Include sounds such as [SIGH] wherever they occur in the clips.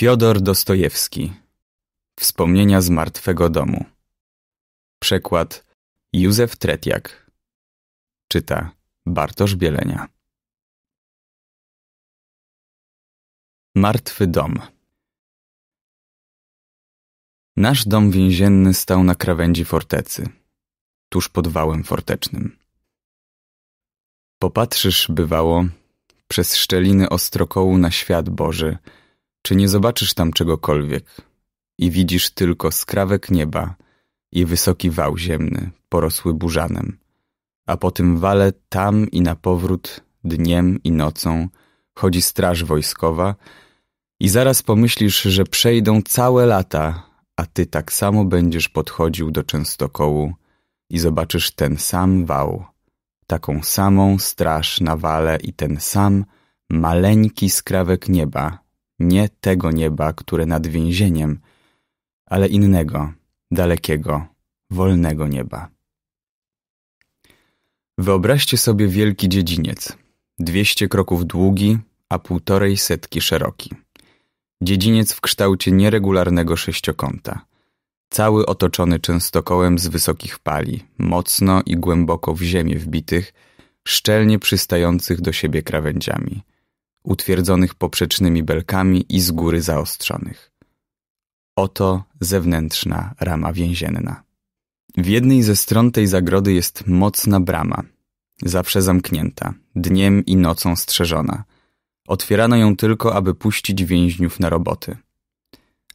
Fiodor Dostojewski Wspomnienia z martwego domu Przekład Józef Tretiak Czyta Bartosz Bielenia Martwy dom Nasz dom więzienny stał na krawędzi fortecy, tuż pod wałem fortecznym. Popatrzysz, bywało, przez szczeliny ostrokołu na świat Boży – czy nie zobaczysz tam czegokolwiek i widzisz tylko skrawek nieba i wysoki wał ziemny, porosły burzanem, a po tym wale tam i na powrót, dniem i nocą, chodzi straż wojskowa i zaraz pomyślisz, że przejdą całe lata, a ty tak samo będziesz podchodził do częstokołu i zobaczysz ten sam wał, taką samą straż na wale i ten sam maleńki skrawek nieba nie tego nieba, które nad więzieniem, ale innego, dalekiego, wolnego nieba. Wyobraźcie sobie wielki dziedziniec, dwieście kroków długi, a półtorej setki szeroki. Dziedziniec w kształcie nieregularnego sześciokąta. Cały otoczony częstokołem z wysokich pali, mocno i głęboko w ziemię wbitych, szczelnie przystających do siebie krawędziami utwierdzonych poprzecznymi belkami i z góry zaostrzonych. Oto zewnętrzna rama więzienna. W jednej ze stron tej zagrody jest mocna brama, zawsze zamknięta, dniem i nocą strzeżona. Otwierano ją tylko, aby puścić więźniów na roboty.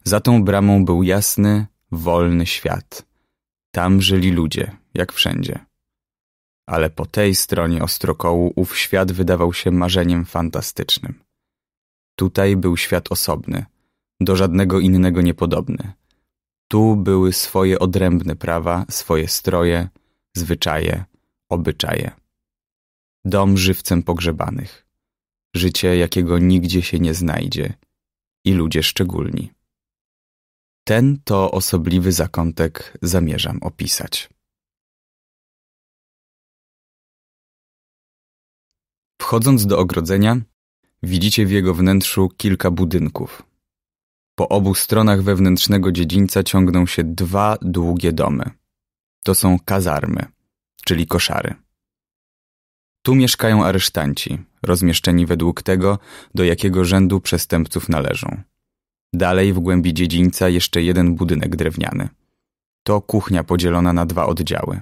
Za tą bramą był jasny, wolny świat. Tam żyli ludzie, jak wszędzie ale po tej stronie ostrokołu ów świat wydawał się marzeniem fantastycznym. Tutaj był świat osobny, do żadnego innego niepodobny. Tu były swoje odrębne prawa, swoje stroje, zwyczaje, obyczaje. Dom żywcem pogrzebanych. Życie, jakiego nigdzie się nie znajdzie. I ludzie szczególni. Ten to osobliwy zakątek zamierzam opisać. Wchodząc do ogrodzenia, widzicie w jego wnętrzu kilka budynków. Po obu stronach wewnętrznego dziedzińca ciągną się dwa długie domy. To są kazarmy, czyli koszary. Tu mieszkają aresztanci, rozmieszczeni według tego, do jakiego rzędu przestępców należą. Dalej w głębi dziedzińca jeszcze jeden budynek drewniany. To kuchnia podzielona na dwa oddziały.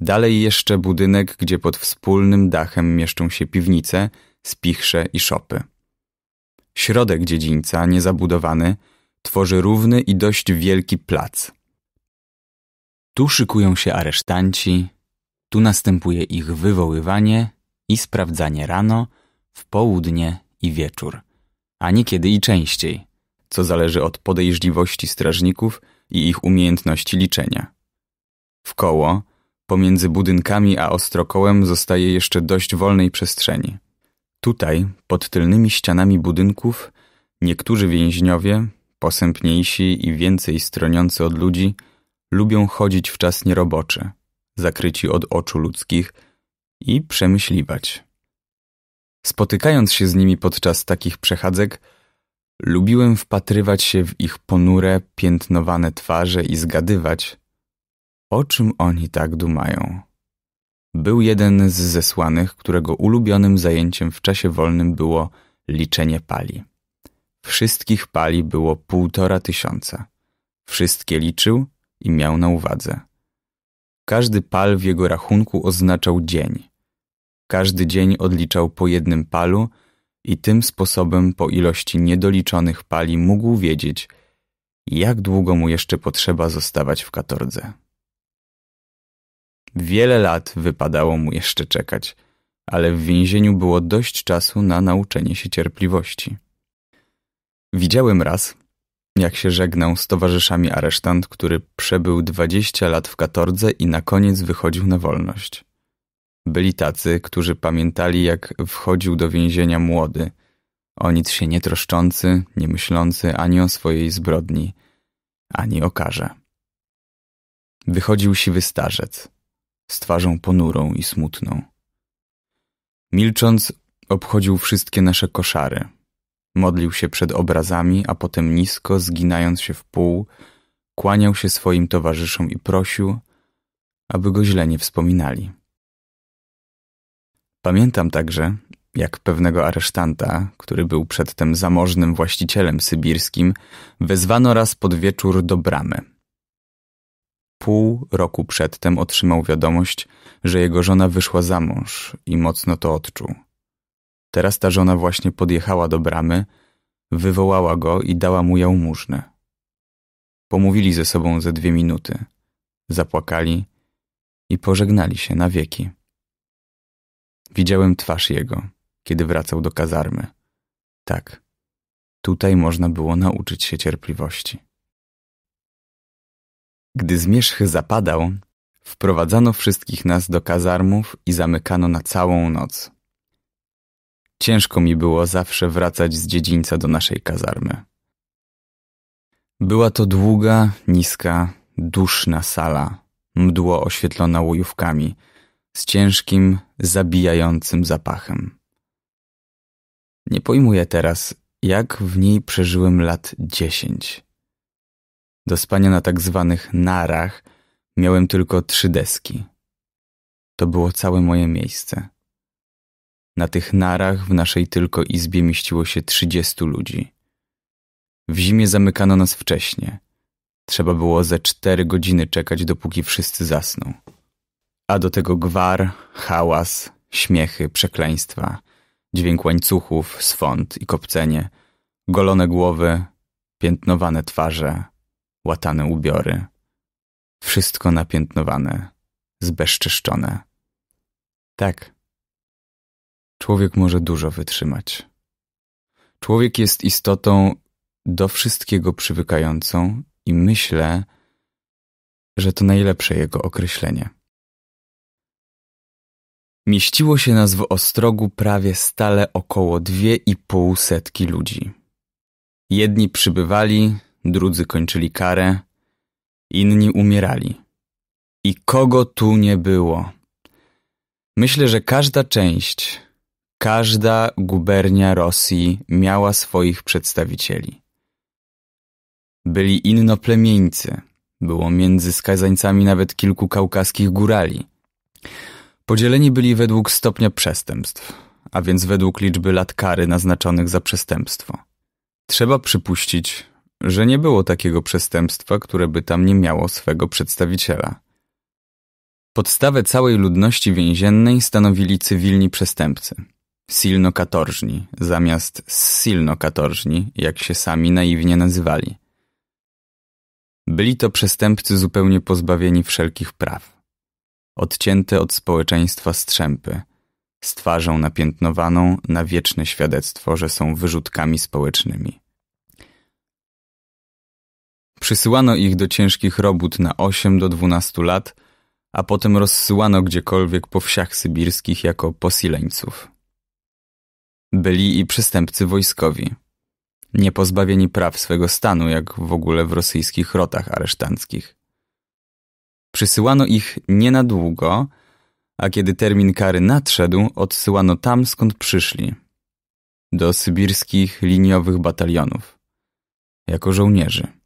Dalej jeszcze budynek, gdzie pod wspólnym dachem mieszczą się piwnice, spichrze i szopy. Środek dziedzińca, niezabudowany, tworzy równy i dość wielki plac. Tu szykują się aresztanci, tu następuje ich wywoływanie i sprawdzanie rano, w południe i wieczór, a niekiedy i częściej, co zależy od podejrzliwości strażników i ich umiejętności liczenia. W koło Pomiędzy budynkami a ostrokołem zostaje jeszcze dość wolnej przestrzeni. Tutaj, pod tylnymi ścianami budynków, niektórzy więźniowie, posępniejsi i więcej stroniący od ludzi, lubią chodzić w czas nieroboczy, zakryci od oczu ludzkich i przemyśliwać. Spotykając się z nimi podczas takich przechadzek, lubiłem wpatrywać się w ich ponure, piętnowane twarze i zgadywać, o czym oni tak dumają? Był jeden z zesłanych, którego ulubionym zajęciem w czasie wolnym było liczenie pali. Wszystkich pali było półtora tysiąca. Wszystkie liczył i miał na uwadze. Każdy pal w jego rachunku oznaczał dzień. Każdy dzień odliczał po jednym palu i tym sposobem po ilości niedoliczonych pali mógł wiedzieć, jak długo mu jeszcze potrzeba zostawać w katordze. Wiele lat wypadało mu jeszcze czekać, ale w więzieniu było dość czasu na nauczenie się cierpliwości. Widziałem raz, jak się żegnał z towarzyszami aresztant, który przebył 20 lat w katordze i na koniec wychodził na wolność. Byli tacy, którzy pamiętali, jak wchodził do więzienia młody, o nic się nie troszczący, nie myślący ani o swojej zbrodni, ani o karze. Wychodził siwy starzec, z twarzą ponurą i smutną. Milcząc, obchodził wszystkie nasze koszary. Modlił się przed obrazami, a potem nisko, zginając się w pół, kłaniał się swoim towarzyszom i prosił, aby go źle nie wspominali. Pamiętam także, jak pewnego aresztanta, który był przedtem zamożnym właścicielem sybirskim, wezwano raz pod wieczór do bramy. Pół roku przedtem otrzymał wiadomość, że jego żona wyszła za mąż i mocno to odczuł. Teraz ta żona właśnie podjechała do bramy, wywołała go i dała mu jałmużnę. Pomówili ze sobą ze dwie minuty, zapłakali i pożegnali się na wieki. Widziałem twarz jego, kiedy wracał do kazarmy. Tak, tutaj można było nauczyć się cierpliwości. Gdy zmierzch zapadał, wprowadzano wszystkich nas do kazarmów i zamykano na całą noc. Ciężko mi było zawsze wracać z dziedzińca do naszej kazarmy. Była to długa, niska, duszna sala, mdło oświetlona łojówkami, z ciężkim, zabijającym zapachem. Nie pojmuję teraz, jak w niej przeżyłem lat dziesięć. Do spania na tak zwanych narach miałem tylko trzy deski. To było całe moje miejsce. Na tych narach w naszej tylko izbie mieściło się trzydziestu ludzi. W zimie zamykano nas wcześnie. Trzeba było ze cztery godziny czekać, dopóki wszyscy zasną. A do tego gwar, hałas, śmiechy, przekleństwa, dźwięk łańcuchów, swąd i kopcenie, golone głowy, piętnowane twarze, łatane ubiory. Wszystko napiętnowane, zbezczeszczone. Tak. Człowiek może dużo wytrzymać. Człowiek jest istotą do wszystkiego przywykającą i myślę, że to najlepsze jego określenie. Mieściło się nas w Ostrogu prawie stale około dwie i pół setki ludzi. Jedni przybywali, drudzy kończyli karę, inni umierali. I kogo tu nie było? Myślę, że każda część, każda gubernia Rosji miała swoich przedstawicieli. Byli innoplemieńcy, było między skazańcami nawet kilku kaukaskich górali. Podzieleni byli według stopnia przestępstw, a więc według liczby lat kary naznaczonych za przestępstwo. Trzeba przypuścić, że nie było takiego przestępstwa, które by tam nie miało swego przedstawiciela. Podstawę całej ludności więziennej stanowili cywilni przestępcy. Silnokatorżni, zamiast silnokatorżni, jak się sami naiwnie nazywali. Byli to przestępcy zupełnie pozbawieni wszelkich praw. Odcięte od społeczeństwa strzępy, z twarzą napiętnowaną na wieczne świadectwo, że są wyrzutkami społecznymi. Przysyłano ich do ciężkich robót na 8 do 12 lat, a potem rozsyłano gdziekolwiek po wsiach sybirskich jako posileńców. Byli i przestępcy wojskowi, nie pozbawieni praw swego stanu, jak w ogóle w rosyjskich rotach aresztanckich. Przysyłano ich nie na długo, a kiedy termin kary nadszedł, odsyłano tam, skąd przyszli do sybirskich liniowych batalionów jako żołnierzy.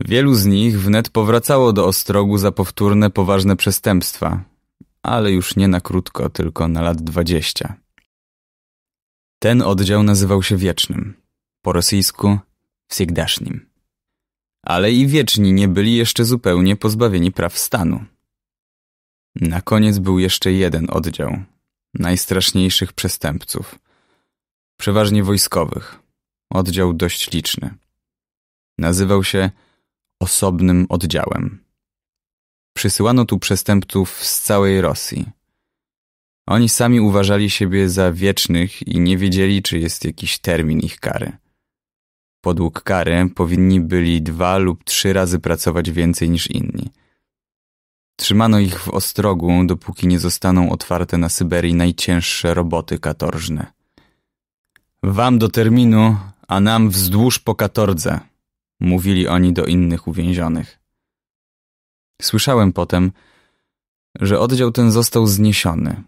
Wielu z nich wnet powracało do Ostrogu za powtórne poważne przestępstwa, ale już nie na krótko, tylko na lat dwadzieścia. Ten oddział nazywał się Wiecznym, po rosyjsku Wsiegdasznim. Ale i Wieczni nie byli jeszcze zupełnie pozbawieni praw stanu. Na koniec był jeszcze jeden oddział, najstraszniejszych przestępców, przeważnie wojskowych, oddział dość liczny. Nazywał się osobnym oddziałem. Przysyłano tu przestępców z całej Rosji. Oni sami uważali siebie za wiecznych i nie wiedzieli, czy jest jakiś termin ich kary. Podług kary powinni byli dwa lub trzy razy pracować więcej niż inni. Trzymano ich w ostrogu, dopóki nie zostaną otwarte na Syberii najcięższe roboty katorżne. Wam do terminu, a nam wzdłuż po katordze mówili oni do innych uwięzionych. Słyszałem potem, że oddział ten został zniesiony.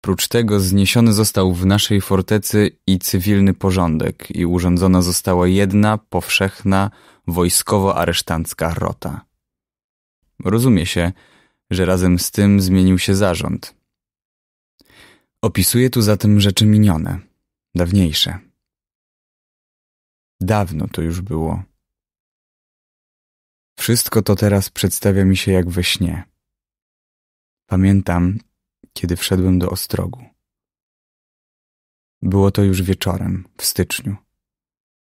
Prócz tego zniesiony został w naszej fortecy i cywilny porządek i urządzona została jedna powszechna wojskowo-aresztancka rota. Rozumie się, że razem z tym zmienił się zarząd. Opisuję tu zatem rzeczy minione, dawniejsze. Dawno to już było. Wszystko to teraz przedstawia mi się jak we śnie. Pamiętam, kiedy wszedłem do ostrogu. Było to już wieczorem, w styczniu.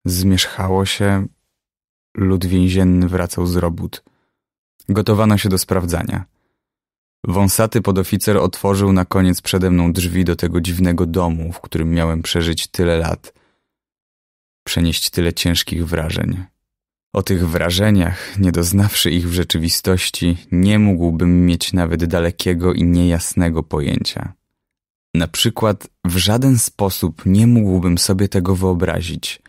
Zmierzchało się, lud więzienny wracał z robót. Gotowano się do sprawdzania. Wąsaty podoficer otworzył na koniec przede mną drzwi do tego dziwnego domu, w którym miałem przeżyć tyle lat przenieść tyle ciężkich wrażeń. O tych wrażeniach, nie doznawszy ich w rzeczywistości, nie mógłbym mieć nawet dalekiego i niejasnego pojęcia. Na przykład, w żaden sposób nie mógłbym sobie tego wyobrazić.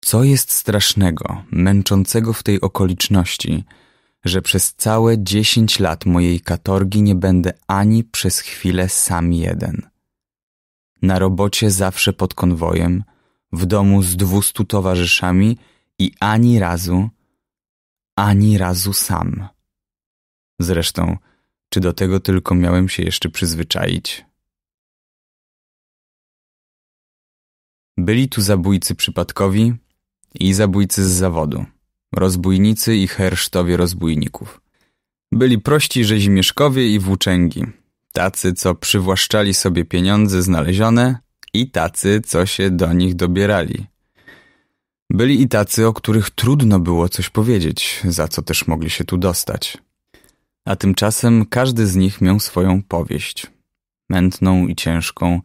Co jest strasznego, męczącego w tej okoliczności, że przez całe dziesięć lat mojej katorgi nie będę ani przez chwilę sam jeden. Na robocie zawsze pod konwojem – w domu z dwustu towarzyszami i ani razu, ani razu sam. Zresztą, czy do tego tylko miałem się jeszcze przyzwyczaić? Byli tu zabójcy przypadkowi i zabójcy z zawodu, rozbójnicy i hersztowie rozbójników. Byli prości rzezimieszkowie i włóczęgi, tacy, co przywłaszczali sobie pieniądze znalezione i tacy, co się do nich dobierali. Byli i tacy, o których trudno było coś powiedzieć, za co też mogli się tu dostać. A tymczasem każdy z nich miał swoją powieść, mętną i ciężką,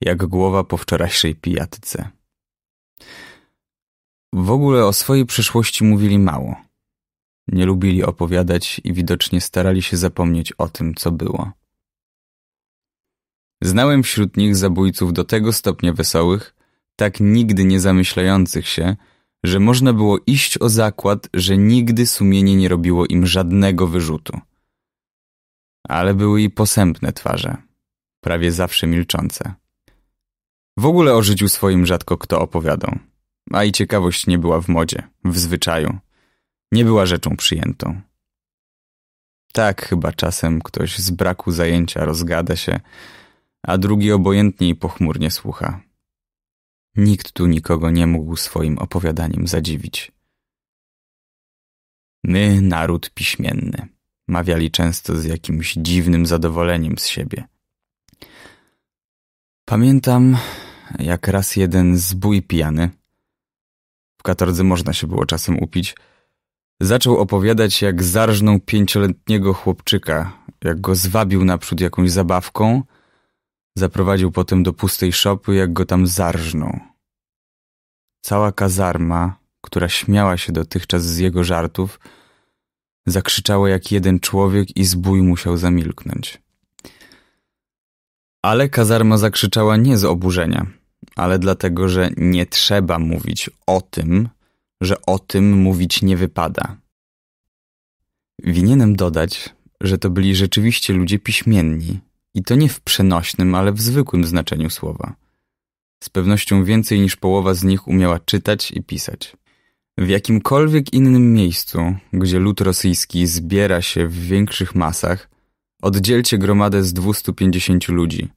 jak głowa po wczorajszej pijatce. W ogóle o swojej przyszłości mówili mało. Nie lubili opowiadać i widocznie starali się zapomnieć o tym, co było. Znałem wśród nich zabójców do tego stopnia wesołych, tak nigdy nie zamyślających się, że można było iść o zakład, że nigdy sumienie nie robiło im żadnego wyrzutu. Ale były i posępne twarze, prawie zawsze milczące. W ogóle o życiu swoim rzadko kto opowiadał, a i ciekawość nie była w modzie, w zwyczaju. Nie była rzeczą przyjętą. Tak chyba czasem ktoś z braku zajęcia rozgada się, a drugi obojętnie i pochmurnie słucha. Nikt tu nikogo nie mógł swoim opowiadaniem zadziwić. My, naród piśmienny, mawiali często z jakimś dziwnym zadowoleniem z siebie. Pamiętam, jak raz jeden zbój pijany, w katordze można się było czasem upić, zaczął opowiadać, jak zarżnął pięcioletniego chłopczyka, jak go zwabił naprzód jakąś zabawką – Zaprowadził potem do pustej szopy, jak go tam zarżnął. Cała kazarma, która śmiała się dotychczas z jego żartów, zakrzyczała jak jeden człowiek i zbój musiał zamilknąć. Ale kazarma zakrzyczała nie z oburzenia, ale dlatego, że nie trzeba mówić o tym, że o tym mówić nie wypada. Winienem dodać, że to byli rzeczywiście ludzie piśmienni, i to nie w przenośnym, ale w zwykłym znaczeniu słowa. Z pewnością więcej niż połowa z nich umiała czytać i pisać. W jakimkolwiek innym miejscu, gdzie lud rosyjski zbiera się w większych masach, oddzielcie gromadę z 250 ludzi.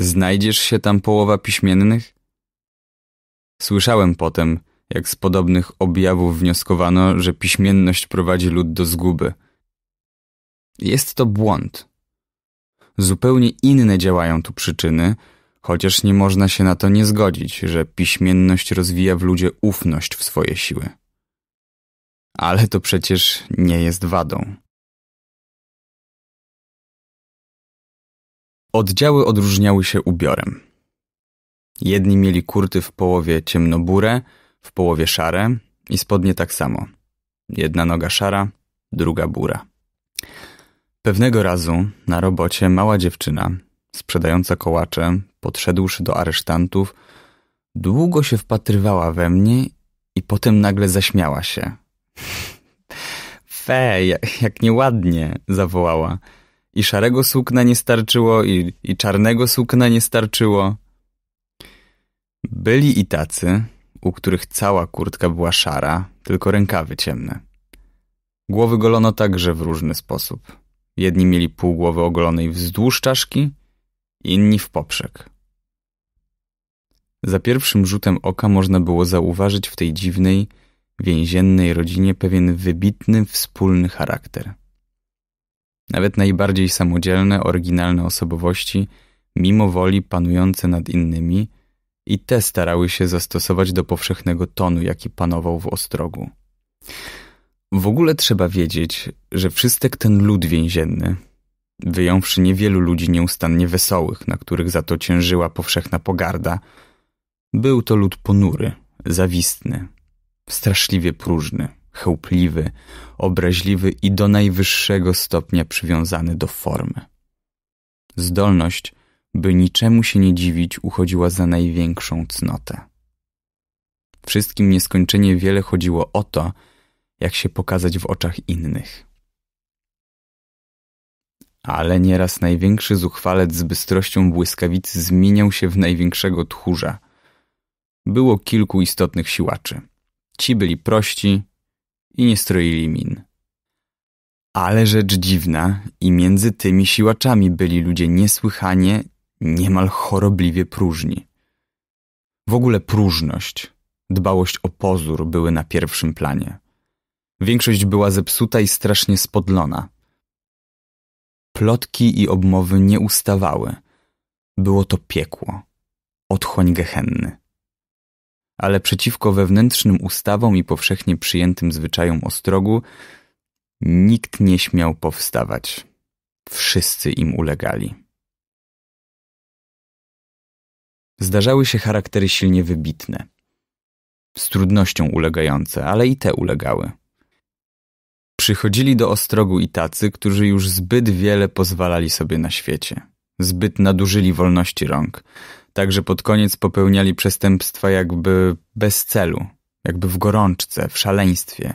Znajdziesz się tam połowa piśmiennych? Słyszałem potem, jak z podobnych objawów wnioskowano, że piśmienność prowadzi lud do zguby. Jest to błąd zupełnie inne działają tu przyczyny, chociaż nie można się na to nie zgodzić, że piśmienność rozwija w ludzie ufność w swoje siły. Ale to przecież nie jest wadą. Oddziały odróżniały się ubiorem. Jedni mieli kurty w połowie ciemnoburę, w połowie szare i spodnie tak samo. Jedna noga szara, druga bura. Pewnego razu na robocie mała dziewczyna, sprzedająca kołacze, podszedłszy do aresztantów, długo się wpatrywała we mnie i potem nagle zaśmiała się. [LAUGHS] Fe, jak, jak nieładnie, zawołała. I szarego sukna nie starczyło, i, i czarnego sukna nie starczyło. Byli i tacy, u których cała kurtka była szara, tylko rękawy ciemne. Głowy golono także w różny sposób Jedni mieli pół głowy ogolonej wzdłuż czaszki, inni w poprzek. Za pierwszym rzutem oka można było zauważyć w tej dziwnej, więziennej rodzinie pewien wybitny, wspólny charakter. Nawet najbardziej samodzielne, oryginalne osobowości, mimo woli panujące nad innymi, i te starały się zastosować do powszechnego tonu, jaki panował w ostrogu. W ogóle trzeba wiedzieć, że wszystek ten lud więzienny, wyjąwszy niewielu ludzi nieustannie wesołych, na których za to ciężyła powszechna pogarda, był to lud ponury, zawistny, straszliwie próżny, chełpliwy, obraźliwy i do najwyższego stopnia przywiązany do formy. Zdolność, by niczemu się nie dziwić, uchodziła za największą cnotę. Wszystkim nieskończenie wiele chodziło o to, jak się pokazać w oczach innych. Ale nieraz największy zuchwalec z bystrością błyskawicy zmieniał się w największego tchórza. Było kilku istotnych siłaczy. Ci byli prości i nie stroili min. Ale rzecz dziwna, i między tymi siłaczami byli ludzie niesłychanie, niemal chorobliwie próżni. W ogóle próżność, dbałość o pozór były na pierwszym planie. Większość była zepsuta i strasznie spodlona. Plotki i obmowy nie ustawały. Było to piekło. Otchłań gehenny. Ale przeciwko wewnętrznym ustawom i powszechnie przyjętym zwyczajom ostrogu nikt nie śmiał powstawać. Wszyscy im ulegali. Zdarzały się charaktery silnie wybitne. Z trudnością ulegające, ale i te ulegały. Przychodzili do Ostrogu i tacy, którzy już zbyt wiele pozwalali sobie na świecie. Zbyt nadużyli wolności rąk. Także pod koniec popełniali przestępstwa jakby bez celu, jakby w gorączce, w szaleństwie,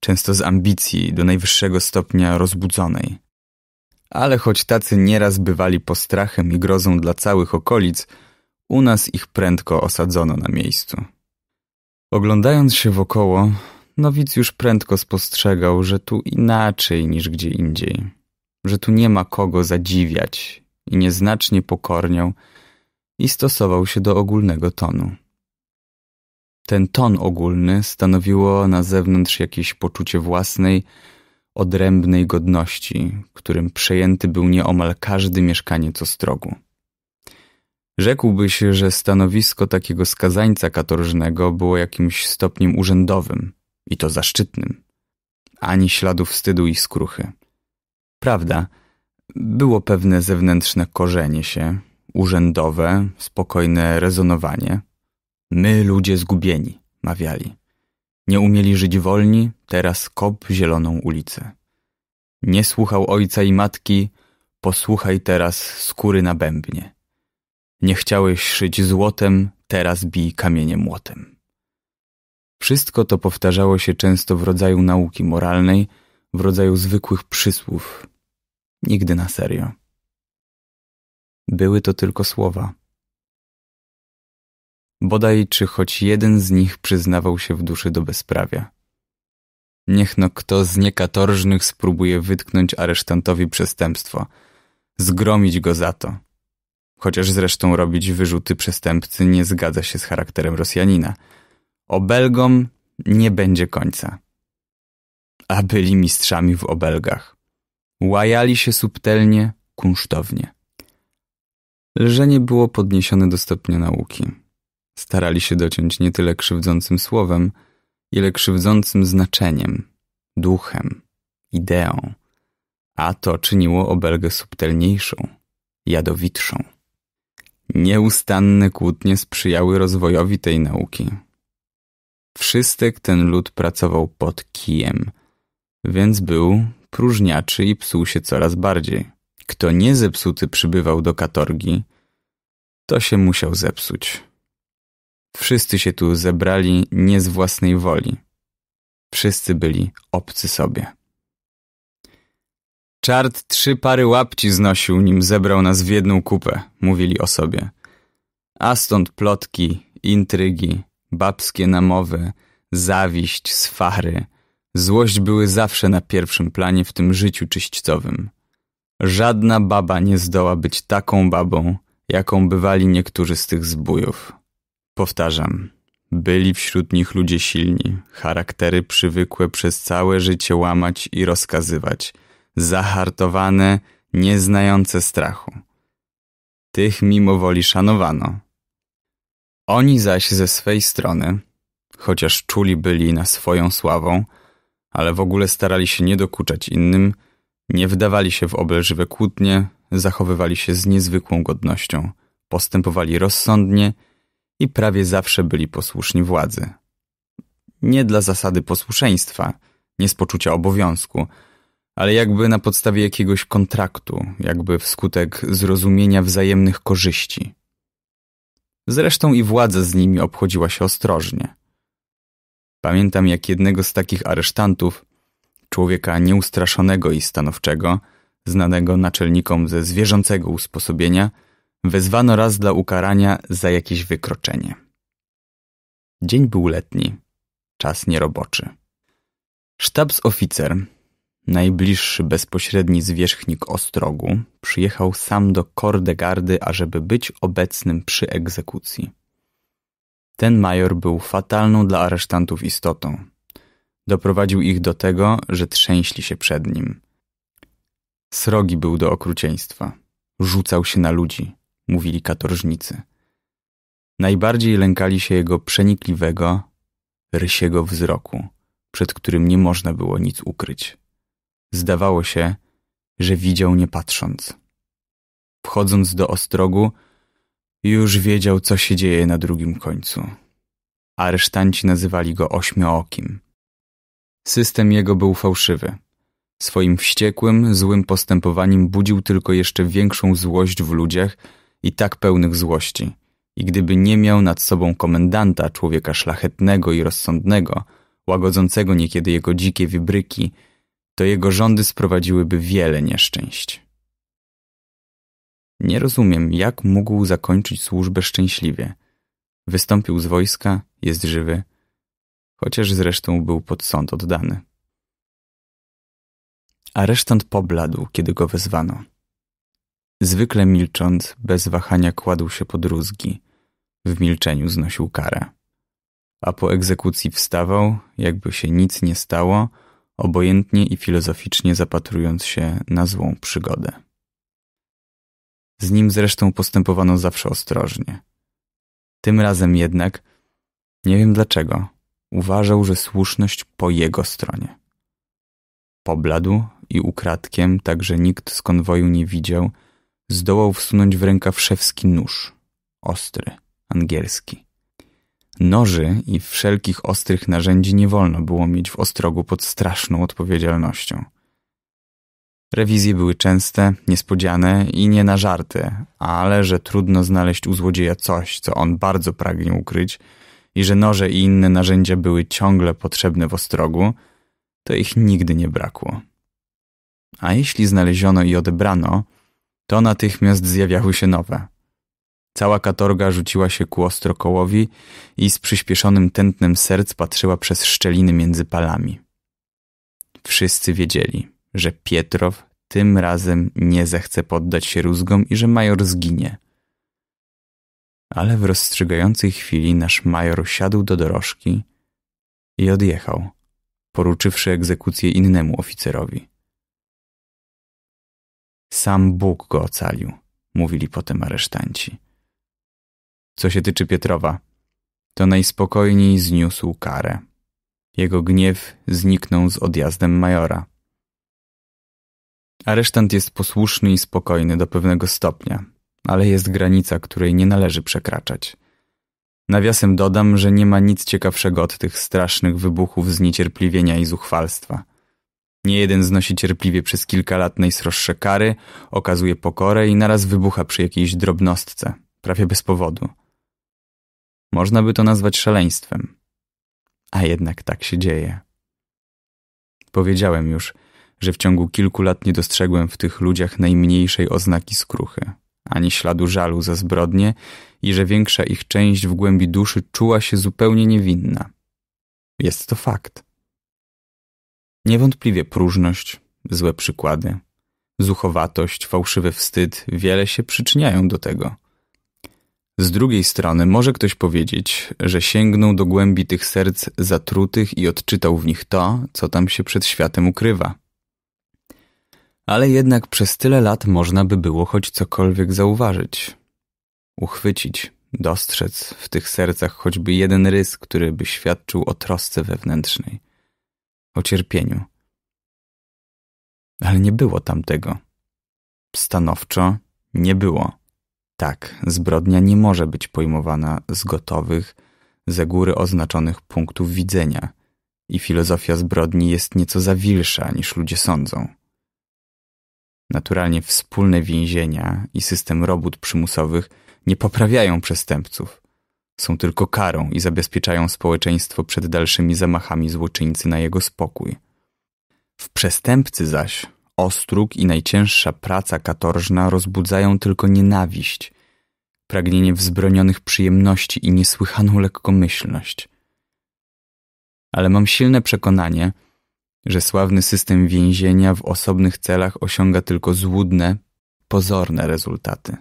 często z ambicji do najwyższego stopnia rozbudzonej. Ale choć tacy nieraz bywali postrachem i grozą dla całych okolic, u nas ich prędko osadzono na miejscu. Oglądając się wokoło, no już prędko spostrzegał, że tu inaczej niż gdzie indziej, że tu nie ma kogo zadziwiać i nieznacznie pokorniał i stosował się do ogólnego tonu. Ten ton ogólny stanowiło na zewnątrz jakieś poczucie własnej, odrębnej godności, którym przejęty był nieomal każdy mieszkaniec ostrogu. Rzekłbyś, że stanowisko takiego skazańca katorżnego było jakimś stopniem urzędowym – i to zaszczytnym. Ani śladów wstydu i skruchy. Prawda, było pewne zewnętrzne korzenie się, urzędowe, spokojne rezonowanie. My, ludzie zgubieni, mawiali. Nie umieli żyć wolni, teraz kop zieloną ulicę. Nie słuchał ojca i matki, posłuchaj teraz skóry na bębnie. Nie chciałeś szyć złotem, teraz bij kamieniem młotem. Wszystko to powtarzało się często w rodzaju nauki moralnej, w rodzaju zwykłych przysłów. Nigdy na serio. Były to tylko słowa. Bodaj czy choć jeden z nich przyznawał się w duszy do bezprawia. Niech no kto z niekatorżnych spróbuje wytknąć aresztantowi przestępstwo, zgromić go za to. Chociaż zresztą robić wyrzuty przestępcy nie zgadza się z charakterem Rosjanina – Obelgom nie będzie końca. A byli mistrzami w obelgach. Łajali się subtelnie, kunsztownie. Lżenie było podniesione do stopnia nauki. Starali się dociąć nie tyle krzywdzącym słowem, ile krzywdzącym znaczeniem, duchem, ideą. A to czyniło obelgę subtelniejszą, jadowitszą. Nieustanne kłótnie sprzyjały rozwojowi tej nauki Wszystek ten lud pracował pod kijem, więc był próżniaczy i psuł się coraz bardziej. Kto nie zepsuty przybywał do katorgi, to się musiał zepsuć. Wszyscy się tu zebrali nie z własnej woli. Wszyscy byli obcy sobie. Czart trzy pary łapci znosił, nim zebrał nas w jedną kupę, mówili o sobie. A stąd plotki, intrygi, babskie namowy, zawiść, swary. Złość były zawsze na pierwszym planie w tym życiu czyśćcowym. Żadna baba nie zdoła być taką babą, jaką bywali niektórzy z tych zbójów. Powtarzam, byli wśród nich ludzie silni, charaktery przywykłe przez całe życie łamać i rozkazywać, zahartowane, nieznające strachu. Tych mimo woli szanowano. Oni zaś ze swej strony, chociaż czuli byli na swoją sławą, ale w ogóle starali się nie dokuczać innym, nie wdawali się w obelżywe kłótnie, zachowywali się z niezwykłą godnością, postępowali rozsądnie i prawie zawsze byli posłuszni władzy. Nie dla zasady posłuszeństwa, nie z poczucia obowiązku, ale jakby na podstawie jakiegoś kontraktu, jakby wskutek zrozumienia wzajemnych korzyści. Zresztą i władza z nimi obchodziła się ostrożnie. Pamiętam, jak jednego z takich aresztantów, człowieka nieustraszonego i stanowczego, znanego naczelnikom ze zwierzęcego usposobienia, wezwano raz dla ukarania za jakieś wykroczenie. Dzień był letni, czas nieroboczy. Sztabs oficer, Najbliższy bezpośredni zwierzchnik Ostrogu przyjechał sam do Kordegardy, ażeby być obecnym przy egzekucji. Ten major był fatalną dla aresztantów istotą. Doprowadził ich do tego, że trzęśli się przed nim. Srogi był do okrucieństwa. Rzucał się na ludzi, mówili katorżnicy. Najbardziej lękali się jego przenikliwego, rysiego wzroku, przed którym nie można było nic ukryć. Zdawało się, że widział nie patrząc. Wchodząc do ostrogu, już wiedział, co się dzieje na drugim końcu. Aresztanci nazywali go ośmiookim. System jego był fałszywy. Swoim wściekłym, złym postępowaniem budził tylko jeszcze większą złość w ludziach i tak pełnych złości. I gdyby nie miał nad sobą komendanta, człowieka szlachetnego i rozsądnego, łagodzącego niekiedy jego dzikie wibryki, to jego rządy sprowadziłyby wiele nieszczęść. Nie rozumiem, jak mógł zakończyć służbę szczęśliwie. Wystąpił z wojska, jest żywy, chociaż zresztą był pod sąd oddany. Aresztant pobladł, kiedy go wezwano. Zwykle milcząc, bez wahania kładł się pod rózgi. W milczeniu znosił karę. A po egzekucji wstawał, jakby się nic nie stało, obojętnie i filozoficznie zapatrując się na złą przygodę. Z nim zresztą postępowano zawsze ostrożnie. Tym razem jednak, nie wiem dlaczego, uważał, że słuszność po jego stronie. Pobladł i ukradkiem, tak że nikt z konwoju nie widział, zdołał wsunąć w rękaw szewski nóż, ostry, angielski. Noży i wszelkich ostrych narzędzi nie wolno było mieć w ostrogu pod straszną odpowiedzialnością. Rewizje były częste, niespodziane i nie na żarty, ale że trudno znaleźć u złodzieja coś, co on bardzo pragnie ukryć i że noże i inne narzędzia były ciągle potrzebne w ostrogu, to ich nigdy nie brakło. A jeśli znaleziono i odebrano, to natychmiast zjawiały się nowe. Cała katorga rzuciła się ku ostrokołowi i z przyspieszonym tętnem serc patrzyła przez szczeliny między palami. Wszyscy wiedzieli, że Pietrow tym razem nie zechce poddać się rózgom i że major zginie. Ale w rozstrzygającej chwili nasz major siadł do dorożki i odjechał, poruczywszy egzekucję innemu oficerowi. Sam Bóg go ocalił, mówili potem aresztanci. Co się tyczy Pietrowa, to najspokojniej zniósł karę. Jego gniew zniknął z odjazdem majora. Aresztant jest posłuszny i spokojny do pewnego stopnia, ale jest granica, której nie należy przekraczać. Nawiasem dodam, że nie ma nic ciekawszego od tych strasznych wybuchów zniecierpliwienia i zuchwalstwa. Nie jeden znosi cierpliwie przez kilka lat najsroższe kary, okazuje pokorę i naraz wybucha przy jakiejś drobnostce, prawie bez powodu – można by to nazwać szaleństwem. A jednak tak się dzieje. Powiedziałem już, że w ciągu kilku lat nie dostrzegłem w tych ludziach najmniejszej oznaki skruchy, ani śladu żalu za zbrodnie i że większa ich część w głębi duszy czuła się zupełnie niewinna. Jest to fakt. Niewątpliwie próżność, złe przykłady, zuchowatość, fałszywy wstyd wiele się przyczyniają do tego – z drugiej strony może ktoś powiedzieć, że sięgnął do głębi tych serc zatrutych i odczytał w nich to, co tam się przed światem ukrywa. Ale jednak przez tyle lat można by było choć cokolwiek zauważyć, uchwycić, dostrzec w tych sercach choćby jeden rys, który by świadczył o trosce wewnętrznej, o cierpieniu. Ale nie było tam tego. Stanowczo nie było. Tak, zbrodnia nie może być pojmowana z gotowych, ze góry oznaczonych punktów widzenia i filozofia zbrodni jest nieco zawilsza niż ludzie sądzą. Naturalnie wspólne więzienia i system robót przymusowych nie poprawiają przestępców. Są tylko karą i zabezpieczają społeczeństwo przed dalszymi zamachami złoczyńcy na jego spokój. W przestępcy zaś ostróg i najcięższa praca katorżna rozbudzają tylko nienawiść, pragnienie wzbronionych przyjemności i niesłychaną lekkomyślność. Ale mam silne przekonanie, że sławny system więzienia w osobnych celach osiąga tylko złudne, pozorne rezultaty.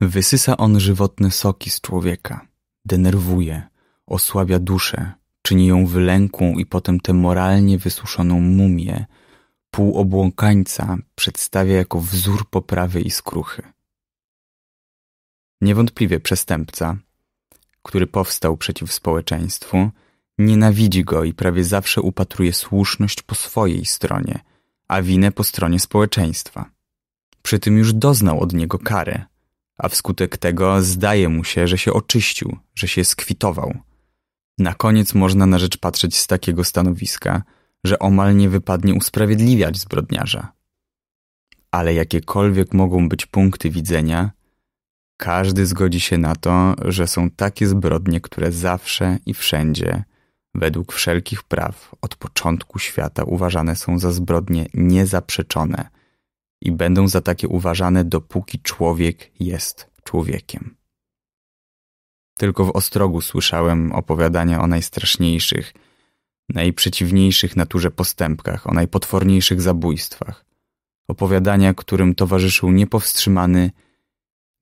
Wysysa on żywotne soki z człowieka, denerwuje, osłabia duszę, czyni ją wylękłą i potem tę moralnie wysuszoną mumię – półobłąkańca przedstawia jako wzór poprawy i skruchy. Niewątpliwie przestępca, który powstał przeciw społeczeństwu, nienawidzi go i prawie zawsze upatruje słuszność po swojej stronie, a winę po stronie społeczeństwa. Przy tym już doznał od niego kary, a wskutek tego zdaje mu się, że się oczyścił, że się skwitował. Na koniec można na rzecz patrzeć z takiego stanowiska – że omal nie wypadnie usprawiedliwiać zbrodniarza. Ale jakiekolwiek mogą być punkty widzenia, każdy zgodzi się na to, że są takie zbrodnie, które zawsze i wszędzie, według wszelkich praw, od początku świata uważane są za zbrodnie niezaprzeczone i będą za takie uważane, dopóki człowiek jest człowiekiem. Tylko w Ostrogu słyszałem opowiadania o najstraszniejszych – najprzeciwniejszych naturze postępkach, o najpotworniejszych zabójstwach. Opowiadania, którym towarzyszył niepowstrzymany,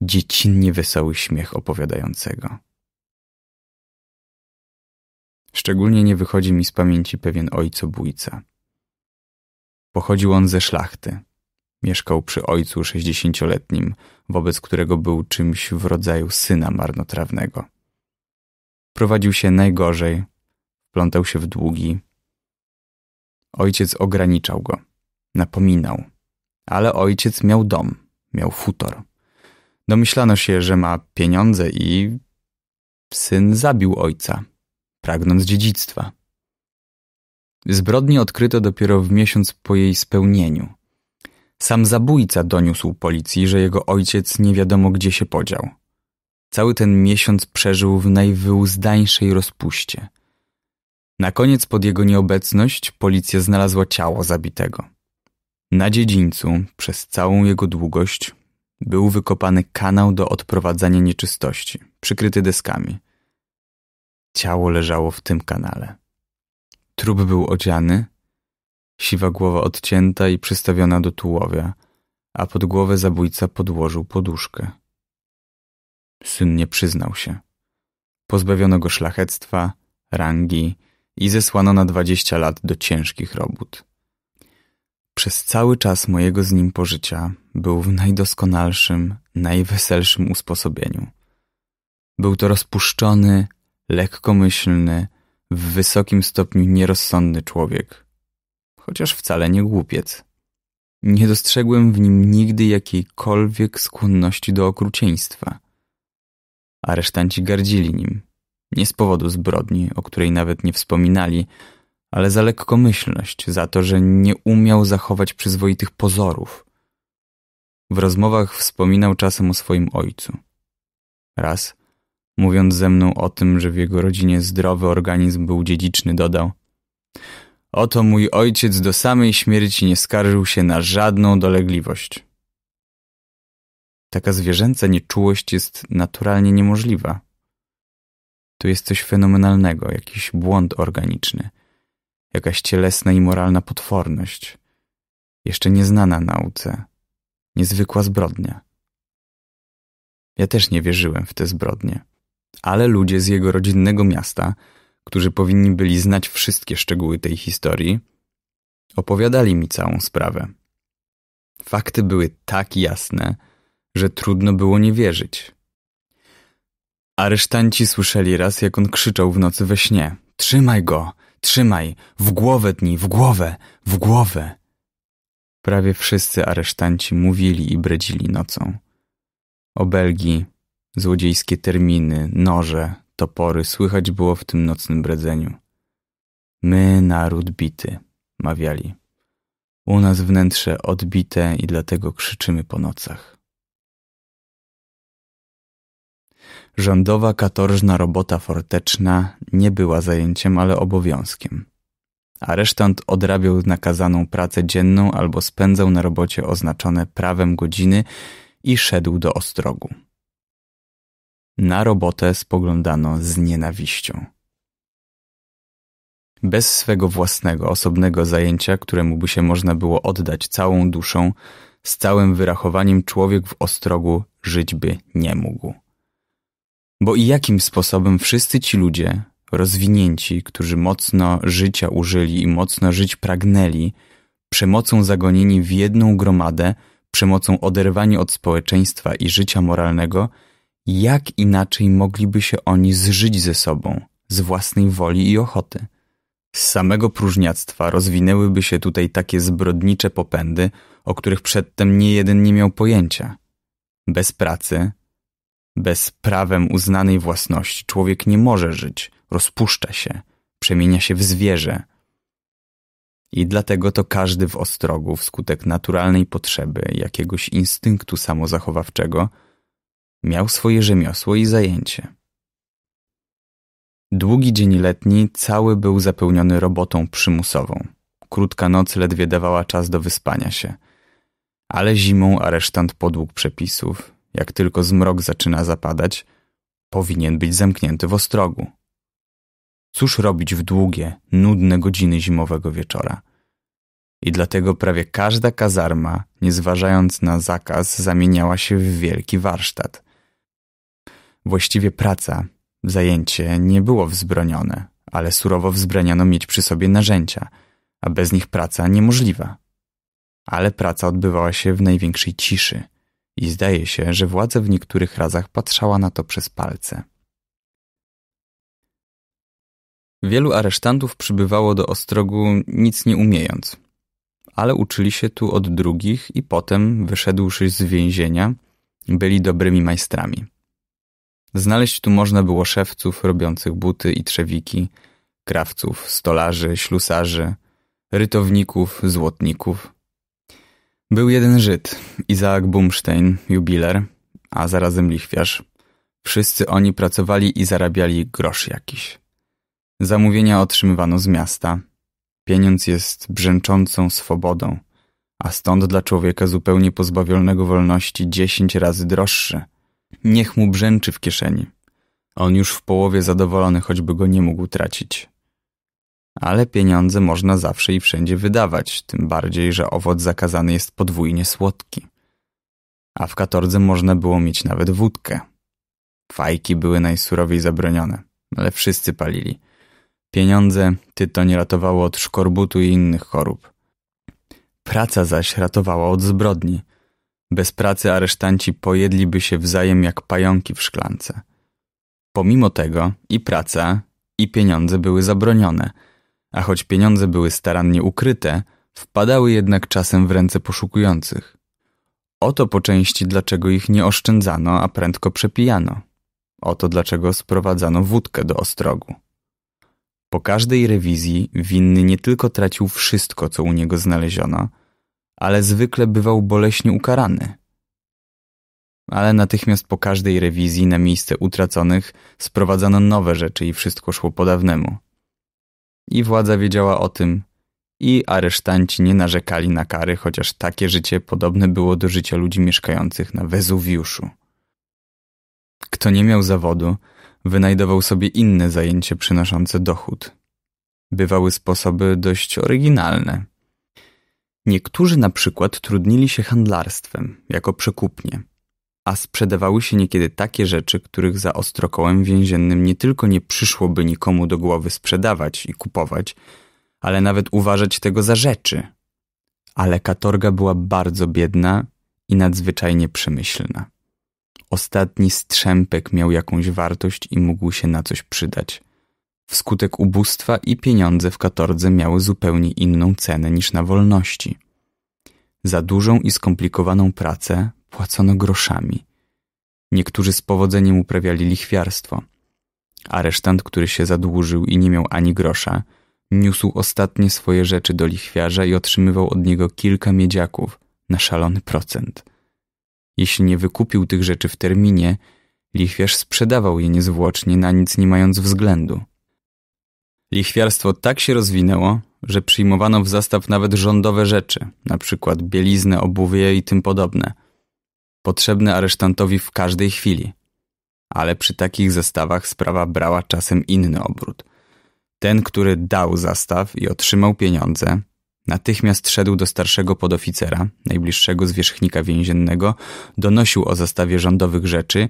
dziecinnie wesoły śmiech opowiadającego. Szczególnie nie wychodzi mi z pamięci pewien ojcobójca. Pochodził on ze szlachty. Mieszkał przy ojcu sześćdziesięcioletnim, wobec którego był czymś w rodzaju syna marnotrawnego. Prowadził się najgorzej, plątał się w długi. Ojciec ograniczał go, napominał. Ale ojciec miał dom, miał futor. Domyślano się, że ma pieniądze i syn zabił ojca, pragnąc dziedzictwa. Zbrodni odkryto dopiero w miesiąc po jej spełnieniu. Sam zabójca doniósł policji, że jego ojciec nie wiadomo gdzie się podział. Cały ten miesiąc przeżył w najwyuzdańszej rozpuście – na koniec pod jego nieobecność policja znalazła ciało zabitego. Na dziedzińcu, przez całą jego długość, był wykopany kanał do odprowadzania nieczystości, przykryty deskami. Ciało leżało w tym kanale. Trup był odziany, siwa głowa odcięta i przystawiona do tułowia, a pod głowę zabójca podłożył poduszkę. Syn nie przyznał się. Pozbawiono go szlachectwa, rangi i zesłano na dwadzieścia lat do ciężkich robót. Przez cały czas mojego z nim pożycia był w najdoskonalszym, najweselszym usposobieniu. Był to rozpuszczony, lekkomyślny, w wysokim stopniu nierozsądny człowiek, chociaż wcale nie głupiec. Nie dostrzegłem w nim nigdy jakiejkolwiek skłonności do okrucieństwa. Aresztanci gardzili nim nie z powodu zbrodni, o której nawet nie wspominali, ale za lekkomyślność, za to, że nie umiał zachować przyzwoitych pozorów. W rozmowach wspominał czasem o swoim ojcu. Raz, mówiąc ze mną o tym, że w jego rodzinie zdrowy organizm był dziedziczny, dodał: Oto mój ojciec do samej śmierci nie skarżył się na żadną dolegliwość. Taka zwierzęca nieczułość jest naturalnie niemożliwa. Tu jest coś fenomenalnego, jakiś błąd organiczny, jakaś cielesna i moralna potworność, jeszcze nieznana nauce, niezwykła zbrodnia. Ja też nie wierzyłem w te zbrodnie, ale ludzie z jego rodzinnego miasta, którzy powinni byli znać wszystkie szczegóły tej historii, opowiadali mi całą sprawę. Fakty były tak jasne, że trudno było nie wierzyć. Aresztanci słyszeli raz, jak on krzyczał w nocy we śnie. Trzymaj go! Trzymaj! W głowę dni! W głowę! W głowę! Prawie wszyscy aresztanci mówili i bredzili nocą. Obelgi, złodziejskie terminy, noże, topory słychać było w tym nocnym bredzeniu. My, naród bity, mawiali. U nas wnętrze odbite i dlatego krzyczymy po nocach. Rządowa katorżna robota forteczna nie była zajęciem, ale obowiązkiem. Aresztant odrabiał nakazaną pracę dzienną albo spędzał na robocie oznaczone prawem godziny i szedł do ostrogu. Na robotę spoglądano z nienawiścią. Bez swego własnego, osobnego zajęcia, któremu by się można było oddać całą duszą, z całym wyrachowaniem człowiek w ostrogu żyć by nie mógł. Bo i jakim sposobem wszyscy ci ludzie, rozwinięci, którzy mocno życia użyli i mocno żyć pragnęli, przemocą zagonieni w jedną gromadę, przemocą oderwani od społeczeństwa i życia moralnego, jak inaczej mogliby się oni zżyć ze sobą, z własnej woli i ochoty? Z samego próżniactwa rozwinęłyby się tutaj takie zbrodnicze popędy, o których przedtem nie jeden nie miał pojęcia. Bez pracy, bez prawem uznanej własności człowiek nie może żyć, rozpuszcza się, przemienia się w zwierzę. I dlatego to każdy w ostrogu, wskutek naturalnej potrzeby, jakiegoś instynktu samozachowawczego, miał swoje rzemiosło i zajęcie. Długi dzień letni cały był zapełniony robotą przymusową. Krótka noc ledwie dawała czas do wyspania się. Ale zimą aresztant podług przepisów, jak tylko zmrok zaczyna zapadać, powinien być zamknięty w ostrogu. Cóż robić w długie, nudne godziny zimowego wieczora? I dlatego prawie każda kazarma, nie zważając na zakaz, zamieniała się w wielki warsztat. Właściwie praca, zajęcie nie było wzbronione, ale surowo wzbraniano mieć przy sobie narzędzia, a bez nich praca niemożliwa. Ale praca odbywała się w największej ciszy – i zdaje się, że władza w niektórych razach patrzała na to przez palce. Wielu aresztantów przybywało do Ostrogu nic nie umiejąc, ale uczyli się tu od drugich i potem, wyszedłszy z więzienia, byli dobrymi majstrami. Znaleźć tu można było szewców robiących buty i trzewiki, krawców, stolarzy, ślusarzy, rytowników, złotników. Był jeden Żyd, Izaak Bumstein, jubiler, a zarazem lichwiarz. Wszyscy oni pracowali i zarabiali grosz jakiś. Zamówienia otrzymywano z miasta. Pieniądz jest brzęczącą swobodą, a stąd dla człowieka zupełnie pozbawionego wolności dziesięć razy droższy. Niech mu brzęczy w kieszeni. On już w połowie zadowolony, choćby go nie mógł tracić. Ale pieniądze można zawsze i wszędzie wydawać, tym bardziej, że owoc zakazany jest podwójnie słodki. A w katordze można było mieć nawet wódkę. Fajki były najsurowiej zabronione, ale wszyscy palili. Pieniądze tytoń ratowało od szkorbutu i innych chorób. Praca zaś ratowała od zbrodni. Bez pracy aresztanci pojedliby się wzajem jak pająki w szklance. Pomimo tego i praca, i pieniądze były zabronione – a choć pieniądze były starannie ukryte, wpadały jednak czasem w ręce poszukujących. Oto po części dlaczego ich nie oszczędzano, a prędko przepijano. Oto dlaczego sprowadzano wódkę do Ostrogu. Po każdej rewizji winny nie tylko tracił wszystko, co u niego znaleziono, ale zwykle bywał boleśnie ukarany. Ale natychmiast po każdej rewizji na miejsce utraconych sprowadzano nowe rzeczy i wszystko szło po dawnemu – i władza wiedziała o tym. I aresztanci nie narzekali na kary, chociaż takie życie podobne było do życia ludzi mieszkających na Wezuwiuszu. Kto nie miał zawodu, wynajdował sobie inne zajęcie przynoszące dochód. Bywały sposoby dość oryginalne. Niektórzy na przykład trudnili się handlarstwem, jako przekupnie – a sprzedawały się niekiedy takie rzeczy, których za ostrokołem więziennym nie tylko nie przyszłoby nikomu do głowy sprzedawać i kupować, ale nawet uważać tego za rzeczy. Ale katorga była bardzo biedna i nadzwyczajnie przemyślna. Ostatni strzępek miał jakąś wartość i mógł się na coś przydać. Wskutek ubóstwa i pieniądze w katordze miały zupełnie inną cenę niż na wolności. Za dużą i skomplikowaną pracę płacono groszami. Niektórzy z powodzeniem uprawiali lichwiarstwo. Aresztant, który się zadłużył i nie miał ani grosza, niósł ostatnie swoje rzeczy do lichwiarza i otrzymywał od niego kilka miedziaków na szalony procent. Jeśli nie wykupił tych rzeczy w terminie, lichwiarz sprzedawał je niezwłocznie, na nic nie mając względu. Lichwiarstwo tak się rozwinęło, że przyjmowano w zastaw nawet rządowe rzeczy, na przykład bieliznę, obuwie i tym podobne – potrzebny aresztantowi w każdej chwili. Ale przy takich zestawach sprawa brała czasem inny obrót. Ten, który dał zastaw i otrzymał pieniądze, natychmiast szedł do starszego podoficera, najbliższego zwierzchnika więziennego, donosił o zastawie rządowych rzeczy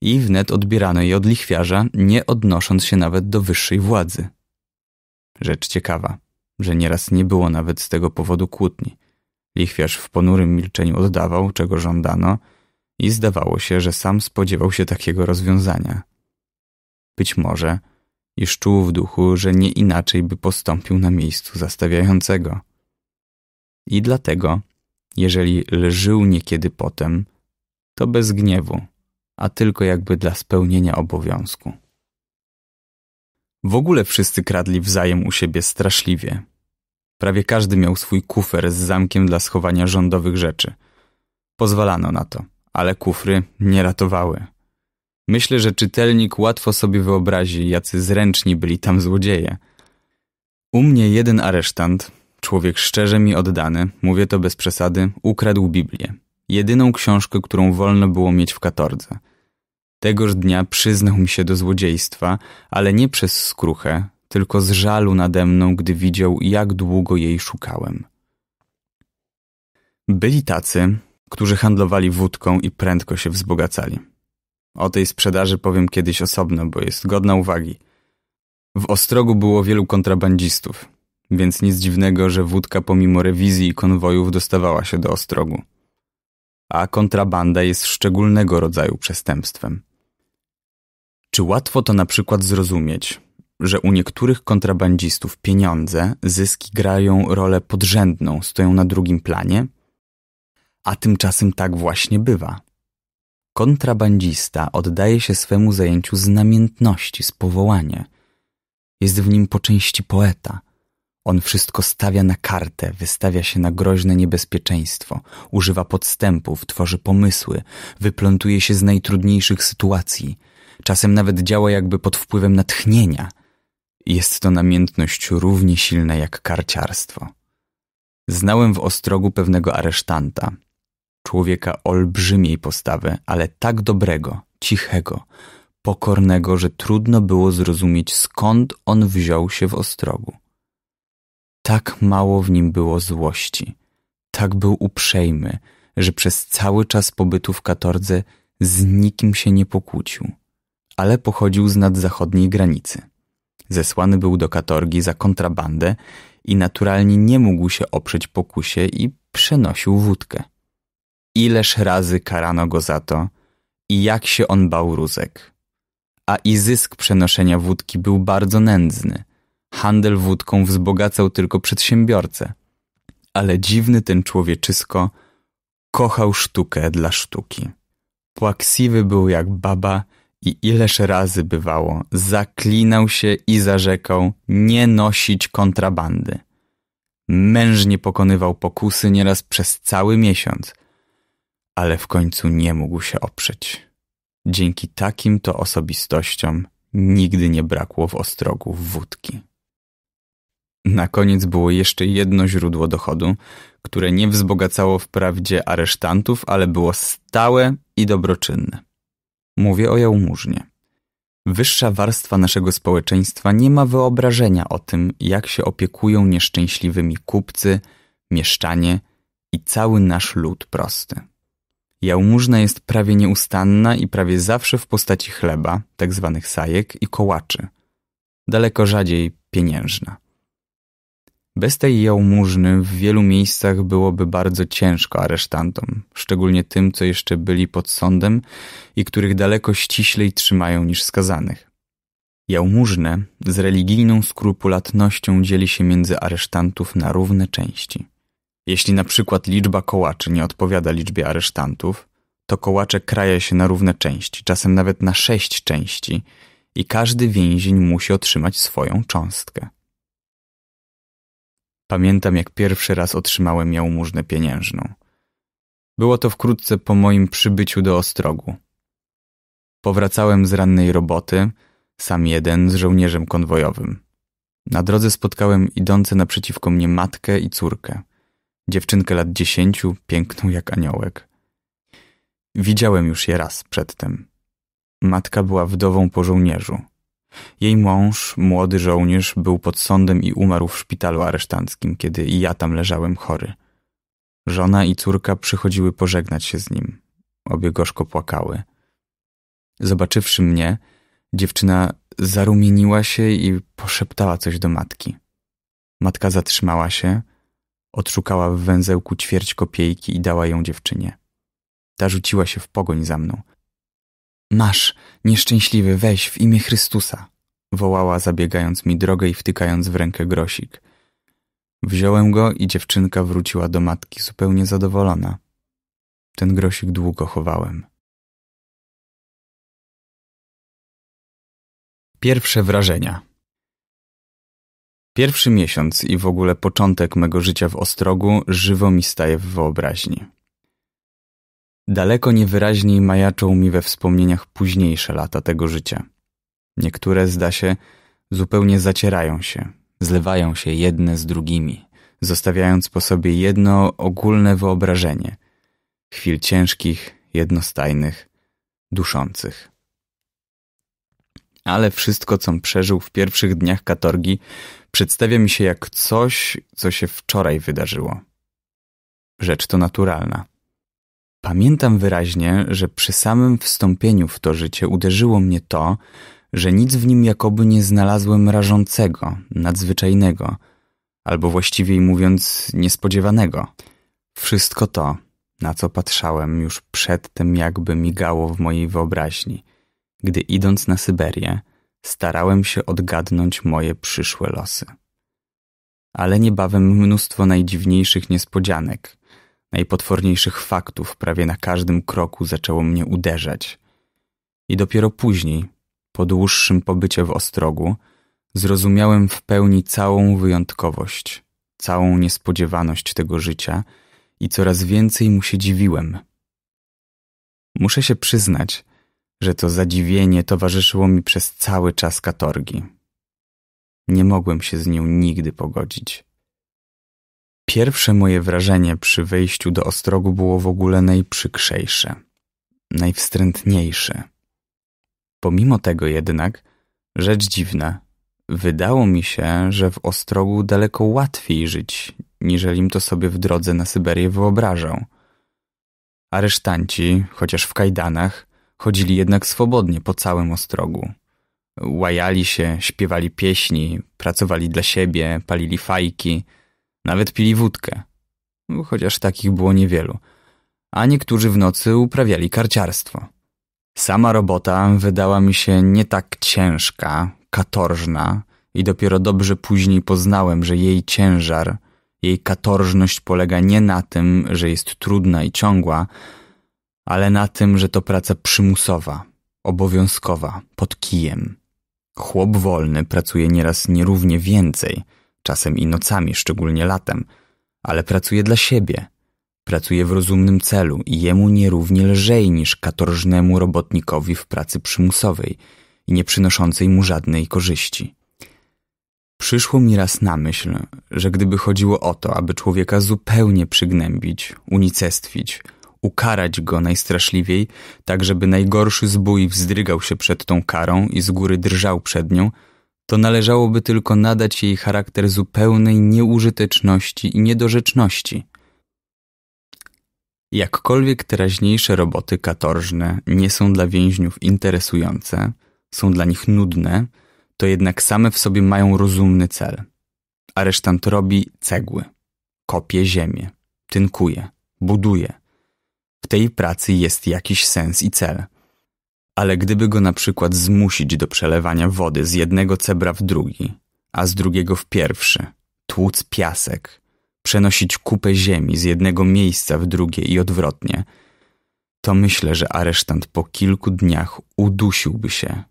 i wnet odbierano je od lichwiarza, nie odnosząc się nawet do wyższej władzy. Rzecz ciekawa, że nieraz nie było nawet z tego powodu kłótni – Lichwiarz w ponurym milczeniu oddawał, czego żądano, i zdawało się, że sam spodziewał się takiego rozwiązania. Być może, iż czuł w duchu, że nie inaczej by postąpił na miejscu zastawiającego. I dlatego, jeżeli lżył niekiedy potem, to bez gniewu, a tylko jakby dla spełnienia obowiązku. W ogóle wszyscy kradli wzajem u siebie straszliwie. Prawie każdy miał swój kufer z zamkiem dla schowania rządowych rzeczy. Pozwalano na to, ale kufry nie ratowały. Myślę, że czytelnik łatwo sobie wyobrazi, jacy zręczni byli tam złodzieje. U mnie jeden aresztant, człowiek szczerze mi oddany, mówię to bez przesady, ukradł Biblię. Jedyną książkę, którą wolno było mieć w katordze. Tegoż dnia przyznał mi się do złodziejstwa, ale nie przez skruchę, tylko z żalu nade mną, gdy widział, jak długo jej szukałem. Byli tacy, którzy handlowali wódką i prędko się wzbogacali. O tej sprzedaży powiem kiedyś osobno, bo jest godna uwagi. W Ostrogu było wielu kontrabandzistów, więc nic dziwnego, że wódka pomimo rewizji i konwojów dostawała się do Ostrogu. A kontrabanda jest szczególnego rodzaju przestępstwem. Czy łatwo to na przykład zrozumieć, że u niektórych kontrabandzistów pieniądze, zyski grają rolę podrzędną, stoją na drugim planie? A tymczasem tak właśnie bywa. Kontrabandzista oddaje się swemu zajęciu z namiętności, z powołania. Jest w nim po części poeta. On wszystko stawia na kartę, wystawia się na groźne niebezpieczeństwo, używa podstępów, tworzy pomysły, wyplątuje się z najtrudniejszych sytuacji – Czasem nawet działa jakby pod wpływem natchnienia, jest to namiętność równie silna jak karciarstwo. Znałem w Ostrogu pewnego aresztanta, człowieka olbrzymiej postawy, ale tak dobrego, cichego, pokornego, że trudno było zrozumieć skąd on wziął się w Ostrogu. Tak mało w nim było złości, tak był uprzejmy, że przez cały czas pobytu w katordze z nikim się nie pokłócił, ale pochodził z nadzachodniej granicy. Zesłany był do katorgi za kontrabandę i naturalnie nie mógł się oprzeć pokusie i przenosił wódkę. Ileż razy karano go za to i jak się on bał rózek. A i zysk przenoszenia wódki był bardzo nędzny. Handel wódką wzbogacał tylko przedsiębiorcę. Ale dziwny ten człowieczysko kochał sztukę dla sztuki. Płaksiwy był jak baba i ileż razy bywało, zaklinał się i zarzekał nie nosić kontrabandy. Mężnie pokonywał pokusy nieraz przez cały miesiąc, ale w końcu nie mógł się oprzeć. Dzięki takim to osobistościom nigdy nie brakło w Ostrogu wódki. Na koniec było jeszcze jedno źródło dochodu, które nie wzbogacało wprawdzie aresztantów, ale było stałe i dobroczynne. Mówię o jałmużnie. Wyższa warstwa naszego społeczeństwa nie ma wyobrażenia o tym, jak się opiekują nieszczęśliwymi kupcy, mieszczanie i cały nasz lud prosty. Jałmużna jest prawie nieustanna i prawie zawsze w postaci chleba, tzw. Tak sajek i kołaczy. Daleko rzadziej pieniężna. Bez tej jałmużny w wielu miejscach byłoby bardzo ciężko aresztantom, szczególnie tym, co jeszcze byli pod sądem i których daleko ściślej trzymają niż skazanych. Jałmużnę z religijną skrupulatnością dzieli się między aresztantów na równe części. Jeśli na przykład liczba kołaczy nie odpowiada liczbie aresztantów, to kołacze kraja się na równe części, czasem nawet na sześć części i każdy więzień musi otrzymać swoją cząstkę. Pamiętam, jak pierwszy raz otrzymałem jałmużnę pieniężną. Było to wkrótce po moim przybyciu do Ostrogu. Powracałem z rannej roboty, sam jeden z żołnierzem konwojowym. Na drodze spotkałem idące naprzeciwko mnie matkę i córkę. Dziewczynkę lat dziesięciu, piękną jak aniołek. Widziałem już je raz przedtem. Matka była wdową po żołnierzu. Jej mąż, młody żołnierz, był pod sądem i umarł w szpitalu aresztanckim, kiedy i ja tam leżałem chory. Żona i córka przychodziły pożegnać się z nim. Obie gorzko płakały. Zobaczywszy mnie, dziewczyna zarumieniła się i poszeptała coś do matki. Matka zatrzymała się, odszukała w węzełku ćwierć kopiejki i dała ją dziewczynie. Ta rzuciła się w pogoń za mną. Masz, nieszczęśliwy, weź w imię Chrystusa, wołała, zabiegając mi drogę i wtykając w rękę grosik. Wziąłem go i dziewczynka wróciła do matki zupełnie zadowolona. Ten grosik długo chowałem. Pierwsze wrażenia. Pierwszy miesiąc i w ogóle początek mego życia w Ostrogu żywo mi staje w wyobraźni. Daleko niewyraźniej majaczą mi we wspomnieniach późniejsze lata tego życia. Niektóre, zda się, zupełnie zacierają się, zlewają się jedne z drugimi, zostawiając po sobie jedno ogólne wyobrażenie chwil ciężkich, jednostajnych, duszących. Ale wszystko, co przeżył w pierwszych dniach katorgi, przedstawia mi się jak coś, co się wczoraj wydarzyło. Rzecz to naturalna. Pamiętam wyraźnie, że przy samym wstąpieniu w to życie uderzyło mnie to, że nic w nim jakoby nie znalazłem rażącego, nadzwyczajnego, albo właściwiej mówiąc, niespodziewanego. Wszystko to, na co patrzałem już przedtem, jakby migało w mojej wyobraźni, gdy idąc na Syberię, starałem się odgadnąć moje przyszłe losy. Ale niebawem mnóstwo najdziwniejszych niespodzianek, najpotworniejszych faktów prawie na każdym kroku zaczęło mnie uderzać. I dopiero później, po dłuższym pobycie w Ostrogu, zrozumiałem w pełni całą wyjątkowość, całą niespodziewaność tego życia i coraz więcej mu się dziwiłem. Muszę się przyznać, że to zadziwienie towarzyszyło mi przez cały czas katorgi. Nie mogłem się z nią nigdy pogodzić. Pierwsze moje wrażenie przy wejściu do ostrogu było w ogóle najprzykrzejsze, najwstrętniejsze. Pomimo tego jednak, rzecz dziwna, wydało mi się, że w ostrogu daleko łatwiej żyć, niżelim to sobie w drodze na Syberię wyobrażał. Aresztanci, chociaż w kajdanach, chodzili jednak swobodnie po całym ostrogu. Łajali się, śpiewali pieśni, pracowali dla siebie, palili fajki – nawet pili wódkę, chociaż takich było niewielu, a niektórzy w nocy uprawiali karciarstwo. Sama robota wydała mi się nie tak ciężka, katorżna i dopiero dobrze później poznałem, że jej ciężar, jej katorżność polega nie na tym, że jest trudna i ciągła, ale na tym, że to praca przymusowa, obowiązkowa, pod kijem. Chłop wolny pracuje nieraz nierównie więcej – czasem i nocami, szczególnie latem, ale pracuje dla siebie. Pracuje w rozumnym celu i jemu nierównie lżej niż katorżnemu robotnikowi w pracy przymusowej i nie przynoszącej mu żadnej korzyści. Przyszło mi raz na myśl, że gdyby chodziło o to, aby człowieka zupełnie przygnębić, unicestwić, ukarać go najstraszliwiej, tak żeby najgorszy zbój wzdrygał się przed tą karą i z góry drżał przed nią – to należałoby tylko nadać jej charakter zupełnej nieużyteczności i niedorzeczności. Jakkolwiek teraźniejsze roboty katorżne nie są dla więźniów interesujące, są dla nich nudne, to jednak same w sobie mają rozumny cel. Aresztant robi cegły, kopie ziemię, tynkuje, buduje. W tej pracy jest jakiś sens i cel – ale gdyby go na przykład zmusić do przelewania wody z jednego cebra w drugi, a z drugiego w pierwszy, tłuc piasek, przenosić kupę ziemi z jednego miejsca w drugie i odwrotnie, to myślę, że aresztant po kilku dniach udusiłby się,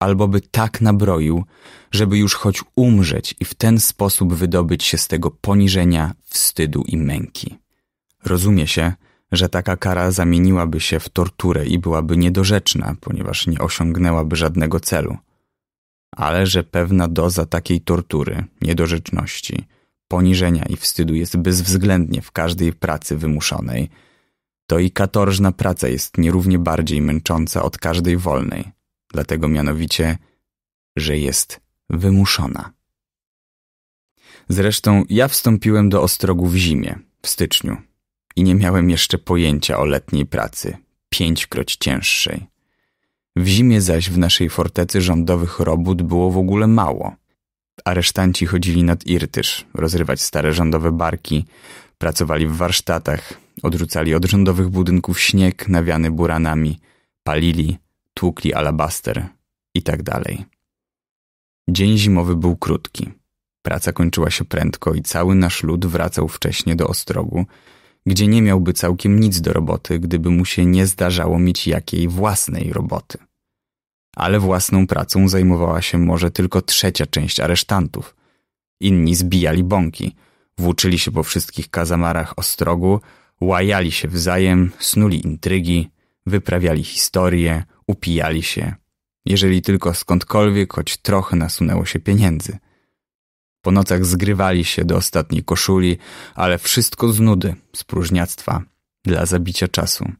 albo by tak nabroił, żeby już choć umrzeć i w ten sposób wydobyć się z tego poniżenia, wstydu i męki. Rozumie się, że taka kara zamieniłaby się w torturę i byłaby niedorzeczna, ponieważ nie osiągnęłaby żadnego celu. Ale że pewna doza takiej tortury, niedorzeczności, poniżenia i wstydu jest bezwzględnie w każdej pracy wymuszonej, to i katorżna praca jest nierównie bardziej męcząca od każdej wolnej, dlatego mianowicie, że jest wymuszona. Zresztą ja wstąpiłem do Ostrogu w zimie, w styczniu i nie miałem jeszcze pojęcia o letniej pracy, pięćkroć cięższej. W zimie zaś w naszej fortecy rządowych robót było w ogóle mało. Aresztanci chodzili nad Irtysz, rozrywać stare rządowe barki, pracowali w warsztatach, odrzucali od rządowych budynków śnieg nawiany buranami, palili, tłukli alabaster i tak dalej. Dzień zimowy był krótki. Praca kończyła się prędko i cały nasz lud wracał wcześnie do Ostrogu, gdzie nie miałby całkiem nic do roboty, gdyby mu się nie zdarzało mieć jakiej własnej roboty. Ale własną pracą zajmowała się może tylko trzecia część aresztantów. Inni zbijali bąki, włóczyli się po wszystkich kazamarach ostrogu, łajali się wzajem, snuli intrygi, wyprawiali historie, upijali się, jeżeli tylko skądkolwiek choć trochę nasunęło się pieniędzy. Po nocach zgrywali się do ostatniej koszuli, ale wszystko z nudy, z próżniactwa, dla zabicia czasu.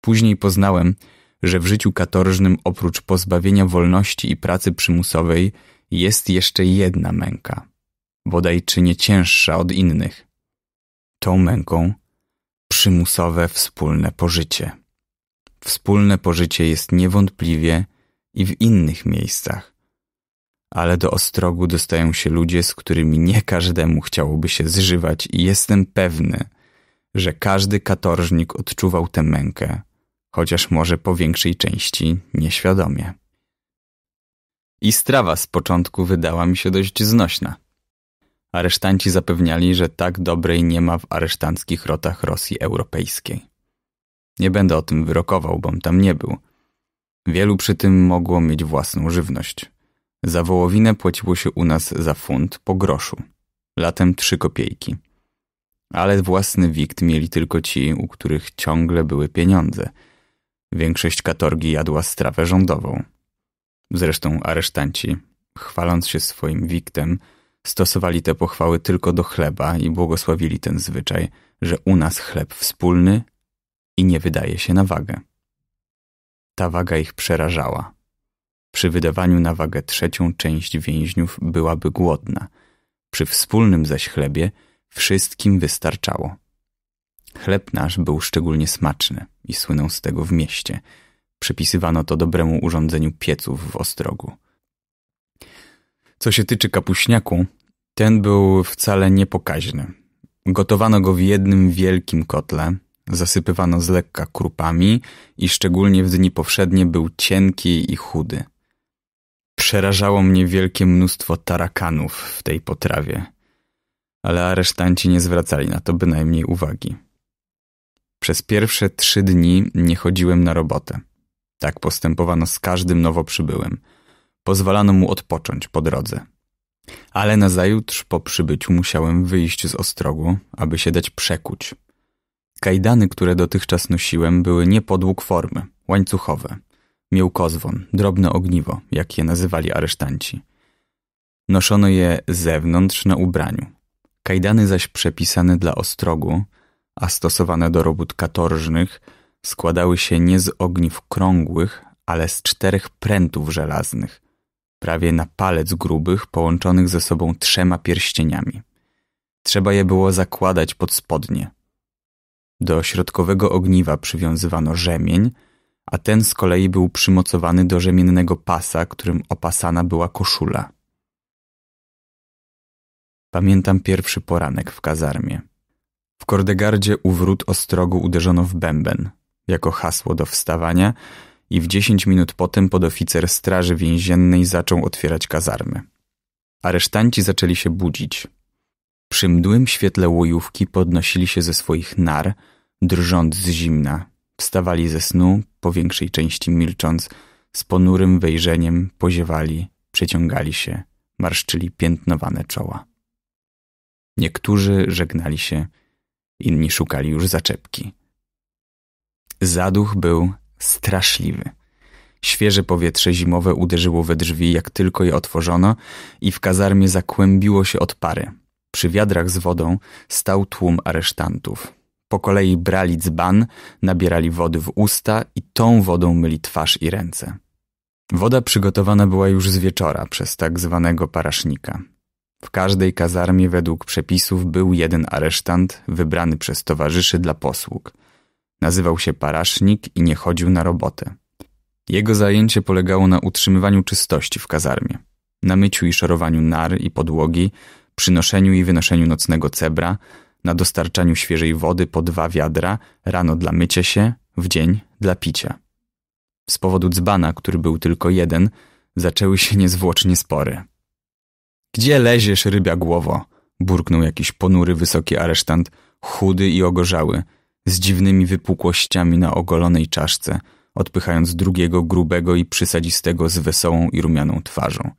Później poznałem, że w życiu katorżnym oprócz pozbawienia wolności i pracy przymusowej jest jeszcze jedna męka, bodaj czy nie cięższa od innych. Tą męką przymusowe wspólne pożycie. Wspólne pożycie jest niewątpliwie i w innych miejscach, ale do ostrogu dostają się ludzie, z którymi nie każdemu chciałoby się zżywać i jestem pewny, że każdy katorżnik odczuwał tę mękę, chociaż może po większej części nieświadomie. I strawa z początku wydała mi się dość znośna. Aresztanci zapewniali, że tak dobrej nie ma w aresztanckich rotach Rosji Europejskiej. Nie będę o tym wyrokował, bom tam nie był. Wielu przy tym mogło mieć własną żywność. Za wołowinę płaciło się u nas za funt po groszu, latem trzy kopiejki. Ale własny wikt mieli tylko ci, u których ciągle były pieniądze. Większość katorgi jadła strawę rządową. Zresztą aresztanci, chwaląc się swoim wiktem, stosowali te pochwały tylko do chleba i błogosławili ten zwyczaj, że u nas chleb wspólny i nie wydaje się na wagę. Ta waga ich przerażała. Przy wydawaniu na wagę trzecią część więźniów byłaby głodna. Przy wspólnym zaś chlebie wszystkim wystarczało. Chleb nasz był szczególnie smaczny i słynął z tego w mieście. Przypisywano to dobremu urządzeniu pieców w Ostrogu. Co się tyczy kapuśniaku, ten był wcale niepokaźny. Gotowano go w jednym wielkim kotle, zasypywano z lekka krupami i szczególnie w dni powszednie był cienki i chudy. Przerażało mnie wielkie mnóstwo tarakanów w tej potrawie, ale aresztanci nie zwracali na to bynajmniej uwagi. Przez pierwsze trzy dni nie chodziłem na robotę. Tak postępowano z każdym nowo przybyłym. Pozwalano mu odpocząć po drodze. Ale nazajutrz po przybyciu musiałem wyjść z ostrogu, aby się dać przekuć. Kajdany, które dotychczas nosiłem, były nie podług formy, łańcuchowe – Miał kozwon, drobne ogniwo, jak je nazywali aresztanci. Noszono je z zewnątrz na ubraniu. Kajdany zaś przepisane dla ostrogu, a stosowane do robót katorżnych, składały się nie z ogniw krągłych, ale z czterech prętów żelaznych, prawie na palec grubych, połączonych ze sobą trzema pierścieniami. Trzeba je było zakładać pod spodnie. Do środkowego ogniwa przywiązywano rzemień – a ten z kolei był przymocowany do rzemiennego pasa, którym opasana była koszula. Pamiętam pierwszy poranek w kazarmie. W Kordegardzie u wrót ostrogu uderzono w bęben, jako hasło do wstawania i w dziesięć minut potem podoficer straży więziennej zaczął otwierać kazarmy. Aresztanci zaczęli się budzić. Przy mdłym świetle łojówki podnosili się ze swoich nar, drżąc z zimna, Wstawali ze snu, po większej części milcząc, z ponurym wejrzeniem poziewali, przeciągali się, marszczyli piętnowane czoła. Niektórzy żegnali się, inni szukali już zaczepki. Zaduch był straszliwy. Świeże powietrze zimowe uderzyło we drzwi, jak tylko je otworzono i w kazarmie zakłębiło się od pary. Przy wiadrach z wodą stał tłum aresztantów. Po kolei brali dzban, nabierali wody w usta i tą wodą myli twarz i ręce. Woda przygotowana była już z wieczora przez tak zwanego paraśnika. W każdej kazarmie według przepisów był jeden aresztant wybrany przez towarzyszy dla posług. Nazywał się paraśnik i nie chodził na robotę. Jego zajęcie polegało na utrzymywaniu czystości w kazarmie, na myciu i szorowaniu nar i podłogi, przynoszeniu i wynoszeniu nocnego cebra, na dostarczaniu świeżej wody po dwa wiadra, rano dla mycia się, w dzień dla picia. Z powodu dzbana, który był tylko jeden, zaczęły się niezwłocznie spory. Gdzie leziesz, rybia głowo? burknął jakiś ponury wysoki aresztant, chudy i ogorzały, z dziwnymi wypukłościami na ogolonej czaszce, odpychając drugiego grubego i przysadzistego z wesołą i rumianą twarzą.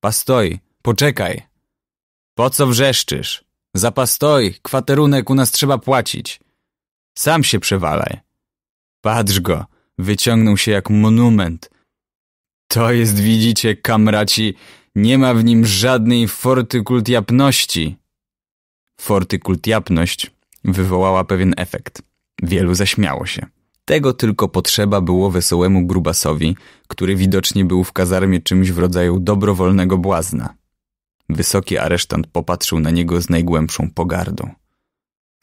Pastoj, poczekaj! Po co wrzeszczysz? Za pastoj, kwaterunek u nas trzeba płacić. Sam się przewalaj. Patrz go, wyciągnął się jak monument. To jest, widzicie, kamraci, nie ma w nim żadnej forty kultiapności. wywołała pewien efekt. Wielu zaśmiało się. Tego tylko potrzeba było wesołemu grubasowi, który widocznie był w kazarmie czymś w rodzaju dobrowolnego błazna. Wysoki aresztant popatrzył na niego z najgłębszą pogardą.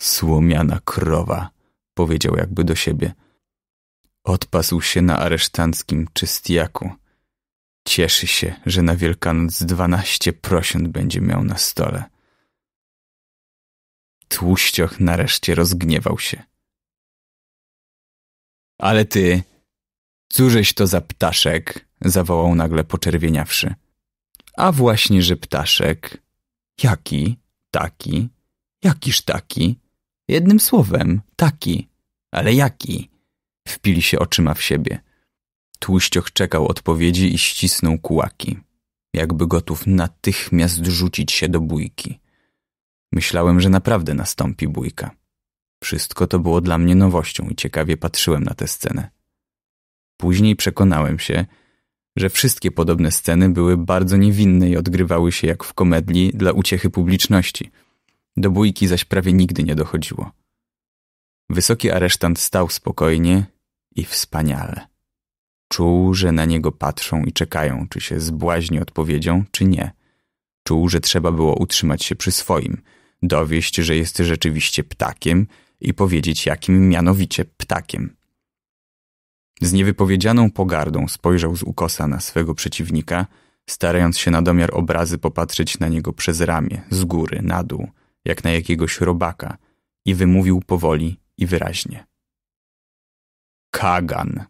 Słomiana krowa, powiedział jakby do siebie. Odpasł się na aresztanckim czystiaku. Cieszy się, że na Wielkanoc dwanaście prosiąt będzie miał na stole. Tłuścioch nareszcie rozgniewał się. Ale ty, cóżeś to za ptaszek? zawołał nagle poczerwieniawszy. A właśnie, że ptaszek. Jaki, taki, jakiż taki. Jednym słowem, taki, ale jaki? Wpili się oczyma w siebie. Tłuścioch czekał odpowiedzi i ścisnął kułaki, jakby gotów natychmiast rzucić się do bójki. Myślałem, że naprawdę nastąpi bójka. Wszystko to było dla mnie nowością i ciekawie patrzyłem na tę scenę. Później przekonałem się, że wszystkie podobne sceny były bardzo niewinne i odgrywały się jak w komedii dla uciechy publiczności. Do bójki zaś prawie nigdy nie dochodziło. Wysoki aresztant stał spokojnie i wspaniale. Czuł, że na niego patrzą i czekają, czy się zbłaźni odpowiedzią, czy nie. Czuł, że trzeba było utrzymać się przy swoim, dowieść, że jest rzeczywiście ptakiem i powiedzieć, jakim mianowicie ptakiem. Z niewypowiedzianą pogardą spojrzał z ukosa na swego przeciwnika, starając się na domiar obrazy popatrzeć na niego przez ramię, z góry, na dół, jak na jakiegoś robaka, i wymówił powoli i wyraźnie. Kagan.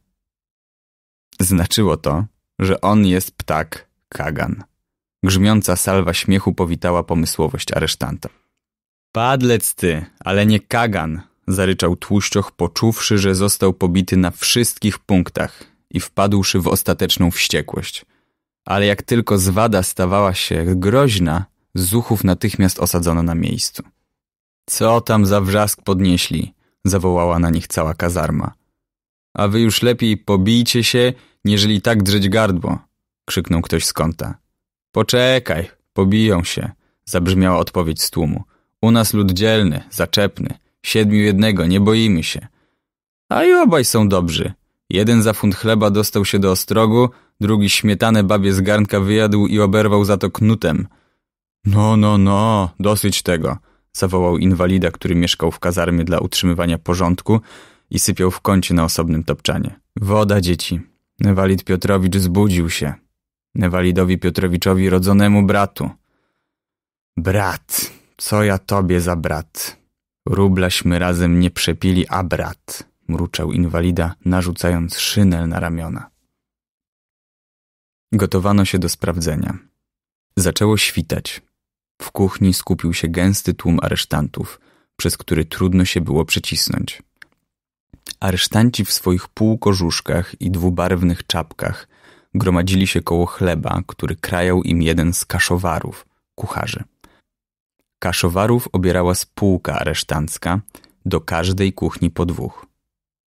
Znaczyło to, że on jest ptak Kagan. Grzmiąca salwa śmiechu powitała pomysłowość aresztanta. Padlec ty, ale nie Kagan, Zaryczał tłuścioch, poczuwszy, że został pobity na wszystkich punktach i wpadłszy w ostateczną wściekłość. Ale jak tylko zwada stawała się groźna, zuchów natychmiast osadzono na miejscu. Co tam za wrzask podnieśli? zawołała na nich cała kazarma. A wy już lepiej pobijcie się, nieżeli tak drzeć gardło, krzyknął ktoś z kąta. Poczekaj, pobiją się, zabrzmiała odpowiedź z tłumu. U nas lud dzielny, zaczepny. Siedmiu jednego, nie boimy się. A i obaj są dobrzy. Jeden za funt chleba dostał się do ostrogu, drugi śmietanę babie z garnka wyjadł i oberwał za to knutem. No, no, no, dosyć tego, zawołał inwalida, który mieszkał w kazarmie dla utrzymywania porządku i sypiał w kącie na osobnym topczanie. Woda, dzieci. Newalid Piotrowicz zbudził się. Newalidowi Piotrowiczowi rodzonemu bratu. Brat, co ja tobie za brat? Rublaśmy razem nie przepili, a brat, mruczał inwalida, narzucając szynel na ramiona. Gotowano się do sprawdzenia. Zaczęło świtać. W kuchni skupił się gęsty tłum aresztantów, przez który trudno się było przecisnąć. Aresztanci w swoich półkorzuszkach i dwubarwnych czapkach gromadzili się koło chleba, który krajał im jeden z kaszowarów, kucharzy. Kaszowarów obierała spółka aresztancka, do każdej kuchni po dwóch.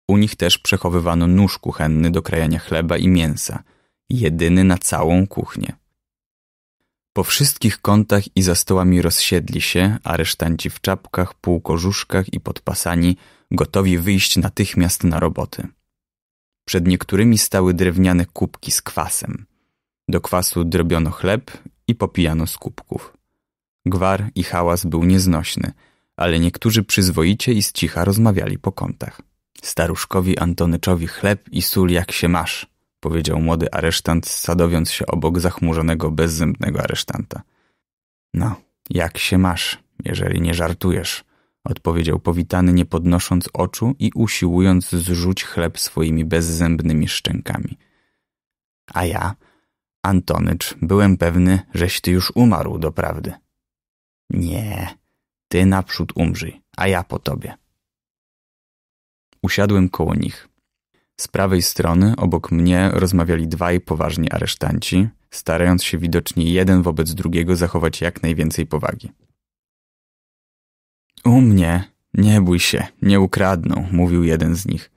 U nich też przechowywano nóż kuchenny do krajania chleba i mięsa, jedyny na całą kuchnię. Po wszystkich kątach i za stołami rozsiedli się aresztanci w czapkach, półkożuszkach i podpasani, gotowi wyjść natychmiast na roboty. Przed niektórymi stały drewniane kubki z kwasem. Do kwasu drobiono chleb i popijano z kubków. Gwar i hałas był nieznośny, ale niektórzy przyzwoicie i z cicha rozmawiali po kątach. Staruszkowi Antonyczowi chleb i sól jak się masz, powiedział młody aresztant, sadowiąc się obok zachmurzonego, bezzębnego aresztanta. No, jak się masz, jeżeli nie żartujesz, odpowiedział powitany, nie podnosząc oczu i usiłując zrzuć chleb swoimi bezzębnymi szczękami. A ja, Antonycz, byłem pewny, żeś ty już umarł doprawdy. Nie, ty naprzód umrzyj, a ja po tobie. Usiadłem koło nich. Z prawej strony obok mnie rozmawiali dwaj poważni aresztanci, starając się widocznie jeden wobec drugiego zachować jak najwięcej powagi. U mnie, nie bój się, nie ukradną, mówił jeden z nich.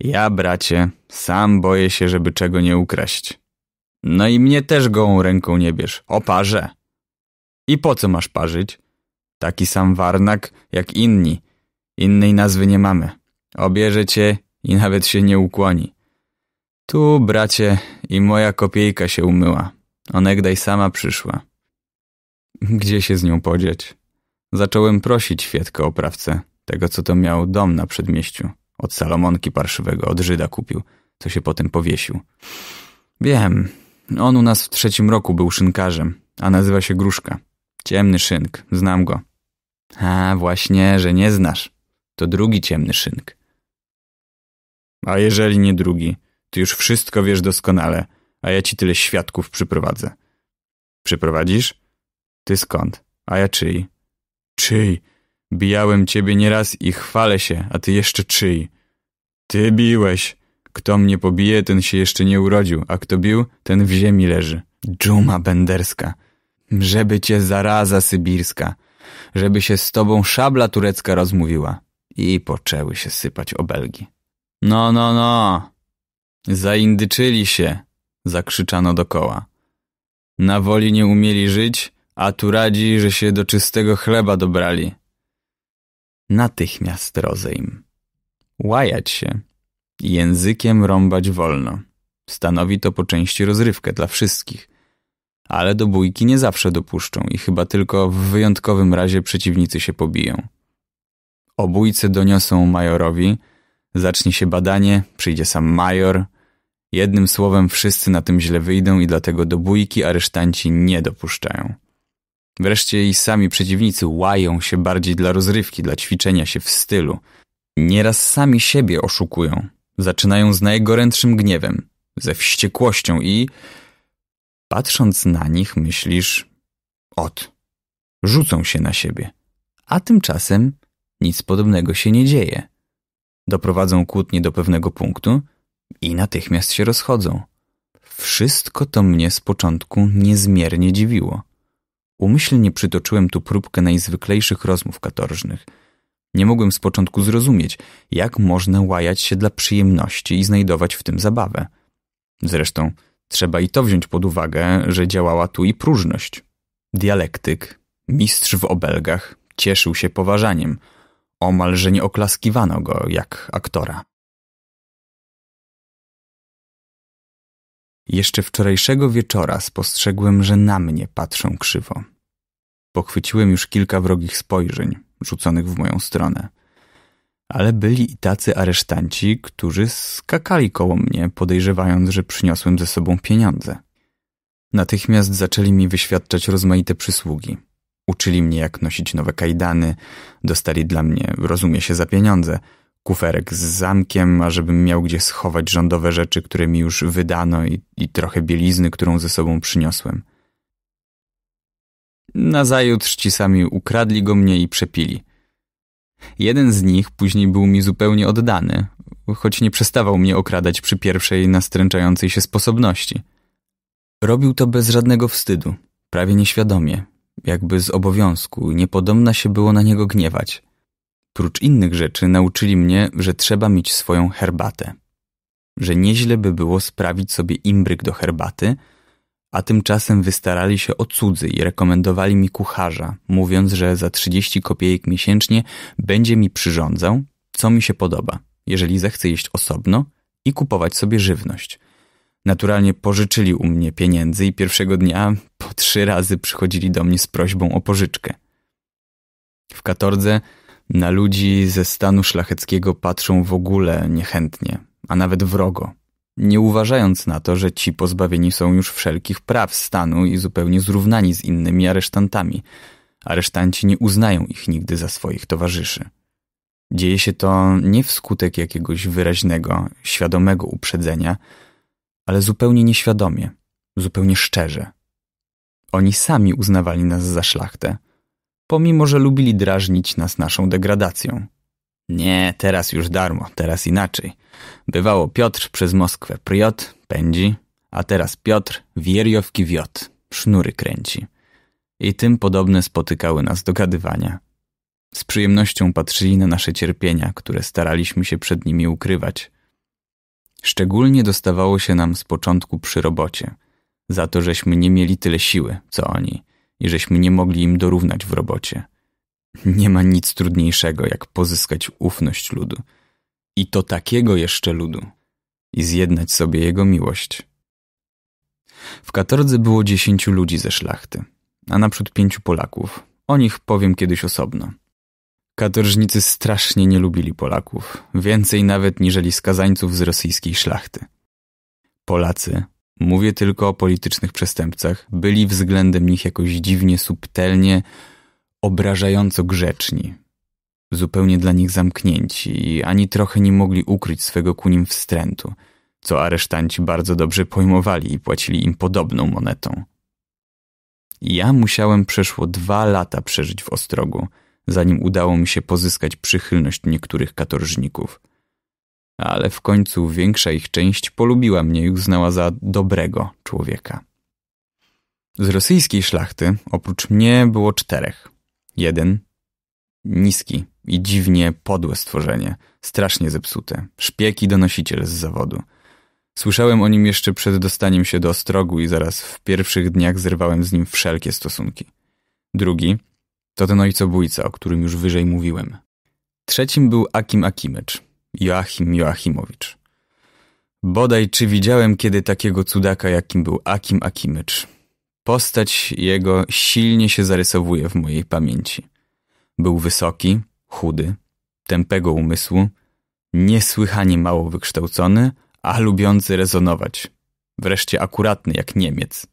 Ja, bracie, sam boję się, żeby czego nie ukraść. No i mnie też gołą ręką nie bierz, oparze. I po co masz parzyć? Taki sam warnak jak inni. Innej nazwy nie mamy. Obierze cię i nawet się nie ukłoni. Tu, bracie, i moja kopiejka się umyła. Onegdaj sama przyszła. Gdzie się z nią podzieć? Zacząłem prosić świetko o prawcę, tego co to miał dom na przedmieściu. Od Salomonki parszywego, od Żyda kupił, co się potem powiesił. Wiem, on u nas w trzecim roku był szynkarzem, a nazywa się Gruszka. Ciemny szynk, znam go. A właśnie, że nie znasz. To drugi ciemny szynk. A jeżeli nie drugi, ty już wszystko wiesz doskonale, a ja ci tyle świadków przyprowadzę. Przyprowadzisz? Ty skąd? A ja czyj? Czyj? Bijałem ciebie nieraz i chwalę się, a ty jeszcze czyj? Ty biłeś. Kto mnie pobije, ten się jeszcze nie urodził, a kto bił, ten w ziemi leży. Dżuma benderska. Żeby cię zaraza sybirska, żeby się z tobą szabla turecka rozmówiła. I poczęły się sypać obelgi. No, no, no! Zaindyczyli się, zakrzyczano dokoła. Na woli nie umieli żyć, a tu radzi, że się do czystego chleba dobrali. Natychmiast rozejm. Łajać się. Językiem rąbać wolno. Stanowi to po części rozrywkę dla wszystkich – ale do bójki nie zawsze dopuszczą i chyba tylko w wyjątkowym razie przeciwnicy się pobiją. Obójcy doniosą majorowi, zacznie się badanie, przyjdzie sam major. Jednym słowem wszyscy na tym źle wyjdą i dlatego do bójki aresztanci nie dopuszczają. Wreszcie i sami przeciwnicy łają się bardziej dla rozrywki, dla ćwiczenia się w stylu. Nieraz sami siebie oszukują. Zaczynają z najgorętszym gniewem, ze wściekłością i Patrząc na nich, myślisz: ot, rzucą się na siebie, a tymczasem nic podobnego się nie dzieje. Doprowadzą kłótnie do pewnego punktu i natychmiast się rozchodzą. Wszystko to mnie z początku niezmiernie dziwiło. Umyślnie przytoczyłem tu próbkę najzwyklejszych rozmów katorżnych. Nie mogłem z początku zrozumieć, jak można łajać się dla przyjemności i znajdować w tym zabawę. Zresztą, Trzeba i to wziąć pod uwagę, że działała tu i próżność. Dialektyk, mistrz w obelgach, cieszył się poważaniem. Omalże nie oklaskiwano go jak aktora. Jeszcze wczorajszego wieczora spostrzegłem, że na mnie patrzą krzywo. Pochwyciłem już kilka wrogich spojrzeń rzuconych w moją stronę – ale byli i tacy aresztanci, którzy skakali koło mnie, podejrzewając, że przyniosłem ze sobą pieniądze. Natychmiast zaczęli mi wyświadczać rozmaite przysługi. Uczyli mnie, jak nosić nowe kajdany, dostali dla mnie, rozumie się, za pieniądze, kuferek z zamkiem, ażebym miał gdzie schować rządowe rzeczy, które mi już wydano i, i trochę bielizny, którą ze sobą przyniosłem. Nazajutrz ci sami ukradli go mnie i przepili – Jeden z nich później był mi zupełnie oddany, choć nie przestawał mnie okradać przy pierwszej nastręczającej się sposobności. Robił to bez żadnego wstydu, prawie nieświadomie, jakby z obowiązku, niepodobna się było na niego gniewać. Prócz innych rzeczy nauczyli mnie, że trzeba mieć swoją herbatę. Że nieźle by było sprawić sobie imbryk do herbaty – a tymczasem wystarali się o cudzy i rekomendowali mi kucharza, mówiąc, że za 30 kopiejek miesięcznie będzie mi przyrządzał, co mi się podoba, jeżeli zechce jeść osobno i kupować sobie żywność. Naturalnie pożyczyli u mnie pieniędzy i pierwszego dnia po trzy razy przychodzili do mnie z prośbą o pożyczkę. W katordze na ludzi ze stanu szlacheckiego patrzą w ogóle niechętnie, a nawet wrogo nie uważając na to, że ci pozbawieni są już wszelkich praw stanu i zupełnie zrównani z innymi aresztantami. Aresztanci nie uznają ich nigdy za swoich towarzyszy. Dzieje się to nie wskutek jakiegoś wyraźnego, świadomego uprzedzenia, ale zupełnie nieświadomie, zupełnie szczerze. Oni sami uznawali nas za szlachtę, pomimo że lubili drażnić nas naszą degradacją. Nie, teraz już darmo, teraz inaczej. Bywało Piotr przez Moskwę priot, pędzi, a teraz Piotr wierjowki wiot, sznury kręci. I tym podobne spotykały nas dogadywania. Z przyjemnością patrzyli na nasze cierpienia, które staraliśmy się przed nimi ukrywać. Szczególnie dostawało się nam z początku przy robocie, za to, żeśmy nie mieli tyle siły, co oni i żeśmy nie mogli im dorównać w robocie. Nie ma nic trudniejszego, jak pozyskać ufność ludu. I to takiego jeszcze ludu. I zjednać sobie jego miłość. W katordze było dziesięciu ludzi ze szlachty, a naprzód pięciu Polaków. O nich powiem kiedyś osobno. Katorżnicy strasznie nie lubili Polaków, więcej nawet niżeli skazańców z rosyjskiej szlachty. Polacy, mówię tylko o politycznych przestępcach, byli względem nich jakoś dziwnie, subtelnie, obrażająco grzeczni. Zupełnie dla nich zamknięci i ani trochę nie mogli ukryć swego ku nim wstrętu, co aresztanci bardzo dobrze pojmowali i płacili im podobną monetą. Ja musiałem przeszło dwa lata przeżyć w Ostrogu, zanim udało mi się pozyskać przychylność niektórych katorżników. Ale w końcu większa ich część polubiła mnie i uznała za dobrego człowieka. Z rosyjskiej szlachty oprócz mnie było czterech. Jeden. Niski i dziwnie podłe stworzenie, strasznie zepsute. Szpieg i donosiciel z zawodu. Słyszałem o nim jeszcze przed dostaniem się do Ostrogu i zaraz w pierwszych dniach zerwałem z nim wszelkie stosunki. Drugi to ten ojcobójca, o którym już wyżej mówiłem. Trzecim był Akim Akimecz, Joachim Joachimowicz. Bodaj czy widziałem kiedy takiego cudaka, jakim był Akim Akimecz. Postać jego silnie się zarysowuje w mojej pamięci. Był wysoki, chudy, tępego umysłu, niesłychanie mało wykształcony, a lubiący rezonować. Wreszcie akuratny jak Niemiec.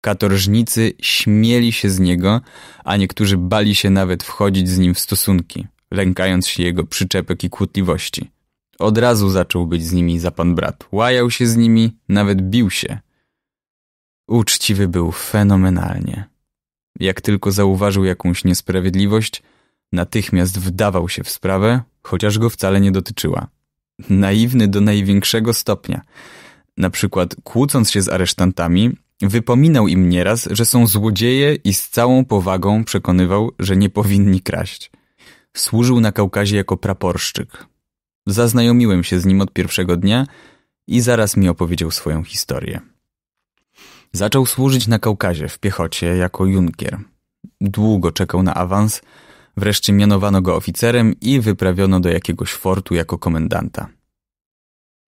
Katorżnicy śmieli się z niego, a niektórzy bali się nawet wchodzić z nim w stosunki, lękając się jego przyczepek i kłótliwości. Od razu zaczął być z nimi za pan brat. Łajał się z nimi, nawet bił się. Uczciwy był fenomenalnie. Jak tylko zauważył jakąś niesprawiedliwość, natychmiast wdawał się w sprawę, chociaż go wcale nie dotyczyła. Naiwny do największego stopnia. Na przykład kłócąc się z aresztantami, wypominał im nieraz, że są złodzieje i z całą powagą przekonywał, że nie powinni kraść. Służył na Kaukazie jako praporszczyk. Zaznajomiłem się z nim od pierwszego dnia i zaraz mi opowiedział swoją historię. Zaczął służyć na Kaukazie w piechocie jako junkier. Długo czekał na awans, wreszcie mianowano go oficerem i wyprawiono do jakiegoś fortu jako komendanta.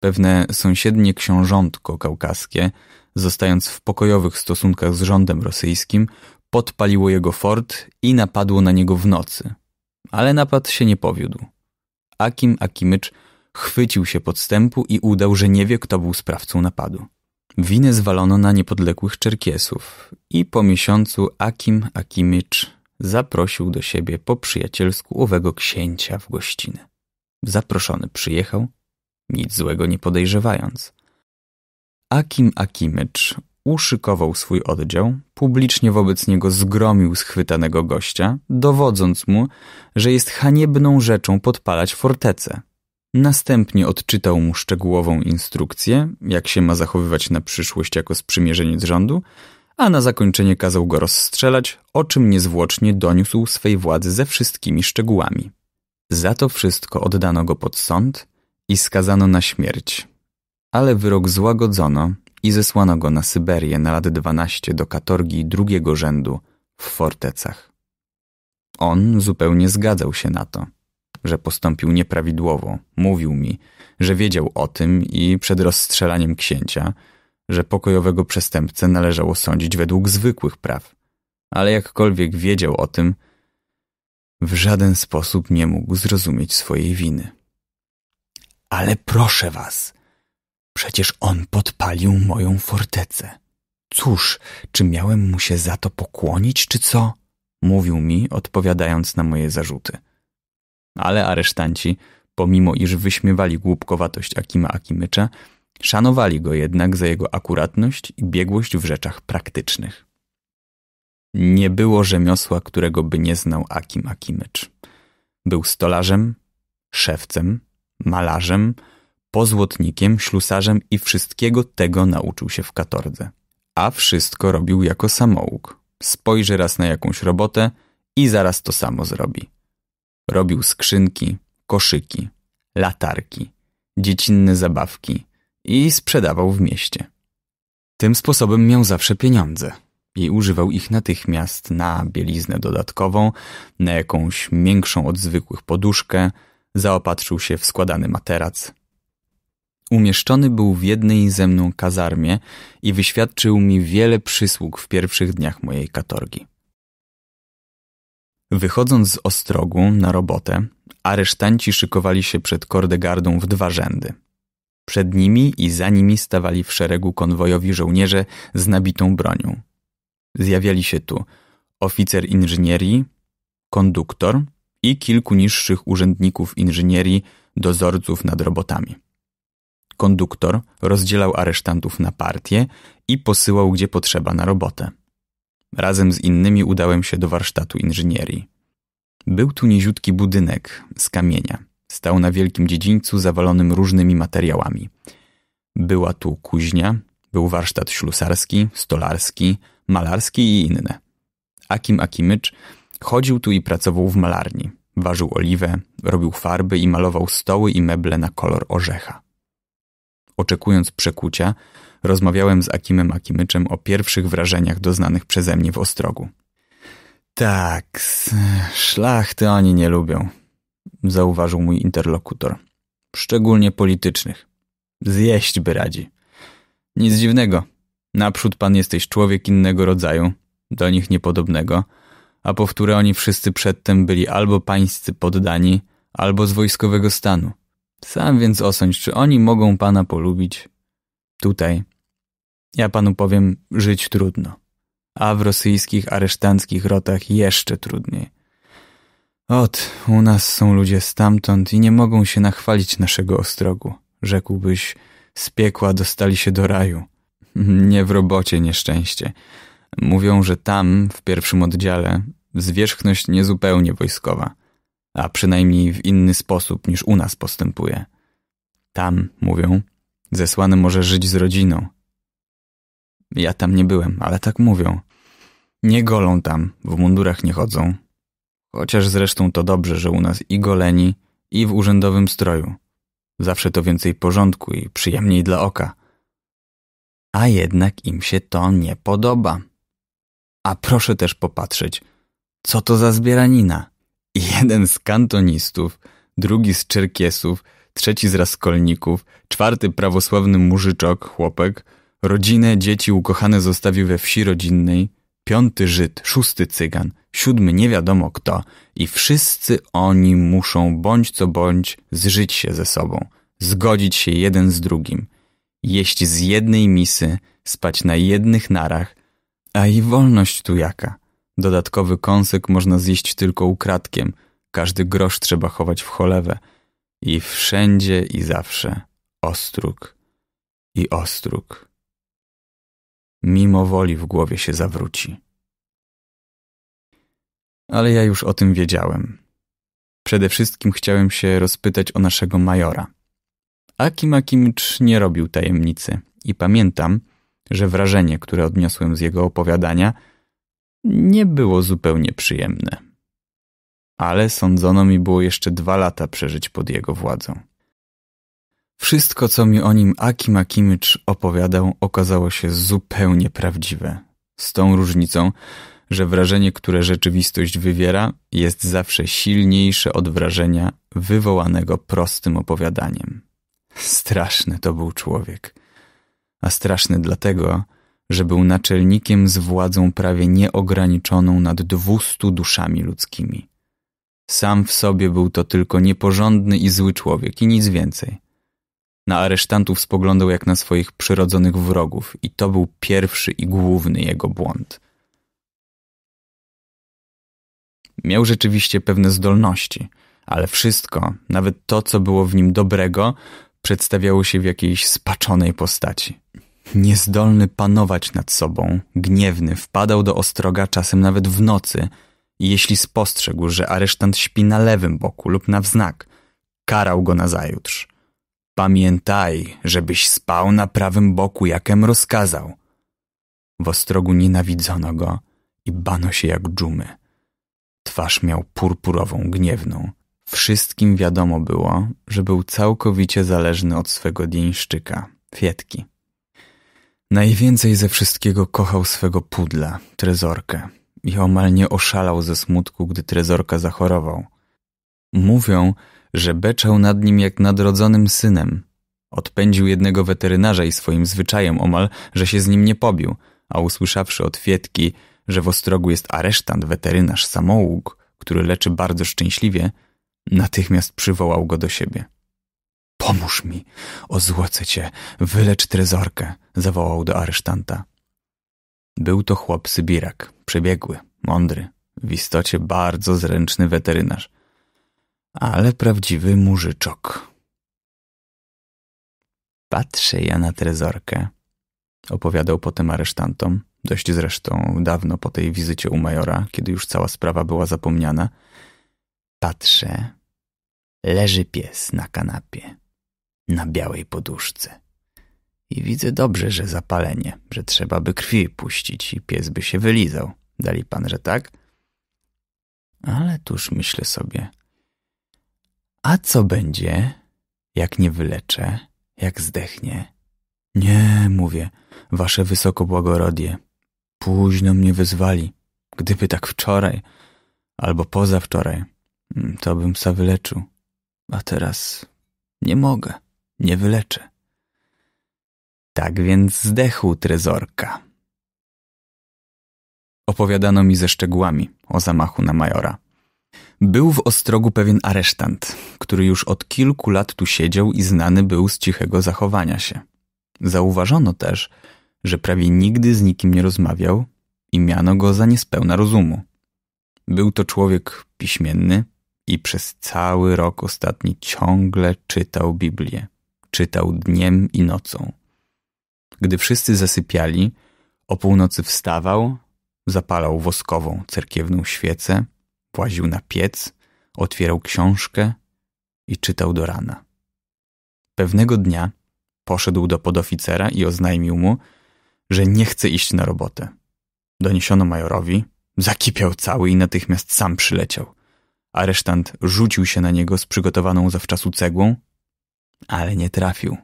Pewne sąsiednie książątko kaukaskie, zostając w pokojowych stosunkach z rządem rosyjskim, podpaliło jego fort i napadło na niego w nocy. Ale napad się nie powiódł. Akim Akimycz chwycił się podstępu i udał, że nie wie, kto był sprawcą napadu. Winy zwalono na niepodległych Czerkiesów i po miesiącu Akim Akimicz zaprosił do siebie po przyjacielsku owego księcia w gościnę. Zaproszony przyjechał, nic złego nie podejrzewając. Akim Akimycz uszykował swój oddział, publicznie wobec niego zgromił schwytanego gościa, dowodząc mu, że jest haniebną rzeczą podpalać fortece, Następnie odczytał mu szczegółową instrukcję, jak się ma zachowywać na przyszłość jako sprzymierzeniec rządu, a na zakończenie kazał go rozstrzelać, o czym niezwłocznie doniósł swej władzy ze wszystkimi szczegółami. Za to wszystko oddano go pod sąd i skazano na śmierć. Ale wyrok złagodzono i zesłano go na Syberię na lat 12 do katorgi drugiego rzędu w fortecach. On zupełnie zgadzał się na to że postąpił nieprawidłowo. Mówił mi, że wiedział o tym i przed rozstrzelaniem księcia, że pokojowego przestępcę należało sądzić według zwykłych praw. Ale jakkolwiek wiedział o tym, w żaden sposób nie mógł zrozumieć swojej winy. Ale proszę was, przecież on podpalił moją fortecę. Cóż, czy miałem mu się za to pokłonić, czy co? Mówił mi, odpowiadając na moje zarzuty ale aresztanci, pomimo iż wyśmiewali głupkowatość Akima Akimycza, szanowali go jednak za jego akuratność i biegłość w rzeczach praktycznych. Nie było rzemiosła, którego by nie znał Akim Akimycz. Był stolarzem, szewcem, malarzem, pozłotnikiem, ślusarzem i wszystkiego tego nauczył się w katordze. A wszystko robił jako samouk. Spojrzy raz na jakąś robotę i zaraz to samo zrobi. Robił skrzynki, koszyki, latarki, dziecinne zabawki i sprzedawał w mieście. Tym sposobem miał zawsze pieniądze i używał ich natychmiast na bieliznę dodatkową, na jakąś większą od zwykłych poduszkę, zaopatrzył się w składany materac. Umieszczony był w jednej ze mną kazarmie i wyświadczył mi wiele przysług w pierwszych dniach mojej katorgi. Wychodząc z ostrogu na robotę, aresztanci szykowali się przed kordegardą w dwa rzędy. Przed nimi i za nimi stawali w szeregu konwojowi żołnierze z nabitą bronią. Zjawiali się tu oficer inżynierii, konduktor i kilku niższych urzędników inżynierii, dozorców nad robotami. Konduktor rozdzielał aresztantów na partie i posyłał gdzie potrzeba na robotę. Razem z innymi udałem się do warsztatu inżynierii. Był tu niziutki budynek z kamienia. Stał na wielkim dziedzińcu zawalonym różnymi materiałami. Była tu kuźnia, był warsztat ślusarski, stolarski, malarski i inne. Akim Akimycz chodził tu i pracował w malarni. Ważył oliwę, robił farby i malował stoły i meble na kolor orzecha. Oczekując przekucia, rozmawiałem z Akimem Akimyczem o pierwszych wrażeniach doznanych przeze mnie w Ostrogu. Tak, szlachty oni nie lubią, zauważył mój interlokutor. Szczególnie politycznych. Zjeść by radzi. Nic dziwnego. Naprzód pan jesteś człowiek innego rodzaju, do nich niepodobnego, a powtóre oni wszyscy przedtem byli albo pańscy poddani, albo z wojskowego stanu. Sam więc osądź, czy oni mogą pana polubić, Tutaj, ja panu powiem, żyć trudno, a w rosyjskich aresztanckich rotach jeszcze trudniej. Ot, u nas są ludzie stamtąd i nie mogą się nachwalić naszego ostrogu. Rzekłbyś, z piekła dostali się do raju. [LAUGHS] Nie w robocie nieszczęście. Mówią, że tam, w pierwszym oddziale, zwierzchność niezupełnie wojskowa, a przynajmniej w inny sposób niż u nas postępuje. Tam, mówią, Zesłany może żyć z rodziną. Ja tam nie byłem, ale tak mówią. Nie golą tam, w mundurach nie chodzą. Chociaż zresztą to dobrze, że u nas i goleni, i w urzędowym stroju. Zawsze to więcej porządku i przyjemniej dla oka. A jednak im się to nie podoba. A proszę też popatrzeć, co to za zbieranina. Jeden z kantonistów, drugi z czerkiesów, trzeci z raskolników, czwarty prawosławny murzyczok, chłopek, rodzinę, dzieci ukochane zostawił we wsi rodzinnej, piąty Żyd, szósty Cygan, siódmy nie wiadomo kto i wszyscy oni muszą bądź co bądź zżyć się ze sobą, zgodzić się jeden z drugim, jeść z jednej misy, spać na jednych narach, a i wolność tu jaka. Dodatkowy kąsek można zjeść tylko ukradkiem, każdy grosz trzeba chować w cholewę – i wszędzie i zawsze ostróg i ostróg. Mimo woli w głowie się zawróci. Ale ja już o tym wiedziałem. Przede wszystkim chciałem się rozpytać o naszego majora. Akim Akimcz nie robił tajemnicy i pamiętam, że wrażenie, które odniosłem z jego opowiadania, nie było zupełnie przyjemne ale sądzono mi było jeszcze dwa lata przeżyć pod jego władzą. Wszystko, co mi o nim Akim Akimycz opowiadał, okazało się zupełnie prawdziwe. Z tą różnicą, że wrażenie, które rzeczywistość wywiera, jest zawsze silniejsze od wrażenia wywołanego prostym opowiadaniem. Straszny to był człowiek. A straszny dlatego, że był naczelnikiem z władzą prawie nieograniczoną nad dwustu duszami ludzkimi. Sam w sobie był to tylko nieporządny i zły człowiek i nic więcej. Na aresztantów spoglądał jak na swoich przyrodzonych wrogów i to był pierwszy i główny jego błąd. Miał rzeczywiście pewne zdolności, ale wszystko, nawet to, co było w nim dobrego, przedstawiało się w jakiejś spaczonej postaci. Niezdolny panować nad sobą, gniewny, wpadał do ostroga czasem nawet w nocy – i jeśli spostrzegł, że aresztant śpi na lewym boku lub na wznak, karał go nazajutrz. Pamiętaj, żebyś spał na prawym boku, jakem rozkazał. W ostrogu nienawidzono go i bano się jak dżumy. Twarz miał purpurową, gniewną. Wszystkim wiadomo było, że był całkowicie zależny od swego dienszczyka, Fietki. Najwięcej ze wszystkiego kochał swego pudla, trezorkę, i nie oszalał ze smutku, gdy trezorka zachorował. Mówią, że beczał nad nim jak nadrodzonym synem. Odpędził jednego weterynarza i swoim zwyczajem omal, że się z nim nie pobił, a usłyszawszy od Fietki, że w Ostrogu jest aresztant, weterynarz, samołóg, który leczy bardzo szczęśliwie, natychmiast przywołał go do siebie. Pomóż mi, o złoce cię, wylecz trezorkę, zawołał do aresztanta. Był to chłop Sybirak przebiegły, mądry, w istocie bardzo zręczny weterynarz, ale prawdziwy murzyczok. Patrzę ja na trezorkę, opowiadał potem aresztantom, dość zresztą dawno po tej wizycie u majora, kiedy już cała sprawa była zapomniana. Patrzę, leży pies na kanapie, na białej poduszce. I widzę dobrze, że zapalenie, że trzeba by krwi puścić i pies by się wylizał. Dali pan, że tak? Ale tuż myślę sobie. A co będzie, jak nie wyleczę, jak zdechnie? Nie, mówię, wasze wysoko błagorodie. Późno mnie wyzwali. Gdyby tak wczoraj, albo pozawczoraj, mm, to bym psa wyleczył. A teraz nie mogę, nie wyleczę. Tak więc zdechł trezorka. Opowiadano mi ze szczegółami o zamachu na majora. Był w Ostrogu pewien aresztant, który już od kilku lat tu siedział i znany był z cichego zachowania się. Zauważono też, że prawie nigdy z nikim nie rozmawiał i miano go za niespełna rozumu. Był to człowiek piśmienny i przez cały rok ostatni ciągle czytał Biblię. Czytał dniem i nocą. Gdy wszyscy zasypiali, o północy wstawał, Zapalał woskową, cerkiewną świecę, właził na piec, otwierał książkę i czytał do rana. Pewnego dnia poszedł do podoficera i oznajmił mu, że nie chce iść na robotę. Doniesiono majorowi, zakipiał cały i natychmiast sam przyleciał. Aresztant rzucił się na niego z przygotowaną zawczasu cegłą, ale nie trafił.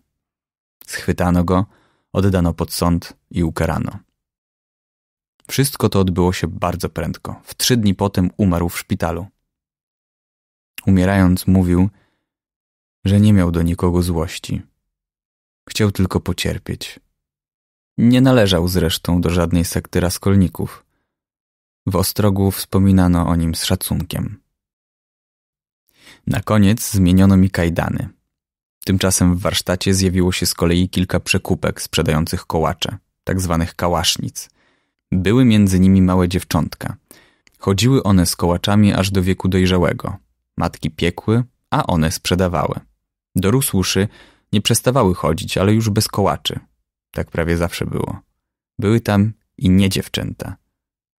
Schwytano go, oddano pod sąd i ukarano. Wszystko to odbyło się bardzo prędko. W trzy dni potem umarł w szpitalu. Umierając, mówił, że nie miał do nikogo złości. Chciał tylko pocierpieć. Nie należał zresztą do żadnej sekty raskolników. W Ostrogu wspominano o nim z szacunkiem. Na koniec zmieniono mi kajdany. Tymczasem w warsztacie zjawiło się z kolei kilka przekupek sprzedających kołacze, tak zwanych kałasznic. Były między nimi małe dziewczątka. Chodziły one z kołaczami aż do wieku dojrzałego. Matki piekły, a one sprzedawały. Dorósłszy nie przestawały chodzić, ale już bez kołaczy. Tak prawie zawsze było. Były tam i nie dziewczęta.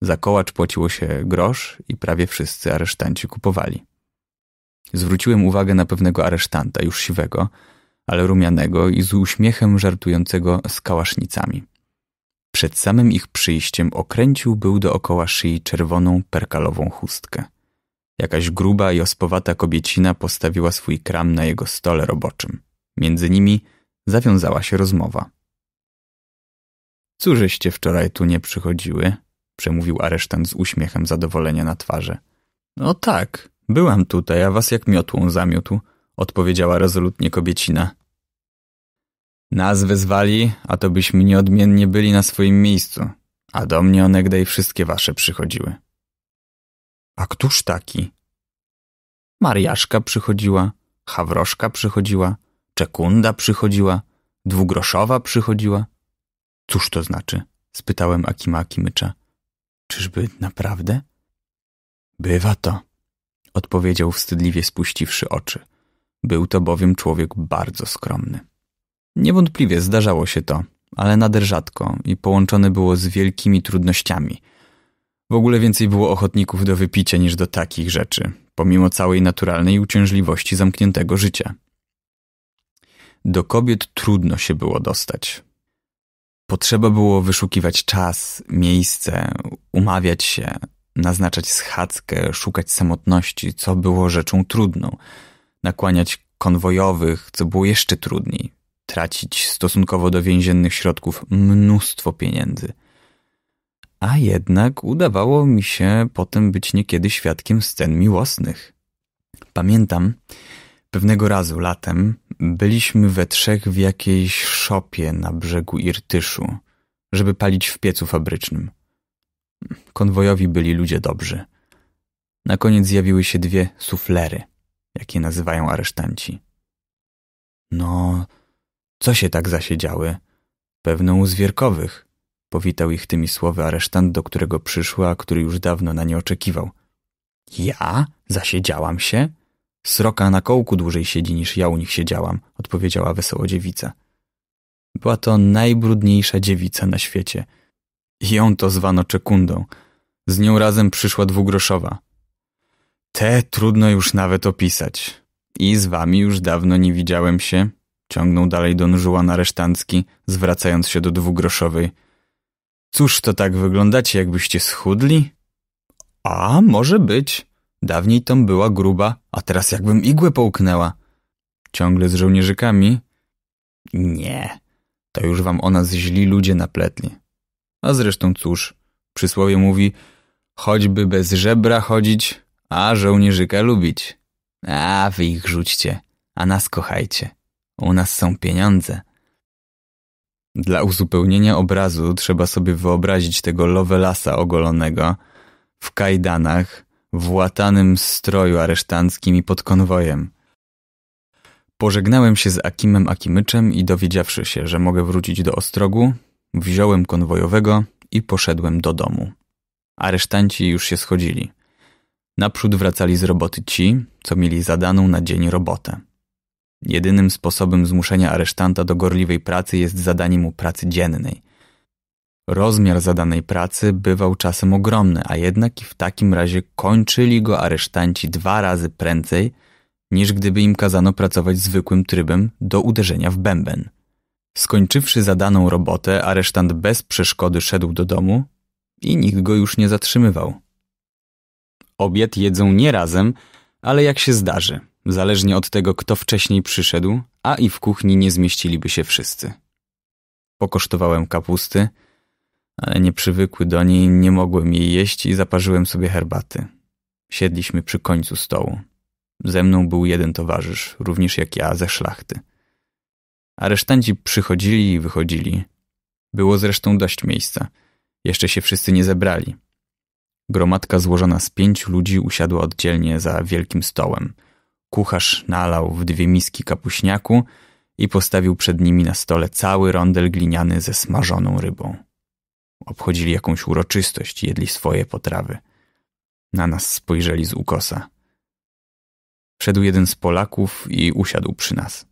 Za kołacz płaciło się grosz i prawie wszyscy aresztanci kupowali. Zwróciłem uwagę na pewnego aresztanta, już siwego, ale rumianego i z uśmiechem żartującego z kałasznicami. Przed samym ich przyjściem okręcił był dookoła szyi czerwoną, perkalową chustkę. Jakaś gruba i ospowata kobiecina postawiła swój kram na jego stole roboczym. Między nimi zawiązała się rozmowa. Cóżeście wczoraj tu nie przychodziły? przemówił aresztant z uśmiechem zadowolenia na twarzy. No tak, byłam tutaj, a was jak miotłą zamiótł, odpowiedziała rezolutnie kobiecina. Nas wezwali, a to byśmy nieodmiennie byli na swoim miejscu, a do mnie onegdaj wszystkie wasze przychodziły. A któż taki? Mariaszka przychodziła, Hawroszka przychodziła, Czekunda przychodziła, Dwugroszowa przychodziła. Cóż to znaczy? spytałem Akima Akimycza. Czyżby naprawdę? Bywa to, odpowiedział wstydliwie spuściwszy oczy. Był to bowiem człowiek bardzo skromny. Niewątpliwie zdarzało się to, ale nader rzadko i połączone było z wielkimi trudnościami. W ogóle więcej było ochotników do wypicia niż do takich rzeczy, pomimo całej naturalnej uciążliwości zamkniętego życia. Do kobiet trudno się było dostać. Potrzeba było wyszukiwać czas, miejsce, umawiać się, naznaczać schadzkę, szukać samotności, co było rzeczą trudną, nakłaniać konwojowych, co było jeszcze trudniej, tracić stosunkowo do więziennych środków mnóstwo pieniędzy. A jednak udawało mi się potem być niekiedy świadkiem scen miłosnych. Pamiętam, pewnego razu latem byliśmy we trzech w jakiejś szopie na brzegu Irtyszu, żeby palić w piecu fabrycznym. Konwojowi byli ludzie dobrzy. Na koniec zjawiły się dwie suflery, jakie nazywają aresztanci. No, co się tak zasiedziały? Pewną u zwierkowych. Powitał ich tymi słowy aresztant, do którego przyszła, który już dawno na nie oczekiwał. Ja? Zasiedziałam się? Sroka na kołku dłużej siedzi niż ja u nich siedziałam, odpowiedziała wesoło dziewica. Była to najbrudniejsza dziewica na świecie. Ją to zwano czekundą. Z nią razem przyszła dwugroszowa. Te trudno już nawet opisać. I z wami już dawno nie widziałem się, ciągnął dalej Don Juan aresztancki, zwracając się do dwugroszowej. Cóż to tak wyglądacie, jakbyście schudli? A, może być. Dawniej Tom była gruba, a teraz jakbym igłę połknęła. Ciągle z żołnierzykami? Nie, to już wam o nas źli ludzie napletli. A zresztą cóż, przysłowie mówi, choćby bez żebra chodzić, a żołnierzyka lubić. A wy ich rzućcie, a nas kochajcie. U nas są pieniądze. Dla uzupełnienia obrazu trzeba sobie wyobrazić tego Lovelasa ogolonego, w kajdanach, w łatanym stroju aresztanckim i pod konwojem. Pożegnałem się z Akimem Akimyczem i dowiedziawszy się, że mogę wrócić do Ostrogu, wziąłem konwojowego i poszedłem do domu. Aresztanci już się schodzili. Naprzód wracali z roboty ci, co mieli zadaną na dzień robotę. Jedynym sposobem zmuszenia aresztanta do gorliwej pracy jest zadanie mu pracy dziennej. Rozmiar zadanej pracy bywał czasem ogromny, a jednak i w takim razie kończyli go aresztanci dwa razy prędzej, niż gdyby im kazano pracować zwykłym trybem do uderzenia w bęben. Skończywszy zadaną robotę, aresztant bez przeszkody szedł do domu i nikt go już nie zatrzymywał. Obiad jedzą nie razem, ale jak się zdarzy – Zależnie od tego, kto wcześniej przyszedł, a i w kuchni nie zmieściliby się wszyscy. Pokosztowałem kapusty, ale nie przywykły do niej, nie mogłem jej jeść i zaparzyłem sobie herbaty. Siedliśmy przy końcu stołu. Ze mną był jeden towarzysz, również jak ja, ze szlachty. Aresztanci przychodzili i wychodzili. Było zresztą dość miejsca. Jeszcze się wszyscy nie zebrali. Gromadka złożona z pięciu ludzi usiadła oddzielnie za wielkim stołem – Kucharz nalał w dwie miski kapuśniaku i postawił przed nimi na stole cały rondel gliniany ze smażoną rybą. Obchodzili jakąś uroczystość, jedli swoje potrawy. Na nas spojrzeli z ukosa. Wszedł jeden z Polaków i usiadł przy nas.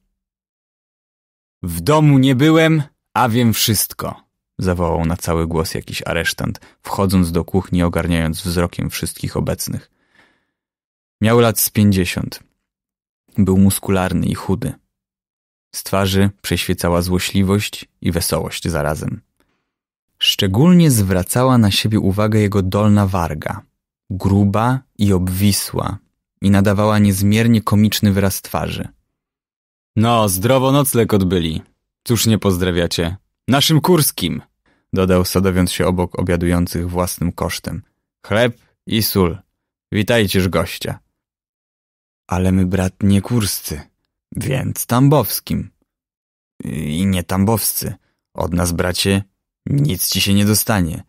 W domu nie byłem, a wiem wszystko, zawołał na cały głos jakiś aresztant, wchodząc do kuchni, ogarniając wzrokiem wszystkich obecnych. Miał lat z pięćdziesiąt. Był muskularny i chudy. Z twarzy przeświecała złośliwość i wesołość zarazem. Szczególnie zwracała na siebie uwagę jego dolna warga, gruba i obwisła, i nadawała niezmiernie komiczny wyraz twarzy. No, zdrowo nocleg odbyli. Cóż nie pozdrawiacie? Naszym kurskim! Dodał, sadowiąc się obok obiadujących własnym kosztem. Chleb i sól. Witajcież gościa ale my brat nie kurscy, więc tambowskim. I nie tambowscy. Od nas, bracie, nic ci się nie dostanie.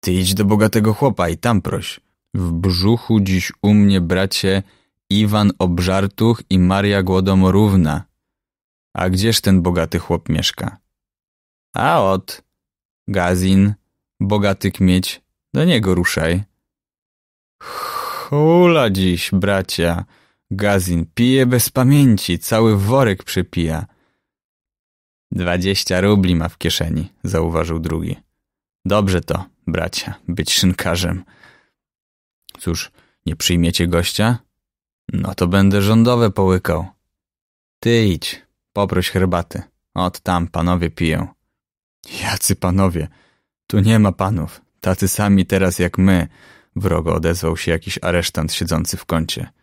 Ty idź do bogatego chłopa i tam proś. W brzuchu dziś u mnie, bracie, Iwan Obżartuch i Maria Głodomorówna. A gdzież ten bogaty chłop mieszka? A ot, Gazin, bogaty kmieć, do niego ruszaj. Hula dziś, bracia. Gazin pije bez pamięci, cały worek przypija. Dwadzieścia rubli ma w kieszeni, zauważył drugi. Dobrze to, bracia, być szynkarzem. Cóż, nie przyjmiecie gościa? No to będę rządowe połykał. Ty idź, poproś herbaty. Od tam panowie piją. Jacy panowie? Tu nie ma panów. Tacy sami teraz jak my, wrogo odezwał się jakiś aresztant siedzący w kącie.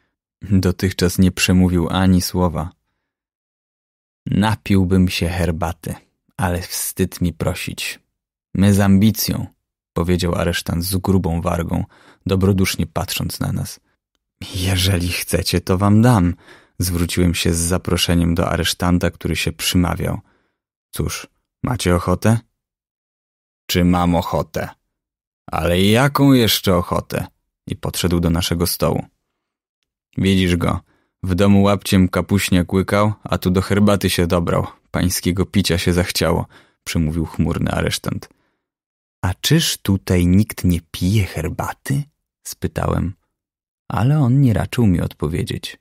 Dotychczas nie przemówił ani słowa. Napiłbym się herbaty, ale wstyd mi prosić. My z ambicją, powiedział aresztant z grubą wargą, dobrodusznie patrząc na nas. Jeżeli chcecie, to wam dam, zwróciłem się z zaproszeniem do aresztanta, który się przymawiał. Cóż, macie ochotę? Czy mam ochotę? Ale jaką jeszcze ochotę? I podszedł do naszego stołu. Widzisz go. W domu łapciem kapuśnia kłykał, a tu do herbaty się dobrał. Pańskiego picia się zachciało, przemówił chmurny aresztant. A czyż tutaj nikt nie pije herbaty? spytałem. Ale on nie raczył mi odpowiedzieć.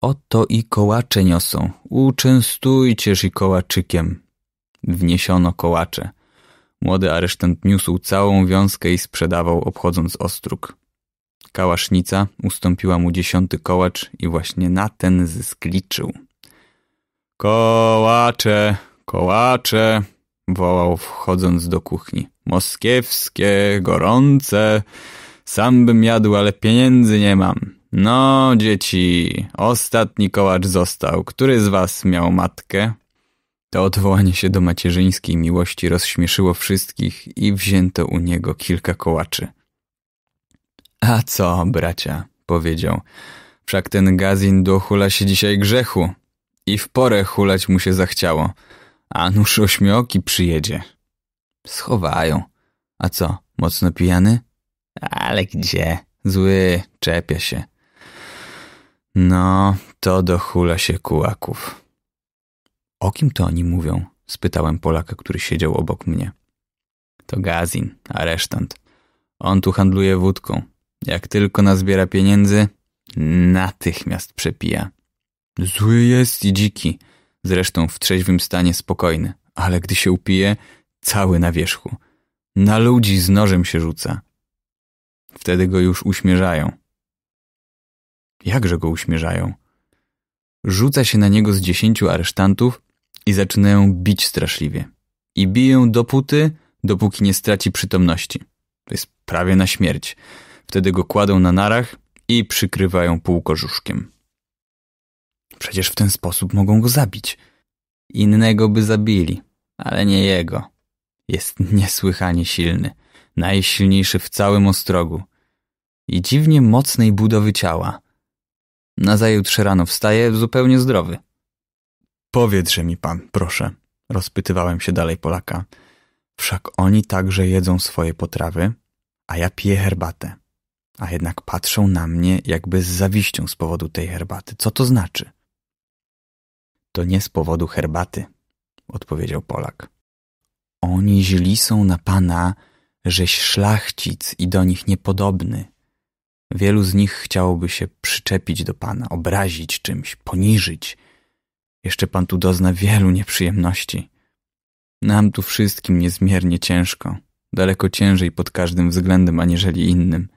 Oto i kołacze niosą. Uczęstujcież i kołaczykiem. Wniesiono kołacze. Młody aresztant niósł całą wiązkę i sprzedawał, obchodząc ostróg. Kałasznica ustąpiła mu dziesiąty kołacz i właśnie na ten zysk liczył. Kołacze, kołacze, wołał wchodząc do kuchni. Moskiewskie, gorące, sam bym jadł, ale pieniędzy nie mam. No, dzieci, ostatni kołacz został. Który z was miał matkę? To odwołanie się do macierzyńskiej miłości rozśmieszyło wszystkich i wzięto u niego kilka kołaczy. A co, bracia, powiedział, wszak ten Gazin dohula się dzisiaj grzechu i w porę hulać mu się zachciało, a nuż ośmioki przyjedzie. Schowają. A co, mocno pijany? Ale gdzie? Zły, czepia się. No, to dohula się kułaków. O kim to oni mówią? spytałem Polaka, który siedział obok mnie. To Gazin, aresztant. On tu handluje wódką. Jak tylko nazbiera pieniędzy, natychmiast przepija. Zły jest i dziki, zresztą w trzeźwym stanie spokojny, ale gdy się upije, cały na wierzchu. Na ludzi z nożem się rzuca. Wtedy go już uśmierzają. Jakże go uśmierzają? Rzuca się na niego z dziesięciu aresztantów i zaczynają bić straszliwie. I biją dopóty, dopóki nie straci przytomności. To jest prawie na śmierć. Wtedy go kładą na narach i przykrywają półkożuszkiem. Przecież w ten sposób mogą go zabić. Innego by zabili, ale nie jego. Jest niesłychanie silny, najsilniejszy w całym ostrogu i dziwnie mocnej budowy ciała. Nazajutrz rano wstaje zupełnie zdrowy. Powiedzże mi pan, proszę, rozpytywałem się dalej Polaka. Wszak oni także jedzą swoje potrawy, a ja piję herbatę a jednak patrzą na mnie jakby z zawiścią z powodu tej herbaty. Co to znaczy? To nie z powodu herbaty, odpowiedział Polak. Oni źli są na pana, żeś szlachcic i do nich niepodobny. Wielu z nich chciałoby się przyczepić do pana, obrazić czymś, poniżyć. Jeszcze pan tu dozna wielu nieprzyjemności. Nam tu wszystkim niezmiernie ciężko, daleko ciężej pod każdym względem, aniżeli innym.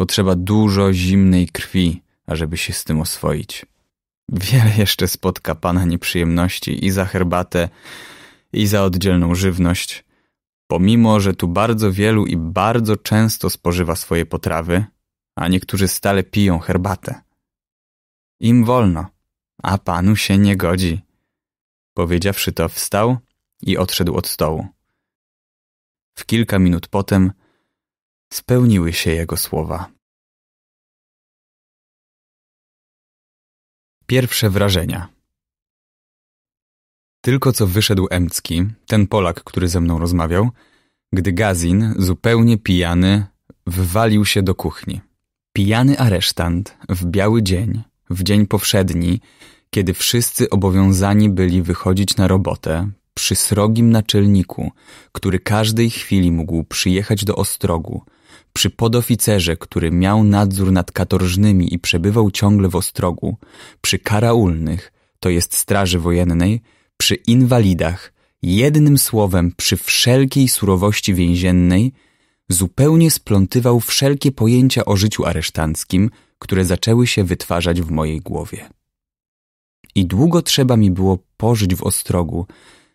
Potrzeba dużo zimnej krwi, ażeby się z tym oswoić. Wiele jeszcze spotka pana nieprzyjemności i za herbatę, i za oddzielną żywność. Pomimo, że tu bardzo wielu i bardzo często spożywa swoje potrawy, a niektórzy stale piją herbatę. Im wolno, a panu się nie godzi. Powiedziawszy to, wstał i odszedł od stołu. W kilka minut potem Spełniły się jego słowa. Pierwsze wrażenia Tylko co wyszedł Emcki, ten Polak, który ze mną rozmawiał, gdy Gazin, zupełnie pijany, wwalił się do kuchni. Pijany aresztant, w biały dzień, w dzień powszedni, kiedy wszyscy obowiązani byli wychodzić na robotę, przy srogim naczelniku, który każdej chwili mógł przyjechać do Ostrogu, przy podoficerze, który miał nadzór nad katorżnymi i przebywał ciągle w ostrogu, przy karaulnych, to jest straży wojennej, przy inwalidach, jednym słowem przy wszelkiej surowości więziennej, zupełnie splątywał wszelkie pojęcia o życiu aresztanckim, które zaczęły się wytwarzać w mojej głowie. I długo trzeba mi było pożyć w ostrogu,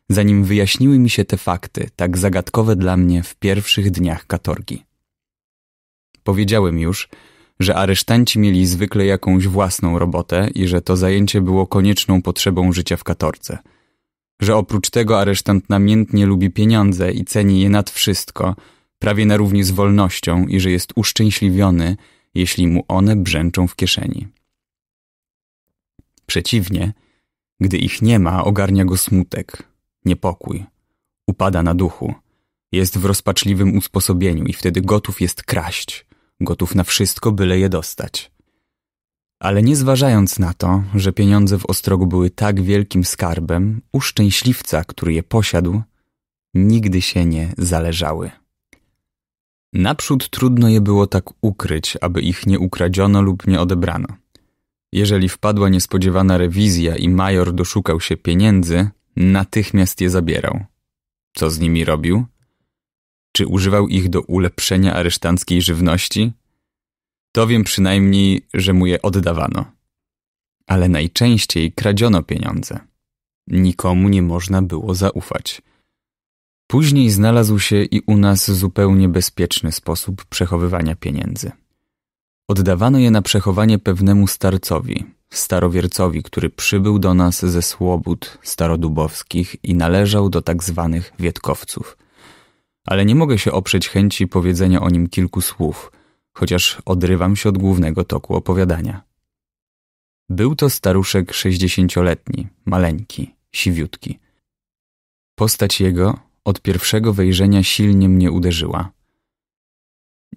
zanim wyjaśniły mi się te fakty, tak zagadkowe dla mnie w pierwszych dniach katorgi. Powiedziałem już, że aresztanci mieli zwykle jakąś własną robotę i że to zajęcie było konieczną potrzebą życia w katorce. Że oprócz tego aresztant namiętnie lubi pieniądze i ceni je nad wszystko, prawie na równi z wolnością i że jest uszczęśliwiony, jeśli mu one brzęczą w kieszeni. Przeciwnie, gdy ich nie ma, ogarnia go smutek, niepokój, upada na duchu, jest w rozpaczliwym usposobieniu i wtedy gotów jest kraść – gotów na wszystko, byle je dostać. Ale nie zważając na to, że pieniądze w Ostrogu były tak wielkim skarbem, u szczęśliwca, który je posiadł, nigdy się nie zależały. Naprzód trudno je było tak ukryć, aby ich nie ukradziono lub nie odebrano. Jeżeli wpadła niespodziewana rewizja i major doszukał się pieniędzy, natychmiast je zabierał. Co z nimi robił? Czy używał ich do ulepszenia aresztanckiej żywności? To wiem przynajmniej, że mu je oddawano. Ale najczęściej kradziono pieniądze. Nikomu nie można było zaufać. Później znalazł się i u nas zupełnie bezpieczny sposób przechowywania pieniędzy. Oddawano je na przechowanie pewnemu starcowi, starowiercowi, który przybył do nas ze Słobód starodubowskich i należał do tak zwanych Wietkowców – ale nie mogę się oprzeć chęci powiedzenia o nim kilku słów, chociaż odrywam się od głównego toku opowiadania. Był to staruszek sześćdziesięcioletni, maleńki, siwiutki. Postać jego od pierwszego wejrzenia silnie mnie uderzyła.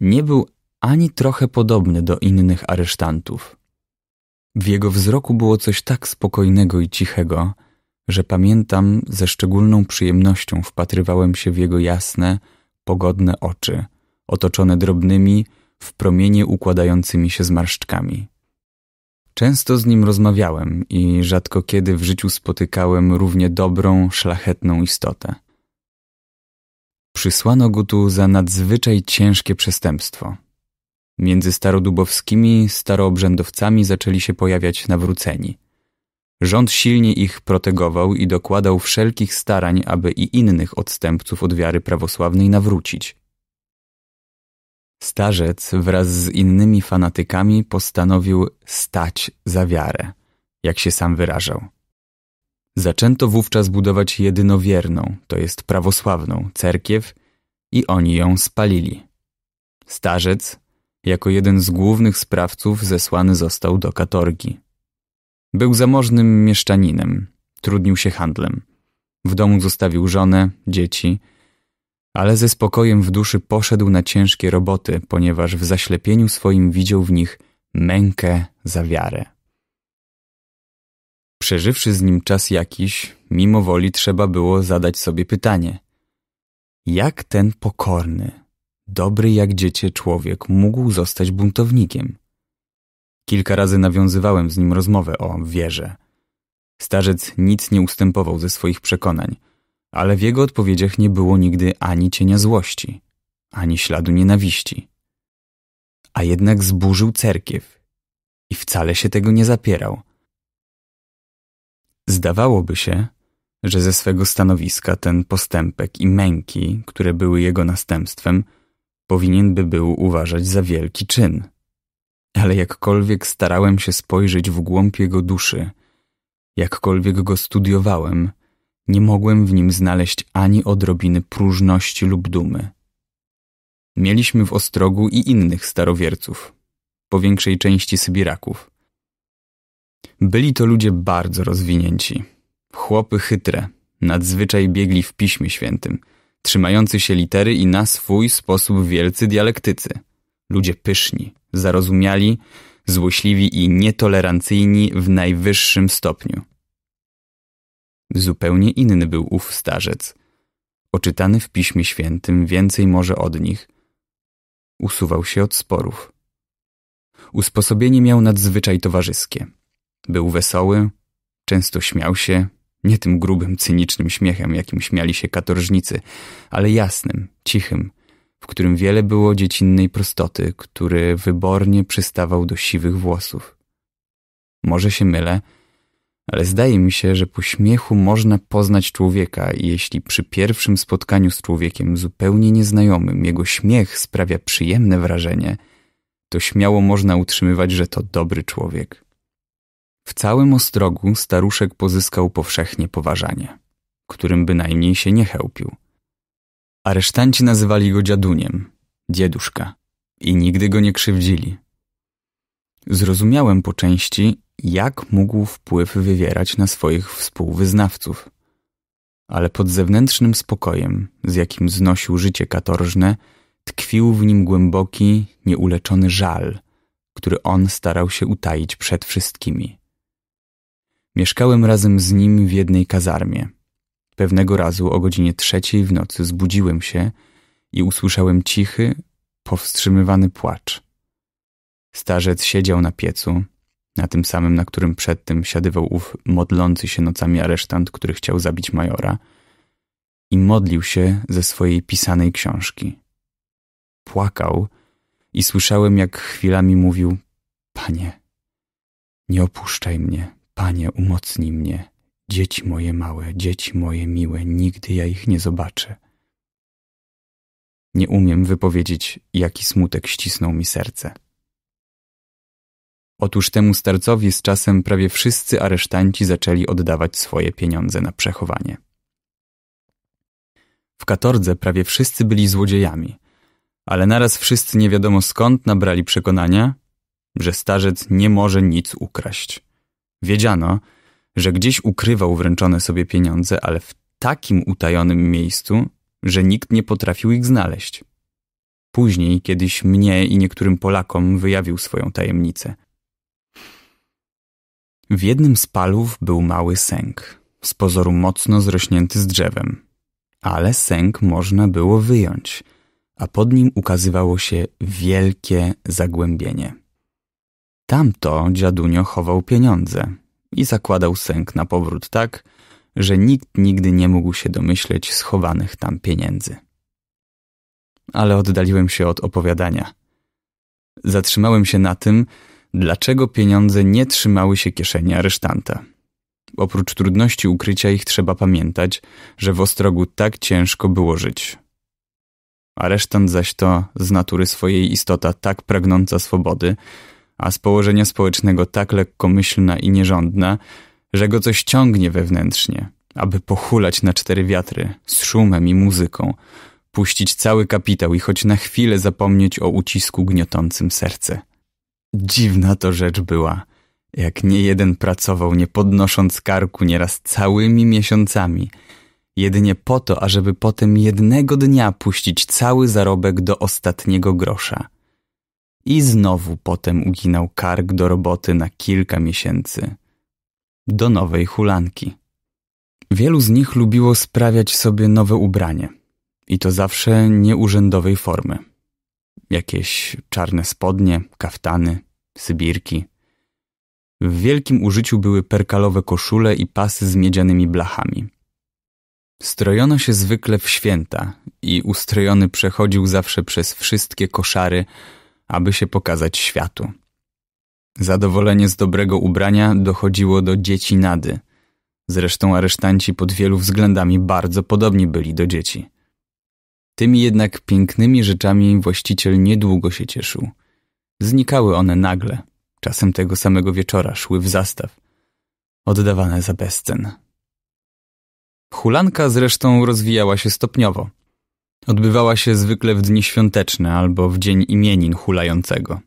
Nie był ani trochę podobny do innych aresztantów. W jego wzroku było coś tak spokojnego i cichego, że pamiętam ze szczególną przyjemnością wpatrywałem się w jego jasne, pogodne oczy, otoczone drobnymi, w promienie układającymi się zmarszczkami. Często z nim rozmawiałem i rzadko kiedy w życiu spotykałem równie dobrą, szlachetną istotę. Przysłano go tu za nadzwyczaj ciężkie przestępstwo. Między starodubowskimi staroobrzędowcami zaczęli się pojawiać nawróceni – Rząd silnie ich protegował i dokładał wszelkich starań, aby i innych odstępców od wiary prawosławnej nawrócić. Starzec wraz z innymi fanatykami postanowił stać za wiarę, jak się sam wyrażał. Zaczęto wówczas budować jedynowierną, to jest prawosławną, cerkiew i oni ją spalili. Starzec, jako jeden z głównych sprawców, zesłany został do katorgi. Był zamożnym mieszczaninem, trudnił się handlem. W domu zostawił żonę, dzieci, ale ze spokojem w duszy poszedł na ciężkie roboty, ponieważ w zaślepieniu swoim widział w nich mękę za wiarę. Przeżywszy z nim czas jakiś, mimo woli trzeba było zadać sobie pytanie. Jak ten pokorny, dobry jak dziecię człowiek mógł zostać buntownikiem? Kilka razy nawiązywałem z nim rozmowę o wierze. Starzec nic nie ustępował ze swoich przekonań, ale w jego odpowiedziach nie było nigdy ani cienia złości, ani śladu nienawiści. A jednak zburzył cerkiew i wcale się tego nie zapierał. Zdawałoby się, że ze swego stanowiska ten postępek i męki, które były jego następstwem, powinien by był uważać za wielki czyn – ale jakkolwiek starałem się spojrzeć w głąb jego duszy, jakkolwiek go studiowałem, nie mogłem w nim znaleźć ani odrobiny próżności lub dumy. Mieliśmy w Ostrogu i innych starowierców, po większej części Sybiraków. Byli to ludzie bardzo rozwinięci, chłopy chytre, nadzwyczaj biegli w Piśmie Świętym, trzymający się litery i na swój sposób wielcy dialektycy – Ludzie pyszni, zarozumiali, złośliwi i nietolerancyjni w najwyższym stopniu. Zupełnie inny był ów starzec. Oczytany w Piśmie Świętym więcej może od nich. Usuwał się od sporów. Usposobienie miał nadzwyczaj towarzyskie. Był wesoły, często śmiał się, nie tym grubym, cynicznym śmiechem, jakim śmiali się katorżnicy, ale jasnym, cichym, w którym wiele było dziecinnej prostoty, który wybornie przystawał do siwych włosów. Może się mylę, ale zdaje mi się, że po śmiechu można poznać człowieka i jeśli przy pierwszym spotkaniu z człowiekiem zupełnie nieznajomym jego śmiech sprawia przyjemne wrażenie, to śmiało można utrzymywać, że to dobry człowiek. W całym Ostrogu staruszek pozyskał powszechnie poważanie, którym bynajmniej się nie chełpił – Aresztanci nazywali go dziaduniem, dzieduszka, i nigdy go nie krzywdzili. Zrozumiałem po części, jak mógł wpływ wywierać na swoich współwyznawców. Ale pod zewnętrznym spokojem, z jakim znosił życie katorżne, tkwił w nim głęboki, nieuleczony żal, który on starał się utaić przed wszystkimi. Mieszkałem razem z nim w jednej kazarmie – Pewnego razu o godzinie trzeciej w nocy zbudziłem się i usłyszałem cichy, powstrzymywany płacz. Starzec siedział na piecu, na tym samym, na którym przedtem siadywał ów modlący się nocami aresztant, który chciał zabić majora, i modlił się ze swojej pisanej książki. Płakał i słyszałem, jak chwilami mówił: Panie, nie opuszczaj mnie, panie, umocnij mnie. Dzieci moje małe, dzieci moje miłe, nigdy ja ich nie zobaczę. Nie umiem wypowiedzieć, jaki smutek ścisnął mi serce. Otóż temu starcowi z czasem prawie wszyscy aresztanci zaczęli oddawać swoje pieniądze na przechowanie. W katordze prawie wszyscy byli złodziejami, ale naraz wszyscy nie wiadomo skąd nabrali przekonania, że starzec nie może nic ukraść. Wiedziano, że gdzieś ukrywał wręczone sobie pieniądze, ale w takim utajonym miejscu, że nikt nie potrafił ich znaleźć. Później kiedyś mnie i niektórym Polakom wyjawił swoją tajemnicę. W jednym z palów był mały sęk, z pozoru mocno zrośnięty z drzewem. Ale sęk można było wyjąć, a pod nim ukazywało się wielkie zagłębienie. Tamto dziadunio chował pieniądze, i zakładał sęk na powrót tak, że nikt nigdy nie mógł się domyśleć schowanych tam pieniędzy. Ale oddaliłem się od opowiadania. Zatrzymałem się na tym, dlaczego pieniądze nie trzymały się kieszeni aresztanta. Oprócz trudności ukrycia ich trzeba pamiętać, że w Ostrogu tak ciężko było żyć. Aresztant zaś to z natury swojej istota tak pragnąca swobody, a z położenia społecznego tak lekkomyślna i nierządna, że go coś ciągnie wewnętrznie, aby pochulać na cztery wiatry, z szumem i muzyką, puścić cały kapitał i choć na chwilę zapomnieć o ucisku gniotącym serce. Dziwna to rzecz była, jak nie jeden pracował, nie podnosząc karku nieraz całymi miesiącami, jedynie po to, ażeby potem jednego dnia puścić cały zarobek do ostatniego grosza i znowu potem uginał kark do roboty na kilka miesięcy. Do nowej hulanki. Wielu z nich lubiło sprawiać sobie nowe ubranie i to zawsze nieurzędowej formy. Jakieś czarne spodnie, kaftany, sybirki. W wielkim użyciu były perkalowe koszule i pasy z miedzianymi blachami. Strojono się zwykle w święta i ustrojony przechodził zawsze przez wszystkie koszary, aby się pokazać światu. Zadowolenie z dobrego ubrania dochodziło do dzieci Nady. Zresztą aresztanci pod wielu względami bardzo podobni byli do dzieci. Tymi jednak pięknymi rzeczami właściciel niedługo się cieszył. Znikały one nagle, czasem tego samego wieczora szły w zastaw, oddawane za bezcen. Hulanka zresztą rozwijała się stopniowo. Odbywała się zwykle w dni świąteczne albo w dzień imienin hulającego.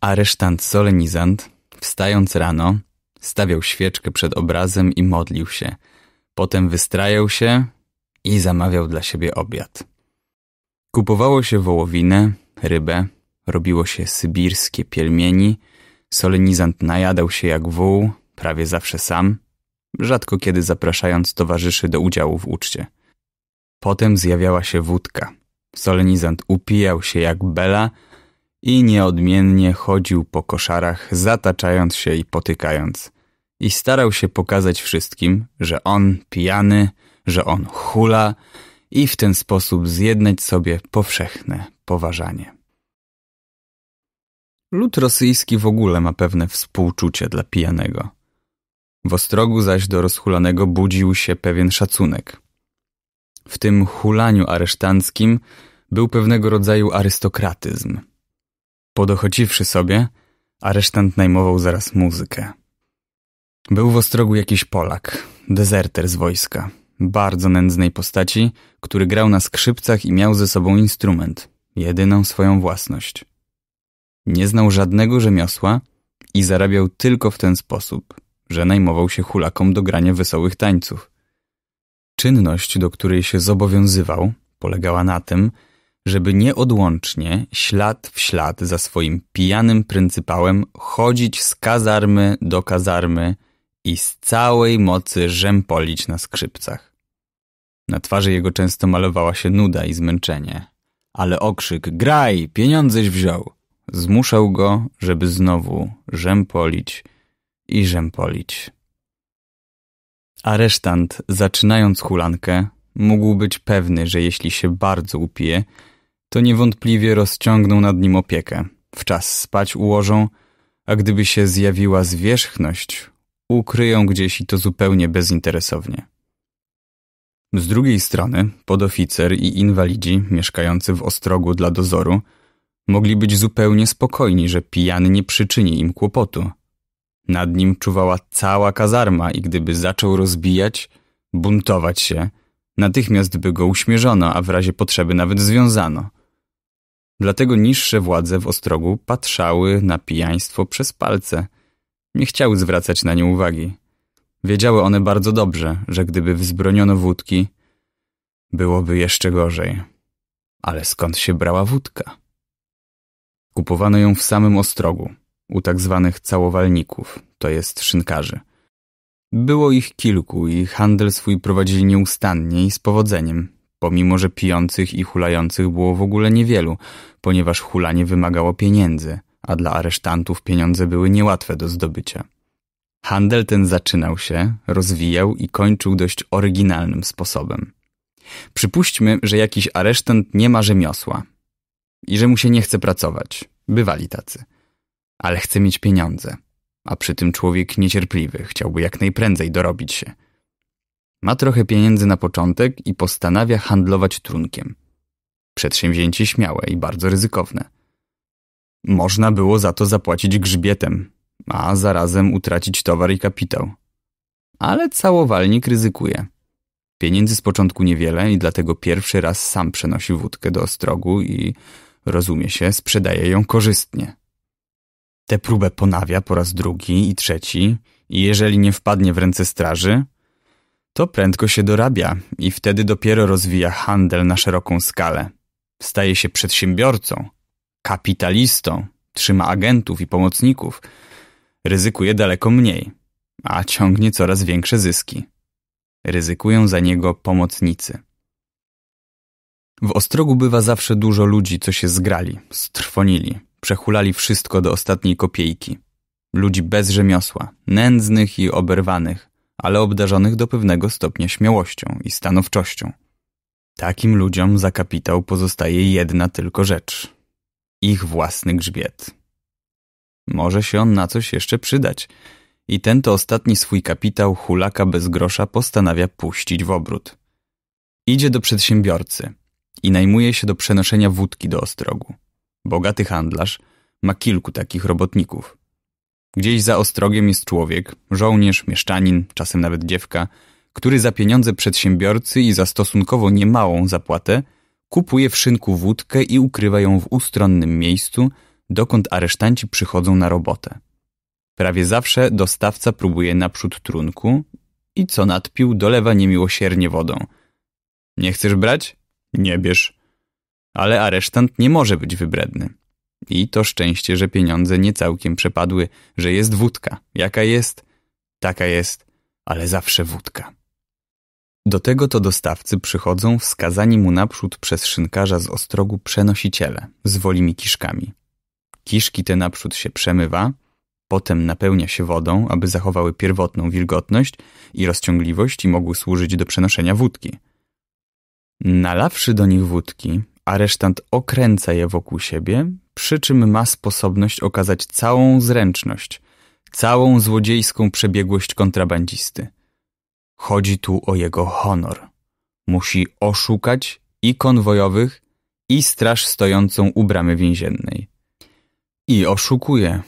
Aresztant solenizant, wstając rano, stawiał świeczkę przed obrazem i modlił się. Potem wystrajał się i zamawiał dla siebie obiad. Kupowało się wołowinę, rybę, robiło się sybirskie pielmieni, solenizant najadał się jak wół, prawie zawsze sam, rzadko kiedy zapraszając towarzyszy do udziału w uczcie. Potem zjawiała się wódka. Solenizant upijał się jak bela i nieodmiennie chodził po koszarach, zataczając się i potykając. I starał się pokazać wszystkim, że on pijany, że on hula i w ten sposób zjednać sobie powszechne poważanie. Lud rosyjski w ogóle ma pewne współczucie dla pijanego. W Ostrogu zaś do rozhulanego budził się pewien szacunek – w tym hulaniu aresztanckim był pewnego rodzaju arystokratyzm. Podochociwszy sobie, aresztant najmował zaraz muzykę. Był w Ostrogu jakiś Polak, dezerter z wojska, bardzo nędznej postaci, który grał na skrzypcach i miał ze sobą instrument, jedyną swoją własność. Nie znał żadnego rzemiosła i zarabiał tylko w ten sposób, że najmował się hulakom do grania wesołych tańców. Czynność, do której się zobowiązywał, polegała na tym, żeby nieodłącznie, ślad w ślad za swoim pijanym pryncypałem chodzić z kazarmy do kazarmy i z całej mocy rzępolić na skrzypcach. Na twarzy jego często malowała się nuda i zmęczenie, ale okrzyk graj, pieniądześ wziął zmuszał go, żeby znowu rzępolić i rzępolić. Aresztant, zaczynając hulankę, mógł być pewny, że jeśli się bardzo upije, to niewątpliwie rozciągną nad nim opiekę. W czas spać ułożą, a gdyby się zjawiła zwierzchność, ukryją gdzieś i to zupełnie bezinteresownie. Z drugiej strony podoficer i inwalidzi mieszkający w Ostrogu dla dozoru mogli być zupełnie spokojni, że pijany nie przyczyni im kłopotu. Nad nim czuwała cała kazarma i gdyby zaczął rozbijać, buntować się, natychmiast by go uśmierzono, a w razie potrzeby nawet związano. Dlatego niższe władze w Ostrogu patrzały na pijaństwo przez palce. Nie chciały zwracać na nie uwagi. Wiedziały one bardzo dobrze, że gdyby wzbroniono wódki, byłoby jeszcze gorzej. Ale skąd się brała wódka? Kupowano ją w samym Ostrogu, u tak zwanych całowalników, to jest szynkarzy. Było ich kilku i handel swój prowadzili nieustannie i z powodzeniem, pomimo że pijących i hulających było w ogóle niewielu, ponieważ hulanie wymagało pieniędzy, a dla aresztantów pieniądze były niełatwe do zdobycia. Handel ten zaczynał się, rozwijał i kończył dość oryginalnym sposobem. Przypuśćmy, że jakiś aresztant nie ma rzemiosła i że mu się nie chce pracować. Bywali tacy – ale chce mieć pieniądze, a przy tym człowiek niecierpliwy, chciałby jak najprędzej dorobić się. Ma trochę pieniędzy na początek i postanawia handlować trunkiem. Przedsięwzięcie śmiałe i bardzo ryzykowne. Można było za to zapłacić grzbietem, a zarazem utracić towar i kapitał. Ale całowalnik ryzykuje. Pieniędzy z początku niewiele i dlatego pierwszy raz sam przenosi wódkę do ostrogu i, rozumie się, sprzedaje ją korzystnie. Tę próbę ponawia po raz drugi i trzeci i jeżeli nie wpadnie w ręce straży, to prędko się dorabia i wtedy dopiero rozwija handel na szeroką skalę. Staje się przedsiębiorcą, kapitalistą, trzyma agentów i pomocników, ryzykuje daleko mniej, a ciągnie coraz większe zyski. Ryzykują za niego pomocnicy. W Ostrogu bywa zawsze dużo ludzi, co się zgrali, strwonili. Przehulali wszystko do ostatniej kopiejki. Ludzi bez rzemiosła, nędznych i oberwanych, ale obdarzonych do pewnego stopnia śmiałością i stanowczością. Takim ludziom za kapitał pozostaje jedna tylko rzecz. Ich własny grzbiet. Może się on na coś jeszcze przydać. I ten to ostatni swój kapitał hulaka bez grosza postanawia puścić w obrót. Idzie do przedsiębiorcy i najmuje się do przenoszenia wódki do ostrogu bogaty handlarz, ma kilku takich robotników. Gdzieś za ostrogiem jest człowiek, żołnierz, mieszczanin, czasem nawet dziewka, który za pieniądze przedsiębiorcy i za stosunkowo niemałą zapłatę kupuje w szynku wódkę i ukrywa ją w ustronnym miejscu, dokąd aresztanci przychodzą na robotę. Prawie zawsze dostawca próbuje naprzód trunku i co nadpił dolewa niemiłosiernie wodą. Nie chcesz brać? Nie bierz ale aresztant nie może być wybredny. I to szczęście, że pieniądze nie całkiem przepadły, że jest wódka. Jaka jest? Taka jest, ale zawsze wódka. Do tego to dostawcy przychodzą wskazani mu naprzód przez szynkarza z ostrogu przenosiciele z wolimi kiszkami. Kiszki te naprzód się przemywa, potem napełnia się wodą, aby zachowały pierwotną wilgotność i rozciągliwość i mogły służyć do przenoszenia wódki. Nalawszy do nich wódki aresztant okręca je wokół siebie, przy czym ma sposobność okazać całą zręczność, całą złodziejską przebiegłość kontrabandzisty. Chodzi tu o jego honor. Musi oszukać i konwojowych, i straż stojącą u bramy więziennej. I oszukuje.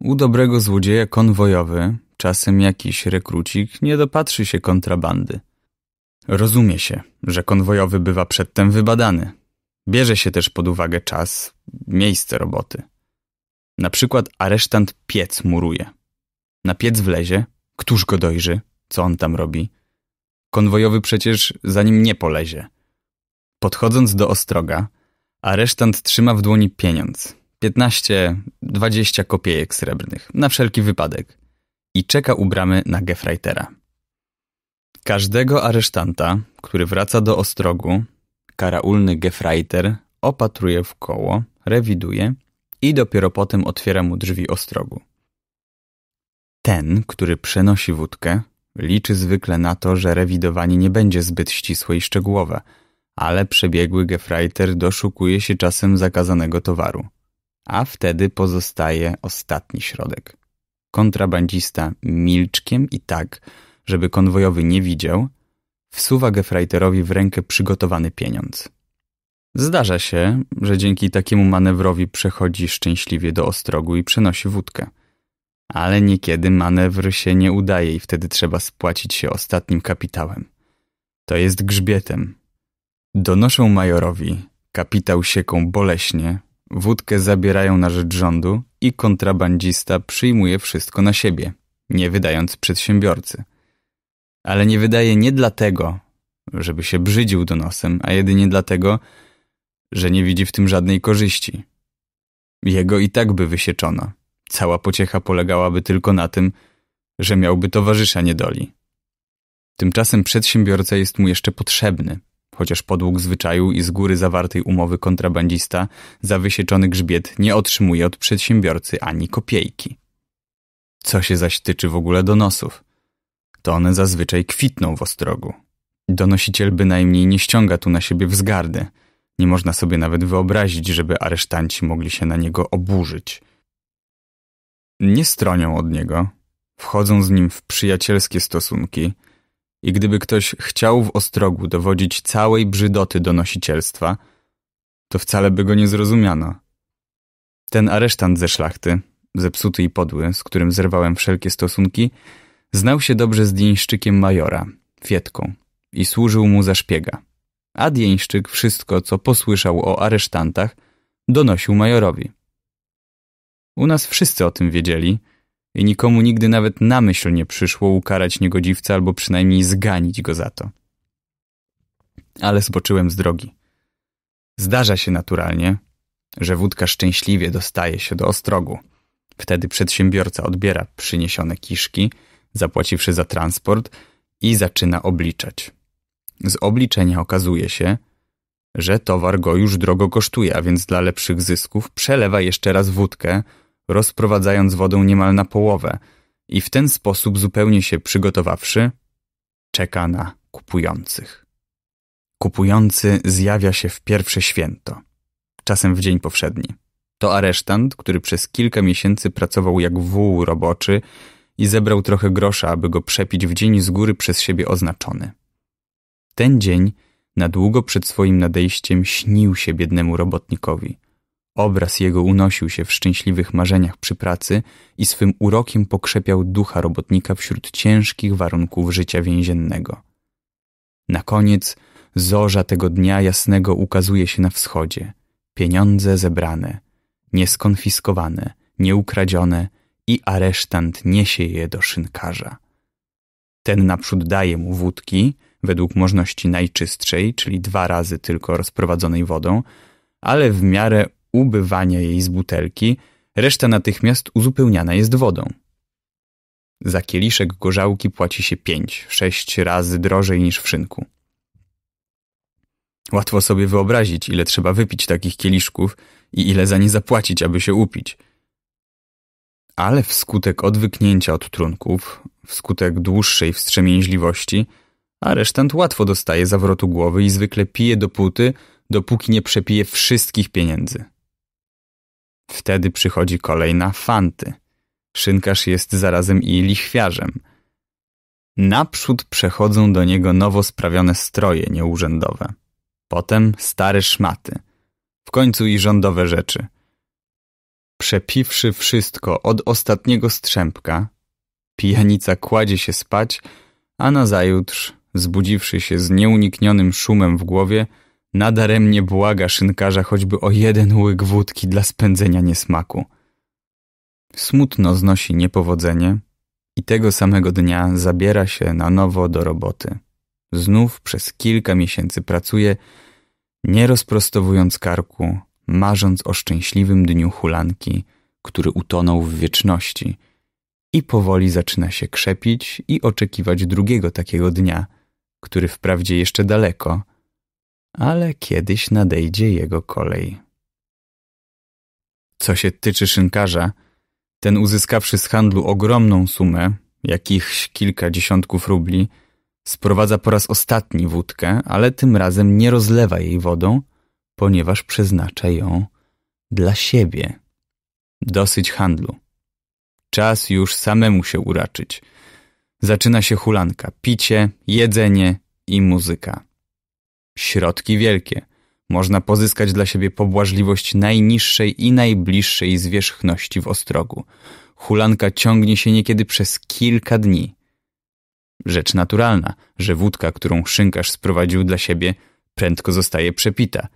U dobrego złodzieja konwojowy, czasem jakiś rekrucik, nie dopatrzy się kontrabandy. Rozumie się, że konwojowy bywa przedtem wybadany, Bierze się też pod uwagę czas, miejsce roboty. Na przykład aresztant piec muruje. Na piec wlezie, któż go dojrzy, co on tam robi. Konwojowy przecież za nim nie polezie. Podchodząc do ostroga, aresztant trzyma w dłoni pieniądz. 15-20 kopiejek srebrnych, na wszelki wypadek. I czeka u bramy na Gefreitera. Każdego aresztanta, który wraca do ostrogu, karaulny Gefreiter opatruje w koło, rewiduje i dopiero potem otwiera mu drzwi ostrogu. Ten, który przenosi wódkę, liczy zwykle na to, że rewidowanie nie będzie zbyt ścisłe i szczegółowe, ale przebiegły Gefreiter doszukuje się czasem zakazanego towaru. A wtedy pozostaje ostatni środek. Kontrabandista milczkiem i tak, żeby konwojowy nie widział, wsuwa gefreiterowi w rękę przygotowany pieniądz. Zdarza się, że dzięki takiemu manewrowi przechodzi szczęśliwie do ostrogu i przenosi wódkę. Ale niekiedy manewr się nie udaje i wtedy trzeba spłacić się ostatnim kapitałem. To jest grzbietem. Donoszą majorowi, kapitał sieką boleśnie, wódkę zabierają na rzecz rządu i kontrabandzista przyjmuje wszystko na siebie, nie wydając przedsiębiorcy – ale nie wydaje nie dlatego, żeby się brzydził donosem, a jedynie dlatego, że nie widzi w tym żadnej korzyści. Jego i tak by wysieczono. Cała pociecha polegałaby tylko na tym, że miałby towarzysza niedoli. Tymczasem przedsiębiorca jest mu jeszcze potrzebny, chociaż podług zwyczaju i z góry zawartej umowy kontrabandista za wysieczony grzbiet nie otrzymuje od przedsiębiorcy ani kopiejki. Co się zaś tyczy w ogóle donosów? to one zazwyczaj kwitną w ostrogu. Donosiciel bynajmniej nie ściąga tu na siebie wzgardy. Nie można sobie nawet wyobrazić, żeby aresztanci mogli się na niego oburzyć. Nie stronią od niego, wchodzą z nim w przyjacielskie stosunki i gdyby ktoś chciał w ostrogu dowodzić całej brzydoty donosicielstwa, to wcale by go nie zrozumiano. Ten aresztant ze szlachty, zepsuty i podły, z którym zerwałem wszelkie stosunki, Znał się dobrze z Dienszczykiem Majora, Fietką, i służył mu za szpiega. A Dienszczyk wszystko, co posłyszał o aresztantach, donosił Majorowi. U nas wszyscy o tym wiedzieli i nikomu nigdy nawet na myśl nie przyszło ukarać niegodziwca albo przynajmniej zganić go za to. Ale zboczyłem z drogi. Zdarza się naturalnie, że wódka szczęśliwie dostaje się do ostrogu. Wtedy przedsiębiorca odbiera przyniesione kiszki – zapłaciwszy za transport i zaczyna obliczać. Z obliczenia okazuje się, że towar go już drogo kosztuje, a więc dla lepszych zysków przelewa jeszcze raz wódkę, rozprowadzając wodę niemal na połowę i w ten sposób zupełnie się przygotowawszy, czeka na kupujących. Kupujący zjawia się w pierwsze święto, czasem w dzień powszedni. To aresztant, który przez kilka miesięcy pracował jak wół roboczy i zebrał trochę grosza, aby go przepić w dzień z góry przez siebie oznaczony. Ten dzień, na długo przed swoim nadejściem, śnił się biednemu robotnikowi. Obraz jego unosił się w szczęśliwych marzeniach przy pracy i swym urokiem pokrzepiał ducha robotnika wśród ciężkich warunków życia więziennego. Na koniec zorza tego dnia jasnego ukazuje się na wschodzie. Pieniądze zebrane, nieskonfiskowane, nieukradzione, i aresztant niesie je do szynkarza. Ten naprzód daje mu wódki, według możności najczystszej, czyli dwa razy tylko rozprowadzonej wodą, ale w miarę ubywania jej z butelki, reszta natychmiast uzupełniana jest wodą. Za kieliszek gorzałki płaci się pięć, sześć razy drożej niż w szynku. Łatwo sobie wyobrazić, ile trzeba wypić takich kieliszków i ile za nie zapłacić, aby się upić – ale wskutek odwyknięcia od trunków, wskutek dłuższej wstrzemięźliwości, aresztant łatwo dostaje zawrotu głowy i zwykle pije dopóty, dopóki nie przepije wszystkich pieniędzy. Wtedy przychodzi kolej na fanty. Szynkarz jest zarazem i lichwiarzem. Naprzód przechodzą do niego nowo sprawione stroje nieurzędowe. Potem stare szmaty. W końcu i rządowe rzeczy – Przepiwszy wszystko od ostatniego strzępka, pijanica kładzie się spać, a nazajutrz, zbudziwszy się z nieuniknionym szumem w głowie, nadaremnie błaga szynkarza choćby o jeden łyk wódki dla spędzenia niesmaku. Smutno znosi niepowodzenie i tego samego dnia zabiera się na nowo do roboty. Znów przez kilka miesięcy pracuje, nie rozprostowując karku, marząc o szczęśliwym dniu hulanki, który utonął w wieczności i powoli zaczyna się krzepić i oczekiwać drugiego takiego dnia, który wprawdzie jeszcze daleko, ale kiedyś nadejdzie jego kolej. Co się tyczy szynkarza, ten uzyskawszy z handlu ogromną sumę, jakichś kilka dziesiątków rubli, sprowadza po raz ostatni wódkę, ale tym razem nie rozlewa jej wodą, ponieważ przeznacza ją dla siebie. Dosyć handlu. Czas już samemu się uraczyć. Zaczyna się hulanka, picie, jedzenie i muzyka. Środki wielkie. Można pozyskać dla siebie pobłażliwość najniższej i najbliższej zwierzchności w Ostrogu. Hulanka ciągnie się niekiedy przez kilka dni. Rzecz naturalna, że wódka, którą szynkarz sprowadził dla siebie, prędko zostaje przepita –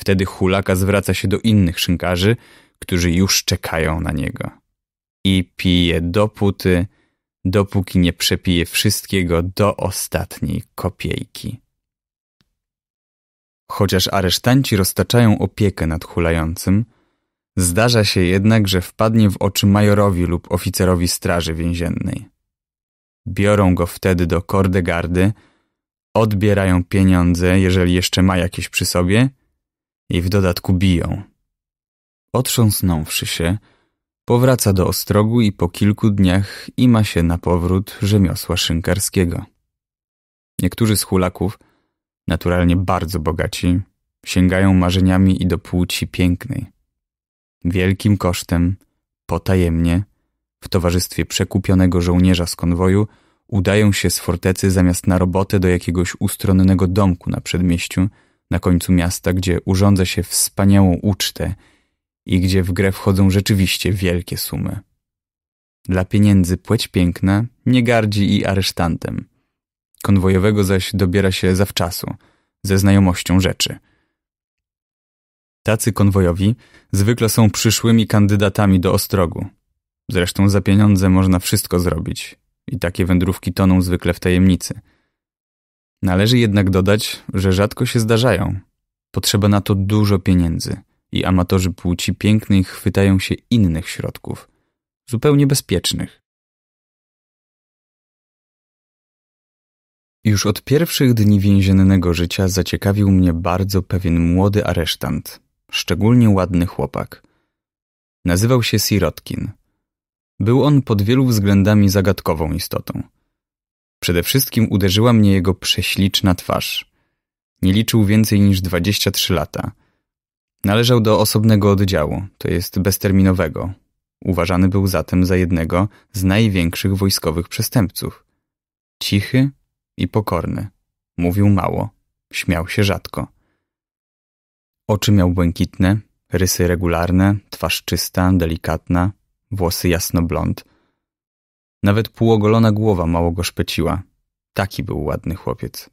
Wtedy hulaka zwraca się do innych szynkarzy, którzy już czekają na niego. I pije dopóty, dopóki nie przepije wszystkiego do ostatniej kopiejki. Chociaż aresztanci roztaczają opiekę nad hulającym, zdarza się jednak, że wpadnie w oczy majorowi lub oficerowi straży więziennej. Biorą go wtedy do kordegardy, odbierają pieniądze, jeżeli jeszcze ma jakieś przy sobie – i w dodatku biją. Otrząsnąwszy się, powraca do Ostrogu i po kilku dniach ima się na powrót rzemiosła szynkarskiego. Niektórzy z hulaków, naturalnie bardzo bogaci, sięgają marzeniami i do płci pięknej. Wielkim kosztem, potajemnie, w towarzystwie przekupionego żołnierza z konwoju, udają się z fortecy zamiast na robotę do jakiegoś ustronnego domku na przedmieściu, na końcu miasta, gdzie urządza się wspaniałą ucztę i gdzie w grę wchodzą rzeczywiście wielkie sumy. Dla pieniędzy płeć piękna nie gardzi i aresztantem. Konwojowego zaś dobiera się zawczasu, ze znajomością rzeczy. Tacy konwojowi zwykle są przyszłymi kandydatami do ostrogu. Zresztą za pieniądze można wszystko zrobić i takie wędrówki toną zwykle w tajemnicy – Należy jednak dodać, że rzadko się zdarzają. Potrzeba na to dużo pieniędzy i amatorzy płci pięknej chwytają się innych środków, zupełnie bezpiecznych. Już od pierwszych dni więziennego życia zaciekawił mnie bardzo pewien młody aresztant, szczególnie ładny chłopak. Nazywał się Sirotkin. Był on pod wielu względami zagadkową istotą – Przede wszystkim uderzyła mnie jego prześliczna twarz. Nie liczył więcej niż 23 lata. Należał do osobnego oddziału, to jest bezterminowego. Uważany był zatem za jednego z największych wojskowych przestępców. Cichy i pokorny. Mówił mało, śmiał się rzadko. Oczy miał błękitne, rysy regularne, twarz czysta, delikatna, włosy jasnoblond. Nawet półogolona głowa mało go szpeciła. Taki był ładny chłopiec.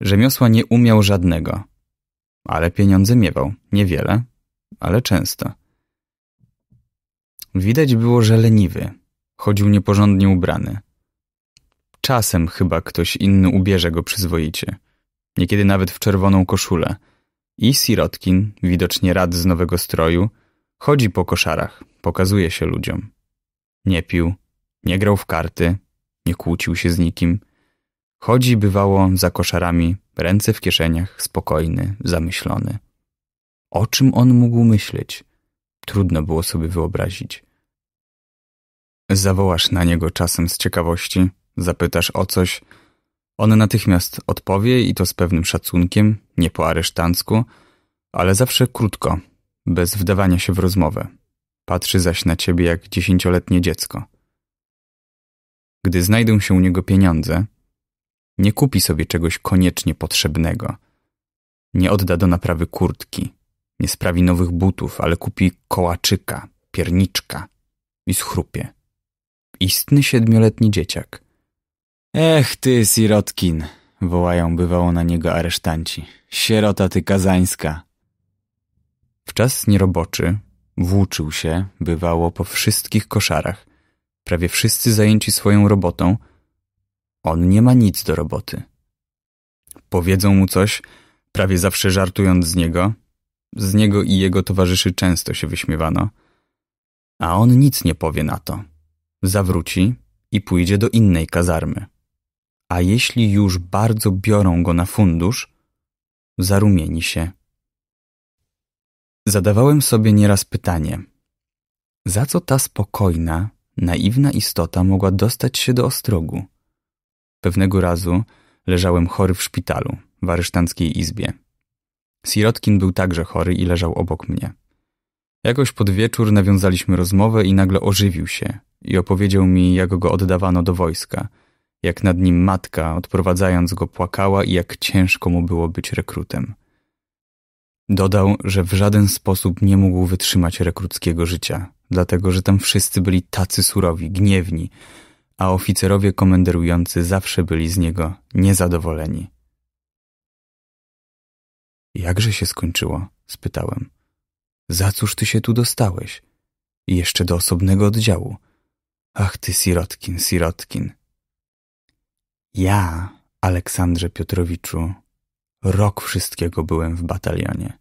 Rzemiosła nie umiał żadnego. Ale pieniądze miewał. Niewiele, ale często. Widać było, że leniwy. Chodził nieporządnie ubrany. Czasem chyba ktoś inny ubierze go przyzwoicie. Niekiedy nawet w czerwoną koszulę. I Sirotkin, widocznie rad z nowego stroju, chodzi po koszarach, pokazuje się ludziom. Nie pił, nie grał w karty, nie kłócił się z nikim. Chodzi bywało za koszarami, ręce w kieszeniach, spokojny, zamyślony. O czym on mógł myśleć? Trudno było sobie wyobrazić. Zawołasz na niego czasem z ciekawości, zapytasz o coś. On natychmiast odpowie i to z pewnym szacunkiem, nie po aresztancku, ale zawsze krótko, bez wdawania się w rozmowę. Patrzy zaś na ciebie jak dziesięcioletnie dziecko gdy znajdą się u niego pieniądze, nie kupi sobie czegoś koniecznie potrzebnego. Nie odda do naprawy kurtki, nie sprawi nowych butów, ale kupi kołaczyka, pierniczka i schrupie. Istny siedmioletni dzieciak. Ech ty, sirotkin, wołają bywało na niego aresztanci. Sierota ty kazańska. W czas nieroboczy włóczył się, bywało, po wszystkich koszarach, prawie wszyscy zajęci swoją robotą, on nie ma nic do roboty. Powiedzą mu coś, prawie zawsze żartując z niego. Z niego i jego towarzyszy często się wyśmiewano. A on nic nie powie na to. Zawróci i pójdzie do innej kazarmy. A jeśli już bardzo biorą go na fundusz, zarumieni się. Zadawałem sobie nieraz pytanie, za co ta spokojna, naiwna istota mogła dostać się do ostrogu. Pewnego razu leżałem chory w szpitalu, w aresztanckiej izbie. Sirotkin był także chory i leżał obok mnie. Jakoś pod wieczór nawiązaliśmy rozmowę i nagle ożywił się i opowiedział mi, jak go oddawano do wojska, jak nad nim matka, odprowadzając go, płakała i jak ciężko mu było być rekrutem. Dodał, że w żaden sposób nie mógł wytrzymać rekrutskiego życia, dlatego że tam wszyscy byli tacy surowi, gniewni, a oficerowie komenderujący zawsze byli z niego niezadowoleni. Jakże się skończyło? spytałem. Za cóż ty się tu dostałeś? I jeszcze do osobnego oddziału. Ach ty, sirotkin, sirotkin. Ja, Aleksandrze Piotrowiczu, rok wszystkiego byłem w batalionie.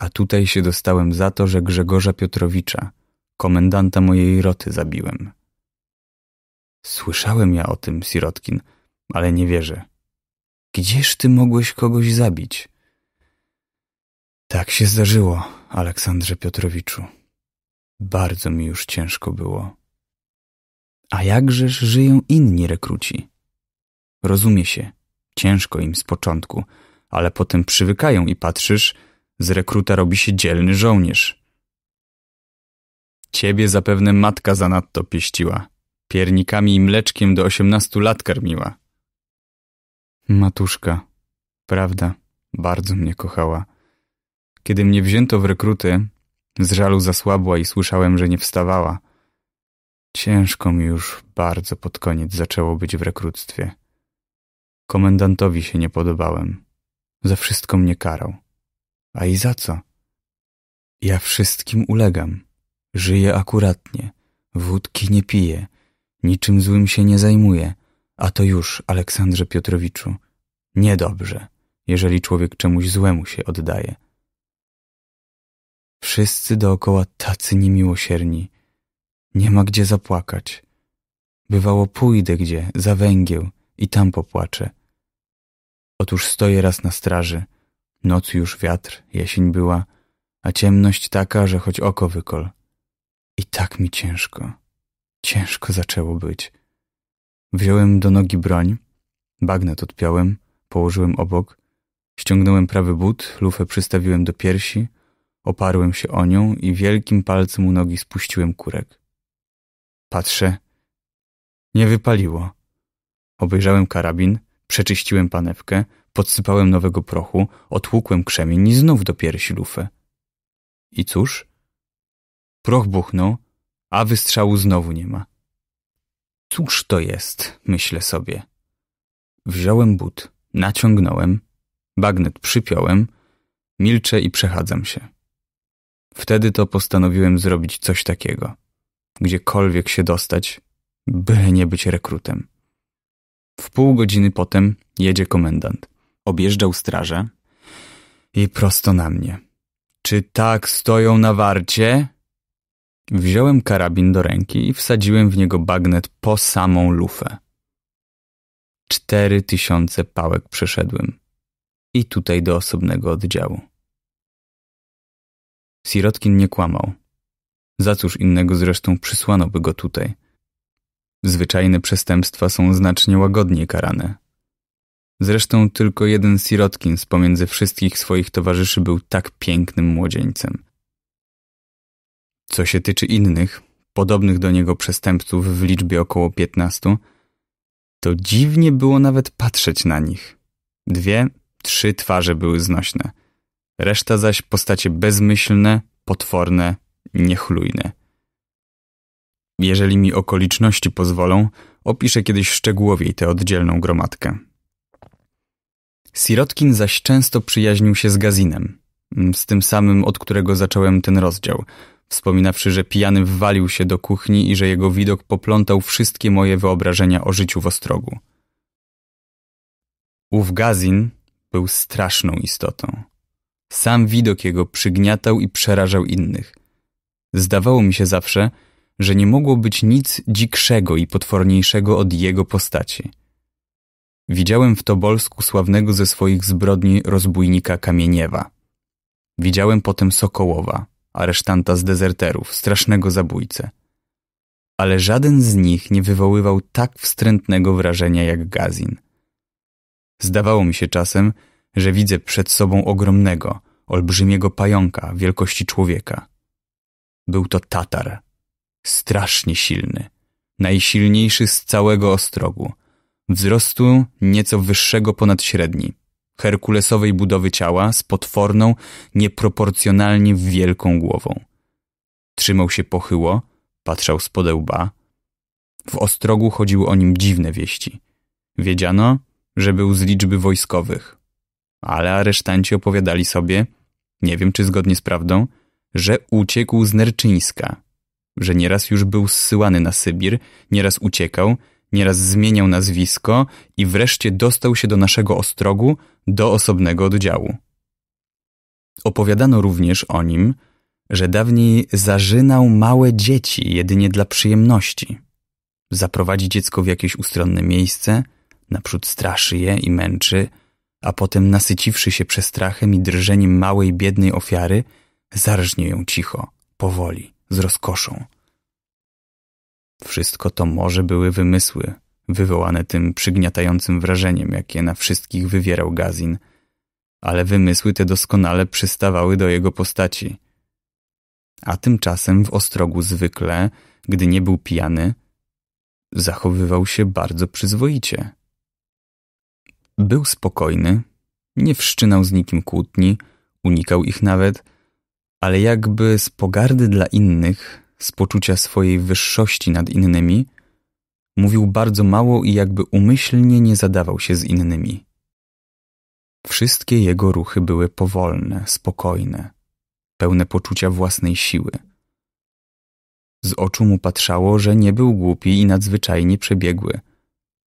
A tutaj się dostałem za to, że Grzegorza Piotrowicza, Komendanta mojej roty zabiłem. Słyszałem ja o tym, Sirotkin, ale nie wierzę. Gdzież ty mogłeś kogoś zabić? Tak się zdarzyło, Aleksandrze Piotrowiczu. Bardzo mi już ciężko było. A jakżeż żyją inni rekruci? Rozumie się, ciężko im z początku, ale potem przywykają i patrzysz, z rekruta robi się dzielny żołnierz. Ciebie zapewne matka zanadto pieściła. Piernikami i mleczkiem do osiemnastu lat karmiła. Matuszka, prawda, bardzo mnie kochała. Kiedy mnie wzięto w rekruty, z żalu zasłabła i słyszałem, że nie wstawała. Ciężko mi już bardzo pod koniec zaczęło być w rekrutstwie. Komendantowi się nie podobałem. Za wszystko mnie karał. A i za co? Ja wszystkim ulegam. Żyje akuratnie, wódki nie pije, niczym złym się nie zajmuje, a to już, Aleksandrze Piotrowiczu, niedobrze, jeżeli człowiek czemuś złemu się oddaje. Wszyscy dookoła tacy niemiłosierni. Nie ma gdzie zapłakać. Bywało pójdę gdzie, za węgieł, i tam popłaczę. Otóż stoję raz na straży. Noc już wiatr, jesień była, a ciemność taka, że choć oko wykol. I tak mi ciężko, ciężko zaczęło być. Wziąłem do nogi broń, bagnet odpiąłem, położyłem obok, ściągnąłem prawy but, lufę przystawiłem do piersi, oparłem się o nią i wielkim palcem u nogi spuściłem kurek. Patrzę, nie wypaliło. Obejrzałem karabin, przeczyściłem panewkę, podsypałem nowego prochu, otłukłem krzemień i znów do piersi lufę. I cóż? Proch buchnął, a wystrzału znowu nie ma. Cóż to jest, myślę sobie. Wziąłem but, naciągnąłem, bagnet przypiąłem, milczę i przechadzam się. Wtedy to postanowiłem zrobić coś takiego. Gdziekolwiek się dostać, by nie być rekrutem. W pół godziny potem jedzie komendant. Objeżdżał strażę i prosto na mnie. Czy tak stoją na warcie? Wziąłem karabin do ręki i wsadziłem w niego bagnet po samą lufę. Cztery tysiące pałek przeszedłem. I tutaj do osobnego oddziału. Sirotkin nie kłamał. Za cóż innego zresztą przysłano by go tutaj. Zwyczajne przestępstwa są znacznie łagodniej karane. Zresztą tylko jeden Sirotkin z pomiędzy wszystkich swoich towarzyszy był tak pięknym młodzieńcem. Co się tyczy innych, podobnych do niego przestępców w liczbie około piętnastu, to dziwnie było nawet patrzeć na nich. Dwie, trzy twarze były znośne, reszta zaś postacie bezmyślne, potworne, niechlujne. Jeżeli mi okoliczności pozwolą, opiszę kiedyś szczegółowiej tę oddzielną gromadkę. Sirotkin zaś często przyjaźnił się z Gazinem, z tym samym, od którego zacząłem ten rozdział – wspominawszy, że pijany wwalił się do kuchni i że jego widok poplątał wszystkie moje wyobrażenia o życiu w Ostrogu. Ów Gazin był straszną istotą. Sam widok jego przygniatał i przerażał innych. Zdawało mi się zawsze, że nie mogło być nic dzikszego i potworniejszego od jego postaci. Widziałem w Tobolsku sławnego ze swoich zbrodni rozbójnika Kamieniewa. Widziałem potem Sokołowa, aresztanta z dezerterów, strasznego zabójcę. Ale żaden z nich nie wywoływał tak wstrętnego wrażenia jak Gazin. Zdawało mi się czasem, że widzę przed sobą ogromnego, olbrzymiego pająka wielkości człowieka. Był to Tatar, strasznie silny, najsilniejszy z całego ostrogu, wzrostu nieco wyższego ponad średni herkulesowej budowy ciała z potworną, nieproporcjonalnie wielką głową. Trzymał się pochyło, patrzał z podełba. W Ostrogu chodziły o nim dziwne wieści. Wiedziano, że był z liczby wojskowych, ale aresztanci opowiadali sobie, nie wiem czy zgodnie z prawdą, że uciekł z Nerczyńska, że nieraz już był zsyłany na Sybir, nieraz uciekał, nieraz zmieniał nazwisko i wreszcie dostał się do naszego ostrogu, do osobnego oddziału. Opowiadano również o nim, że dawniej zażynał małe dzieci jedynie dla przyjemności. Zaprowadzi dziecko w jakieś ustronne miejsce, naprzód straszy je i męczy, a potem nasyciwszy się przestrachem i drżeniem małej, biednej ofiary, zarżnie ją cicho, powoli, z rozkoszą – wszystko to może były wymysły, wywołane tym przygniatającym wrażeniem, jakie na wszystkich wywierał Gazin, ale wymysły te doskonale przystawały do jego postaci. A tymczasem w Ostrogu zwykle, gdy nie był pijany, zachowywał się bardzo przyzwoicie. Był spokojny, nie wszczynał z nikim kłótni, unikał ich nawet, ale jakby z pogardy dla innych z poczucia swojej wyższości nad innymi, mówił bardzo mało i jakby umyślnie nie zadawał się z innymi. Wszystkie jego ruchy były powolne, spokojne, pełne poczucia własnej siły. Z oczu mu patrzało, że nie był głupi i nadzwyczajnie przebiegły,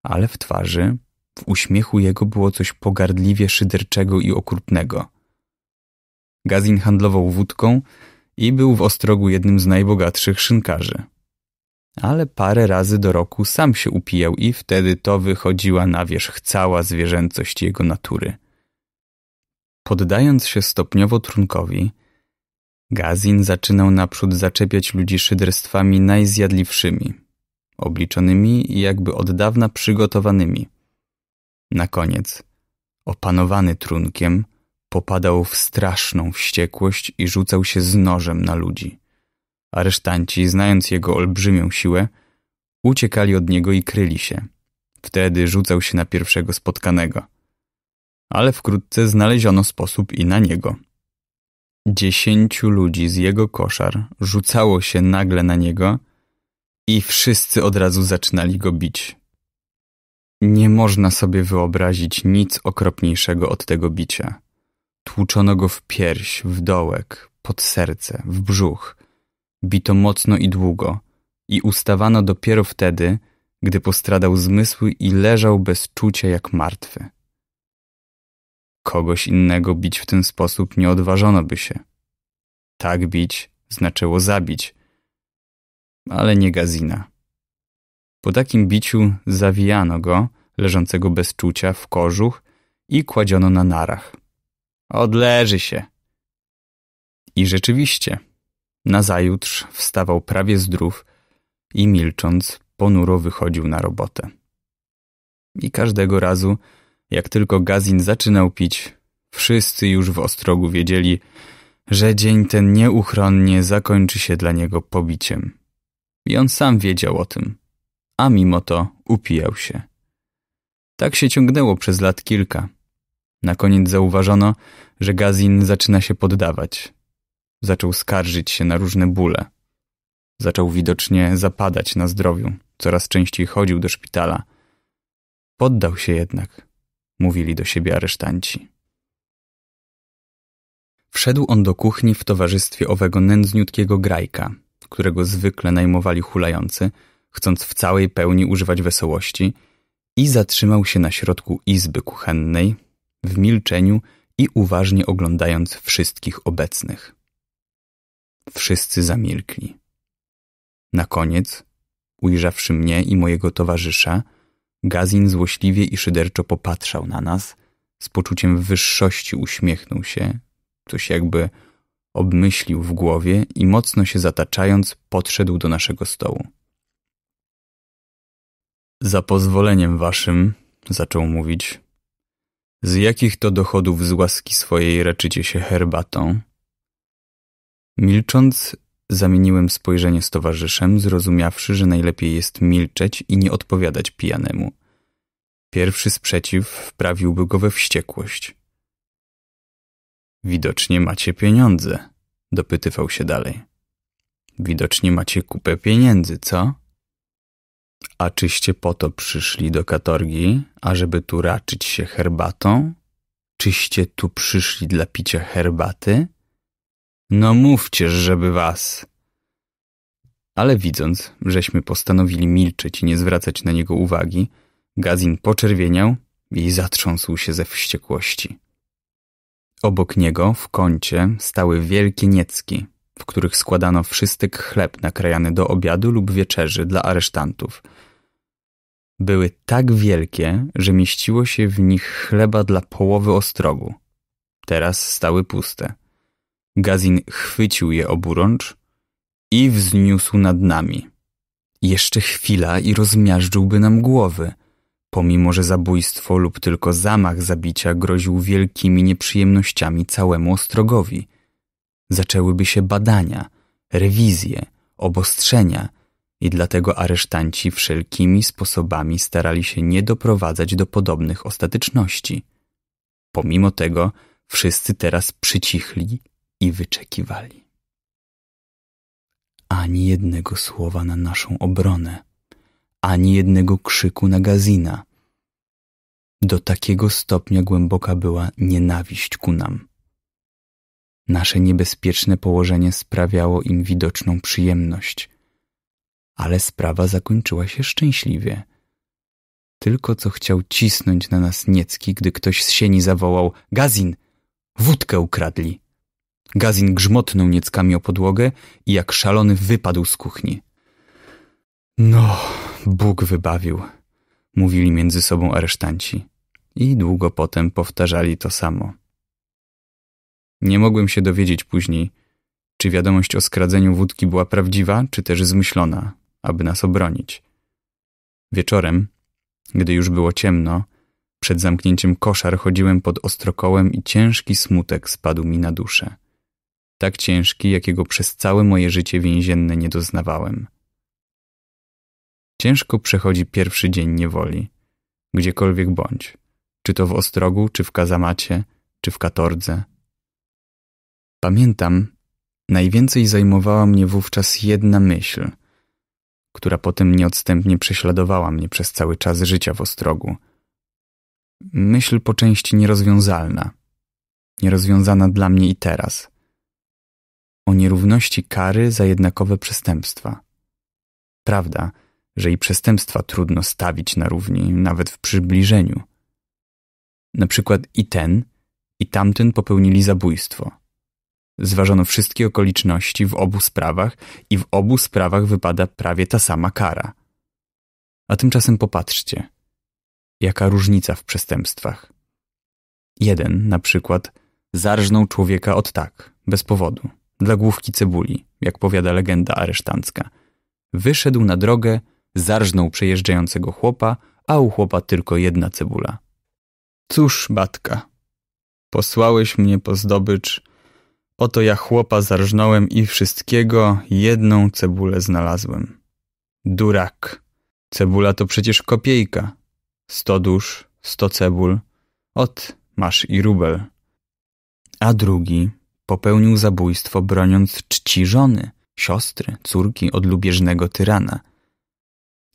ale w twarzy, w uśmiechu jego było coś pogardliwie szyderczego i okrutnego. Gazin handlował wódką, i był w Ostrogu jednym z najbogatszych szynkarzy. Ale parę razy do roku sam się upijał i wtedy to wychodziła na wierzch cała zwierzęcość jego natury. Poddając się stopniowo trunkowi, Gazin zaczynał naprzód zaczepiać ludzi szyderstwami najzjadliwszymi, obliczonymi i jakby od dawna przygotowanymi. Na koniec, opanowany trunkiem, Popadał w straszną wściekłość i rzucał się z nożem na ludzi. Aresztanci, znając jego olbrzymią siłę, uciekali od niego i kryli się. Wtedy rzucał się na pierwszego spotkanego. Ale wkrótce znaleziono sposób i na niego. Dziesięciu ludzi z jego koszar rzucało się nagle na niego i wszyscy od razu zaczynali go bić. Nie można sobie wyobrazić nic okropniejszego od tego bicia. Tłuczono go w pierś, w dołek, pod serce, w brzuch. Bito mocno i długo i ustawano dopiero wtedy, gdy postradał zmysły i leżał bez czucia jak martwy. Kogoś innego bić w ten sposób nie odważono by się. Tak bić znaczyło zabić, ale nie Gazina. Po takim biciu zawijano go, leżącego bez czucia, w kożuch i kładziono na narach. Odleży się. I rzeczywiście, nazajutrz wstawał prawie zdrów i milcząc, ponuro wychodził na robotę. I każdego razu, jak tylko Gazin zaczynał pić, wszyscy już w ostrogu wiedzieli, że dzień ten nieuchronnie zakończy się dla niego pobiciem. I on sam wiedział o tym, a mimo to upijał się. Tak się ciągnęło przez lat kilka – na koniec zauważono, że Gazin zaczyna się poddawać. Zaczął skarżyć się na różne bóle. Zaczął widocznie zapadać na zdrowiu, coraz częściej chodził do szpitala. Poddał się jednak, mówili do siebie aresztanci. Wszedł on do kuchni w towarzystwie owego nędzniutkiego grajka, którego zwykle najmowali hulający, chcąc w całej pełni używać wesołości, i zatrzymał się na środku izby kuchennej, w milczeniu i uważnie oglądając wszystkich obecnych. Wszyscy zamilkli. Na koniec, ujrzawszy mnie i mojego towarzysza, Gazin złośliwie i szyderczo popatrzał na nas, z poczuciem wyższości uśmiechnął się, coś jakby obmyślił w głowie i mocno się zataczając podszedł do naszego stołu. Za pozwoleniem waszym, zaczął mówić, z jakich to dochodów z łaski swojej raczycie się herbatą? Milcząc, zamieniłem spojrzenie z towarzyszem, zrozumiawszy, że najlepiej jest milczeć i nie odpowiadać pijanemu. Pierwszy sprzeciw wprawiłby go we wściekłość. Widocznie macie pieniądze, dopytywał się dalej. Widocznie macie kupę pieniędzy, co? A czyście po to przyszli do katorgi, ażeby tu raczyć się herbatą? Czyście tu przyszli dla picia herbaty? No mówcież, żeby was... Ale widząc, żeśmy postanowili milczeć i nie zwracać na niego uwagi, Gazin poczerwieniał i zatrząsł się ze wściekłości. Obok niego, w kącie, stały wielkie niecki, w których składano wszystek chleb nakrajany do obiadu lub wieczerzy dla aresztantów. Były tak wielkie, że mieściło się w nich chleba dla połowy ostrogu. Teraz stały puste. Gazin chwycił je oburącz i wzniósł nad nami. Jeszcze chwila i rozmiażdżyłby nam głowy, pomimo że zabójstwo lub tylko zamach zabicia groził wielkimi nieprzyjemnościami całemu ostrogowi – zaczęłyby się badania, rewizje, obostrzenia i dlatego aresztanci wszelkimi sposobami starali się nie doprowadzać do podobnych ostateczności. Pomimo tego wszyscy teraz przycichli i wyczekiwali. Ani jednego słowa na naszą obronę, ani jednego krzyku na Gazina. Do takiego stopnia głęboka była nienawiść ku nam. Nasze niebezpieczne położenie sprawiało im widoczną przyjemność. Ale sprawa zakończyła się szczęśliwie. Tylko co chciał cisnąć na nas Niecki, gdy ktoś z sieni zawołał – Gazin! Wódkę ukradli! Gazin grzmotnął Nieckami o podłogę i jak szalony wypadł z kuchni. No, Bóg wybawił – mówili między sobą aresztanci. I długo potem powtarzali to samo – nie mogłem się dowiedzieć później, czy wiadomość o skradzeniu wódki była prawdziwa, czy też zmyślona, aby nas obronić. Wieczorem, gdy już było ciemno, przed zamknięciem koszar chodziłem pod ostrokołem i ciężki smutek spadł mi na duszę. Tak ciężki, jakiego przez całe moje życie więzienne nie doznawałem. Ciężko przechodzi pierwszy dzień niewoli, gdziekolwiek bądź, czy to w Ostrogu, czy w Kazamacie, czy w Katordze. Pamiętam, najwięcej zajmowała mnie wówczas jedna myśl, która potem nieodstępnie prześladowała mnie przez cały czas życia w Ostrogu. Myśl po części nierozwiązalna, nierozwiązana dla mnie i teraz. O nierówności kary za jednakowe przestępstwa. Prawda, że i przestępstwa trudno stawić na równi, nawet w przybliżeniu. Na przykład i ten, i tamten popełnili zabójstwo – Zważono wszystkie okoliczności w obu sprawach i w obu sprawach wypada prawie ta sama kara. A tymczasem popatrzcie, jaka różnica w przestępstwach. Jeden, na przykład, zarżnął człowieka od tak, bez powodu, dla główki cebuli, jak powiada legenda aresztancka. Wyszedł na drogę, zarżnął przejeżdżającego chłopa, a u chłopa tylko jedna cebula. Cóż, batka, posłałeś mnie po zdobycz, Oto ja chłopa zarżnąłem i wszystkiego jedną cebulę znalazłem. Durak. Cebula to przecież kopiejka. Sto dusz, sto cebul. Ot, masz i rubel. A drugi popełnił zabójstwo broniąc czci żony, siostry, córki od lubieżnego tyrana.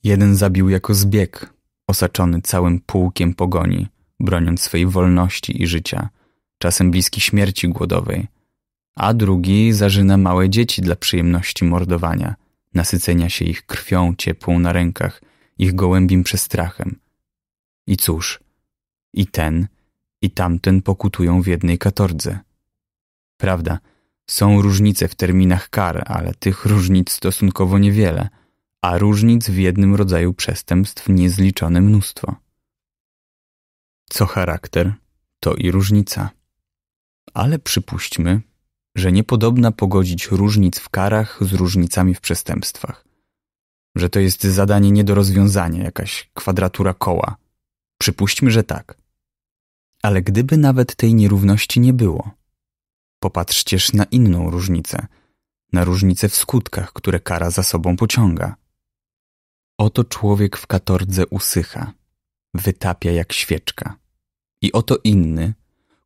Jeden zabił jako zbieg, osaczony całym pułkiem pogoni, broniąc swej wolności i życia, czasem bliski śmierci głodowej – a drugi zażyna małe dzieci dla przyjemności mordowania, nasycenia się ich krwią ciepłą na rękach, ich gołębim przestrachem. I cóż, i ten, i tamten pokutują w jednej katordze. Prawda, są różnice w terminach kar, ale tych różnic stosunkowo niewiele, a różnic w jednym rodzaju przestępstw niezliczone mnóstwo. Co charakter, to i różnica. Ale przypuśćmy, że niepodobna pogodzić różnic w karach z różnicami w przestępstwach, że to jest zadanie nie do rozwiązania, jakaś kwadratura koła. Przypuśćmy, że tak. Ale gdyby nawet tej nierówności nie było, popatrzcież na inną różnicę, na różnicę w skutkach, które kara za sobą pociąga. Oto człowiek w katordze usycha, wytapia jak świeczka. I oto inny,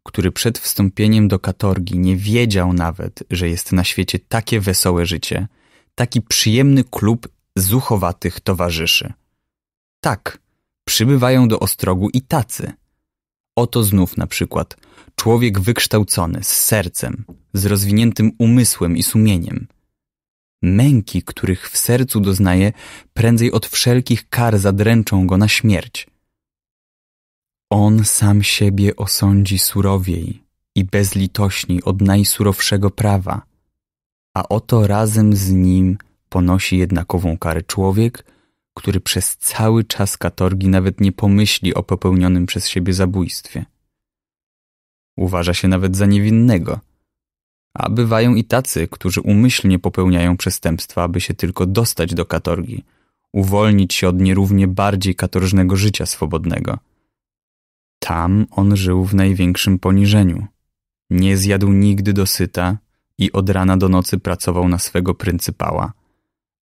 który przed wstąpieniem do katorgi nie wiedział nawet, że jest na świecie takie wesołe życie, taki przyjemny klub zuchowatych towarzyszy. Tak, przybywają do Ostrogu i tacy. Oto znów na przykład człowiek wykształcony, z sercem, z rozwiniętym umysłem i sumieniem. Męki, których w sercu doznaje, prędzej od wszelkich kar zadręczą go na śmierć. On sam siebie osądzi surowiej i bezlitośniej od najsurowszego prawa, a oto razem z nim ponosi jednakową karę człowiek, który przez cały czas katorgi nawet nie pomyśli o popełnionym przez siebie zabójstwie. Uważa się nawet za niewinnego, a bywają i tacy, którzy umyślnie popełniają przestępstwa, aby się tylko dostać do katorgi, uwolnić się od nierównie bardziej katorżnego życia swobodnego – tam on żył w największym poniżeniu. Nie zjadł nigdy dosyta i od rana do nocy pracował na swego pryncypała.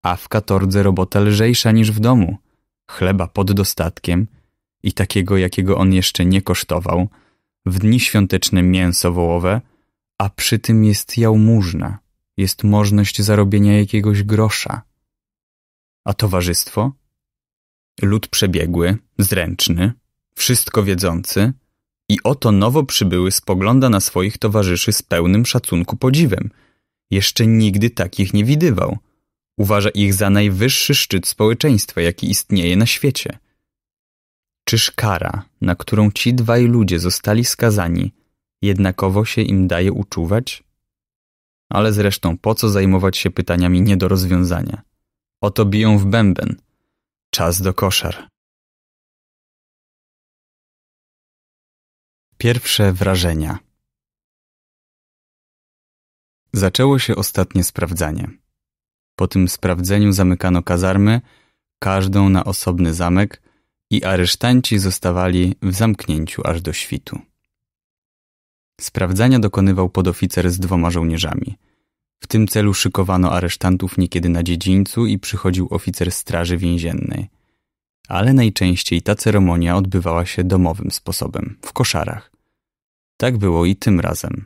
A w katordze robota lżejsza niż w domu, chleba pod dostatkiem i takiego, jakiego on jeszcze nie kosztował, w dni świąteczne mięso wołowe, a przy tym jest jałmużna, jest możność zarobienia jakiegoś grosza. A towarzystwo? Lud przebiegły, zręczny, wszystko wiedzący i oto nowo przybyły spogląda na swoich towarzyszy z pełnym szacunku podziwem. Jeszcze nigdy takich nie widywał. Uważa ich za najwyższy szczyt społeczeństwa, jaki istnieje na świecie. Czyż kara, na którą ci dwaj ludzie zostali skazani, jednakowo się im daje uczuwać? Ale zresztą po co zajmować się pytaniami nie do rozwiązania? Oto biją w bęben. Czas do koszar. Pierwsze wrażenia. Zaczęło się ostatnie sprawdzanie. Po tym sprawdzeniu zamykano kazarmy, każdą na osobny zamek i aresztanci zostawali w zamknięciu aż do świtu. Sprawdzania dokonywał podoficer z dwoma żołnierzami. W tym celu szykowano aresztantów niekiedy na dziedzińcu i przychodził oficer straży więziennej – ale najczęściej ta ceremonia odbywała się domowym sposobem, w koszarach. Tak było i tym razem.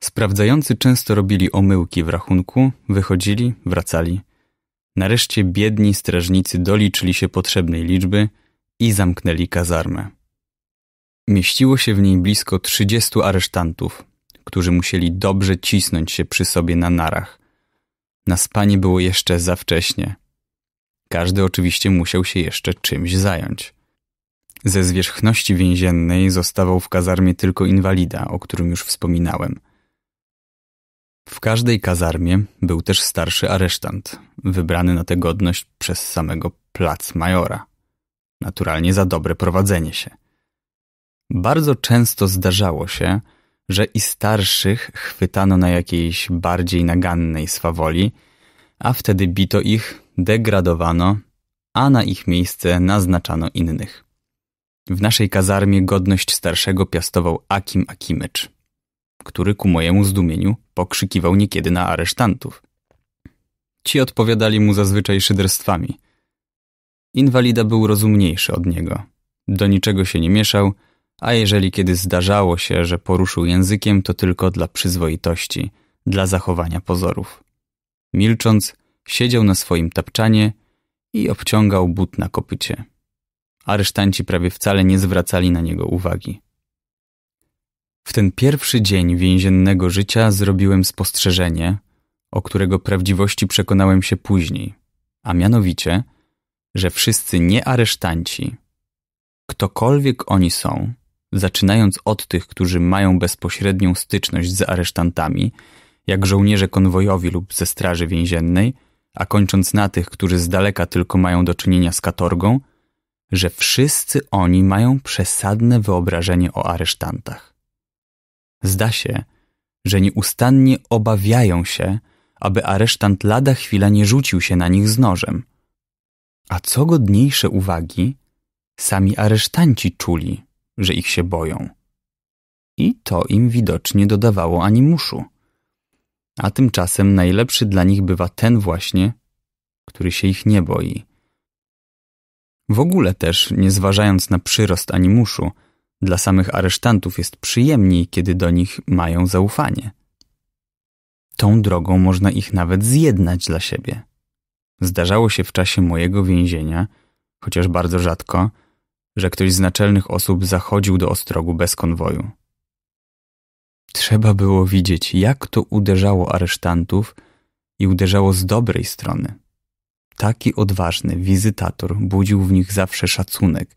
Sprawdzający często robili omyłki w rachunku, wychodzili, wracali. Nareszcie biedni strażnicy doliczyli się potrzebnej liczby i zamknęli kazarmę. Mieściło się w niej blisko 30 aresztantów, którzy musieli dobrze cisnąć się przy sobie na narach. Na spanie było jeszcze za wcześnie. Każdy oczywiście musiał się jeszcze czymś zająć. Ze zwierzchności więziennej zostawał w kazarmie tylko inwalida, o którym już wspominałem. W każdej kazarmie był też starszy aresztant, wybrany na tę godność przez samego plac majora. Naturalnie za dobre prowadzenie się. Bardzo często zdarzało się, że i starszych chwytano na jakiejś bardziej nagannej swawoli, a wtedy bito ich, degradowano, a na ich miejsce naznaczano innych. W naszej kazarmie godność starszego piastował Akim Akimycz, który ku mojemu zdumieniu pokrzykiwał niekiedy na aresztantów. Ci odpowiadali mu zazwyczaj szyderstwami. Inwalida był rozumniejszy od niego. Do niczego się nie mieszał, a jeżeli kiedy zdarzało się, że poruszył językiem, to tylko dla przyzwoitości, dla zachowania pozorów. Milcząc, siedział na swoim tapczanie i obciągał but na kopycie. Aresztanci prawie wcale nie zwracali na niego uwagi. W ten pierwszy dzień więziennego życia zrobiłem spostrzeżenie, o którego prawdziwości przekonałem się później, a mianowicie, że wszyscy niearesztanci, ktokolwiek oni są, zaczynając od tych, którzy mają bezpośrednią styczność z aresztantami jak żołnierze konwojowi lub ze straży więziennej, a kończąc na tych, którzy z daleka tylko mają do czynienia z katorgą, że wszyscy oni mają przesadne wyobrażenie o aresztantach. Zda się, że nieustannie obawiają się, aby aresztant lada chwila nie rzucił się na nich z nożem. A co godniejsze uwagi, sami aresztanci czuli, że ich się boją. I to im widocznie dodawało animuszu. A tymczasem najlepszy dla nich bywa ten właśnie, który się ich nie boi. W ogóle też, nie zważając na przyrost ani muszu, dla samych aresztantów jest przyjemniej, kiedy do nich mają zaufanie. Tą drogą można ich nawet zjednać dla siebie. Zdarzało się w czasie mojego więzienia, chociaż bardzo rzadko, że ktoś z naczelnych osób zachodził do ostrogu bez konwoju. Trzeba było widzieć, jak to uderzało aresztantów i uderzało z dobrej strony. Taki odważny wizytator budził w nich zawsze szacunek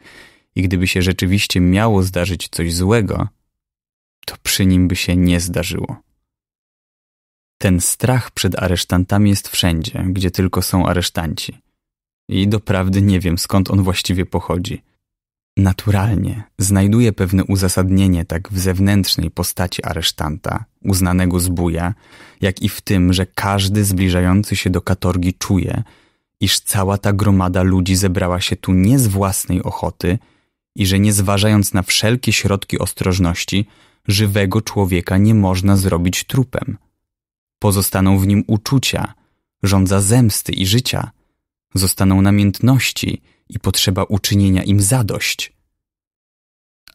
i gdyby się rzeczywiście miało zdarzyć coś złego, to przy nim by się nie zdarzyło. Ten strach przed aresztantami jest wszędzie, gdzie tylko są aresztanci. I doprawdy nie wiem, skąd on właściwie pochodzi – Naturalnie znajduje pewne uzasadnienie tak w zewnętrznej postaci aresztanta, uznanego zbuja, jak i w tym, że każdy zbliżający się do katorgi czuje, iż cała ta gromada ludzi zebrała się tu nie z własnej ochoty i że nie zważając na wszelkie środki ostrożności, żywego człowieka nie można zrobić trupem. Pozostaną w nim uczucia, żądza zemsty i życia, zostaną namiętności – i potrzeba uczynienia im zadość.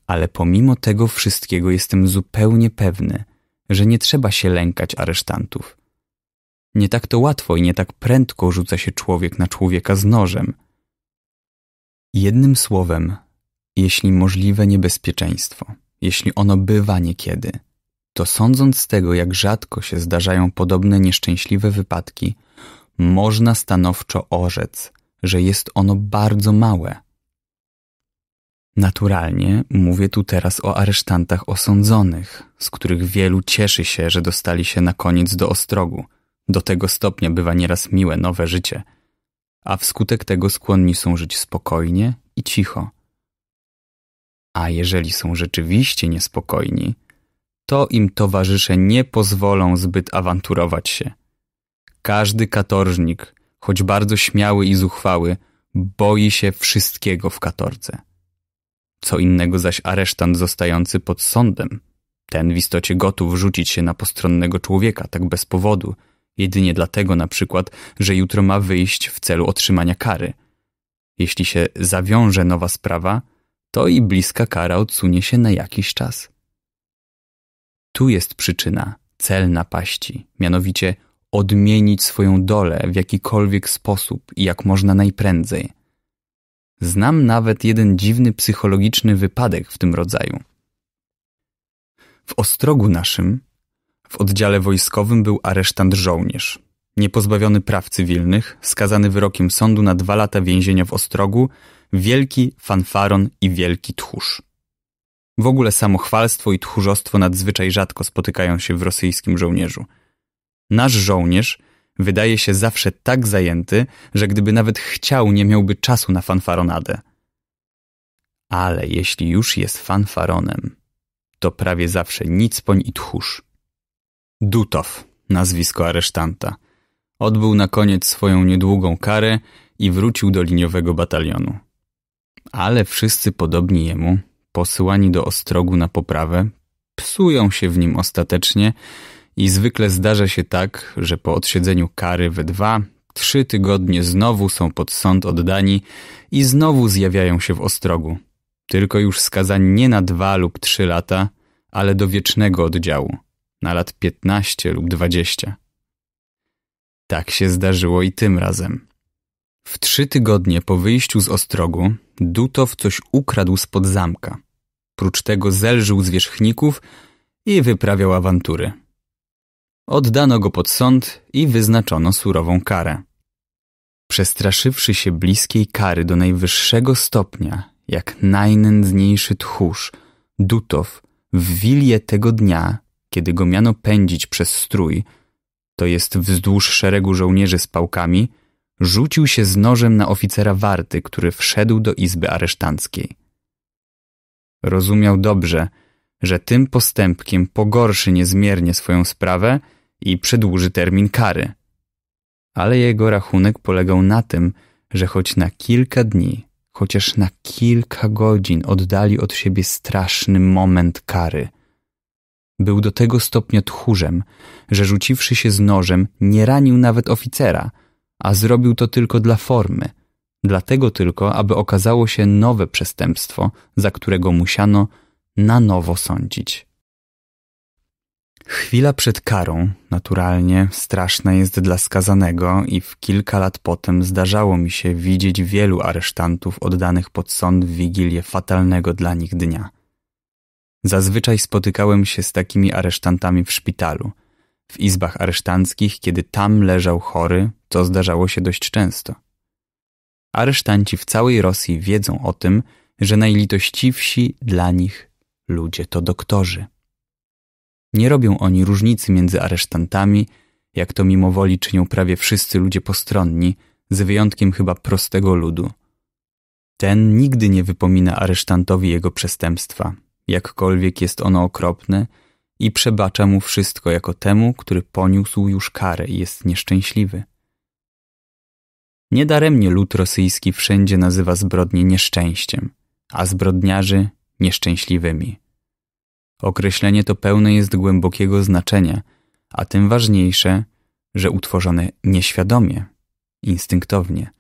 Ale pomimo tego wszystkiego jestem zupełnie pewny, że nie trzeba się lękać aresztantów. Nie tak to łatwo i nie tak prędko rzuca się człowiek na człowieka z nożem. Jednym słowem, jeśli możliwe niebezpieczeństwo, jeśli ono bywa niekiedy, to sądząc z tego, jak rzadko się zdarzają podobne nieszczęśliwe wypadki, można stanowczo orzec, że jest ono bardzo małe. Naturalnie mówię tu teraz o aresztantach osądzonych, z których wielu cieszy się, że dostali się na koniec do ostrogu. Do tego stopnia bywa nieraz miłe nowe życie, a wskutek tego skłonni są żyć spokojnie i cicho. A jeżeli są rzeczywiście niespokojni, to im towarzysze nie pozwolą zbyt awanturować się. Każdy katorżnik, choć bardzo śmiały i zuchwały, boi się wszystkiego w katorce. Co innego zaś aresztant zostający pod sądem. Ten w istocie gotów rzucić się na postronnego człowieka tak bez powodu, jedynie dlatego na przykład, że jutro ma wyjść w celu otrzymania kary. Jeśli się zawiąże nowa sprawa, to i bliska kara odsunie się na jakiś czas. Tu jest przyczyna, cel napaści, mianowicie odmienić swoją dolę w jakikolwiek sposób i jak można najprędzej. Znam nawet jeden dziwny psychologiczny wypadek w tym rodzaju. W Ostrogu naszym, w oddziale wojskowym był aresztant żołnierz, niepozbawiony praw cywilnych, skazany wyrokiem sądu na dwa lata więzienia w Ostrogu, wielki fanfaron i wielki tchórz. W ogóle samochwalstwo i tchórzostwo nadzwyczaj rzadko spotykają się w rosyjskim żołnierzu – Nasz żołnierz wydaje się zawsze tak zajęty, że gdyby nawet chciał, nie miałby czasu na fanfaronadę. Ale jeśli już jest fanfaronem, to prawie zawsze nic poń i tchórz. Dutow, nazwisko aresztanta, odbył na koniec swoją niedługą karę i wrócił do liniowego batalionu. Ale wszyscy podobni jemu, posyłani do ostrogu na poprawę, psują się w nim ostatecznie i zwykle zdarza się tak, że po odsiedzeniu kary we dwa, trzy tygodnie znowu są pod sąd oddani i znowu zjawiają się w ostrogu. Tylko już skazani nie na dwa lub trzy lata, ale do wiecznego oddziału, na lat piętnaście lub dwadzieścia. Tak się zdarzyło i tym razem. W trzy tygodnie po wyjściu z ostrogu Dutow coś ukradł spod zamka. Prócz tego zelżył zwierzchników i wyprawiał awantury. Oddano go pod sąd i wyznaczono surową karę. Przestraszywszy się bliskiej kary do najwyższego stopnia, jak najnędzniejszy tchórz, Dutow w wilię tego dnia, kiedy go miano pędzić przez strój, to jest wzdłuż szeregu żołnierzy z pałkami, rzucił się z nożem na oficera warty, który wszedł do izby aresztanckiej. Rozumiał dobrze, że tym postępkiem pogorszy niezmiernie swoją sprawę i przedłuży termin kary. Ale jego rachunek polegał na tym, że choć na kilka dni, chociaż na kilka godzin oddali od siebie straszny moment kary. Był do tego stopnia tchórzem, że rzuciwszy się z nożem, nie ranił nawet oficera, a zrobił to tylko dla formy, dlatego tylko, aby okazało się nowe przestępstwo, za którego musiano na nowo sądzić. Chwila przed karą, naturalnie, straszna jest dla skazanego i w kilka lat potem zdarzało mi się widzieć wielu aresztantów oddanych pod sąd w wigilię fatalnego dla nich dnia. Zazwyczaj spotykałem się z takimi aresztantami w szpitalu, w izbach aresztanckich, kiedy tam leżał chory, co zdarzało się dość często. Aresztanci w całej Rosji wiedzą o tym, że najlitościwsi dla nich ludzie to doktorzy. Nie robią oni różnicy między aresztantami, jak to mimo woli czynią prawie wszyscy ludzie postronni, z wyjątkiem chyba prostego ludu. Ten nigdy nie wypomina aresztantowi jego przestępstwa, jakkolwiek jest ono okropne, i przebacza mu wszystko jako temu, który poniósł już karę i jest nieszczęśliwy. Niedaremnie lud rosyjski wszędzie nazywa zbrodnie nieszczęściem, a zbrodniarzy nieszczęśliwymi. Określenie to pełne jest głębokiego znaczenia, a tym ważniejsze, że utworzone nieświadomie, instynktownie.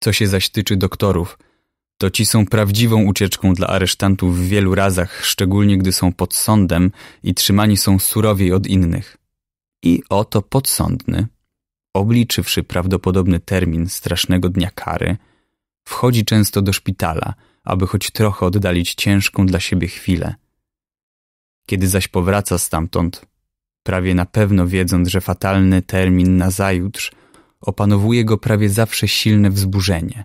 Co się zaś tyczy doktorów, to ci są prawdziwą ucieczką dla aresztantów w wielu razach, szczególnie gdy są pod sądem i trzymani są surowiej od innych. I oto podsądny, obliczywszy prawdopodobny termin strasznego dnia kary, wchodzi często do szpitala, aby choć trochę oddalić ciężką dla siebie chwilę – kiedy zaś powraca stamtąd, prawie na pewno wiedząc, że fatalny termin nazajutrz, opanowuje go prawie zawsze silne wzburzenie.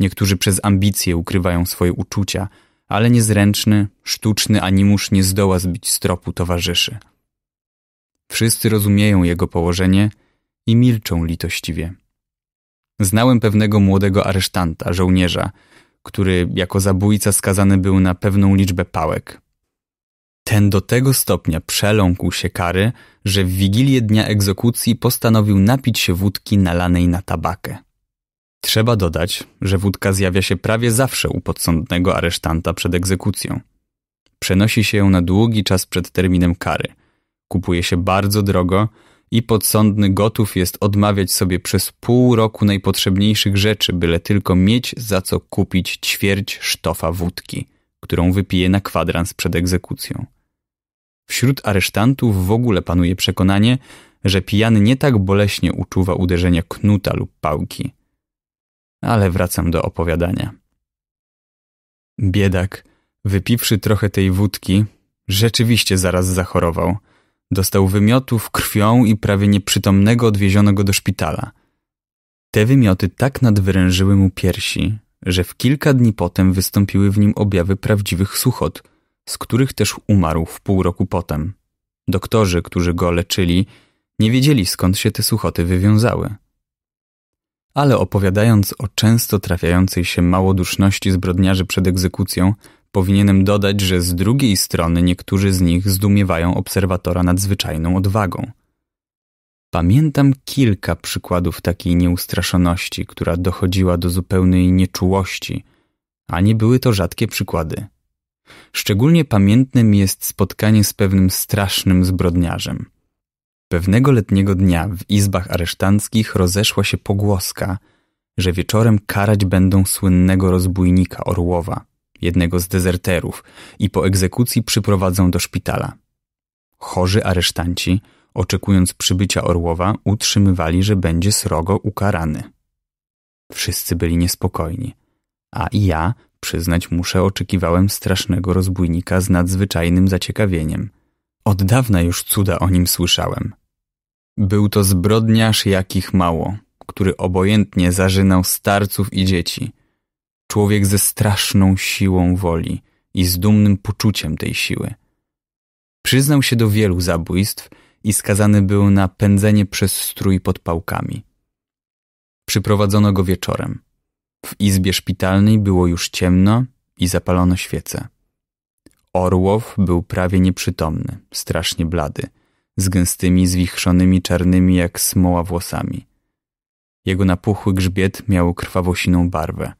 Niektórzy przez ambicje ukrywają swoje uczucia, ale niezręczny, sztuczny animusz nie zdoła zbić z tropu towarzyszy. Wszyscy rozumieją jego położenie i milczą litościwie. Znałem pewnego młodego aresztanta, żołnierza, który jako zabójca skazany był na pewną liczbę pałek. Ten do tego stopnia przeląkł się kary, że w wigilię dnia egzekucji postanowił napić się wódki nalanej na tabakę. Trzeba dodać, że wódka zjawia się prawie zawsze u podsądnego aresztanta przed egzekucją. Przenosi się ją na długi czas przed terminem kary. Kupuje się bardzo drogo i podsądny gotów jest odmawiać sobie przez pół roku najpotrzebniejszych rzeczy, byle tylko mieć za co kupić ćwierć sztofa wódki którą wypije na kwadrans przed egzekucją. Wśród aresztantów w ogóle panuje przekonanie, że pijany nie tak boleśnie uczuwa uderzenia knuta lub pałki. Ale wracam do opowiadania. Biedak, wypiwszy trochę tej wódki, rzeczywiście zaraz zachorował. Dostał wymiotów krwią i prawie nieprzytomnego odwieziono go do szpitala. Te wymioty tak nadwyrężyły mu piersi, że w kilka dni potem wystąpiły w nim objawy prawdziwych suchot, z których też umarł w pół roku potem. Doktorzy, którzy go leczyli, nie wiedzieli skąd się te suchoty wywiązały. Ale opowiadając o często trafiającej się małoduszności zbrodniarzy przed egzekucją, powinienem dodać, że z drugiej strony niektórzy z nich zdumiewają obserwatora nadzwyczajną odwagą – Pamiętam kilka przykładów takiej nieustraszoności, która dochodziła do zupełnej nieczułości, a nie były to rzadkie przykłady. Szczególnie pamiętnym jest spotkanie z pewnym strasznym zbrodniarzem. Pewnego letniego dnia w izbach aresztanckich rozeszła się pogłoska, że wieczorem karać będą słynnego rozbójnika Orłowa, jednego z dezerterów, i po egzekucji przyprowadzą do szpitala. Chorzy aresztanci – oczekując przybycia Orłowa, utrzymywali, że będzie srogo ukarany. Wszyscy byli niespokojni, a i ja, przyznać muszę, oczekiwałem strasznego rozbójnika z nadzwyczajnym zaciekawieniem. Od dawna już cuda o nim słyszałem. Był to zbrodniarz jakich mało, który obojętnie zarzynał starców i dzieci. Człowiek ze straszną siłą woli i z dumnym poczuciem tej siły. Przyznał się do wielu zabójstw – i skazany był na pędzenie przez strój pod pałkami. Przyprowadzono go wieczorem. W izbie szpitalnej było już ciemno i zapalono świece. Orłow był prawie nieprzytomny, strasznie blady, z gęstymi, zwichrzonymi, czarnymi jak smoła włosami. Jego napuchły grzbiet miał krwawosiną barwę.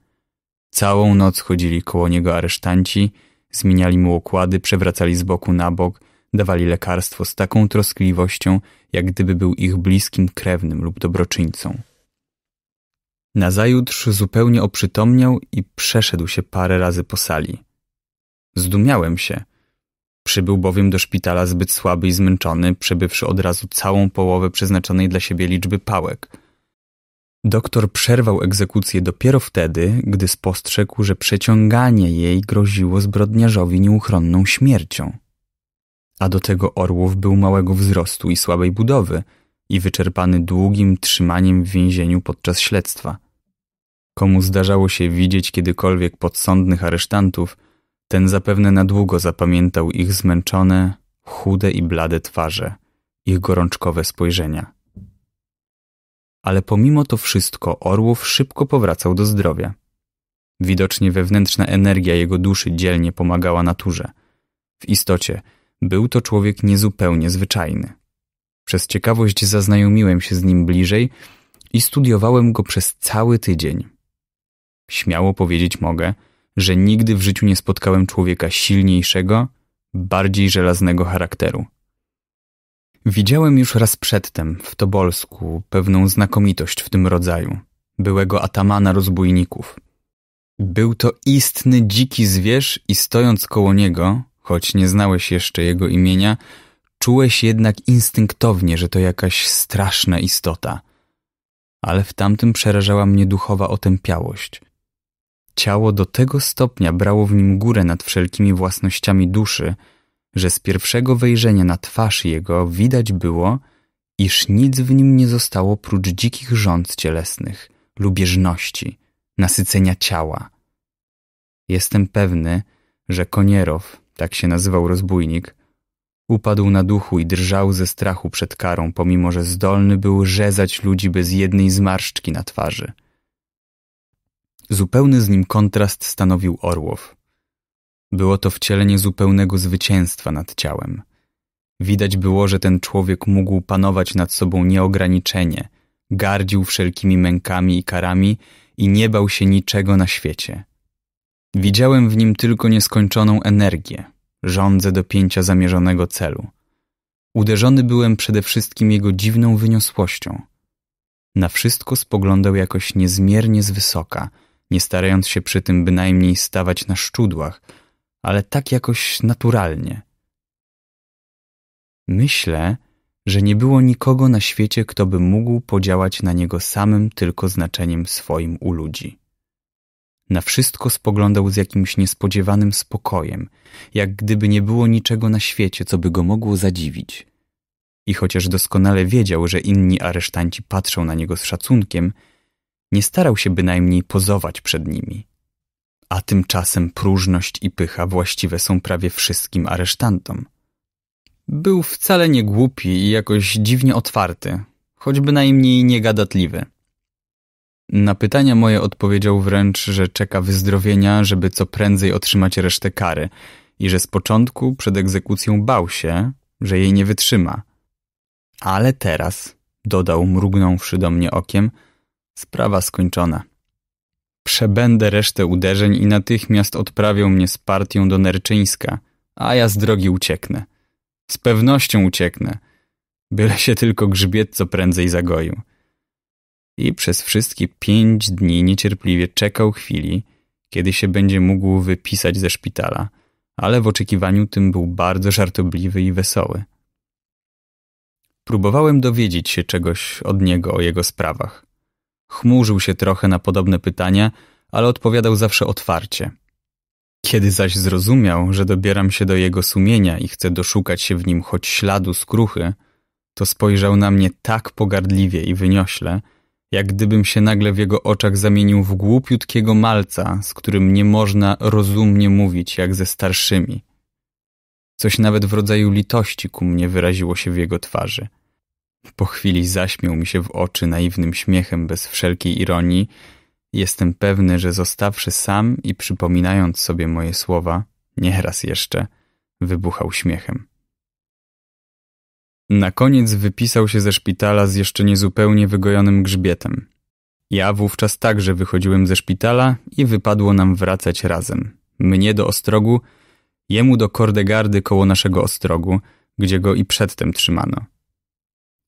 Całą noc chodzili koło niego aresztanci, zmieniali mu okłady, przewracali z boku na bok – Dawali lekarstwo z taką troskliwością, jak gdyby był ich bliskim krewnym lub dobroczyńcą. Nazajutrz zupełnie oprzytomniał i przeszedł się parę razy po sali. Zdumiałem się. Przybył bowiem do szpitala zbyt słaby i zmęczony, przebywszy od razu całą połowę przeznaczonej dla siebie liczby pałek. Doktor przerwał egzekucję dopiero wtedy, gdy spostrzegł, że przeciąganie jej groziło zbrodniarzowi nieuchronną śmiercią a do tego Orłów był małego wzrostu i słabej budowy i wyczerpany długim trzymaniem w więzieniu podczas śledztwa. Komu zdarzało się widzieć kiedykolwiek podsądnych aresztantów, ten zapewne na długo zapamiętał ich zmęczone, chude i blade twarze, ich gorączkowe spojrzenia. Ale pomimo to wszystko Orłów szybko powracał do zdrowia. Widocznie wewnętrzna energia jego duszy dzielnie pomagała naturze. W istocie – był to człowiek niezupełnie zwyczajny. Przez ciekawość zaznajomiłem się z nim bliżej i studiowałem go przez cały tydzień. Śmiało powiedzieć mogę, że nigdy w życiu nie spotkałem człowieka silniejszego, bardziej żelaznego charakteru. Widziałem już raz przedtem w Tobolsku pewną znakomitość w tym rodzaju, byłego atamana rozbójników. Był to istny dziki zwierz i stojąc koło niego, Choć nie znałeś jeszcze jego imienia, czułeś jednak instynktownie, że to jakaś straszna istota. Ale w tamtym przerażała mnie duchowa otępiałość. Ciało do tego stopnia brało w nim górę nad wszelkimi własnościami duszy, że z pierwszego wejrzenia na twarz jego widać było, iż nic w nim nie zostało prócz dzikich rząd cielesnych, lubieżności, nasycenia ciała. Jestem pewny, że Konierow, tak się nazywał rozbójnik, upadł na duchu i drżał ze strachu przed karą, pomimo że zdolny był rzezać ludzi bez jednej zmarszczki na twarzy. Zupełny z nim kontrast stanowił Orłow. Było to wcielenie zupełnego zwycięstwa nad ciałem. Widać było, że ten człowiek mógł panować nad sobą nieograniczenie, gardził wszelkimi mękami i karami i nie bał się niczego na świecie. Widziałem w nim tylko nieskończoną energię, żądzę dopięcia zamierzonego celu. Uderzony byłem przede wszystkim jego dziwną wyniosłością. Na wszystko spoglądał jakoś niezmiernie z wysoka, nie starając się przy tym bynajmniej stawać na szczudłach, ale tak jakoś naturalnie. Myślę, że nie było nikogo na świecie, kto by mógł podziałać na niego samym tylko znaczeniem swoim u ludzi. Na wszystko spoglądał z jakimś niespodziewanym spokojem, jak gdyby nie było niczego na świecie, co by go mogło zadziwić. I chociaż doskonale wiedział, że inni aresztanci patrzą na niego z szacunkiem, nie starał się bynajmniej pozować przed nimi. A tymczasem próżność i pycha właściwe są prawie wszystkim aresztantom. Był wcale nie głupi i jakoś dziwnie otwarty, choć bynajmniej niegadatliwy. Na pytania moje odpowiedział wręcz, że czeka wyzdrowienia, żeby co prędzej otrzymać resztę kary i że z początku przed egzekucją bał się, że jej nie wytrzyma. Ale teraz, dodał mrugnąwszy do mnie okiem, sprawa skończona. Przebędę resztę uderzeń i natychmiast odprawią mnie z partią do Nerczyńska, a ja z drogi ucieknę. Z pewnością ucieknę, byle się tylko grzbiet co prędzej zagoił i przez wszystkie pięć dni niecierpliwie czekał chwili, kiedy się będzie mógł wypisać ze szpitala, ale w oczekiwaniu tym był bardzo żartobliwy i wesoły. Próbowałem dowiedzieć się czegoś od niego o jego sprawach. Chmurzył się trochę na podobne pytania, ale odpowiadał zawsze otwarcie. Kiedy zaś zrozumiał, że dobieram się do jego sumienia i chcę doszukać się w nim choć śladu skruchy, to spojrzał na mnie tak pogardliwie i wyniośle, jak gdybym się nagle w jego oczach zamienił w głupiutkiego malca, z którym nie można rozumnie mówić jak ze starszymi. Coś nawet w rodzaju litości ku mnie wyraziło się w jego twarzy. Po chwili zaśmiał mi się w oczy naiwnym śmiechem bez wszelkiej ironii. Jestem pewny, że zostawszy sam i przypominając sobie moje słowa, raz jeszcze, wybuchał śmiechem. Na koniec wypisał się ze szpitala z jeszcze niezupełnie wygojonym grzbietem. Ja wówczas także wychodziłem ze szpitala i wypadło nam wracać razem. Mnie do Ostrogu, jemu do Kordegardy koło naszego Ostrogu, gdzie go i przedtem trzymano.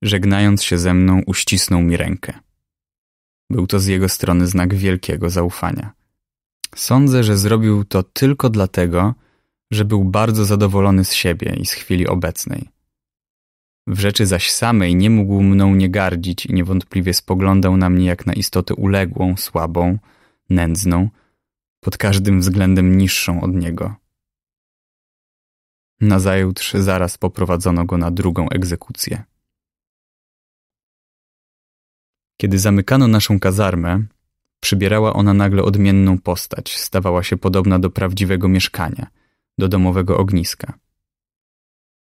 Żegnając się ze mną, uścisnął mi rękę. Był to z jego strony znak wielkiego zaufania. Sądzę, że zrobił to tylko dlatego, że był bardzo zadowolony z siebie i z chwili obecnej. W rzeczy zaś samej nie mógł mną nie gardzić i niewątpliwie spoglądał na mnie jak na istotę uległą, słabą, nędzną, pod każdym względem niższą od niego. Nazajutrz zaraz poprowadzono go na drugą egzekucję. Kiedy zamykano naszą kazarmę, przybierała ona nagle odmienną postać, stawała się podobna do prawdziwego mieszkania, do domowego ogniska.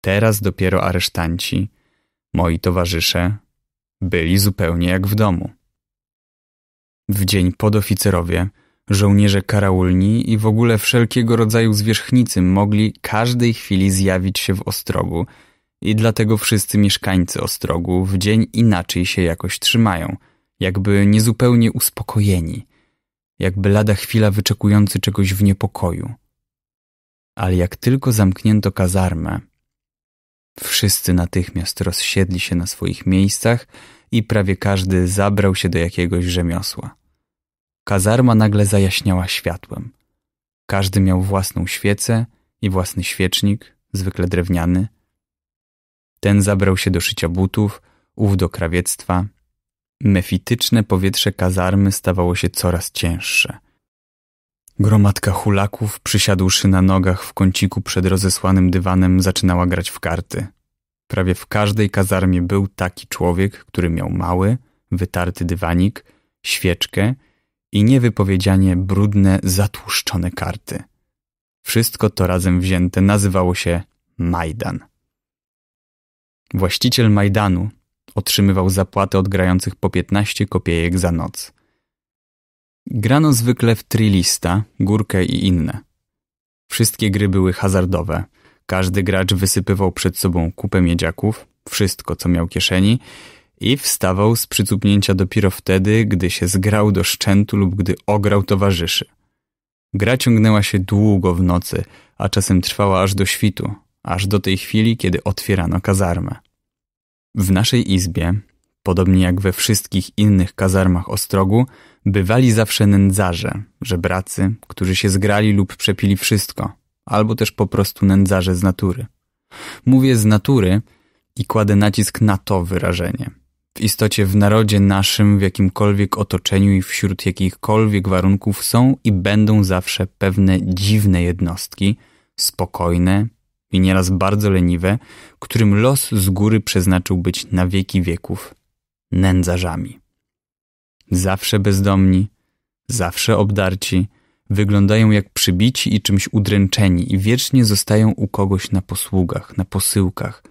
Teraz dopiero aresztanci, moi towarzysze, byli zupełnie jak w domu. W dzień podoficerowie, żołnierze karaulni i w ogóle wszelkiego rodzaju zwierzchnicy mogli każdej chwili zjawić się w Ostrogu i dlatego wszyscy mieszkańcy Ostrogu w dzień inaczej się jakoś trzymają, jakby niezupełnie uspokojeni, jakby lada chwila wyczekujący czegoś w niepokoju. Ale jak tylko zamknięto kazarmę, Wszyscy natychmiast rozsiedli się na swoich miejscach i prawie każdy zabrał się do jakiegoś rzemiosła. Kazarma nagle zajaśniała światłem. Każdy miał własną świecę i własny świecznik, zwykle drewniany. Ten zabrał się do szycia butów, ów do krawiectwa. Mefityczne powietrze kazarmy stawało się coraz cięższe – Gromadka hulaków, przysiadłszy na nogach w kąciku przed rozesłanym dywanem, zaczynała grać w karty. Prawie w każdej kazarmie był taki człowiek, który miał mały, wytarty dywanik, świeczkę i niewypowiedzianie brudne, zatłuszczone karty. Wszystko to razem wzięte nazywało się Majdan. Właściciel Majdanu otrzymywał zapłatę od grających po 15 kopiejek za noc. Grano zwykle w trilista, górkę i inne. Wszystkie gry były hazardowe. Każdy gracz wysypywał przed sobą kupę miedziaków, wszystko co miał kieszeni i wstawał z przycupnięcia dopiero wtedy, gdy się zgrał do szczętu lub gdy ograł towarzyszy. Gra ciągnęła się długo w nocy, a czasem trwała aż do świtu, aż do tej chwili, kiedy otwierano kazarmę. W naszej izbie, podobnie jak we wszystkich innych kazarmach Ostrogu, bywali zawsze nędzarze, żebracy, którzy się zgrali lub przepili wszystko, albo też po prostu nędzarze z natury. Mówię z natury i kładę nacisk na to wyrażenie. W istocie w narodzie naszym, w jakimkolwiek otoczeniu i wśród jakichkolwiek warunków są i będą zawsze pewne dziwne jednostki, spokojne i nieraz bardzo leniwe, którym los z góry przeznaczył być na wieki wieków nędzarzami. Zawsze bezdomni, zawsze obdarci, wyglądają jak przybici i czymś udręczeni i wiecznie zostają u kogoś na posługach, na posyłkach,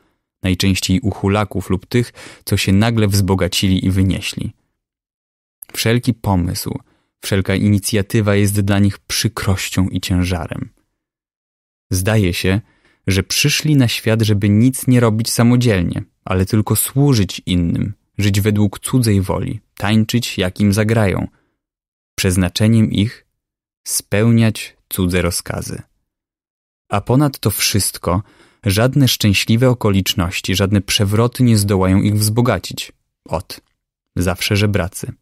najczęściej u hulaków lub tych, co się nagle wzbogacili i wynieśli. Wszelki pomysł, wszelka inicjatywa jest dla nich przykrością i ciężarem. Zdaje się, że przyszli na świat, żeby nic nie robić samodzielnie, ale tylko służyć innym – żyć według cudzej woli, tańczyć jak im zagrają. Przeznaczeniem ich spełniać cudze rozkazy. A ponad to wszystko żadne szczęśliwe okoliczności, żadne przewroty nie zdołają ich wzbogacić. Ot, zawsze żebracy.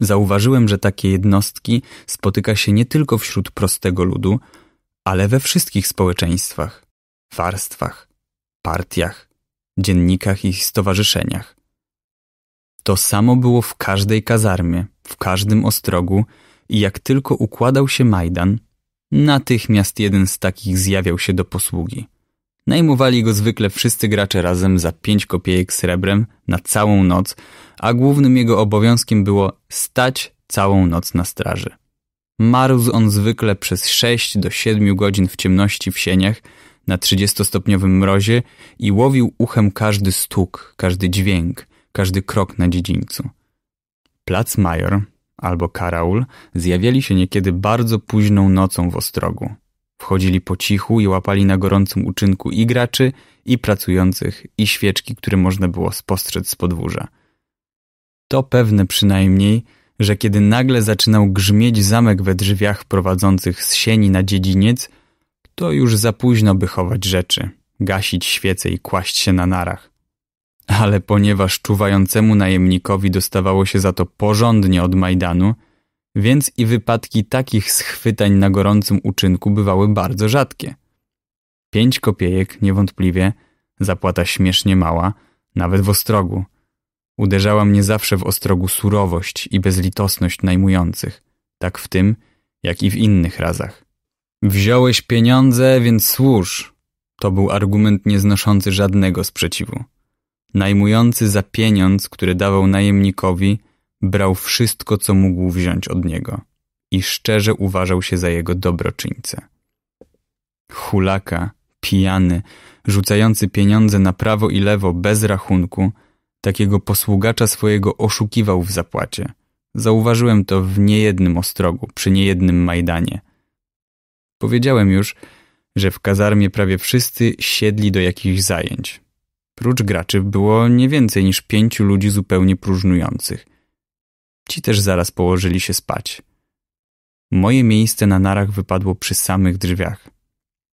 Zauważyłem, że takie jednostki spotyka się nie tylko wśród prostego ludu, ale we wszystkich społeczeństwach, warstwach, partiach, dziennikach i stowarzyszeniach. To samo było w każdej kazarmie, w każdym ostrogu i jak tylko układał się Majdan, natychmiast jeden z takich zjawiał się do posługi. Najmowali go zwykle wszyscy gracze razem za pięć kopiejek srebrem na całą noc, a głównym jego obowiązkiem było stać całą noc na straży. z on zwykle przez sześć do siedmiu godzin w ciemności w sieniach, na 30-stopniowym mrozie i łowił uchem każdy stuk, każdy dźwięk, każdy krok na dziedzińcu. Plac Major albo Karaul zjawiali się niekiedy bardzo późną nocą w Ostrogu. Wchodzili po cichu i łapali na gorącym uczynku i graczy, i pracujących, i świeczki, które można było spostrzec z podwórza. To pewne przynajmniej, że kiedy nagle zaczynał grzmieć zamek we drzwiach prowadzących z sieni na dziedziniec, to już za późno by chować rzeczy, gasić świece i kłaść się na narach. Ale ponieważ czuwającemu najemnikowi dostawało się za to porządnie od Majdanu, więc i wypadki takich schwytań na gorącym uczynku bywały bardzo rzadkie. Pięć kopiejek, niewątpliwie, zapłata śmiesznie mała, nawet w ostrogu. Uderzała mnie zawsze w ostrogu surowość i bezlitosność najmujących, tak w tym, jak i w innych razach. Wziąłeś pieniądze, więc służ. To był argument nieznoszący żadnego sprzeciwu. Najmujący za pieniądz, który dawał najemnikowi, brał wszystko, co mógł wziąć od niego i szczerze uważał się za jego dobroczyńcę. Hulaka, pijany, rzucający pieniądze na prawo i lewo bez rachunku, takiego posługacza swojego oszukiwał w zapłacie. Zauważyłem to w niejednym ostrogu, przy niejednym Majdanie – Powiedziałem już, że w kazarmie prawie wszyscy siedli do jakichś zajęć. Prócz graczy było nie więcej niż pięciu ludzi zupełnie próżnujących. Ci też zaraz położyli się spać. Moje miejsce na narach wypadło przy samych drzwiach.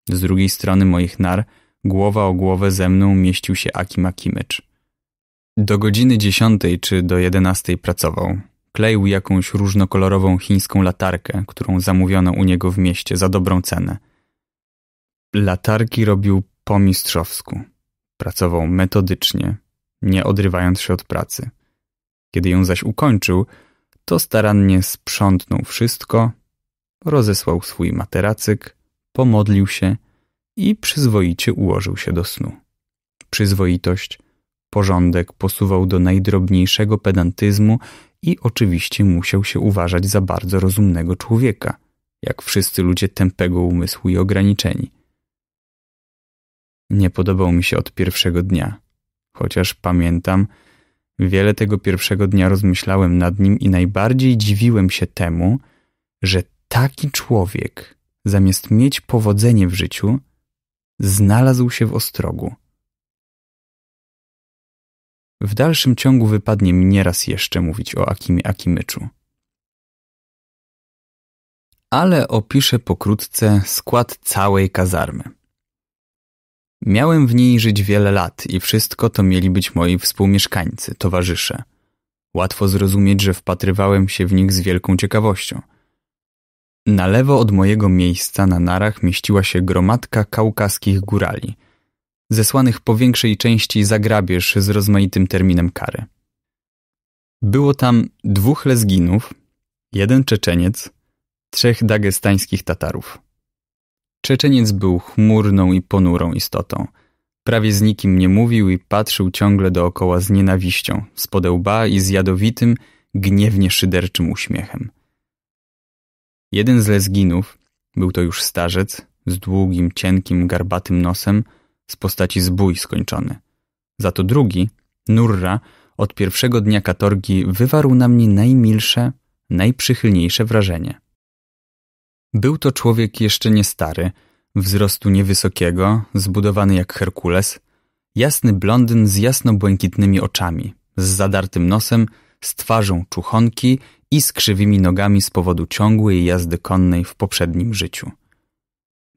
Z drugiej strony moich nar, głowa o głowę ze mną mieścił się Akim Akimycz. Do godziny dziesiątej czy do jedenastej pracował przykleił jakąś różnokolorową chińską latarkę, którą zamówiono u niego w mieście za dobrą cenę. Latarki robił po mistrzowsku. Pracował metodycznie, nie odrywając się od pracy. Kiedy ją zaś ukończył, to starannie sprzątnął wszystko, rozesłał swój materacyk, pomodlił się i przyzwoicie ułożył się do snu. Przyzwoitość, porządek posuwał do najdrobniejszego pedantyzmu i oczywiście musiał się uważać za bardzo rozumnego człowieka, jak wszyscy ludzie tępego umysłu i ograniczeni. Nie podobał mi się od pierwszego dnia, chociaż pamiętam, wiele tego pierwszego dnia rozmyślałem nad nim i najbardziej dziwiłem się temu, że taki człowiek, zamiast mieć powodzenie w życiu, znalazł się w ostrogu. W dalszym ciągu wypadnie mi nieraz jeszcze mówić o Akimie Akimyczu. Ale opiszę pokrótce skład całej kazarmy. Miałem w niej żyć wiele lat i wszystko to mieli być moi współmieszkańcy, towarzysze. Łatwo zrozumieć, że wpatrywałem się w nich z wielką ciekawością. Na lewo od mojego miejsca na narach mieściła się gromadka kaukaskich górali – zesłanych po większej części za grabież z rozmaitym terminem kary. Było tam dwóch Lezginów, jeden Czeczeniec, trzech dagestańskich Tatarów. Czeczeniec był chmurną i ponurą istotą. Prawie z nikim nie mówił i patrzył ciągle dookoła z nienawiścią, z podełba i z jadowitym, gniewnie szyderczym uśmiechem. Jeden z Lezginów, był to już starzec, z długim, cienkim, garbatym nosem – z postaci zbój skończony. Za to drugi, Nurra, od pierwszego dnia katorgi wywarł na mnie najmilsze, najprzychylniejsze wrażenie. Był to człowiek jeszcze nie stary, wzrostu niewysokiego, zbudowany jak Herkules, jasny blondyn z jasno-błękitnymi oczami, z zadartym nosem, z twarzą czuchonki i z krzywymi nogami z powodu ciągłej jazdy konnej w poprzednim życiu.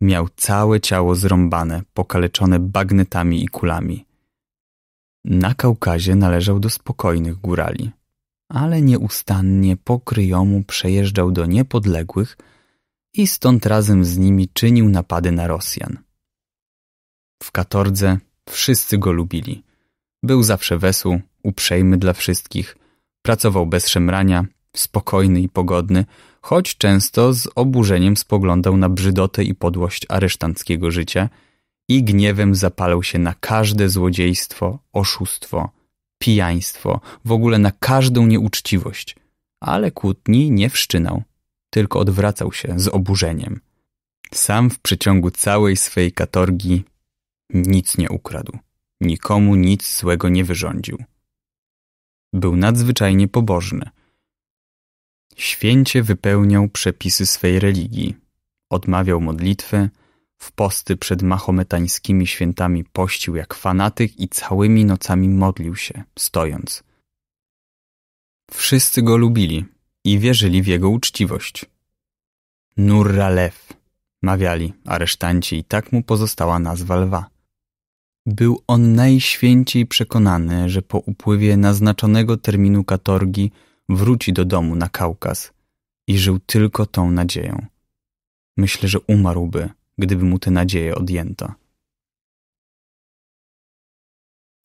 Miał całe ciało zrąbane, pokaleczone bagnetami i kulami. Na Kaukazie należał do spokojnych górali, ale nieustannie po kryjomu przejeżdżał do niepodległych i stąd razem z nimi czynił napady na Rosjan. W Katordze wszyscy go lubili. Był zawsze wesół, uprzejmy dla wszystkich, pracował bez szemrania, spokojny i pogodny – choć często z oburzeniem spoglądał na brzydotę i podłość aresztanckiego życia i gniewem zapalał się na każde złodziejstwo, oszustwo, pijaństwo, w ogóle na każdą nieuczciwość. Ale kłótni nie wszczynał, tylko odwracał się z oburzeniem. Sam w przeciągu całej swej katorgi nic nie ukradł, nikomu nic złego nie wyrządził. Był nadzwyczajnie pobożny – Święcie wypełniał przepisy swej religii, odmawiał modlitwy, w posty przed mahometańskimi świętami pościł jak fanatyk i całymi nocami modlił się, stojąc. Wszyscy go lubili i wierzyli w jego uczciwość. Nurra lew, mawiali aresztanci i tak mu pozostała nazwa lwa. Był on najświęciej przekonany, że po upływie naznaczonego terminu katorgi wróci do domu na Kaukaz i żył tylko tą nadzieją. Myślę, że umarłby, gdyby mu te nadzieje odjęto.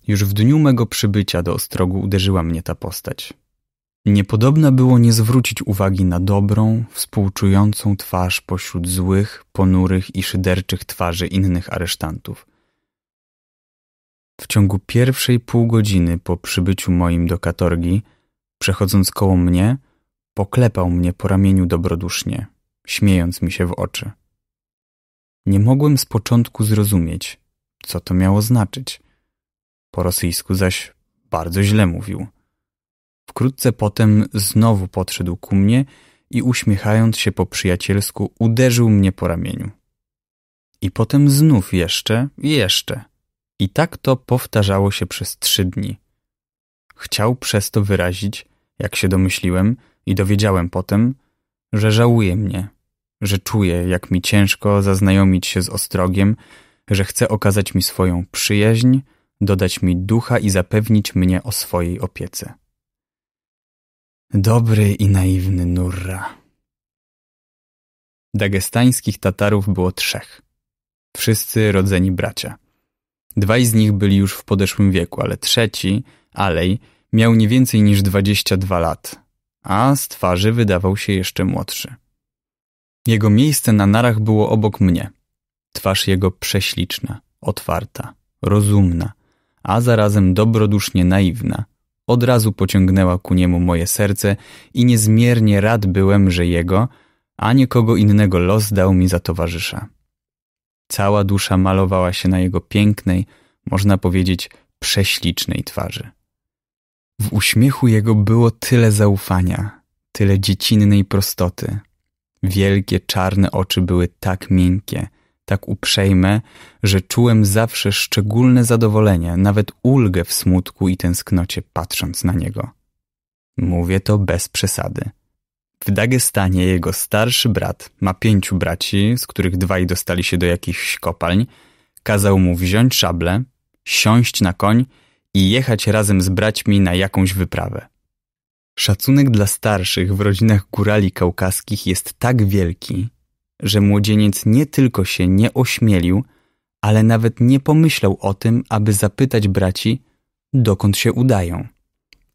Już w dniu mego przybycia do Ostrogu uderzyła mnie ta postać. Niepodobna było nie zwrócić uwagi na dobrą, współczującą twarz pośród złych, ponurych i szyderczych twarzy innych aresztantów. W ciągu pierwszej pół godziny po przybyciu moim do katorgi – Przechodząc koło mnie, poklepał mnie po ramieniu dobrodusznie, śmiejąc mi się w oczy. Nie mogłem z początku zrozumieć, co to miało znaczyć. Po rosyjsku zaś bardzo źle mówił. Wkrótce potem znowu podszedł ku mnie i uśmiechając się po przyjacielsku uderzył mnie po ramieniu. I potem znów jeszcze, jeszcze. I tak to powtarzało się przez trzy dni. Chciał przez to wyrazić, jak się domyśliłem i dowiedziałem potem, że żałuje mnie, że czuje, jak mi ciężko zaznajomić się z Ostrogiem, że chce okazać mi swoją przyjaźń, dodać mi ducha i zapewnić mnie o swojej opiece. Dobry i naiwny Nurra. Dagestańskich Tatarów było trzech. Wszyscy rodzeni bracia. Dwaj z nich byli już w podeszłym wieku, ale trzeci Alej miał nie więcej niż 22 lat, a z twarzy wydawał się jeszcze młodszy. Jego miejsce na narach było obok mnie. Twarz jego prześliczna, otwarta, rozumna, a zarazem dobrodusznie naiwna. Od razu pociągnęła ku niemu moje serce i niezmiernie rad byłem, że jego, a nie kogo innego los dał mi za towarzysza. Cała dusza malowała się na jego pięknej, można powiedzieć prześlicznej twarzy. W uśmiechu jego było tyle zaufania, tyle dziecinnej prostoty. Wielkie czarne oczy były tak miękkie, tak uprzejme, że czułem zawsze szczególne zadowolenie, nawet ulgę w smutku i tęsknocie patrząc na niego. Mówię to bez przesady. W Dagestanie jego starszy brat ma pięciu braci, z których dwaj dostali się do jakichś kopalń, kazał mu wziąć szablę, siąść na koń i jechać razem z braćmi na jakąś wyprawę. Szacunek dla starszych w rodzinach górali kaukaskich jest tak wielki, że młodzieniec nie tylko się nie ośmielił, ale nawet nie pomyślał o tym, aby zapytać braci, dokąd się udają.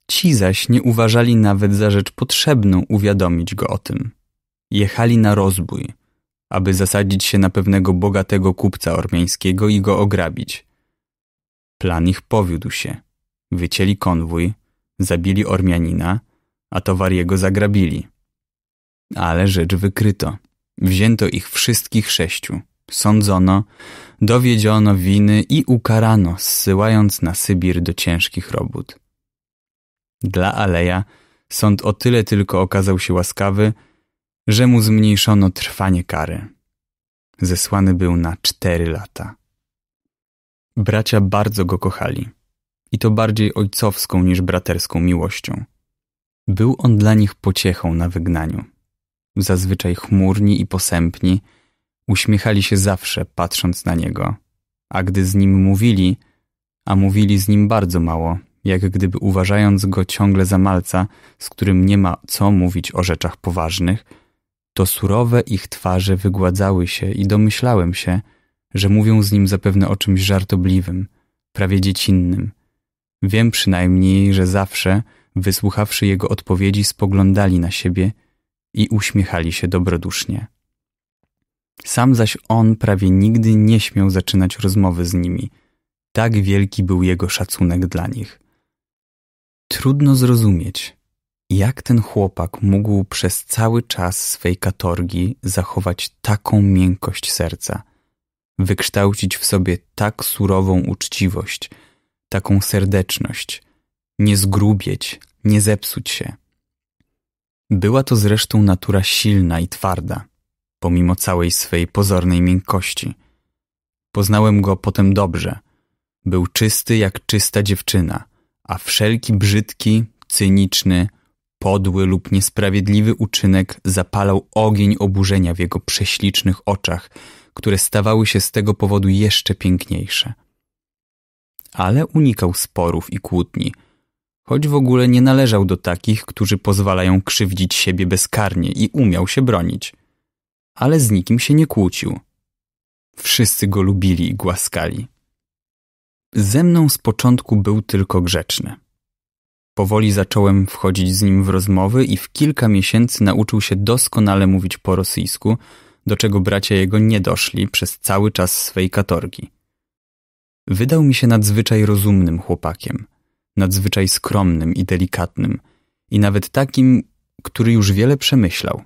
Ci zaś nie uważali nawet za rzecz potrzebną uwiadomić go o tym. Jechali na rozbój, aby zasadzić się na pewnego bogatego kupca ormiańskiego i go ograbić – Plan ich powiódł się. Wycięli konwój, zabili Ormianina, a towar jego zagrabili. Ale rzecz wykryto. Wzięto ich wszystkich sześciu. Sądzono, dowiedziono winy i ukarano, zsyłając na Sybir do ciężkich robót. Dla Aleja sąd o tyle tylko okazał się łaskawy, że mu zmniejszono trwanie kary. Zesłany był na cztery lata. Bracia bardzo go kochali. I to bardziej ojcowską niż braterską miłością. Był on dla nich pociechą na wygnaniu. Zazwyczaj chmurni i posępni, uśmiechali się zawsze, patrząc na niego. A gdy z nim mówili, a mówili z nim bardzo mało, jak gdyby uważając go ciągle za malca, z którym nie ma co mówić o rzeczach poważnych, to surowe ich twarze wygładzały się i domyślałem się, że mówią z nim zapewne o czymś żartobliwym, prawie dziecinnym. Wiem przynajmniej, że zawsze, wysłuchawszy jego odpowiedzi, spoglądali na siebie i uśmiechali się dobrodusznie. Sam zaś on prawie nigdy nie śmiał zaczynać rozmowy z nimi. Tak wielki był jego szacunek dla nich. Trudno zrozumieć, jak ten chłopak mógł przez cały czas swej katorgi zachować taką miękkość serca – wykształcić w sobie tak surową uczciwość, taką serdeczność, nie zgrubieć, nie zepsuć się. Była to zresztą natura silna i twarda, pomimo całej swej pozornej miękkości. Poznałem go potem dobrze. Był czysty jak czysta dziewczyna, a wszelki brzydki, cyniczny, podły lub niesprawiedliwy uczynek zapalał ogień oburzenia w jego prześlicznych oczach – które stawały się z tego powodu jeszcze piękniejsze. Ale unikał sporów i kłótni, choć w ogóle nie należał do takich, którzy pozwalają krzywdzić siebie bezkarnie i umiał się bronić. Ale z nikim się nie kłócił. Wszyscy go lubili i głaskali. Ze mną z początku był tylko grzeczny. Powoli zacząłem wchodzić z nim w rozmowy i w kilka miesięcy nauczył się doskonale mówić po rosyjsku, do czego bracia jego nie doszli przez cały czas swej katorgi. Wydał mi się nadzwyczaj rozumnym chłopakiem, nadzwyczaj skromnym i delikatnym i nawet takim, który już wiele przemyślał.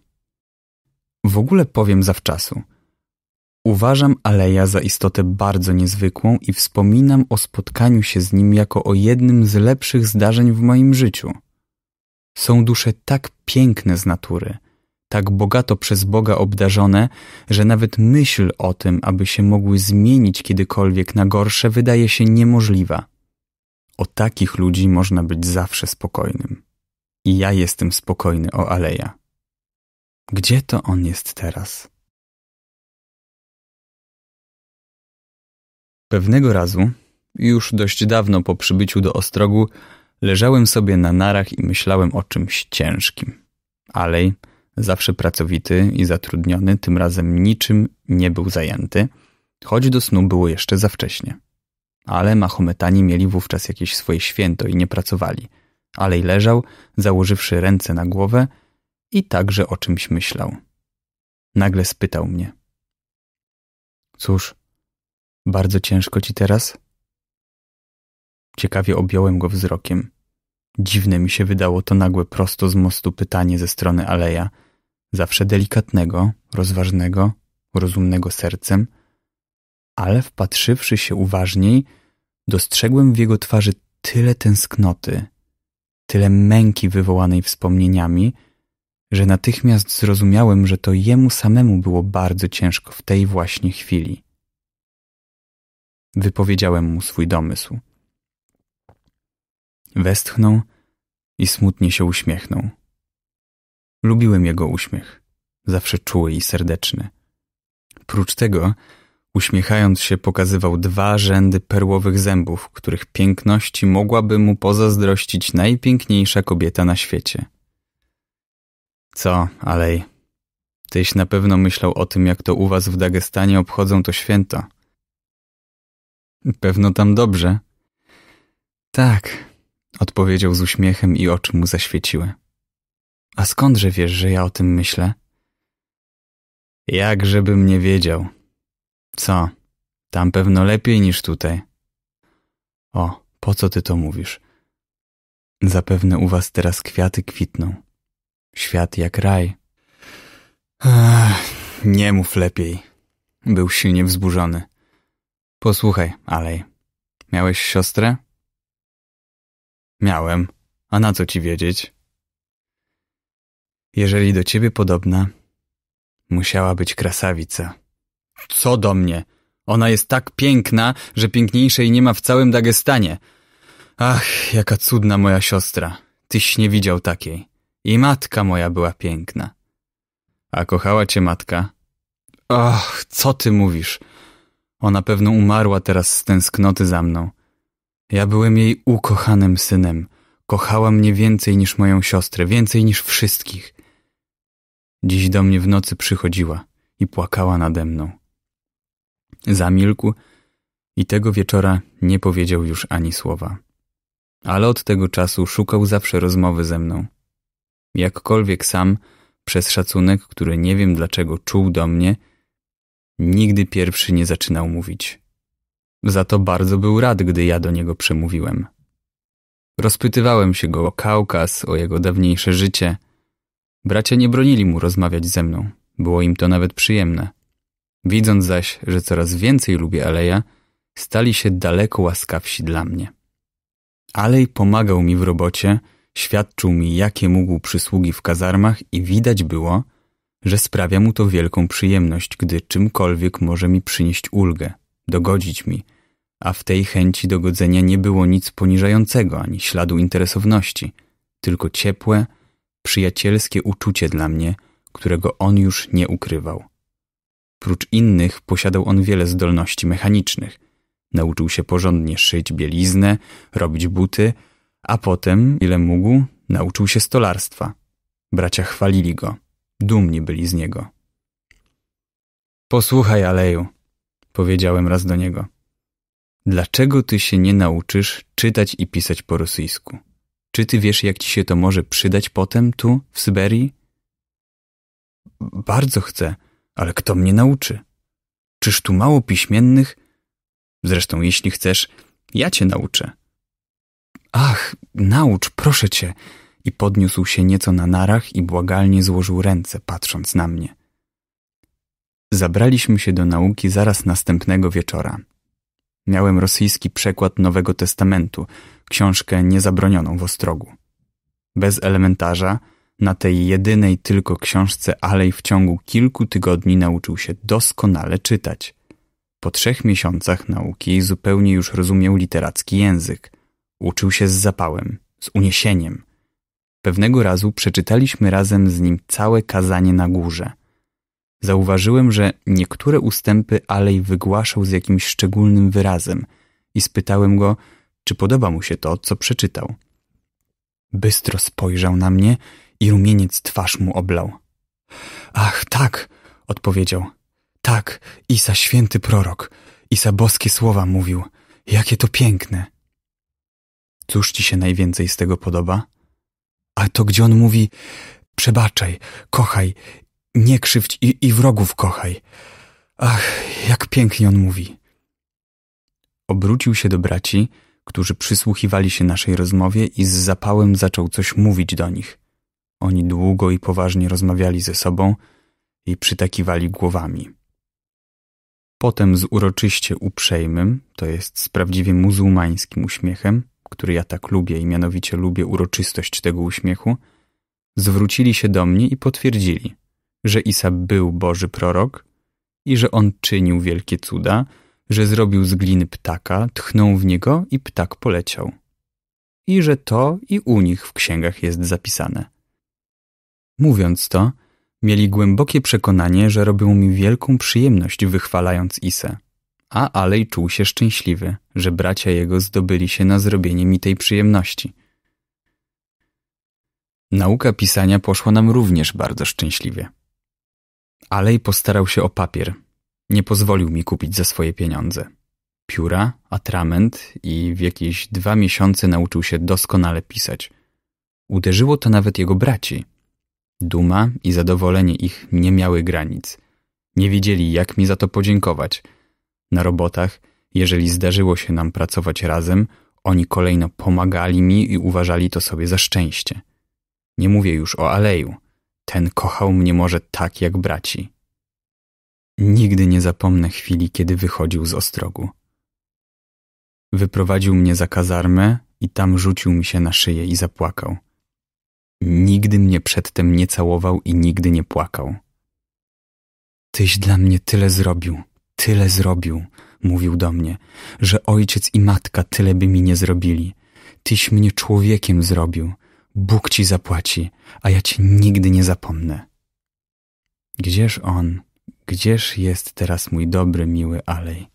W ogóle powiem zawczasu. Uważam Aleja za istotę bardzo niezwykłą i wspominam o spotkaniu się z nim jako o jednym z lepszych zdarzeń w moim życiu. Są dusze tak piękne z natury – tak bogato przez Boga obdarzone, że nawet myśl o tym, aby się mogły zmienić kiedykolwiek na gorsze, wydaje się niemożliwa. O takich ludzi można być zawsze spokojnym. I ja jestem spokojny o Aleja. Gdzie to on jest teraz? Pewnego razu, już dość dawno po przybyciu do Ostrogu, leżałem sobie na narach i myślałem o czymś ciężkim. Alej Zawsze pracowity i zatrudniony, tym razem niczym nie był zajęty, choć do snu było jeszcze za wcześnie. Ale Mahometani mieli wówczas jakieś swoje święto i nie pracowali. Alej leżał, założywszy ręce na głowę i także o czymś myślał. Nagle spytał mnie. Cóż, bardzo ciężko ci teraz? Ciekawie objąłem go wzrokiem. Dziwne mi się wydało to nagłe prosto z mostu pytanie ze strony Aleja – zawsze delikatnego, rozważnego, rozumnego sercem, ale wpatrzywszy się uważniej, dostrzegłem w jego twarzy tyle tęsknoty, tyle męki wywołanej wspomnieniami, że natychmiast zrozumiałem, że to jemu samemu było bardzo ciężko w tej właśnie chwili. Wypowiedziałem mu swój domysł. Westchnął i smutnie się uśmiechnął. Lubiłem jego uśmiech, zawsze czuły i serdeczny. Prócz tego, uśmiechając się, pokazywał dwa rzędy perłowych zębów, których piękności mogłaby mu pozazdrościć najpiękniejsza kobieta na świecie. Co, Alej, tyś na pewno myślał o tym, jak to u was w Dagestanie obchodzą to święto. Pewno tam dobrze. Tak, odpowiedział z uśmiechem i oczy mu zaświeciły. A skądże wiesz, że ja o tym myślę? Jakżebym nie wiedział. Co? Tam pewno lepiej niż tutaj. O, po co ty to mówisz? Zapewne u was teraz kwiaty kwitną. Świat jak raj. nie mów lepiej. Był silnie wzburzony. Posłuchaj, Alej. Miałeś siostrę? Miałem. A na co ci wiedzieć? Jeżeli do ciebie podobna, musiała być krasawica. Co do mnie? Ona jest tak piękna, że piękniejszej nie ma w całym Dagestanie. Ach, jaka cudna moja siostra. Tyś nie widział takiej. I matka moja była piękna. A kochała cię matka? Ach, co ty mówisz? Ona pewno umarła teraz z tęsknoty za mną. Ja byłem jej ukochanym synem. Kochała mnie więcej niż moją siostrę, więcej niż wszystkich. Dziś do mnie w nocy przychodziła i płakała nade mną. Zamilkł i tego wieczora nie powiedział już ani słowa. Ale od tego czasu szukał zawsze rozmowy ze mną. Jakkolwiek sam, przez szacunek, który nie wiem dlaczego czuł do mnie, nigdy pierwszy nie zaczynał mówić. Za to bardzo był rad, gdy ja do niego przemówiłem. Rozpytywałem się go o Kaukas, o jego dawniejsze życie – Bracia nie bronili mu rozmawiać ze mną, było im to nawet przyjemne. Widząc zaś, że coraz więcej lubię Aleja, stali się daleko łaskawsi dla mnie. Alej pomagał mi w robocie, świadczył mi, jakie mógł przysługi w kazarmach i widać było, że sprawia mu to wielką przyjemność, gdy czymkolwiek może mi przynieść ulgę, dogodzić mi, a w tej chęci dogodzenia nie było nic poniżającego ani śladu interesowności, tylko ciepłe, przyjacielskie uczucie dla mnie, którego on już nie ukrywał. Prócz innych posiadał on wiele zdolności mechanicznych. Nauczył się porządnie szyć bieliznę, robić buty, a potem, ile mógł, nauczył się stolarstwa. Bracia chwalili go, dumni byli z niego. Posłuchaj, Aleju, powiedziałem raz do niego. Dlaczego ty się nie nauczysz czytać i pisać po rosyjsku? Czy ty wiesz, jak ci się to może przydać potem tu, w Syberii? Bardzo chcę, ale kto mnie nauczy? Czyż tu mało piśmiennych? Zresztą, jeśli chcesz, ja cię nauczę. Ach, naucz, proszę cię. I podniósł się nieco na narach i błagalnie złożył ręce, patrząc na mnie. Zabraliśmy się do nauki zaraz następnego wieczora, Miałem rosyjski przekład Nowego Testamentu, książkę niezabronioną w Ostrogu. Bez elementarza, na tej jedynej tylko książce Alej w ciągu kilku tygodni nauczył się doskonale czytać. Po trzech miesiącach nauki zupełnie już rozumiał literacki język. Uczył się z zapałem, z uniesieniem. Pewnego razu przeczytaliśmy razem z nim całe kazanie na górze – Zauważyłem, że niektóre ustępy Alej wygłaszał z jakimś szczególnym wyrazem i spytałem go, czy podoba mu się to, co przeczytał. Bystro spojrzał na mnie i rumieniec twarz mu oblał. Ach, tak, odpowiedział. Tak, Isa święty prorok, Isa boskie słowa mówił. Jakie to piękne. Cóż ci się najwięcej z tego podoba? A to gdzie on mówi, przebaczaj, kochaj nie krzywdź i, i wrogów kochaj. Ach, jak pięknie on mówi. Obrócił się do braci, którzy przysłuchiwali się naszej rozmowie i z zapałem zaczął coś mówić do nich. Oni długo i poważnie rozmawiali ze sobą i przytakiwali głowami. Potem z uroczyście uprzejmym, to jest z prawdziwie muzułmańskim uśmiechem, który ja tak lubię i mianowicie lubię uroczystość tego uśmiechu, zwrócili się do mnie i potwierdzili – że Isa był Boży prorok i że on czynił wielkie cuda, że zrobił z gliny ptaka, tchnął w niego i ptak poleciał. I że to i u nich w księgach jest zapisane. Mówiąc to, mieli głębokie przekonanie, że robią mi wielką przyjemność wychwalając Isę. A Alej czuł się szczęśliwy, że bracia jego zdobyli się na zrobienie mi tej przyjemności. Nauka pisania poszła nam również bardzo szczęśliwie. Alej postarał się o papier. Nie pozwolił mi kupić za swoje pieniądze. Pióra, atrament i w jakieś dwa miesiące nauczył się doskonale pisać. Uderzyło to nawet jego braci. Duma i zadowolenie ich nie miały granic. Nie wiedzieli, jak mi za to podziękować. Na robotach, jeżeli zdarzyło się nam pracować razem, oni kolejno pomagali mi i uważali to sobie za szczęście. Nie mówię już o aleju – ten kochał mnie może tak jak braci. Nigdy nie zapomnę chwili, kiedy wychodził z ostrogu. Wyprowadził mnie za kazarmę i tam rzucił mi się na szyję i zapłakał. Nigdy mnie przedtem nie całował i nigdy nie płakał. Tyś dla mnie tyle zrobił, tyle zrobił, mówił do mnie, że ojciec i matka tyle by mi nie zrobili. Tyś mnie człowiekiem zrobił, Bóg ci zapłaci, a ja ci nigdy nie zapomnę. Gdzież on, gdzież jest teraz mój dobry, miły Alej?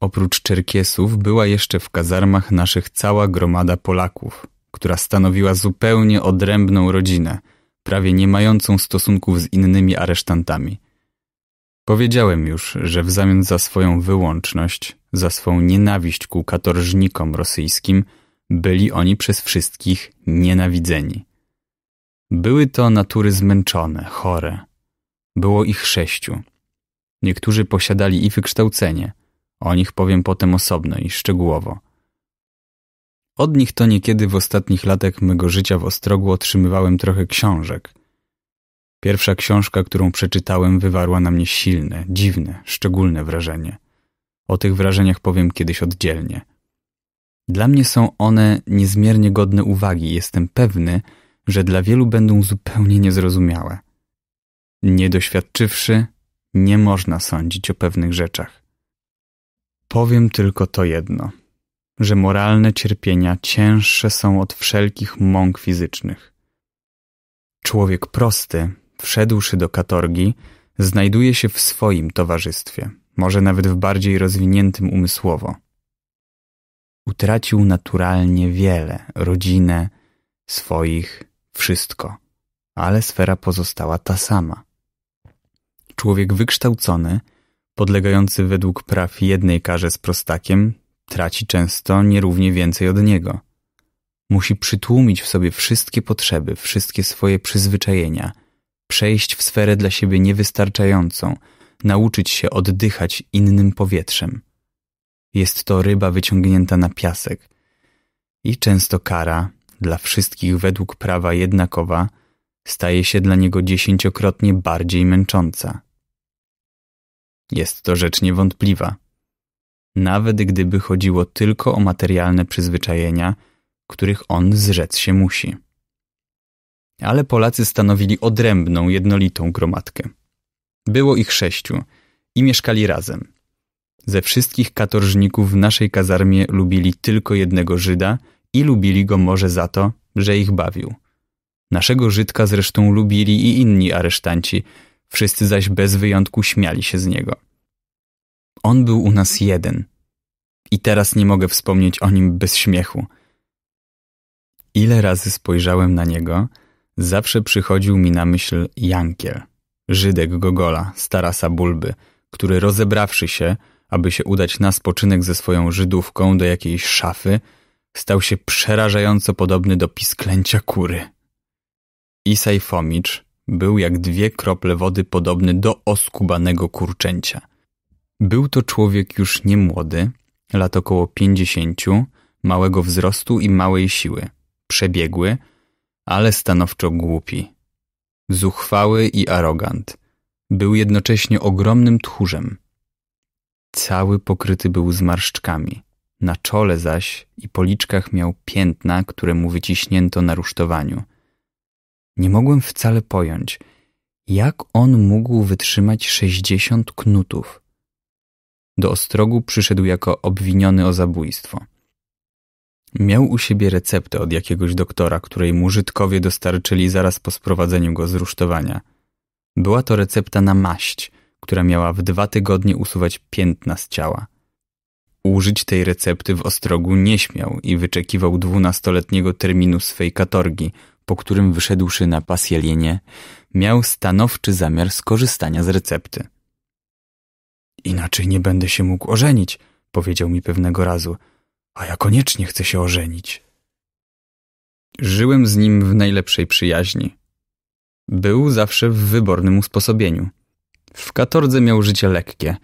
Oprócz Czerkiesów była jeszcze w kazarmach naszych cała gromada Polaków, która stanowiła zupełnie odrębną rodzinę, prawie nie mającą stosunków z innymi aresztantami. Powiedziałem już, że w zamian za swoją wyłączność za swą nienawiść ku katorżnikom rosyjskim byli oni przez wszystkich nienawidzeni. Były to natury zmęczone, chore. Było ich sześciu. Niektórzy posiadali i wykształcenie, o nich powiem potem osobno i szczegółowo. Od nich to niekiedy w ostatnich latach mego życia w Ostrogu otrzymywałem trochę książek. Pierwsza książka, którą przeczytałem, wywarła na mnie silne, dziwne, szczególne wrażenie – o tych wrażeniach powiem kiedyś oddzielnie. Dla mnie są one niezmiernie godne uwagi. Jestem pewny, że dla wielu będą zupełnie niezrozumiałe. Nie doświadczywszy, nie można sądzić o pewnych rzeczach. Powiem tylko to jedno, że moralne cierpienia cięższe są od wszelkich mąk fizycznych. Człowiek prosty, wszedłszy do katorgi, znajduje się w swoim towarzystwie, może nawet w bardziej rozwiniętym umysłowo. Utracił naturalnie wiele, rodzinę, swoich, wszystko, ale sfera pozostała ta sama. Człowiek wykształcony, podlegający według praw jednej karze z prostakiem, traci często nierównie więcej od niego. Musi przytłumić w sobie wszystkie potrzeby, wszystkie swoje przyzwyczajenia, przejść w sferę dla siebie niewystarczającą – nauczyć się oddychać innym powietrzem. Jest to ryba wyciągnięta na piasek i często kara, dla wszystkich według prawa jednakowa, staje się dla niego dziesięciokrotnie bardziej męcząca. Jest to rzecz niewątpliwa. Nawet gdyby chodziło tylko o materialne przyzwyczajenia, których on zrzec się musi. Ale Polacy stanowili odrębną, jednolitą gromadkę. Było ich sześciu i mieszkali razem. Ze wszystkich katorżników w naszej kazarmie lubili tylko jednego Żyda i lubili go może za to, że ich bawił. Naszego Żydka zresztą lubili i inni aresztanci, wszyscy zaś bez wyjątku śmiali się z niego. On był u nas jeden i teraz nie mogę wspomnieć o nim bez śmiechu. Ile razy spojrzałem na niego, zawsze przychodził mi na myśl Jankiel. Żydek Gogola z Tarasa Bulby, który rozebrawszy się, aby się udać na spoczynek ze swoją Żydówką do jakiejś szafy, stał się przerażająco podobny do pisklęcia kury. Isaj Fomicz był jak dwie krople wody podobny do oskubanego kurczęcia. Był to człowiek już nie młody, lat około pięćdziesięciu, małego wzrostu i małej siły, przebiegły, ale stanowczo głupi zuchwały i arogant. Był jednocześnie ogromnym tchórzem. Cały pokryty był zmarszczkami. Na czole zaś i policzkach miał piętna, które mu wyciśnięto na rusztowaniu. Nie mogłem wcale pojąć, jak on mógł wytrzymać sześćdziesiąt knutów. Do ostrogu przyszedł jako obwiniony o zabójstwo – Miał u siebie receptę od jakiegoś doktora, której mużytkowie dostarczyli zaraz po sprowadzeniu go z rusztowania. Była to recepta na maść, która miała w dwa tygodnie usuwać piętna z ciała. Użyć tej recepty w Ostrogu nie śmiał i wyczekiwał dwunastoletniego terminu swej katorgi, po którym wyszedłszy na pasjelienie, miał stanowczy zamiar skorzystania z recepty. Inaczej nie będę się mógł ożenić, powiedział mi pewnego razu – a ja koniecznie chcę się ożenić. Żyłem z nim w najlepszej przyjaźni. Był zawsze w wybornym usposobieniu. W katordze miał życie lekkie,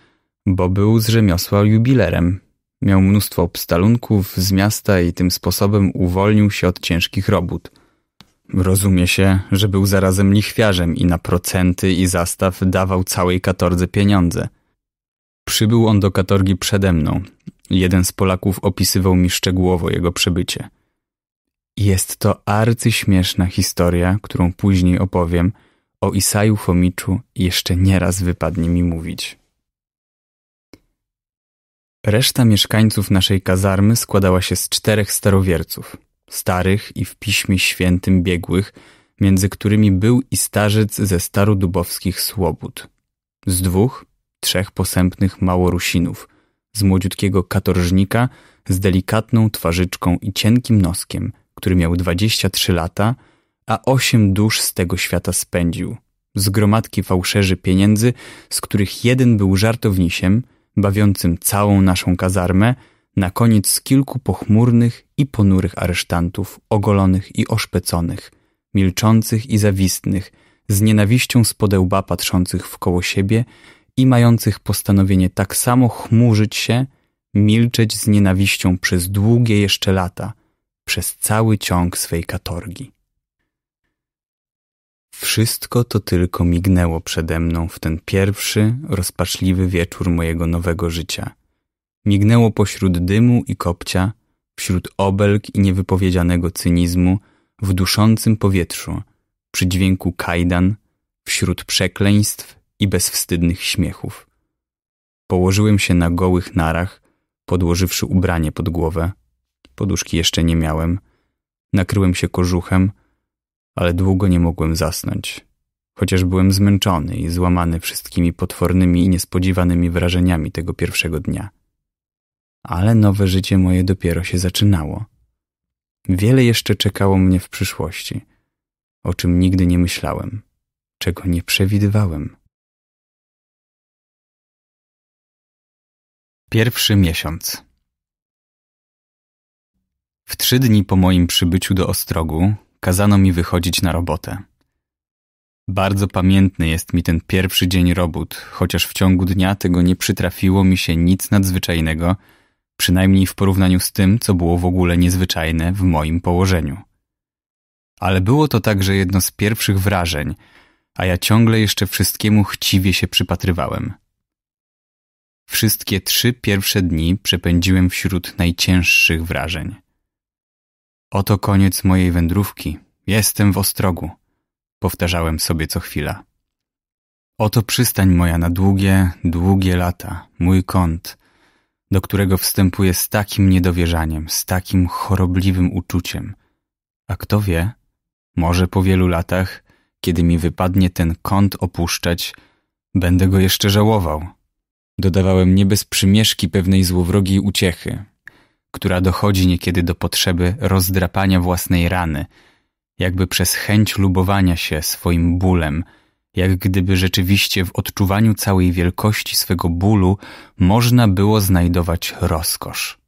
bo był z rzemiosła jubilerem. Miał mnóstwo obstalunków z miasta i tym sposobem uwolnił się od ciężkich robót. Rozumie się, że był zarazem lichwiarzem i na procenty i zastaw dawał całej katordze pieniądze. Przybył on do katorgi przede mną Jeden z Polaków opisywał mi szczegółowo jego przebycie. Jest to arcyśmieszna historia, którą później opowiem. O Isaju Fomiczu jeszcze nieraz wypadnie mi mówić. Reszta mieszkańców naszej kazarmy składała się z czterech starowierców, starych i w Piśmie Świętym biegłych, między którymi był i starzec ze starodubowskich Słobód, z dwóch, trzech posępnych Małorusinów – z młodziutkiego katorżnika z delikatną twarzyczką i cienkim noskiem, który miał 23 lata, a osiem dusz z tego świata spędził. Z gromadki fałszerzy pieniędzy, z których jeden był żartownisiem, bawiącym całą naszą kazarmę, na koniec z kilku pochmurnych i ponurych aresztantów, ogolonych i oszpeconych, milczących i zawistnych, z nienawiścią spodełba patrzących wkoło siebie, i mających postanowienie tak samo chmurzyć się, milczeć z nienawiścią przez długie jeszcze lata, przez cały ciąg swej katorgi. Wszystko to tylko mignęło przede mną w ten pierwszy, rozpaczliwy wieczór mojego nowego życia. Mignęło pośród dymu i kopcia, wśród obelg i niewypowiedzianego cynizmu, w duszącym powietrzu, przy dźwięku kajdan, wśród przekleństw i bezwstydnych śmiechów. Położyłem się na gołych narach, podłożywszy ubranie pod głowę. Poduszki jeszcze nie miałem. Nakryłem się kożuchem, ale długo nie mogłem zasnąć. Chociaż byłem zmęczony i złamany wszystkimi potwornymi i niespodziewanymi wrażeniami tego pierwszego dnia. Ale nowe życie moje dopiero się zaczynało. Wiele jeszcze czekało mnie w przyszłości, o czym nigdy nie myślałem, czego nie przewidywałem. Pierwszy miesiąc. W trzy dni po moim przybyciu do Ostrogu kazano mi wychodzić na robotę. Bardzo pamiętny jest mi ten pierwszy dzień robót, chociaż w ciągu dnia tego nie przytrafiło mi się nic nadzwyczajnego, przynajmniej w porównaniu z tym, co było w ogóle niezwyczajne w moim położeniu. Ale było to także jedno z pierwszych wrażeń, a ja ciągle jeszcze wszystkiemu chciwie się przypatrywałem – Wszystkie trzy pierwsze dni przepędziłem wśród najcięższych wrażeń. Oto koniec mojej wędrówki. Jestem w ostrogu. Powtarzałem sobie co chwila. Oto przystań moja na długie, długie lata, mój kąt, do którego wstępuję z takim niedowierzaniem, z takim chorobliwym uczuciem. A kto wie, może po wielu latach, kiedy mi wypadnie ten kąt opuszczać, będę go jeszcze żałował. Dodawałem nie bez przymieszki pewnej złowrogiej uciechy, która dochodzi niekiedy do potrzeby rozdrapania własnej rany, jakby przez chęć lubowania się swoim bólem, jak gdyby rzeczywiście w odczuwaniu całej wielkości swego bólu można było znajdować rozkosz.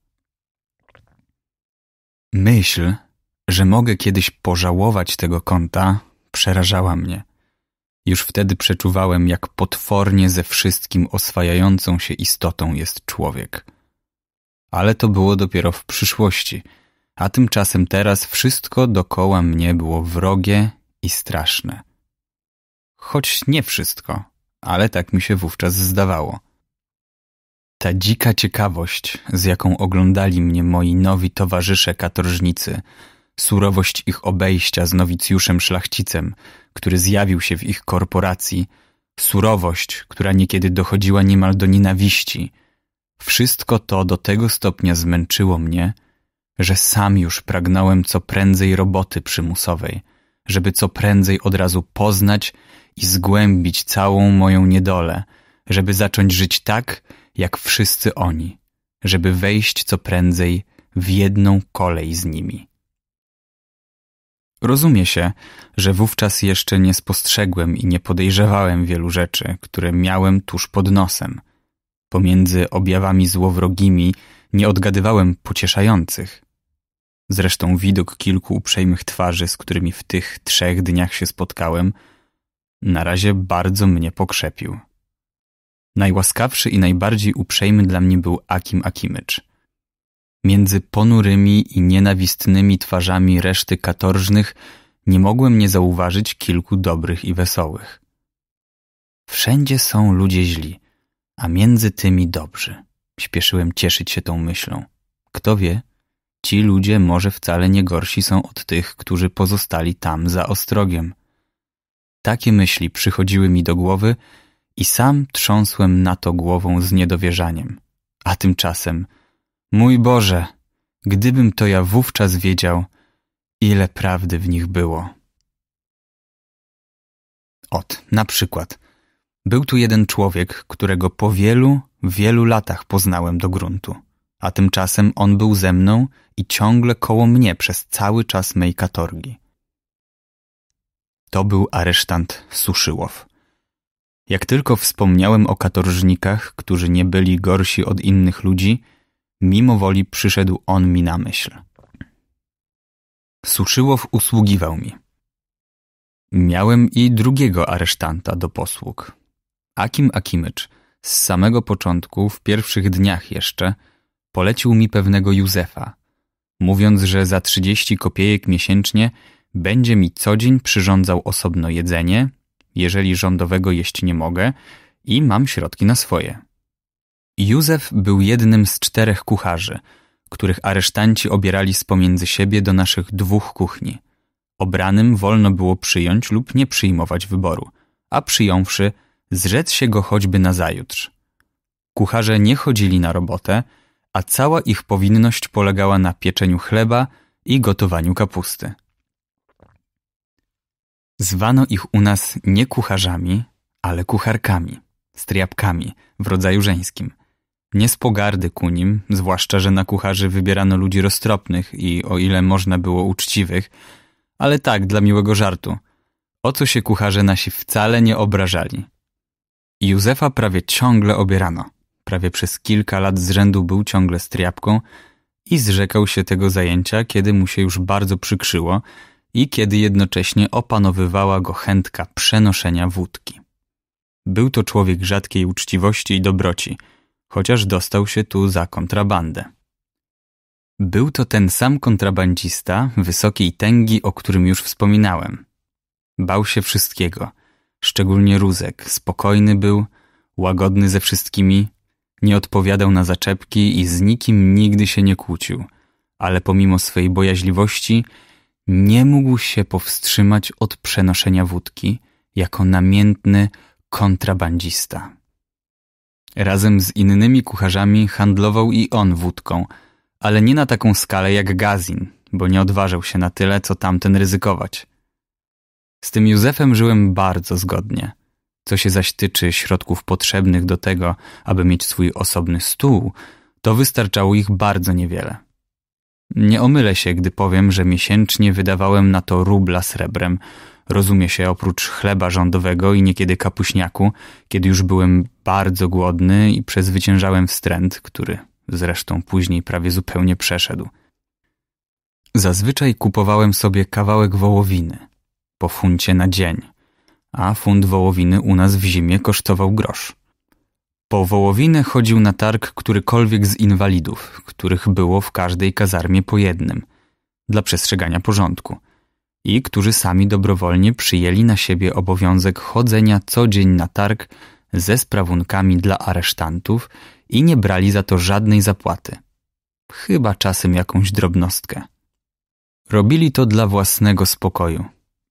Myśl, że mogę kiedyś pożałować tego kąta, przerażała mnie. Już wtedy przeczuwałem, jak potwornie ze wszystkim oswajającą się istotą jest człowiek. Ale to było dopiero w przyszłości, a tymczasem teraz wszystko dokoła mnie było wrogie i straszne. Choć nie wszystko, ale tak mi się wówczas zdawało. Ta dzika ciekawość, z jaką oglądali mnie moi nowi towarzysze katorżnicy – surowość ich obejścia z nowicjuszem szlachcicem, który zjawił się w ich korporacji, surowość, która niekiedy dochodziła niemal do nienawiści. Wszystko to do tego stopnia zmęczyło mnie, że sam już pragnąłem co prędzej roboty przymusowej, żeby co prędzej od razu poznać i zgłębić całą moją niedolę, żeby zacząć żyć tak, jak wszyscy oni, żeby wejść co prędzej w jedną kolej z nimi. Rozumie się, że wówczas jeszcze nie spostrzegłem i nie podejrzewałem wielu rzeczy, które miałem tuż pod nosem. Pomiędzy objawami złowrogimi nie odgadywałem pocieszających. Zresztą widok kilku uprzejmych twarzy, z którymi w tych trzech dniach się spotkałem, na razie bardzo mnie pokrzepił. Najłaskawszy i najbardziej uprzejmy dla mnie był Akim Akimycz – Między ponurymi i nienawistnymi twarzami reszty katorżnych nie mogłem nie zauważyć kilku dobrych i wesołych. Wszędzie są ludzie źli, a między tymi dobrzy. Śpieszyłem cieszyć się tą myślą. Kto wie, ci ludzie może wcale nie gorsi są od tych, którzy pozostali tam za ostrogiem. Takie myśli przychodziły mi do głowy i sam trząsłem na to głową z niedowierzaniem. A tymczasem Mój Boże, gdybym to ja wówczas wiedział, ile prawdy w nich było. Ot, na przykład, był tu jeden człowiek, którego po wielu, wielu latach poznałem do gruntu, a tymczasem on był ze mną i ciągle koło mnie przez cały czas mej katorgi. To był aresztant Suszyłow. Jak tylko wspomniałem o katorżnikach, którzy nie byli gorsi od innych ludzi – Mimo woli przyszedł on mi na myśl. Suszyłow usługiwał mi. Miałem i drugiego aresztanta do posług. Akim Akimycz z samego początku, w pierwszych dniach jeszcze, polecił mi pewnego Józefa, mówiąc, że za trzydzieści kopiejek miesięcznie będzie mi co dzień przyrządzał osobno jedzenie, jeżeli rządowego jeść nie mogę i mam środki na swoje. Józef był jednym z czterech kucharzy, których aresztanci obierali z pomiędzy siebie do naszych dwóch kuchni. Obranym wolno było przyjąć lub nie przyjmować wyboru, a przyjąwszy, zrzec się go choćby nazajutrz. Kucharze nie chodzili na robotę, a cała ich powinność polegała na pieczeniu chleba i gotowaniu kapusty. Zwano ich u nas nie kucharzami, ale kucharkami, striapkami w rodzaju żeńskim – nie z pogardy ku nim, zwłaszcza, że na kucharzy wybierano ludzi roztropnych i o ile można było uczciwych, ale tak dla miłego żartu. O co się kucharze nasi wcale nie obrażali. Józefa prawie ciągle obierano. Prawie przez kilka lat z rzędu był ciągle striapką i zrzekał się tego zajęcia, kiedy mu się już bardzo przykrzyło i kiedy jednocześnie opanowywała go chętka przenoszenia wódki. Był to człowiek rzadkiej uczciwości i dobroci – chociaż dostał się tu za kontrabandę. Był to ten sam kontrabandzista wysokiej tęgi, o którym już wspominałem. Bał się wszystkiego, szczególnie rózek, spokojny był, łagodny ze wszystkimi, nie odpowiadał na zaczepki i z nikim nigdy się nie kłócił, ale pomimo swej bojaźliwości nie mógł się powstrzymać od przenoszenia wódki jako namiętny kontrabandzista. Razem z innymi kucharzami handlował i on wódką, ale nie na taką skalę jak Gazin, bo nie odważył się na tyle, co tamten ryzykować. Z tym Józefem żyłem bardzo zgodnie. Co się zaś tyczy środków potrzebnych do tego, aby mieć swój osobny stół, to wystarczało ich bardzo niewiele. Nie omylę się, gdy powiem, że miesięcznie wydawałem na to rubla srebrem – rozumie się oprócz chleba rządowego i niekiedy kapuśniaku, kiedy już byłem bardzo głodny i przezwyciężałem wstręt, który zresztą później prawie zupełnie przeszedł. Zazwyczaj kupowałem sobie kawałek wołowiny, po funcie na dzień, a funt wołowiny u nas w zimie kosztował grosz. Po wołowinę chodził na targ którykolwiek z inwalidów, których było w każdej kazarmie po jednym, dla przestrzegania porządku – i którzy sami dobrowolnie przyjęli na siebie obowiązek chodzenia co dzień na targ ze sprawunkami dla aresztantów i nie brali za to żadnej zapłaty. Chyba czasem jakąś drobnostkę. Robili to dla własnego spokoju,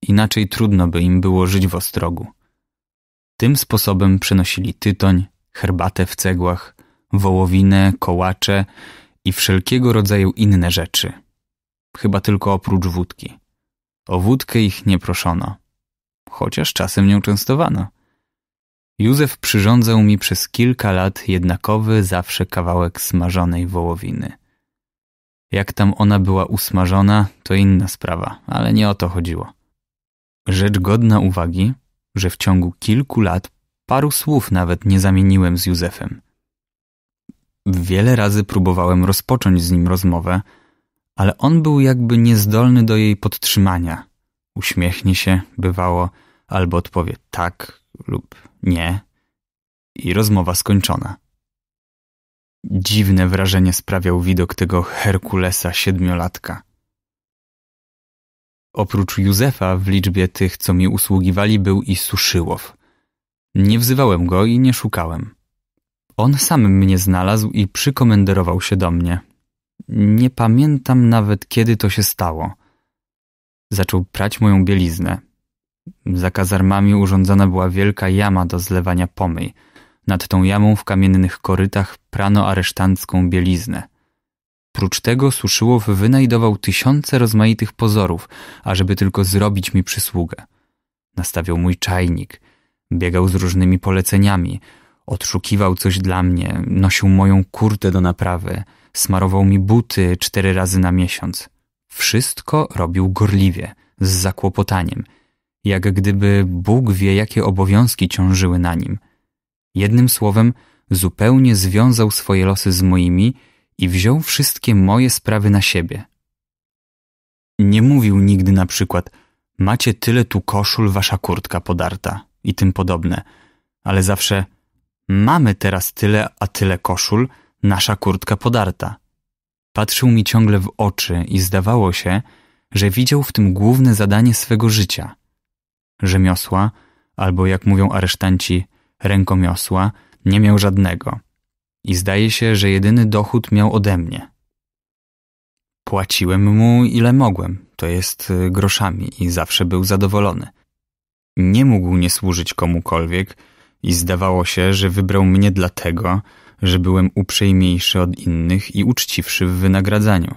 inaczej trudno by im było żyć w ostrogu. Tym sposobem przenosili tytoń, herbatę w cegłach, wołowinę, kołacze i wszelkiego rodzaju inne rzeczy. Chyba tylko oprócz wódki. O wódkę ich nie proszono, chociaż czasem nią częstowano. Józef przyrządzał mi przez kilka lat jednakowy zawsze kawałek smażonej wołowiny. Jak tam ona była usmażona, to inna sprawa, ale nie o to chodziło. Rzecz godna uwagi, że w ciągu kilku lat paru słów nawet nie zamieniłem z Józefem. Wiele razy próbowałem rozpocząć z nim rozmowę, ale on był jakby niezdolny do jej podtrzymania. Uśmiechnie się, bywało, albo odpowie tak lub nie i rozmowa skończona. Dziwne wrażenie sprawiał widok tego Herkulesa siedmiolatka. Oprócz Józefa w liczbie tych, co mi usługiwali, był i Suszyłow. Nie wzywałem go i nie szukałem. On sam mnie znalazł i przykomenderował się do mnie, nie pamiętam nawet, kiedy to się stało. Zaczął prać moją bieliznę. Za kazarmami urządzona była wielka jama do zlewania pomyj. Nad tą jamą w kamiennych korytach prano aresztancką bieliznę. Prócz tego Suszyłow wynajdował tysiące rozmaitych pozorów, ażeby tylko zrobić mi przysługę. Nastawiał mój czajnik, biegał z różnymi poleceniami, odszukiwał coś dla mnie, nosił moją kurtę do naprawy – Smarował mi buty cztery razy na miesiąc. Wszystko robił gorliwie, z zakłopotaniem, jak gdyby Bóg wie, jakie obowiązki ciążyły na nim. Jednym słowem, zupełnie związał swoje losy z moimi i wziął wszystkie moje sprawy na siebie. Nie mówił nigdy na przykład macie tyle tu koszul, wasza kurtka podarta i tym podobne, ale zawsze mamy teraz tyle, a tyle koszul – nasza kurtka podarta. Patrzył mi ciągle w oczy i zdawało się, że widział w tym główne zadanie swego życia. Rzemiosła, albo jak mówią aresztanci, rękomiosła, nie miał żadnego. I zdaje się, że jedyny dochód miał ode mnie. Płaciłem mu ile mogłem, to jest y, groszami, i zawsze był zadowolony. Nie mógł nie służyć komukolwiek, i zdawało się, że wybrał mnie dlatego, że byłem uprzejmiejszy od innych i uczciwszy w wynagradzaniu.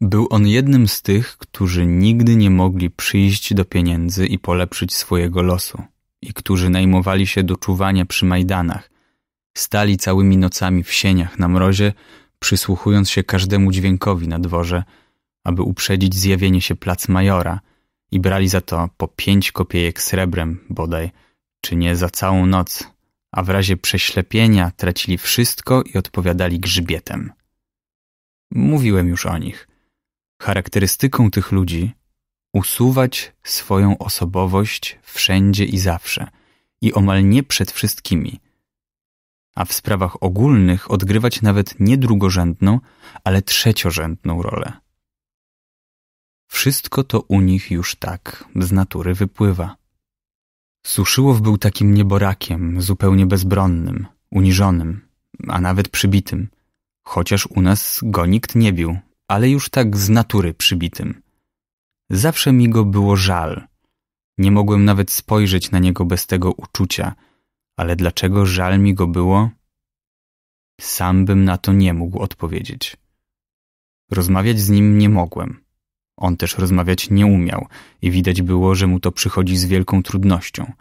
Był on jednym z tych, którzy nigdy nie mogli przyjść do pieniędzy i polepszyć swojego losu, i którzy najmowali się do czuwania przy majdanach, stali całymi nocami w sieniach na mrozie, przysłuchując się każdemu dźwiękowi na dworze, aby uprzedzić zjawienie się plac majora i brali za to po pięć kopiejek srebrem bodaj, czy nie za całą noc, a w razie prześlepienia tracili wszystko i odpowiadali grzbietem. Mówiłem już o nich. Charakterystyką tych ludzi usuwać swoją osobowość wszędzie i zawsze i omal nie przed wszystkimi, a w sprawach ogólnych odgrywać nawet nie drugorzędną, ale trzeciorzędną rolę. Wszystko to u nich już tak z natury wypływa. Suszyłow był takim nieborakiem, zupełnie bezbronnym, uniżonym, a nawet przybitym. Chociaż u nas go nikt nie bił, ale już tak z natury przybitym. Zawsze mi go było żal. Nie mogłem nawet spojrzeć na niego bez tego uczucia, ale dlaczego żal mi go było? Sam bym na to nie mógł odpowiedzieć. Rozmawiać z nim nie mogłem. On też rozmawiać nie umiał i widać było, że mu to przychodzi z wielką trudnością.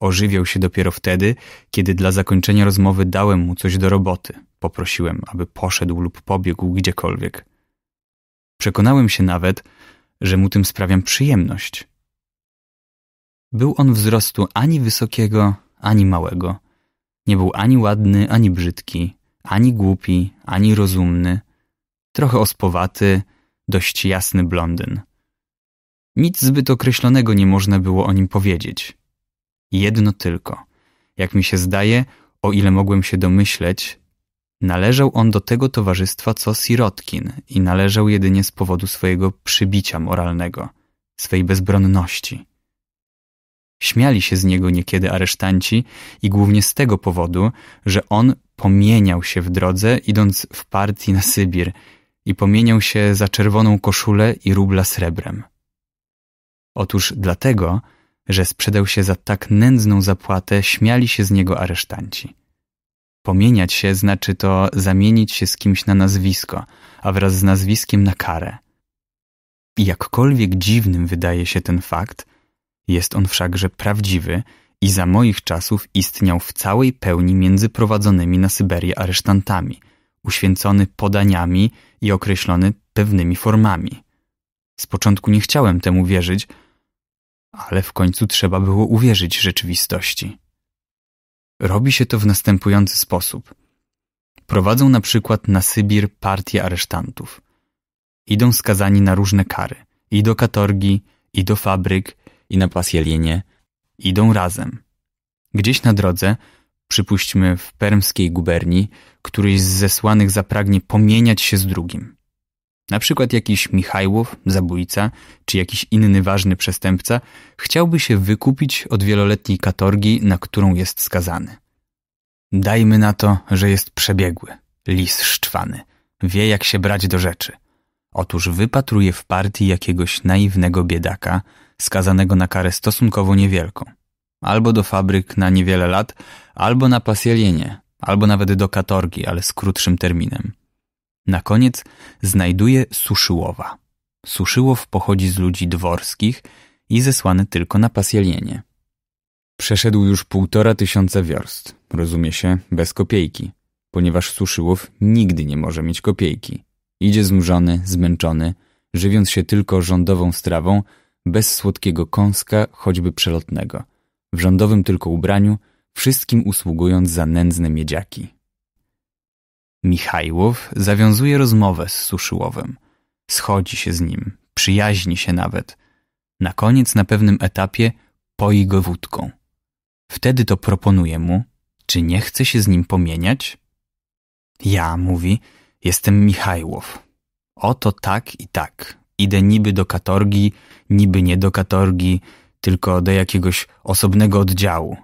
Ożywiał się dopiero wtedy, kiedy dla zakończenia rozmowy dałem mu coś do roboty. Poprosiłem, aby poszedł lub pobiegł gdziekolwiek. Przekonałem się nawet, że mu tym sprawiam przyjemność. Był on wzrostu ani wysokiego, ani małego. Nie był ani ładny, ani brzydki, ani głupi, ani rozumny. Trochę ospowaty, dość jasny blondyn. Nic zbyt określonego nie można było o nim powiedzieć. Jedno tylko. Jak mi się zdaje, o ile mogłem się domyśleć, należał on do tego towarzystwa co Sirotkin i należał jedynie z powodu swojego przybicia moralnego, swej bezbronności. Śmiali się z niego niekiedy aresztanci i głównie z tego powodu, że on pomieniał się w drodze, idąc w partii na Sybir i pomieniał się za czerwoną koszulę i rubla srebrem. Otóż dlatego, że sprzedał się za tak nędzną zapłatę, śmiali się z niego aresztanci. Pomieniać się znaczy to zamienić się z kimś na nazwisko, a wraz z nazwiskiem na karę. I jakkolwiek dziwnym wydaje się ten fakt, jest on wszakże prawdziwy i za moich czasów istniał w całej pełni między prowadzonymi na Syberię aresztantami – uświęcony podaniami i określony pewnymi formami. Z początku nie chciałem temu wierzyć, ale w końcu trzeba było uwierzyć rzeczywistości. Robi się to w następujący sposób. Prowadzą na przykład na Sybir partie aresztantów. Idą skazani na różne kary. I do katorgi, i do fabryk, i na pasjelienie. Idą razem. Gdzieś na drodze przypuśćmy w permskiej guberni, któryś z zesłanych zapragnie pomieniać się z drugim. Na przykład jakiś Michajłow, zabójca, czy jakiś inny ważny przestępca chciałby się wykupić od wieloletniej katorgi, na którą jest skazany. Dajmy na to, że jest przebiegły, lis szczwany, wie jak się brać do rzeczy. Otóż wypatruje w partii jakiegoś naiwnego biedaka, skazanego na karę stosunkowo niewielką – albo do fabryk na niewiele lat, albo na pasjalienie, albo nawet do katorgi, ale z krótszym terminem. Na koniec znajduje suszyłowa. Suszyłow pochodzi z ludzi dworskich i zesłany tylko na pasjalienie. Przeszedł już półtora tysiąca wiorst, rozumie się, bez kopiejki, ponieważ Suszyłow nigdy nie może mieć kopiejki. Idzie zmrzony, zmęczony, żywiąc się tylko rządową strawą, bez słodkiego kąska, choćby przelotnego – w rządowym tylko ubraniu, wszystkim usługując za nędzne miedziaki. Michajłow zawiązuje rozmowę z Suszyłowem. Schodzi się z nim, przyjaźni się nawet. Na koniec na pewnym etapie poi go wódką. Wtedy to proponuje mu, czy nie chce się z nim pomieniać? Ja, mówi, jestem Michajłow. Oto tak i tak. Idę niby do katorgi, niby nie do katorgi, tylko do jakiegoś osobnego oddziału.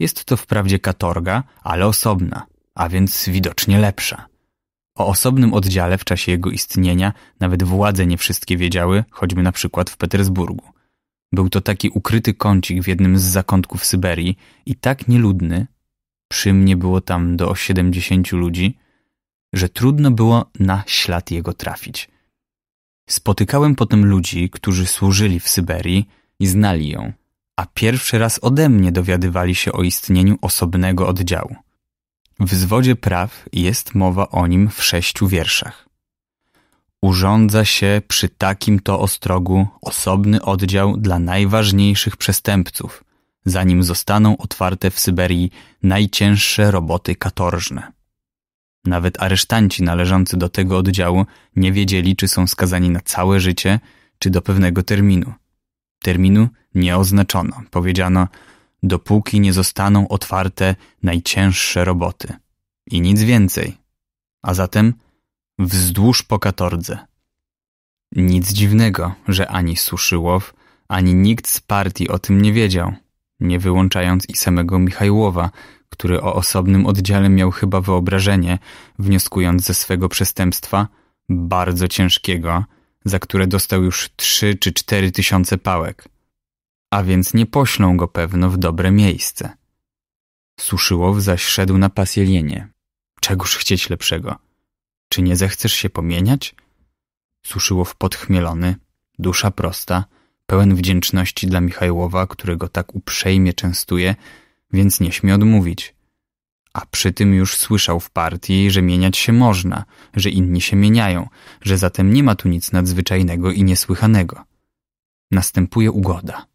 Jest to wprawdzie katorga, ale osobna, a więc widocznie lepsza. O osobnym oddziale w czasie jego istnienia nawet władze nie wszystkie wiedziały, choćby na przykład w Petersburgu. Był to taki ukryty kącik w jednym z zakątków Syberii i tak nieludny, przy mnie było tam do 70 ludzi, że trudno było na ślad jego trafić. Spotykałem potem ludzi, którzy służyli w Syberii i znali ją, a pierwszy raz ode mnie dowiadywali się o istnieniu osobnego oddziału. W zwodzie praw jest mowa o nim w sześciu wierszach. Urządza się przy takim to ostrogu osobny oddział dla najważniejszych przestępców, zanim zostaną otwarte w Syberii najcięższe roboty katorżne. Nawet aresztanci należący do tego oddziału nie wiedzieli, czy są skazani na całe życie, czy do pewnego terminu. Terminu nie oznaczono. Powiedziano, dopóki nie zostaną otwarte najcięższe roboty. I nic więcej. A zatem wzdłuż po katordze. Nic dziwnego, że ani Suszyłow, ani nikt z partii o tym nie wiedział, nie wyłączając i samego Michajłowa, który o osobnym oddziale miał chyba wyobrażenie, wnioskując ze swego przestępstwa, bardzo ciężkiego, za które dostał już trzy czy cztery tysiące pałek. A więc nie poślą go pewno w dobre miejsce. Suszyłow zaś szedł na pasielienie. Czegoż chcieć lepszego? Czy nie zechcesz się pomieniać? Suszyłow podchmielony, dusza prosta, pełen wdzięczności dla Michajłowa, którego tak uprzejmie częstuje, więc nie śmie odmówić a przy tym już słyszał w partii, że mieniać się można, że inni się mieniają, że zatem nie ma tu nic nadzwyczajnego i niesłychanego. Następuje ugoda.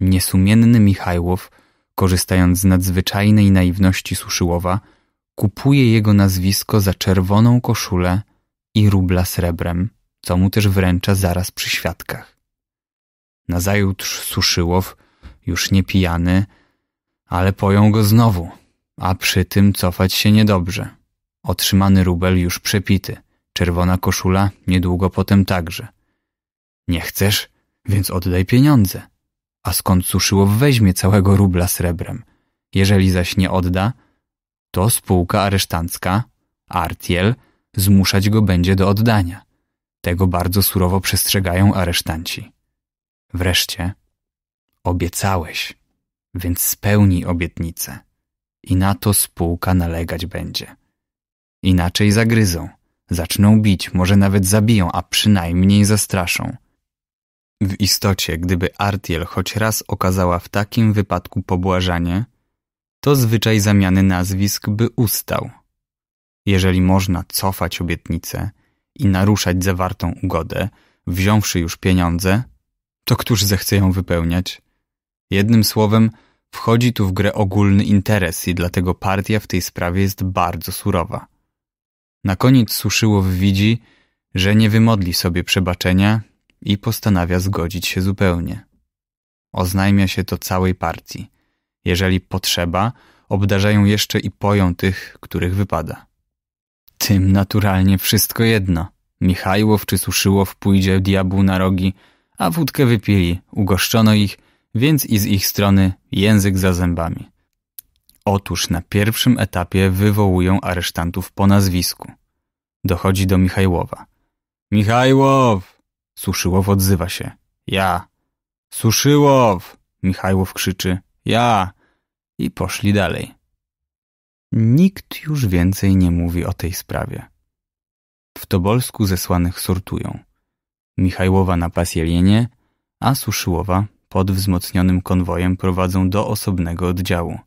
Niesumienny Michajłow, korzystając z nadzwyczajnej naiwności Suszyłowa, kupuje jego nazwisko za czerwoną koszulę i rubla srebrem, co mu też wręcza zaraz przy świadkach. Nazajutrz Suszyłow, już nie pijany, ale poją go znowu – a przy tym cofać się niedobrze. Otrzymany rubel już przepity, czerwona koszula niedługo potem także. Nie chcesz? Więc oddaj pieniądze. A skąd Suszyłow weźmie całego rubla srebrem? Jeżeli zaś nie odda, to spółka aresztancka, Artiel, zmuszać go będzie do oddania. Tego bardzo surowo przestrzegają aresztanci. Wreszcie, obiecałeś, więc spełnij obietnicę i na to spółka nalegać będzie. Inaczej zagryzą, zaczną bić, może nawet zabiją, a przynajmniej zastraszą. W istocie, gdyby Artiel choć raz okazała w takim wypadku pobłażanie, to zwyczaj zamiany nazwisk by ustał. Jeżeli można cofać obietnicę i naruszać zawartą ugodę, wziąwszy już pieniądze, to któż zechce ją wypełniać? Jednym słowem, Wchodzi tu w grę ogólny interes i dlatego partia w tej sprawie jest bardzo surowa. Na koniec Suszyłow widzi, że nie wymodli sobie przebaczenia i postanawia zgodzić się zupełnie. Oznajmia się to całej partii. Jeżeli potrzeba, obdarzają jeszcze i poją tych, których wypada. Tym naturalnie wszystko jedno. Michajłow czy Suszyłow pójdzie diabłu na rogi, a wódkę wypili, ugoszczono ich więc i z ich strony język za zębami. Otóż na pierwszym etapie wywołują aresztantów po nazwisku. Dochodzi do Michajłowa. Michajłow! Suszyłow odzywa się. Ja. Suszyłow! Michajłow krzyczy. Ja! I poszli dalej. Nikt już więcej nie mówi o tej sprawie. W Tobolsku zesłanych sortują. Michajłowa na Pasielienie, a Suszyłowa pod wzmocnionym konwojem prowadzą do osobnego oddziału.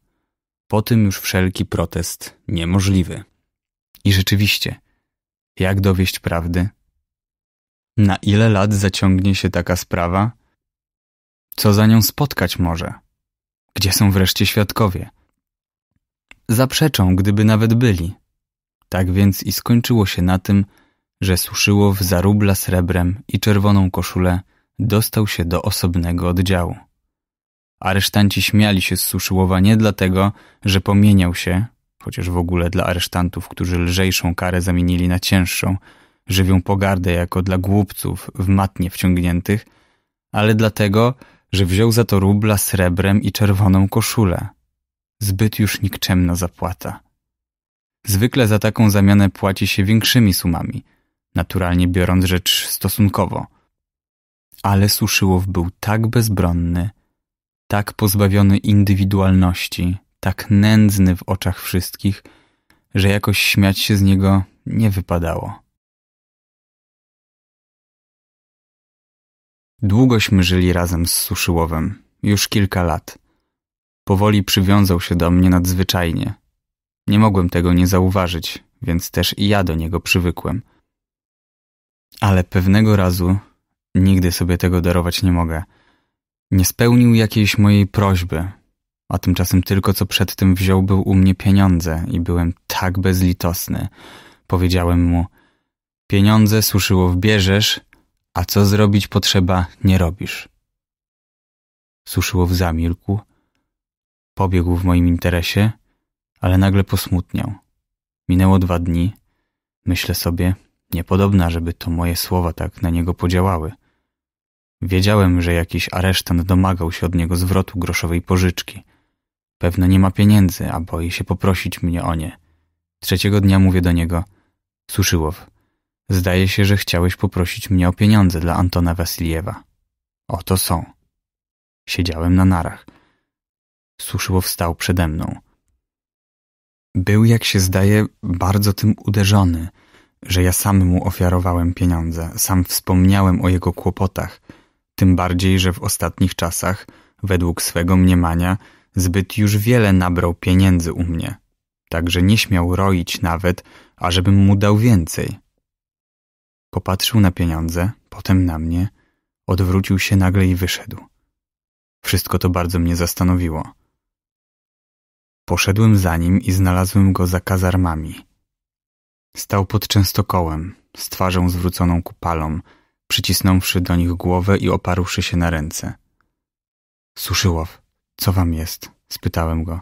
Po tym już wszelki protest niemożliwy. I rzeczywiście, jak dowieść prawdy? Na ile lat zaciągnie się taka sprawa? Co za nią spotkać może? Gdzie są wreszcie świadkowie? Zaprzeczą, gdyby nawet byli. Tak więc i skończyło się na tym, że suszyło w zarubla srebrem i czerwoną koszulę dostał się do osobnego oddziału. Aresztanci śmiali się z Suszyłowa nie dlatego, że pomieniał się, chociaż w ogóle dla aresztantów, którzy lżejszą karę zamienili na cięższą, żywią pogardę jako dla głupców w matnie wciągniętych, ale dlatego, że wziął za to rubla srebrem i czerwoną koszulę. Zbyt już nikczemna zapłata. Zwykle za taką zamianę płaci się większymi sumami, naturalnie biorąc rzecz stosunkowo – ale Suszyłow był tak bezbronny, tak pozbawiony indywidualności, tak nędzny w oczach wszystkich, że jakoś śmiać się z niego nie wypadało. Długośmy żyli razem z Suszyłowem, już kilka lat. Powoli przywiązał się do mnie nadzwyczajnie. Nie mogłem tego nie zauważyć, więc też i ja do niego przywykłem. Ale pewnego razu Nigdy sobie tego darować nie mogę. Nie spełnił jakiejś mojej prośby, a tymczasem tylko co przedtem wziął był u mnie pieniądze i byłem tak bezlitosny. Powiedziałem mu, pieniądze suszyło bierzesz, a co zrobić potrzeba nie robisz. Suszyło w zamilku, pobiegł w moim interesie, ale nagle posmutniał. Minęło dwa dni. Myślę sobie, niepodobna, żeby to moje słowa tak na niego podziałały. Wiedziałem, że jakiś aresztant domagał się od niego zwrotu groszowej pożyczki. Pewno nie ma pieniędzy, a boi się poprosić mnie o nie. Trzeciego dnia mówię do niego: Suszyłow, zdaje się, że chciałeś poprosić mnie o pieniądze dla Antona Wasiliewa. Oto są. Siedziałem na narach. Suszyłow stał przede mną. Był, jak się zdaje, bardzo tym uderzony, że ja sam mu ofiarowałem pieniądze, sam wspomniałem o jego kłopotach – tym bardziej, że w ostatnich czasach, według swego mniemania, zbyt już wiele nabrał pieniędzy u mnie. Także nie śmiał roić nawet, ażebym mu dał więcej. Popatrzył na pieniądze, potem na mnie, odwrócił się nagle i wyszedł. Wszystko to bardzo mnie zastanowiło. Poszedłem za nim i znalazłem go za kazarmami. Stał pod częstokołem, z twarzą zwróconą ku palom, przycisnąwszy do nich głowę i oparłszy się na ręce. Suszyłow, co wam jest? spytałem go.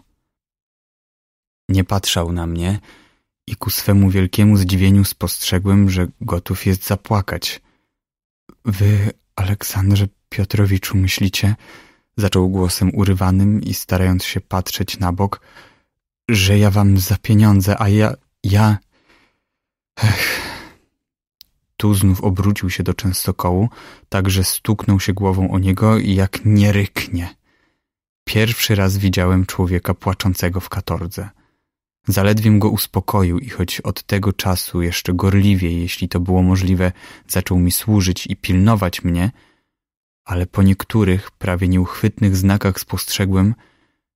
Nie patrzał na mnie i ku swemu wielkiemu zdziwieniu spostrzegłem, że gotów jest zapłakać. Wy, Aleksandrze Piotrowiczu, myślicie, zaczął głosem urywanym i starając się patrzeć na bok, że ja wam za pieniądze, a ja, ja... Ech. Tu znów obrócił się do częstokołu, tak że stuknął się głową o niego i jak nie ryknie. Pierwszy raz widziałem człowieka płaczącego w katordze. Zaledwiem go uspokoił i choć od tego czasu jeszcze gorliwie, jeśli to było możliwe, zaczął mi służyć i pilnować mnie, ale po niektórych, prawie nieuchwytnych znakach spostrzegłem,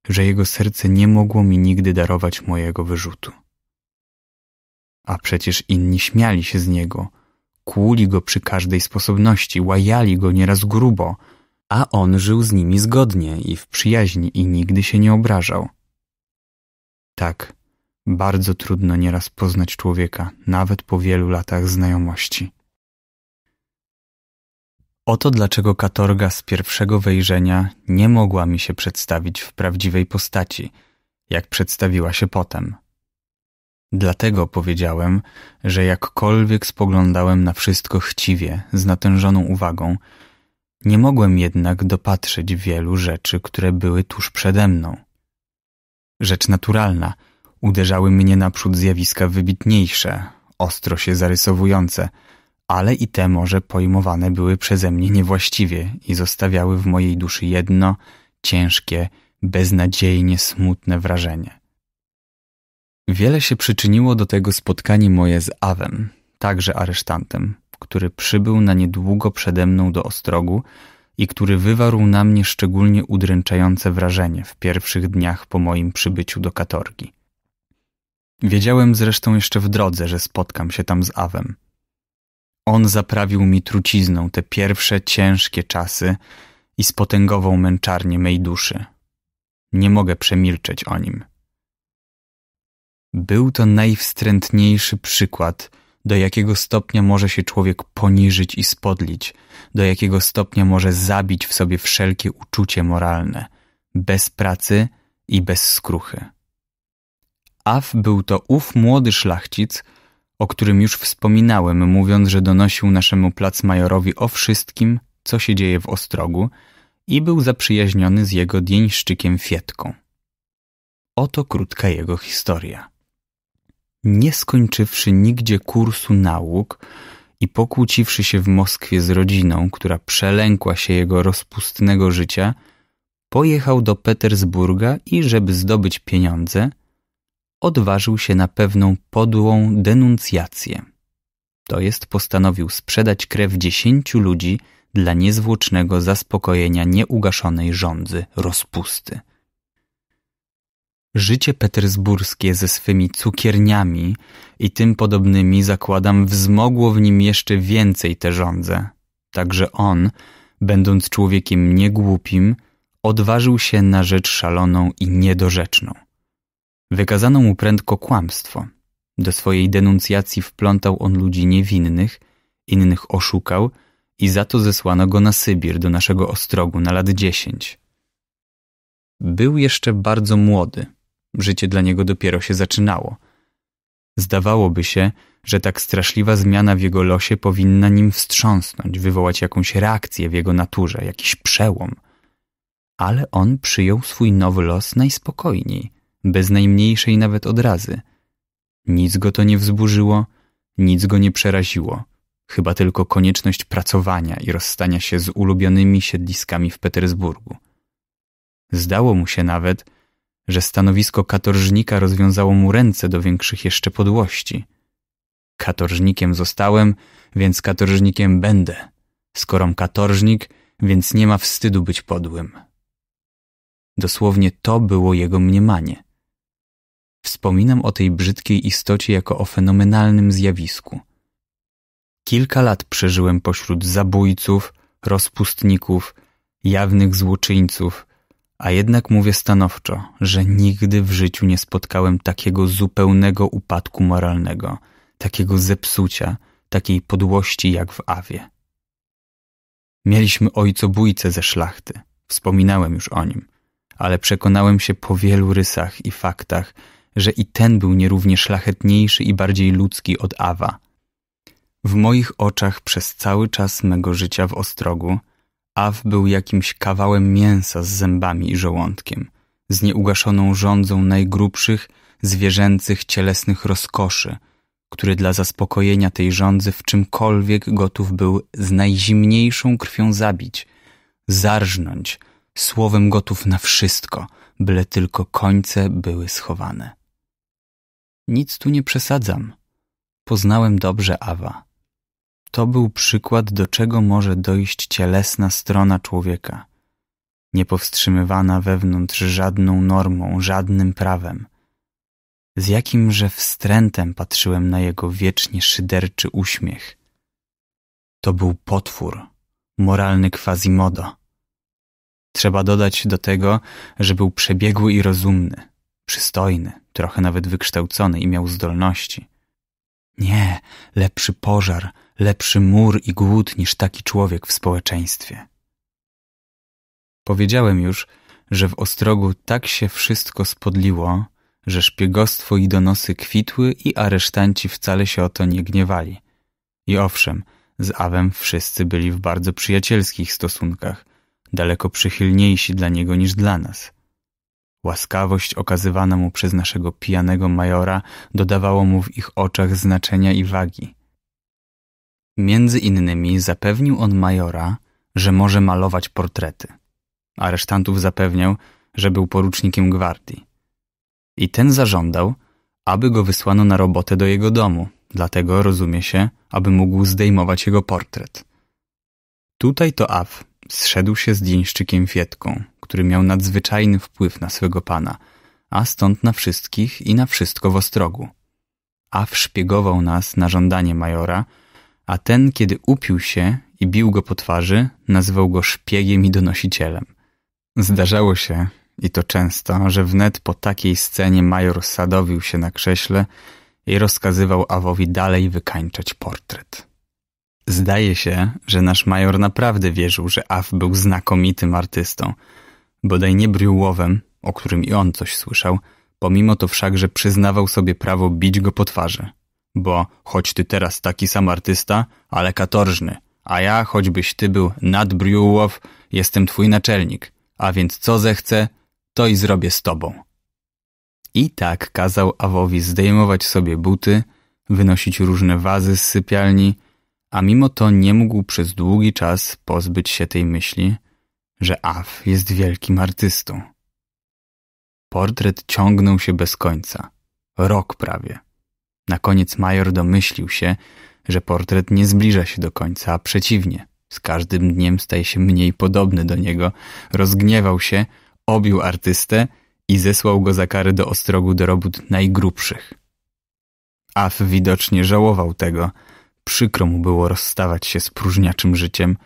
że jego serce nie mogło mi nigdy darować mojego wyrzutu. A przecież inni śmiali się z niego, kłuli go przy każdej sposobności, łajali go nieraz grubo, a on żył z nimi zgodnie i w przyjaźni i nigdy się nie obrażał. Tak, bardzo trudno nieraz poznać człowieka, nawet po wielu latach znajomości. Oto dlaczego katorga z pierwszego wejrzenia nie mogła mi się przedstawić w prawdziwej postaci, jak przedstawiła się potem. Dlatego powiedziałem, że jakkolwiek spoglądałem na wszystko chciwie, z natężoną uwagą, nie mogłem jednak dopatrzeć wielu rzeczy, które były tuż przede mną. Rzecz naturalna, uderzały mnie naprzód zjawiska wybitniejsze, ostro się zarysowujące, ale i te może pojmowane były przeze mnie niewłaściwie i zostawiały w mojej duszy jedno, ciężkie, beznadziejnie smutne wrażenie. Wiele się przyczyniło do tego spotkanie moje z Awem, także aresztantem, który przybył na niedługo przede mną do Ostrogu i który wywarł na mnie szczególnie udręczające wrażenie w pierwszych dniach po moim przybyciu do katorgi. Wiedziałem zresztą jeszcze w drodze, że spotkam się tam z Awem. On zaprawił mi trucizną te pierwsze ciężkie czasy i spotęgował męczarnię mej duszy. Nie mogę przemilczeć o nim. Był to najwstrętniejszy przykład, do jakiego stopnia może się człowiek poniżyć i spodlić, do jakiego stopnia może zabić w sobie wszelkie uczucie moralne, bez pracy i bez skruchy. Af był to ów młody szlachcic, o którym już wspominałem, mówiąc, że donosił naszemu plac majorowi o wszystkim, co się dzieje w Ostrogu i był zaprzyjaźniony z jego dienszczykiem Fietką. Oto krótka jego historia nie skończywszy nigdzie kursu nauk i pokłóciwszy się w Moskwie z rodziną, która przelękła się jego rozpustnego życia, pojechał do Petersburga i, żeby zdobyć pieniądze, odważył się na pewną podłą denuncjację. To jest postanowił sprzedać krew dziesięciu ludzi dla niezwłocznego zaspokojenia nieugaszonej żądzy rozpusty. Życie petersburskie ze swymi cukierniami i tym podobnymi, zakładam, wzmogło w nim jeszcze więcej te żądze. Także on, będąc człowiekiem niegłupim, odważył się na rzecz szaloną i niedorzeczną. Wykazano mu prędko kłamstwo. Do swojej denuncjacji wplątał on ludzi niewinnych, innych oszukał i za to zesłano go na Sybir do naszego ostrogu na lat dziesięć. Był jeszcze bardzo młody – Życie dla niego dopiero się zaczynało. Zdawałoby się, że tak straszliwa zmiana w jego losie powinna nim wstrząsnąć, wywołać jakąś reakcję w jego naturze, jakiś przełom. Ale on przyjął swój nowy los najspokojniej, bez najmniejszej nawet odrazy. Nic go to nie wzburzyło, nic go nie przeraziło, chyba tylko konieczność pracowania i rozstania się z ulubionymi siedliskami w Petersburgu. Zdało mu się nawet, że stanowisko katorżnika rozwiązało mu ręce do większych jeszcze podłości. Katorżnikiem zostałem, więc katorżnikiem będę. Skorom katorżnik, więc nie ma wstydu być podłym. Dosłownie to było jego mniemanie. Wspominam o tej brzydkiej istocie jako o fenomenalnym zjawisku. Kilka lat przeżyłem pośród zabójców, rozpustników, jawnych złoczyńców, a jednak mówię stanowczo, że nigdy w życiu nie spotkałem takiego zupełnego upadku moralnego, takiego zepsucia, takiej podłości jak w Awie. Mieliśmy ojcobójcę ze szlachty, wspominałem już o nim, ale przekonałem się po wielu rysach i faktach, że i ten był nierównie szlachetniejszy i bardziej ludzki od Awa. W moich oczach przez cały czas mego życia w Ostrogu Aw był jakimś kawałem mięsa z zębami i żołądkiem, z nieugaszoną rządzą najgrubszych, zwierzęcych, cielesnych rozkoszy, który dla zaspokojenia tej rządzy w czymkolwiek gotów był z najzimniejszą krwią zabić, zarżnąć, słowem gotów na wszystko, byle tylko końce były schowane. Nic tu nie przesadzam. Poznałem dobrze Awa. To był przykład, do czego może dojść cielesna strona człowieka, niepowstrzymywana wewnątrz żadną normą, żadnym prawem. Z jakimże wstrętem patrzyłem na jego wiecznie szyderczy uśmiech. To był potwór, moralny quasimodo. Trzeba dodać do tego, że był przebiegły i rozumny, przystojny, trochę nawet wykształcony i miał zdolności. Nie, lepszy pożar – lepszy mur i głód niż taki człowiek w społeczeństwie. Powiedziałem już, że w Ostrogu tak się wszystko spodliło, że szpiegostwo i donosy kwitły i aresztanci wcale się o to nie gniewali. I owszem, z Awem wszyscy byli w bardzo przyjacielskich stosunkach, daleko przychylniejsi dla niego niż dla nas. Łaskawość okazywana mu przez naszego pijanego majora dodawało mu w ich oczach znaczenia i wagi. Między innymi zapewnił on majora, że może malować portrety. Aresztantów zapewniał, że był porucznikiem gwardii. I ten zażądał, aby go wysłano na robotę do jego domu, dlatego, rozumie się, aby mógł zdejmować jego portret. Tutaj to Aw zszedł się z dzieńszczykiem Fietką, który miał nadzwyczajny wpływ na swego pana, a stąd na wszystkich i na wszystko w Ostrogu. Aw szpiegował nas na żądanie majora – a ten, kiedy upił się i bił go po twarzy, nazywał go szpiegiem i donosicielem. Zdarzało się, i to często, że wnet po takiej scenie major sadowił się na krześle i rozkazywał Awowi dalej wykańczać portret. Zdaje się, że nasz major naprawdę wierzył, że Aw był znakomitym artystą, bodaj nie bryłowem, o którym i on coś słyszał, pomimo to wszakże przyznawał sobie prawo bić go po twarzy – bo choć ty teraz taki sam artysta, ale katorżny, a ja, choćbyś ty był nadbriułow, jestem twój naczelnik, a więc co zechcę, to i zrobię z tobą. I tak kazał Awowi zdejmować sobie buty, wynosić różne wazy z sypialni, a mimo to nie mógł przez długi czas pozbyć się tej myśli, że Aw jest wielkim artystą. Portret ciągnął się bez końca. Rok prawie. Na koniec major domyślił się, że portret nie zbliża się do końca, a przeciwnie, z każdym dniem staje się mniej podobny do niego. Rozgniewał się, obił artystę i zesłał go za karę do ostrogu do robót najgrubszych. Af widocznie żałował tego. Przykro mu było rozstawać się z próżniaczym życiem,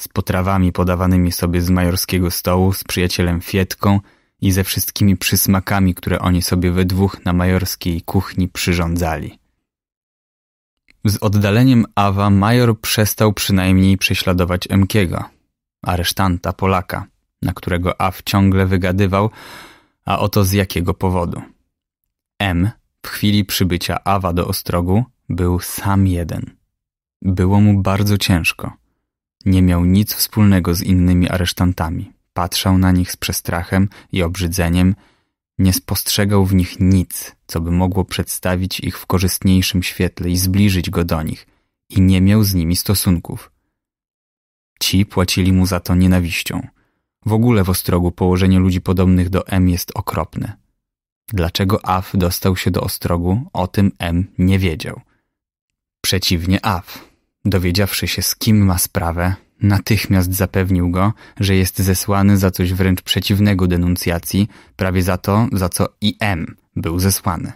z potrawami podawanymi sobie z majorskiego stołu, z przyjacielem Fietką – i ze wszystkimi przysmakami, które oni sobie we dwóch na majorskiej kuchni przyrządzali. Z oddaleniem Awa major przestał przynajmniej prześladować Emkiego, aresztanta Polaka, na którego Aw ciągle wygadywał, a oto z jakiego powodu. M w chwili przybycia Awa do Ostrogu był sam jeden. Było mu bardzo ciężko. Nie miał nic wspólnego z innymi aresztantami. Patrzał na nich z przestrachem i obrzydzeniem. Nie spostrzegał w nich nic, co by mogło przedstawić ich w korzystniejszym świetle i zbliżyć go do nich. I nie miał z nimi stosunków. Ci płacili mu za to nienawiścią. W ogóle w Ostrogu położenie ludzi podobnych do M jest okropne. Dlaczego Af dostał się do Ostrogu, o tym M nie wiedział. Przeciwnie Af, dowiedziawszy się z kim ma sprawę, Natychmiast zapewnił go, że jest zesłany za coś wręcz przeciwnego denuncjacji, prawie za to, za co i M był zesłany.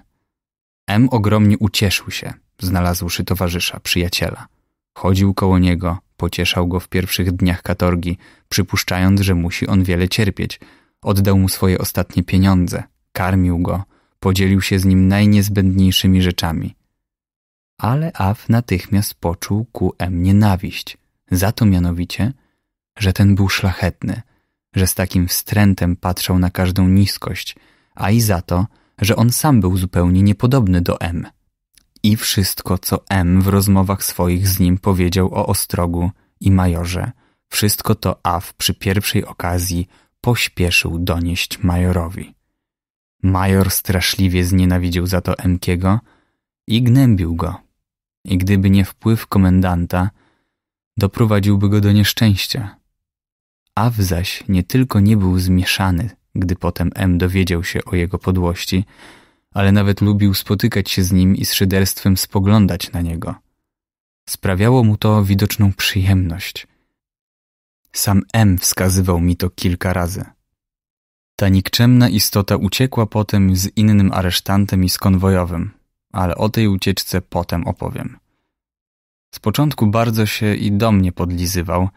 M ogromnie ucieszył się, znalazłszy towarzysza, przyjaciela. Chodził koło niego, pocieszał go w pierwszych dniach katorgi, przypuszczając, że musi on wiele cierpieć. Oddał mu swoje ostatnie pieniądze, karmił go, podzielił się z nim najniezbędniejszymi rzeczami. Ale Af natychmiast poczuł ku M nienawiść – za to mianowicie, że ten był szlachetny, że z takim wstrętem patrzał na każdą niskość, a i za to, że on sam był zupełnie niepodobny do M. I wszystko, co M w rozmowach swoich z nim powiedział o Ostrogu i Majorze, wszystko to Aw przy pierwszej okazji pośpieszył donieść Majorowi. Major straszliwie znienawidził za to Emkiego i gnębił go. I gdyby nie wpływ komendanta, doprowadziłby go do nieszczęścia. Aw zaś nie tylko nie był zmieszany, gdy potem M dowiedział się o jego podłości, ale nawet lubił spotykać się z nim i z szyderstwem spoglądać na niego. Sprawiało mu to widoczną przyjemność. Sam M wskazywał mi to kilka razy. Ta nikczemna istota uciekła potem z innym aresztantem i z konwojowym, ale o tej ucieczce potem opowiem. Z początku bardzo się i do mnie podlizywał,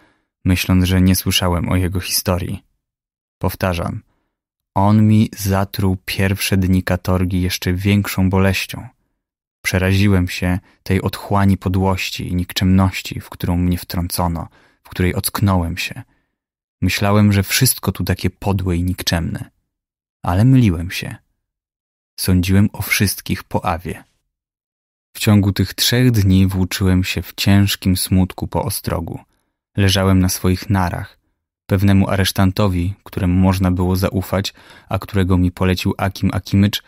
myśląc, że nie słyszałem o jego historii. Powtarzam, on mi zatruł pierwsze dni katorgi jeszcze większą boleścią. Przeraziłem się tej otchłani podłości i nikczemności, w którą mnie wtrącono, w której ocknąłem się. Myślałem, że wszystko tu takie podłe i nikczemne. Ale myliłem się. Sądziłem o wszystkich po awie. W ciągu tych trzech dni włóczyłem się w ciężkim smutku po ostrogu. Leżałem na swoich narach. Pewnemu aresztantowi, któremu można było zaufać, a którego mi polecił Akim Akimycz,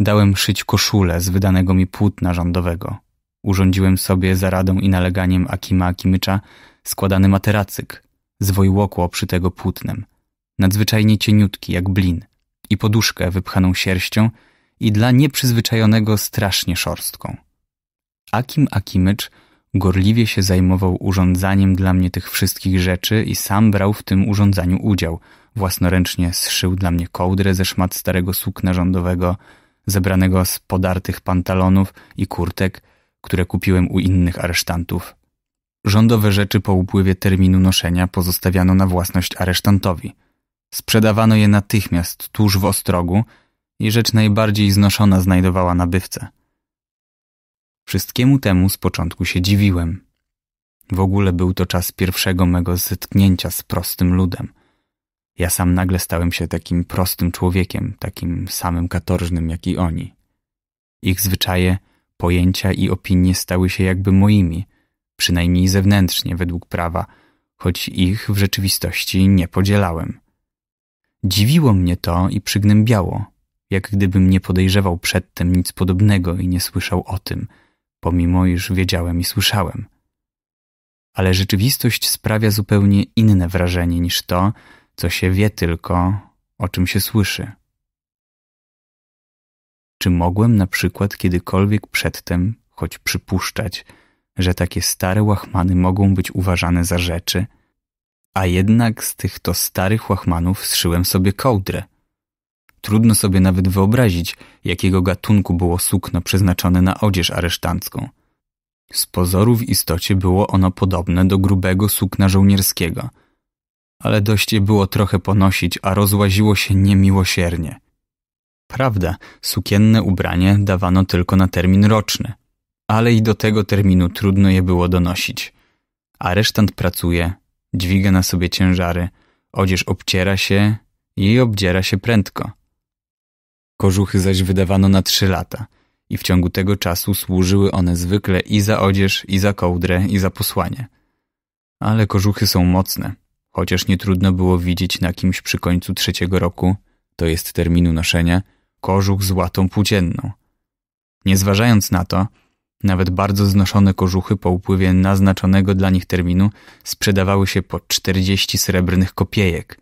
dałem szyć koszulę z wydanego mi płótna rządowego. Urządziłem sobie za radą i naleganiem Akima Akimycza składany materacyk, zwojłokło przytego płótnem, nadzwyczajnie cieniutki jak blin i poduszkę wypchaną sierścią i dla nieprzyzwyczajonego strasznie szorstką. Akim Akimycz gorliwie się zajmował urządzaniem dla mnie tych wszystkich rzeczy i sam brał w tym urządzaniu udział. Własnoręcznie zszył dla mnie kołdrę ze szmat starego sukna rządowego, zebranego z podartych pantalonów i kurtek, które kupiłem u innych aresztantów. Rządowe rzeczy po upływie terminu noszenia pozostawiano na własność aresztantowi. Sprzedawano je natychmiast tuż w ostrogu i rzecz najbardziej znoszona znajdowała nabywcę – Wszystkiemu temu z początku się dziwiłem. W ogóle był to czas pierwszego mego zetknięcia z prostym ludem. Ja sam nagle stałem się takim prostym człowiekiem, takim samym katorżnym jak i oni. Ich zwyczaje, pojęcia i opinie stały się jakby moimi, przynajmniej zewnętrznie według prawa, choć ich w rzeczywistości nie podzielałem. Dziwiło mnie to i przygnębiało, jak gdybym nie podejrzewał przedtem nic podobnego i nie słyszał o tym – pomimo iż wiedziałem i słyszałem. Ale rzeczywistość sprawia zupełnie inne wrażenie niż to, co się wie tylko, o czym się słyszy. Czy mogłem na przykład kiedykolwiek przedtem, choć przypuszczać, że takie stare łachmany mogą być uważane za rzeczy, a jednak z tych to starych łachmanów zszyłem sobie kołdrę, Trudno sobie nawet wyobrazić, jakiego gatunku było sukno przeznaczone na odzież aresztancką. Z pozoru w istocie było ono podobne do grubego sukna żołnierskiego, ale dość je było trochę ponosić, a rozłaziło się niemiłosiernie. Prawda, sukienne ubranie dawano tylko na termin roczny, ale i do tego terminu trudno je było donosić. Aresztant pracuje, dźwiga na sobie ciężary, odzież obciera się i obdziera się prędko – kożuchy zaś wydawano na trzy lata i w ciągu tego czasu służyły one zwykle i za odzież, i za kołdrę, i za posłanie. Ale kożuchy są mocne, chociaż nie trudno było widzieć na kimś przy końcu trzeciego roku, to jest terminu noszenia, kożuch z łatą płócienną. Nie zważając na to, nawet bardzo znoszone kożuchy po upływie naznaczonego dla nich terminu sprzedawały się po 40 srebrnych kopiejek,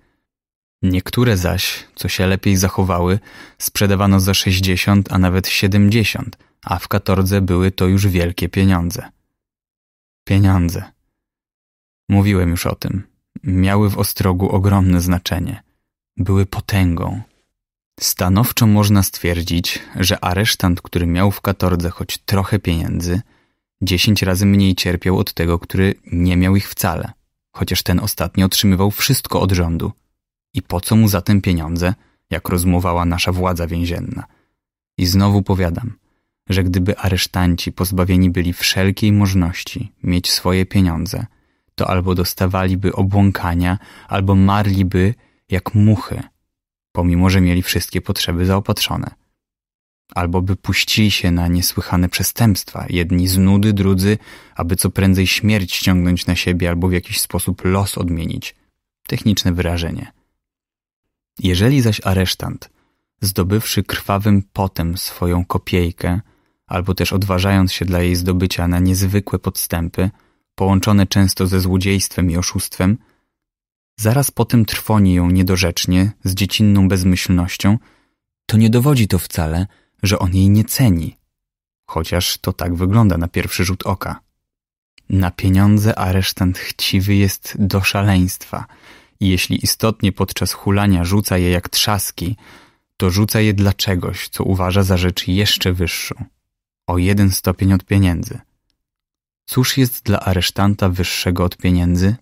Niektóre zaś, co się lepiej zachowały, sprzedawano za 60, a nawet 70, a w katordze były to już wielkie pieniądze. Pieniądze. Mówiłem już o tym. Miały w Ostrogu ogromne znaczenie. Były potęgą. Stanowczo można stwierdzić, że aresztant, który miał w katordze choć trochę pieniędzy, dziesięć razy mniej cierpiał od tego, który nie miał ich wcale, chociaż ten ostatni otrzymywał wszystko od rządu – i po co mu zatem pieniądze, jak rozmowała nasza władza więzienna? I znowu powiadam, że gdyby aresztanci pozbawieni byli wszelkiej możliwości mieć swoje pieniądze, to albo dostawaliby obłąkania, albo marliby jak muchy, pomimo że mieli wszystkie potrzeby zaopatrzone. Albo by puścili się na niesłychane przestępstwa, jedni z nudy, drudzy, aby co prędzej śmierć ściągnąć na siebie albo w jakiś sposób los odmienić. Techniczne wyrażenie – jeżeli zaś aresztant, zdobywszy krwawym potem swoją kopiejkę, albo też odważając się dla jej zdobycia na niezwykłe podstępy, połączone często ze złodziejstwem i oszustwem, zaraz potem trwoni ją niedorzecznie, z dziecinną bezmyślnością, to nie dowodzi to wcale, że on jej nie ceni, chociaż to tak wygląda na pierwszy rzut oka. Na pieniądze aresztant chciwy jest do szaleństwa – i jeśli istotnie podczas hulania rzuca je jak trzaski, to rzuca je dla czegoś, co uważa za rzecz jeszcze wyższą, o jeden stopień od pieniędzy. Cóż jest dla aresztanta wyższego od pieniędzy?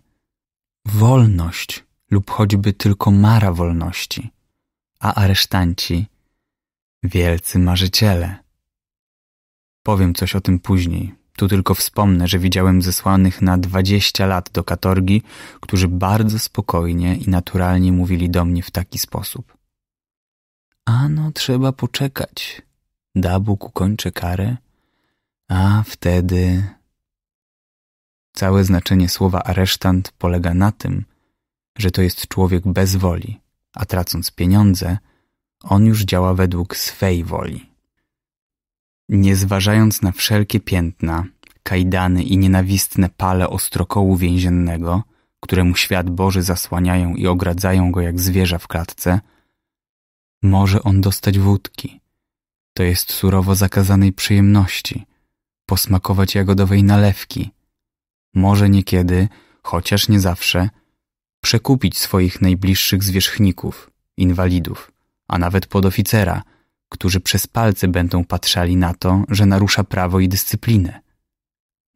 Wolność lub choćby tylko mara wolności, a aresztanci wielcy marzyciele. Powiem coś o tym później, tu tylko wspomnę, że widziałem zesłanych na 20 lat do katorgi, którzy bardzo spokojnie i naturalnie mówili do mnie w taki sposób. Ano, trzeba poczekać. Da Bóg ukończy karę, a wtedy... Całe znaczenie słowa aresztant polega na tym, że to jest człowiek bez woli, a tracąc pieniądze, on już działa według swej woli. Nie zważając na wszelkie piętna, kajdany i nienawistne pale ostrokołu więziennego, któremu świat Boży zasłaniają i ogradzają go jak zwierza w klatce, może on dostać wódki. To jest surowo zakazanej przyjemności, posmakować jagodowej nalewki. Może niekiedy, chociaż nie zawsze, przekupić swoich najbliższych zwierzchników, inwalidów, a nawet podoficera – którzy przez palce będą patrzali na to, że narusza prawo i dyscyplinę.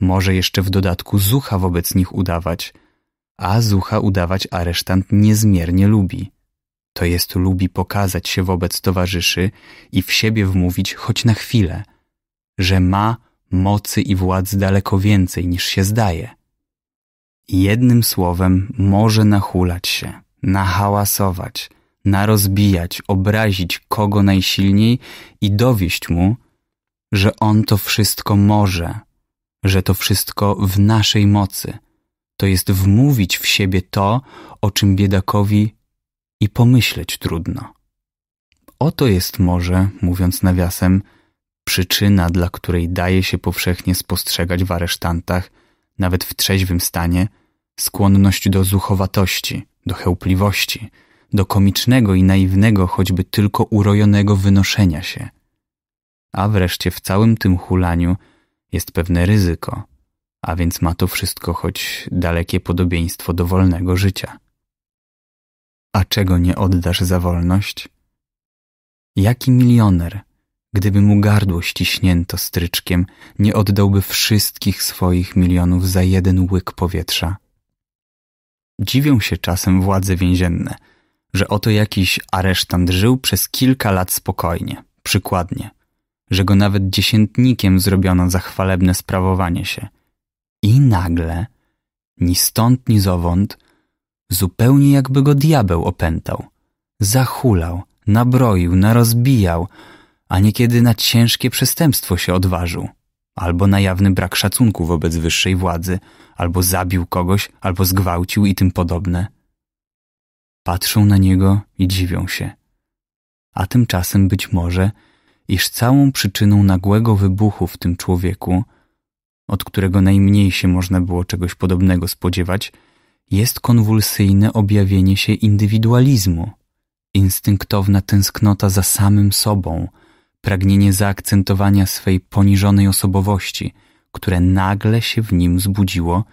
Może jeszcze w dodatku zucha wobec nich udawać, a zucha udawać aresztant niezmiernie lubi. To jest lubi pokazać się wobec towarzyszy i w siebie wmówić choć na chwilę, że ma mocy i władzy daleko więcej niż się zdaje. Jednym słowem może nahulać się, nahałasować, narozbijać, obrazić kogo najsilniej i dowieść mu, że on to wszystko może, że to wszystko w naszej mocy, to jest wmówić w siebie to, o czym biedakowi i pomyśleć trudno. Oto jest może, mówiąc nawiasem, przyczyna, dla której daje się powszechnie spostrzegać w aresztantach, nawet w trzeźwym stanie, skłonność do zuchowatości, do chełpliwości – do komicznego i naiwnego, choćby tylko urojonego wynoszenia się. A wreszcie w całym tym hulaniu jest pewne ryzyko, a więc ma to wszystko choć dalekie podobieństwo do wolnego życia. A czego nie oddasz za wolność? Jaki milioner, gdyby mu gardło ściśnięto stryczkiem, nie oddałby wszystkich swoich milionów za jeden łyk powietrza? Dziwią się czasem władze więzienne – że oto jakiś aresztant żył przez kilka lat spokojnie, przykładnie, że go nawet dziesiętnikiem zrobiono za chwalebne sprawowanie się. I nagle, ni stąd, ni zowąd, zupełnie jakby go diabeł opętał, zachulał, nabroił, narozbijał, a niekiedy na ciężkie przestępstwo się odważył, albo na jawny brak szacunku wobec wyższej władzy, albo zabił kogoś, albo zgwałcił i tym podobne – Patrzą na niego i dziwią się. A tymczasem być może, iż całą przyczyną nagłego wybuchu w tym człowieku, od którego najmniej się można było czegoś podobnego spodziewać, jest konwulsyjne objawienie się indywidualizmu, instynktowna tęsknota za samym sobą, pragnienie zaakcentowania swej poniżonej osobowości, które nagle się w nim zbudziło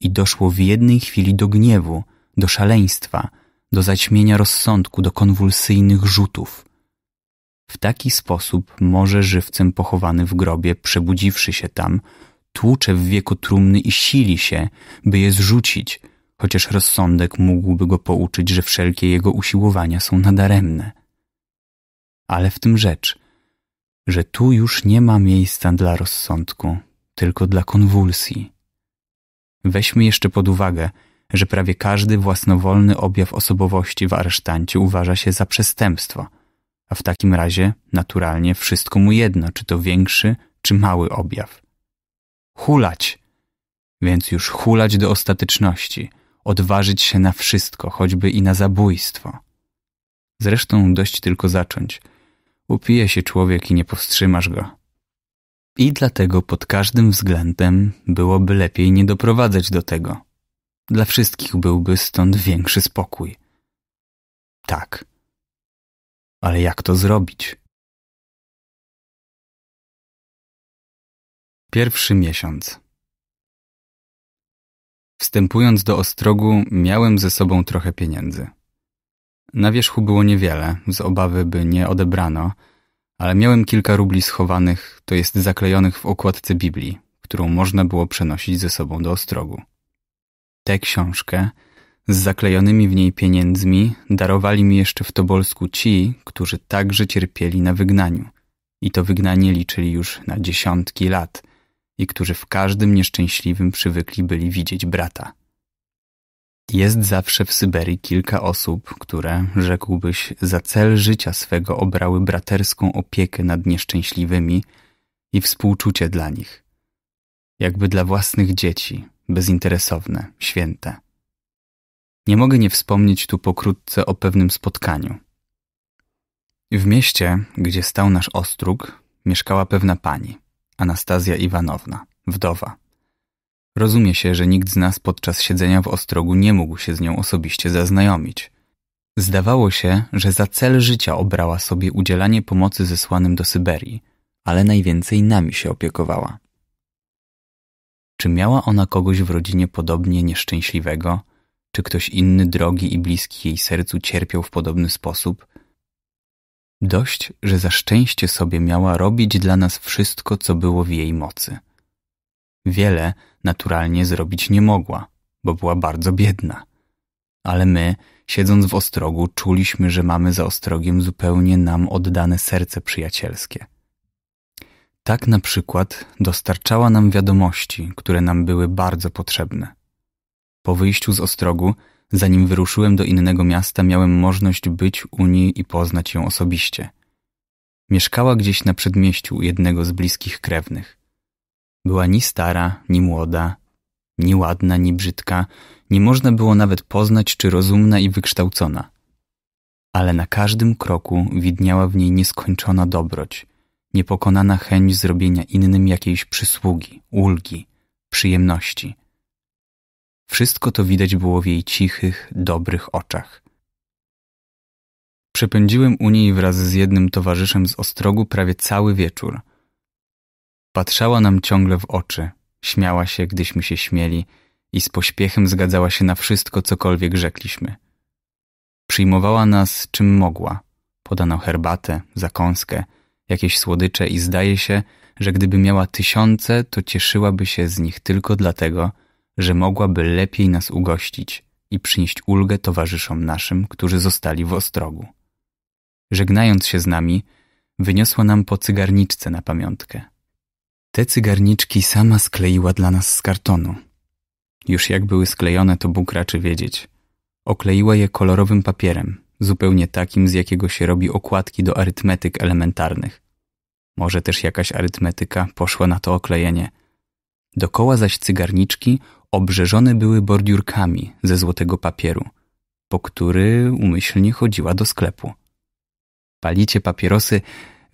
i doszło w jednej chwili do gniewu, do szaleństwa, do zaćmienia rozsądku, do konwulsyjnych rzutów. W taki sposób może żywcem pochowany w grobie, przebudziwszy się tam, tłucze w wieku trumny i sili się, by je zrzucić, chociaż rozsądek mógłby go pouczyć, że wszelkie jego usiłowania są nadaremne. Ale w tym rzecz, że tu już nie ma miejsca dla rozsądku, tylko dla konwulsji. Weźmy jeszcze pod uwagę, że prawie każdy własnowolny objaw osobowości w aresztancie uważa się za przestępstwo, a w takim razie naturalnie wszystko mu jedno, czy to większy, czy mały objaw. Hulać! Więc już hulać do ostateczności, odważyć się na wszystko, choćby i na zabójstwo. Zresztą dość tylko zacząć. Upije się człowiek i nie powstrzymasz go. I dlatego pod każdym względem byłoby lepiej nie doprowadzać do tego. Dla wszystkich byłby stąd większy spokój. Tak. Ale jak to zrobić? Pierwszy miesiąc. Wstępując do ostrogu, miałem ze sobą trochę pieniędzy. Na wierzchu było niewiele, z obawy by nie odebrano, ale miałem kilka rubli schowanych, to jest zaklejonych w okładce Biblii, którą można było przenosić ze sobą do ostrogu tę książkę z zaklejonymi w niej pieniędzmi darowali mi jeszcze w Tobolsku ci, którzy także cierpieli na wygnaniu. I to wygnanie liczyli już na dziesiątki lat i którzy w każdym nieszczęśliwym przywykli byli widzieć brata. Jest zawsze w Syberii kilka osób, które, rzekłbyś, za cel życia swego obrały braterską opiekę nad nieszczęśliwymi i współczucie dla nich. Jakby dla własnych dzieci – bezinteresowne, święte. Nie mogę nie wspomnieć tu pokrótce o pewnym spotkaniu. W mieście, gdzie stał nasz ostróg, mieszkała pewna pani, Anastazja Iwanowna, wdowa. Rozumie się, że nikt z nas podczas siedzenia w ostrogu nie mógł się z nią osobiście zaznajomić. Zdawało się, że za cel życia obrała sobie udzielanie pomocy zesłanym do Syberii, ale najwięcej nami się opiekowała. Czy miała ona kogoś w rodzinie podobnie nieszczęśliwego? Czy ktoś inny, drogi i bliski jej sercu, cierpiał w podobny sposób? Dość, że za szczęście sobie miała robić dla nas wszystko, co było w jej mocy. Wiele naturalnie zrobić nie mogła, bo była bardzo biedna. Ale my, siedząc w ostrogu, czuliśmy, że mamy za ostrogiem zupełnie nam oddane serce przyjacielskie – tak na przykład dostarczała nam wiadomości, które nam były bardzo potrzebne. Po wyjściu z Ostrogu, zanim wyruszyłem do innego miasta, miałem możliwość być u niej i poznać ją osobiście. Mieszkała gdzieś na przedmieściu jednego z bliskich krewnych. Była ni stara, ni młoda, ni ładna, ni brzydka, nie można było nawet poznać, czy rozumna i wykształcona. Ale na każdym kroku widniała w niej nieskończona dobroć, niepokonana chęć zrobienia innym jakiejś przysługi, ulgi, przyjemności. Wszystko to widać było w jej cichych, dobrych oczach. Przepędziłem u niej wraz z jednym towarzyszem z Ostrogu prawie cały wieczór. Patrzała nam ciągle w oczy, śmiała się, gdyśmy się śmieli i z pośpiechem zgadzała się na wszystko, cokolwiek rzekliśmy. Przyjmowała nas, czym mogła. Podano herbatę, zakąskę – jakieś słodycze i zdaje się, że gdyby miała tysiące, to cieszyłaby się z nich tylko dlatego, że mogłaby lepiej nas ugościć i przynieść ulgę towarzyszom naszym, którzy zostali w ostrogu. Żegnając się z nami, wyniosła nam po cygarniczce na pamiątkę. Te cygarniczki sama skleiła dla nas z kartonu. Już jak były sklejone, to Bóg raczy wiedzieć. Okleiła je kolorowym papierem, zupełnie takim, z jakiego się robi okładki do arytmetyk elementarnych. Może też jakaś arytmetyka poszła na to oklejenie. Dokoła zaś cygarniczki obrzeżone były bordiurkami ze złotego papieru, po który umyślnie chodziła do sklepu. Palicie papierosy,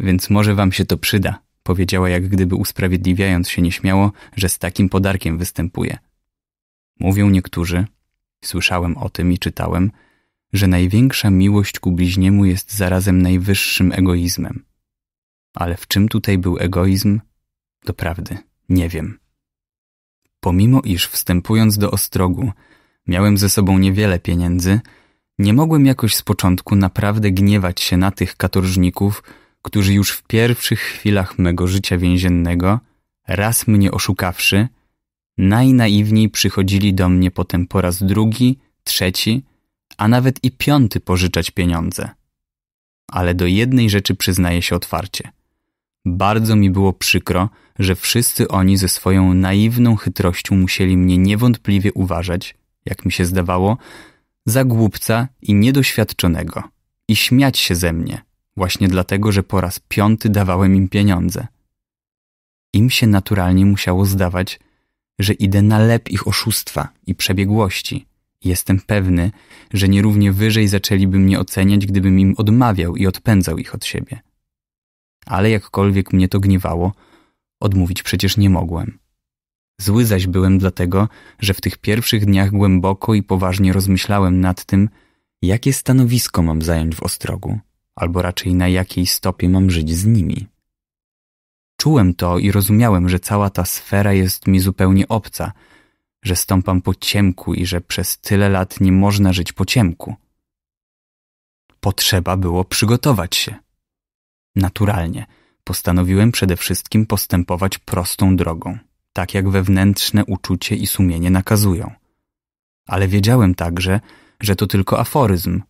więc może wam się to przyda, powiedziała jak gdyby usprawiedliwiając się nieśmiało, że z takim podarkiem występuje. Mówią niektórzy, słyszałem o tym i czytałem, że największa miłość ku bliźniemu jest zarazem najwyższym egoizmem. Ale w czym tutaj był egoizm? Doprawdy, nie wiem. Pomimo iż wstępując do ostrogu miałem ze sobą niewiele pieniędzy, nie mogłem jakoś z początku naprawdę gniewać się na tych katorżników, którzy już w pierwszych chwilach mego życia więziennego, raz mnie oszukawszy, najnaiwniej przychodzili do mnie potem po raz drugi, trzeci – a nawet i piąty pożyczać pieniądze. Ale do jednej rzeczy przyznaję się otwarcie. Bardzo mi było przykro, że wszyscy oni ze swoją naiwną chytrością musieli mnie niewątpliwie uważać, jak mi się zdawało, za głupca i niedoświadczonego i śmiać się ze mnie, właśnie dlatego, że po raz piąty dawałem im pieniądze. Im się naturalnie musiało zdawać, że idę na lep ich oszustwa i przebiegłości – Jestem pewny, że nierównie wyżej zaczęliby mnie oceniać, gdybym im odmawiał i odpędzał ich od siebie. Ale jakkolwiek mnie to gniewało, odmówić przecież nie mogłem. Zły zaś byłem dlatego, że w tych pierwszych dniach głęboko i poważnie rozmyślałem nad tym, jakie stanowisko mam zająć w Ostrogu, albo raczej na jakiej stopie mam żyć z nimi. Czułem to i rozumiałem, że cała ta sfera jest mi zupełnie obca – że stąpam po ciemku i że przez tyle lat nie można żyć po ciemku. Potrzeba było przygotować się. Naturalnie, postanowiłem przede wszystkim postępować prostą drogą, tak jak wewnętrzne uczucie i sumienie nakazują. Ale wiedziałem także, że to tylko aforyzm,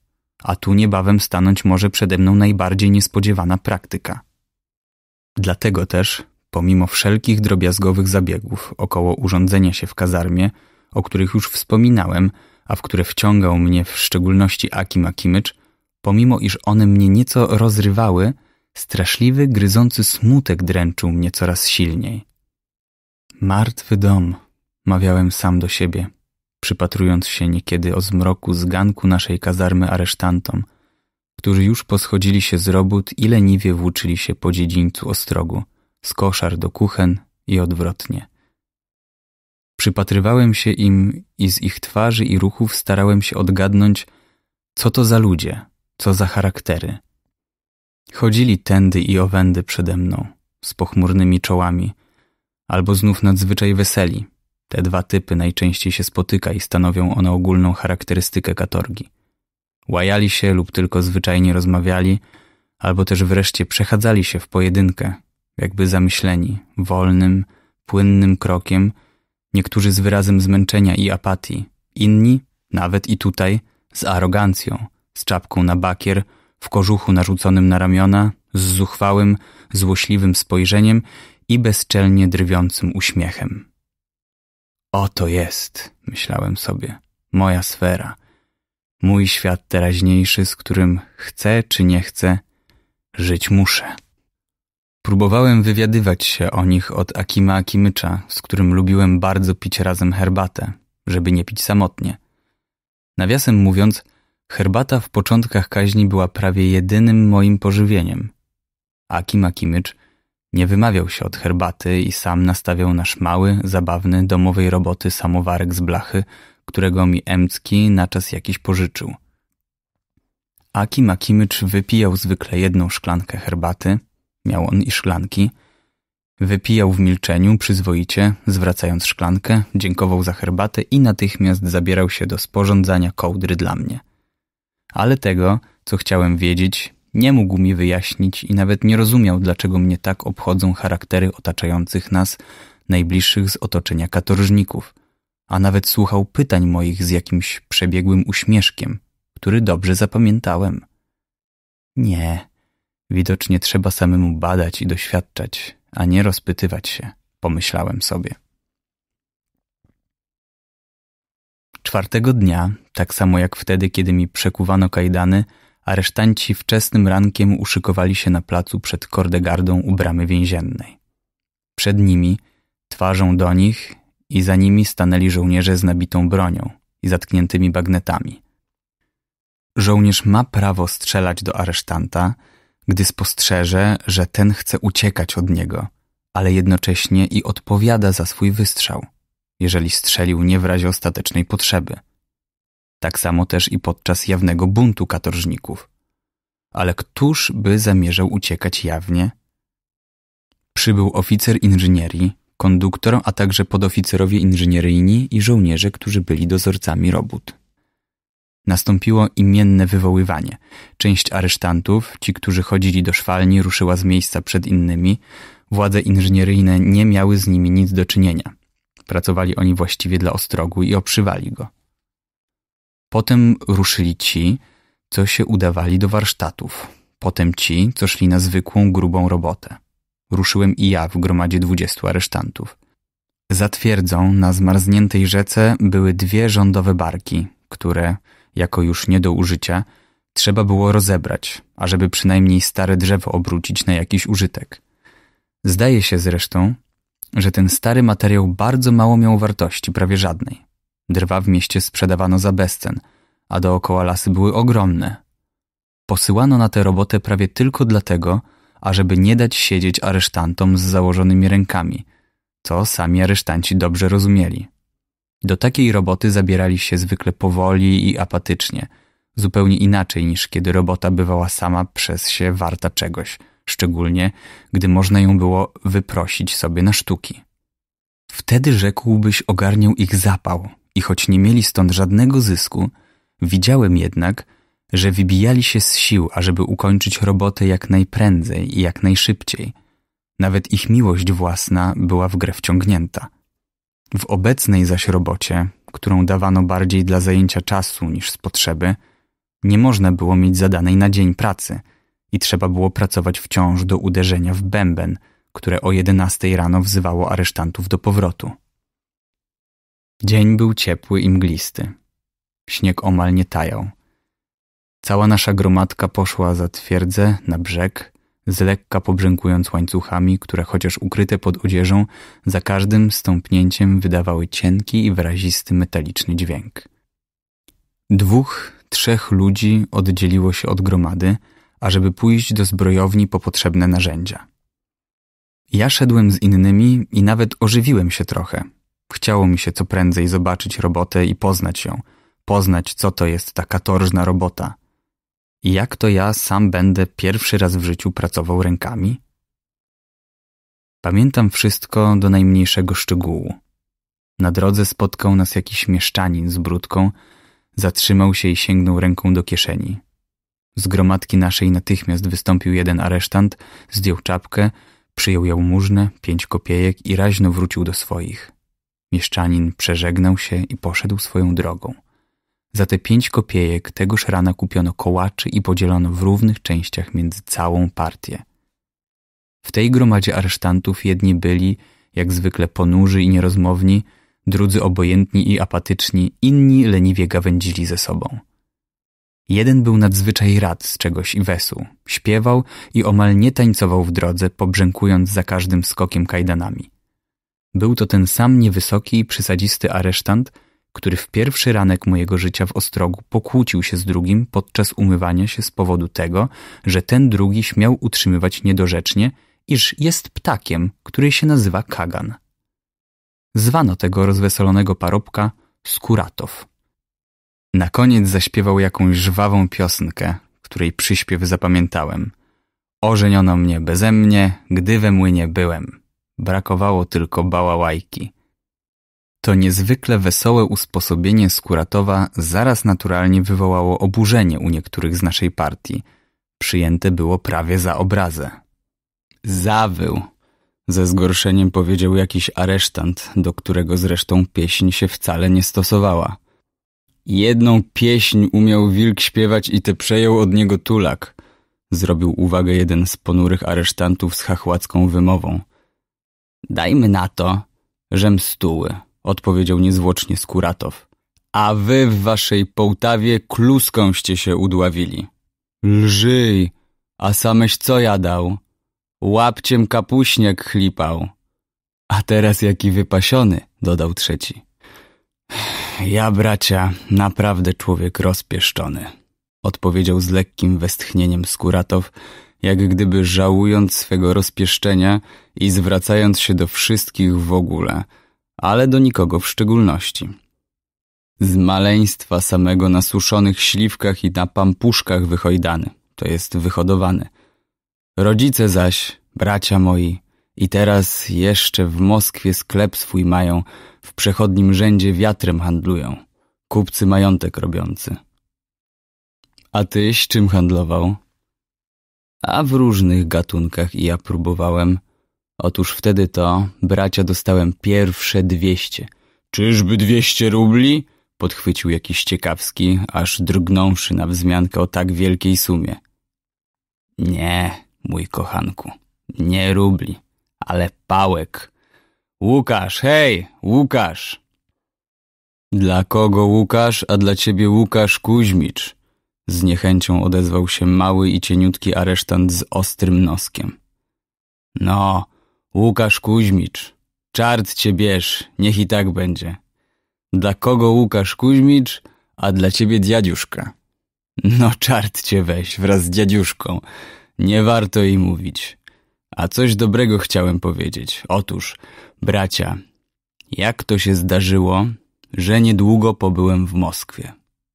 a tu niebawem stanąć może przede mną najbardziej niespodziewana praktyka. Dlatego też Pomimo wszelkich drobiazgowych zabiegów około urządzenia się w kazarmie, o których już wspominałem, a w które wciągał mnie w szczególności Akim Akimycz, pomimo iż one mnie nieco rozrywały, straszliwy, gryzący smutek dręczył mnie coraz silniej. Martwy dom, mawiałem sam do siebie, przypatrując się niekiedy o zmroku zganku naszej kazarmy aresztantom, którzy już poschodzili się z robót i leniwie włóczyli się po dziedzińcu ostrogu – z koszar do kuchen i odwrotnie. Przypatrywałem się im i z ich twarzy i ruchów starałem się odgadnąć, co to za ludzie, co za charaktery. Chodzili tędy i owędy przede mną, z pochmurnymi czołami, albo znów nadzwyczaj weseli. Te dwa typy najczęściej się spotyka i stanowią one ogólną charakterystykę katorgi. Łajali się lub tylko zwyczajnie rozmawiali, albo też wreszcie przechadzali się w pojedynkę, jakby zamyśleni, wolnym, płynnym krokiem, niektórzy z wyrazem zmęczenia i apatii, inni, nawet i tutaj, z arogancją, z czapką na bakier, w kożuchu narzuconym na ramiona, z zuchwałym, złośliwym spojrzeniem i bezczelnie drwiącym uśmiechem. Oto jest, myślałem sobie, moja sfera, mój świat teraźniejszy, z którym chcę czy nie chcę, żyć muszę. Próbowałem wywiadywać się o nich od Akima Akimycza, z którym lubiłem bardzo pić razem herbatę, żeby nie pić samotnie. Nawiasem mówiąc, herbata w początkach kaźni była prawie jedynym moim pożywieniem. Akim Akimycz nie wymawiał się od herbaty i sam nastawiał nasz mały, zabawny, domowej roboty samowarek z blachy, którego mi Emcki na czas jakiś pożyczył. Akim Akimycz wypijał zwykle jedną szklankę herbaty – miał on i szklanki. Wypijał w milczeniu, przyzwoicie, zwracając szklankę, dziękował za herbatę i natychmiast zabierał się do sporządzania kołdry dla mnie. Ale tego, co chciałem wiedzieć, nie mógł mi wyjaśnić i nawet nie rozumiał, dlaczego mnie tak obchodzą charaktery otaczających nas, najbliższych z otoczenia katorżników, a nawet słuchał pytań moich z jakimś przebiegłym uśmieszkiem, który dobrze zapamiętałem. Nie, Widocznie trzeba samemu badać i doświadczać, a nie rozpytywać się, pomyślałem sobie. Czwartego dnia, tak samo jak wtedy, kiedy mi przekuwano kajdany, aresztanci wczesnym rankiem uszykowali się na placu przed kordegardą u bramy więziennej. Przed nimi, twarzą do nich i za nimi stanęli żołnierze z nabitą bronią i zatkniętymi bagnetami. Żołnierz ma prawo strzelać do aresztanta – gdy spostrzeże, że ten chce uciekać od niego, ale jednocześnie i odpowiada za swój wystrzał, jeżeli strzelił nie w razie ostatecznej potrzeby. Tak samo też i podczas jawnego buntu katorżników. Ale któż by zamierzał uciekać jawnie? Przybył oficer inżynierii, konduktor, a także podoficerowie inżynieryjni i żołnierze, którzy byli dozorcami robót. Nastąpiło imienne wywoływanie. Część aresztantów, ci, którzy chodzili do szwalni, ruszyła z miejsca przed innymi. Władze inżynieryjne nie miały z nimi nic do czynienia. Pracowali oni właściwie dla ostrogu i oprzywali go. Potem ruszyli ci, co się udawali do warsztatów. Potem ci, co szli na zwykłą, grubą robotę. Ruszyłem i ja w gromadzie dwudziestu aresztantów. Za twierdzą na zmarzniętej rzece były dwie rządowe barki, które jako już nie do użycia, trzeba było rozebrać, ażeby przynajmniej stare drzewo obrócić na jakiś użytek. Zdaje się zresztą, że ten stary materiał bardzo mało miał wartości, prawie żadnej. Drwa w mieście sprzedawano za bezcen, a dookoła lasy były ogromne. Posyłano na tę robotę prawie tylko dlatego, ażeby nie dać siedzieć aresztantom z założonymi rękami, co sami aresztanci dobrze rozumieli. Do takiej roboty zabierali się zwykle powoli i apatycznie, zupełnie inaczej niż kiedy robota bywała sama przez się warta czegoś, szczególnie gdy można ją było wyprosić sobie na sztuki. Wtedy rzekłbyś ogarniał ich zapał i choć nie mieli stąd żadnego zysku, widziałem jednak, że wybijali się z sił, ażeby ukończyć robotę jak najprędzej i jak najszybciej. Nawet ich miłość własna była w grę wciągnięta – w obecnej zaś robocie, którą dawano bardziej dla zajęcia czasu niż z potrzeby, nie można było mieć zadanej na dzień pracy i trzeba było pracować wciąż do uderzenia w bęben, które o 11 rano wzywało aresztantów do powrotu. Dzień był ciepły i mglisty. Śnieg omal nie tajał. Cała nasza gromadka poszła za twierdzę, na brzeg, z lekka pobrzękując łańcuchami, które chociaż ukryte pod odzieżą, za każdym stąpnięciem wydawały cienki i wyrazisty metaliczny dźwięk. Dwóch, trzech ludzi oddzieliło się od gromady, ażeby pójść do zbrojowni po potrzebne narzędzia. Ja szedłem z innymi i nawet ożywiłem się trochę. Chciało mi się co prędzej zobaczyć robotę i poznać ją, poznać co to jest ta katorżna robota – jak to ja sam będę pierwszy raz w życiu pracował rękami? Pamiętam wszystko do najmniejszego szczegółu. Na drodze spotkał nas jakiś mieszczanin z brudką, zatrzymał się i sięgnął ręką do kieszeni. Z gromadki naszej natychmiast wystąpił jeden aresztant, zdjął czapkę, przyjął jałmużnę, pięć kopiejek i raźno wrócił do swoich. Mieszczanin przeżegnał się i poszedł swoją drogą. Za te pięć kopiejek tegoż rana kupiono kołaczy i podzielono w równych częściach między całą partię. W tej gromadzie aresztantów jedni byli, jak zwykle ponurzy i nierozmowni, drudzy obojętni i apatyczni, inni leniwie gawędzili ze sobą. Jeden był nadzwyczaj rad z czegoś i wesół. Śpiewał i omal nie tańcował w drodze, pobrzękując za każdym skokiem kajdanami. Był to ten sam niewysoki, przysadzisty aresztant, który w pierwszy ranek mojego życia w Ostrogu pokłócił się z drugim podczas umywania się z powodu tego, że ten drugi śmiał utrzymywać niedorzecznie, iż jest ptakiem, który się nazywa kagan. Zwano tego rozweselonego parobka Skuratow. Na koniec zaśpiewał jakąś żwawą piosenkę, której przyśpiew zapamiętałem. Ożeniono mnie bezemnie, gdy we młynie byłem. Brakowało tylko bałałajki. To niezwykle wesołe usposobienie skuratowa zaraz naturalnie wywołało oburzenie u niektórych z naszej partii. Przyjęte było prawie za obrazę. Zawył! Ze zgorszeniem powiedział jakiś aresztant, do którego zresztą pieśń się wcale nie stosowała. Jedną pieśń umiał wilk śpiewać i te przejął od niego tulak. Zrobił uwagę jeden z ponurych aresztantów z hachłacką wymową. Dajmy na to, że mstuły odpowiedział niezwłocznie Skuratow. A wy w waszej połtawie kluskąście się udławili. Lżyj, a sameś co jadał? Łapciem kapuśniak chlipał. A teraz jaki wypasiony, dodał trzeci. Ja, bracia, naprawdę człowiek rozpieszczony, odpowiedział z lekkim westchnieniem Skuratow, jak gdyby żałując swego rozpieszczenia i zwracając się do wszystkich w ogóle – ale do nikogo w szczególności. Z maleństwa samego na suszonych śliwkach i na pampuszkach wyhojdany, to jest wyhodowany. Rodzice zaś, bracia moi, i teraz jeszcze w Moskwie sklep swój mają, w przechodnim rzędzie wiatrem handlują, kupcy majątek robiący. A tyś czym handlował? A w różnych gatunkach i ja próbowałem – Otóż wtedy to, bracia, dostałem pierwsze dwieście. Czyżby dwieście rubli? Podchwycił jakiś ciekawski, aż drgnąwszy na wzmiankę o tak wielkiej sumie. Nie, mój kochanku, nie rubli, ale pałek. Łukasz, hej, Łukasz! Dla kogo Łukasz, a dla ciebie Łukasz Kuźmicz? Z niechęcią odezwał się mały i cieniutki aresztant z ostrym noskiem. No, Łukasz Kuźmicz, czart cię bierz, niech i tak będzie. Dla kogo Łukasz Kuźmicz, a dla ciebie dziadziuszka. No czart cię weź wraz z dziadziuszką, nie warto jej mówić. A coś dobrego chciałem powiedzieć. Otóż, bracia, jak to się zdarzyło, że niedługo pobyłem w Moskwie.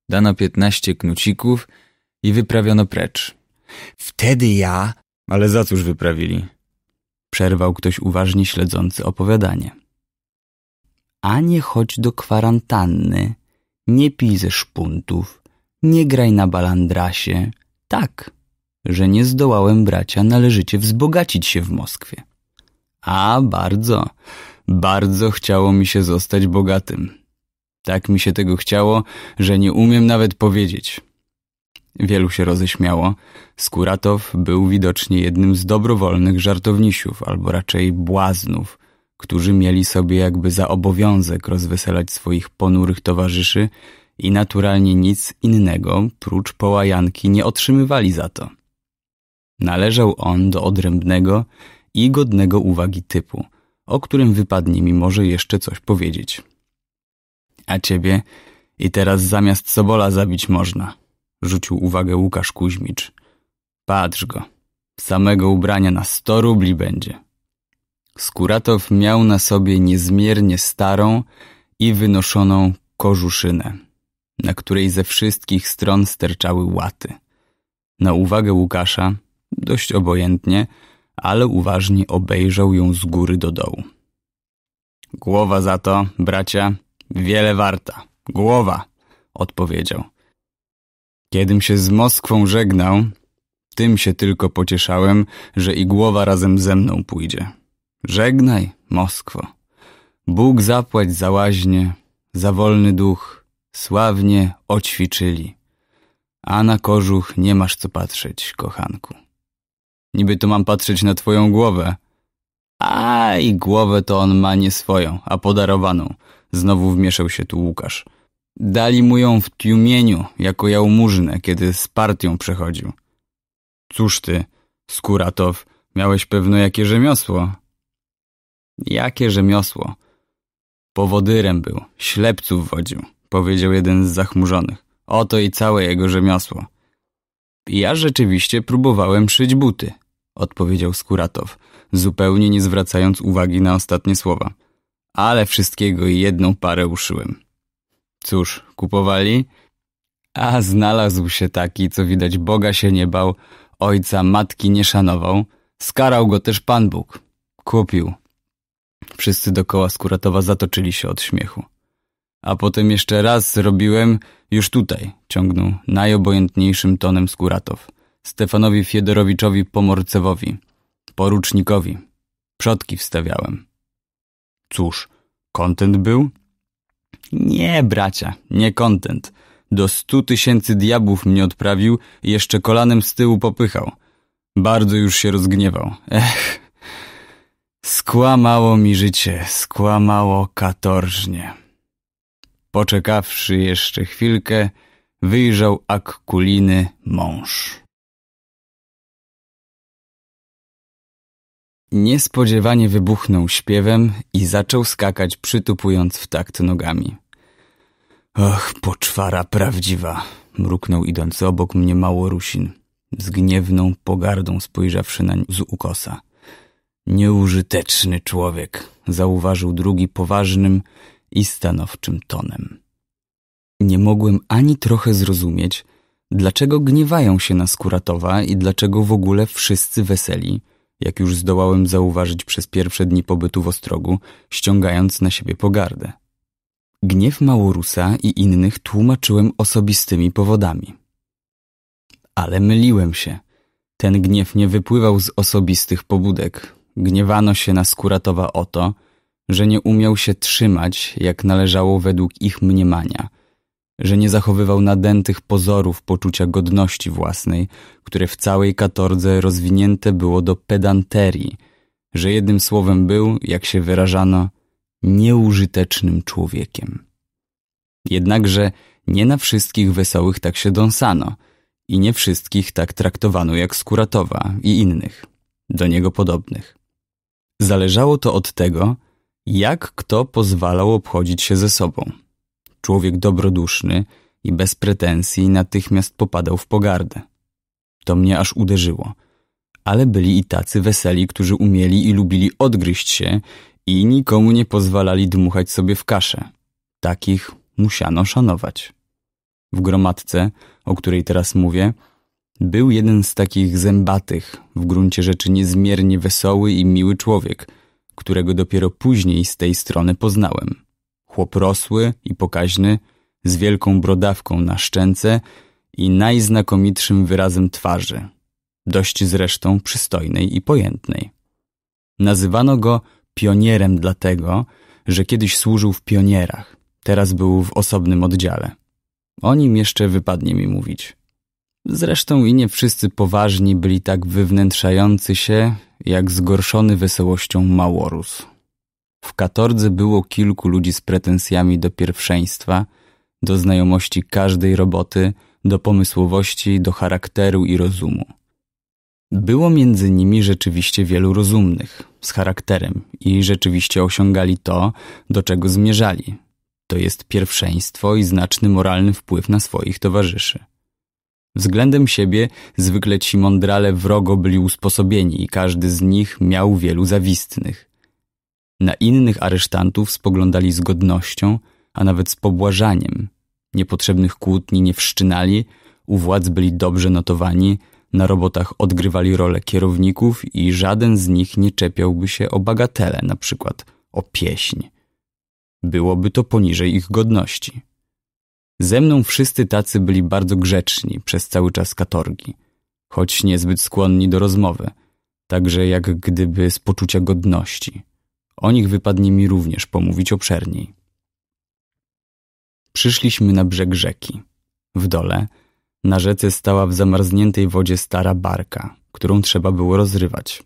Dano piętnaście knucików i wyprawiono precz. Wtedy ja... Ale za cóż wyprawili? przerwał ktoś uważnie śledzący opowiadanie. A nie chodź do kwarantanny, nie pij ze szpuntów, nie graj na balandrasie. Tak, że nie zdołałem bracia należycie wzbogacić się w Moskwie. A bardzo, bardzo chciało mi się zostać bogatym. Tak mi się tego chciało, że nie umiem nawet powiedzieć. Wielu się roześmiało. Skuratow był widocznie jednym z dobrowolnych żartownisiów, albo raczej błaznów, którzy mieli sobie jakby za obowiązek rozweselać swoich ponurych towarzyszy i naturalnie nic innego, prócz połajanki, nie otrzymywali za to. Należał on do odrębnego i godnego uwagi typu, o którym wypadnie mi może jeszcze coś powiedzieć. A ciebie i teraz zamiast Sobola zabić można – rzucił uwagę Łukasz Kuźmicz. Patrz go. Samego ubrania na sto rubli będzie. Skuratow miał na sobie niezmiernie starą i wynoszoną kożuszynę, na której ze wszystkich stron sterczały łaty. Na uwagę Łukasza, dość obojętnie, ale uważnie obejrzał ją z góry do dołu. Głowa za to, bracia, wiele warta. Głowa, odpowiedział. Kiedym się z Moskwą żegnał, tym się tylko pocieszałem, że i głowa razem ze mną pójdzie. Żegnaj, Moskwo. Bóg zapłać za łaźnie, za wolny duch, sławnie oćwiczyli. A na kożuch nie masz co patrzeć, kochanku. Niby to mam patrzeć na twoją głowę. A i głowę to on ma nie swoją, a podarowaną. Znowu wmieszał się tu Łukasz. Dali mu ją w Tjumieniu, jako jałmużnę, kiedy z partią przechodził. Cóż ty, Skuratow, miałeś pewno jakie rzemiosło? Jakie rzemiosło? Powodyrem był, ślepców wodził, powiedział jeden z zachmurzonych. Oto i całe jego rzemiosło. Ja rzeczywiście próbowałem szyć buty, odpowiedział Skuratow, zupełnie nie zwracając uwagi na ostatnie słowa. Ale wszystkiego i jedną parę uszyłem. Cóż, kupowali? A znalazł się taki, co widać Boga się nie bał, ojca, matki nie szanował. Skarał go też Pan Bóg. Kupił. Wszyscy dokoła Skuratowa zatoczyli się od śmiechu. A potem jeszcze raz zrobiłem już tutaj, ciągnął najobojętniejszym tonem Skuratow. Stefanowi Fiedorowiczowi Pomorcewowi, porucznikowi. Przodki wstawiałem. Cóż, kontent był? Nie, bracia, nie kontent. Do stu tysięcy diabłów mnie odprawił i jeszcze kolanem z tyłu popychał. Bardzo już się rozgniewał. Ech, skłamało mi życie, skłamało katorżnie. Poczekawszy jeszcze chwilkę, wyjrzał akkuliny mąż. Niespodziewanie wybuchnął śpiewem i zaczął skakać, przytupując w takt nogami. Och, poczwara prawdziwa, mruknął idący obok mnie Małorusin, z gniewną pogardą spojrzawszy nań z ukosa. Nieużyteczny człowiek, zauważył drugi poważnym i stanowczym tonem. Nie mogłem ani trochę zrozumieć, dlaczego gniewają się na Skuratowa i dlaczego w ogóle wszyscy weseli – jak już zdołałem zauważyć przez pierwsze dni pobytu w Ostrogu, ściągając na siebie pogardę. Gniew Małorusa i innych tłumaczyłem osobistymi powodami. Ale myliłem się. Ten gniew nie wypływał z osobistych pobudek. Gniewano się na Skuratowa o to, że nie umiał się trzymać, jak należało według ich mniemania – że nie zachowywał nadętych pozorów poczucia godności własnej, które w całej katordze rozwinięte było do pedanterii, że jednym słowem był, jak się wyrażano, nieużytecznym człowiekiem. Jednakże nie na wszystkich wesołych tak się dąsano i nie wszystkich tak traktowano jak Skuratowa i innych, do niego podobnych. Zależało to od tego, jak kto pozwalał obchodzić się ze sobą człowiek dobroduszny i bez pretensji natychmiast popadał w pogardę. To mnie aż uderzyło. Ale byli i tacy weseli, którzy umieli i lubili odgryźć się i nikomu nie pozwalali dmuchać sobie w kaszę. Takich musiano szanować. W gromadce, o której teraz mówię, był jeden z takich zębatych, w gruncie rzeczy niezmiernie wesoły i miły człowiek, którego dopiero później z tej strony poznałem. Chłop rosły i pokaźny, z wielką brodawką na szczęce i najznakomitszym wyrazem twarzy, dość zresztą przystojnej i pojętnej. Nazywano go pionierem dlatego, że kiedyś służył w pionierach, teraz był w osobnym oddziale. O nim jeszcze wypadnie mi mówić. Zresztą i nie wszyscy poważni byli tak wywnętrzający się, jak zgorszony wesołością Małorus. W katordze było kilku ludzi z pretensjami do pierwszeństwa, do znajomości każdej roboty, do pomysłowości, do charakteru i rozumu. Było między nimi rzeczywiście wielu rozumnych, z charakterem i rzeczywiście osiągali to, do czego zmierzali. To jest pierwszeństwo i znaczny moralny wpływ na swoich towarzyszy. Względem siebie zwykle ci mądrale wrogo byli usposobieni i każdy z nich miał wielu zawistnych. Na innych aresztantów spoglądali z godnością, a nawet z pobłażaniem. Niepotrzebnych kłótni nie wszczynali, u władz byli dobrze notowani, na robotach odgrywali rolę kierowników i żaden z nich nie czepiałby się o bagatele, na przykład o pieśń. Byłoby to poniżej ich godności. Ze mną wszyscy tacy byli bardzo grzeczni przez cały czas katorgi, choć niezbyt skłonni do rozmowy, także jak gdyby z poczucia godności. O nich wypadnie mi również pomówić obszerniej. Przyszliśmy na brzeg rzeki. W dole, na rzece stała w zamarzniętej wodzie stara barka, którą trzeba było rozrywać.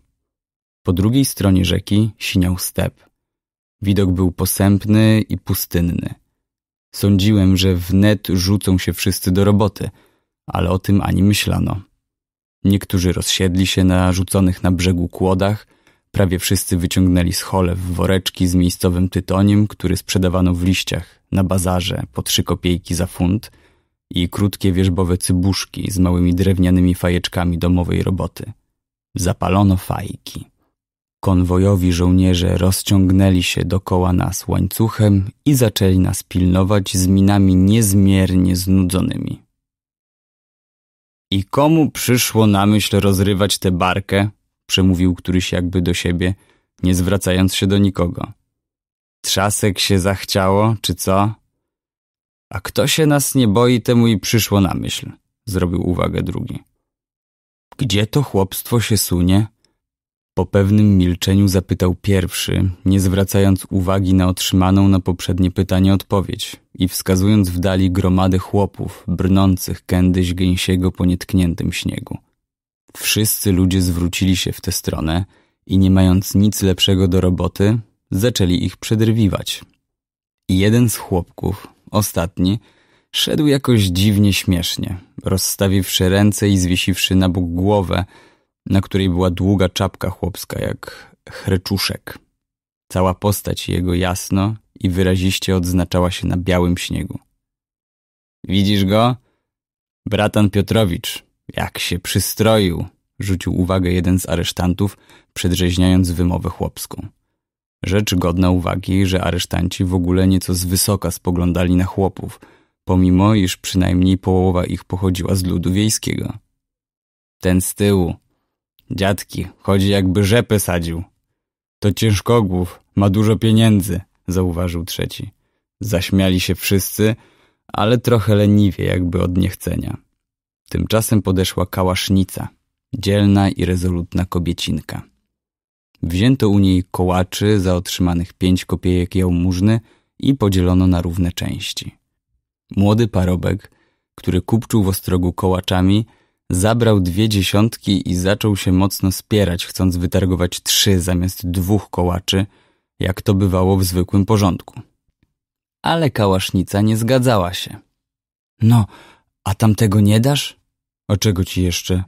Po drugiej stronie rzeki siniał step. Widok był posępny i pustynny. Sądziłem, że wnet rzucą się wszyscy do roboty, ale o tym ani myślano. Niektórzy rozsiedli się na rzuconych na brzegu kłodach, Prawie wszyscy wyciągnęli z w woreczki z miejscowym tytoniem, który sprzedawano w liściach, na bazarze po trzy kopiejki za funt i krótkie wierzbowe cybuszki z małymi drewnianymi fajeczkami domowej roboty. Zapalono fajki. Konwojowi żołnierze rozciągnęli się dokoła nas łańcuchem i zaczęli nas pilnować z minami niezmiernie znudzonymi. I komu przyszło na myśl rozrywać tę barkę? przemówił któryś jakby do siebie, nie zwracając się do nikogo. Trzasek się zachciało, czy co? A kto się nas nie boi, temu i przyszło na myśl, zrobił uwagę drugi. Gdzie to chłopstwo się sunie? Po pewnym milczeniu zapytał pierwszy, nie zwracając uwagi na otrzymaną na poprzednie pytanie odpowiedź i wskazując w dali gromadę chłopów, brnących kędyś gęsiego po nietkniętym śniegu. Wszyscy ludzie zwrócili się w tę stronę i nie mając nic lepszego do roboty, zaczęli ich przedrwiwać. I jeden z chłopków, ostatni, szedł jakoś dziwnie śmiesznie, rozstawiwszy ręce i zwiesiwszy na bok głowę, na której była długa czapka chłopska, jak chreczuszek. Cała postać jego jasno i wyraziście odznaczała się na białym śniegu. Widzisz go? Bratan Piotrowicz, jak się przystroił, rzucił uwagę jeden z aresztantów, przedrzeźniając wymowę chłopską. Rzecz godna uwagi, że aresztanci w ogóle nieco z wysoka spoglądali na chłopów, pomimo iż przynajmniej połowa ich pochodziła z ludu wiejskiego. Ten z tyłu. Dziadki, chodzi jakby rzepę sadził. To ciężkogłów, ma dużo pieniędzy, zauważył trzeci. Zaśmiali się wszyscy, ale trochę leniwie jakby od niechcenia. Tymczasem podeszła kałasznica, dzielna i rezolutna kobiecinka. Wzięto u niej kołaczy za otrzymanych pięć kopiejek jałmużny i podzielono na równe części. Młody parobek, który kupczył w ostrogu kołaczami, zabrał dwie dziesiątki i zaczął się mocno spierać, chcąc wytargować trzy zamiast dwóch kołaczy, jak to bywało w zwykłym porządku. Ale kałasznica nie zgadzała się. No, a tamtego nie dasz? O czego ci jeszcze?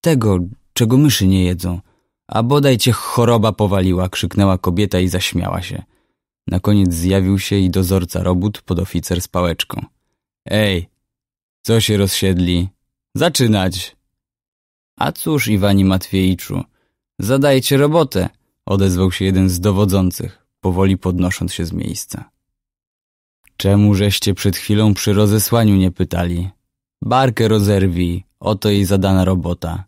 Tego, czego myszy nie jedzą. A bodaj cię choroba powaliła, krzyknęła kobieta i zaśmiała się. Na koniec zjawił się i dozorca robót podoficer z pałeczką. Ej, co się rozsiedli? Zaczynać! A cóż, Iwani Matwiejiczu, zadajcie robotę, odezwał się jeden z dowodzących, powoli podnosząc się z miejsca. Czemu żeście przed chwilą przy rozesłaniu nie pytali? Barkę rozerwij, oto jej zadana robota.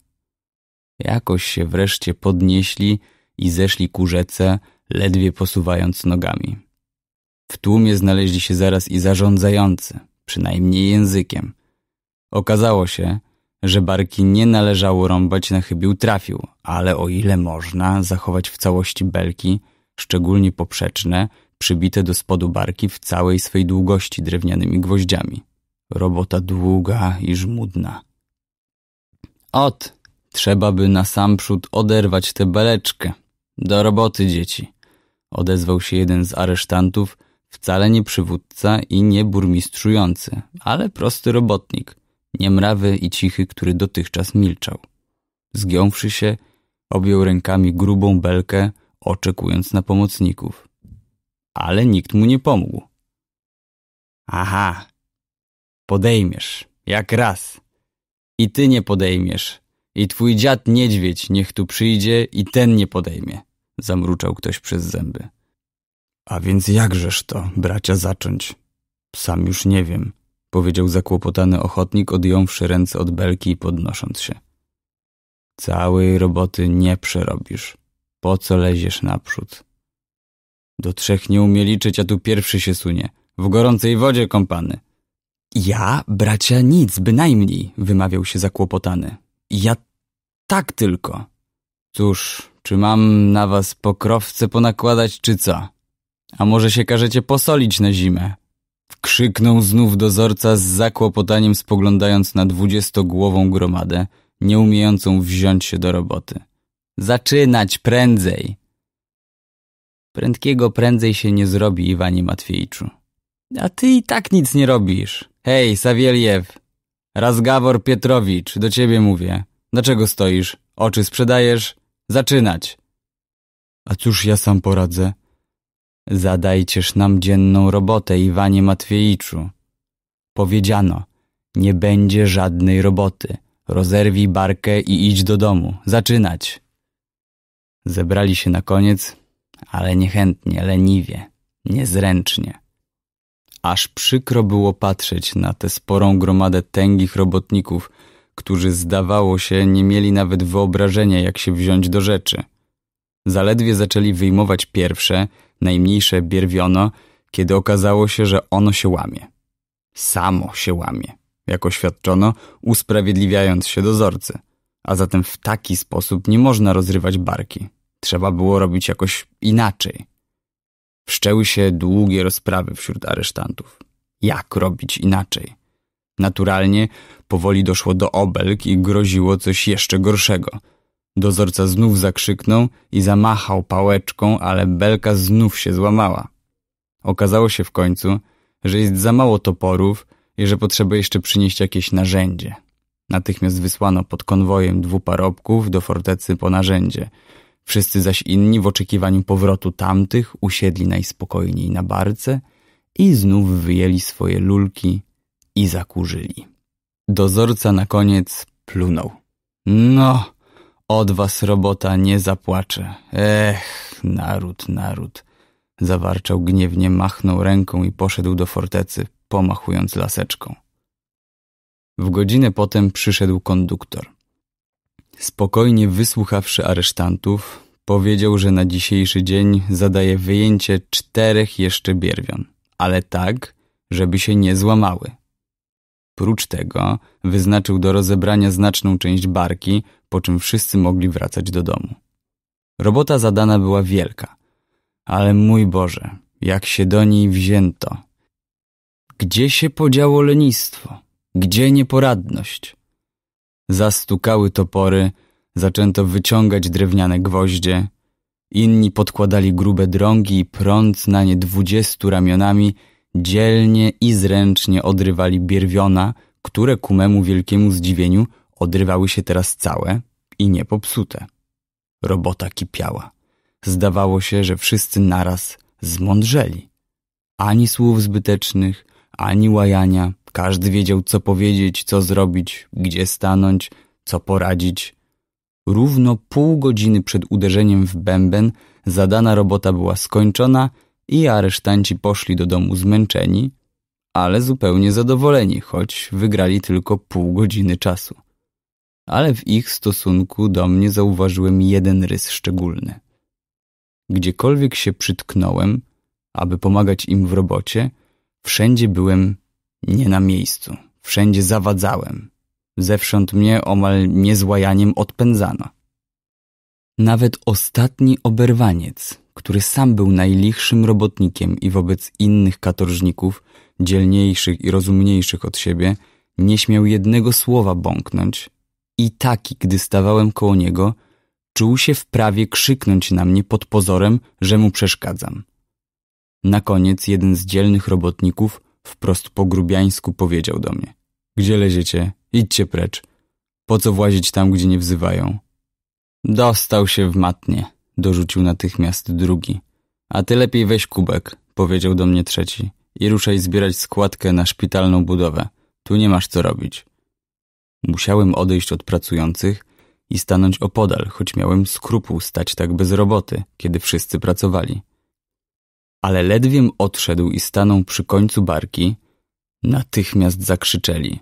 Jakoś się wreszcie podnieśli i zeszli ku rzece, ledwie posuwając nogami. W tłumie znaleźli się zaraz i zarządzający, przynajmniej językiem. Okazało się, że barki nie należało rąbać na chybił trafił, ale o ile można zachować w całości belki, szczególnie poprzeczne, przybite do spodu barki w całej swej długości drewnianymi gwoździami. Robota długa i żmudna. Ot, trzeba by nasamprzód oderwać tę beleczkę. Do roboty, dzieci. Odezwał się jeden z aresztantów, wcale nie przywódca i nie burmistrzujący, ale prosty robotnik, niemrawy i cichy, który dotychczas milczał. Zgiąwszy się, objął rękami grubą belkę, oczekując na pomocników. Ale nikt mu nie pomógł. Aha, Podejmiesz, jak raz. I ty nie podejmiesz. I twój dziad niedźwiedź niech tu przyjdzie i ten nie podejmie. Zamruczał ktoś przez zęby. A więc jakżeż to, bracia, zacząć? Sam już nie wiem, powiedział zakłopotany ochotnik, odjąwszy ręce od belki i podnosząc się. Całej roboty nie przerobisz. Po co leziesz naprzód? Do trzech nie umie liczyć, a tu pierwszy się sunie. W gorącej wodzie kompany. Ja, bracia, nic, bynajmniej, wymawiał się zakłopotany. Ja tak tylko. Cóż, czy mam na was pokrowce ponakładać, czy co? A może się każecie posolić na zimę? Krzyknął znów dozorca z zakłopotaniem spoglądając na dwudziestogłową gromadę, nie umiejącą wziąć się do roboty. Zaczynać prędzej! Prędkiego prędzej się nie zrobi, Iwanie Matwiejczu. A ty i tak nic nie robisz. Hej, Sawieliew. Razgawor Pietrowicz, do ciebie mówię. Dlaczego stoisz? Oczy sprzedajesz? Zaczynać. A cóż ja sam poradzę? Zadajcież nam dzienną robotę, Iwanie Matwiejiczu. Powiedziano, nie będzie żadnej roboty. Rozerwij barkę i idź do domu. Zaczynać. Zebrali się na koniec, ale niechętnie, leniwie, niezręcznie. Aż przykro było patrzeć na tę sporą gromadę tęgich robotników, którzy zdawało się nie mieli nawet wyobrażenia, jak się wziąć do rzeczy. Zaledwie zaczęli wyjmować pierwsze, najmniejsze bierwiono, kiedy okazało się, że ono się łamie. Samo się łamie, jak oświadczono, usprawiedliwiając się dozorcy. A zatem w taki sposób nie można rozrywać barki. Trzeba było robić jakoś inaczej. Wszczęły się długie rozprawy wśród aresztantów. Jak robić inaczej? Naturalnie powoli doszło do obelg i groziło coś jeszcze gorszego. Dozorca znów zakrzyknął i zamachał pałeczką, ale belka znów się złamała. Okazało się w końcu, że jest za mało toporów i że potrzeba jeszcze przynieść jakieś narzędzie. Natychmiast wysłano pod konwojem parobków do fortecy po narzędzie – Wszyscy zaś inni w oczekiwaniu powrotu tamtych usiedli najspokojniej na barce i znów wyjęli swoje lulki i zakurzyli. Dozorca na koniec plunął. No, od was robota nie zapłacze. Ech, naród, naród. Zawarczał gniewnie, machnął ręką i poszedł do fortecy, pomachując laseczką. W godzinę potem przyszedł konduktor. Spokojnie wysłuchawszy aresztantów, powiedział, że na dzisiejszy dzień zadaje wyjęcie czterech jeszcze bierwion, ale tak, żeby się nie złamały. Prócz tego wyznaczył do rozebrania znaczną część barki, po czym wszyscy mogli wracać do domu. Robota zadana była wielka, ale mój Boże, jak się do niej wzięto. Gdzie się podziało lenistwo? Gdzie nieporadność? Zastukały topory, zaczęto wyciągać drewniane gwoździe. Inni podkładali grube drągi i prąd na nie dwudziestu ramionami dzielnie i zręcznie odrywali bierwiona, które ku memu wielkiemu zdziwieniu odrywały się teraz całe i niepopsute. Robota kipiała. Zdawało się, że wszyscy naraz zmądrzeli. Ani słów zbytecznych, ani łajania – każdy wiedział, co powiedzieć, co zrobić, gdzie stanąć, co poradzić. Równo pół godziny przed uderzeniem w bęben zadana robota była skończona i aresztanci poszli do domu zmęczeni, ale zupełnie zadowoleni, choć wygrali tylko pół godziny czasu. Ale w ich stosunku do mnie zauważyłem jeden rys szczególny. Gdziekolwiek się przytknąłem, aby pomagać im w robocie, wszędzie byłem nie na miejscu. Wszędzie zawadzałem. Zewsząd mnie omal niezłajaniem odpędzano. Nawet ostatni oberwaniec, który sam był najlichszym robotnikiem i wobec innych katorżników, dzielniejszych i rozumniejszych od siebie, nie śmiał jednego słowa bąknąć. I taki, gdy stawałem koło niego, czuł się w prawie krzyknąć na mnie pod pozorem, że mu przeszkadzam. Na koniec jeden z dzielnych robotników wprost po grubiańsku powiedział do mnie. Gdzie leziecie? Idźcie precz. Po co włazić tam, gdzie nie wzywają? Dostał się w matnie, dorzucił natychmiast drugi. A ty lepiej weź kubek, powiedział do mnie trzeci, i ruszaj zbierać składkę na szpitalną budowę. Tu nie masz co robić. Musiałem odejść od pracujących i stanąć opodal, choć miałem skrupuł stać tak bez roboty, kiedy wszyscy pracowali ale ledwiem odszedł i stanął przy końcu barki, natychmiast zakrzyczeli.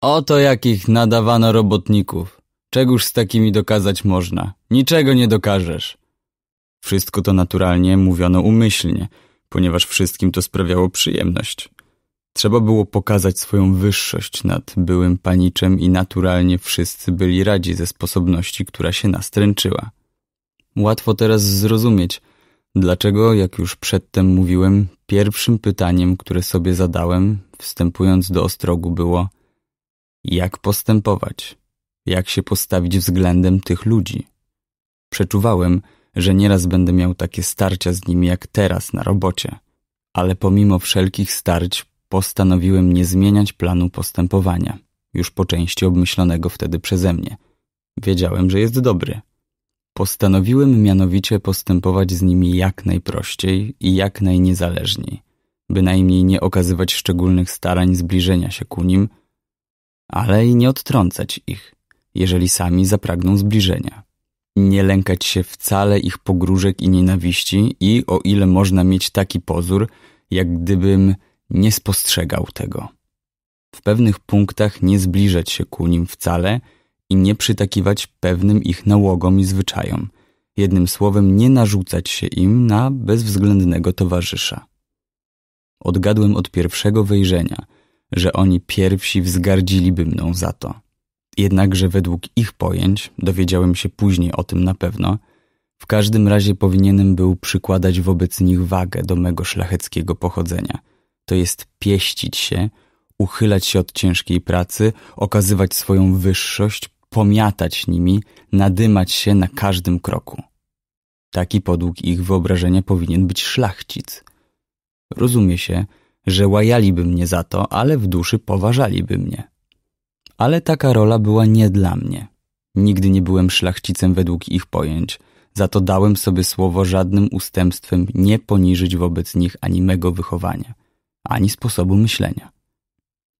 Oto jakich nadawano robotników. Czegoż z takimi dokazać można? Niczego nie dokażesz. Wszystko to naturalnie mówiono umyślnie, ponieważ wszystkim to sprawiało przyjemność. Trzeba było pokazać swoją wyższość nad byłym paniczem i naturalnie wszyscy byli radzi ze sposobności, która się nastręczyła. Łatwo teraz zrozumieć, Dlaczego, jak już przedtem mówiłem, pierwszym pytaniem, które sobie zadałem, wstępując do ostrogu, było: jak postępować? Jak się postawić względem tych ludzi? Przeczuwałem, że nieraz będę miał takie starcia z nimi jak teraz na robocie, ale pomimo wszelkich starć postanowiłem nie zmieniać planu postępowania, już po części obmyślonego wtedy przeze mnie. Wiedziałem, że jest dobry. Postanowiłem mianowicie postępować z nimi jak najprościej i jak najniezależniej, bynajmniej nie okazywać szczególnych starań zbliżenia się ku nim, ale i nie odtrącać ich, jeżeli sami zapragną zbliżenia. Nie lękać się wcale ich pogróżek i nienawiści i, o ile można mieć taki pozór, jak gdybym nie spostrzegał tego. W pewnych punktach nie zbliżać się ku nim wcale – i nie przytakiwać pewnym ich nałogom i zwyczajom. Jednym słowem, nie narzucać się im na bezwzględnego towarzysza. Odgadłem od pierwszego wejrzenia, że oni pierwsi wzgardziliby mną za to. Jednakże według ich pojęć, dowiedziałem się później o tym na pewno, w każdym razie powinienem był przykładać wobec nich wagę do mego szlacheckiego pochodzenia, to jest pieścić się, uchylać się od ciężkiej pracy, okazywać swoją wyższość, pomiatać nimi, nadymać się na każdym kroku. Taki podług ich wyobrażenia powinien być szlachcic. Rozumie się, że łajaliby mnie za to, ale w duszy poważaliby mnie. Ale taka rola była nie dla mnie. Nigdy nie byłem szlachcicem według ich pojęć, za to dałem sobie słowo żadnym ustępstwem nie poniżyć wobec nich ani mego wychowania, ani sposobu myślenia.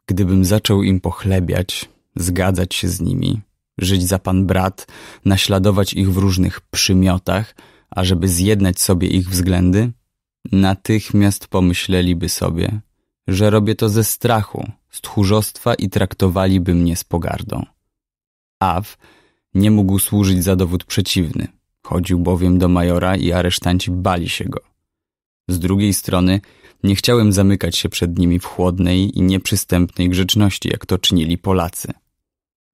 Gdybym zaczął im pochlebiać, zgadzać się z nimi, żyć za pan brat, naśladować ich w różnych przymiotach, ażeby zjednać sobie ich względy, natychmiast pomyśleliby sobie, że robię to ze strachu, z tchórzostwa i traktowaliby mnie z pogardą. Aw nie mógł służyć za dowód przeciwny, chodził bowiem do majora i aresztanci bali się go. Z drugiej strony nie chciałem zamykać się przed nimi w chłodnej i nieprzystępnej grzeczności, jak to czynili Polacy.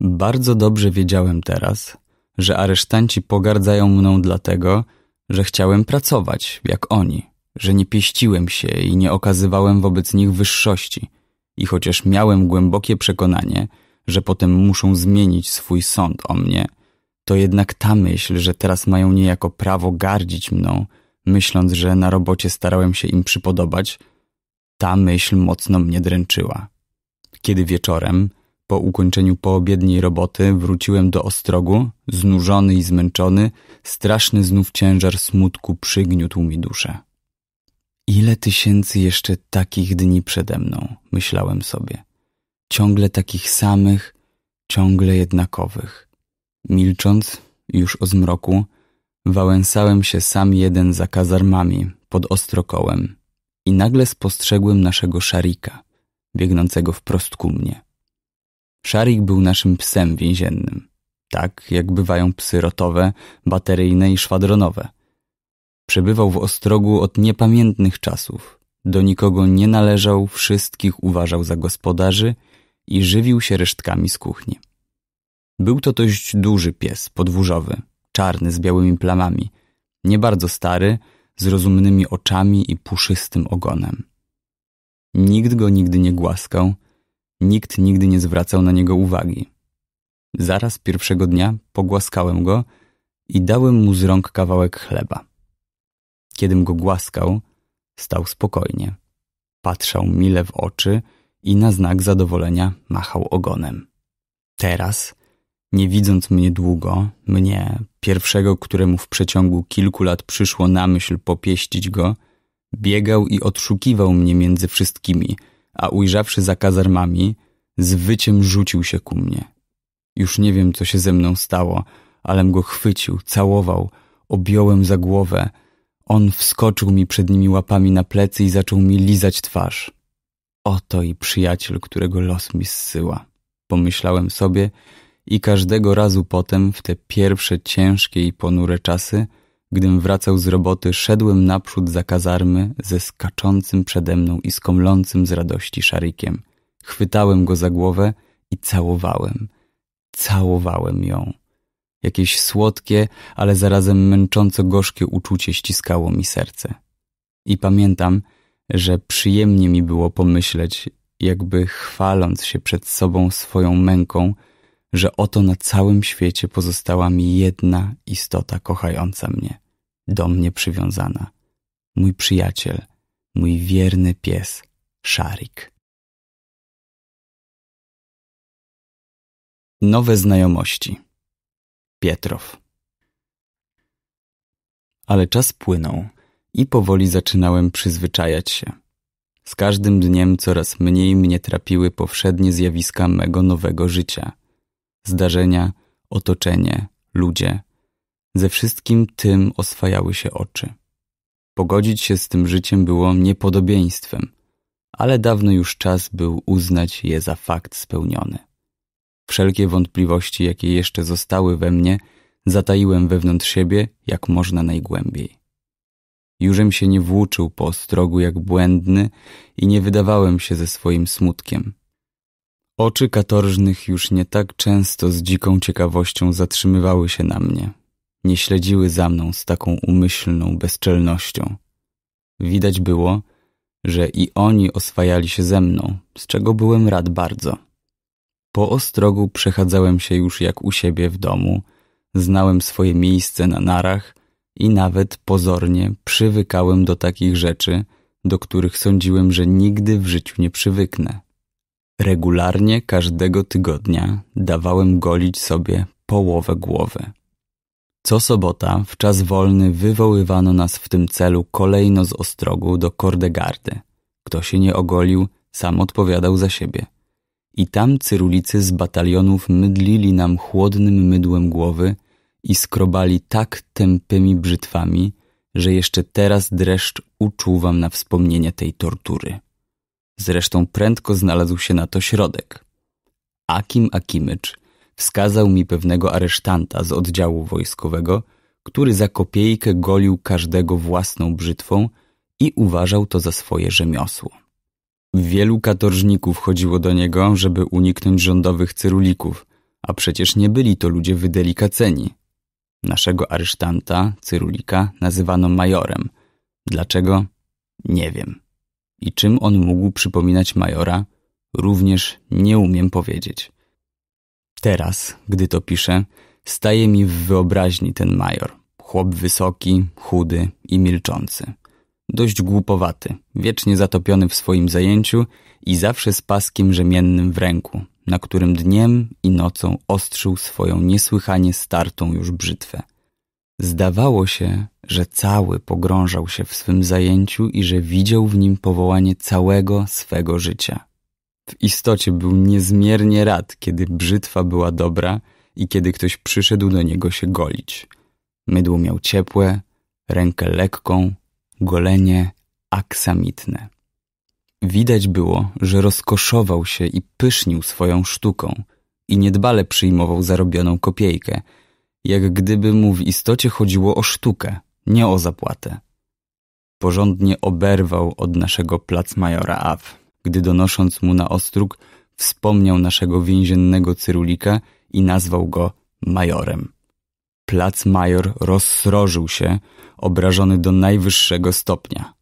Bardzo dobrze wiedziałem teraz, że aresztanci pogardzają mną dlatego, że chciałem pracować jak oni, że nie pieściłem się i nie okazywałem wobec nich wyższości. I chociaż miałem głębokie przekonanie, że potem muszą zmienić swój sąd o mnie, to jednak ta myśl, że teraz mają niejako prawo gardzić mną, myśląc, że na robocie starałem się im przypodobać, ta myśl mocno mnie dręczyła. Kiedy wieczorem po ukończeniu poobiedniej roboty wróciłem do Ostrogu, znużony i zmęczony, straszny znów ciężar smutku przygniótł mi duszę. Ile tysięcy jeszcze takich dni przede mną, myślałem sobie. Ciągle takich samych, ciągle jednakowych. Milcząc, już o zmroku, wałęsałem się sam jeden za kazarmami, pod ostrokołem i nagle spostrzegłem naszego szarika, biegnącego wprost ku mnie. Szarik był naszym psem więziennym, tak jak bywają psy rotowe, bateryjne i szwadronowe. Przebywał w Ostrogu od niepamiętnych czasów, do nikogo nie należał, wszystkich uważał za gospodarzy i żywił się resztkami z kuchni. Był to dość duży pies, podwórzowy, czarny z białymi plamami, nie bardzo stary, z rozumnymi oczami i puszystym ogonem. Nikt go nigdy nie głaskał, Nikt nigdy nie zwracał na niego uwagi. Zaraz pierwszego dnia pogłaskałem go i dałem mu z rąk kawałek chleba. Kiedym go głaskał, stał spokojnie. Patrzał mile w oczy i na znak zadowolenia machał ogonem. Teraz, nie widząc mnie długo, mnie, pierwszego, któremu w przeciągu kilku lat przyszło na myśl popieścić go, biegał i odszukiwał mnie między wszystkimi – a ujrzawszy za kazarmami, z wyciem rzucił się ku mnie. Już nie wiem, co się ze mną stało, alem go chwycił, całował, objąłem za głowę. On wskoczył mi przed nimi łapami na plecy i zaczął mi lizać twarz. Oto i przyjaciel, którego los mi zsyła, pomyślałem sobie i każdego razu potem, w te pierwsze ciężkie i ponure czasy, Gdym wracał z roboty, szedłem naprzód za kazarmy ze skaczącym przede mną i skomlącym z radości szarikiem. Chwytałem go za głowę i całowałem. Całowałem ją. Jakieś słodkie, ale zarazem męcząco gorzkie uczucie ściskało mi serce. I pamiętam, że przyjemnie mi było pomyśleć, jakby chwaląc się przed sobą swoją męką, że oto na całym świecie pozostała mi jedna istota kochająca mnie, do mnie przywiązana. Mój przyjaciel, mój wierny pies, Szarik. Nowe znajomości. Pietrow. Ale czas płynął i powoli zaczynałem przyzwyczajać się. Z każdym dniem coraz mniej mnie trapiły powszednie zjawiska mego nowego życia – zdarzenia, otoczenie, ludzie. Ze wszystkim tym oswajały się oczy. Pogodzić się z tym życiem było niepodobieństwem, ale dawno już czas był uznać je za fakt spełniony. Wszelkie wątpliwości, jakie jeszcze zostały we mnie, zataiłem wewnątrz siebie jak można najgłębiej. Jużem się nie włóczył po ostrogu jak błędny i nie wydawałem się ze swoim smutkiem, Oczy katorżnych już nie tak często z dziką ciekawością zatrzymywały się na mnie. Nie śledziły za mną z taką umyślną bezczelnością. Widać było, że i oni oswajali się ze mną, z czego byłem rad bardzo. Po ostrogu przechadzałem się już jak u siebie w domu, znałem swoje miejsce na narach i nawet pozornie przywykałem do takich rzeczy, do których sądziłem, że nigdy w życiu nie przywyknę. Regularnie każdego tygodnia dawałem golić sobie połowę głowy. Co sobota w czas wolny wywoływano nas w tym celu kolejno z Ostrogu do Kordegardy. Kto się nie ogolił, sam odpowiadał za siebie. I tam cyrulicy z batalionów mydlili nam chłodnym mydłem głowy i skrobali tak tępymi brzytwami, że jeszcze teraz dreszcz uczuwam na wspomnienie tej tortury. Zresztą prędko znalazł się na to środek. Akim Akimycz wskazał mi pewnego aresztanta z oddziału wojskowego, który za kopiejkę golił każdego własną brzytwą i uważał to za swoje rzemiosło. Wielu katorżników chodziło do niego, żeby uniknąć rządowych cyrulików, a przecież nie byli to ludzie wydelikaceni. Naszego aresztanta, cyrulika, nazywano majorem. Dlaczego? Nie wiem. I czym on mógł przypominać majora, również nie umiem powiedzieć. Teraz, gdy to piszę, staje mi w wyobraźni ten major. Chłop wysoki, chudy i milczący. Dość głupowaty, wiecznie zatopiony w swoim zajęciu i zawsze z paskiem rzemiennym w ręku, na którym dniem i nocą ostrzył swoją niesłychanie startą już brzytwę. Zdawało się, że cały pogrążał się w swym zajęciu i że widział w nim powołanie całego swego życia. W istocie był niezmiernie rad, kiedy brzytwa była dobra i kiedy ktoś przyszedł do niego się golić. Mydło miał ciepłe, rękę lekką, golenie aksamitne. Widać było, że rozkoszował się i pysznił swoją sztuką i niedbale przyjmował zarobioną kopiejkę, jak gdyby mu w istocie chodziło o sztukę, nie o zapłatę. Porządnie oberwał od naszego placmajora Av, gdy donosząc mu na ostróg wspomniał naszego więziennego cyrulika i nazwał go majorem. Placmajor rozsrożył się, obrażony do najwyższego stopnia.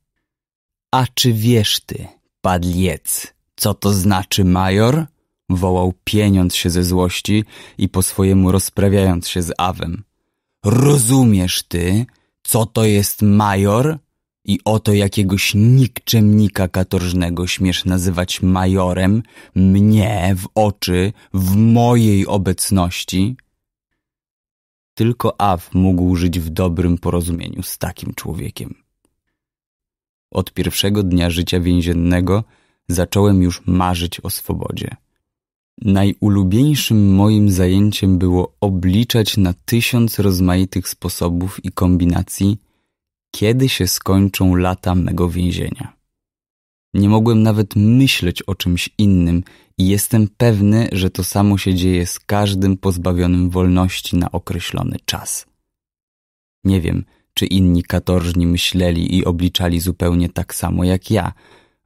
A czy wiesz ty, padliec, co to znaczy major? wołał pieniąc się ze złości i po swojemu rozprawiając się z awem. Rozumiesz ty, co to jest major i oto jakiegoś nikczemnika katorżnego śmiesz nazywać majorem mnie w oczy, w mojej obecności? Tylko Av mógł żyć w dobrym porozumieniu z takim człowiekiem. Od pierwszego dnia życia więziennego zacząłem już marzyć o swobodzie. Najulubieńszym moim zajęciem było obliczać na tysiąc rozmaitych sposobów i kombinacji, kiedy się skończą lata mego więzienia. Nie mogłem nawet myśleć o czymś innym i jestem pewny, że to samo się dzieje z każdym pozbawionym wolności na określony czas. Nie wiem, czy inni katorżni myśleli i obliczali zupełnie tak samo jak ja –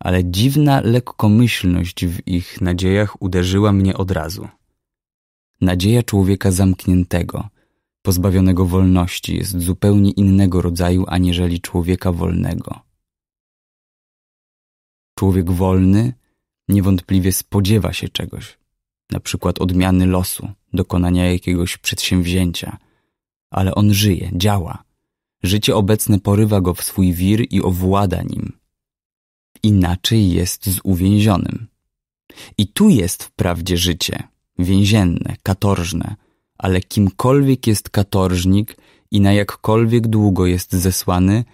ale dziwna lekkomyślność w ich nadziejach uderzyła mnie od razu. Nadzieja człowieka zamkniętego, pozbawionego wolności jest zupełnie innego rodzaju aniżeli człowieka wolnego. Człowiek wolny niewątpliwie spodziewa się czegoś, na przykład odmiany losu, dokonania jakiegoś przedsięwzięcia, ale on żyje, działa. Życie obecne porywa go w swój wir i owłada nim inaczej jest z uwięzionym. I tu jest wprawdzie życie, więzienne, katorżne, ale kimkolwiek jest katorżnik i na jakkolwiek długo jest zesłany,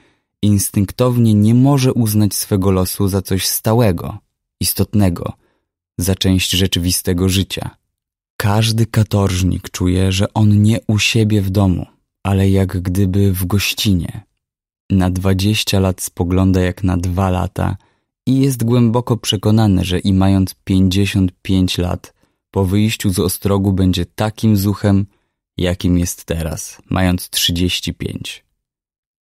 instynktownie nie może uznać swego losu za coś stałego, istotnego, za część rzeczywistego życia. Każdy katorżnik czuje, że on nie u siebie w domu, ale jak gdyby w gościnie. Na dwadzieścia lat spogląda jak na dwa lata – i jest głęboko przekonany, że i mając 55 lat, po wyjściu z ostrogu będzie takim zuchem, jakim jest teraz, mając 35.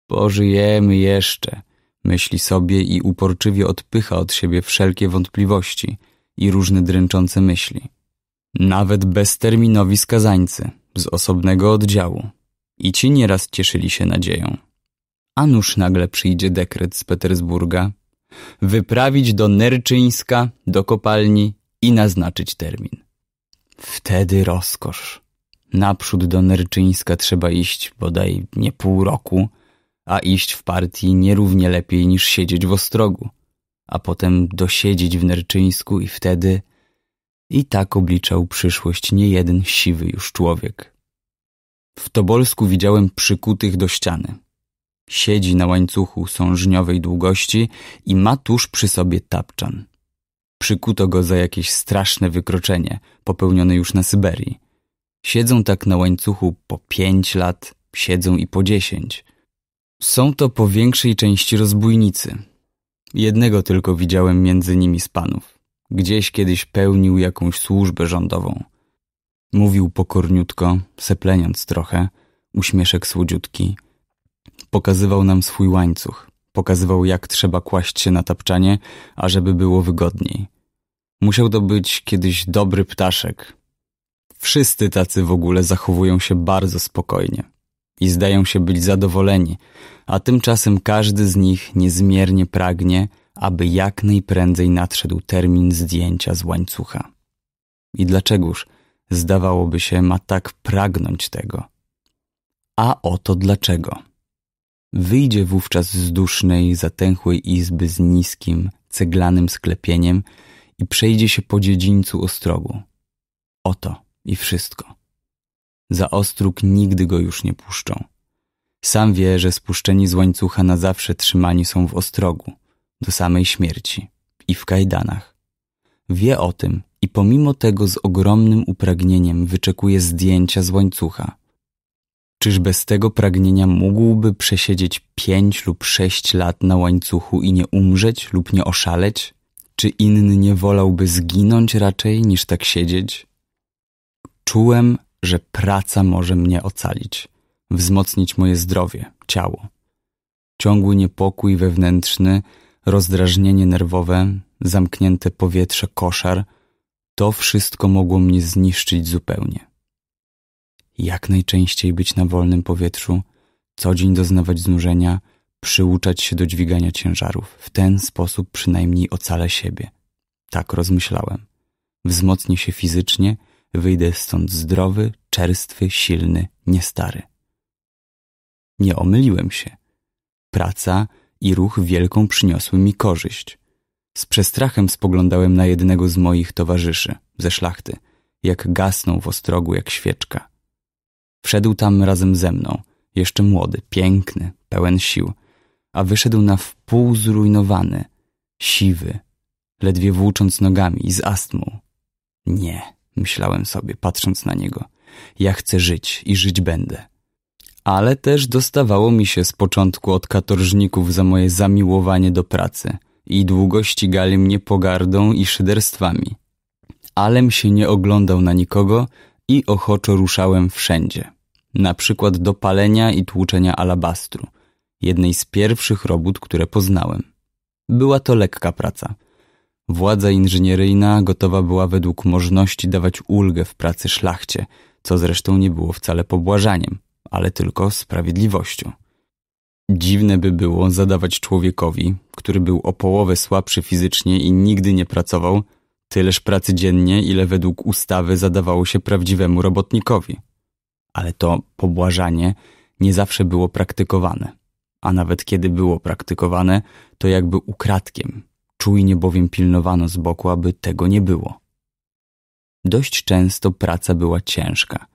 Pożyjemy jeszcze, myśli sobie i uporczywie odpycha od siebie wszelkie wątpliwości i różne dręczące myśli. Nawet bezterminowi skazańcy z osobnego oddziału. I ci nieraz cieszyli się nadzieją. A nuż nagle przyjdzie dekret z Petersburga, wyprawić do Nerczyńska, do kopalni i naznaczyć termin. Wtedy rozkosz. Naprzód do Nerczyńska trzeba iść bodaj nie pół roku, a iść w partii nierównie lepiej niż siedzieć w Ostrogu, a potem dosiedzieć w Nerczyńsku i wtedy... I tak obliczał przyszłość niejeden siwy już człowiek. W Tobolsku widziałem przykutych do ściany, Siedzi na łańcuchu sążniowej długości i ma tuż przy sobie tapczan. Przykuto go za jakieś straszne wykroczenie, popełnione już na Syberii. Siedzą tak na łańcuchu po pięć lat, siedzą i po dziesięć. Są to po większej części rozbójnicy. Jednego tylko widziałem między nimi z panów. Gdzieś kiedyś pełnił jakąś służbę rządową. Mówił pokorniutko, sepleniąc trochę, uśmieszek słodziutki – Pokazywał nam swój łańcuch. Pokazywał, jak trzeba kłaść się na tapczanie, ażeby było wygodniej. Musiał to być kiedyś dobry ptaszek. Wszyscy tacy w ogóle zachowują się bardzo spokojnie i zdają się być zadowoleni, a tymczasem każdy z nich niezmiernie pragnie, aby jak najprędzej nadszedł termin zdjęcia z łańcucha. I dlaczegoż, zdawałoby się, ma tak pragnąć tego? A oto dlaczego. Wyjdzie wówczas z dusznej, zatęchłej izby z niskim, ceglanym sklepieniem i przejdzie się po dziedzińcu ostrogu. Oto i wszystko. Za ostróg nigdy go już nie puszczą. Sam wie, że spuszczeni z łańcucha na zawsze trzymani są w ostrogu, do samej śmierci i w kajdanach. Wie o tym i pomimo tego z ogromnym upragnieniem wyczekuje zdjęcia z łańcucha – Czyż bez tego pragnienia mógłby przesiedzieć pięć lub sześć lat na łańcuchu i nie umrzeć lub nie oszaleć? Czy inny nie wolałby zginąć raczej niż tak siedzieć? Czułem, że praca może mnie ocalić, wzmocnić moje zdrowie, ciało. Ciągły niepokój wewnętrzny, rozdrażnienie nerwowe, zamknięte powietrze, koszar to wszystko mogło mnie zniszczyć zupełnie jak najczęściej być na wolnym powietrzu, co dzień doznawać znużenia, przyuczać się do dźwigania ciężarów. W ten sposób przynajmniej ocalę siebie. Tak rozmyślałem. Wzmocnię się fizycznie, wyjdę stąd zdrowy, czerstwy, silny, niestary. Nie omyliłem się. Praca i ruch wielką przyniosły mi korzyść. Z przestrachem spoglądałem na jednego z moich towarzyszy ze szlachty, jak gasnął w ostrogu jak świeczka. Wszedł tam razem ze mną, jeszcze młody, piękny, pełen sił, a wyszedł na wpół zrujnowany, siwy, ledwie włócząc nogami i z astmą. Nie, myślałem sobie, patrząc na niego. Ja chcę żyć i żyć będę. Ale też dostawało mi się z początku od katorżników za moje zamiłowanie do pracy i długo ścigali mnie pogardą i szyderstwami. Alem się nie oglądał na nikogo, i ochoczo ruszałem wszędzie, na przykład do palenia i tłuczenia alabastru, jednej z pierwszych robót, które poznałem. Była to lekka praca. Władza inżynieryjna gotowa była według możności dawać ulgę w pracy szlachcie, co zresztą nie było wcale pobłażaniem, ale tylko sprawiedliwością. Dziwne by było zadawać człowiekowi, który był o połowę słabszy fizycznie i nigdy nie pracował, Tyleż pracy dziennie, ile według ustawy zadawało się prawdziwemu robotnikowi. Ale to pobłażanie nie zawsze było praktykowane. A nawet kiedy było praktykowane, to jakby ukradkiem. Czujnie bowiem pilnowano z boku, aby tego nie było. Dość często praca była ciężka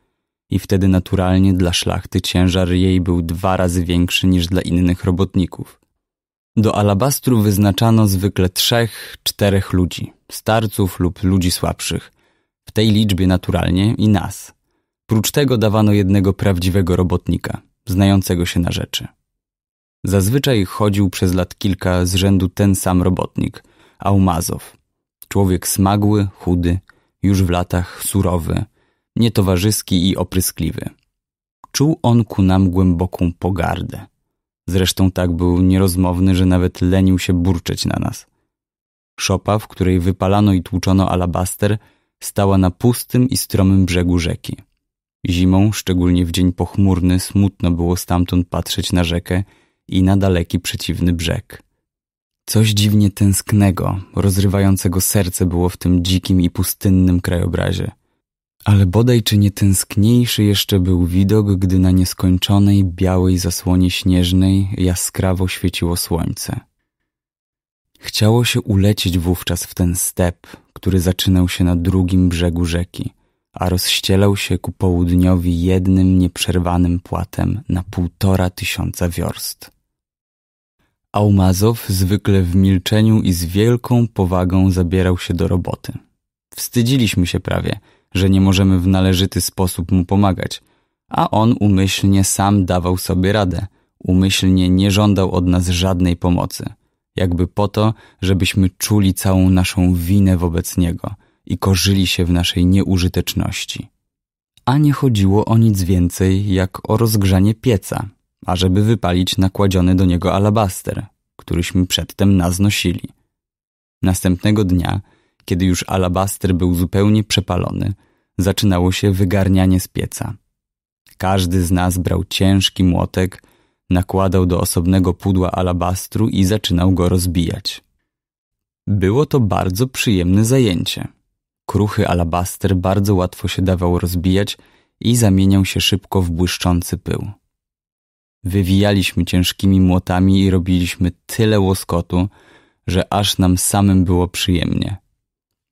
i wtedy naturalnie dla szlachty ciężar jej był dwa razy większy niż dla innych robotników. Do alabastru wyznaczano zwykle trzech, czterech ludzi starców lub ludzi słabszych. W tej liczbie naturalnie i nas. Prócz tego dawano jednego prawdziwego robotnika, znającego się na rzeczy. Zazwyczaj chodził przez lat kilka z rzędu ten sam robotnik, Aumazow. Człowiek smagły, chudy, już w latach surowy, nietowarzyski i opryskliwy. Czuł on ku nam głęboką pogardę. Zresztą tak był nierozmowny, że nawet lenił się burczeć na nas. Szopa, w której wypalano i tłuczono alabaster, stała na pustym i stromym brzegu rzeki. Zimą, szczególnie w dzień pochmurny, smutno było stamtąd patrzeć na rzekę i na daleki przeciwny brzeg. Coś dziwnie tęsknego, rozrywającego serce było w tym dzikim i pustynnym krajobrazie. Ale bodaj czy nie tęskniejszy jeszcze był widok, gdy na nieskończonej, białej zasłonie śnieżnej jaskrawo świeciło słońce. Chciało się ulecieć wówczas w ten step, który zaczynał się na drugim brzegu rzeki, a rozścielał się ku południowi jednym nieprzerwanym płatem na półtora tysiąca wiorst. Aumazow zwykle w milczeniu i z wielką powagą zabierał się do roboty. Wstydziliśmy się prawie, że nie możemy w należyty sposób mu pomagać, a on umyślnie sam dawał sobie radę, umyślnie nie żądał od nas żadnej pomocy – jakby po to, żebyśmy czuli całą naszą winę wobec Niego i korzyli się w naszej nieużyteczności. A nie chodziło o nic więcej jak o rozgrzanie pieca, ażeby wypalić nakładziony do niego alabaster, któryśmy przedtem naznosili. Następnego dnia, kiedy już alabaster był zupełnie przepalony, zaczynało się wygarnianie z pieca. Każdy z nas brał ciężki młotek nakładał do osobnego pudła alabastru i zaczynał go rozbijać. Było to bardzo przyjemne zajęcie. Kruchy alabaster bardzo łatwo się dawał rozbijać i zamieniał się szybko w błyszczący pył. Wywijaliśmy ciężkimi młotami i robiliśmy tyle łoskotu, że aż nam samym było przyjemnie.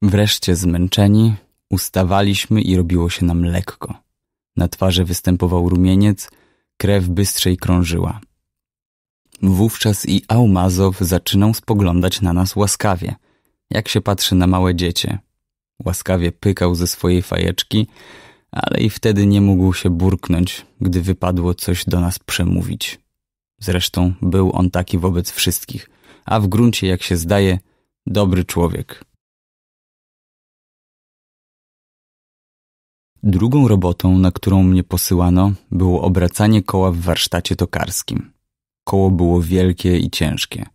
Wreszcie zmęczeni, ustawaliśmy i robiło się nam lekko. Na twarzy występował rumieniec, krew bystrzej krążyła. Wówczas i Aumazow zaczynał spoglądać na nas łaskawie, jak się patrzy na małe dziecię. Łaskawie pykał ze swojej fajeczki, ale i wtedy nie mógł się burknąć, gdy wypadło coś do nas przemówić. Zresztą był on taki wobec wszystkich, a w gruncie, jak się zdaje, dobry człowiek. Drugą robotą, na którą mnie posyłano, było obracanie koła w warsztacie tokarskim. Koło było wielkie i ciężkie.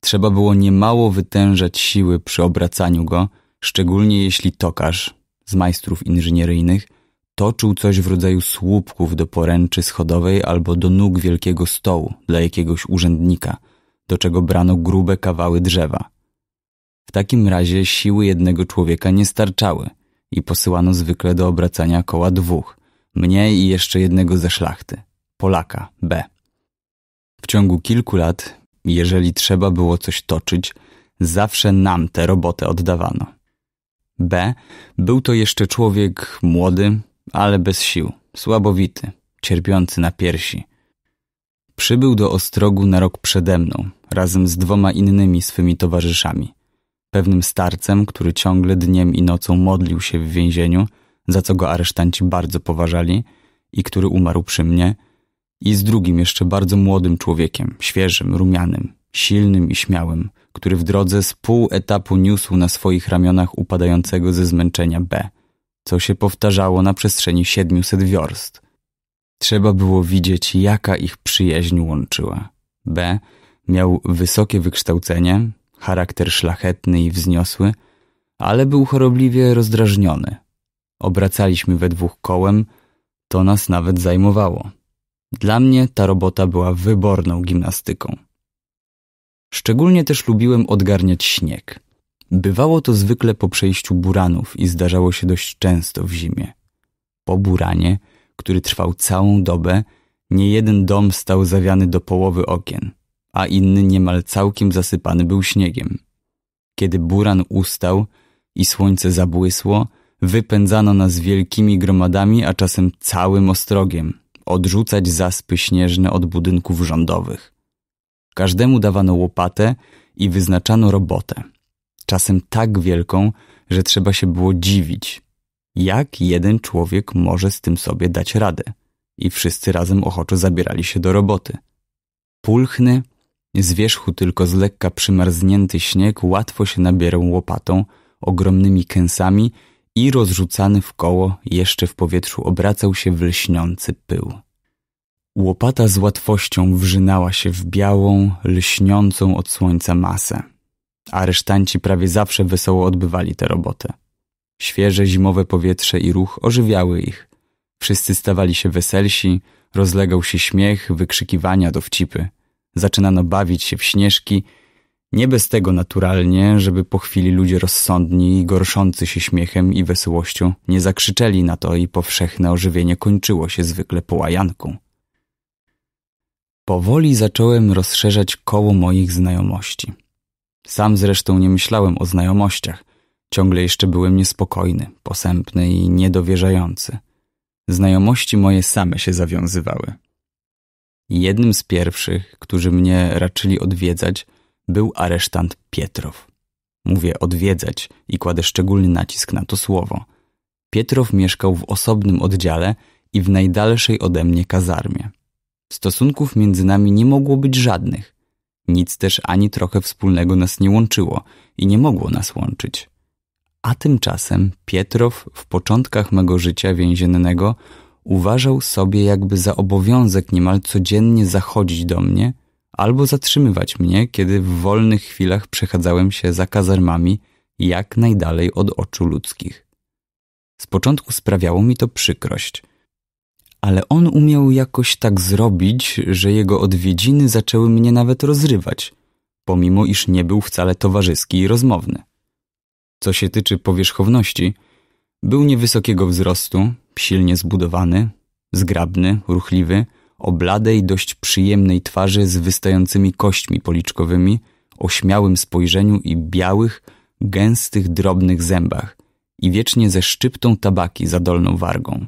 Trzeba było niemało wytężać siły przy obracaniu go, szczególnie jeśli tokarz, z majstrów inżynieryjnych, toczył coś w rodzaju słupków do poręczy schodowej albo do nóg wielkiego stołu dla jakiegoś urzędnika, do czego brano grube kawały drzewa. W takim razie siły jednego człowieka nie starczały – i posyłano zwykle do obracania koła dwóch, mnie i jeszcze jednego ze szlachty, Polaka B. W ciągu kilku lat, jeżeli trzeba było coś toczyć, zawsze nam tę robotę oddawano. B. Był to jeszcze człowiek młody, ale bez sił, słabowity, cierpiący na piersi. Przybył do Ostrogu na rok przede mną, razem z dwoma innymi swymi towarzyszami pewnym starcem, który ciągle dniem i nocą modlił się w więzieniu, za co go aresztanci bardzo poważali i który umarł przy mnie, i z drugim jeszcze bardzo młodym człowiekiem, świeżym, rumianym, silnym i śmiałym, który w drodze z pół etapu niósł na swoich ramionach upadającego ze zmęczenia B, co się powtarzało na przestrzeni siedmiuset wiorst. Trzeba było widzieć, jaka ich przyjaźń łączyła. B miał wysokie wykształcenie, charakter szlachetny i wzniosły, ale był chorobliwie rozdrażniony. Obracaliśmy we dwóch kołem, to nas nawet zajmowało. Dla mnie ta robota była wyborną gimnastyką. Szczególnie też lubiłem odgarniać śnieg. Bywało to zwykle po przejściu buranów i zdarzało się dość często w zimie. Po buranie, który trwał całą dobę, nie jeden dom stał zawiany do połowy okien a inny niemal całkiem zasypany był śniegiem. Kiedy buran ustał i słońce zabłysło, wypędzano nas wielkimi gromadami, a czasem całym ostrogiem, odrzucać zaspy śnieżne od budynków rządowych. Każdemu dawano łopatę i wyznaczano robotę, czasem tak wielką, że trzeba się było dziwić, jak jeden człowiek może z tym sobie dać radę. I wszyscy razem ochoczo zabierali się do roboty. Pulchny, z wierzchu tylko z lekka przymarznięty śnieg łatwo się nabierał łopatą, ogromnymi kęsami i rozrzucany w koło jeszcze w powietrzu obracał się w lśniący pył. Łopata z łatwością wrzynała się w białą, lśniącą od słońca masę. Aresztanci prawie zawsze wesoło odbywali tę robotę. Świeże zimowe powietrze i ruch ożywiały ich. Wszyscy stawali się weselsi, rozlegał się śmiech, wykrzykiwania, dowcipy – zaczynano bawić się w śnieżki, nie bez tego naturalnie, żeby po chwili ludzie rozsądni i gorszący się śmiechem i wesołością nie zakrzyczeli na to i powszechne ożywienie kończyło się zwykle połajanką. Powoli zacząłem rozszerzać koło moich znajomości. Sam zresztą nie myślałem o znajomościach. Ciągle jeszcze byłem niespokojny, posępny i niedowierzający. Znajomości moje same się zawiązywały. Jednym z pierwszych, którzy mnie raczyli odwiedzać, był aresztant Pietrow. Mówię odwiedzać i kładę szczególny nacisk na to słowo. Pietrow mieszkał w osobnym oddziale i w najdalszej ode mnie kazarmie. Stosunków między nami nie mogło być żadnych. Nic też ani trochę wspólnego nas nie łączyło i nie mogło nas łączyć. A tymczasem Pietrow w początkach mego życia więziennego uważał sobie jakby za obowiązek niemal codziennie zachodzić do mnie albo zatrzymywać mnie, kiedy w wolnych chwilach przechadzałem się za kazarmami jak najdalej od oczu ludzkich. Z początku sprawiało mi to przykrość, ale on umiał jakoś tak zrobić, że jego odwiedziny zaczęły mnie nawet rozrywać, pomimo iż nie był wcale towarzyski i rozmowny. Co się tyczy powierzchowności – był niewysokiego wzrostu, silnie zbudowany, zgrabny, ruchliwy, o bladej, dość przyjemnej twarzy z wystającymi kośćmi policzkowymi, o śmiałym spojrzeniu i białych, gęstych, drobnych zębach i wiecznie ze szczyptą tabaki za dolną wargą.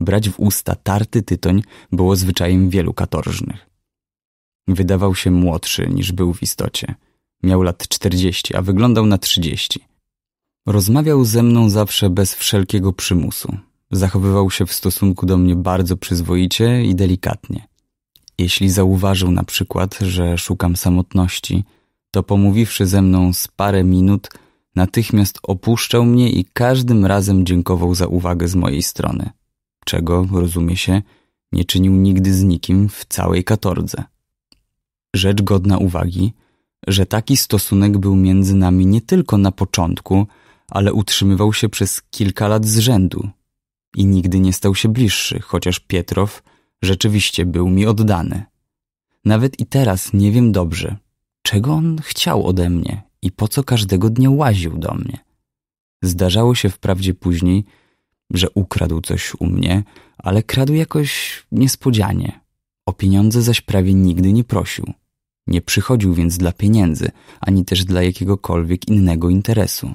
Brać w usta tarty tytoń było zwyczajem wielu katorżnych. Wydawał się młodszy niż był w istocie. Miał lat czterdzieści, a wyglądał na trzydzieści. Rozmawiał ze mną zawsze bez wszelkiego przymusu. Zachowywał się w stosunku do mnie bardzo przyzwoicie i delikatnie. Jeśli zauważył na przykład, że szukam samotności, to pomówiwszy ze mną z parę minut, natychmiast opuszczał mnie i każdym razem dziękował za uwagę z mojej strony, czego, rozumie się, nie czynił nigdy z nikim w całej katordze. Rzecz godna uwagi, że taki stosunek był między nami nie tylko na początku, ale utrzymywał się przez kilka lat z rzędu i nigdy nie stał się bliższy, chociaż Pietrow rzeczywiście był mi oddany. Nawet i teraz nie wiem dobrze, czego on chciał ode mnie i po co każdego dnia łaził do mnie. Zdarzało się wprawdzie później, że ukradł coś u mnie, ale kradł jakoś niespodzianie. O pieniądze zaś prawie nigdy nie prosił. Nie przychodził więc dla pieniędzy, ani też dla jakiegokolwiek innego interesu.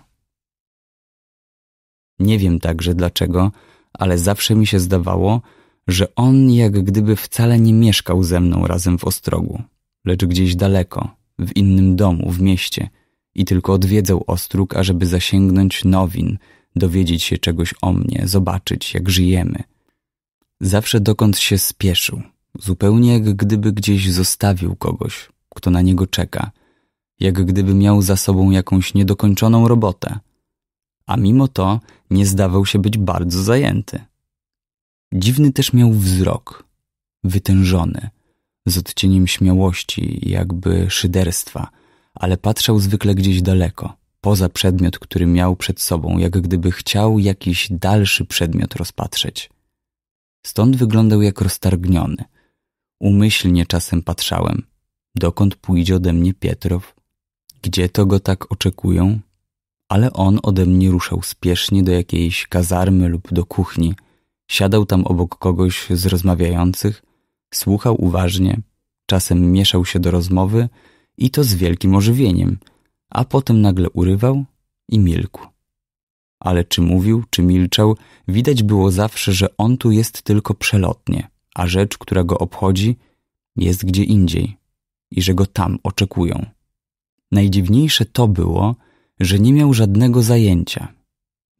Nie wiem także dlaczego, ale zawsze mi się zdawało, że on jak gdyby wcale nie mieszkał ze mną razem w Ostrogu, lecz gdzieś daleko, w innym domu, w mieście i tylko odwiedzał Ostróg, ażeby zasięgnąć nowin, dowiedzieć się czegoś o mnie, zobaczyć, jak żyjemy. Zawsze dokąd się spieszył, zupełnie jak gdyby gdzieś zostawił kogoś, kto na niego czeka, jak gdyby miał za sobą jakąś niedokończoną robotę, a mimo to nie zdawał się być bardzo zajęty. Dziwny też miał wzrok, wytężony, z odcieniem śmiałości, jakby szyderstwa, ale patrzał zwykle gdzieś daleko, poza przedmiot, który miał przed sobą, jak gdyby chciał jakiś dalszy przedmiot rozpatrzeć. Stąd wyglądał jak roztargniony. Umyślnie czasem patrzałem, dokąd pójdzie ode mnie Pietrow, gdzie to go tak oczekują, ale on ode mnie ruszał spiesznie do jakiejś kazarmy lub do kuchni. Siadał tam obok kogoś z rozmawiających, słuchał uważnie, czasem mieszał się do rozmowy i to z wielkim ożywieniem, a potem nagle urywał i milkł. Ale czy mówił, czy milczał, widać było zawsze, że on tu jest tylko przelotnie, a rzecz, która go obchodzi, jest gdzie indziej i że go tam oczekują. Najdziwniejsze to było, że nie miał żadnego zajęcia.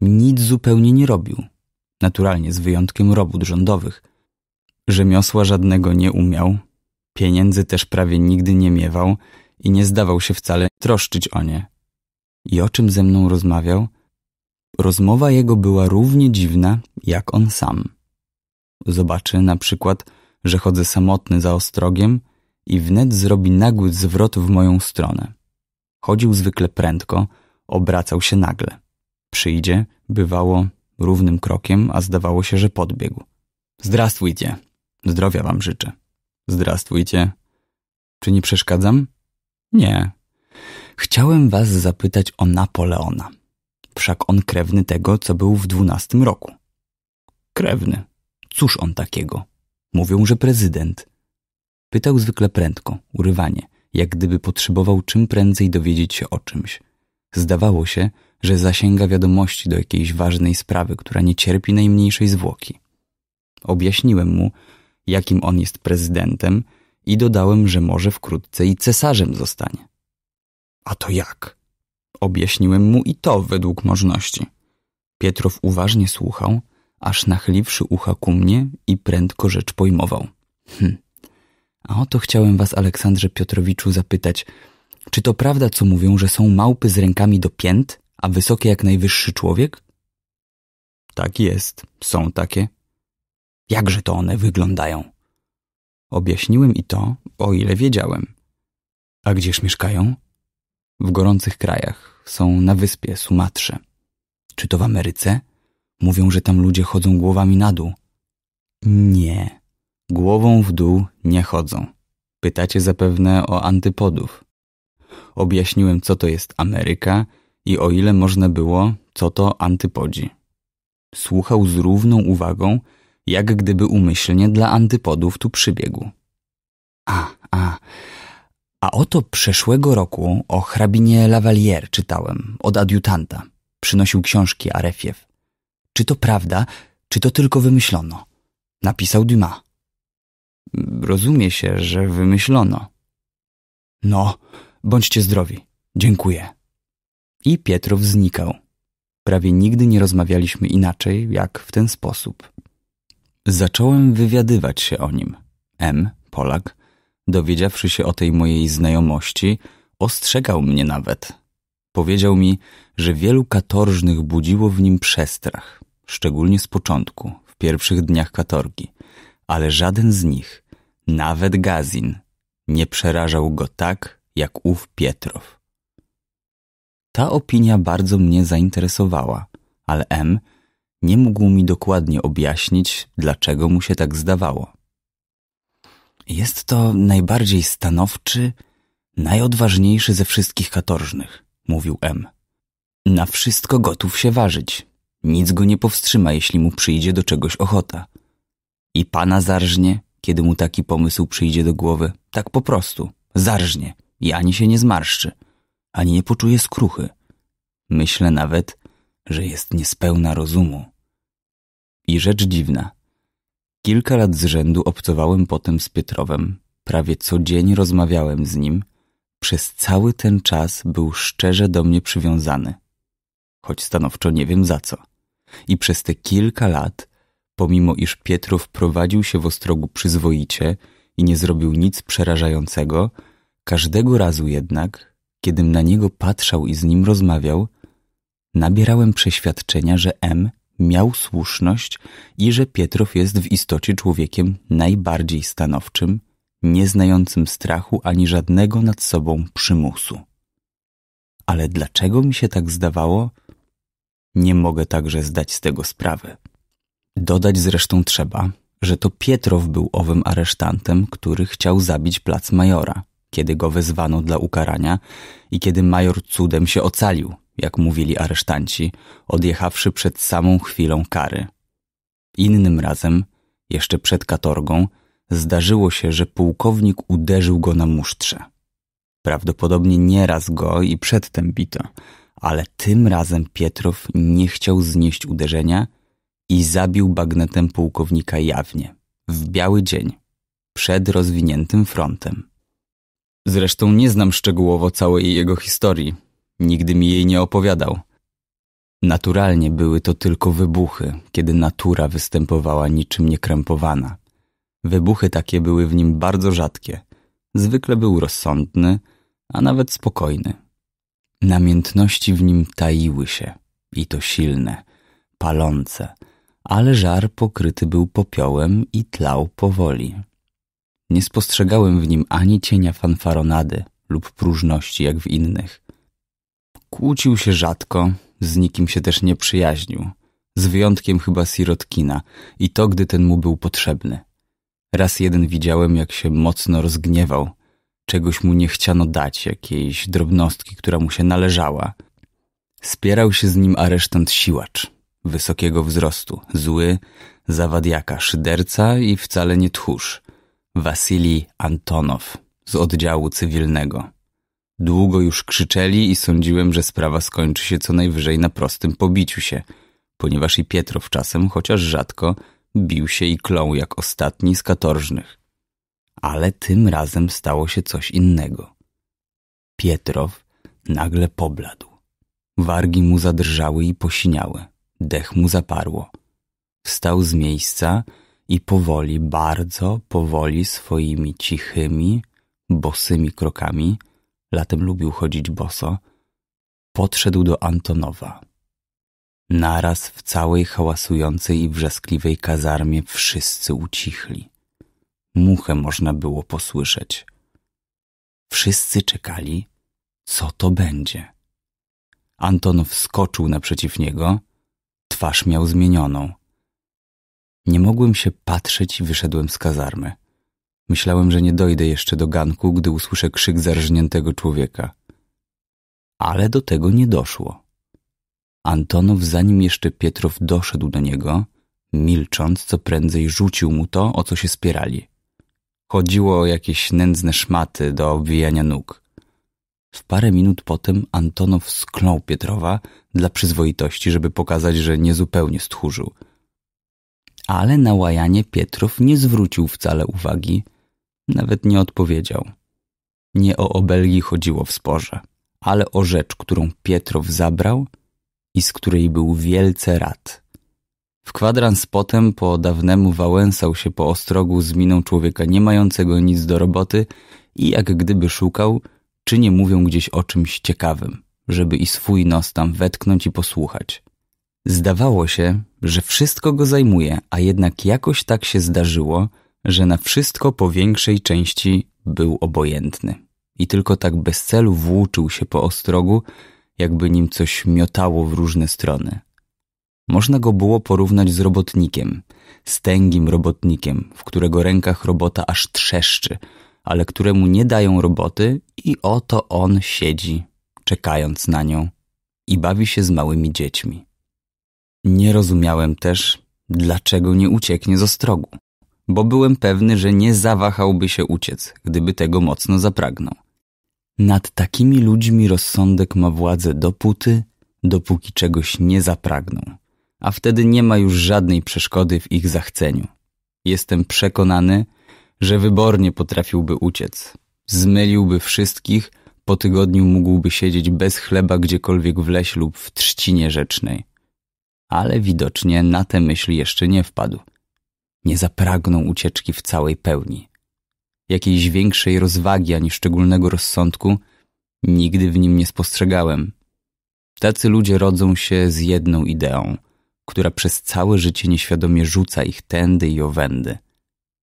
Nic zupełnie nie robił, naturalnie z wyjątkiem robót rządowych. Rzemiosła żadnego nie umiał, pieniędzy też prawie nigdy nie miewał i nie zdawał się wcale troszczyć o nie. I o czym ze mną rozmawiał? Rozmowa jego była równie dziwna jak on sam. Zobaczy na przykład, że chodzę samotny za ostrogiem i wnet zrobi nagły zwrot w moją stronę. Chodził zwykle prędko, obracał się nagle. Przyjdzie, bywało równym krokiem, a zdawało się, że podbiegł. Zdrastwujcie. Zdrowia wam życzę. Zdrastwujcie. Czy nie przeszkadzam? Nie. Chciałem was zapytać o Napoleona. Wszak on krewny tego, co był w dwunastym roku. Krewny. Cóż on takiego? Mówią, że prezydent. Pytał zwykle prędko, urywanie, jak gdyby potrzebował czym prędzej dowiedzieć się o czymś. Zdawało się, że zasięga wiadomości do jakiejś ważnej sprawy, która nie cierpi najmniejszej zwłoki. Objaśniłem mu, jakim on jest prezydentem i dodałem, że może wkrótce i cesarzem zostanie. A to jak? Objaśniłem mu i to według możności. Pietrow uważnie słuchał, aż nachyliwszy ucha ku mnie i prędko rzecz pojmował. Hm. A o to chciałem was, Aleksandrze Piotrowiczu, zapytać – czy to prawda, co mówią, że są małpy z rękami do pięt, a wysokie jak najwyższy człowiek? Tak jest, są takie. Jakże to one wyglądają? Objaśniłem i to, o ile wiedziałem. A gdzież mieszkają? W gorących krajach, są na wyspie Sumatrze. Czy to w Ameryce? Mówią, że tam ludzie chodzą głowami na dół. Nie, głową w dół nie chodzą. Pytacie zapewne o antypodów objaśniłem, co to jest Ameryka i o ile można było, co to antypodzi. Słuchał z równą uwagą, jak gdyby umyślnie dla antypodów tu przybiegł. A, a, a oto przeszłego roku o hrabinie Lavalier czytałem, od adiutanta. Przynosił książki Arefiew. Czy to prawda, czy to tylko wymyślono? Napisał Dumas. Rozumie się, że wymyślono. No, Bądźcie zdrowi. Dziękuję. I Pietrow znikał. Prawie nigdy nie rozmawialiśmy inaczej, jak w ten sposób. Zacząłem wywiadywać się o nim. M, Polak, dowiedziawszy się o tej mojej znajomości, ostrzegał mnie nawet. Powiedział mi, że wielu katorżnych budziło w nim przestrach, szczególnie z początku, w pierwszych dniach katorgi, ale żaden z nich, nawet Gazin, nie przerażał go tak, jak ów Pietrow. Ta opinia bardzo mnie zainteresowała, ale M nie mógł mi dokładnie objaśnić, dlaczego mu się tak zdawało. Jest to najbardziej stanowczy, najodważniejszy ze wszystkich katorżnych, mówił M. Na wszystko gotów się ważyć. Nic go nie powstrzyma, jeśli mu przyjdzie do czegoś ochota. I pana zarżnie, kiedy mu taki pomysł przyjdzie do głowy, tak po prostu, zarżnie i ani się nie zmarszczy, ani nie poczuje skruchy. Myślę nawet, że jest niespełna rozumu. I rzecz dziwna. Kilka lat z rzędu obcowałem potem z Pietrowem, prawie co dzień rozmawiałem z nim. Przez cały ten czas był szczerze do mnie przywiązany, choć stanowczo nie wiem za co. I przez te kilka lat, pomimo iż Pietrow prowadził się w Ostrogu przyzwoicie i nie zrobił nic przerażającego, Każdego razu jednak, kiedym na niego patrzał i z nim rozmawiał, nabierałem przeświadczenia, że M miał słuszność i że Pietrow jest w istocie człowiekiem najbardziej stanowczym, nieznającym strachu ani żadnego nad sobą przymusu. Ale dlaczego mi się tak zdawało? Nie mogę także zdać z tego sprawy. Dodać zresztą trzeba, że to Pietrow był owym aresztantem, który chciał zabić plac majora – kiedy go wezwano dla ukarania i kiedy major cudem się ocalił, jak mówili aresztanci, odjechawszy przed samą chwilą kary. Innym razem, jeszcze przed katorgą, zdarzyło się, że pułkownik uderzył go na musztrze. Prawdopodobnie nieraz go i przedtem bito, ale tym razem Pietrow nie chciał znieść uderzenia i zabił bagnetem pułkownika jawnie, w biały dzień, przed rozwiniętym frontem. Zresztą nie znam szczegółowo całej jego historii. Nigdy mi jej nie opowiadał. Naturalnie były to tylko wybuchy, kiedy natura występowała niczym niekrępowana. Wybuchy takie były w nim bardzo rzadkie. Zwykle był rozsądny, a nawet spokojny. Namiętności w nim taiły się, i to silne, palące, ale żar pokryty był popiołem i tlał powoli. Nie spostrzegałem w nim ani cienia fanfaronady lub próżności jak w innych. Kłócił się rzadko, z nikim się też nie przyjaźnił, z wyjątkiem chyba Sirotkina i to, gdy ten mu był potrzebny. Raz jeden widziałem, jak się mocno rozgniewał, czegoś mu nie chciano dać, jakiejś drobnostki, która mu się należała. Spierał się z nim aresztant siłacz, wysokiego wzrostu, zły, zawadiaka, szyderca i wcale nie tchórz – Wasilij Antonow z oddziału cywilnego. Długo już krzyczeli i sądziłem, że sprawa skończy się co najwyżej na prostym pobiciu się, ponieważ i Pietrow czasem, chociaż rzadko, bił się i klął jak ostatni z katorżnych. Ale tym razem stało się coś innego. Pietrow nagle pobladł. Wargi mu zadrżały i posiniały. Dech mu zaparło. Wstał z miejsca i powoli, bardzo powoli swoimi cichymi, bosymi krokami, latem lubił chodzić boso, podszedł do Antonowa. Naraz w całej hałasującej i wrzaskliwej kazarmie wszyscy ucichli. Muchę można było posłyszeć. Wszyscy czekali, co to będzie. Anton wskoczył naprzeciw niego, twarz miał zmienioną – nie mogłem się patrzeć i wyszedłem z kazarmy. Myślałem, że nie dojdę jeszcze do ganku, gdy usłyszę krzyk zarżniętego człowieka. Ale do tego nie doszło. Antonow, zanim jeszcze Pietrow doszedł do niego, milcząc, co prędzej rzucił mu to, o co się spierali. Chodziło o jakieś nędzne szmaty do obwijania nóg. W parę minut potem Antonow sklął Pietrowa dla przyzwoitości, żeby pokazać, że niezupełnie stchórzył – ale na łajanie Pietrow nie zwrócił wcale uwagi, nawet nie odpowiedział. Nie o obelgi chodziło w sporze, ale o rzecz, którą Pietrow zabrał i z której był wielce rad. W kwadrans potem po dawnemu wałęsał się po ostrogu z miną człowieka nie mającego nic do roboty i jak gdyby szukał, czy nie mówią gdzieś o czymś ciekawym, żeby i swój nos tam wetknąć i posłuchać. Zdawało się, że wszystko go zajmuje, a jednak jakoś tak się zdarzyło, że na wszystko po większej części był obojętny. I tylko tak bez celu włóczył się po ostrogu, jakby nim coś miotało w różne strony. Można go było porównać z robotnikiem, stęgim robotnikiem, w którego rękach robota aż trzeszczy, ale któremu nie dają roboty i oto on siedzi, czekając na nią i bawi się z małymi dziećmi. Nie rozumiałem też, dlaczego nie ucieknie z ostrogu, bo byłem pewny, że nie zawahałby się uciec, gdyby tego mocno zapragnął. Nad takimi ludźmi rozsądek ma władzę dopóty, dopóki czegoś nie zapragną, a wtedy nie ma już żadnej przeszkody w ich zachceniu. Jestem przekonany, że wybornie potrafiłby uciec. Zmyliłby wszystkich, po tygodniu mógłby siedzieć bez chleba gdziekolwiek w lesie lub w trzcinie rzecznej ale widocznie na te myśli jeszcze nie wpadł. Nie zapragnął ucieczki w całej pełni. Jakiejś większej rozwagi ani szczególnego rozsądku nigdy w nim nie spostrzegałem. Tacy ludzie rodzą się z jedną ideą, która przez całe życie nieświadomie rzuca ich tędy i owędy.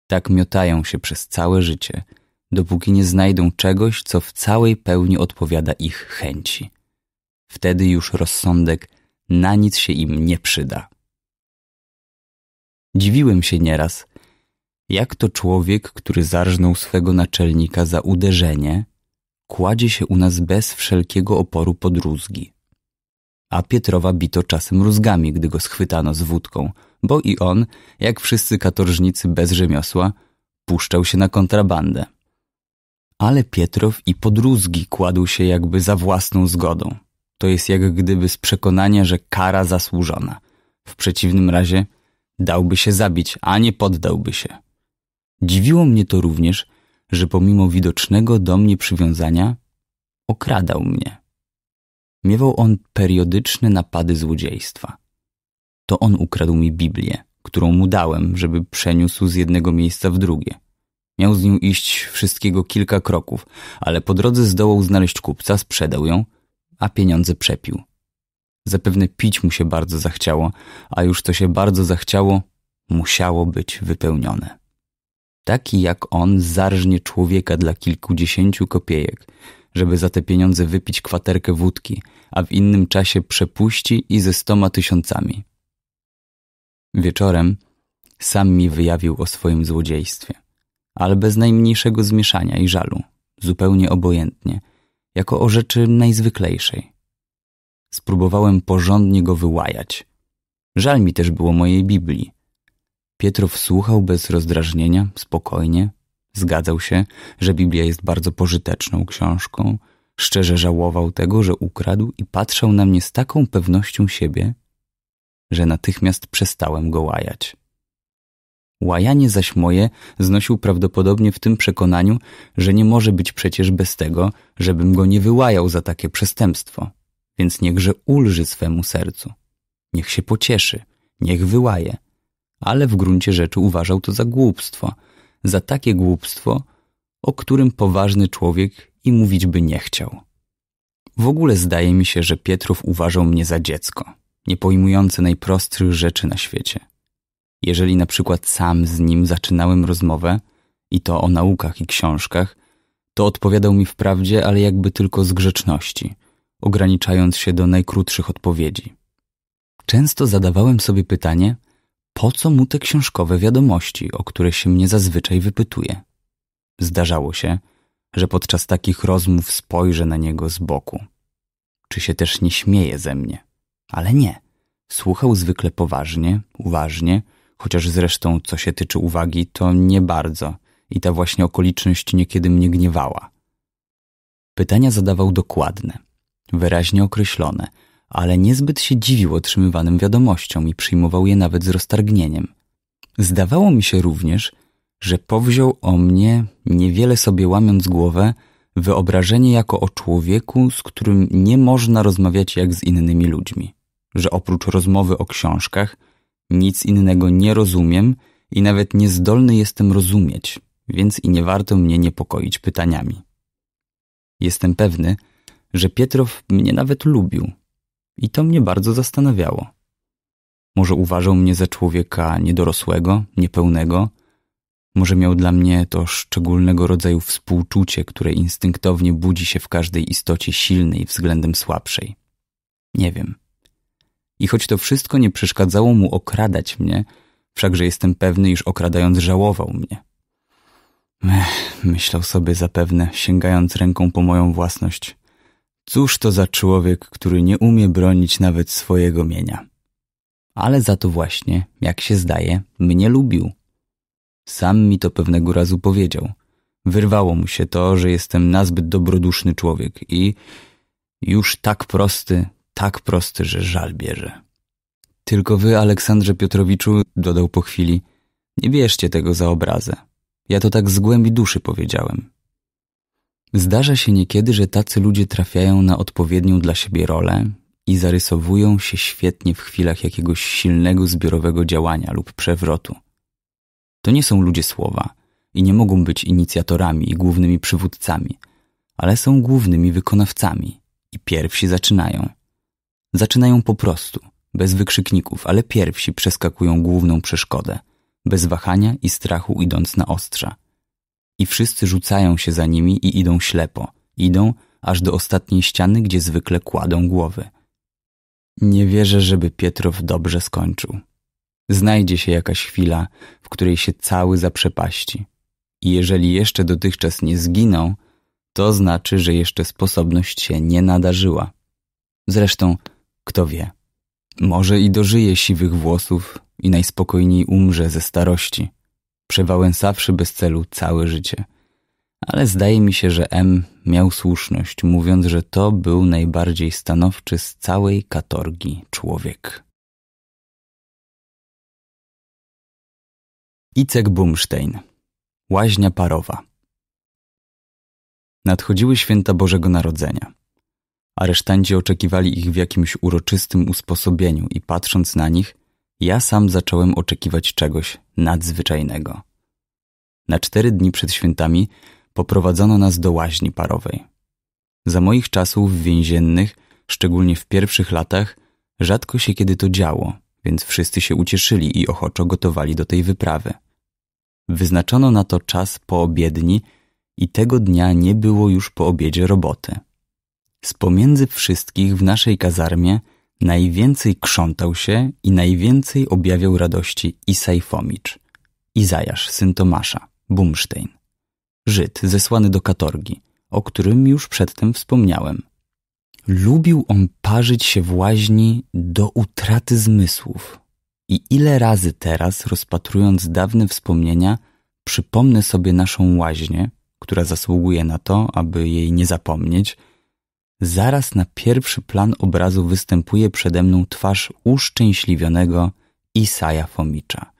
Tak miotają się przez całe życie, dopóki nie znajdą czegoś, co w całej pełni odpowiada ich chęci. Wtedy już rozsądek na nic się im nie przyda. Dziwiłem się nieraz, jak to człowiek, który zarżnął swego naczelnika za uderzenie, kładzie się u nas bez wszelkiego oporu pod rózgi. A Pietrowa bito czasem rózgami, gdy go schwytano z wódką, bo i on, jak wszyscy katorżnicy bez rzemiosła, puszczał się na kontrabandę. Ale Pietrow i pod rózgi kładł się jakby za własną zgodą to jest jak gdyby z przekonania, że kara zasłużona. W przeciwnym razie dałby się zabić, a nie poddałby się. Dziwiło mnie to również, że pomimo widocznego do mnie przywiązania okradał mnie. Miewał on periodyczne napady złodziejstwa. To on ukradł mi Biblię, którą mu dałem, żeby przeniósł z jednego miejsca w drugie. Miał z nią iść wszystkiego kilka kroków, ale po drodze zdołał znaleźć kupca, sprzedał ją – a pieniądze przepił. Zapewne pić mu się bardzo zachciało, a już to się bardzo zachciało, musiało być wypełnione. Taki jak on zarżnie człowieka dla kilkudziesięciu kopiejek, żeby za te pieniądze wypić kwaterkę wódki, a w innym czasie przepuści i ze stoma tysiącami. Wieczorem sam mi wyjawił o swoim złodziejstwie, ale bez najmniejszego zmieszania i żalu, zupełnie obojętnie – jako o rzeczy najzwyklejszej. Spróbowałem porządnie go wyłajać. Żal mi też było mojej Biblii. Pietro słuchał bez rozdrażnienia, spokojnie. Zgadzał się, że Biblia jest bardzo pożyteczną książką. Szczerze żałował tego, że ukradł i patrzał na mnie z taką pewnością siebie, że natychmiast przestałem go łajać. Łajanie zaś moje znosił prawdopodobnie w tym przekonaniu, że nie może być przecież bez tego, żebym go nie wyłajał za takie przestępstwo. Więc niechże ulży swemu sercu. Niech się pocieszy, niech wyłaje. Ale w gruncie rzeczy uważał to za głupstwo, za takie głupstwo, o którym poważny człowiek i mówić by nie chciał. W ogóle zdaje mi się, że Pietrów uważał mnie za dziecko, nie pojmujące najprostszych rzeczy na świecie. Jeżeli na przykład sam z nim zaczynałem rozmowę, i to o naukach i książkach, to odpowiadał mi wprawdzie, ale jakby tylko z grzeczności, ograniczając się do najkrótszych odpowiedzi. Często zadawałem sobie pytanie, po co mu te książkowe wiadomości, o które się mnie zazwyczaj wypytuje. Zdarzało się, że podczas takich rozmów spojrzę na niego z boku. Czy się też nie śmieje ze mnie? Ale nie. Słuchał zwykle poważnie, uważnie chociaż zresztą, co się tyczy uwagi, to nie bardzo i ta właśnie okoliczność niekiedy mnie gniewała. Pytania zadawał dokładne, wyraźnie określone, ale niezbyt się dziwił otrzymywanym wiadomościom i przyjmował je nawet z roztargnieniem. Zdawało mi się również, że powziął o mnie, niewiele sobie łamiąc głowę, wyobrażenie jako o człowieku, z którym nie można rozmawiać jak z innymi ludźmi, że oprócz rozmowy o książkach nic innego nie rozumiem i nawet niezdolny jestem rozumieć, więc i nie warto mnie niepokoić pytaniami. Jestem pewny, że Pietrow mnie nawet lubił i to mnie bardzo zastanawiało. Może uważał mnie za człowieka niedorosłego, niepełnego, może miał dla mnie to szczególnego rodzaju współczucie, które instynktownie budzi się w każdej istocie silnej względem słabszej. Nie wiem. I choć to wszystko nie przeszkadzało mu okradać mnie, wszakże jestem pewny, iż okradając żałował mnie. Ech, myślał sobie zapewne, sięgając ręką po moją własność. Cóż to za człowiek, który nie umie bronić nawet swojego mienia. Ale za to właśnie, jak się zdaje, mnie lubił. Sam mi to pewnego razu powiedział. Wyrwało mu się to, że jestem nazbyt dobroduszny człowiek i już tak prosty, tak prosty, że żal bierze. Tylko wy, Aleksandrze Piotrowiczu, dodał po chwili, nie bierzcie tego za obrazę. Ja to tak z głębi duszy powiedziałem. Zdarza się niekiedy, że tacy ludzie trafiają na odpowiednią dla siebie rolę i zarysowują się świetnie w chwilach jakiegoś silnego zbiorowego działania lub przewrotu. To nie są ludzie słowa i nie mogą być inicjatorami i głównymi przywódcami, ale są głównymi wykonawcami i pierwsi zaczynają. Zaczynają po prostu, bez wykrzykników, ale pierwsi przeskakują główną przeszkodę, bez wahania i strachu idąc na ostrza. I wszyscy rzucają się za nimi i idą ślepo, idą aż do ostatniej ściany, gdzie zwykle kładą głowy. Nie wierzę, żeby Pietrow dobrze skończył. Znajdzie się jakaś chwila, w której się cały zaprzepaści. I jeżeli jeszcze dotychczas nie zginął, to znaczy, że jeszcze sposobność się nie nadarzyła. Zresztą kto wie, może i dożyje siwych włosów i najspokojniej umrze ze starości, przewałęsawszy bez celu całe życie. Ale zdaje mi się, że M miał słuszność, mówiąc, że to był najbardziej stanowczy z całej katorgi człowiek. Icek Bumstein Łaźnia parowa Nadchodziły święta Bożego Narodzenia – Aresztanci oczekiwali ich w jakimś uroczystym usposobieniu i patrząc na nich, ja sam zacząłem oczekiwać czegoś nadzwyczajnego. Na cztery dni przed świętami poprowadzono nas do łaźni parowej. Za moich czasów więziennych, szczególnie w pierwszych latach, rzadko się kiedy to działo, więc wszyscy się ucieszyli i ochoczo gotowali do tej wyprawy. Wyznaczono na to czas po obiedni i tego dnia nie było już po obiedzie roboty. Z pomiędzy wszystkich w naszej kazarmie najwięcej krzątał się i najwięcej objawiał radości Isaj Fomicz, Izajasz, syn Tomasza, Bumsztejn, Żyd zesłany do katorgi, o którym już przedtem wspomniałem. Lubił on parzyć się w łaźni do utraty zmysłów. I ile razy teraz, rozpatrując dawne wspomnienia, przypomnę sobie naszą łaźnię, która zasługuje na to, aby jej nie zapomnieć, zaraz na pierwszy plan obrazu występuje przede mną twarz uszczęśliwionego Isaja Fomicza,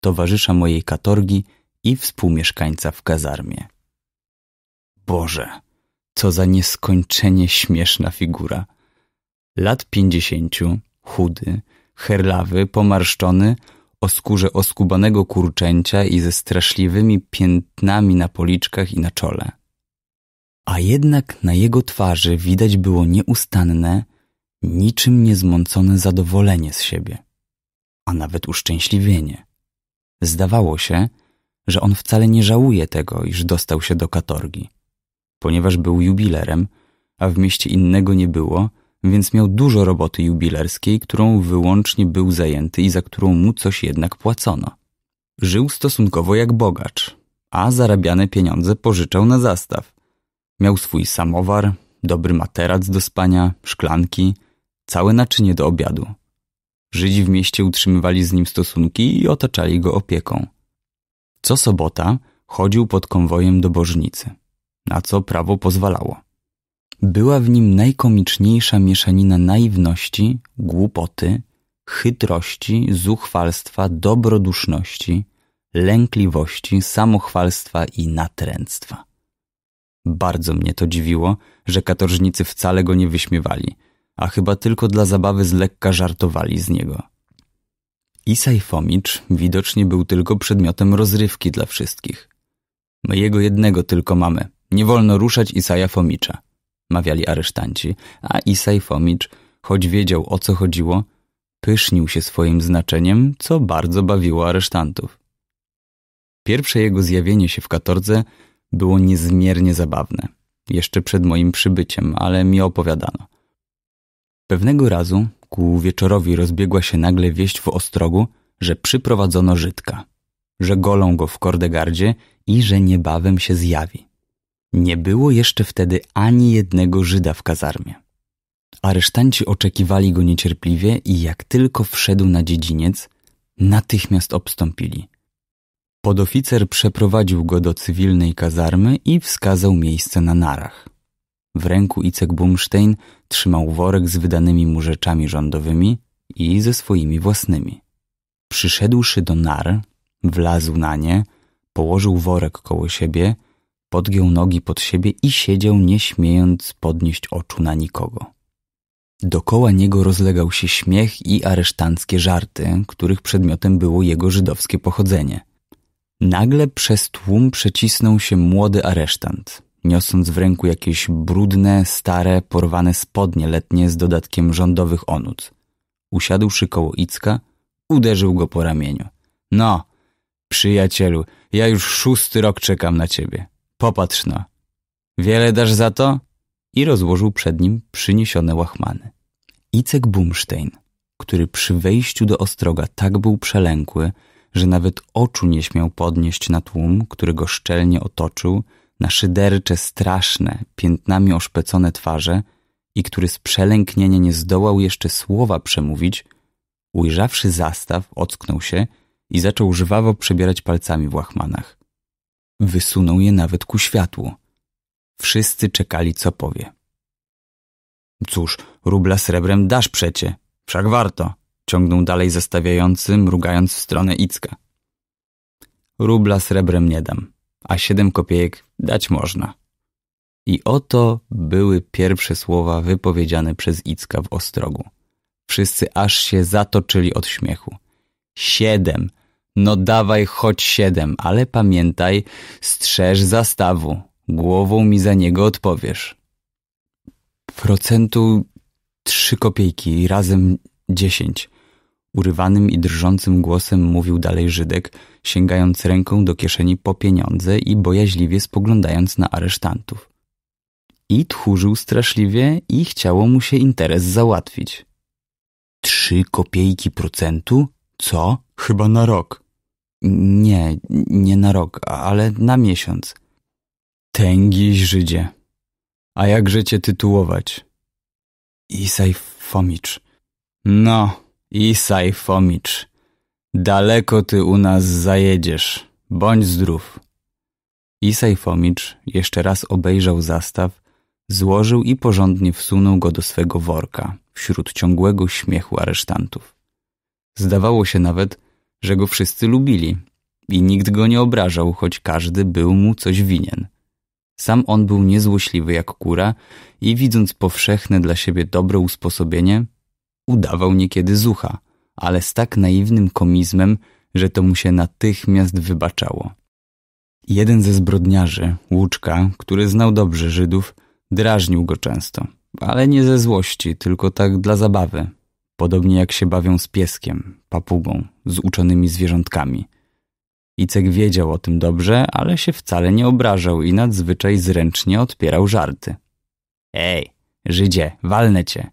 towarzysza mojej katorgi i współmieszkańca w kazarmie. Boże, co za nieskończenie śmieszna figura. Lat pięćdziesięciu, chudy, herlawy, pomarszczony, o skórze oskubanego kurczęcia i ze straszliwymi piętnami na policzkach i na czole a jednak na jego twarzy widać było nieustanne, niczym niezmącone zadowolenie z siebie, a nawet uszczęśliwienie. Zdawało się, że on wcale nie żałuje tego, iż dostał się do katorgi, ponieważ był jubilerem, a w mieście innego nie było, więc miał dużo roboty jubilerskiej, którą wyłącznie był zajęty i za którą mu coś jednak płacono. Żył stosunkowo jak bogacz, a zarabiane pieniądze pożyczał na zastaw. Miał swój samowar, dobry materac do spania, szklanki, całe naczynie do obiadu. Żydzi w mieście utrzymywali z nim stosunki i otaczali go opieką. Co sobota chodził pod konwojem do bożnicy, na co prawo pozwalało. Była w nim najkomiczniejsza mieszanina naiwności, głupoty, chytrości, zuchwalstwa, dobroduszności, lękliwości, samochwalstwa i natręctwa. Bardzo mnie to dziwiło, że katorżnicy wcale go nie wyśmiewali, a chyba tylko dla zabawy z lekka żartowali z niego. Isaj Fomicz widocznie był tylko przedmiotem rozrywki dla wszystkich. My jego jednego tylko mamy. Nie wolno ruszać Isaja Fomicza, mawiali aresztanci, a Isaj Fomicz, choć wiedział o co chodziło, pysznił się swoim znaczeniem, co bardzo bawiło aresztantów. Pierwsze jego zjawienie się w katordze było niezmiernie zabawne, jeszcze przed moim przybyciem, ale mi opowiadano. Pewnego razu ku wieczorowi rozbiegła się nagle wieść w Ostrogu, że przyprowadzono Żydka, że golą go w Kordegardzie i że niebawem się zjawi. Nie było jeszcze wtedy ani jednego Żyda w kazarmie. Aresztanci oczekiwali go niecierpliwie i jak tylko wszedł na dziedziniec, natychmiast obstąpili – Podoficer przeprowadził go do cywilnej kazarmy i wskazał miejsce na narach. W ręku Icek Bumstein trzymał worek z wydanymi mu rzeczami rządowymi i ze swoimi własnymi. Przyszedłszy do nar, wlazł na nie, położył worek koło siebie, podgiął nogi pod siebie i siedział, nie śmiejąc podnieść oczu na nikogo. Dokoła niego rozlegał się śmiech i aresztanckie żarty, których przedmiotem było jego żydowskie pochodzenie. Nagle przez tłum przecisnął się młody aresztant, niosąc w ręku jakieś brudne, stare, porwane spodnie letnie z dodatkiem rządowych onut. Usiadłszy koło Icka, uderzył go po ramieniu. No, przyjacielu, ja już szósty rok czekam na ciebie. Popatrz no. Wiele dasz za to? I rozłożył przed nim przyniesione łachmany. Icek Bumstein, który przy wejściu do Ostroga tak był przelękły, że nawet oczu nie śmiał podnieść na tłum, który go szczelnie otoczył, na szydercze, straszne, piętnami oszpecone twarze i który z przelęknienia nie zdołał jeszcze słowa przemówić, ujrzawszy zastaw, ocknął się i zaczął żwawo przebierać palcami w łachmanach. Wysunął je nawet ku światłu. Wszyscy czekali, co powie. Cóż, rubla srebrem dasz przecie, wszak warto – ciągnął dalej zestawiający, mrugając w stronę Icka. Rubla srebrem nie dam, a siedem kopiejek dać można. I oto były pierwsze słowa wypowiedziane przez Icka w Ostrogu. Wszyscy aż się zatoczyli od śmiechu. Siedem! No dawaj choć siedem, ale pamiętaj, strzeż zastawu. Głową mi za niego odpowiesz. Procentu trzy kopiejki, razem dziesięć. Urywanym i drżącym głosem mówił dalej Żydek, sięgając ręką do kieszeni po pieniądze i bojaźliwie spoglądając na aresztantów. I tchórzył straszliwie i chciało mu się interes załatwić. Trzy kopiejki procentu? Co? Chyba na rok. Nie, nie na rok, ale na miesiąc. Tęgi Żydzie. A jakże cię tytułować? Isaj Fomicz. No i Fomicz, daleko ty u nas zajedziesz, bądź zdrów. Isaj Fomicz jeszcze raz obejrzał zastaw, złożył i porządnie wsunął go do swego worka, wśród ciągłego śmiechu aresztantów. Zdawało się nawet, że go wszyscy lubili i nikt go nie obrażał, choć każdy był mu coś winien. Sam on był niezłośliwy jak kura i widząc powszechne dla siebie dobre usposobienie, udawał niekiedy zucha, ale z tak naiwnym komizmem, że to mu się natychmiast wybaczało. Jeden ze zbrodniarzy, Łuczka, który znał dobrze Żydów, drażnił go często, ale nie ze złości, tylko tak dla zabawy, podobnie jak się bawią z pieskiem, papugą, z uczonymi zwierzątkami. Icek wiedział o tym dobrze, ale się wcale nie obrażał i nadzwyczaj zręcznie odpierał żarty. Ej, Żydzie, walnę cię,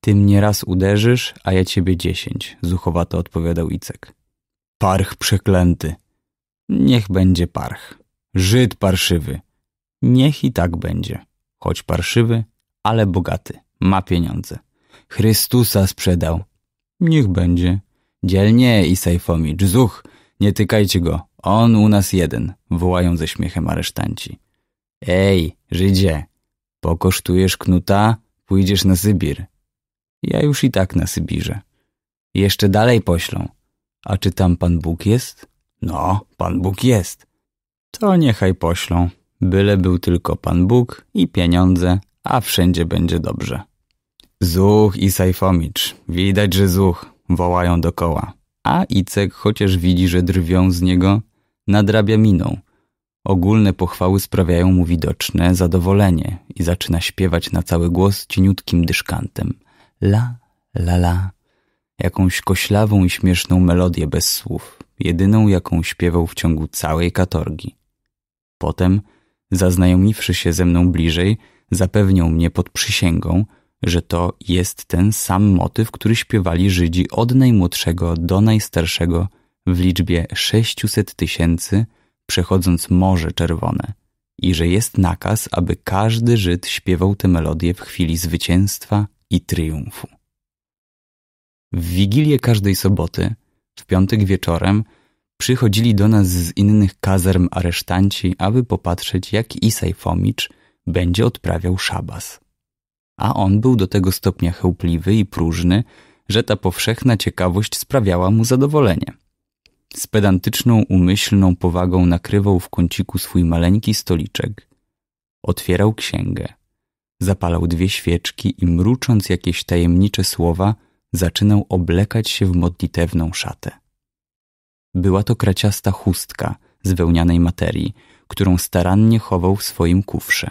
ty mnie raz uderzysz, a ja ciebie dziesięć, zuchowato odpowiadał Icek. Parch przeklęty. Niech będzie parch. Żyd parszywy. Niech i tak będzie. Choć parszywy, ale bogaty. Ma pieniądze. Chrystusa sprzedał. Niech będzie. Dzielnie, Isajfomicz, zuch, nie tykajcie go. On u nas jeden, wołają ze śmiechem aresztanci. Ej, Żydzie, pokosztujesz knuta, pójdziesz na Sybir. Ja już i tak na Sybirze. Jeszcze dalej poślą. A czy tam Pan Bóg jest? No, Pan Bóg jest. To niechaj poślą. Byle był tylko Pan Bóg i pieniądze, a wszędzie będzie dobrze. Zuch i Sajfomicz. Widać, że zuch. Wołają dokoła. A Icek, chociaż widzi, że drwią z niego, nadrabia miną. Ogólne pochwały sprawiają mu widoczne zadowolenie i zaczyna śpiewać na cały głos cieniutkim dyszkantem la, la, la, jakąś koślawą i śmieszną melodię bez słów, jedyną jaką śpiewał w ciągu całej katorgi. Potem, zaznajomiwszy się ze mną bliżej, zapewniał mnie pod przysięgą, że to jest ten sam motyw, który śpiewali Żydzi od najmłodszego do najstarszego w liczbie 600 tysięcy, przechodząc Morze Czerwone i że jest nakaz, aby każdy Żyd śpiewał tę melodię w chwili zwycięstwa i triumfu. W wigilię każdej soboty, w piątek wieczorem, przychodzili do nas z innych kazerm aresztanci, aby popatrzeć, jak Isaj Fomicz będzie odprawiał szabas. A on był do tego stopnia chełpliwy i próżny, że ta powszechna ciekawość sprawiała mu zadowolenie. Z pedantyczną, umyślną powagą nakrywał w kąciku swój maleńki stoliczek. Otwierał księgę. Zapalał dwie świeczki i mrucząc jakieś tajemnicze słowa, zaczynał oblekać się w modlitewną szatę. Była to kraciasta chustka z wełnianej materii, którą starannie chował w swoim kufrze.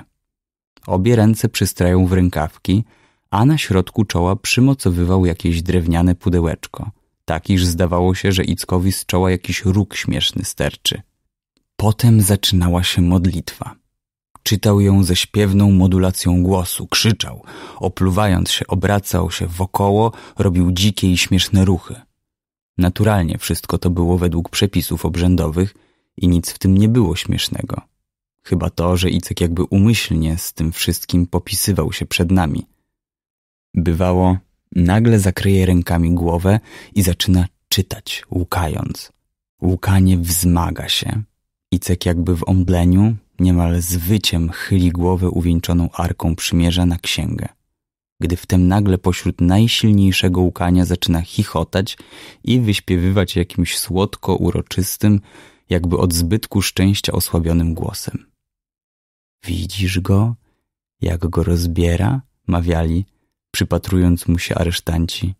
Obie ręce przystrajał w rękawki, a na środku czoła przymocowywał jakieś drewniane pudełeczko, tak iż zdawało się, że Ickowi z czoła jakiś róg śmieszny sterczy. Potem zaczynała się modlitwa. Czytał ją ze śpiewną modulacją głosu, krzyczał, opluwając się, obracał się wokoło, robił dzikie i śmieszne ruchy. Naturalnie wszystko to było według przepisów obrzędowych i nic w tym nie było śmiesznego. Chyba to, że Icek jakby umyślnie z tym wszystkim popisywał się przed nami. Bywało, nagle zakryje rękami głowę i zaczyna czytać, łukając. Łukanie wzmaga się. Icek jakby w omdleniu niemal z wyciem chyli głowę uwieńczoną arką przymierza na księgę. Gdy wtem nagle pośród najsilniejszego łkania zaczyna chichotać i wyśpiewywać jakimś słodko uroczystym, jakby od zbytku szczęścia osłabionym głosem. Widzisz go? Jak go rozbiera? Mawiali, przypatrując mu się aresztanci.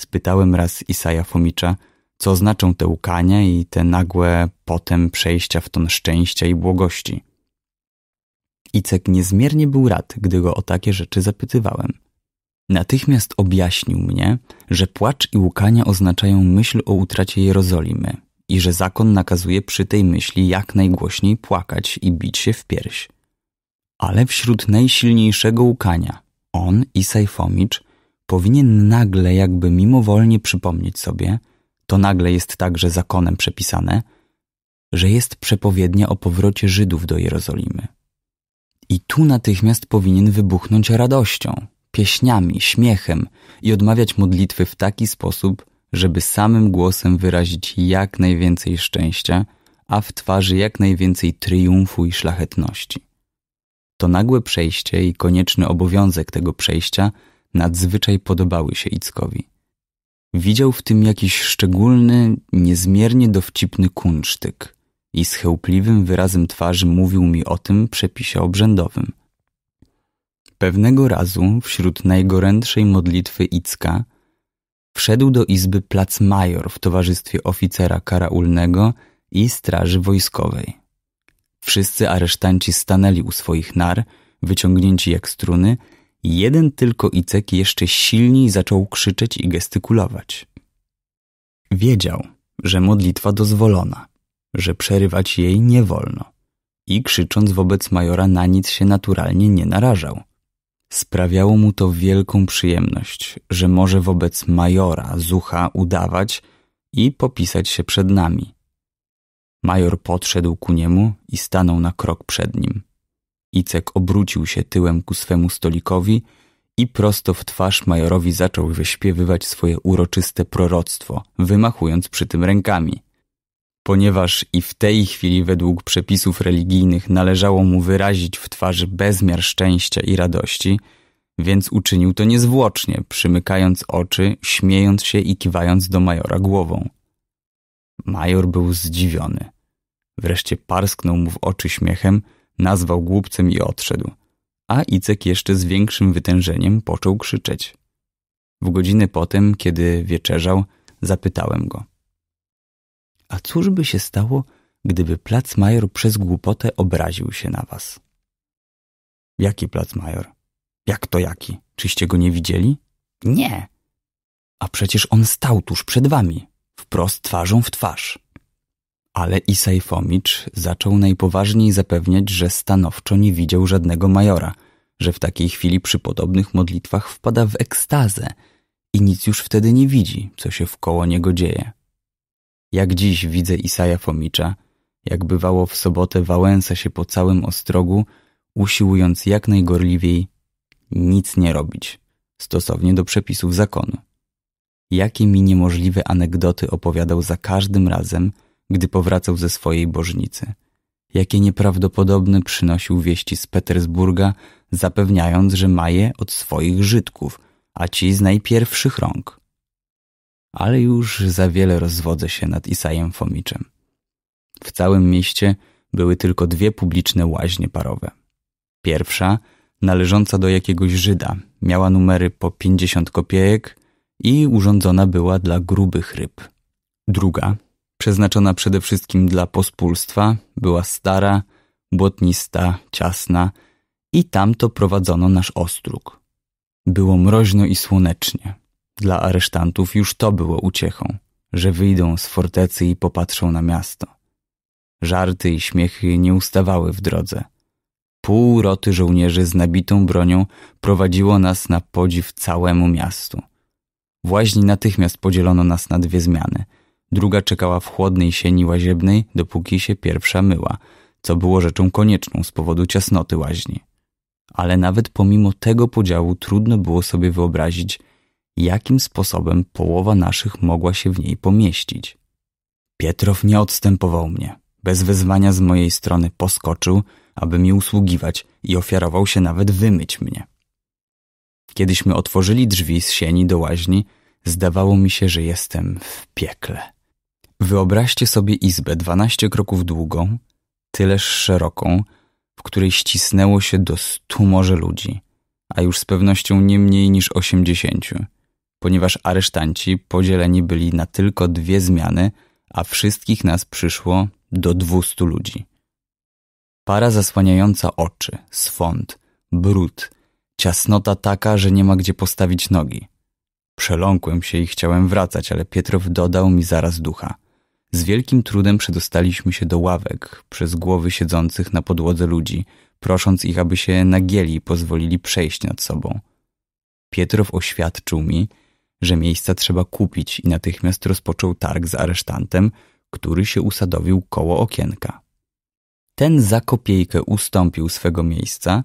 Spytałem raz Isaja Fomicza, co znaczą te łkania i te nagłe potem przejścia w ton szczęścia i błogości. Icek niezmiernie był rad, gdy go o takie rzeczy zapytywałem. Natychmiast objaśnił mnie, że płacz i łkania oznaczają myśl o utracie Jerozolimy i że zakon nakazuje przy tej myśli jak najgłośniej płakać i bić się w pierś. Ale wśród najsilniejszego łkania on, i Sajfomicz powinien nagle jakby mimowolnie przypomnieć sobie, to nagle jest także zakonem przepisane, że jest przepowiednia o powrocie Żydów do Jerozolimy. I tu natychmiast powinien wybuchnąć radością, pieśniami, śmiechem i odmawiać modlitwy w taki sposób, żeby samym głosem wyrazić jak najwięcej szczęścia, a w twarzy jak najwięcej triumfu i szlachetności. To nagłe przejście i konieczny obowiązek tego przejścia nadzwyczaj podobały się Ickowi. Widział w tym jakiś szczególny, niezmiernie dowcipny kunsztyk – i z chełpliwym wyrazem twarzy mówił mi o tym przepisie obrzędowym. Pewnego razu, wśród najgorętszej modlitwy Icka, wszedł do izby plac major w towarzystwie oficera karaulnego i straży wojskowej. Wszyscy aresztanci stanęli u swoich nar, wyciągnięci jak struny, i jeden tylko Icek jeszcze silniej zaczął krzyczeć i gestykulować. Wiedział, że modlitwa dozwolona, że przerywać jej nie wolno i krzycząc wobec majora na nic się naturalnie nie narażał. Sprawiało mu to wielką przyjemność, że może wobec majora zucha udawać i popisać się przed nami. Major podszedł ku niemu i stanął na krok przed nim. Icek obrócił się tyłem ku swemu stolikowi i prosto w twarz majorowi zaczął wyśpiewywać swoje uroczyste proroctwo, wymachując przy tym rękami ponieważ i w tej chwili według przepisów religijnych należało mu wyrazić w twarzy bezmiar szczęścia i radości, więc uczynił to niezwłocznie, przymykając oczy, śmiejąc się i kiwając do majora głową. Major był zdziwiony. Wreszcie parsknął mu w oczy śmiechem, nazwał głupcem i odszedł, a Icek jeszcze z większym wytężeniem począł krzyczeć. W godzinę potem, kiedy wieczerzał, zapytałem go. A cóż by się stało, gdyby major przez głupotę obraził się na was? Jaki major? Jak to jaki? Czyście go nie widzieli? Nie. A przecież on stał tuż przed wami, wprost twarzą w twarz. Ale Isaj Fomicz zaczął najpoważniej zapewniać, że stanowczo nie widział żadnego majora, że w takiej chwili przy podobnych modlitwach wpada w ekstazę i nic już wtedy nie widzi, co się wkoło niego dzieje. Jak dziś widzę Isaja Fomicza, jak bywało w sobotę wałęsa się po całym ostrogu, usiłując jak najgorliwiej nic nie robić, stosownie do przepisów zakonu. Jakie mi niemożliwe anegdoty opowiadał za każdym razem, gdy powracał ze swojej bożnicy. Jakie nieprawdopodobne przynosił wieści z Petersburga, zapewniając, że ma je od swoich Żydków, a ci z najpierwszych rąk ale już za wiele rozwodzę się nad Isajem Fomiczem. W całym mieście były tylko dwie publiczne łaźnie parowe. Pierwsza, należąca do jakiegoś Żyda, miała numery po 50 kopiejek i urządzona była dla grubych ryb. Druga, przeznaczona przede wszystkim dla pospólstwa, była stara, błotnista, ciasna i tamto prowadzono nasz ostróg. Było mroźno i słonecznie. Dla aresztantów już to było uciechą, że wyjdą z fortecy i popatrzą na miasto. Żarty i śmiechy nie ustawały w drodze. Pół roty żołnierzy z nabitą bronią prowadziło nas na podziw całemu miastu. W łaźni natychmiast podzielono nas na dwie zmiany. Druga czekała w chłodnej sieni łaziebnej, dopóki się pierwsza myła, co było rzeczą konieczną z powodu ciasnoty łaźni. Ale nawet pomimo tego podziału trudno było sobie wyobrazić, jakim sposobem połowa naszych mogła się w niej pomieścić. Pietrow nie odstępował mnie. Bez wezwania z mojej strony poskoczył, aby mi usługiwać i ofiarował się nawet wymyć mnie. Kiedyśmy otworzyli drzwi z sieni do łaźni, zdawało mi się, że jestem w piekle. Wyobraźcie sobie izbę dwanaście kroków długą, tyleż szeroką, w której ścisnęło się do stu może ludzi, a już z pewnością nie mniej niż osiemdziesięciu ponieważ aresztanci podzieleni byli na tylko dwie zmiany, a wszystkich nas przyszło do dwustu ludzi. Para zasłaniająca oczy, swąd, brud, ciasnota taka, że nie ma gdzie postawić nogi. Przeląkłem się i chciałem wracać, ale Pietrow dodał mi zaraz ducha. Z wielkim trudem przedostaliśmy się do ławek, przez głowy siedzących na podłodze ludzi, prosząc ich, aby się nagieli i pozwolili przejść nad sobą. Pietrow oświadczył mi, że miejsca trzeba kupić i natychmiast rozpoczął targ z aresztantem, który się usadowił koło okienka. Ten za kopiejkę ustąpił swego miejsca,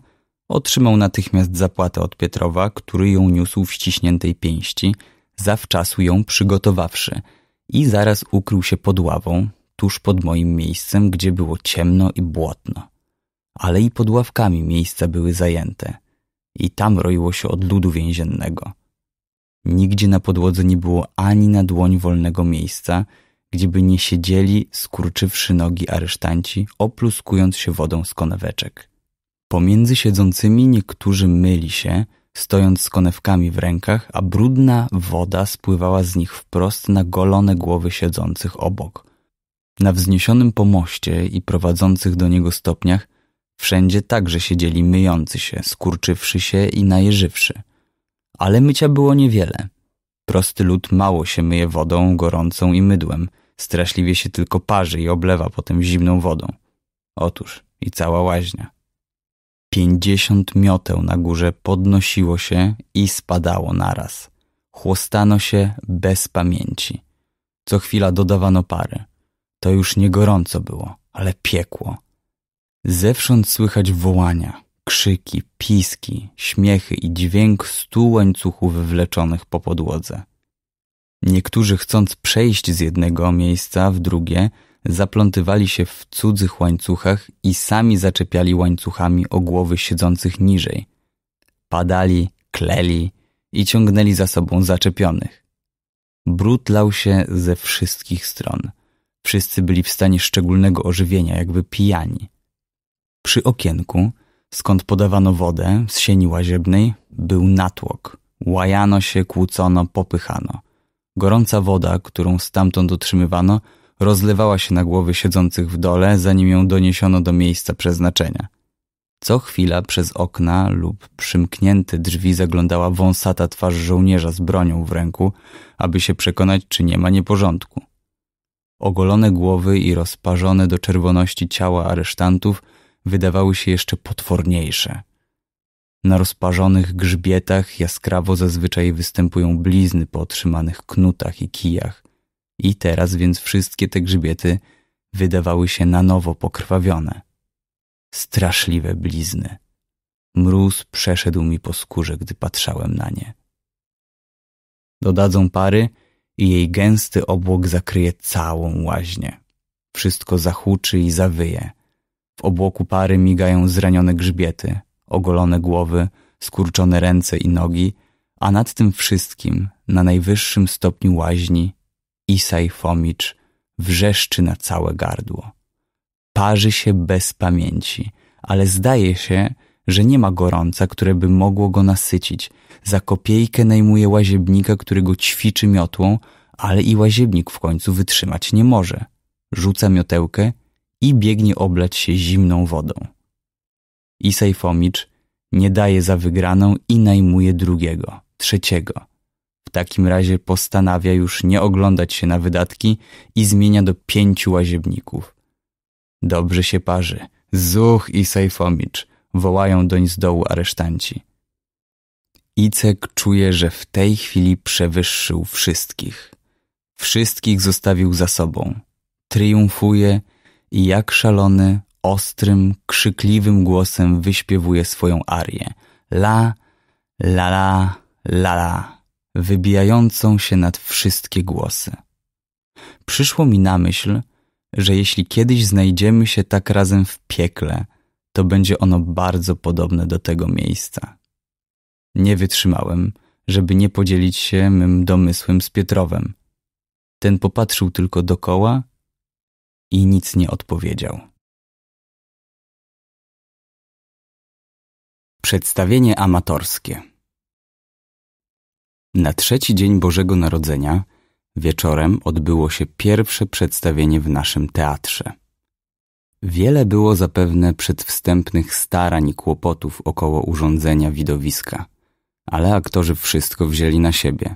otrzymał natychmiast zapłatę od Pietrowa, który ją niósł w ściśniętej pięści, zawczasu ją przygotowawszy i zaraz ukrył się pod ławą, tuż pod moim miejscem, gdzie było ciemno i błotno. Ale i pod ławkami miejsca były zajęte i tam roiło się od ludu więziennego – Nigdzie na podłodze nie było ani na dłoń wolnego miejsca, gdzieby nie siedzieli, skurczywszy nogi aresztanci, opluskując się wodą z koneweczek. Pomiędzy siedzącymi niektórzy myli się, stojąc z konewkami w rękach, a brudna woda spływała z nich wprost na golone głowy siedzących obok. Na wzniesionym pomoście i prowadzących do niego stopniach wszędzie także siedzieli myjący się, skurczywszy się i najeżywszy – ale mycia było niewiele. Prosty lud mało się myje wodą gorącą i mydłem, straszliwie się tylko parzy i oblewa potem zimną wodą. Otóż i cała łaźnia. Pięćdziesiąt mioteł na górze podnosiło się i spadało naraz. Chłostano się bez pamięci. Co chwila dodawano pary. To już nie gorąco było, ale piekło. Zewsząd słychać wołania, Krzyki, piski, śmiechy i dźwięk stu łańcuchów wleczonych po podłodze. Niektórzy chcąc przejść z jednego miejsca w drugie, zaplątywali się w cudzych łańcuchach i sami zaczepiali łańcuchami o głowy siedzących niżej. Padali, kleli i ciągnęli za sobą zaczepionych. Brud lał się ze wszystkich stron. Wszyscy byli w stanie szczególnego ożywienia, jakby pijani. Przy okienku Skąd podawano wodę z sieni łaziebnej, był natłok. Łajano się, kłócono, popychano. Gorąca woda, którą stamtąd otrzymywano, rozlewała się na głowy siedzących w dole, zanim ją doniesiono do miejsca przeznaczenia. Co chwila przez okna lub przymknięte drzwi zaglądała wąsata twarz żołnierza z bronią w ręku, aby się przekonać, czy nie ma nieporządku. Ogolone głowy i rozparzone do czerwoności ciała aresztantów – wydawały się jeszcze potworniejsze. Na rozparzonych grzbietach jaskrawo zazwyczaj występują blizny po otrzymanych knutach i kijach. I teraz więc wszystkie te grzbiety wydawały się na nowo pokrwawione. Straszliwe blizny. Mróz przeszedł mi po skórze, gdy patrzałem na nie. Dodadzą pary i jej gęsty obłok zakryje całą łaźnię. Wszystko zachuczy i zawyje – w obłoku pary migają zranione grzbiety, ogolone głowy, skurczone ręce i nogi, a nad tym wszystkim, na najwyższym stopniu łaźni, Isaj Fomicz wrzeszczy na całe gardło. Parzy się bez pamięci, ale zdaje się, że nie ma gorąca, które by mogło go nasycić. Za kopiejkę najmuje łaziebnika, który go ćwiczy miotłą, ale i łaziebnik w końcu wytrzymać nie może. Rzuca miotełkę i biegnie oblać się zimną wodą. Isej Fomicz nie daje za wygraną i najmuje drugiego, trzeciego. W takim razie postanawia już nie oglądać się na wydatki i zmienia do pięciu łaziebników. Dobrze się parzy. Zuch i Sejfomicz wołają doń z dołu aresztanci. Icek czuje, że w tej chwili przewyższył wszystkich. Wszystkich zostawił za sobą. Triumfuje i jak szalony, ostrym, krzykliwym głosem wyśpiewuje swoją arię. La, la, la, la, la, wybijającą się nad wszystkie głosy. Przyszło mi na myśl, że jeśli kiedyś znajdziemy się tak razem w piekle, to będzie ono bardzo podobne do tego miejsca. Nie wytrzymałem, żeby nie podzielić się mym domysłem z Pietrowem. Ten popatrzył tylko dokoła i nic nie odpowiedział. Przedstawienie amatorskie. Na trzeci dzień Bożego Narodzenia wieczorem odbyło się pierwsze przedstawienie w naszym teatrze. Wiele było zapewne przedwstępnych starań i kłopotów około urządzenia widowiska, ale aktorzy wszystko wzięli na siebie,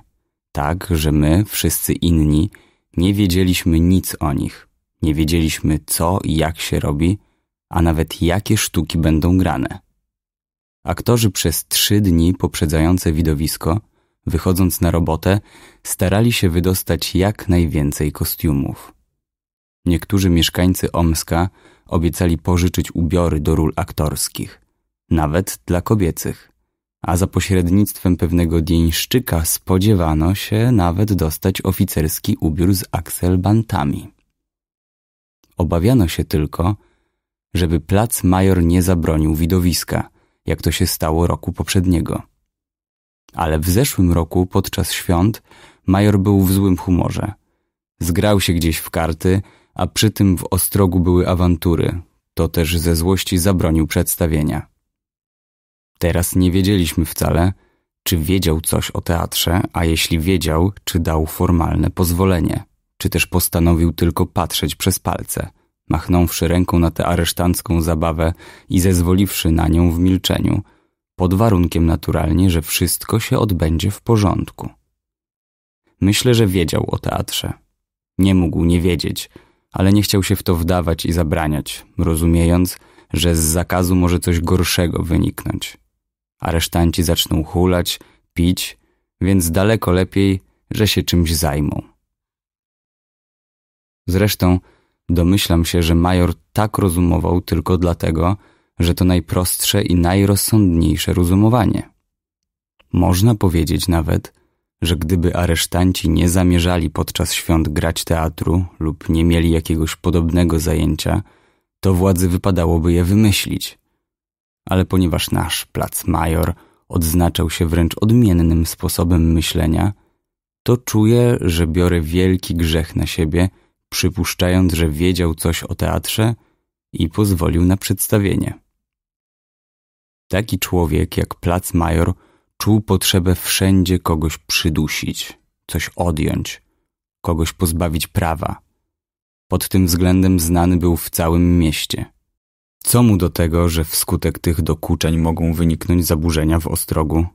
tak że my, wszyscy inni, nie wiedzieliśmy nic o nich. Nie wiedzieliśmy, co i jak się robi, a nawet jakie sztuki będą grane. Aktorzy przez trzy dni poprzedzające widowisko, wychodząc na robotę, starali się wydostać jak najwięcej kostiumów. Niektórzy mieszkańcy Omska obiecali pożyczyć ubiory do ról aktorskich, nawet dla kobiecych, a za pośrednictwem pewnego dienszczyka spodziewano się nawet dostać oficerski ubiór z akselbantami. Obawiano się tylko, żeby plac major nie zabronił widowiska, jak to się stało roku poprzedniego. Ale w zeszłym roku podczas świąt major był w złym humorze. Zgrał się gdzieś w karty, a przy tym w Ostrogu były awantury. To też ze złości zabronił przedstawienia. Teraz nie wiedzieliśmy wcale, czy wiedział coś o teatrze, a jeśli wiedział, czy dał formalne pozwolenie czy też postanowił tylko patrzeć przez palce, machnąwszy ręką na tę aresztancką zabawę i zezwoliwszy na nią w milczeniu, pod warunkiem naturalnie, że wszystko się odbędzie w porządku. Myślę, że wiedział o teatrze. Nie mógł nie wiedzieć, ale nie chciał się w to wdawać i zabraniać, rozumiejąc, że z zakazu może coś gorszego wyniknąć. Aresztanci zaczną hulać, pić, więc daleko lepiej, że się czymś zajmą. Zresztą domyślam się, że major tak rozumował tylko dlatego, że to najprostsze i najrozsądniejsze rozumowanie. Można powiedzieć nawet, że gdyby aresztanci nie zamierzali podczas świąt grać teatru lub nie mieli jakiegoś podobnego zajęcia, to władzy wypadałoby je wymyślić. Ale ponieważ nasz plac major odznaczał się wręcz odmiennym sposobem myślenia, to czuję, że biorę wielki grzech na siebie przypuszczając, że wiedział coś o teatrze i pozwolił na przedstawienie. Taki człowiek jak plac major czuł potrzebę wszędzie kogoś przydusić, coś odjąć, kogoś pozbawić prawa. Pod tym względem znany był w całym mieście. Co mu do tego, że wskutek tych dokuczeń mogą wyniknąć zaburzenia w ostrogu?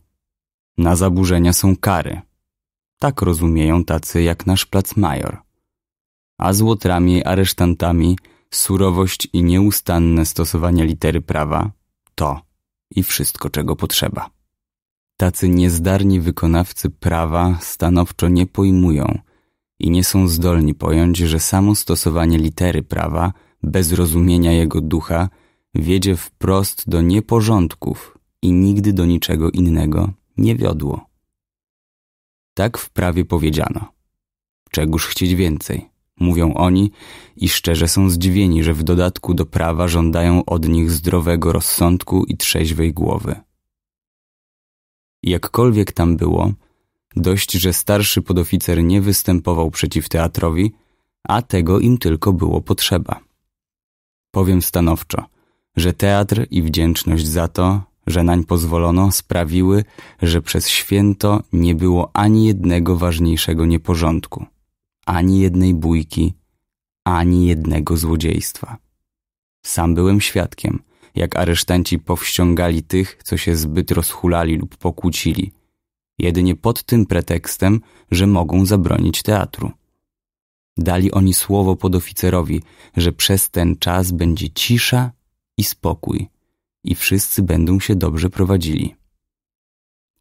Na zaburzenia są kary. Tak rozumieją tacy jak nasz plac major a złotrami, aresztantami, surowość i nieustanne stosowanie litery prawa to i wszystko, czego potrzeba. Tacy niezdarni wykonawcy prawa stanowczo nie pojmują i nie są zdolni pojąć, że samo stosowanie litery prawa bez rozumienia jego ducha wiedzie wprost do nieporządków i nigdy do niczego innego nie wiodło. Tak w prawie powiedziano. Czegoż chcieć więcej? mówią oni, i szczerze są zdziwieni, że w dodatku do prawa żądają od nich zdrowego rozsądku i trzeźwej głowy. Jakkolwiek tam było, dość, że starszy podoficer nie występował przeciw teatrowi, a tego im tylko było potrzeba. Powiem stanowczo, że teatr i wdzięczność za to, że nań pozwolono, sprawiły, że przez święto nie było ani jednego ważniejszego nieporządku ani jednej bójki, ani jednego złodziejstwa. Sam byłem świadkiem, jak aresztanci powściągali tych, co się zbyt rozhulali lub pokłócili, jedynie pod tym pretekstem, że mogą zabronić teatru. Dali oni słowo podoficerowi, że przez ten czas będzie cisza i spokój i wszyscy będą się dobrze prowadzili.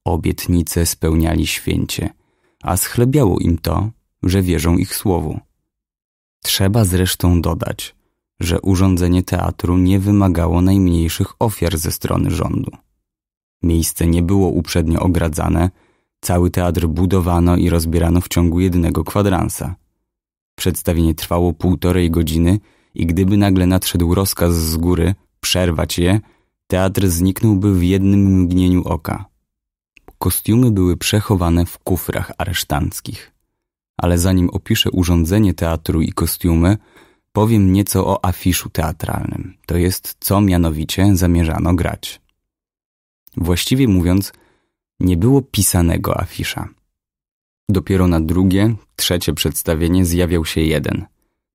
Obietnice spełniali święcie, a schlebiało im to, że wierzą ich słowu. Trzeba zresztą dodać, że urządzenie teatru nie wymagało najmniejszych ofiar ze strony rządu. Miejsce nie było uprzednio ogradzane, cały teatr budowano i rozbierano w ciągu jednego kwadransa. Przedstawienie trwało półtorej godziny i gdyby nagle nadszedł rozkaz z góry przerwać je, teatr zniknąłby w jednym mgnieniu oka. Kostiumy były przechowane w kufrach aresztanckich ale zanim opiszę urządzenie teatru i kostiumy, powiem nieco o afiszu teatralnym, to jest co mianowicie zamierzano grać. Właściwie mówiąc, nie było pisanego afisza. Dopiero na drugie, trzecie przedstawienie zjawiał się jeden,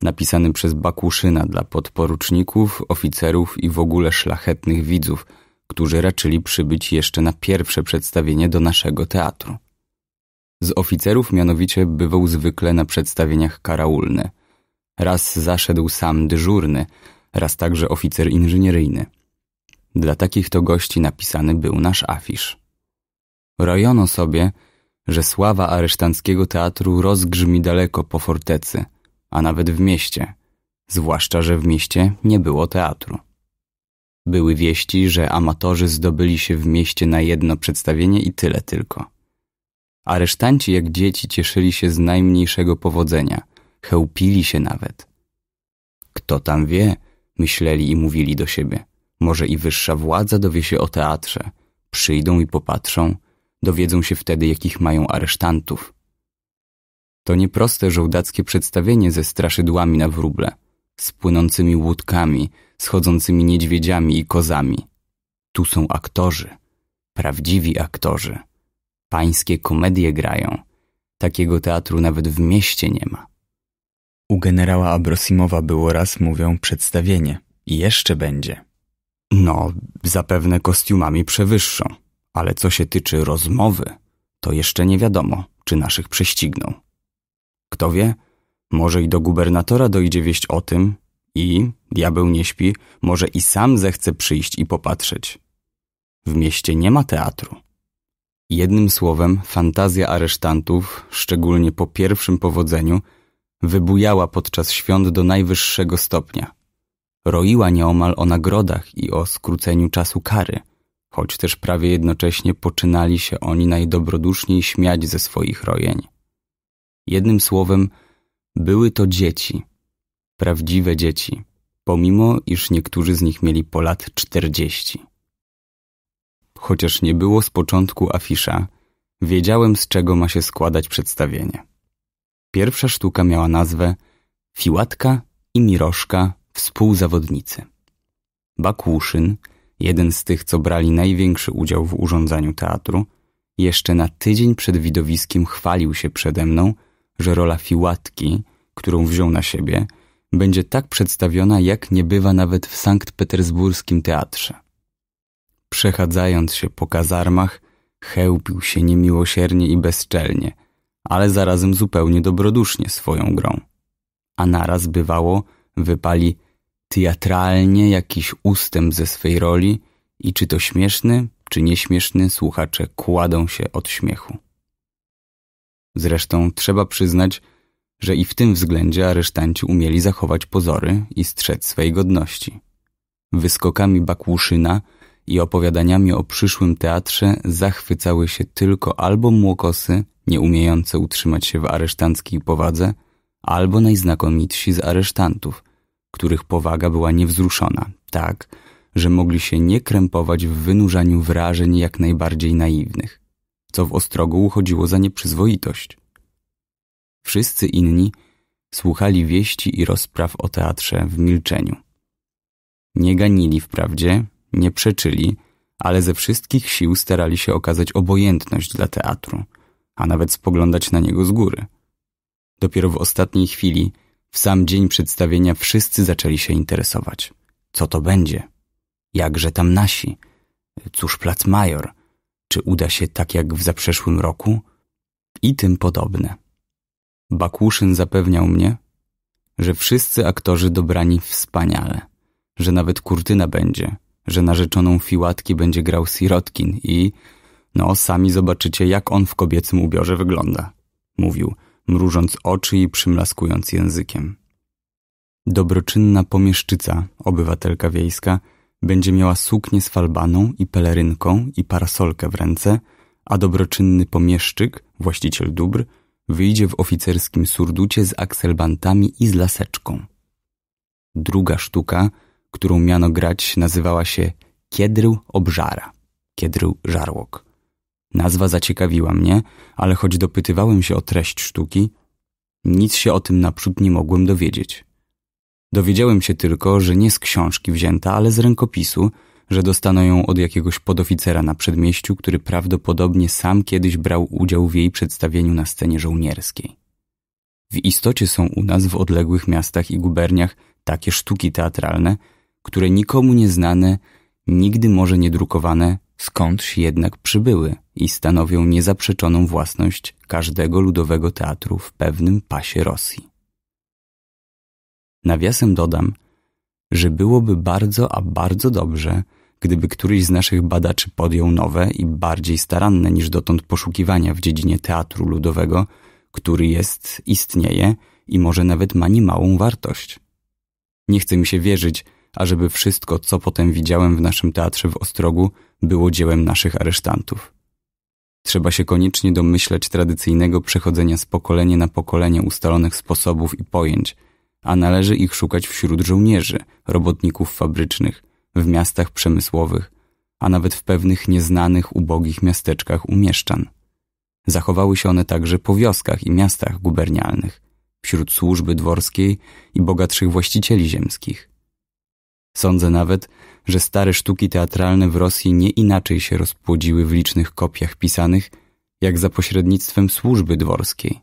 napisany przez Bakuszyna dla podporuczników, oficerów i w ogóle szlachetnych widzów, którzy raczyli przybyć jeszcze na pierwsze przedstawienie do naszego teatru. Z oficerów mianowicie bywał zwykle na przedstawieniach karaulny. Raz zaszedł sam dyżurny, raz także oficer inżynieryjny. Dla takich to gości napisany był nasz afisz. Rojono sobie, że sława aresztanckiego teatru rozgrzmi daleko po fortecy, a nawet w mieście, zwłaszcza, że w mieście nie było teatru. Były wieści, że amatorzy zdobyli się w mieście na jedno przedstawienie i tyle tylko. Aresztanci jak dzieci cieszyli się z najmniejszego powodzenia, chełpili się nawet. Kto tam wie, myśleli i mówili do siebie. Może i wyższa władza dowie się o teatrze. Przyjdą i popatrzą, dowiedzą się wtedy, jakich mają aresztantów. To nieproste żołdackie przedstawienie ze straszydłami na wróble, z płynącymi łódkami, schodzącymi niedźwiedziami i kozami. Tu są aktorzy, prawdziwi aktorzy. Pańskie komedie grają. Takiego teatru nawet w mieście nie ma. U generała Abrosimowa było raz, mówią, przedstawienie. I jeszcze będzie. No, zapewne kostiumami przewyższą. Ale co się tyczy rozmowy, to jeszcze nie wiadomo, czy naszych prześcigną. Kto wie, może i do gubernatora dojdzie wieść o tym i, diabeł nie śpi, może i sam zechce przyjść i popatrzeć. W mieście nie ma teatru. Jednym słowem, fantazja aresztantów, szczególnie po pierwszym powodzeniu, wybujała podczas świąt do najwyższego stopnia. Roiła nieomal o nagrodach i o skróceniu czasu kary, choć też prawie jednocześnie poczynali się oni najdobroduszniej śmiać ze swoich rojeń. Jednym słowem, były to dzieci, prawdziwe dzieci, pomimo iż niektórzy z nich mieli po lat czterdzieści chociaż nie było z początku afisza, wiedziałem z czego ma się składać przedstawienie. Pierwsza sztuka miała nazwę Fiłatka i Miroszka współzawodnicy. Bakłuszyn, jeden z tych, co brali największy udział w urządzaniu teatru, jeszcze na tydzień przed widowiskiem chwalił się przede mną, że rola Fiłatki, którą wziął na siebie, będzie tak przedstawiona, jak nie bywa nawet w sankt petersburskim teatrze przechadzając się po kazarmach, chełpił się niemiłosiernie i bezczelnie, ale zarazem zupełnie dobrodusznie swoją grą. A naraz bywało, wypali teatralnie jakiś ustęp ze swej roli i czy to śmieszny, czy nieśmieszny, słuchacze kładą się od śmiechu. Zresztą trzeba przyznać, że i w tym względzie aresztanci umieli zachować pozory i strzec swej godności. Wyskokami bakłuszyna – i opowiadaniami o przyszłym teatrze zachwycały się tylko albo młokosy, nieumiejące utrzymać się w aresztanckiej powadze, albo najznakomitsi z aresztantów, których powaga była niewzruszona, tak, że mogli się nie krępować w wynurzaniu wrażeń jak najbardziej naiwnych, co w ostrogu uchodziło za nieprzyzwoitość. Wszyscy inni słuchali wieści i rozpraw o teatrze w milczeniu. Nie ganili wprawdzie, nie przeczyli, ale ze wszystkich sił starali się okazać obojętność dla teatru, a nawet spoglądać na niego z góry. Dopiero w ostatniej chwili, w sam dzień przedstawienia, wszyscy zaczęli się interesować. Co to będzie? Jakże tam nasi? Cóż plac major? Czy uda się tak jak w zaprzeszłym roku? I tym podobne. Bakuszyn zapewniał mnie, że wszyscy aktorzy dobrani wspaniale, że nawet kurtyna będzie – że narzeczoną Fiłatki będzie grał Sirotkin i... No, sami zobaczycie, jak on w kobiecym ubiorze wygląda. Mówił, mrużąc oczy i przymlaskując językiem. Dobroczynna pomieszczyca, obywatelka wiejska, będzie miała suknię z falbaną i pelerynką i parasolkę w ręce, a dobroczynny pomieszczyk, właściciel dóbr, wyjdzie w oficerskim surducie z akselbantami i z laseczką. Druga sztuka – którą miano grać, nazywała się Kiedrył Obżara, Kiedrył Żarłok. Nazwa zaciekawiła mnie, ale choć dopytywałem się o treść sztuki, nic się o tym naprzód nie mogłem dowiedzieć. Dowiedziałem się tylko, że nie z książki wzięta, ale z rękopisu, że dostano ją od jakiegoś podoficera na przedmieściu, który prawdopodobnie sam kiedyś brał udział w jej przedstawieniu na scenie żołnierskiej. W istocie są u nas w odległych miastach i guberniach takie sztuki teatralne, które nikomu nieznane, nigdy może niedrukowane, skądś jednak przybyły i stanowią niezaprzeczoną własność każdego ludowego teatru w pewnym pasie Rosji. Nawiasem dodam, że byłoby bardzo, a bardzo dobrze, gdyby któryś z naszych badaczy podjął nowe i bardziej staranne niż dotąd poszukiwania w dziedzinie teatru ludowego, który jest, istnieje i może nawet ma niemałą wartość. Nie chce mi się wierzyć, ażeby wszystko, co potem widziałem w naszym teatrze w Ostrogu, było dziełem naszych aresztantów. Trzeba się koniecznie domyśleć tradycyjnego przechodzenia z pokolenia na pokolenie ustalonych sposobów i pojęć, a należy ich szukać wśród żołnierzy, robotników fabrycznych, w miastach przemysłowych, a nawet w pewnych nieznanych, ubogich miasteczkach umieszczan. Zachowały się one także po wioskach i miastach gubernialnych, wśród służby dworskiej i bogatszych właścicieli ziemskich. Sądzę nawet, że stare sztuki teatralne w Rosji nie inaczej się rozpłodziły w licznych kopiach pisanych, jak za pośrednictwem służby dworskiej.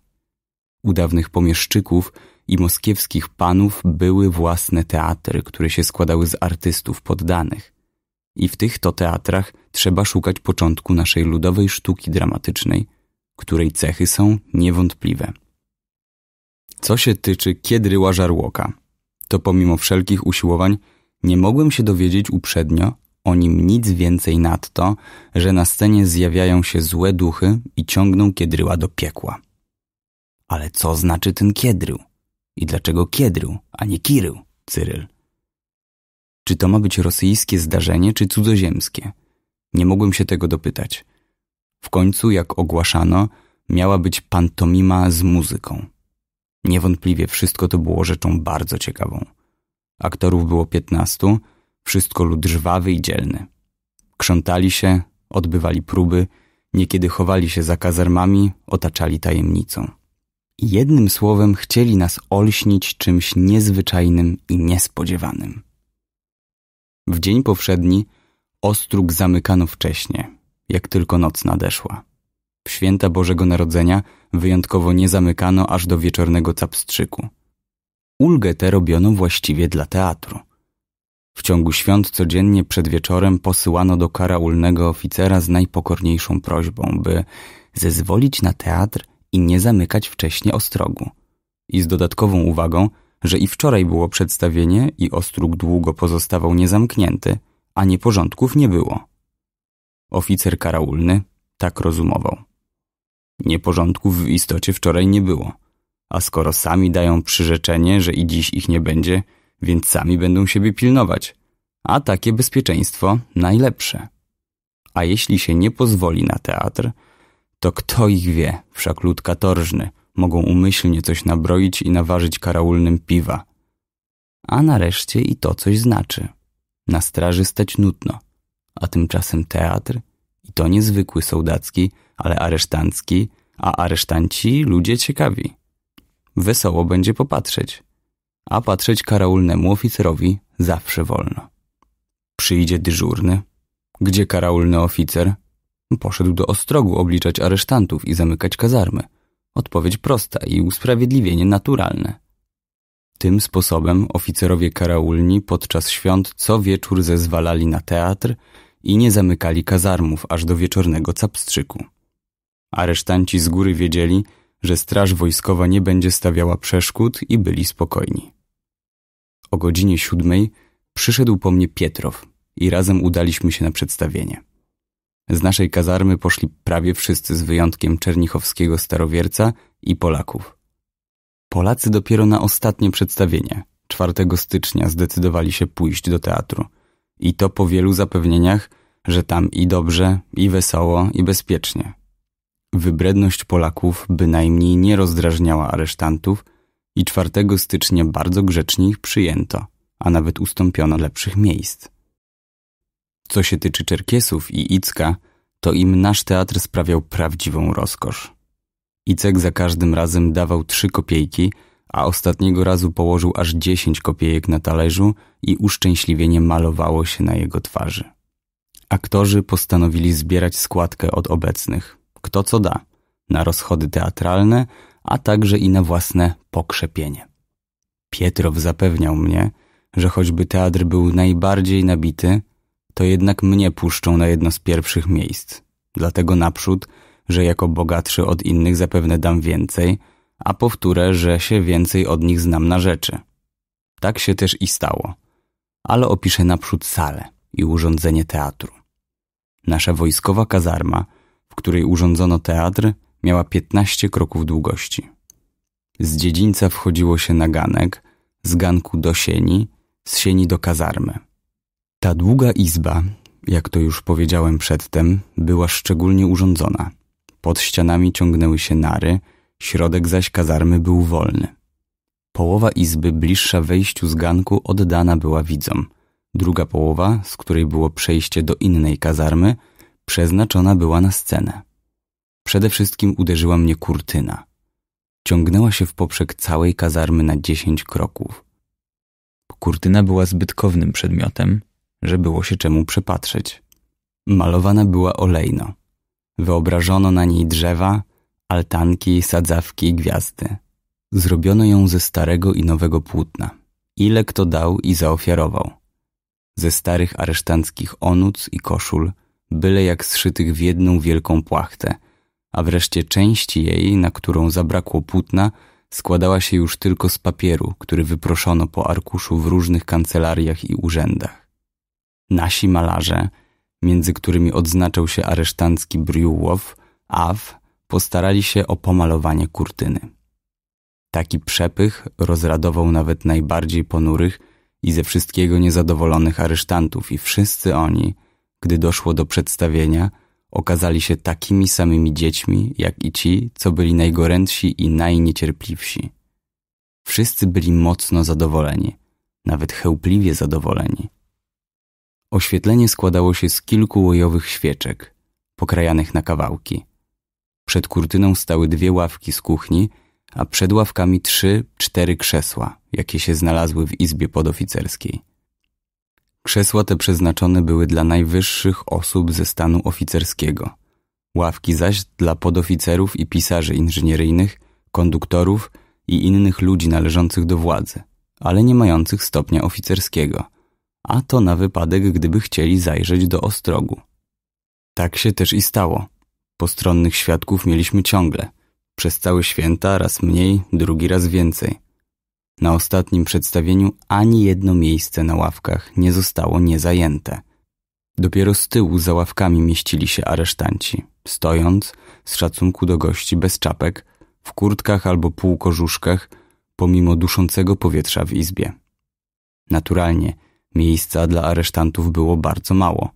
U dawnych pomieszczyków i moskiewskich panów były własne teatry, które się składały z artystów poddanych. I w tych to teatrach trzeba szukać początku naszej ludowej sztuki dramatycznej, której cechy są niewątpliwe. Co się tyczy Kiedryła Żarłoka, to pomimo wszelkich usiłowań nie mogłem się dowiedzieć uprzednio o nim nic więcej nad to, że na scenie zjawiają się złe duchy i ciągną Kiedryła do piekła. Ale co znaczy ten Kiedrył? I dlaczego Kiedrył, a nie Kirył, Cyryl? Czy to ma być rosyjskie zdarzenie, czy cudzoziemskie? Nie mogłem się tego dopytać. W końcu, jak ogłaszano, miała być pantomima z muzyką. Niewątpliwie wszystko to było rzeczą bardzo ciekawą. Aktorów było piętnastu, wszystko lud żwawy i dzielny. Krzątali się, odbywali próby, niekiedy chowali się za kazarmami, otaczali tajemnicą. Jednym słowem chcieli nas olśnić czymś niezwyczajnym i niespodziewanym. W dzień powszedni ostróg zamykano wcześnie, jak tylko noc nadeszła. W święta Bożego Narodzenia wyjątkowo nie zamykano aż do wieczornego capstrzyku – Ulgę tę robiono właściwie dla teatru. W ciągu świąt codziennie przed wieczorem posyłano do karaulnego oficera z najpokorniejszą prośbą, by zezwolić na teatr i nie zamykać wcześniej ostrogu. I z dodatkową uwagą, że i wczoraj było przedstawienie i ostróg długo pozostawał niezamknięty, a nieporządków nie było. Oficer karaulny tak rozumował. Nieporządków w istocie wczoraj nie było – a skoro sami dają przyrzeczenie, że i dziś ich nie będzie, więc sami będą siebie pilnować. A takie bezpieczeństwo najlepsze. A jeśli się nie pozwoli na teatr, to kto ich wie, wszak lud katorżny, mogą umyślnie coś nabroić i naważyć karaulnym piwa. A nareszcie i to coś znaczy. Na straży stać nudno, a tymczasem teatr, i to niezwykły sołdacki, ale aresztancki, a aresztanci ludzie ciekawi. Wesoło będzie popatrzeć. A patrzeć karaulnemu oficerowi zawsze wolno. Przyjdzie dyżurny. Gdzie karaulny oficer? Poszedł do Ostrogu obliczać aresztantów i zamykać kazarmy. Odpowiedź prosta i usprawiedliwienie naturalne. Tym sposobem oficerowie karaulni podczas świąt co wieczór zezwalali na teatr i nie zamykali kazarmów aż do wieczornego capstrzyku. Aresztanci z góry wiedzieli, że Straż Wojskowa nie będzie stawiała przeszkód i byli spokojni. O godzinie siódmej przyszedł po mnie Pietrow i razem udaliśmy się na przedstawienie. Z naszej kazarmy poszli prawie wszyscy z wyjątkiem czernichowskiego starowierca i Polaków. Polacy dopiero na ostatnie przedstawienie, 4 stycznia, zdecydowali się pójść do teatru. I to po wielu zapewnieniach, że tam i dobrze, i wesoło, i bezpiecznie, Wybredność Polaków bynajmniej nie rozdrażniała aresztantów i 4 stycznia bardzo grzecznie ich przyjęto, a nawet ustąpiono lepszych miejsc. Co się tyczy Czerkiesów i Icka, to im nasz teatr sprawiał prawdziwą rozkosz. Icek za każdym razem dawał trzy kopiejki, a ostatniego razu położył aż dziesięć kopiejek na talerzu i uszczęśliwienie malowało się na jego twarzy. Aktorzy postanowili zbierać składkę od obecnych kto co da, na rozchody teatralne, a także i na własne pokrzepienie. Pietrow zapewniał mnie, że choćby teatr był najbardziej nabity, to jednak mnie puszczą na jedno z pierwszych miejsc. Dlatego naprzód, że jako bogatszy od innych zapewne dam więcej, a powtórę, że się więcej od nich znam na rzeczy. Tak się też i stało. Ale opiszę naprzód salę i urządzenie teatru. Nasza wojskowa kazarma – w której urządzono teatr, miała 15 kroków długości. Z dziedzińca wchodziło się na ganek, z ganku do sieni, z sieni do kazarmy. Ta długa izba, jak to już powiedziałem przedtem, była szczególnie urządzona. Pod ścianami ciągnęły się nary, środek zaś kazarmy był wolny. Połowa izby bliższa wejściu z ganku oddana była widzom. Druga połowa, z której było przejście do innej kazarmy, przeznaczona była na scenę. Przede wszystkim uderzyła mnie kurtyna. Ciągnęła się w poprzek całej kazarmy na dziesięć kroków. Kurtyna była zbytkownym przedmiotem, że było się czemu przepatrzeć. Malowana była olejno. Wyobrażono na niej drzewa, altanki, sadzawki i gwiazdy. Zrobiono ją ze starego i nowego płótna. Ile kto dał i zaofiarował. Ze starych aresztanckich onuc i koszul – byle jak zszytych w jedną wielką płachtę, a wreszcie część jej, na którą zabrakło płótna, składała się już tylko z papieru, który wyproszono po arkuszu w różnych kancelariach i urzędach. Nasi malarze, między którymi odznaczał się aresztancki Briułow, Aw, postarali się o pomalowanie kurtyny. Taki przepych rozradował nawet najbardziej ponurych i ze wszystkiego niezadowolonych aresztantów i wszyscy oni – gdy doszło do przedstawienia, okazali się takimi samymi dziećmi, jak i ci, co byli najgorętsi i najniecierpliwsi. Wszyscy byli mocno zadowoleni, nawet chełpliwie zadowoleni. Oświetlenie składało się z kilku łojowych świeczek, pokrajanych na kawałki. Przed kurtyną stały dwie ławki z kuchni, a przed ławkami trzy, cztery krzesła, jakie się znalazły w izbie podoficerskiej. Krzesła te przeznaczone były dla najwyższych osób ze stanu oficerskiego, ławki zaś dla podoficerów i pisarzy inżynieryjnych, konduktorów i innych ludzi należących do władzy, ale nie mających stopnia oficerskiego, a to na wypadek, gdyby chcieli zajrzeć do ostrogu. Tak się też i stało. Postronnych świadków mieliśmy ciągle. Przez całe święta raz mniej, drugi raz więcej – na ostatnim przedstawieniu ani jedno miejsce na ławkach nie zostało niezajęte. Dopiero z tyłu za ławkami mieścili się aresztanci, stojąc, z szacunku do gości, bez czapek, w kurtkach albo półkożuszkach, pomimo duszącego powietrza w izbie. Naturalnie, miejsca dla aresztantów było bardzo mało.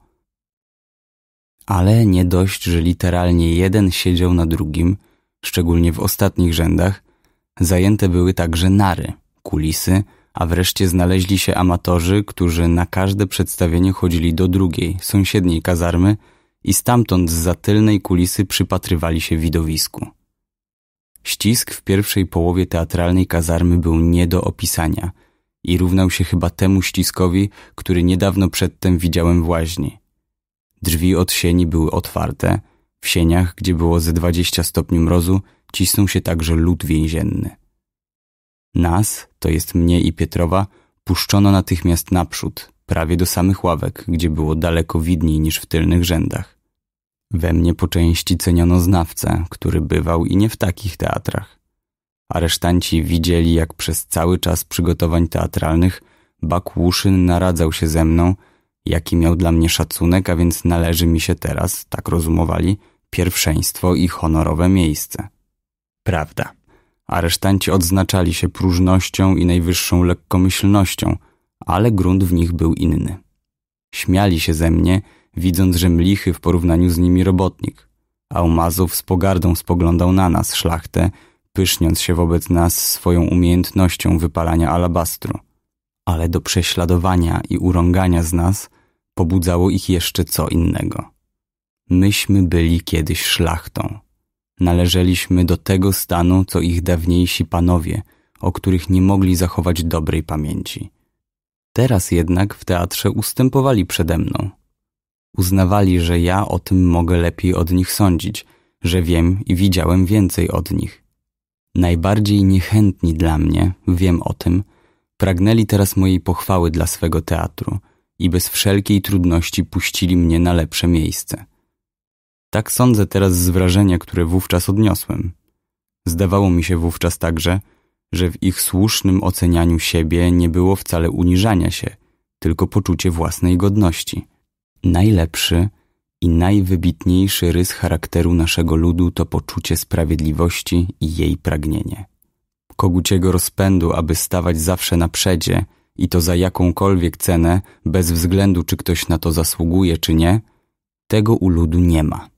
Ale nie dość, że literalnie jeden siedział na drugim, szczególnie w ostatnich rzędach, zajęte były także nary – kulisy, a wreszcie znaleźli się amatorzy, którzy na każde przedstawienie chodzili do drugiej, sąsiedniej kazarmy i stamtąd z za tylnej kulisy przypatrywali się widowisku. Ścisk w pierwszej połowie teatralnej kazarmy był nie do opisania i równał się chyba temu ściskowi, który niedawno przedtem widziałem w łaźni. Drzwi od sieni były otwarte, w sieniach, gdzie było ze dwadzieścia stopni mrozu, cisnął się także lód więzienny. Nas, to jest mnie i Pietrowa, puszczono natychmiast naprzód, prawie do samych ławek, gdzie było daleko widniej niż w tylnych rzędach. We mnie po części ceniono znawcę, który bywał i nie w takich teatrach. Aresztanci widzieli, jak przez cały czas przygotowań teatralnych Łuszyn naradzał się ze mną, jaki miał dla mnie szacunek, a więc należy mi się teraz, tak rozumowali, pierwszeństwo i honorowe miejsce. Prawda. Aresztanci odznaczali się próżnością i najwyższą lekkomyślnością, ale grunt w nich był inny. Śmiali się ze mnie, widząc, że mlichy w porównaniu z nimi robotnik. Aumazów z pogardą spoglądał na nas, szlachtę, pyszniąc się wobec nas swoją umiejętnością wypalania alabastru. Ale do prześladowania i urągania z nas pobudzało ich jeszcze co innego. Myśmy byli kiedyś szlachtą należeliśmy do tego stanu, co ich dawniejsi panowie, o których nie mogli zachować dobrej pamięci. Teraz jednak w teatrze ustępowali przede mną. Uznawali, że ja o tym mogę lepiej od nich sądzić, że wiem i widziałem więcej od nich. Najbardziej niechętni dla mnie, wiem o tym, pragnęli teraz mojej pochwały dla swego teatru i bez wszelkiej trudności puścili mnie na lepsze miejsce. Tak sądzę teraz z wrażenia, które wówczas odniosłem. Zdawało mi się wówczas także, że w ich słusznym ocenianiu siebie nie było wcale uniżania się, tylko poczucie własnej godności. Najlepszy i najwybitniejszy rys charakteru naszego ludu to poczucie sprawiedliwości i jej pragnienie. Koguciego rozpędu, aby stawać zawsze na przedzie i to za jakąkolwiek cenę, bez względu czy ktoś na to zasługuje czy nie, tego u ludu nie ma.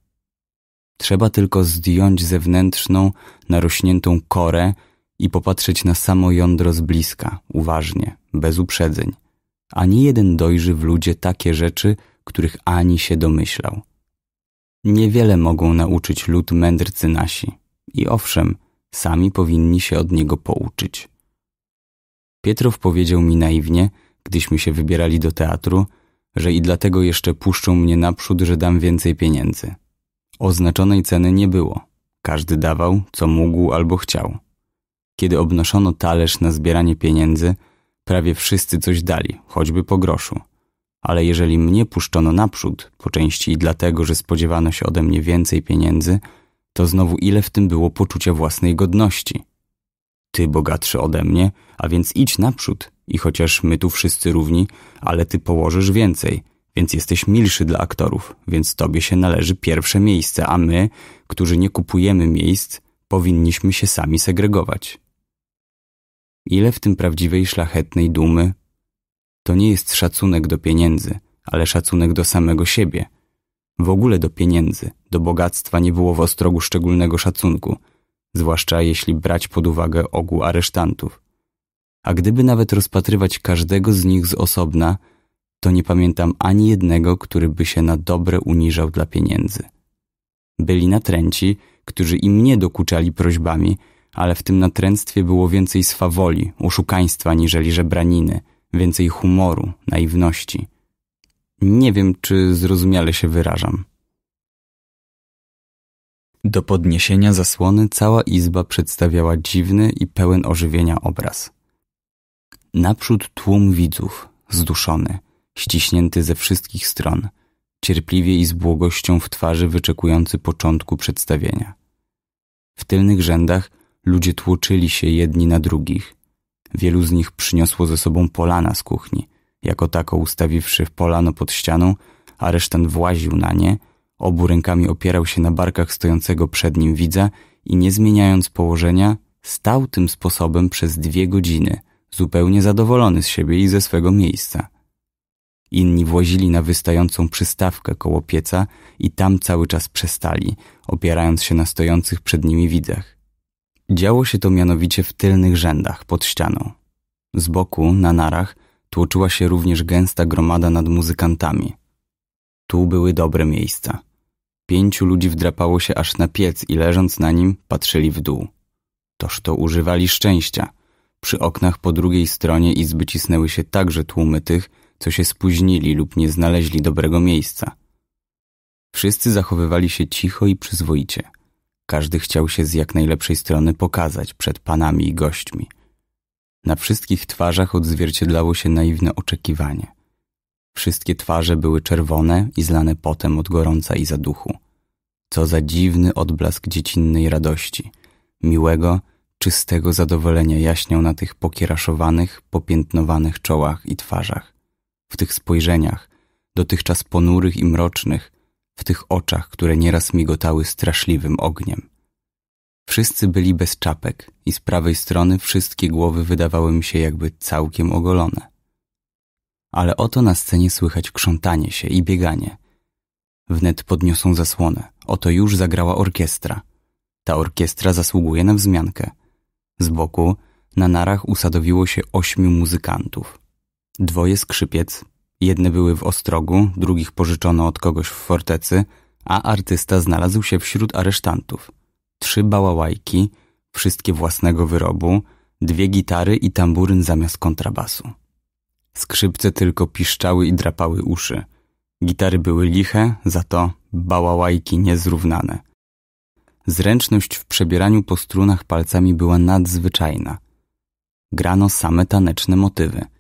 Trzeba tylko zdjąć zewnętrzną, narośniętą korę i popatrzeć na samo jądro z bliska, uważnie, bez uprzedzeń. Ani jeden dojrzy w ludzie takie rzeczy, których ani się domyślał. Niewiele mogą nauczyć lud mędrcy nasi. I owszem, sami powinni się od niego pouczyć. Pietrow powiedział mi naiwnie, gdyśmy się wybierali do teatru, że i dlatego jeszcze puszczą mnie naprzód, że dam więcej pieniędzy. Oznaczonej ceny nie było. Każdy dawał, co mógł albo chciał. Kiedy obnoszono talerz na zbieranie pieniędzy, prawie wszyscy coś dali, choćby po groszu. Ale jeżeli mnie puszczono naprzód, po części i dlatego, że spodziewano się ode mnie więcej pieniędzy, to znowu ile w tym było poczucia własnej godności. Ty bogatszy ode mnie, a więc idź naprzód i chociaż my tu wszyscy równi, ale ty położysz więcej, więc jesteś milszy dla aktorów, więc tobie się należy pierwsze miejsce, a my, którzy nie kupujemy miejsc, powinniśmy się sami segregować. Ile w tym prawdziwej szlachetnej dumy? To nie jest szacunek do pieniędzy, ale szacunek do samego siebie. W ogóle do pieniędzy, do bogactwa nie było w ostrogu szczególnego szacunku, zwłaszcza jeśli brać pod uwagę ogół aresztantów. A gdyby nawet rozpatrywać każdego z nich z osobna, to nie pamiętam ani jednego, który by się na dobre uniżał dla pieniędzy. Byli natręci, którzy i mnie dokuczali prośbami, ale w tym natręctwie było więcej swawoli, oszukaństwa niżeli żebraniny, więcej humoru, naiwności. Nie wiem, czy zrozumiale się wyrażam. Do podniesienia zasłony cała izba przedstawiała dziwny i pełen ożywienia obraz. Naprzód tłum widzów, zduszony – ściśnięty ze wszystkich stron, cierpliwie i z błogością w twarzy wyczekujący początku przedstawienia. W tylnych rzędach ludzie tłoczyli się jedni na drugich. Wielu z nich przyniosło ze sobą polana z kuchni, jako tako ustawiwszy polano pod ścianą, a resztent właził na nie, obu rękami opierał się na barkach stojącego przed nim widza i nie zmieniając położenia, stał tym sposobem przez dwie godziny, zupełnie zadowolony z siebie i ze swego miejsca. Inni włazili na wystającą przystawkę koło pieca i tam cały czas przestali, opierając się na stojących przed nimi widzach. Działo się to mianowicie w tylnych rzędach pod ścianą. Z boku, na narach, tłoczyła się również gęsta gromada nad muzykantami. Tu były dobre miejsca. Pięciu ludzi wdrapało się aż na piec i leżąc na nim patrzyli w dół. Toż to używali szczęścia. Przy oknach po drugiej stronie izby cisnęły się także tłumy tych, co się spóźnili lub nie znaleźli dobrego miejsca. Wszyscy zachowywali się cicho i przyzwoicie. Każdy chciał się z jak najlepszej strony pokazać przed panami i gośćmi. Na wszystkich twarzach odzwierciedlało się naiwne oczekiwanie. Wszystkie twarze były czerwone i zlane potem od gorąca i zaduchu. Co za dziwny odblask dziecinnej radości, miłego, czystego zadowolenia jaśniał na tych pokieraszowanych, popiętnowanych czołach i twarzach w tych spojrzeniach, dotychczas ponurych i mrocznych, w tych oczach, które nieraz migotały straszliwym ogniem. Wszyscy byli bez czapek i z prawej strony wszystkie głowy wydawały mi się jakby całkiem ogolone. Ale oto na scenie słychać krzątanie się i bieganie. Wnet podniosą zasłonę. Oto już zagrała orkiestra. Ta orkiestra zasługuje na wzmiankę. Z boku na narach usadowiło się ośmiu muzykantów. Dwoje skrzypiec, jedne były w Ostrogu, drugich pożyczono od kogoś w fortecy, a artysta znalazł się wśród aresztantów. Trzy bałałajki, wszystkie własnego wyrobu, dwie gitary i tamburyn zamiast kontrabasu. Skrzypce tylko piszczały i drapały uszy. Gitary były liche, za to bałałajki niezrównane. Zręczność w przebieraniu po strunach palcami była nadzwyczajna. Grano same taneczne motywy –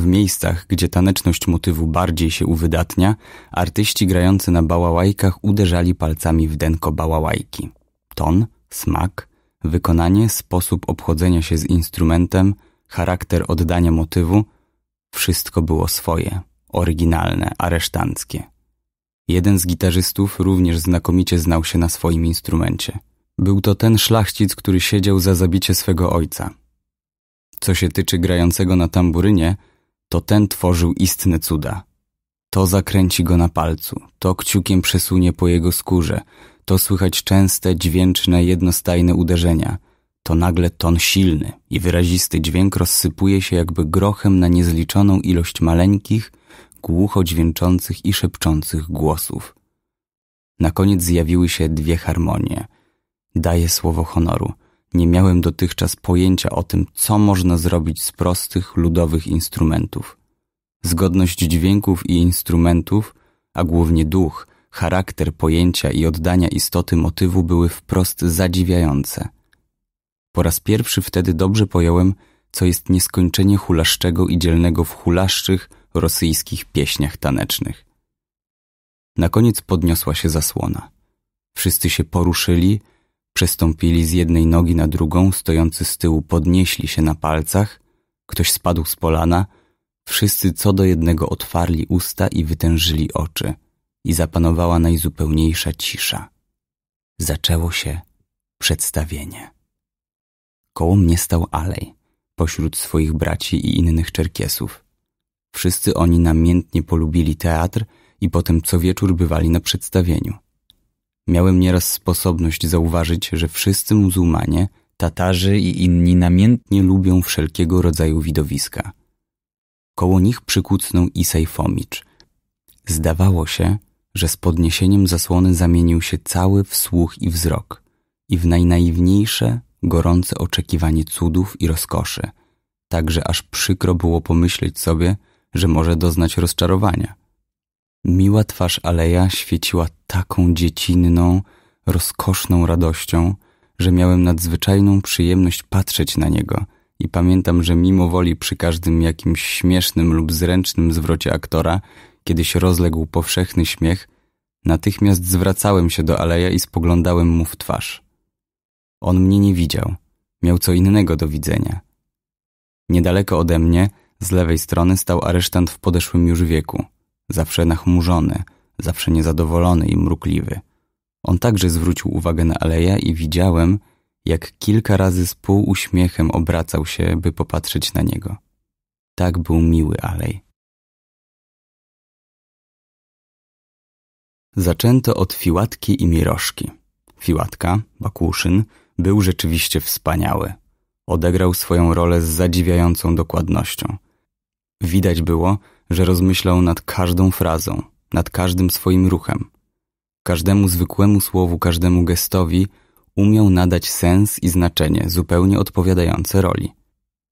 w miejscach, gdzie taneczność motywu bardziej się uwydatnia, artyści grający na bałałajkach uderzali palcami w denko bałałajki. Ton, smak, wykonanie, sposób obchodzenia się z instrumentem, charakter oddania motywu wszystko było swoje, oryginalne, aresztanckie. Jeden z gitarzystów również znakomicie znał się na swoim instrumencie. Był to ten szlachcic, który siedział za zabicie swego ojca. Co się tyczy grającego na tamburynie, to ten tworzył istne cuda. To zakręci go na palcu, to kciukiem przesunie po jego skórze, to słychać częste, dźwięczne, jednostajne uderzenia. To nagle ton silny i wyrazisty dźwięk rozsypuje się jakby grochem na niezliczoną ilość maleńkich, głucho dźwięczących i szepczących głosów. Na koniec zjawiły się dwie harmonie. Daję słowo honoru – nie miałem dotychczas pojęcia o tym, co można zrobić z prostych, ludowych instrumentów. Zgodność dźwięków i instrumentów, a głównie duch, charakter pojęcia i oddania istoty motywu były wprost zadziwiające. Po raz pierwszy wtedy dobrze pojąłem, co jest nieskończenie hulaszczego i dzielnego w hulaszczych, rosyjskich pieśniach tanecznych. Na koniec podniosła się zasłona. Wszyscy się poruszyli, Przestąpili z jednej nogi na drugą, stojący z tyłu podnieśli się na palcach, ktoś spadł z polana, wszyscy co do jednego otwarli usta i wytężyli oczy i zapanowała najzupełniejsza cisza. Zaczęło się przedstawienie. Koło mnie stał Alej, pośród swoich braci i innych Czerkiesów. Wszyscy oni namiętnie polubili teatr i potem co wieczór bywali na przedstawieniu. Miałem nieraz sposobność zauważyć, że wszyscy muzułmanie, Tatarzy i inni namiętnie lubią wszelkiego rodzaju widowiska. Koło nich przykucnął Isaj Fomicz. Zdawało się, że z podniesieniem zasłony zamienił się cały w słuch i wzrok i w najnaiwniejsze, gorące oczekiwanie cudów i rozkoszy, Także aż przykro było pomyśleć sobie, że może doznać rozczarowania – Miła twarz Aleja świeciła taką dziecinną, rozkoszną radością, że miałem nadzwyczajną przyjemność patrzeć na niego i pamiętam, że mimo woli przy każdym jakimś śmiesznym lub zręcznym zwrocie aktora, kiedy się rozległ powszechny śmiech, natychmiast zwracałem się do Aleja i spoglądałem mu w twarz. On mnie nie widział, miał co innego do widzenia. Niedaleko ode mnie, z lewej strony, stał aresztant w podeszłym już wieku – Zawsze nachmurzony, zawsze niezadowolony i mrukliwy. On także zwrócił uwagę na Aleja i widziałem, jak kilka razy z pół uśmiechem obracał się, by popatrzeć na niego. Tak był miły Alej. Zaczęto od Fiłatki i Miroszki. Fiłatka, Bakuszyn, był rzeczywiście wspaniały. Odegrał swoją rolę z zadziwiającą dokładnością. Widać było, że rozmyślał nad każdą frazą, nad każdym swoim ruchem. Każdemu zwykłemu słowu, każdemu gestowi umiał nadać sens i znaczenie zupełnie odpowiadające roli.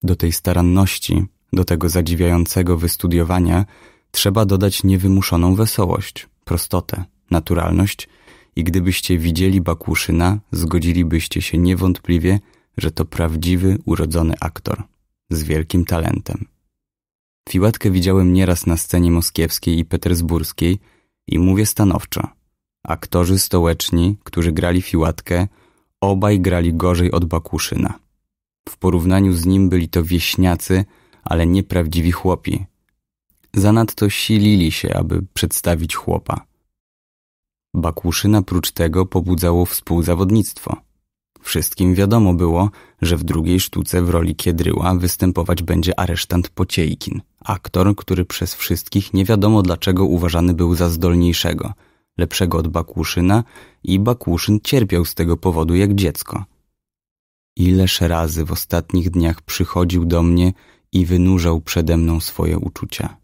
Do tej staranności, do tego zadziwiającego wystudiowania trzeba dodać niewymuszoną wesołość, prostotę, naturalność i gdybyście widzieli Bakuszyna, zgodzilibyście się niewątpliwie, że to prawdziwy, urodzony aktor z wielkim talentem. Fiłatkę widziałem nieraz na scenie moskiewskiej i petersburskiej i mówię stanowczo. Aktorzy stołeczni, którzy grali Fiłatkę, obaj grali gorzej od Bakuszyna. W porównaniu z nim byli to wieśniacy, ale nieprawdziwi chłopi. Zanadto silili się, aby przedstawić chłopa. Bakuszyna prócz tego pobudzało współzawodnictwo. Wszystkim wiadomo było, że w drugiej sztuce w roli Kiedryła występować będzie aresztant Pociejkin, aktor, który przez wszystkich nie wiadomo dlaczego uważany był za zdolniejszego, lepszego od Bakłuszyna i Bakłuszyn cierpiał z tego powodu jak dziecko. Ileż razy w ostatnich dniach przychodził do mnie i wynurzał przede mną swoje uczucia.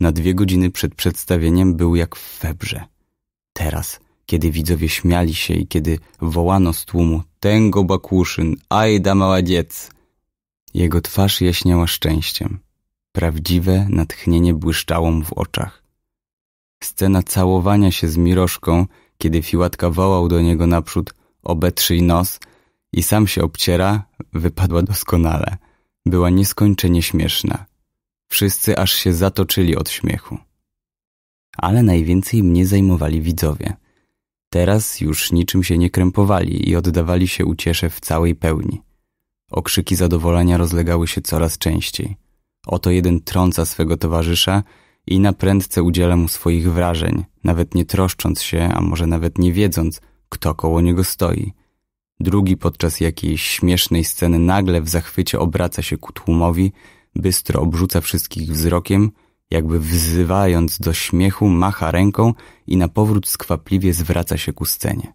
Na dwie godziny przed przedstawieniem był jak w febrze. Teraz, kiedy widzowie śmiali się i kiedy wołano z tłumu Tęgo Bakuszyn, Ajda da maładziec! Jego twarz jaśniała szczęściem. Prawdziwe natchnienie błyszczało mu w oczach. Scena całowania się z Miroszką, kiedy Fiłatka wołał do niego naprzód obetrzyj nos i sam się obciera, wypadła doskonale. Była nieskończenie śmieszna. Wszyscy aż się zatoczyli od śmiechu. Ale najwięcej mnie zajmowali widzowie – Teraz już niczym się nie krępowali i oddawali się uciesze w całej pełni. Okrzyki zadowolenia rozlegały się coraz częściej. Oto jeden trąca swego towarzysza i na prędce udziela mu swoich wrażeń, nawet nie troszcząc się, a może nawet nie wiedząc, kto koło niego stoi. Drugi podczas jakiejś śmiesznej sceny nagle w zachwycie obraca się ku tłumowi, bystro obrzuca wszystkich wzrokiem – jakby wzywając do śmiechu, macha ręką i na powrót skwapliwie zwraca się ku scenie.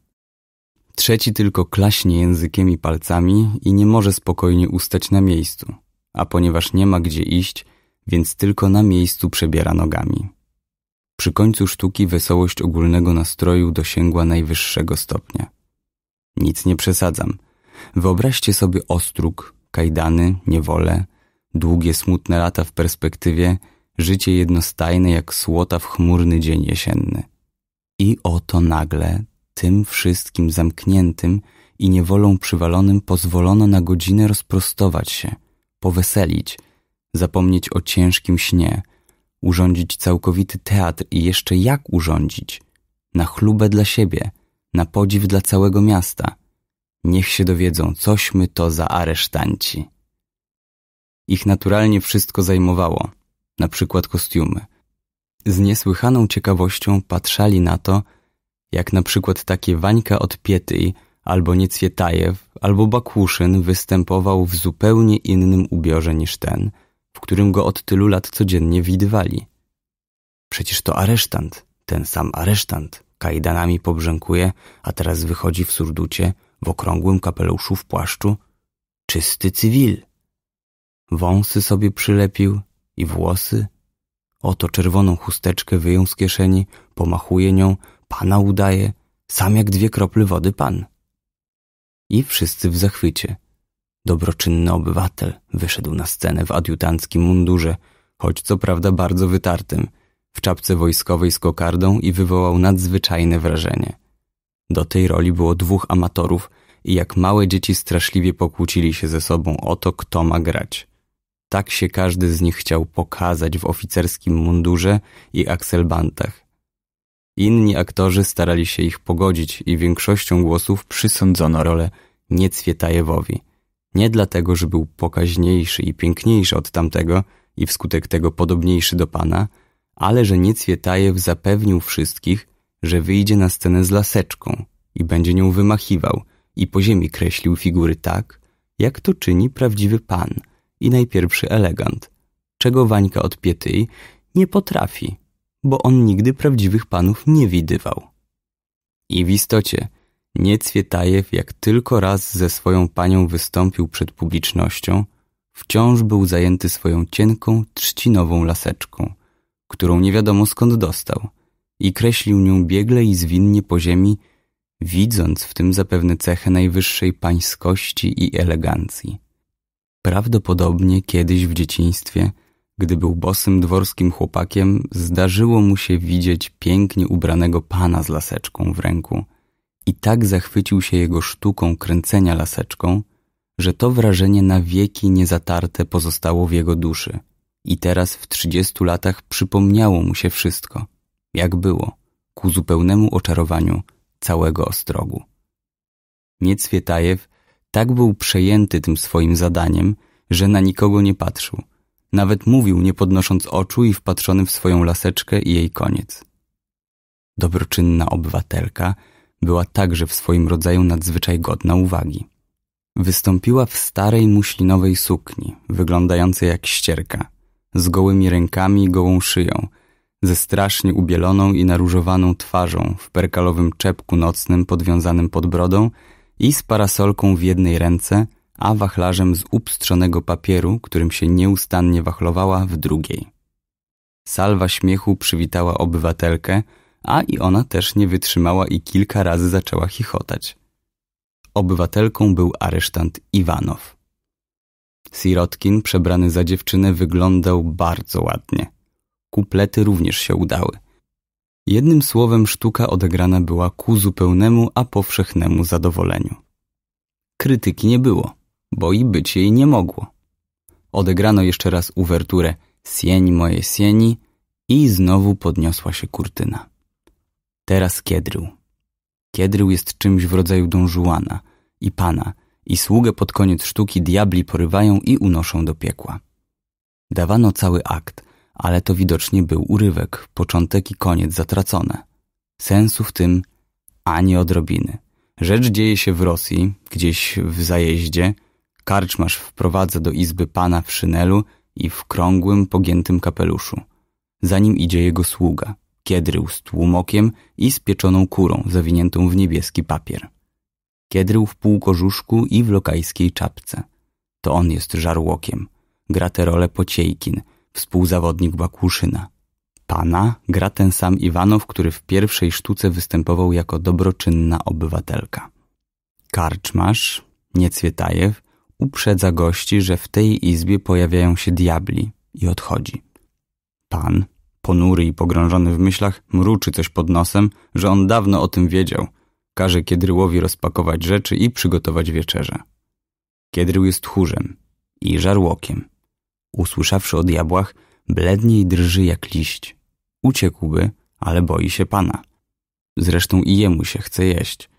Trzeci tylko klaśnie językiem i palcami i nie może spokojnie ustać na miejscu, a ponieważ nie ma gdzie iść, więc tylko na miejscu przebiera nogami. Przy końcu sztuki wesołość ogólnego nastroju dosięgła najwyższego stopnia. Nic nie przesadzam. Wyobraźcie sobie ostróg, kajdany, niewolę, długie smutne lata w perspektywie – życie jednostajne jak słota w chmurny dzień jesienny. I oto nagle tym wszystkim zamkniętym i niewolą przywalonym pozwolono na godzinę rozprostować się, poweselić, zapomnieć o ciężkim śnie, urządzić całkowity teatr i jeszcze jak urządzić, na chlubę dla siebie, na podziw dla całego miasta. Niech się dowiedzą, cośmy to za aresztanci. Ich naturalnie wszystko zajmowało – na przykład kostiumy. Z niesłychaną ciekawością patrzali na to, jak na przykład takie Wańka od Pietyj albo Niecwietajew albo Bakłuszyn występował w zupełnie innym ubiorze niż ten, w którym go od tylu lat codziennie widywali. Przecież to aresztant, ten sam aresztant, kajdanami pobrzękuje, a teraz wychodzi w surducie, w okrągłym kapeluszu w płaszczu. Czysty cywil. Wąsy sobie przylepił, i włosy? Oto czerwoną chusteczkę wyjął z kieszeni, pomachuje nią, pana udaje, sam jak dwie krople wody pan. I wszyscy w zachwycie. Dobroczynny obywatel wyszedł na scenę w adiutanckim mundurze, choć co prawda bardzo wytartym, w czapce wojskowej z kokardą i wywołał nadzwyczajne wrażenie. Do tej roli było dwóch amatorów i jak małe dzieci straszliwie pokłócili się ze sobą o to, kto ma grać. Tak się każdy z nich chciał pokazać w oficerskim mundurze i akselbantach. Inni aktorzy starali się ich pogodzić i większością głosów przysądzono rolę Niecwietajewowi. Nie dlatego, że był pokaźniejszy i piękniejszy od tamtego i wskutek tego podobniejszy do pana, ale że Niecwietajew zapewnił wszystkich, że wyjdzie na scenę z laseczką i będzie nią wymachiwał i po ziemi kreślił figury tak, jak to czyni prawdziwy pan – i najpierwszy elegant, czego Wańka od piety, nie potrafi, bo on nigdy prawdziwych panów nie widywał. I w istocie nie Cwietajew, jak tylko raz ze swoją panią wystąpił przed publicznością, wciąż był zajęty swoją cienką, trzcinową laseczką, którą nie wiadomo skąd dostał i kreślił nią biegle i zwinnie po ziemi, widząc w tym zapewne cechę najwyższej pańskości i elegancji. Prawdopodobnie kiedyś w dzieciństwie, gdy był bosym dworskim chłopakiem, zdarzyło mu się widzieć pięknie ubranego pana z laseczką w ręku i tak zachwycił się jego sztuką kręcenia laseczką, że to wrażenie na wieki niezatarte pozostało w jego duszy i teraz w trzydziestu latach przypomniało mu się wszystko, jak było, ku zupełnemu oczarowaniu całego ostrogu. Niecwietajew tak był przejęty tym swoim zadaniem, że na nikogo nie patrzył. Nawet mówił, nie podnosząc oczu i wpatrzony w swoją laseczkę i jej koniec. Dobroczynna obywatelka była także w swoim rodzaju nadzwyczaj godna uwagi. Wystąpiła w starej muślinowej sukni, wyglądającej jak ścierka, z gołymi rękami i gołą szyją, ze strasznie ubieloną i naróżowaną twarzą w perkalowym czepku nocnym podwiązanym pod brodą i z parasolką w jednej ręce, a wachlarzem z upstrzonego papieru, którym się nieustannie wachlowała, w drugiej. Salwa śmiechu przywitała obywatelkę, a i ona też nie wytrzymała i kilka razy zaczęła chichotać. Obywatelką był aresztant Iwanow. Sirotkin, przebrany za dziewczynę, wyglądał bardzo ładnie. Kuplety również się udały – Jednym słowem sztuka odegrana była ku zupełnemu a powszechnemu zadowoleniu. Krytyki nie było, bo i być jej nie mogło. Odegrano jeszcze raz uwerturę Sień moje sieni i znowu podniosła się kurtyna. Teraz Kiedrył. Kiedrył jest czymś w rodzaju dążuana i pana i sługę pod koniec sztuki diabli porywają i unoszą do piekła. Dawano cały akt – ale to widocznie był urywek, początek i koniec zatracone. Sensu w tym ani odrobiny. Rzecz dzieje się w Rosji, gdzieś w zajeździe. Karczmarz wprowadza do izby pana w szynelu i w krągłym, pogiętym kapeluszu. Za nim idzie jego sługa, kiedrył z tłumokiem i z pieczoną kurą zawiniętą w niebieski papier. Kiedrył w półkożuszku i w lokajskiej czapce. To on jest żarłokiem. Gra tę rolę pociejkin, współzawodnik Bakuszyna. Pana gra ten sam Iwanow, który w pierwszej sztuce występował jako dobroczynna obywatelka. Karczmarz, Niecwietajew, uprzedza gości, że w tej izbie pojawiają się diabli i odchodzi. Pan, ponury i pogrążony w myślach, mruczy coś pod nosem, że on dawno o tym wiedział. Każe Kiedryłowi rozpakować rzeczy i przygotować wieczerze. Kiedrył jest tchórzem i żarłokiem usłyszawszy o diabłach, blednie i drży jak liść. Uciekłby, ale boi się pana. Zresztą i jemu się chce jeść.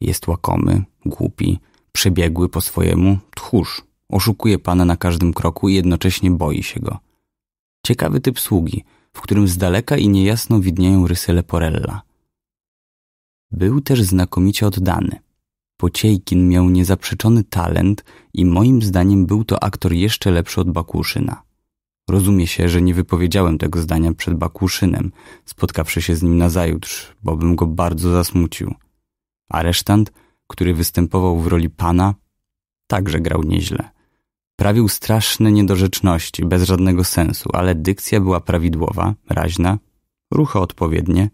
Jest łakomy, głupi, przebiegły po swojemu, tchórz. Oszukuje pana na każdym kroku i jednocześnie boi się go. Ciekawy typ sługi, w którym z daleka i niejasno widnieją rysy Leporella. Był też znakomicie oddany. Pociejkin miał niezaprzeczony talent i moim zdaniem był to aktor jeszcze lepszy od Bakuszyna. Rozumie się, że nie wypowiedziałem tego zdania przed Bakuszynem, spotkawszy się z nim nazajutrz, bo bym go bardzo zasmucił. Aresztant, który występował w roli pana, także grał nieźle. Prawił straszne niedorzeczności, bez żadnego sensu, ale dykcja była prawidłowa, raźna, ruchy odpowiednie.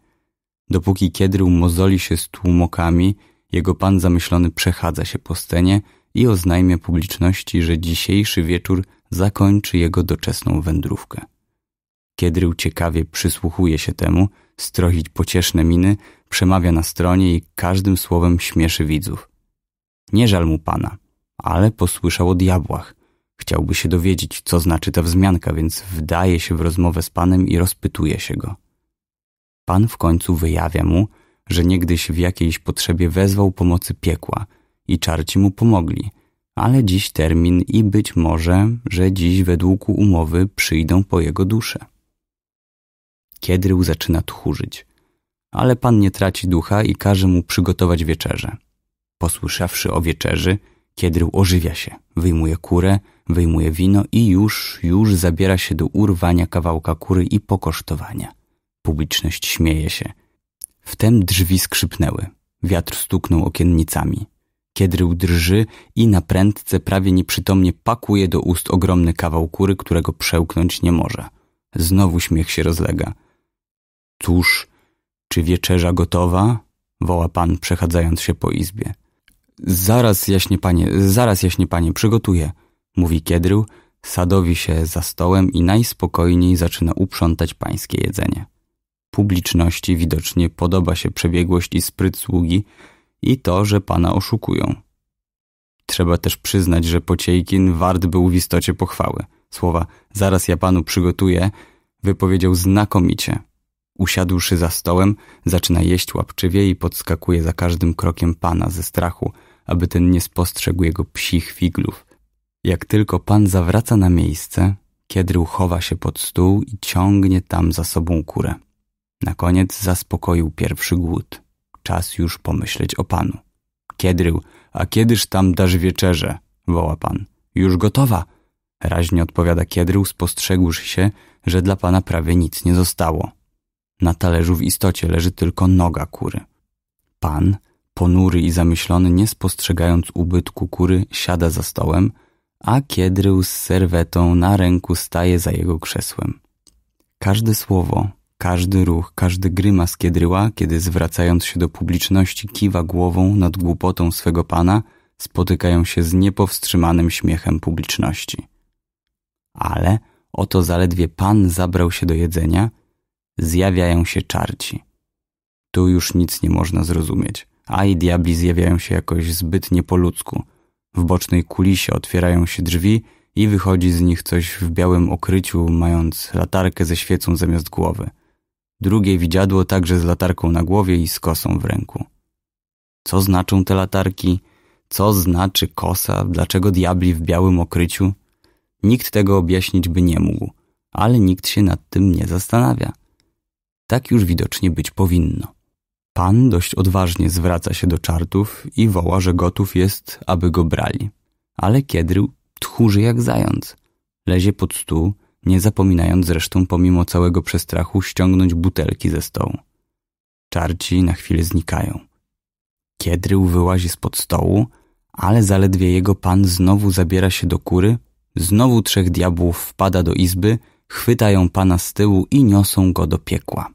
Dopóki Kiedrył mozoli się z tłumokami – jego pan zamyślony przechadza się po scenie i oznajmia publiczności, że dzisiejszy wieczór zakończy jego doczesną wędrówkę. Kiedrył ciekawie przysłuchuje się temu, stroić pocieszne miny, przemawia na stronie i każdym słowem śmieszy widzów. Nie żal mu pana, ale posłyszał o diabłach. Chciałby się dowiedzieć, co znaczy ta wzmianka, więc wdaje się w rozmowę z panem i rozpytuje się go. Pan w końcu wyjawia mu, że niegdyś w jakiejś potrzebie wezwał pomocy piekła i czarci mu pomogli, ale dziś termin i być może, że dziś według umowy przyjdą po jego duszę. Kiedrył zaczyna tchórzyć, ale pan nie traci ducha i każe mu przygotować wieczerze. Posłyszawszy o wieczerzy, Kiedrył ożywia się, wyjmuje kurę, wyjmuje wino i już, już zabiera się do urwania kawałka kury i pokosztowania. Publiczność śmieje się, Wtem drzwi skrzypnęły. Wiatr stuknął okiennicami. Kiedrył drży i na prędce prawie nieprzytomnie pakuje do ust ogromny kawał kury, którego przełknąć nie może. Znowu śmiech się rozlega. Cóż, czy wieczerza gotowa? woła pan, przechadzając się po izbie. Zaraz, jaśnie panie, zaraz, jaśnie panie, przygotuję, mówi Kiedrył, sadowi się za stołem i najspokojniej zaczyna uprzątać pańskie jedzenie. Publiczności widocznie podoba się przebiegłość i spryt sługi i to, że pana oszukują. Trzeba też przyznać, że Pociejkin wart był w istocie pochwały. Słowa zaraz ja panu przygotuję wypowiedział znakomicie. Usiadłszy za stołem, zaczyna jeść łapczywie i podskakuje za każdym krokiem pana ze strachu, aby ten nie spostrzegł jego psich figlów. Jak tylko pan zawraca na miejsce, Kiedrył chowa się pod stół i ciągnie tam za sobą kurę. Na koniec zaspokoił pierwszy głód. Czas już pomyśleć o panu. Kiedrył, a kiedyż tam dasz wieczerze? woła pan. Już gotowa. Raźnie odpowiada Kiedrył, spostrzegłszy się, że dla pana prawie nic nie zostało. Na talerzu w istocie leży tylko noga kury. Pan, ponury i zamyślony, nie spostrzegając ubytku kury, siada za stołem, a Kiedrył z serwetą na ręku staje za jego krzesłem. Każde słowo, każdy ruch, każdy grymas kiedryła, kiedy zwracając się do publiczności kiwa głową nad głupotą swego pana, spotykają się z niepowstrzymanym śmiechem publiczności. Ale oto zaledwie pan zabrał się do jedzenia, zjawiają się czarci. Tu już nic nie można zrozumieć, a i diabli zjawiają się jakoś nie po ludzku. W bocznej kulisie otwierają się drzwi i wychodzi z nich coś w białym okryciu, mając latarkę ze świecą zamiast głowy drugie widziadło także z latarką na głowie i z kosą w ręku. Co znaczą te latarki? Co znaczy kosa? Dlaczego diabli w białym okryciu? Nikt tego objaśnić by nie mógł, ale nikt się nad tym nie zastanawia. Tak już widocznie być powinno. Pan dość odważnie zwraca się do czartów i woła, że gotów jest, aby go brali. Ale kiedrył tchórzy jak zając. Lezie pod stół, nie zapominając zresztą pomimo całego przestrachu ściągnąć butelki ze stołu. Czarci na chwilę znikają. Kiedrył wyłazi spod stołu, ale zaledwie jego pan znowu zabiera się do kury, znowu trzech diabłów wpada do izby, chwytają pana z tyłu i niosą go do piekła.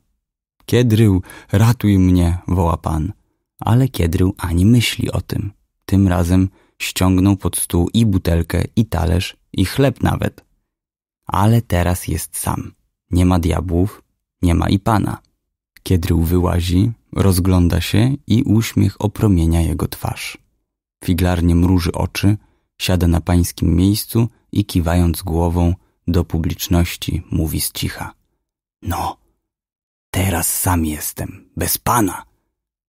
Kiedrył, ratuj mnie, woła pan. Ale Kiedrył ani myśli o tym. Tym razem ściągnął pod stół i butelkę, i talerz, i chleb nawet ale teraz jest sam. Nie ma diabłów, nie ma i pana. Kiedrył wyłazi, rozgląda się i uśmiech opromienia jego twarz. Figlarnie mruży oczy, siada na pańskim miejscu i kiwając głową do publiczności mówi z cicha. No, teraz sam jestem, bez pana.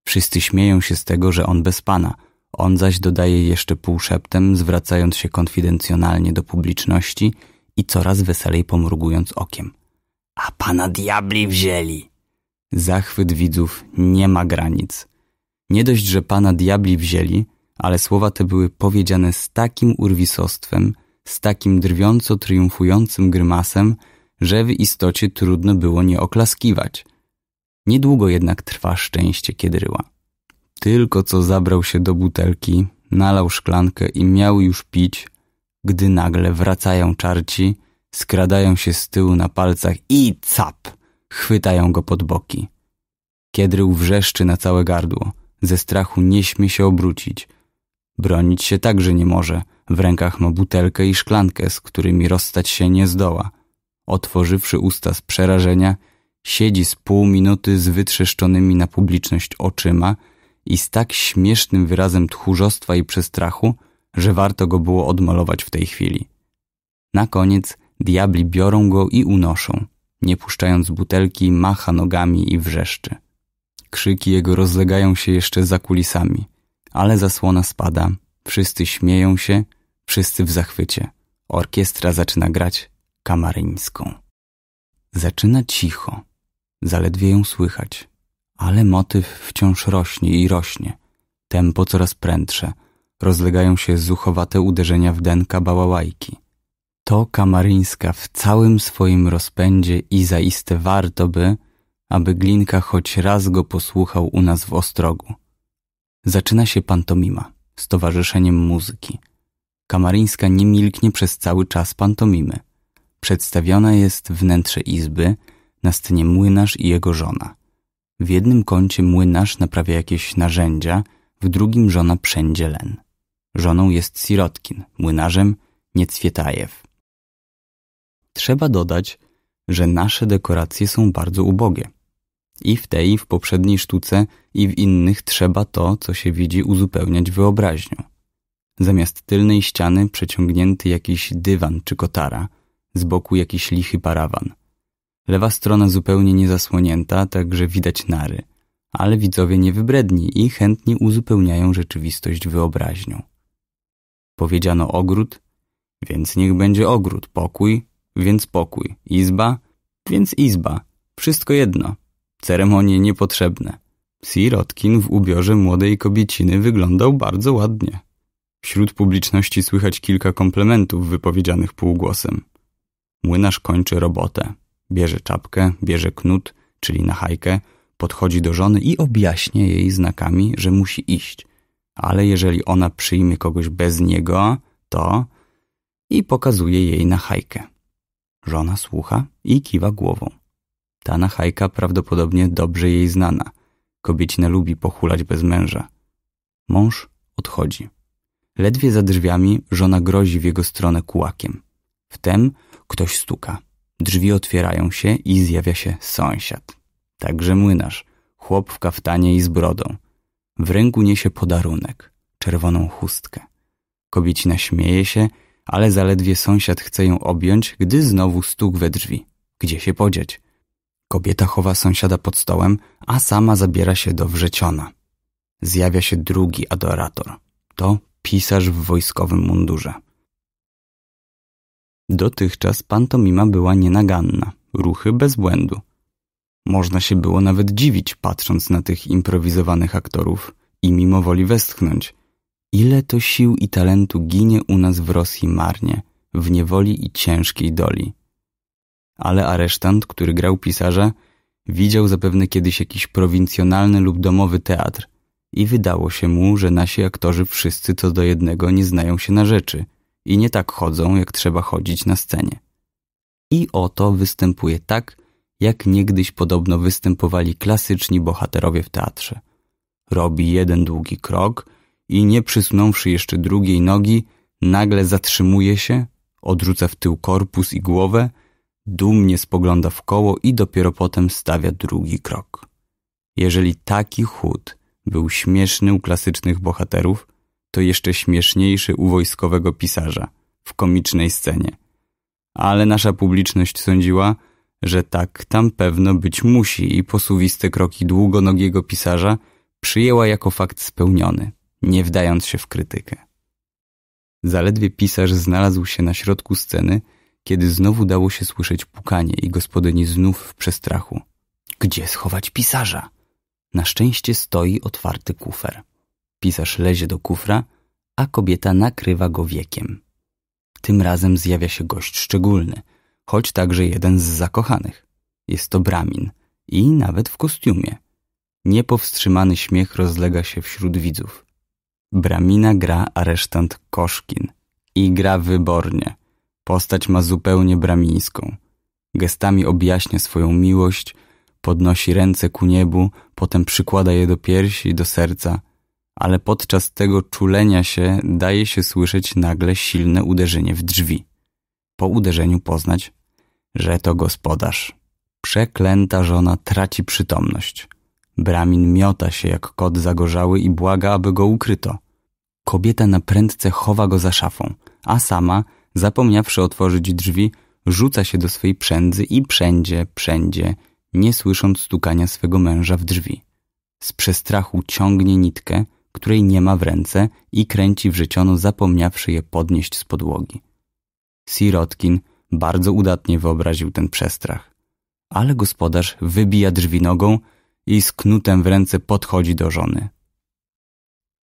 Wszyscy śmieją się z tego, że on bez pana. On zaś dodaje jeszcze półszeptem, zwracając się konfidencjonalnie do publiczności – i coraz weselej pomrugując okiem. A pana diabli wzięli! Zachwyt widzów nie ma granic. Nie dość, że pana diabli wzięli, ale słowa te były powiedziane z takim urwisostwem, z takim drwiąco triumfującym grymasem, że w istocie trudno było nie oklaskiwać. Niedługo jednak trwa szczęście kiedryła. Tylko co zabrał się do butelki, nalał szklankę i miał już pić, gdy nagle wracają czarci, skradają się z tyłu na palcach i cap! Chwytają go pod boki. Kiedrył wrzeszczy na całe gardło. Ze strachu nie śmie się obrócić. Bronić się także nie może. W rękach ma butelkę i szklankę, z którymi rozstać się nie zdoła. Otworzywszy usta z przerażenia, siedzi z pół minuty z wytrzeszczonymi na publiczność oczyma i z tak śmiesznym wyrazem tchórzostwa i przestrachu, że warto go było odmalować w tej chwili. Na koniec diabli biorą go i unoszą. Nie puszczając butelki, macha nogami i wrzeszczy. Krzyki jego rozlegają się jeszcze za kulisami, ale zasłona spada. Wszyscy śmieją się, wszyscy w zachwycie. Orkiestra zaczyna grać kamaryńską. Zaczyna cicho, zaledwie ją słychać, ale motyw wciąż rośnie i rośnie. Tempo coraz prędsze – rozlegają się zuchowate uderzenia w denka bałałajki. To Kamaryńska w całym swoim rozpędzie i zaiste warto by, aby Glinka choć raz go posłuchał u nas w Ostrogu. Zaczyna się pantomima z towarzyszeniem muzyki. Kamaryńska nie milknie przez cały czas pantomimy. Przedstawiona jest wnętrze izby, na scenie młynarz i jego żona. W jednym kącie młynarz naprawia jakieś narzędzia, w drugim żona przędzie len. Żoną jest Sirotkin, młynarzem Niecwietajew. Trzeba dodać, że nasze dekoracje są bardzo ubogie. I w tej, i w poprzedniej sztuce, i w innych trzeba to, co się widzi, uzupełniać wyobraźnią. Zamiast tylnej ściany przeciągnięty jakiś dywan czy kotara, z boku jakiś lichy parawan. Lewa strona zupełnie niezasłonięta, także widać nary, ale widzowie nie wybredni i chętnie uzupełniają rzeczywistość wyobraźnią. Powiedziano ogród, więc niech będzie ogród, pokój, więc pokój, izba, więc izba, wszystko jedno. Ceremonie niepotrzebne. Sirotkin w ubiorze młodej kobieciny wyglądał bardzo ładnie. Wśród publiczności słychać kilka komplementów wypowiedzianych półgłosem. Młynarz kończy robotę. Bierze czapkę, bierze knut, czyli na hajkę, podchodzi do żony i objaśnia jej znakami, że musi iść – ale jeżeli ona przyjmie kogoś bez niego, to i pokazuje jej hajkę. Żona słucha i kiwa głową. Ta hajka prawdopodobnie dobrze jej znana. Kobiecina lubi pohulać bez męża. Mąż odchodzi. Ledwie za drzwiami żona grozi w jego stronę kułakiem. Wtem ktoś stuka. Drzwi otwierają się i zjawia się sąsiad. Także młynarz, chłop w kaftanie i z brodą. W ręku niesie podarunek, czerwoną chustkę. Kobiecina śmieje się, ale zaledwie sąsiad chce ją objąć, gdy znowu stuk we drzwi. Gdzie się podzieć? Kobieta chowa sąsiada pod stołem, a sama zabiera się do wrzeciona. Zjawia się drugi adorator. To pisarz w wojskowym mundurze. Dotychczas pantomima była nienaganna, ruchy bez błędu. Można się było nawet dziwić, patrząc na tych improwizowanych aktorów i mimowoli westchnąć. Ile to sił i talentu ginie u nas w Rosji marnie, w niewoli i ciężkiej doli. Ale aresztant, który grał pisarza, widział zapewne kiedyś jakiś prowincjonalny lub domowy teatr i wydało się mu, że nasi aktorzy wszyscy co do jednego nie znają się na rzeczy i nie tak chodzą, jak trzeba chodzić na scenie. I oto występuje tak, jak niegdyś podobno występowali klasyczni bohaterowie w teatrze. Robi jeden długi krok i nie przysunąwszy jeszcze drugiej nogi, nagle zatrzymuje się, odrzuca w tył korpus i głowę, dumnie spogląda w koło i dopiero potem stawia drugi krok. Jeżeli taki chód był śmieszny u klasycznych bohaterów, to jeszcze śmieszniejszy u wojskowego pisarza w komicznej scenie. Ale nasza publiczność sądziła, że tak tam pewno być musi i posuwiste kroki długonogiego pisarza przyjęła jako fakt spełniony, nie wdając się w krytykę. Zaledwie pisarz znalazł się na środku sceny, kiedy znowu dało się słyszeć pukanie i gospodyni znów w przestrachu. Gdzie schować pisarza? Na szczęście stoi otwarty kufer. Pisarz lezie do kufra, a kobieta nakrywa go wiekiem. Tym razem zjawia się gość szczególny – choć także jeden z zakochanych. Jest to Bramin i nawet w kostiumie. Niepowstrzymany śmiech rozlega się wśród widzów. Bramina gra aresztant Koszkin i gra wybornie. Postać ma zupełnie bramińską. Gestami objaśnia swoją miłość, podnosi ręce ku niebu, potem przykłada je do piersi, do serca, ale podczas tego czulenia się daje się słyszeć nagle silne uderzenie w drzwi po uderzeniu poznać, że to gospodarz. Przeklęta żona traci przytomność. Bramin miota się jak kot zagorzały i błaga, aby go ukryto. Kobieta na prędce chowa go za szafą, a sama, zapomniawszy otworzyć drzwi, rzuca się do swej przędzy i przędzie, przędzie, nie słysząc stukania swego męża w drzwi. Z przestrachu ciągnie nitkę, której nie ma w ręce i kręci w życionu, zapomniawszy je podnieść z podłogi. Sirotkin bardzo udatnie wyobraził ten przestrach. Ale gospodarz wybija drzwi nogą i z knutem w ręce podchodzi do żony.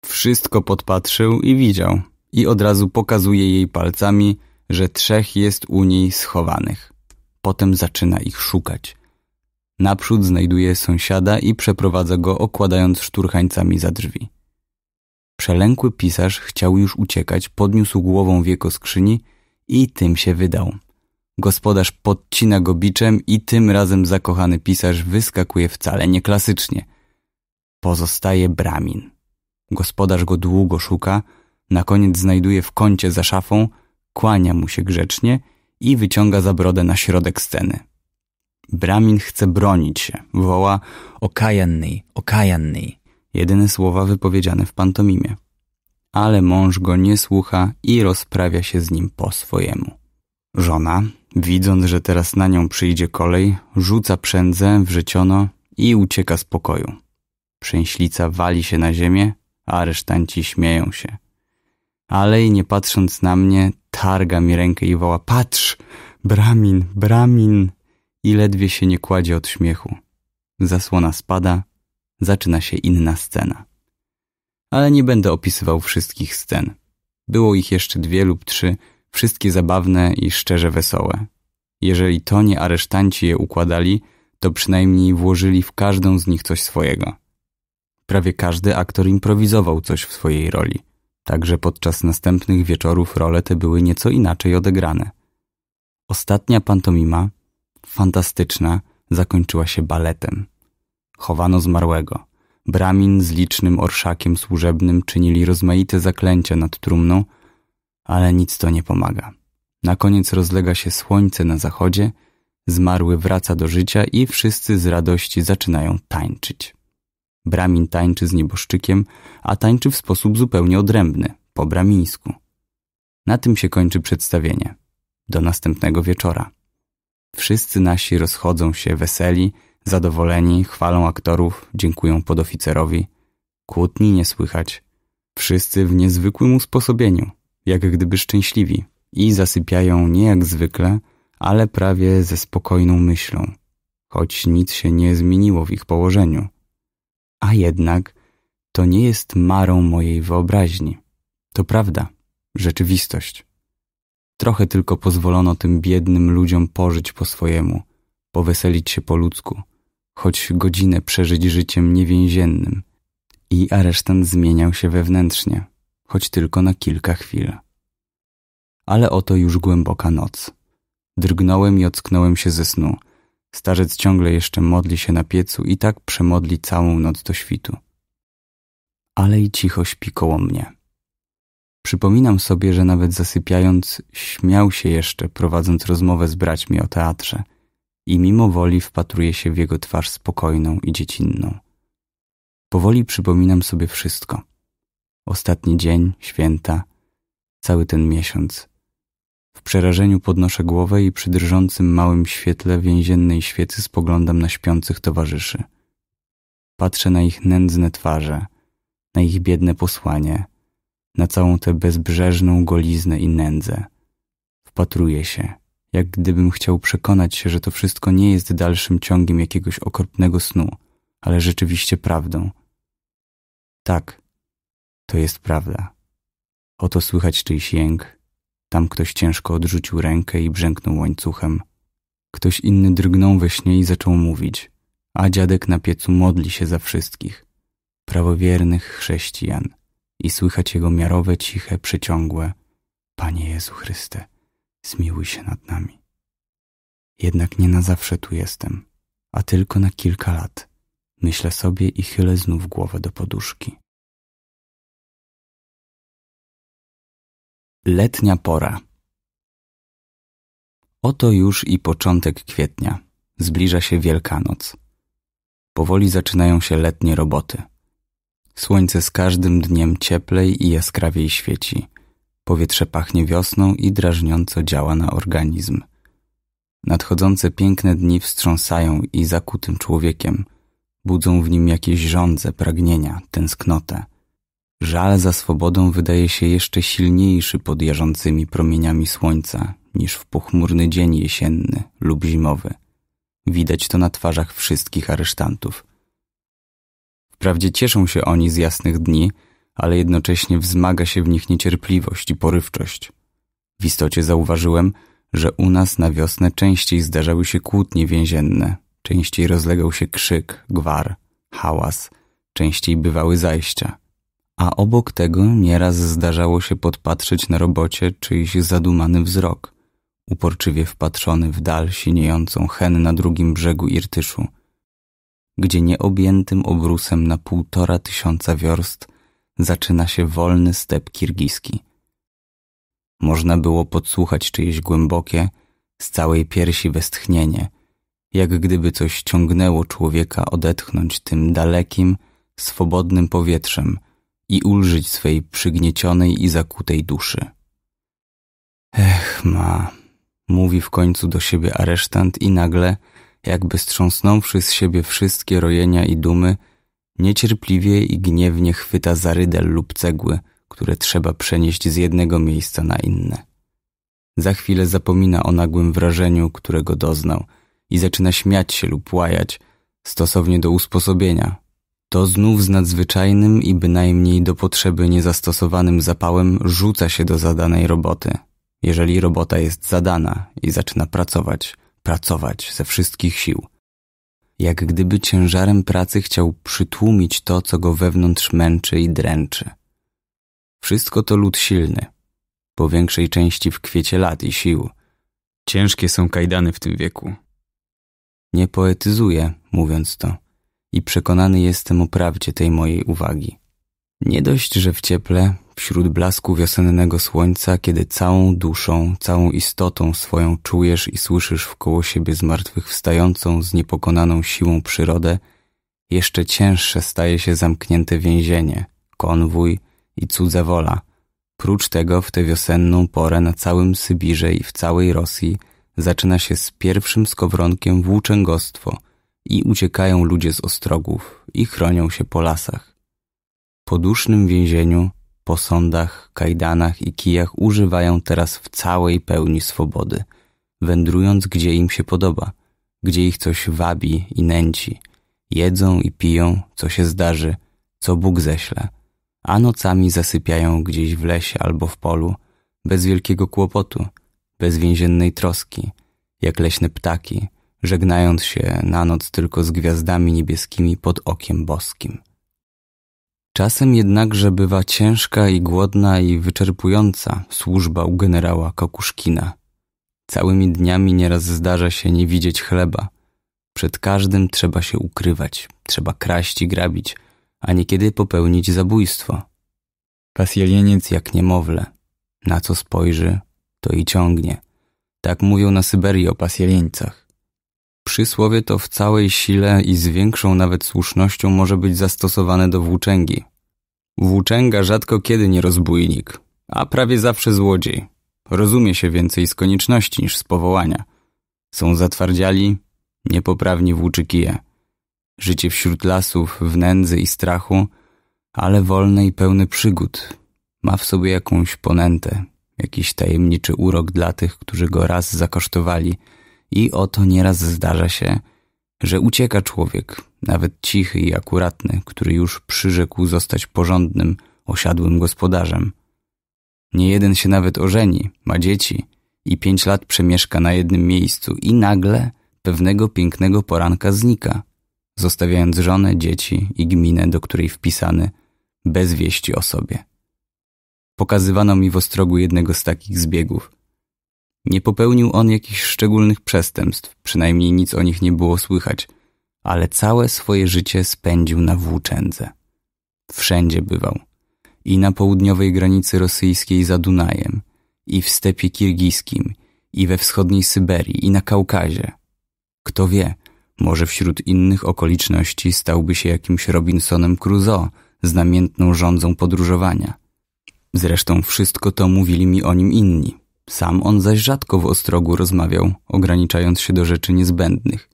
Wszystko podpatrzył i widział i od razu pokazuje jej palcami, że trzech jest u niej schowanych. Potem zaczyna ich szukać. Naprzód znajduje sąsiada i przeprowadza go okładając szturchańcami za drzwi. Przelękły pisarz chciał już uciekać, podniósł głową wieko skrzyni i tym się wydał. Gospodarz podcina go biczem i tym razem zakochany pisarz wyskakuje wcale nie klasycznie. Pozostaje bramin. Gospodarz go długo szuka, na koniec znajduje w kącie za szafą, kłania mu się grzecznie i wyciąga za brodę na środek sceny. Bramin chce bronić się, woła okajanny, okajanny. Jedyne słowa wypowiedziane w pantomimie ale mąż go nie słucha i rozprawia się z nim po swojemu. Żona, widząc, że teraz na nią przyjdzie kolej, rzuca przędzę w życiono i ucieka z pokoju. Przęślica wali się na ziemię, a resztańci śmieją się. Ale i nie patrząc na mnie, targa mi rękę i woła Patrz! Bramin, bramin! I ledwie się nie kładzie od śmiechu. Zasłona spada, zaczyna się inna scena ale nie będę opisywał wszystkich scen. Było ich jeszcze dwie lub trzy, wszystkie zabawne i szczerze wesołe. Jeżeli to nie aresztanci je układali, to przynajmniej włożyli w każdą z nich coś swojego. Prawie każdy aktor improwizował coś w swojej roli, także podczas następnych wieczorów role te były nieco inaczej odegrane. Ostatnia pantomima, fantastyczna, zakończyła się baletem. Chowano zmarłego. Bramin z licznym orszakiem służebnym czynili rozmaite zaklęcia nad trumną, ale nic to nie pomaga. Na koniec rozlega się słońce na zachodzie, zmarły wraca do życia i wszyscy z radości zaczynają tańczyć. Bramin tańczy z nieboszczykiem, a tańczy w sposób zupełnie odrębny, po bramińsku. Na tym się kończy przedstawienie. Do następnego wieczora. Wszyscy nasi rozchodzą się weseli, Zadowoleni, chwalą aktorów, dziękują podoficerowi. Kłótni nie słychać. Wszyscy w niezwykłym usposobieniu, jak gdyby szczęśliwi. I zasypiają nie jak zwykle, ale prawie ze spokojną myślą. Choć nic się nie zmieniło w ich położeniu. A jednak to nie jest marą mojej wyobraźni. To prawda, rzeczywistość. Trochę tylko pozwolono tym biednym ludziom pożyć po swojemu, poweselić się po ludzku choć godzinę przeżyć życiem niewięziennym. I aresztant zmieniał się wewnętrznie, choć tylko na kilka chwil. Ale oto już głęboka noc. Drgnąłem i ocknąłem się ze snu. Starzec ciągle jeszcze modli się na piecu i tak przemodli całą noc do świtu. Ale i cicho śpi koło mnie. Przypominam sobie, że nawet zasypiając śmiał się jeszcze, prowadząc rozmowę z braćmi o teatrze – i mimo woli wpatruję się w jego twarz spokojną i dziecinną. Powoli przypominam sobie wszystko. Ostatni dzień, święta, cały ten miesiąc. W przerażeniu podnoszę głowę i przy drżącym małym świetle więziennej świecy spoglądam na śpiących towarzyszy. Patrzę na ich nędzne twarze, na ich biedne posłanie, na całą tę bezbrzeżną goliznę i nędzę. Wpatruję się jak gdybym chciał przekonać się, że to wszystko nie jest dalszym ciągiem jakiegoś okropnego snu, ale rzeczywiście prawdą. Tak, to jest prawda. Oto słychać czyjś jęk. Tam ktoś ciężko odrzucił rękę i brzęknął łańcuchem. Ktoś inny drgnął we śnie i zaczął mówić, a dziadek na piecu modli się za wszystkich, prawowiernych chrześcijan, i słychać jego miarowe, ciche, przeciągłe Panie Jezu Chryste zmiłuj się nad nami. Jednak nie na zawsze tu jestem, a tylko na kilka lat. Myślę sobie i chylę znów głowę do poduszki. Letnia pora. Oto już i początek kwietnia. Zbliża się Wielkanoc. Powoli zaczynają się letnie roboty. Słońce z każdym dniem cieplej i jaskrawiej świeci. Powietrze pachnie wiosną i drażniąco działa na organizm. Nadchodzące piękne dni wstrząsają i zakutym człowiekiem. Budzą w nim jakieś żądze, pragnienia, tęsknotę. Żal za swobodą wydaje się jeszcze silniejszy pod jarzącymi promieniami słońca niż w pochmurny dzień jesienny lub zimowy. Widać to na twarzach wszystkich aresztantów. Wprawdzie cieszą się oni z jasnych dni, ale jednocześnie wzmaga się w nich niecierpliwość i porywczość. W istocie zauważyłem, że u nas na wiosnę częściej zdarzały się kłótnie więzienne, częściej rozlegał się krzyk, gwar, hałas, częściej bywały zajścia. A obok tego nieraz zdarzało się podpatrzeć na robocie czyjś zadumany wzrok, uporczywie wpatrzony w dal siniejącą hen na drugim brzegu Irtyszu, gdzie nieobjętym obrusem na półtora tysiąca wiorst zaczyna się wolny step kirgiski. Można było podsłuchać czyjeś głębokie, z całej piersi westchnienie, jak gdyby coś ciągnęło człowieka odetchnąć tym dalekim, swobodnym powietrzem i ulżyć swej przygniecionej i zakutej duszy. Ech ma, mówi w końcu do siebie aresztant i nagle, jakby strząsnąwszy z siebie wszystkie rojenia i dumy, Niecierpliwie i gniewnie chwyta za rydel lub cegły, które trzeba przenieść z jednego miejsca na inne. Za chwilę zapomina o nagłym wrażeniu, którego doznał i zaczyna śmiać się lub łajać, stosownie do usposobienia. To znów z nadzwyczajnym i bynajmniej do potrzeby niezastosowanym zapałem rzuca się do zadanej roboty. Jeżeli robota jest zadana i zaczyna pracować, pracować ze wszystkich sił – jak gdyby ciężarem pracy chciał przytłumić to, co go wewnątrz męczy i dręczy. Wszystko to lud silny, po większej części w kwiecie lat i sił. Ciężkie są kajdany w tym wieku. Nie poetyzuję, mówiąc to, i przekonany jestem o prawdzie tej mojej uwagi. Nie dość, że w cieple, wśród blasku wiosennego słońca, kiedy całą duszą, całą istotą swoją czujesz i słyszysz wkoło siebie zmartwychwstającą z niepokonaną siłą przyrodę, jeszcze cięższe staje się zamknięte więzienie, konwój i cudza wola. Prócz tego w tę wiosenną porę na całym Sybirze i w całej Rosji zaczyna się z pierwszym skowronkiem włóczęgostwo i uciekają ludzie z ostrogów i chronią się po lasach podusznym więzieniu, po sądach, kajdanach i kijach używają teraz w całej pełni swobody, wędrując gdzie im się podoba, gdzie ich coś wabi i nęci. Jedzą i piją, co się zdarzy, co Bóg ześle, a nocami zasypiają gdzieś w lesie albo w polu, bez wielkiego kłopotu, bez więziennej troski, jak leśne ptaki, żegnając się na noc tylko z gwiazdami niebieskimi pod okiem boskim. Czasem jednakże bywa ciężka i głodna i wyczerpująca służba u generała Kokuszkina. Całymi dniami nieraz zdarza się nie widzieć chleba. Przed każdym trzeba się ukrywać, trzeba kraść i grabić, a niekiedy popełnić zabójstwo. Pasjelieniec jak niemowlę. Na co spojrzy, to i ciągnie. Tak mówią na Syberii o pasjelieńcach. Przysłowie to w całej sile i z większą nawet słusznością może być zastosowane do włóczęgi. Włóczęga rzadko kiedy nie rozbójnik, a prawie zawsze złodziej. Rozumie się więcej z konieczności niż z powołania. Są zatwardziali, niepoprawni włóczy kije. Życie wśród lasów, w nędzy i strachu, ale wolne i pełne przygód. Ma w sobie jakąś ponętę, jakiś tajemniczy urok dla tych, którzy go raz zakosztowali – i oto nieraz zdarza się, że ucieka człowiek, nawet cichy i akuratny, który już przyrzekł zostać porządnym, osiadłym gospodarzem. Nie jeden się nawet ożeni, ma dzieci i pięć lat przemieszka na jednym miejscu i nagle pewnego pięknego poranka znika, zostawiając żonę, dzieci i gminę, do której wpisany, bez wieści o sobie. Pokazywano mi w ostrogu jednego z takich zbiegów – nie popełnił on jakichś szczególnych przestępstw, przynajmniej nic o nich nie było słychać, ale całe swoje życie spędził na włóczędze. Wszędzie bywał. I na południowej granicy rosyjskiej za Dunajem, i w stepie kirgijskim, i we wschodniej Syberii, i na Kaukazie. Kto wie, może wśród innych okoliczności stałby się jakimś Robinsonem Crusoe z namiętną rządzą podróżowania. Zresztą wszystko to mówili mi o nim inni. Sam on zaś rzadko w ostrogu rozmawiał, ograniczając się do rzeczy niezbędnych.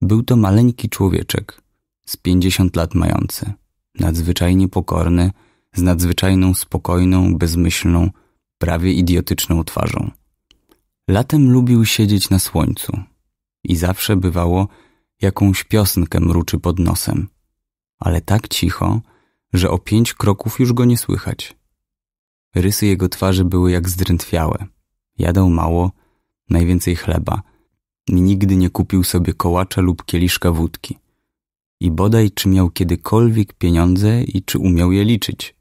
Był to maleńki człowieczek, z pięćdziesiąt lat mający, nadzwyczajnie pokorny, z nadzwyczajną spokojną, bezmyślną, prawie idiotyczną twarzą. Latem lubił siedzieć na słońcu i zawsze bywało jakąś piosenkę mruczy pod nosem, ale tak cicho, że o pięć kroków już go nie słychać. Rysy jego twarzy były jak zdrętwiałe. Jadał mało, najwięcej chleba. Nigdy nie kupił sobie kołacza lub kieliszka wódki. I bodaj, czy miał kiedykolwiek pieniądze i czy umiał je liczyć.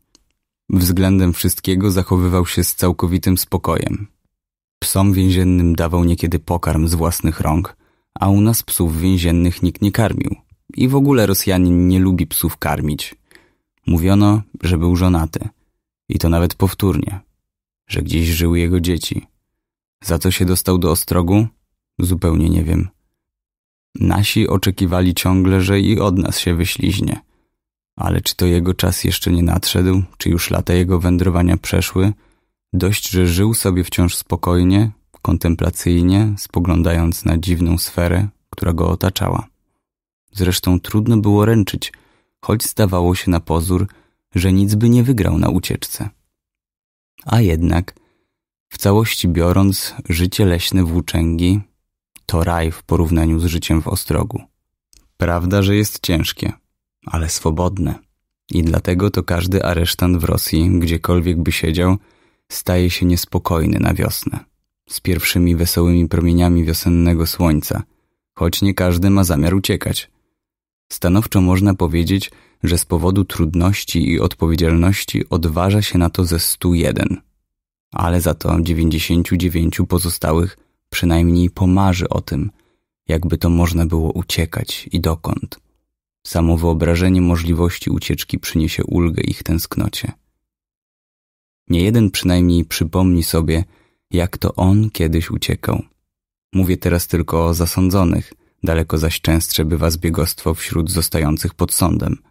Względem wszystkiego zachowywał się z całkowitym spokojem. Psom więziennym dawał niekiedy pokarm z własnych rąk, a u nas psów więziennych nikt nie karmił. I w ogóle Rosjanin nie lubi psów karmić. Mówiono, że był żonaty – i to nawet powtórnie, że gdzieś żyły jego dzieci. Za co się dostał do ostrogu? Zupełnie nie wiem. Nasi oczekiwali ciągle, że i od nas się wyśliźnie. Ale czy to jego czas jeszcze nie nadszedł, czy już lata jego wędrowania przeszły? Dość, że żył sobie wciąż spokojnie, kontemplacyjnie, spoglądając na dziwną sferę, która go otaczała. Zresztą trudno było ręczyć, choć zdawało się na pozór, że nic by nie wygrał na ucieczce. A jednak, w całości biorąc, życie leśne włóczęgi to raj w porównaniu z życiem w Ostrogu. Prawda, że jest ciężkie, ale swobodne. I dlatego to każdy aresztant w Rosji, gdziekolwiek by siedział, staje się niespokojny na wiosnę. Z pierwszymi wesołymi promieniami wiosennego słońca, choć nie każdy ma zamiar uciekać. Stanowczo można powiedzieć, że z powodu trudności i odpowiedzialności odważa się na to ze 101, ale za to 99 pozostałych przynajmniej pomarzy o tym, jakby to można było uciekać i dokąd. Samo wyobrażenie możliwości ucieczki przyniesie ulgę ich tęsknocie. Nie jeden przynajmniej przypomni sobie, jak to on kiedyś uciekał. Mówię teraz tylko o zasądzonych, daleko zaś częstsze bywa zbiegostwo wśród zostających pod sądem –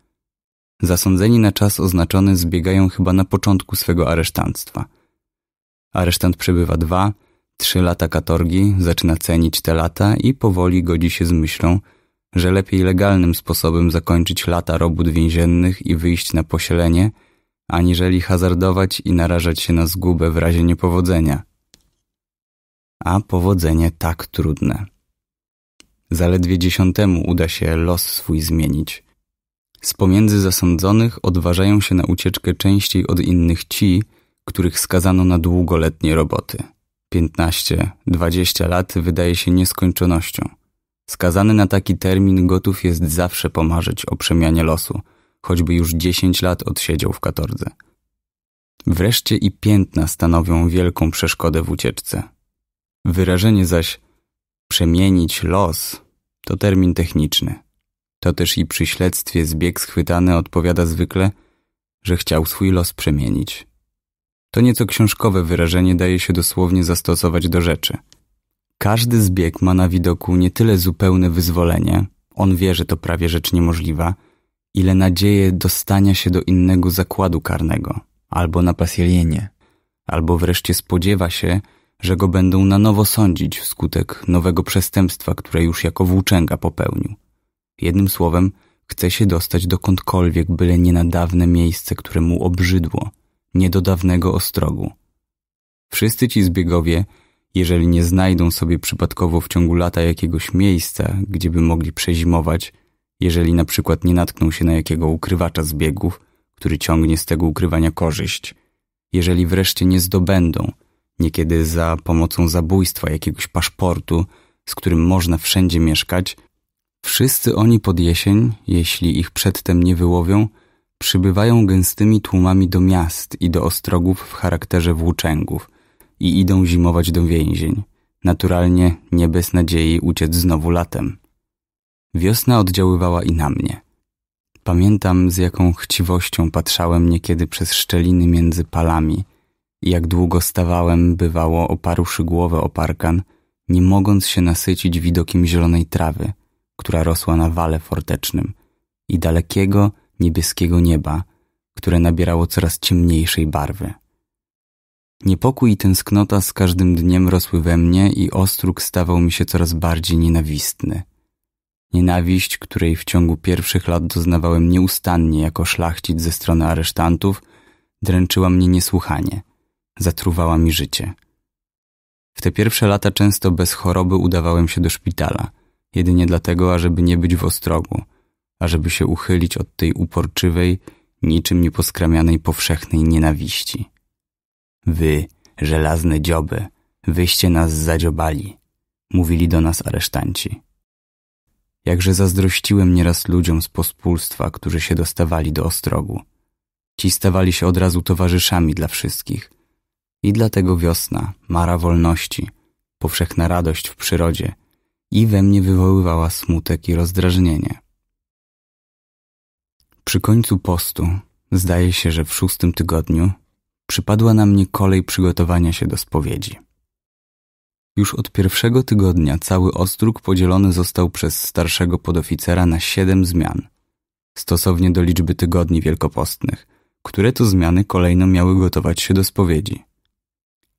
Zasądzeni na czas oznaczony zbiegają chyba na początku swego aresztantstwa. Aresztant przebywa dwa, trzy lata katorgi, zaczyna cenić te lata i powoli godzi się z myślą, że lepiej legalnym sposobem zakończyć lata robót więziennych i wyjść na posielenie, aniżeli hazardować i narażać się na zgubę w razie niepowodzenia. A powodzenie tak trudne. Zaledwie dziesiątemu uda się los swój zmienić – z pomiędzy zasądzonych odważają się na ucieczkę częściej od innych ci, których skazano na długoletnie roboty. 15-20 lat wydaje się nieskończonością. Skazany na taki termin gotów jest zawsze pomarzyć o przemianie losu, choćby już 10 lat odsiedział w katordze. Wreszcie i piętna stanowią wielką przeszkodę w ucieczce. Wyrażenie zaś przemienić los to termin techniczny. To też i przy śledztwie zbieg schwytany odpowiada zwykle, że chciał swój los przemienić. To nieco książkowe wyrażenie daje się dosłownie zastosować do rzeczy. Każdy zbieg ma na widoku nie tyle zupełne wyzwolenie, on wie, że to prawie rzecz niemożliwa, ile nadzieję dostania się do innego zakładu karnego, albo na pasielienie, albo wreszcie spodziewa się, że go będą na nowo sądzić wskutek nowego przestępstwa, które już jako włóczęga popełnił. Jednym słowem, chce się dostać dokądkolwiek, byle nie na dawne miejsce, które mu obrzydło, nie do dawnego ostrogu. Wszyscy ci zbiegowie, jeżeli nie znajdą sobie przypadkowo w ciągu lata jakiegoś miejsca, gdzie by mogli przezimować, jeżeli na przykład nie natkną się na jakiego ukrywacza zbiegów, który ciągnie z tego ukrywania korzyść, jeżeli wreszcie nie zdobędą, niekiedy za pomocą zabójstwa jakiegoś paszportu, z którym można wszędzie mieszkać, Wszyscy oni pod jesień, jeśli ich przedtem nie wyłowią, przybywają gęstymi tłumami do miast i do ostrogów w charakterze włóczęgów i idą zimować do więzień, naturalnie nie bez nadziei uciec znowu latem. Wiosna oddziaływała i na mnie. Pamiętam, z jaką chciwością patrzałem niekiedy przez szczeliny między palami i jak długo stawałem, bywało, oparłszy głowę o parkan, nie mogąc się nasycić widokiem zielonej trawy – która rosła na wale fortecznym i dalekiego, niebieskiego nieba, które nabierało coraz ciemniejszej barwy. Niepokój i tęsknota z każdym dniem rosły we mnie i ostróg stawał mi się coraz bardziej nienawistny. Nienawiść, której w ciągu pierwszych lat doznawałem nieustannie jako szlachcic ze strony aresztantów, dręczyła mnie niesłychanie, zatruwała mi życie. W te pierwsze lata często bez choroby udawałem się do szpitala – jedynie dlatego, ażeby nie być w ostrogu, ażeby się uchylić od tej uporczywej, niczym nieposkramianej powszechnej nienawiści. Wy, żelazne dzioby, wyście nas zadziobali, mówili do nas aresztanci. Jakże zazdrościłem nieraz ludziom z pospólstwa, którzy się dostawali do ostrogu. Ci stawali się od razu towarzyszami dla wszystkich. I dlatego wiosna, mara wolności, powszechna radość w przyrodzie, i we mnie wywoływała smutek i rozdrażnienie. Przy końcu postu, zdaje się, że w szóstym tygodniu, przypadła na mnie kolej przygotowania się do spowiedzi. Już od pierwszego tygodnia cały ostróg podzielony został przez starszego podoficera na siedem zmian, stosownie do liczby tygodni wielkopostnych, które to zmiany kolejno miały gotować się do spowiedzi.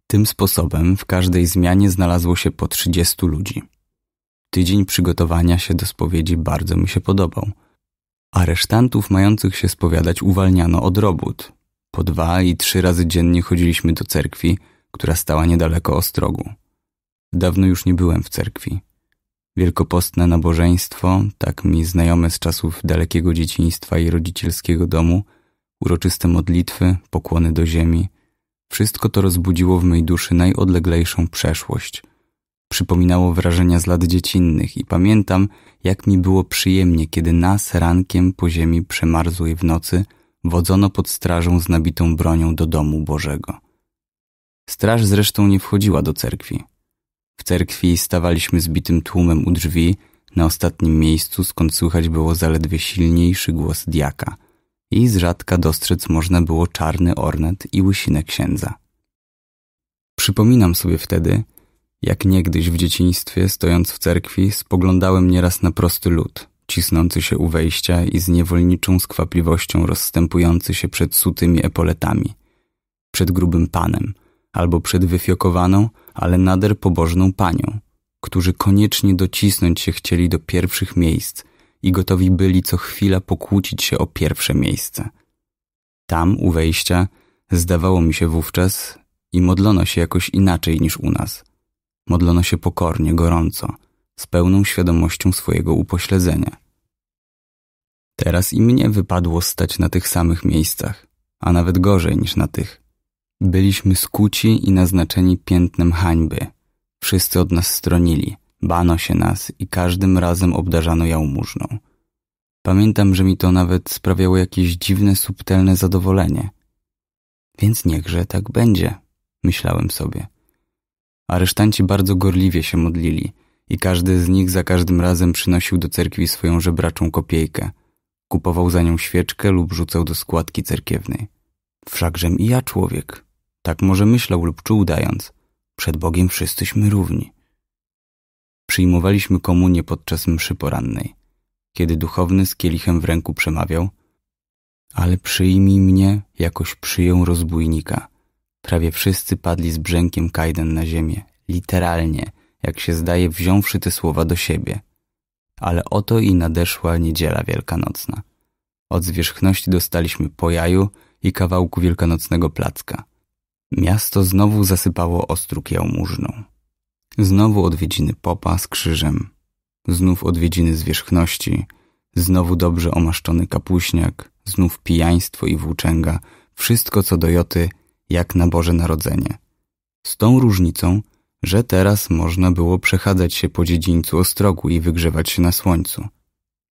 Tym sposobem w każdej zmianie znalazło się po trzydziestu ludzi tydzień przygotowania się do spowiedzi bardzo mi się podobał. Aresztantów mających się spowiadać uwalniano od robót. Po dwa i trzy razy dziennie chodziliśmy do cerkwi, która stała niedaleko ostrogu. Dawno już nie byłem w cerkwi. Wielkopostne nabożeństwo, tak mi znajome z czasów dalekiego dzieciństwa i rodzicielskiego domu, uroczyste modlitwy, pokłony do ziemi, wszystko to rozbudziło w mej duszy najodleglejszą przeszłość – przypominało wrażenia z lat dziecinnych i pamiętam, jak mi było przyjemnie, kiedy nas rankiem po ziemi przemarzłej w nocy wodzono pod strażą z nabitą bronią do domu Bożego. Straż zresztą nie wchodziła do cerkwi. W cerkwi stawaliśmy zbitym tłumem u drzwi, na ostatnim miejscu, skąd słychać było zaledwie silniejszy głos diaka i z rzadka dostrzec można było czarny ornet i łysinę księdza. Przypominam sobie wtedy, jak niegdyś w dzieciństwie, stojąc w cerkwi, spoglądałem nieraz na prosty lud, cisnący się u wejścia i z niewolniczą skwapliwością rozstępujący się przed sutymi epoletami, przed grubym panem, albo przed wyfiokowaną, ale nader pobożną panią, którzy koniecznie docisnąć się chcieli do pierwszych miejsc i gotowi byli co chwila pokłócić się o pierwsze miejsce. Tam, u wejścia, zdawało mi się wówczas, i modlono się jakoś inaczej niż u nas – Modlono się pokornie, gorąco, z pełną świadomością swojego upośledzenia. Teraz i mnie wypadło stać na tych samych miejscach, a nawet gorzej niż na tych. Byliśmy skuci i naznaczeni piętnem hańby. Wszyscy od nas stronili, bano się nas i każdym razem obdarzano jałmużną. Pamiętam, że mi to nawet sprawiało jakieś dziwne, subtelne zadowolenie. Więc niechże tak będzie, myślałem sobie. Aresztanci bardzo gorliwie się modlili i każdy z nich za każdym razem przynosił do cerkwi swoją żebraczą kopiejkę. Kupował za nią świeczkę lub rzucał do składki cerkiewnej. Wszakżem i ja człowiek. Tak może myślał lub czuł dając. Przed Bogiem wszyscyśmy równi. Przyjmowaliśmy komunię podczas mszy porannej, kiedy duchowny z kielichem w ręku przemawiał ale przyjmij mnie, jakoś przyjął rozbójnika – Prawie wszyscy padli z brzękiem kajden na ziemię, literalnie, jak się zdaje, wziąwszy te słowa do siebie. Ale oto i nadeszła niedziela wielkanocna. Od zwierzchności dostaliśmy po jaju i kawałku wielkanocnego placka. Miasto znowu zasypało ostróg jałmużną. Znowu odwiedziny popa z krzyżem. Znów odwiedziny zwierzchności. Znowu dobrze omaszczony kapuśniak. Znów pijaństwo i włóczęga. Wszystko co do Joty – jak na Boże Narodzenie. Z tą różnicą, że teraz można było przechadzać się po dziedzińcu ostrogu i wygrzewać się na słońcu.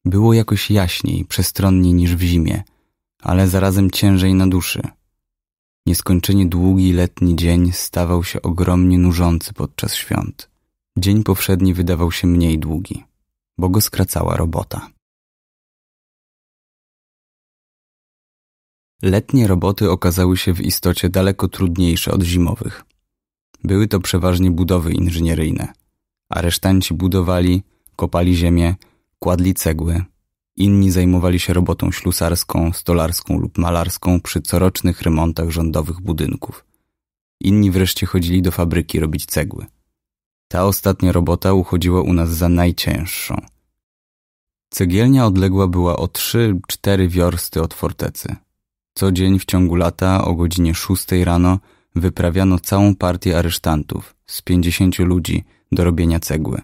Było jakoś jaśniej, przestronniej niż w zimie, ale zarazem ciężej na duszy. Nieskończenie długi letni dzień stawał się ogromnie nużący podczas świąt. Dzień powszedni wydawał się mniej długi, bo go skracała robota. Letnie roboty okazały się w istocie daleko trudniejsze od zimowych. Były to przeważnie budowy inżynieryjne. Aresztanci budowali, kopali ziemię, kładli cegły. Inni zajmowali się robotą ślusarską, stolarską lub malarską przy corocznych remontach rządowych budynków. Inni wreszcie chodzili do fabryki robić cegły. Ta ostatnia robota uchodziła u nas za najcięższą. Cegielnia odległa była o 3-4 wiorsty od fortecy. Co dzień w ciągu lata o godzinie 6 rano wyprawiano całą partię aresztantów, z 50 ludzi, do robienia cegły.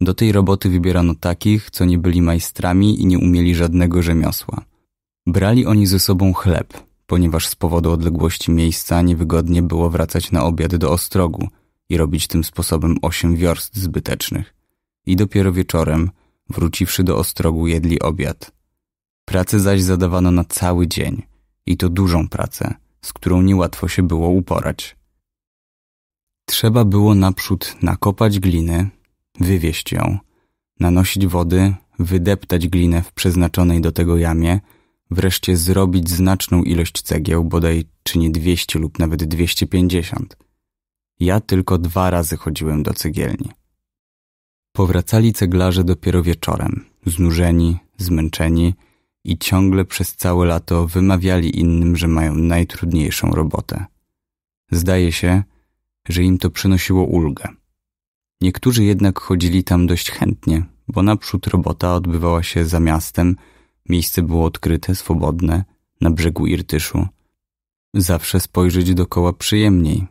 Do tej roboty wybierano takich, co nie byli majstrami i nie umieli żadnego rzemiosła. Brali oni ze sobą chleb, ponieważ z powodu odległości miejsca niewygodnie było wracać na obiad do Ostrogu i robić tym sposobem osiem wiorst zbytecznych. I dopiero wieczorem, wróciwszy do Ostrogu, jedli obiad. Pracę zaś zadawano na cały dzień i to dużą pracę, z którą niełatwo się było uporać. Trzeba było naprzód nakopać gliny, wywieźć ją, nanosić wody, wydeptać glinę w przeznaczonej do tego jamie, wreszcie zrobić znaczną ilość cegieł, bodaj czy nie 200 lub nawet 250. Ja tylko dwa razy chodziłem do cegielni. Powracali ceglarze dopiero wieczorem, znużeni, zmęczeni, i ciągle przez całe lato wymawiali innym, że mają najtrudniejszą robotę. Zdaje się, że im to przynosiło ulgę. Niektórzy jednak chodzili tam dość chętnie, bo naprzód robota odbywała się za miastem, miejsce było odkryte, swobodne, na brzegu Irtyszu. Zawsze spojrzeć dokoła przyjemniej.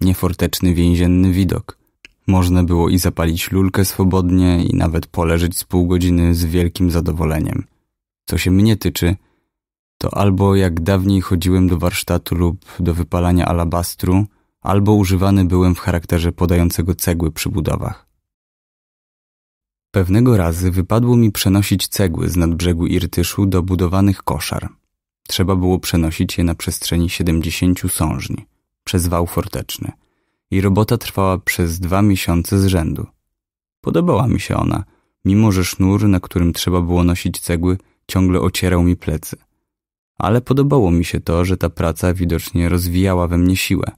Nieforteczny więzienny widok. Można było i zapalić lulkę swobodnie, i nawet poleżeć z pół godziny z wielkim zadowoleniem – co się mnie tyczy, to albo jak dawniej chodziłem do warsztatu lub do wypalania alabastru, albo używany byłem w charakterze podającego cegły przy budowach. Pewnego razy wypadło mi przenosić cegły z nadbrzegu Irtyszu do budowanych koszar. Trzeba było przenosić je na przestrzeni 70 sążni, przez wał forteczny. I robota trwała przez dwa miesiące z rzędu. Podobała mi się ona, mimo że sznur, na którym trzeba było nosić cegły, ciągle ocierał mi plecy. Ale podobało mi się to, że ta praca widocznie rozwijała we mnie siłę.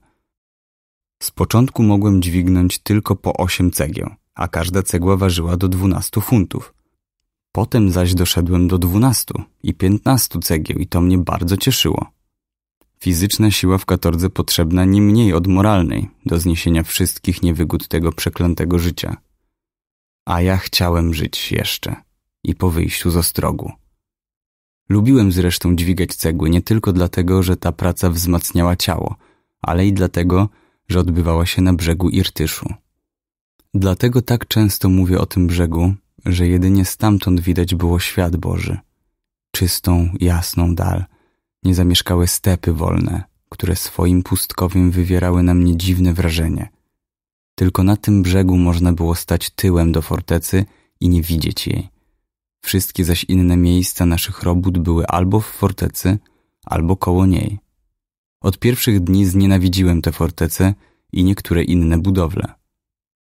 Z początku mogłem dźwignąć tylko po osiem cegieł, a każda cegła ważyła do dwunastu funtów. Potem zaś doszedłem do dwunastu i piętnastu cegieł i to mnie bardzo cieszyło. Fizyczna siła w katordze potrzebna nie mniej od moralnej do zniesienia wszystkich niewygód tego przeklętego życia. A ja chciałem żyć jeszcze i po wyjściu z ostrogu. Lubiłem zresztą dźwigać cegły nie tylko dlatego, że ta praca wzmacniała ciało, ale i dlatego, że odbywała się na brzegu Irtyszu. Dlatego tak często mówię o tym brzegu, że jedynie stamtąd widać było świat Boży. Czystą, jasną dal, niezamieszkałe stepy wolne, które swoim pustkowiem wywierały na mnie dziwne wrażenie. Tylko na tym brzegu można było stać tyłem do fortecy i nie widzieć jej. Wszystkie zaś inne miejsca naszych robót były albo w fortecy, albo koło niej. Od pierwszych dni znienawidziłem te fortece i niektóre inne budowle.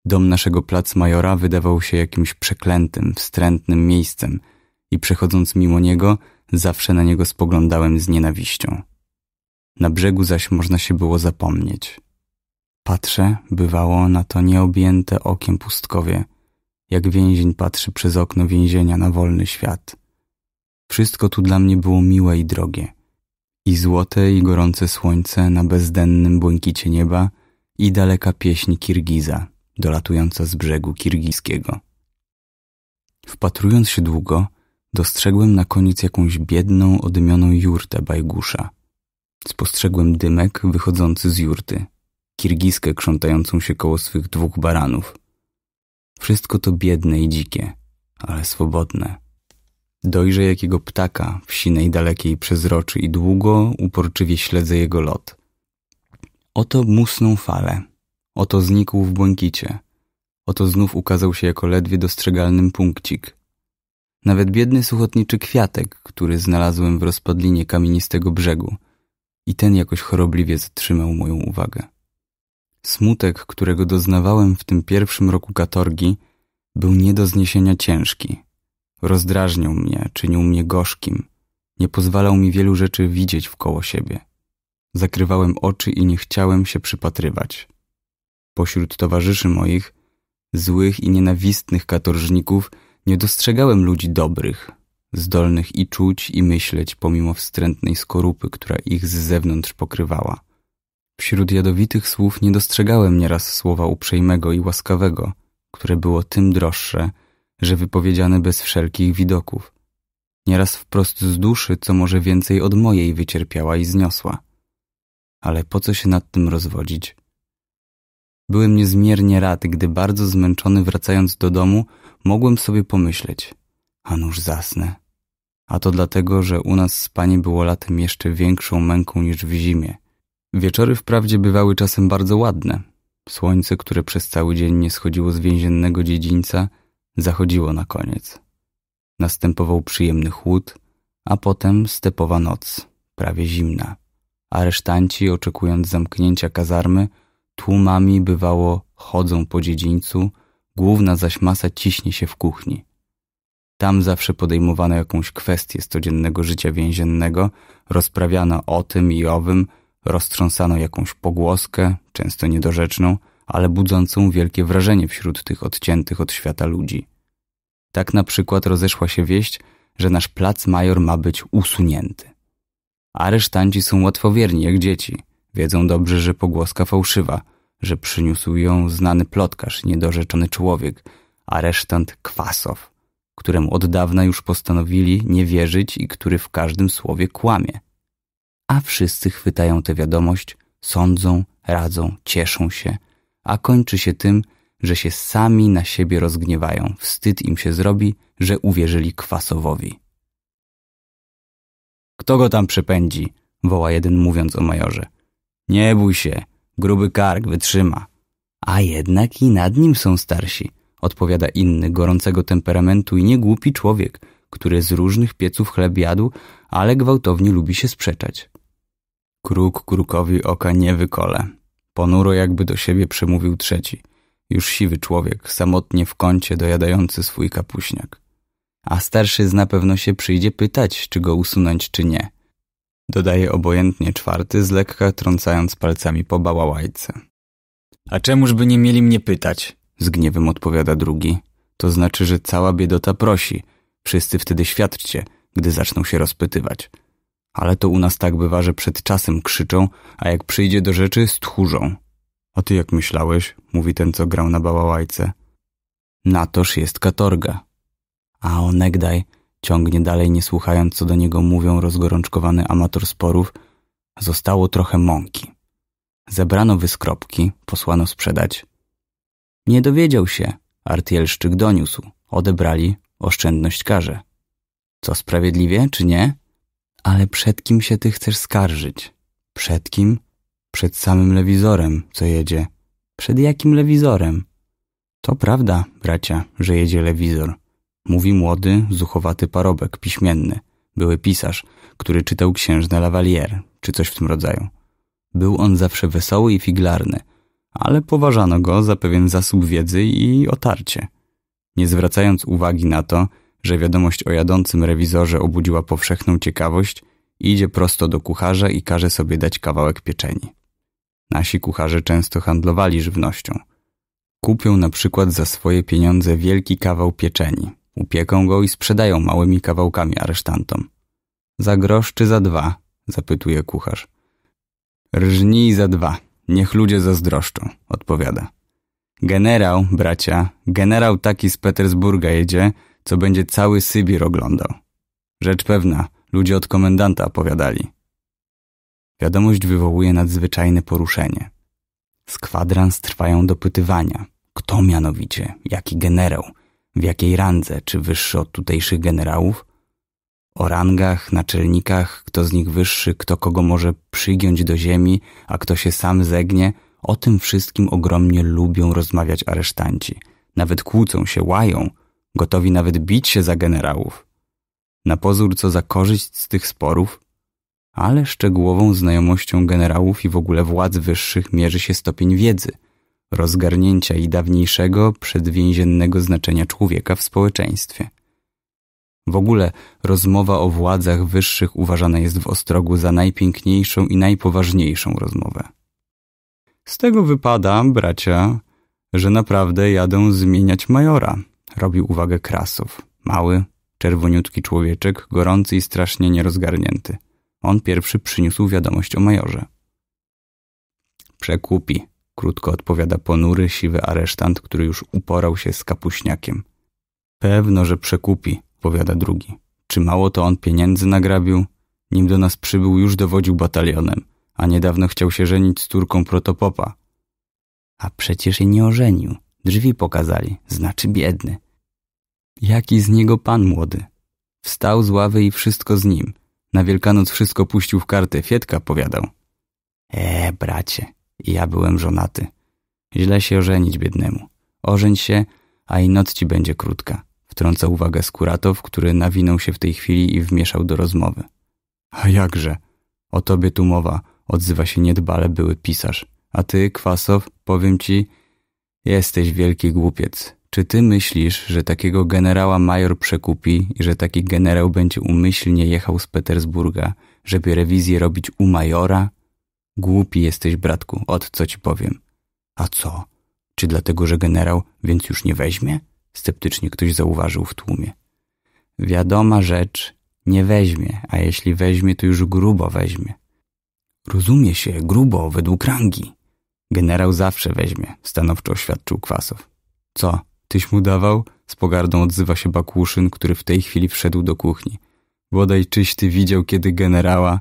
Dom naszego plac majora wydawał się jakimś przeklętym, wstrętnym miejscem i przechodząc mimo niego, zawsze na niego spoglądałem z nienawiścią. Na brzegu zaś można się było zapomnieć. Patrzę, bywało na to nieobjęte okiem pustkowie – jak więzień patrzy przez okno więzienia na wolny świat. Wszystko tu dla mnie było miłe i drogie. I złote i gorące słońce na bezdennym błękicie nieba i daleka pieśń Kirgiza, dolatująca z brzegu kirgiskiego. Wpatrując się długo, dostrzegłem na koniec jakąś biedną, odymioną jurtę bajgusza. Spostrzegłem dymek wychodzący z jurty, kirgiskę krzątającą się koło swych dwóch baranów. Wszystko to biedne i dzikie, ale swobodne. Dojrzę jakiego ptaka w sinej dalekiej przezroczy i długo, uporczywie śledzę jego lot. Oto musną fale, oto znikł w błękicie, oto znów ukazał się jako ledwie dostrzegalnym punkcik. Nawet biedny suchotniczy kwiatek, który znalazłem w rozpadlinie kamienistego brzegu, i ten jakoś chorobliwie zatrzymał moją uwagę. Smutek, którego doznawałem w tym pierwszym roku katorgi, był nie do zniesienia ciężki. Rozdrażniał mnie, czynił mnie gorzkim. Nie pozwalał mi wielu rzeczy widzieć wkoło siebie. Zakrywałem oczy i nie chciałem się przypatrywać. Pośród towarzyszy moich, złych i nienawistnych katorżników, nie dostrzegałem ludzi dobrych, zdolnych i czuć, i myśleć pomimo wstrętnej skorupy, która ich z zewnątrz pokrywała. Wśród jadowitych słów nie dostrzegałem nieraz słowa uprzejmego i łaskawego, które było tym droższe, że wypowiedziane bez wszelkich widoków. Nieraz wprost z duszy, co może więcej od mojej wycierpiała i zniosła. Ale po co się nad tym rozwodzić? Byłem niezmiernie rad, gdy bardzo zmęczony wracając do domu, mogłem sobie pomyśleć, a nuż zasnę. A to dlatego, że u nas spanie było latem jeszcze większą męką niż w zimie Wieczory wprawdzie bywały czasem bardzo ładne. Słońce, które przez cały dzień nie schodziło z więziennego dziedzińca, zachodziło na koniec. Następował przyjemny chłód, a potem stepowa noc, prawie zimna. Aresztanci, oczekując zamknięcia kazarmy, tłumami bywało chodzą po dziedzińcu, główna zaś masa ciśnie się w kuchni. Tam zawsze podejmowano jakąś kwestię z codziennego życia więziennego, rozprawiano o tym i owym, Roztrząsano jakąś pogłoskę, często niedorzeczną, ale budzącą wielkie wrażenie wśród tych odciętych od świata ludzi. Tak na przykład rozeszła się wieść, że nasz plac major ma być usunięty. Aresztanci są łatwowierni jak dzieci. Wiedzą dobrze, że pogłoska fałszywa, że przyniósł ją znany plotkarz, niedorzeczony człowiek, aresztant Kwasow, któremu od dawna już postanowili nie wierzyć i który w każdym słowie kłamie a wszyscy chwytają tę wiadomość, sądzą, radzą, cieszą się, a kończy się tym, że się sami na siebie rozgniewają, wstyd im się zrobi, że uwierzyli kwasowowi. Kto go tam przepędzi? woła jeden mówiąc o majorze. Nie bój się, gruby kark wytrzyma. A jednak i nad nim są starsi, odpowiada inny, gorącego temperamentu i niegłupi człowiek, który z różnych pieców chleb jadł, ale gwałtownie lubi się sprzeczać. Kruk krukowi oka nie wykole. Ponuro jakby do siebie przemówił trzeci. Już siwy człowiek, samotnie w kącie dojadający swój kapuśniak. A starszy na pewno się przyjdzie pytać, czy go usunąć, czy nie. Dodaje obojętnie czwarty, z lekka trącając palcami po bałałajce. A czemuż by nie mieli mnie pytać? Z gniewem odpowiada drugi. To znaczy, że cała biedota prosi. Wszyscy wtedy świadczcie, gdy zaczną się rozpytywać – ale to u nas tak bywa, że przed czasem krzyczą, a jak przyjdzie do rzeczy, stchórzą. A ty jak myślałeś? Mówi ten, co grał na bałałajce. Na toż jest katorga. A onegdaj, ciągnie dalej, nie słuchając, co do niego mówią rozgorączkowany amator sporów, zostało trochę mąki. Zebrano wyskropki, posłano sprzedać. Nie dowiedział się, artielszczyk doniósł. Odebrali, oszczędność karze. Co sprawiedliwie, czy nie? Ale przed kim się ty chcesz skarżyć? Przed kim? Przed samym lewizorem, co jedzie. Przed jakim lewizorem? To prawda, bracia, że jedzie lewizor. Mówi młody, zuchowaty parobek, piśmienny. Były pisarz, który czytał księżnę Lavalier, czy coś w tym rodzaju. Był on zawsze wesoły i figlarny, ale poważano go za pewien zasób wiedzy i otarcie. Nie zwracając uwagi na to, że wiadomość o jadącym rewizorze obudziła powszechną ciekawość idzie prosto do kucharza i każe sobie dać kawałek pieczeni. Nasi kucharze często handlowali żywnością. Kupią na przykład za swoje pieniądze wielki kawał pieczeni, upieką go i sprzedają małymi kawałkami aresztantom. Za grosz czy za dwa? zapytuje kucharz. Rżnij za dwa, niech ludzie zazdroszczą, odpowiada. Generał, bracia, generał taki z Petersburga jedzie, co będzie cały Sybir oglądał. Rzecz pewna, ludzie od komendanta opowiadali. Wiadomość wywołuje nadzwyczajne poruszenie. Z kwadrans trwają dopytywania. Kto mianowicie? Jaki generał? W jakiej randze? Czy wyższy od tutejszych generałów? O rangach, naczelnikach, kto z nich wyższy, kto kogo może przygiąć do ziemi, a kto się sam zegnie, o tym wszystkim ogromnie lubią rozmawiać aresztanci. Nawet kłócą się, łają – gotowi nawet bić się za generałów. Na pozór co za korzyść z tych sporów, ale szczegółową znajomością generałów i w ogóle władz wyższych mierzy się stopień wiedzy, rozgarnięcia i dawniejszego, przedwięziennego znaczenia człowieka w społeczeństwie. W ogóle rozmowa o władzach wyższych uważana jest w Ostrogu za najpiękniejszą i najpoważniejszą rozmowę. Z tego wypada, bracia, że naprawdę jadą zmieniać majora, robił uwagę krasów, Mały, czerwoniutki człowieczek, gorący i strasznie nierozgarnięty. On pierwszy przyniósł wiadomość o majorze. Przekupi, krótko odpowiada ponury, siwy aresztant, który już uporał się z kapuśniakiem. Pewno, że przekupi, powiada drugi. Czy mało to on pieniędzy nagrabił? Nim do nas przybył, już dowodził batalionem, a niedawno chciał się żenić z córką protopopa. A przecież jej nie ożenił. Drzwi pokazali, znaczy biedny. Jaki z niego pan młody? Wstał z ławy i wszystko z nim. Na Wielkanoc wszystko puścił w kartę, Fietka powiadał. E, bracie, ja byłem żonaty. Źle się ożenić biednemu. Ożeń się, a i noc ci będzie krótka. Wtrąca uwagę Skuratow, który nawinął się w tej chwili i wmieszał do rozmowy. A jakże? O tobie tu mowa, odzywa się niedbale były pisarz. A ty, Kwasow, powiem ci, jesteś wielki głupiec. Czy ty myślisz, że takiego generała major przekupi i że taki generał będzie umyślnie jechał z Petersburga, żeby rewizję robić u majora? Głupi jesteś, bratku, od co ci powiem. A co? Czy dlatego, że generał, więc już nie weźmie? Sceptycznie ktoś zauważył w tłumie. Wiadoma rzecz, nie weźmie, a jeśli weźmie, to już grubo weźmie. Rozumie się, grubo, według rangi. Generał zawsze weźmie, stanowczo oświadczył Kwasow. Co? Tyś mu dawał? Z pogardą odzywa się Bakłuszyn, który w tej chwili wszedł do kuchni. Bodaj czyś ty widział kiedy generała?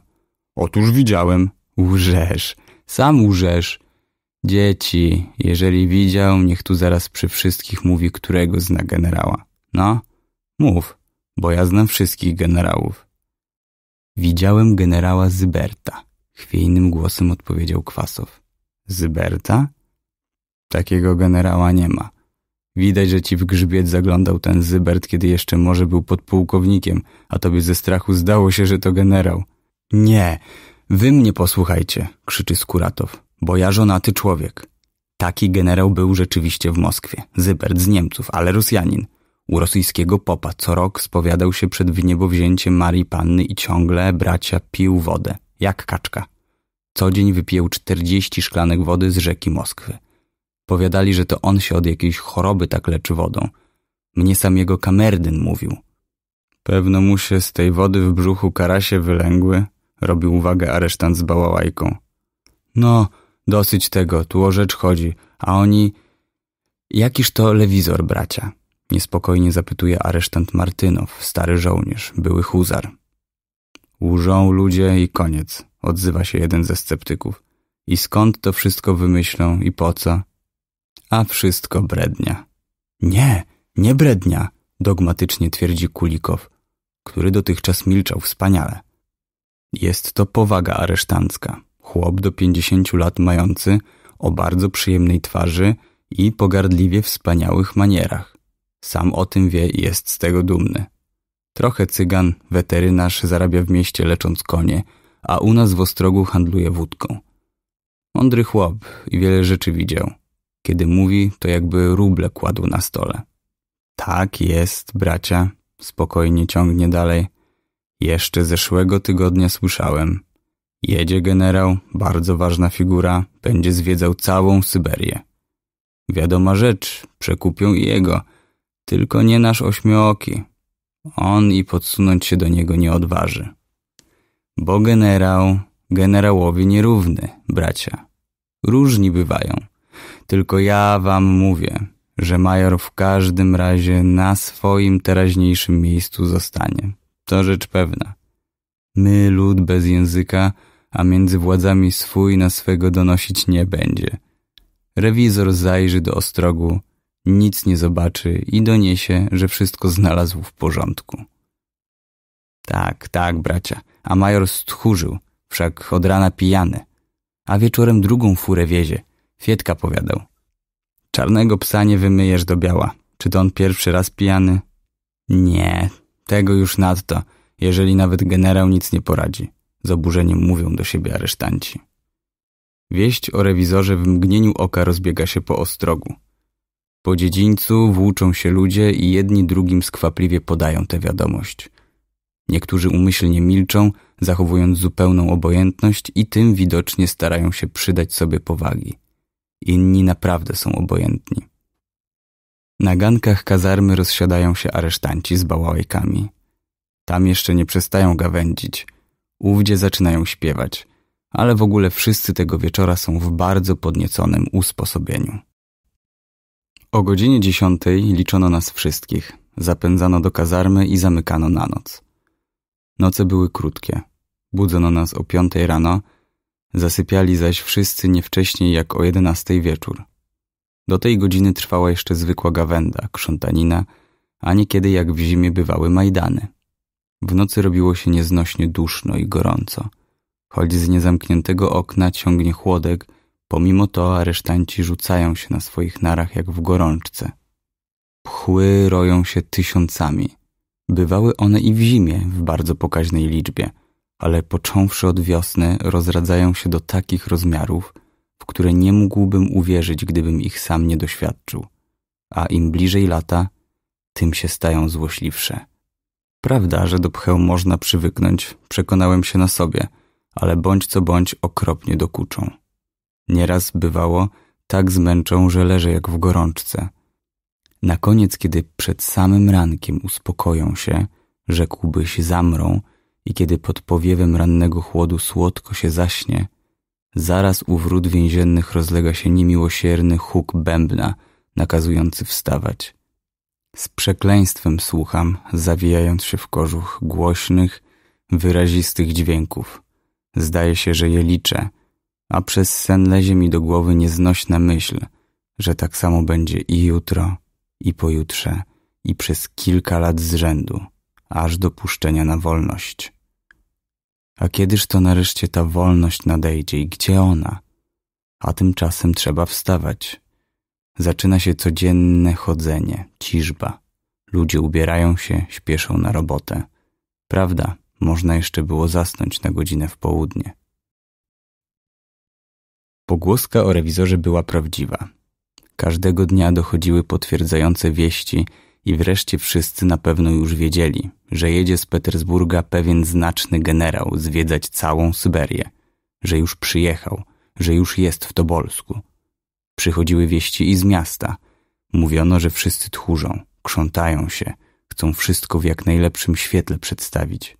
Otóż widziałem. Łżesz. Sam łżesz. Dzieci, jeżeli widział, niech tu zaraz przy wszystkich mówi, którego zna generała. No, mów, bo ja znam wszystkich generałów. Widziałem generała Zyberta, chwiejnym głosem odpowiedział Kwasow. Zyberta? Takiego generała nie ma. Widać, że ci w grzbiet zaglądał ten Zybert, kiedy jeszcze może był podpułkownikiem, a tobie ze strachu zdało się, że to generał. Nie, wy mnie posłuchajcie, krzyczy Skuratow, bo ja żonaty człowiek. Taki generał był rzeczywiście w Moskwie. Zybert z Niemców, ale Rosjanin. U rosyjskiego popa co rok spowiadał się przed wniebowzięciem Marii Panny i ciągle bracia pił wodę, jak kaczka. Co dzień wypijał czterdzieści szklanek wody z rzeki Moskwy. Powiadali, że to on się od jakiejś choroby tak leczy wodą. Mnie sam jego kamerdyn mówił. Pewno mu się z tej wody w brzuchu karasie wylęgły, robił uwagę aresztant z bałałajką. No, dosyć tego, tu o rzecz chodzi, a oni... Jakiż to lewizor, bracia? Niespokojnie zapytuje aresztant Martynow, stary żołnierz, były huzar. Łżą ludzie i koniec, odzywa się jeden ze sceptyków. I skąd to wszystko wymyślą i po co? a wszystko brednia. Nie, nie brednia, dogmatycznie twierdzi Kulikow, który dotychczas milczał wspaniale. Jest to powaga aresztancka, chłop do pięćdziesięciu lat mający, o bardzo przyjemnej twarzy i pogardliwie wspaniałych manierach. Sam o tym wie i jest z tego dumny. Trochę cygan, weterynarz zarabia w mieście lecząc konie, a u nas w Ostrogu handluje wódką. Mądry chłop i wiele rzeczy widział – kiedy mówi, to jakby ruble kładł na stole. Tak jest, bracia, spokojnie ciągnie dalej. Jeszcze zeszłego tygodnia słyszałem. Jedzie generał, bardzo ważna figura, będzie zwiedzał całą Syberię. Wiadoma rzecz, przekupią i jego, tylko nie nasz ośmioki. On i podsunąć się do niego nie odważy. Bo generał, generałowi nierówny, bracia. Różni bywają. Tylko ja wam mówię, że major w każdym razie na swoim teraźniejszym miejscu zostanie. To rzecz pewna. My, lud bez języka, a między władzami swój na swego donosić nie będzie. Rewizor zajrzy do ostrogu, nic nie zobaczy i doniesie, że wszystko znalazł w porządku. Tak, tak, bracia, a major stchórzył, wszak od rana pijany, a wieczorem drugą furę wiezie – Fietka powiadał. Czarnego psa nie wymyjesz do biała. Czy to on pierwszy raz pijany? Nie, tego już nadto, jeżeli nawet generał nic nie poradzi. Z oburzeniem mówią do siebie aresztanci. Wieść o rewizorze w mgnieniu oka rozbiega się po ostrogu. Po dziedzińcu włóczą się ludzie i jedni drugim skwapliwie podają tę wiadomość. Niektórzy umyślnie milczą, zachowując zupełną obojętność i tym widocznie starają się przydać sobie powagi inni naprawdę są obojętni. Na gankach kazarmy rozsiadają się aresztanci z bałajkami. Tam jeszcze nie przestają gawędzić. Ówdzie zaczynają śpiewać, ale w ogóle wszyscy tego wieczora są w bardzo podnieconym usposobieniu. O godzinie dziesiątej liczono nas wszystkich, zapędzano do kazarmy i zamykano na noc. Noce były krótkie. Budzono nas o piątej rano – Zasypiali zaś wszyscy nie wcześniej jak o jedenastej wieczór. Do tej godziny trwała jeszcze zwykła gawenda, krzątanina, a niekiedy jak w zimie bywały majdany. W nocy robiło się nieznośnie duszno i gorąco. Choć z niezamkniętego okna ciągnie chłodek, pomimo to aresztanci rzucają się na swoich narach jak w gorączce. Pchły roją się tysiącami. Bywały one i w zimie w bardzo pokaźnej liczbie – ale począwszy od wiosny rozradzają się do takich rozmiarów, w które nie mógłbym uwierzyć, gdybym ich sam nie doświadczył, a im bliżej lata, tym się stają złośliwsze. Prawda, że do pcheł można przywyknąć, przekonałem się na sobie, ale bądź co bądź okropnie dokuczą. Nieraz bywało, tak zmęczą, że leżę jak w gorączce. Na koniec, kiedy przed samym rankiem uspokoją się, rzekłbyś zamrą, i kiedy pod powiewem rannego chłodu słodko się zaśnie, zaraz u wrót więziennych rozlega się niemiłosierny huk bębna, nakazujący wstawać. Z przekleństwem słucham, zawijając się w kożuch głośnych, wyrazistych dźwięków. Zdaje się, że je liczę, a przez sen lezie mi do głowy nieznośna myśl, że tak samo będzie i jutro, i pojutrze, i przez kilka lat z rzędu, aż do puszczenia na wolność. A kiedyż to nareszcie ta wolność nadejdzie i gdzie ona? A tymczasem trzeba wstawać. Zaczyna się codzienne chodzenie, ciżba. Ludzie ubierają się, śpieszą na robotę. Prawda, można jeszcze było zasnąć na godzinę w południe. Pogłoska o rewizorze była prawdziwa. Każdego dnia dochodziły potwierdzające wieści – i wreszcie wszyscy na pewno już wiedzieli, że jedzie z Petersburga pewien znaczny generał zwiedzać całą Syberię, że już przyjechał, że już jest w Tobolsku. Przychodziły wieści i z miasta. Mówiono, że wszyscy tchórzą, krzątają się, chcą wszystko w jak najlepszym świetle przedstawić.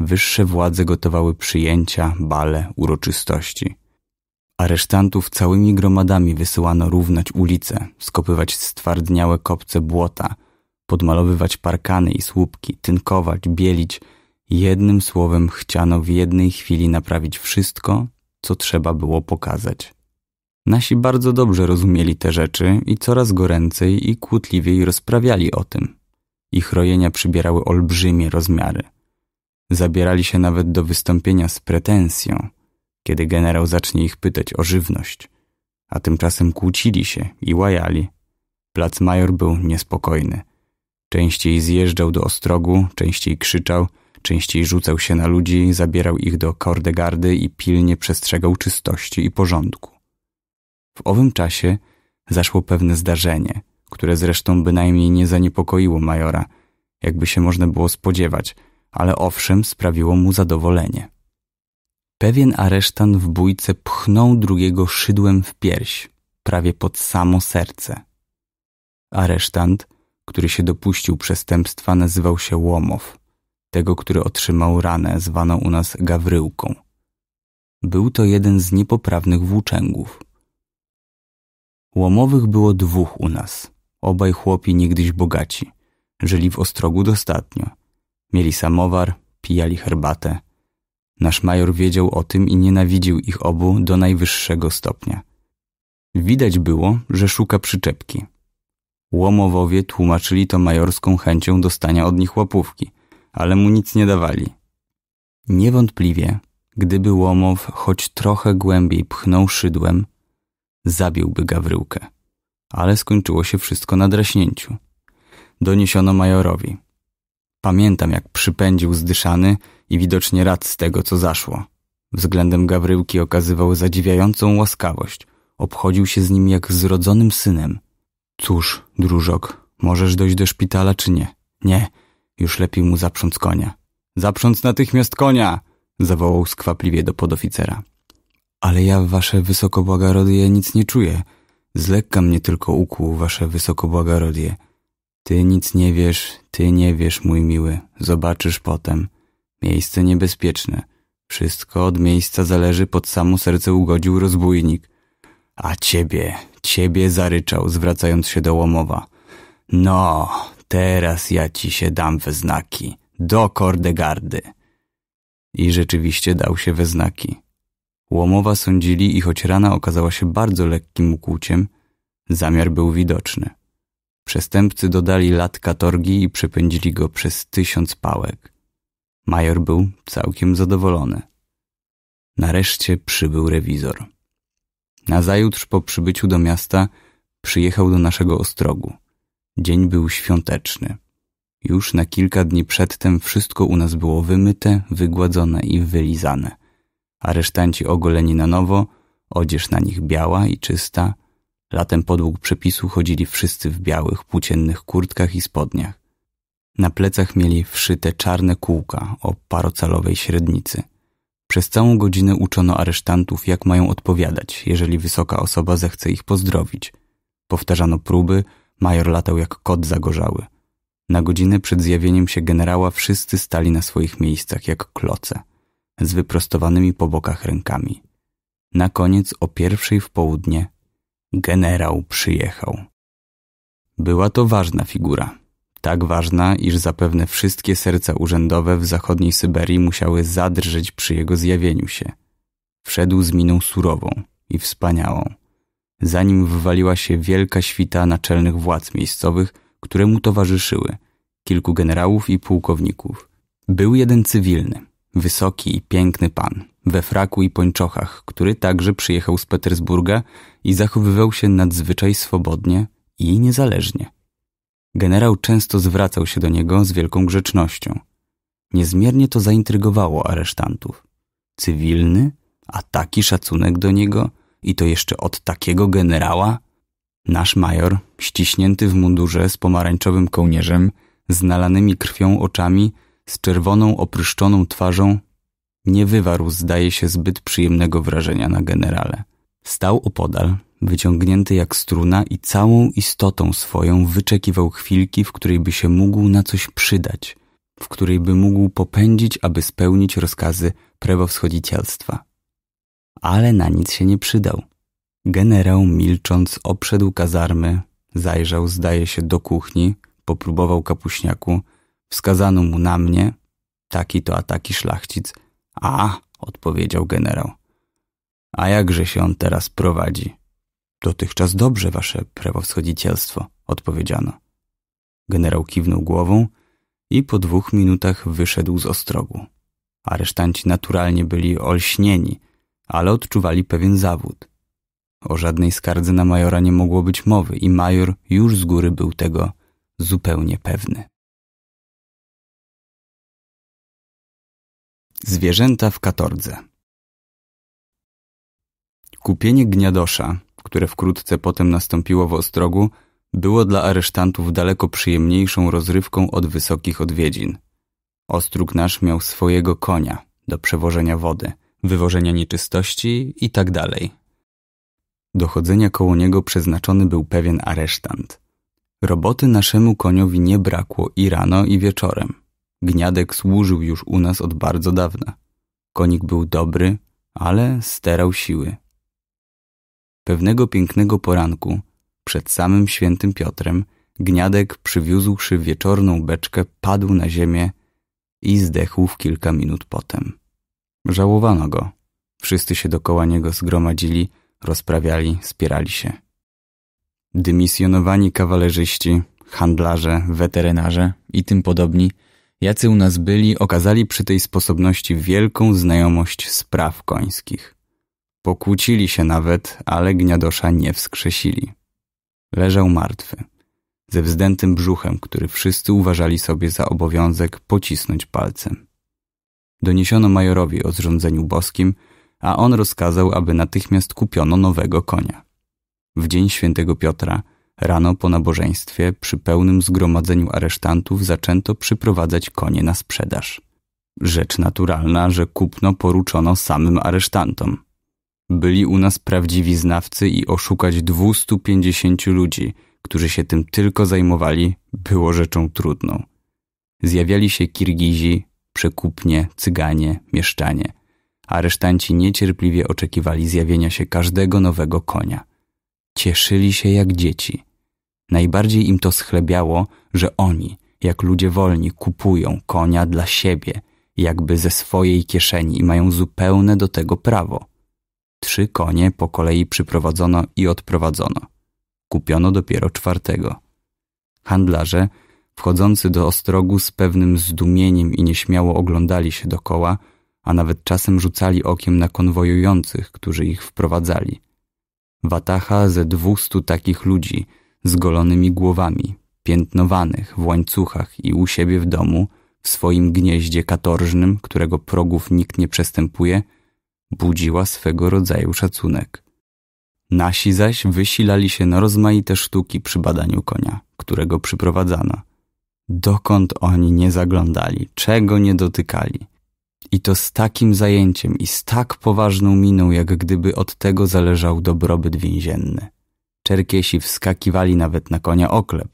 Wyższe władze gotowały przyjęcia, bale, uroczystości – Aresztantów całymi gromadami wysyłano równać ulice, skopywać stwardniałe kopce błota, podmalowywać parkany i słupki, tynkować, bielić. Jednym słowem chciano w jednej chwili naprawić wszystko, co trzeba było pokazać. Nasi bardzo dobrze rozumieli te rzeczy i coraz goręcej i kłótliwiej rozprawiali o tym. Ich rojenia przybierały olbrzymie rozmiary. Zabierali się nawet do wystąpienia z pretensją – kiedy generał zacznie ich pytać o żywność. A tymczasem kłócili się i łajali. Plac major był niespokojny. Częściej zjeżdżał do ostrogu, częściej krzyczał, częściej rzucał się na ludzi, zabierał ich do kordegardy i pilnie przestrzegał czystości i porządku. W owym czasie zaszło pewne zdarzenie, które zresztą bynajmniej nie zaniepokoiło majora, jakby się można było spodziewać, ale owszem sprawiło mu zadowolenie. Pewien aresztan w bójce pchnął drugiego szydłem w pierś, prawie pod samo serce. Aresztant, który się dopuścił przestępstwa, nazywał się Łomow, tego, który otrzymał ranę zwaną u nas Gawryłką. Był to jeden z niepoprawnych włóczęgów. Łomowych było dwóch u nas, obaj chłopi niegdyś bogaci. Żyli w Ostrogu dostatnio. Mieli samowar, pijali herbatę, Nasz major wiedział o tym i nienawidził ich obu do najwyższego stopnia. Widać było, że szuka przyczepki. Łomowowie tłumaczyli to majorską chęcią dostania od nich łapówki, ale mu nic nie dawali. Niewątpliwie, gdyby Łomow choć trochę głębiej pchnął szydłem, zabiłby Gawryłkę. Ale skończyło się wszystko na draśnięciu. Doniesiono majorowi. Pamiętam, jak przypędził zdyszany i widocznie rad z tego, co zaszło. Względem Gawryłki okazywał zadziwiającą łaskawość. Obchodził się z nim jak z rodzonym synem. Cóż, drużok, możesz dojść do szpitala czy nie? Nie, już lepiej mu zaprząc konia. Zaprząc natychmiast konia! zawołał skwapliwie do podoficera. Ale ja, wasze wysokobłagorodie, nic nie czuję. Z lekka mnie tylko ukłuł, wasze wysokobłagorodie. Ty nic nie wiesz, ty nie wiesz, mój miły. Zobaczysz potem. Miejsce niebezpieczne. Wszystko od miejsca zależy, pod samo serce ugodził rozbójnik. A ciebie, ciebie zaryczał, zwracając się do Łomowa. No, teraz ja ci się dam we znaki. Do Kordegardy. I rzeczywiście dał się we znaki. Łomowa sądzili i choć rana okazała się bardzo lekkim ukłuciem, zamiar był widoczny. Przestępcy dodali lat katorgi i przepędzili go przez tysiąc pałek. Major był całkiem zadowolony. Nareszcie przybył rewizor. Nazajutrz po przybyciu do miasta przyjechał do naszego ostrogu. Dzień był świąteczny. Już na kilka dni przedtem wszystko u nas było wymyte, wygładzone i wylizane. Aresztanci ogoleni na nowo, odzież na nich biała i czysta. Latem podług przepisu chodzili wszyscy w białych, płóciennych kurtkach i spodniach. Na plecach mieli wszyte czarne kółka o parocalowej średnicy. Przez całą godzinę uczono aresztantów, jak mają odpowiadać, jeżeli wysoka osoba zechce ich pozdrowić. Powtarzano próby, major latał jak kot zagorzały. Na godzinę przed zjawieniem się generała wszyscy stali na swoich miejscach jak kloce, z wyprostowanymi po bokach rękami. Na koniec o pierwszej w południe generał przyjechał. Była to ważna figura tak ważna, iż zapewne wszystkie serca urzędowe w zachodniej Syberii musiały zadrżeć przy jego zjawieniu się. Wszedł z miną surową i wspaniałą. Zanim wywaliła się wielka świta naczelnych władz miejscowych, które mu towarzyszyły, kilku generałów i pułkowników. Był jeden cywilny, wysoki i piękny pan, we fraku i pończochach, który także przyjechał z Petersburga i zachowywał się nadzwyczaj swobodnie i niezależnie. Generał często zwracał się do niego z wielką grzecznością. Niezmiernie to zaintrygowało aresztantów. Cywilny? A taki szacunek do niego? I to jeszcze od takiego generała? Nasz major, ściśnięty w mundurze z pomarańczowym kołnierzem, z nalanymi krwią oczami, z czerwoną, opryszczoną twarzą, nie wywarł, zdaje się, zbyt przyjemnego wrażenia na generale. Stał opodal, wyciągnięty jak struna i całą istotą swoją wyczekiwał chwilki, w której by się mógł na coś przydać, w której by mógł popędzić, aby spełnić rozkazy prawowschodzicielstwa. Ale na nic się nie przydał. Generał milcząc obszedł kazarmy, zajrzał, zdaje się, do kuchni, popróbował kapuśniaku, wskazano mu na mnie, taki to a taki szlachcic. A, odpowiedział generał. A jakże się on teraz prowadzi? Dotychczas dobrze wasze prawowschodzicielstwo, odpowiedziano. Generał kiwnął głową i po dwóch minutach wyszedł z ostrogu. Aresztanci naturalnie byli olśnieni, ale odczuwali pewien zawód. O żadnej skardze na majora nie mogło być mowy i major już z góry był tego zupełnie pewny. Zwierzęta w katordze Kupienie gniadosza które wkrótce potem nastąpiło w Ostrogu, było dla aresztantów daleko przyjemniejszą rozrywką od wysokich odwiedzin. Ostróg nasz miał swojego konia do przewożenia wody, wywożenia nieczystości i tak dalej. Do chodzenia koło niego przeznaczony był pewien aresztant. Roboty naszemu koniowi nie brakło i rano i wieczorem. Gniadek służył już u nas od bardzo dawna. Konik był dobry, ale sterał siły. Pewnego pięknego poranku, przed samym świętym Piotrem, Gniadek, przywiózłszy wieczorną beczkę, padł na ziemię i zdechł w kilka minut potem. Żałowano go. Wszyscy się dokoła niego zgromadzili, rozprawiali, spierali się. Dymisjonowani kawalerzyści, handlarze, weterynarze i tym podobni, jacy u nas byli, okazali przy tej sposobności wielką znajomość spraw końskich. Pokłócili się nawet, ale gniadosza nie wskrzesili. Leżał martwy, ze wzdętym brzuchem, który wszyscy uważali sobie za obowiązek pocisnąć palcem. Doniesiono majorowi o zrządzeniu boskim, a on rozkazał, aby natychmiast kupiono nowego konia. W dzień świętego Piotra, rano po nabożeństwie, przy pełnym zgromadzeniu aresztantów zaczęto przyprowadzać konie na sprzedaż. Rzecz naturalna, że kupno poruczono samym aresztantom. Byli u nas prawdziwi znawcy i oszukać 250 ludzi, którzy się tym tylko zajmowali, było rzeczą trudną. Zjawiali się Kirgizi, przekupnie, cyganie, mieszczanie. Aresztanci niecierpliwie oczekiwali zjawienia się każdego nowego konia. Cieszyli się jak dzieci. Najbardziej im to schlebiało, że oni, jak ludzie wolni, kupują konia dla siebie, jakby ze swojej kieszeni i mają zupełne do tego prawo. Trzy konie po kolei przyprowadzono i odprowadzono. Kupiono dopiero czwartego. Handlarze, wchodzący do ostrogu z pewnym zdumieniem i nieśmiało oglądali się dokoła, a nawet czasem rzucali okiem na konwojujących, którzy ich wprowadzali. Watacha ze dwustu takich ludzi, z golonymi głowami, piętnowanych w łańcuchach i u siebie w domu, w swoim gnieździe katorżnym, którego progów nikt nie przestępuje – budziła swego rodzaju szacunek. Nasi zaś wysilali się na rozmaite sztuki przy badaniu konia, którego przyprowadzano. Dokąd oni nie zaglądali, czego nie dotykali. I to z takim zajęciem i z tak poważną miną, jak gdyby od tego zależał dobrobyt więzienny. Czerkiesi wskakiwali nawet na konia oklep,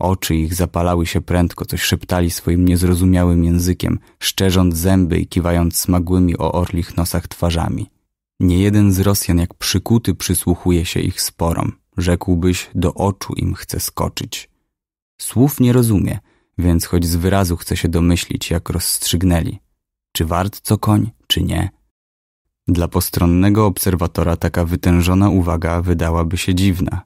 Oczy ich zapalały się prędko, coś szeptali swoim niezrozumiałym językiem, szczerząc zęby i kiwając smagłymi o orlich nosach twarzami. Nie jeden z Rosjan jak przykuty przysłuchuje się ich sporom. Rzekłbyś, do oczu im chce skoczyć. Słów nie rozumie, więc choć z wyrazu chce się domyślić, jak rozstrzygnęli. Czy wart co koń, czy nie? Dla postronnego obserwatora taka wytężona uwaga wydałaby się dziwna,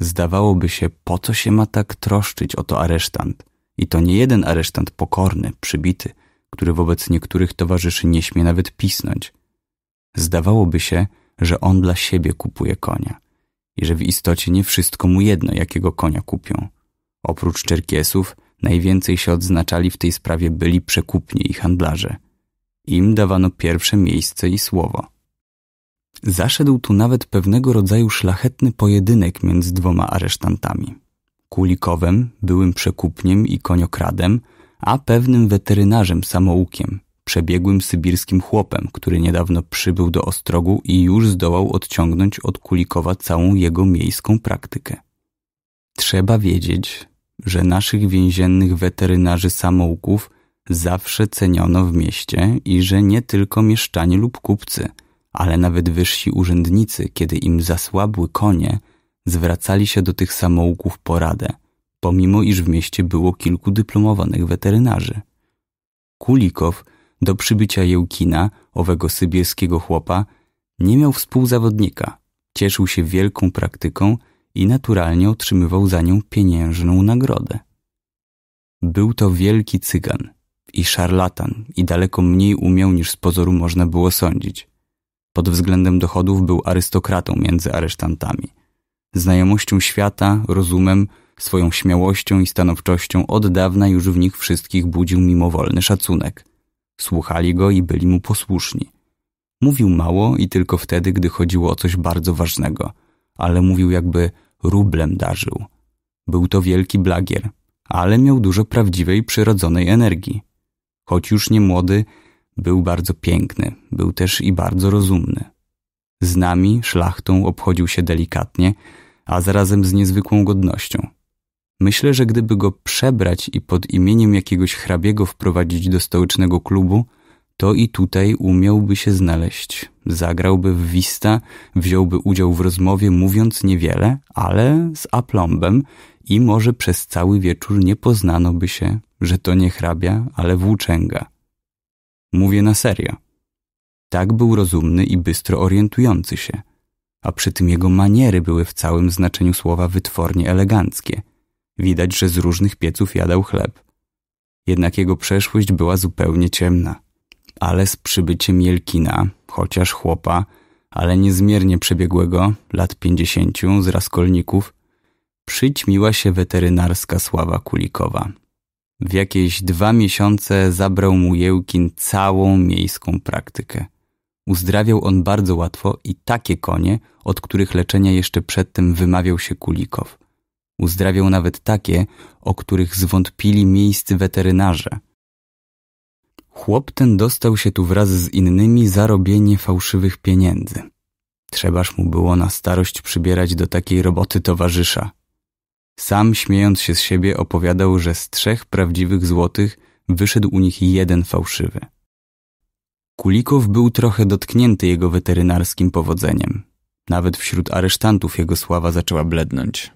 Zdawałoby się, po co się ma tak troszczyć o to aresztant? I to nie jeden aresztant pokorny, przybity, który wobec niektórych towarzyszy nie śmie nawet pisnąć. Zdawałoby się, że on dla siebie kupuje konia i że w istocie nie wszystko mu jedno, jakiego konia kupią. Oprócz Czerkiesów, najwięcej się odznaczali w tej sprawie byli przekupni i handlarze. Im dawano pierwsze miejsce i słowo. Zaszedł tu nawet pewnego rodzaju szlachetny pojedynek między dwoma aresztantami. Kulikowem, byłym przekupniem i koniokradem, a pewnym weterynarzem samoukiem, przebiegłym sybirskim chłopem, który niedawno przybył do Ostrogu i już zdołał odciągnąć od Kulikowa całą jego miejską praktykę. Trzeba wiedzieć, że naszych więziennych weterynarzy samouków zawsze ceniono w mieście i że nie tylko mieszczanie lub kupcy – ale nawet wyżsi urzędnicy, kiedy im zasłabły konie, zwracali się do tych samouków poradę, pomimo iż w mieście było kilku dyplomowanych weterynarzy. Kulikow do przybycia Jełkina, owego sybirskiego chłopa, nie miał współzawodnika, cieszył się wielką praktyką i naturalnie otrzymywał za nią pieniężną nagrodę. Był to wielki cygan i szarlatan i daleko mniej umiał niż z pozoru można było sądzić. Pod względem dochodów był arystokratą między aresztantami. Znajomością świata, rozumem, swoją śmiałością i stanowczością od dawna już w nich wszystkich budził mimowolny szacunek. Słuchali go i byli mu posłuszni. Mówił mało i tylko wtedy, gdy chodziło o coś bardzo ważnego, ale mówił jakby rublem darzył. Był to wielki blagier, ale miał dużo prawdziwej, przyrodzonej energii. Choć już nie młody, był bardzo piękny, był też i bardzo rozumny. Z nami, szlachtą, obchodził się delikatnie, a zarazem z niezwykłą godnością. Myślę, że gdyby go przebrać i pod imieniem jakiegoś hrabiego wprowadzić do stołecznego klubu, to i tutaj umiałby się znaleźć. Zagrałby w wista, wziąłby udział w rozmowie, mówiąc niewiele, ale z aplombem i może przez cały wieczór nie poznano by się, że to nie hrabia, ale włóczęga. Mówię na serio. Tak był rozumny i bystro orientujący się, a przy tym jego maniery były w całym znaczeniu słowa wytwornie eleganckie. Widać, że z różnych pieców jadał chleb. Jednak jego przeszłość była zupełnie ciemna. Ale z przybyciem Jelkina, chociaż chłopa, ale niezmiernie przebiegłego, lat pięćdziesięciu, z Raskolników, przyćmiła się weterynarska sława Kulikowa. W jakieś dwa miesiące zabrał mu Jełkin całą miejską praktykę. Uzdrawiał on bardzo łatwo i takie konie, od których leczenia jeszcze przedtem wymawiał się Kulikow. Uzdrawiał nawet takie, o których zwątpili miejscy weterynarze. Chłop ten dostał się tu wraz z innymi za robienie fałszywych pieniędzy. Trzebaż mu było na starość przybierać do takiej roboty towarzysza. Sam, śmiejąc się z siebie, opowiadał, że z trzech prawdziwych złotych wyszedł u nich jeden fałszywy. Kulikow był trochę dotknięty jego weterynarskim powodzeniem. Nawet wśród aresztantów jego sława zaczęła blednąć.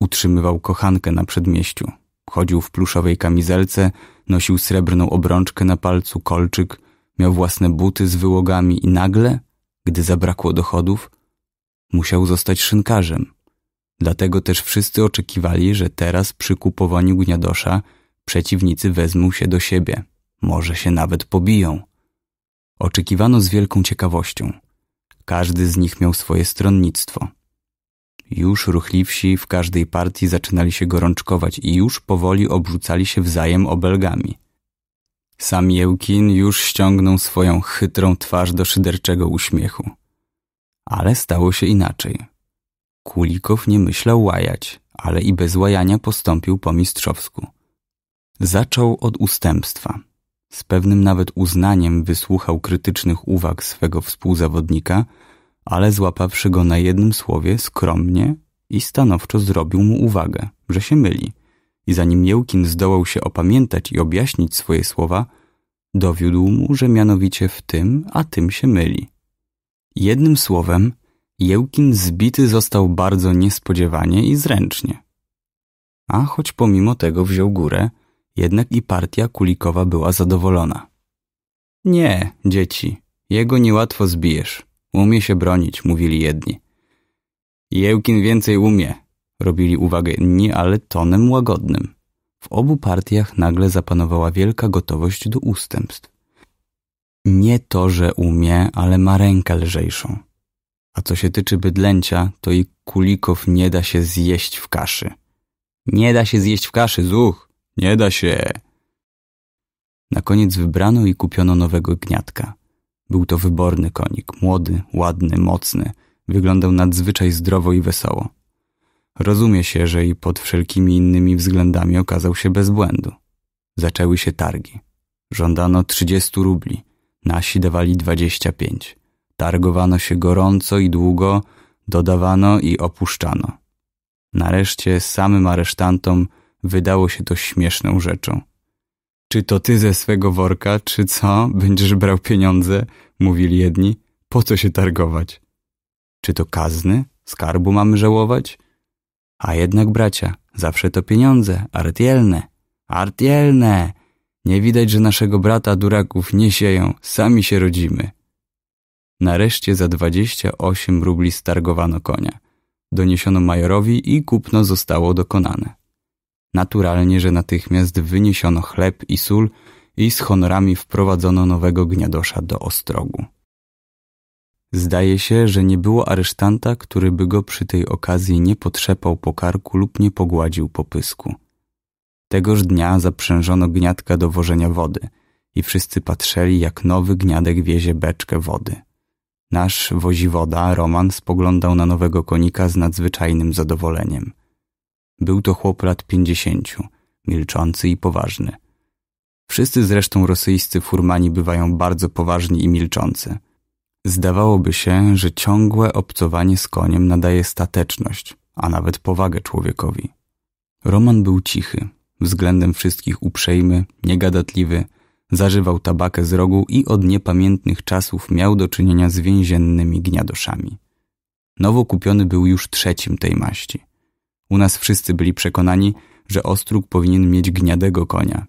Utrzymywał kochankę na przedmieściu. Chodził w pluszowej kamizelce, nosił srebrną obrączkę na palcu, kolczyk, miał własne buty z wyłogami i nagle, gdy zabrakło dochodów, musiał zostać szynkarzem Dlatego też wszyscy oczekiwali, że teraz przy kupowaniu gniadosza przeciwnicy wezmą się do siebie. Może się nawet pobiją. Oczekiwano z wielką ciekawością. Każdy z nich miał swoje stronnictwo. Już ruchliwsi w każdej partii zaczynali się gorączkować i już powoli obrzucali się wzajem obelgami. Sam Jełkin już ściągnął swoją chytrą twarz do szyderczego uśmiechu. Ale stało się inaczej. Kulikow nie myślał łajać, ale i bez łajania postąpił po mistrzowsku. Zaczął od ustępstwa. Z pewnym nawet uznaniem wysłuchał krytycznych uwag swego współzawodnika, ale złapawszy go na jednym słowie skromnie i stanowczo zrobił mu uwagę, że się myli. I zanim Jełkin zdołał się opamiętać i objaśnić swoje słowa, dowiódł mu, że mianowicie w tym, a tym się myli. Jednym słowem Jełkin zbity został bardzo niespodziewanie i zręcznie. A choć pomimo tego wziął górę, jednak i partia Kulikowa była zadowolona. Nie, dzieci, jego niełatwo zbijesz. Umie się bronić, mówili jedni. Jełkin więcej umie, robili uwagę inni, ale tonem łagodnym. W obu partiach nagle zapanowała wielka gotowość do ustępstw. Nie to, że umie, ale ma rękę lżejszą. A co się tyczy bydlęcia, to i kulików nie da się zjeść w kaszy. Nie da się zjeść w kaszy, zuch! Nie da się! Na koniec wybrano i kupiono nowego gniatka. Był to wyborny konik, młody, ładny, mocny. Wyglądał nadzwyczaj zdrowo i wesoło. Rozumie się, że i pod wszelkimi innymi względami okazał się bez błędu. Zaczęły się targi. Żądano trzydziestu rubli, nasi dawali pięć. Targowano się gorąco i długo, dodawano i opuszczano. Nareszcie samym aresztantom wydało się to śmieszną rzeczą. Czy to ty ze swego worka, czy co, będziesz brał pieniądze? Mówili jedni. Po co się targować? Czy to kazny? Skarbu mamy żałować? A jednak, bracia, zawsze to pieniądze, artielne. Artielne! Nie widać, że naszego brata duraków nie sieją, sami się rodzimy. Nareszcie za 28 rubli stargowano konia. Doniesiono majorowi i kupno zostało dokonane. Naturalnie, że natychmiast wyniesiono chleb i sól i z honorami wprowadzono nowego gniadosza do ostrogu. Zdaje się, że nie było aresztanta, który by go przy tej okazji nie potrzepał po karku lub nie pogładził po pysku. Tegoż dnia zaprzężono gniatka do wożenia wody i wszyscy patrzeli, jak nowy gniadek wiezie beczkę wody. Nasz woziwoda, Roman, spoglądał na nowego konika z nadzwyczajnym zadowoleniem. Był to chłop lat pięćdziesięciu, milczący i poważny. Wszyscy zresztą rosyjscy furmani bywają bardzo poważni i milczący. Zdawałoby się, że ciągłe obcowanie z koniem nadaje stateczność, a nawet powagę człowiekowi. Roman był cichy, względem wszystkich uprzejmy, niegadatliwy, Zażywał tabakę z rogu i od niepamiętnych czasów miał do czynienia z więziennymi gniadoszami. Nowo kupiony był już trzecim tej maści. U nas wszyscy byli przekonani, że ostróg powinien mieć gniadego konia,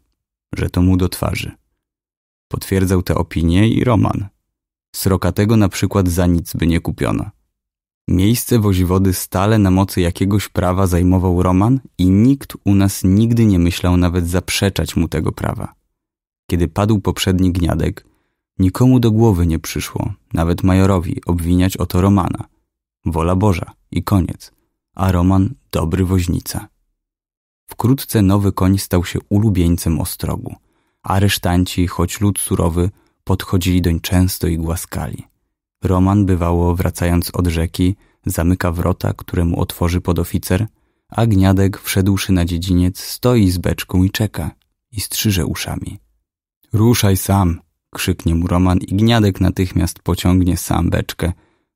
że to mu do twarzy. Potwierdzał te opinie i Roman. Srokatego na przykład za nic by nie kupiono. Miejsce woziwody stale na mocy jakiegoś prawa zajmował Roman i nikt u nas nigdy nie myślał nawet zaprzeczać mu tego prawa. Kiedy padł poprzedni gniadek, nikomu do głowy nie przyszło, nawet majorowi, obwiniać o to Romana. Wola Boża i koniec. A Roman dobry woźnica. Wkrótce nowy koń stał się ulubieńcem ostrogu. Aresztanci, choć lud surowy, podchodzili doń często i głaskali. Roman bywało, wracając od rzeki, zamyka wrota, któremu otworzy podoficer, a gniadek, wszedłszy na dziedziniec, stoi z beczką i czeka i strzyże uszami. Ruszaj sam, krzyknie mu Roman i Gniadek natychmiast pociągnie sam beczkę.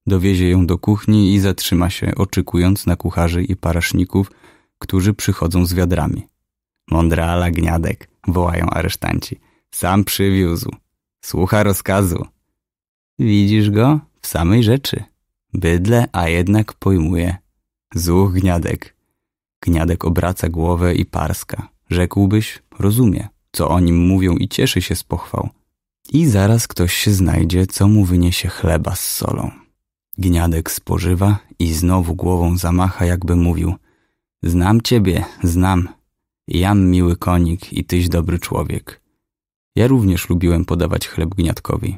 Dowiezie ją do kuchni i zatrzyma się, oczekując na kucharzy i paraszników, którzy przychodzą z wiadrami. Mądrala Gniadek, wołają aresztanci. Sam przywiózł. Słucha rozkazu. Widzisz go? W samej rzeczy. Bydle, a jednak pojmuje. Zuch Gniadek. Gniadek obraca głowę i parska. Rzekłbyś, rozumie co o nim mówią i cieszy się z pochwał. I zaraz ktoś się znajdzie, co mu wyniesie chleba z solą. Gniadek spożywa i znowu głową zamacha, jakby mówił Znam ciebie, znam. Jam miły konik i tyś dobry człowiek. Ja również lubiłem podawać chleb gniadkowi.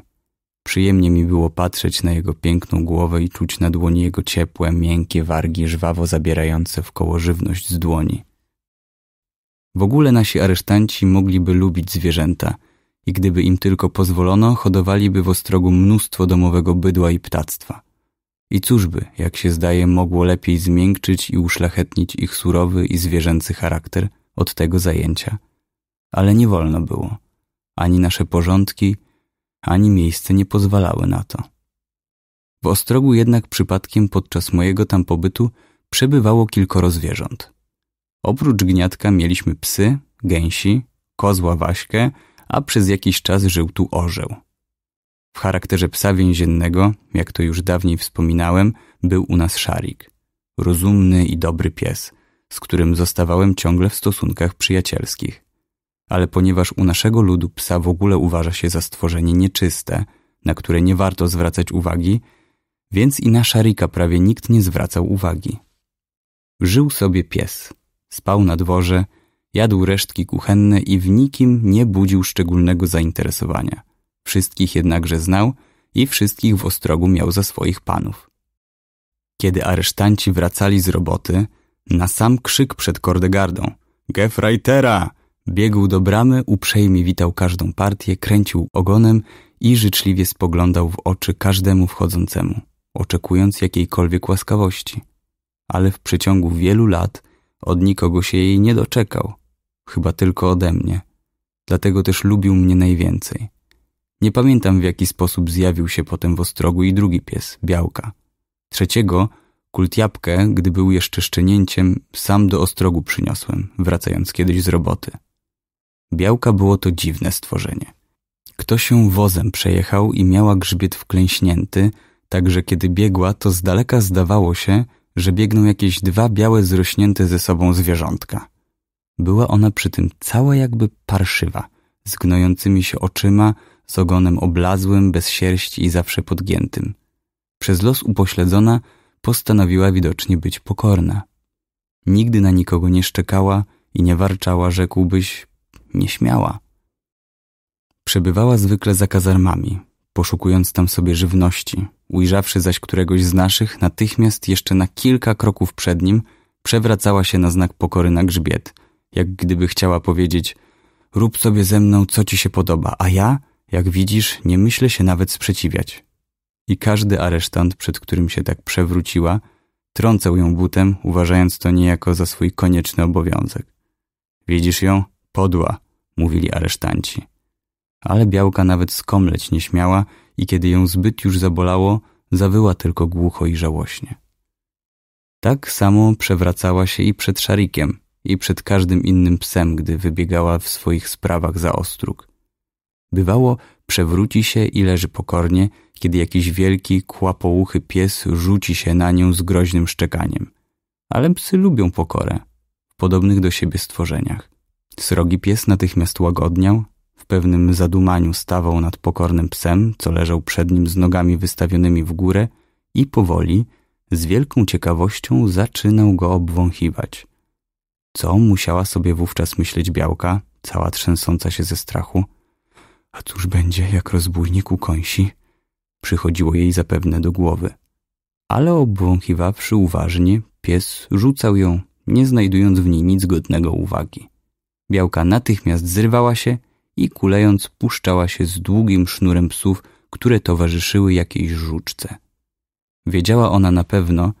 Przyjemnie mi było patrzeć na jego piękną głowę i czuć na dłoni jego ciepłe, miękkie wargi żwawo zabierające w koło żywność z dłoni. W ogóle nasi aresztanci mogliby lubić zwierzęta i gdyby im tylko pozwolono, hodowaliby w Ostrogu mnóstwo domowego bydła i ptactwa. I cóż by, jak się zdaje, mogło lepiej zmiękczyć i uszlachetnić ich surowy i zwierzęcy charakter od tego zajęcia. Ale nie wolno było. Ani nasze porządki, ani miejsce nie pozwalały na to. W Ostrogu jednak przypadkiem podczas mojego tam pobytu przebywało kilkoro zwierząt. Oprócz gniatka mieliśmy psy, gęsi, kozła Waśkę, a przez jakiś czas żył tu orzeł. W charakterze psa więziennego, jak to już dawniej wspominałem, był u nas szarik. Rozumny i dobry pies, z którym zostawałem ciągle w stosunkach przyjacielskich. Ale ponieważ u naszego ludu psa w ogóle uważa się za stworzenie nieczyste, na które nie warto zwracać uwagi, więc i na szarika prawie nikt nie zwracał uwagi. Żył sobie pies, Spał na dworze, jadł resztki kuchenne i w nikim nie budził szczególnego zainteresowania. Wszystkich jednakże znał i wszystkich w Ostrogu miał za swoich panów. Kiedy aresztanci wracali z roboty, na sam krzyk przed Kordegardą – Gefreitera! Biegł do bramy, uprzejmie witał każdą partię, kręcił ogonem i życzliwie spoglądał w oczy każdemu wchodzącemu, oczekując jakiejkolwiek łaskawości. Ale w przeciągu wielu lat – od nikogo się jej nie doczekał, chyba tylko ode mnie. Dlatego też lubił mnie najwięcej. Nie pamiętam w jaki sposób zjawił się potem w Ostrogu i drugi pies, Białka. Trzeciego, kultjabkę, gdy był jeszcze szczenięciem, sam do Ostrogu przyniosłem, wracając kiedyś z roboty. Białka było to dziwne stworzenie. Kto się wozem przejechał i miała grzbiet wklęśnięty, tak że kiedy biegła, to z daleka zdawało się, że biegną jakieś dwa białe zrośnięte ze sobą zwierzątka. Była ona przy tym cała jakby parszywa, z gnojącymi się oczyma, z ogonem oblazłym, bez sierści i zawsze podgiętym. Przez los upośledzona postanowiła widocznie być pokorna. Nigdy na nikogo nie szczekała i nie warczała, rzekłbyś, nie śmiała. Przebywała zwykle za kazarmami, poszukując tam sobie żywności, Ujrzawszy zaś któregoś z naszych, natychmiast jeszcze na kilka kroków przed nim przewracała się na znak pokory na grzbiet, jak gdyby chciała powiedzieć rób sobie ze mną, co ci się podoba, a ja, jak widzisz, nie myślę się nawet sprzeciwiać. I każdy aresztant, przed którym się tak przewróciła, trącał ją butem, uważając to niejako za swój konieczny obowiązek. Widzisz ją? Podła, mówili aresztanci. Ale białka nawet skomleć nie śmiała i kiedy ją zbyt już zabolało, zawyła tylko głucho i żałośnie. Tak samo przewracała się i przed szarikiem, i przed każdym innym psem, gdy wybiegała w swoich sprawach za ostróg. Bywało, przewróci się i leży pokornie, kiedy jakiś wielki, kłapouchy pies rzuci się na nią z groźnym szczekaniem. Ale psy lubią pokorę, w podobnych do siebie stworzeniach. Srogi pies natychmiast łagodniał, pewnym zadumaniu stawał nad pokornym psem, co leżał przed nim z nogami wystawionymi w górę i powoli, z wielką ciekawością zaczynał go obwąchiwać. Co musiała sobie wówczas myśleć Białka, cała trzęsąca się ze strachu? A cóż będzie, jak rozbójnik ukąsi? Przychodziło jej zapewne do głowy. Ale obwąchiwawszy uważnie, pies rzucał ją, nie znajdując w niej nic godnego uwagi. Białka natychmiast zrywała się i kulejąc puszczała się z długim sznurem psów, które towarzyszyły jakiejś żuczce. Wiedziała ona na pewno,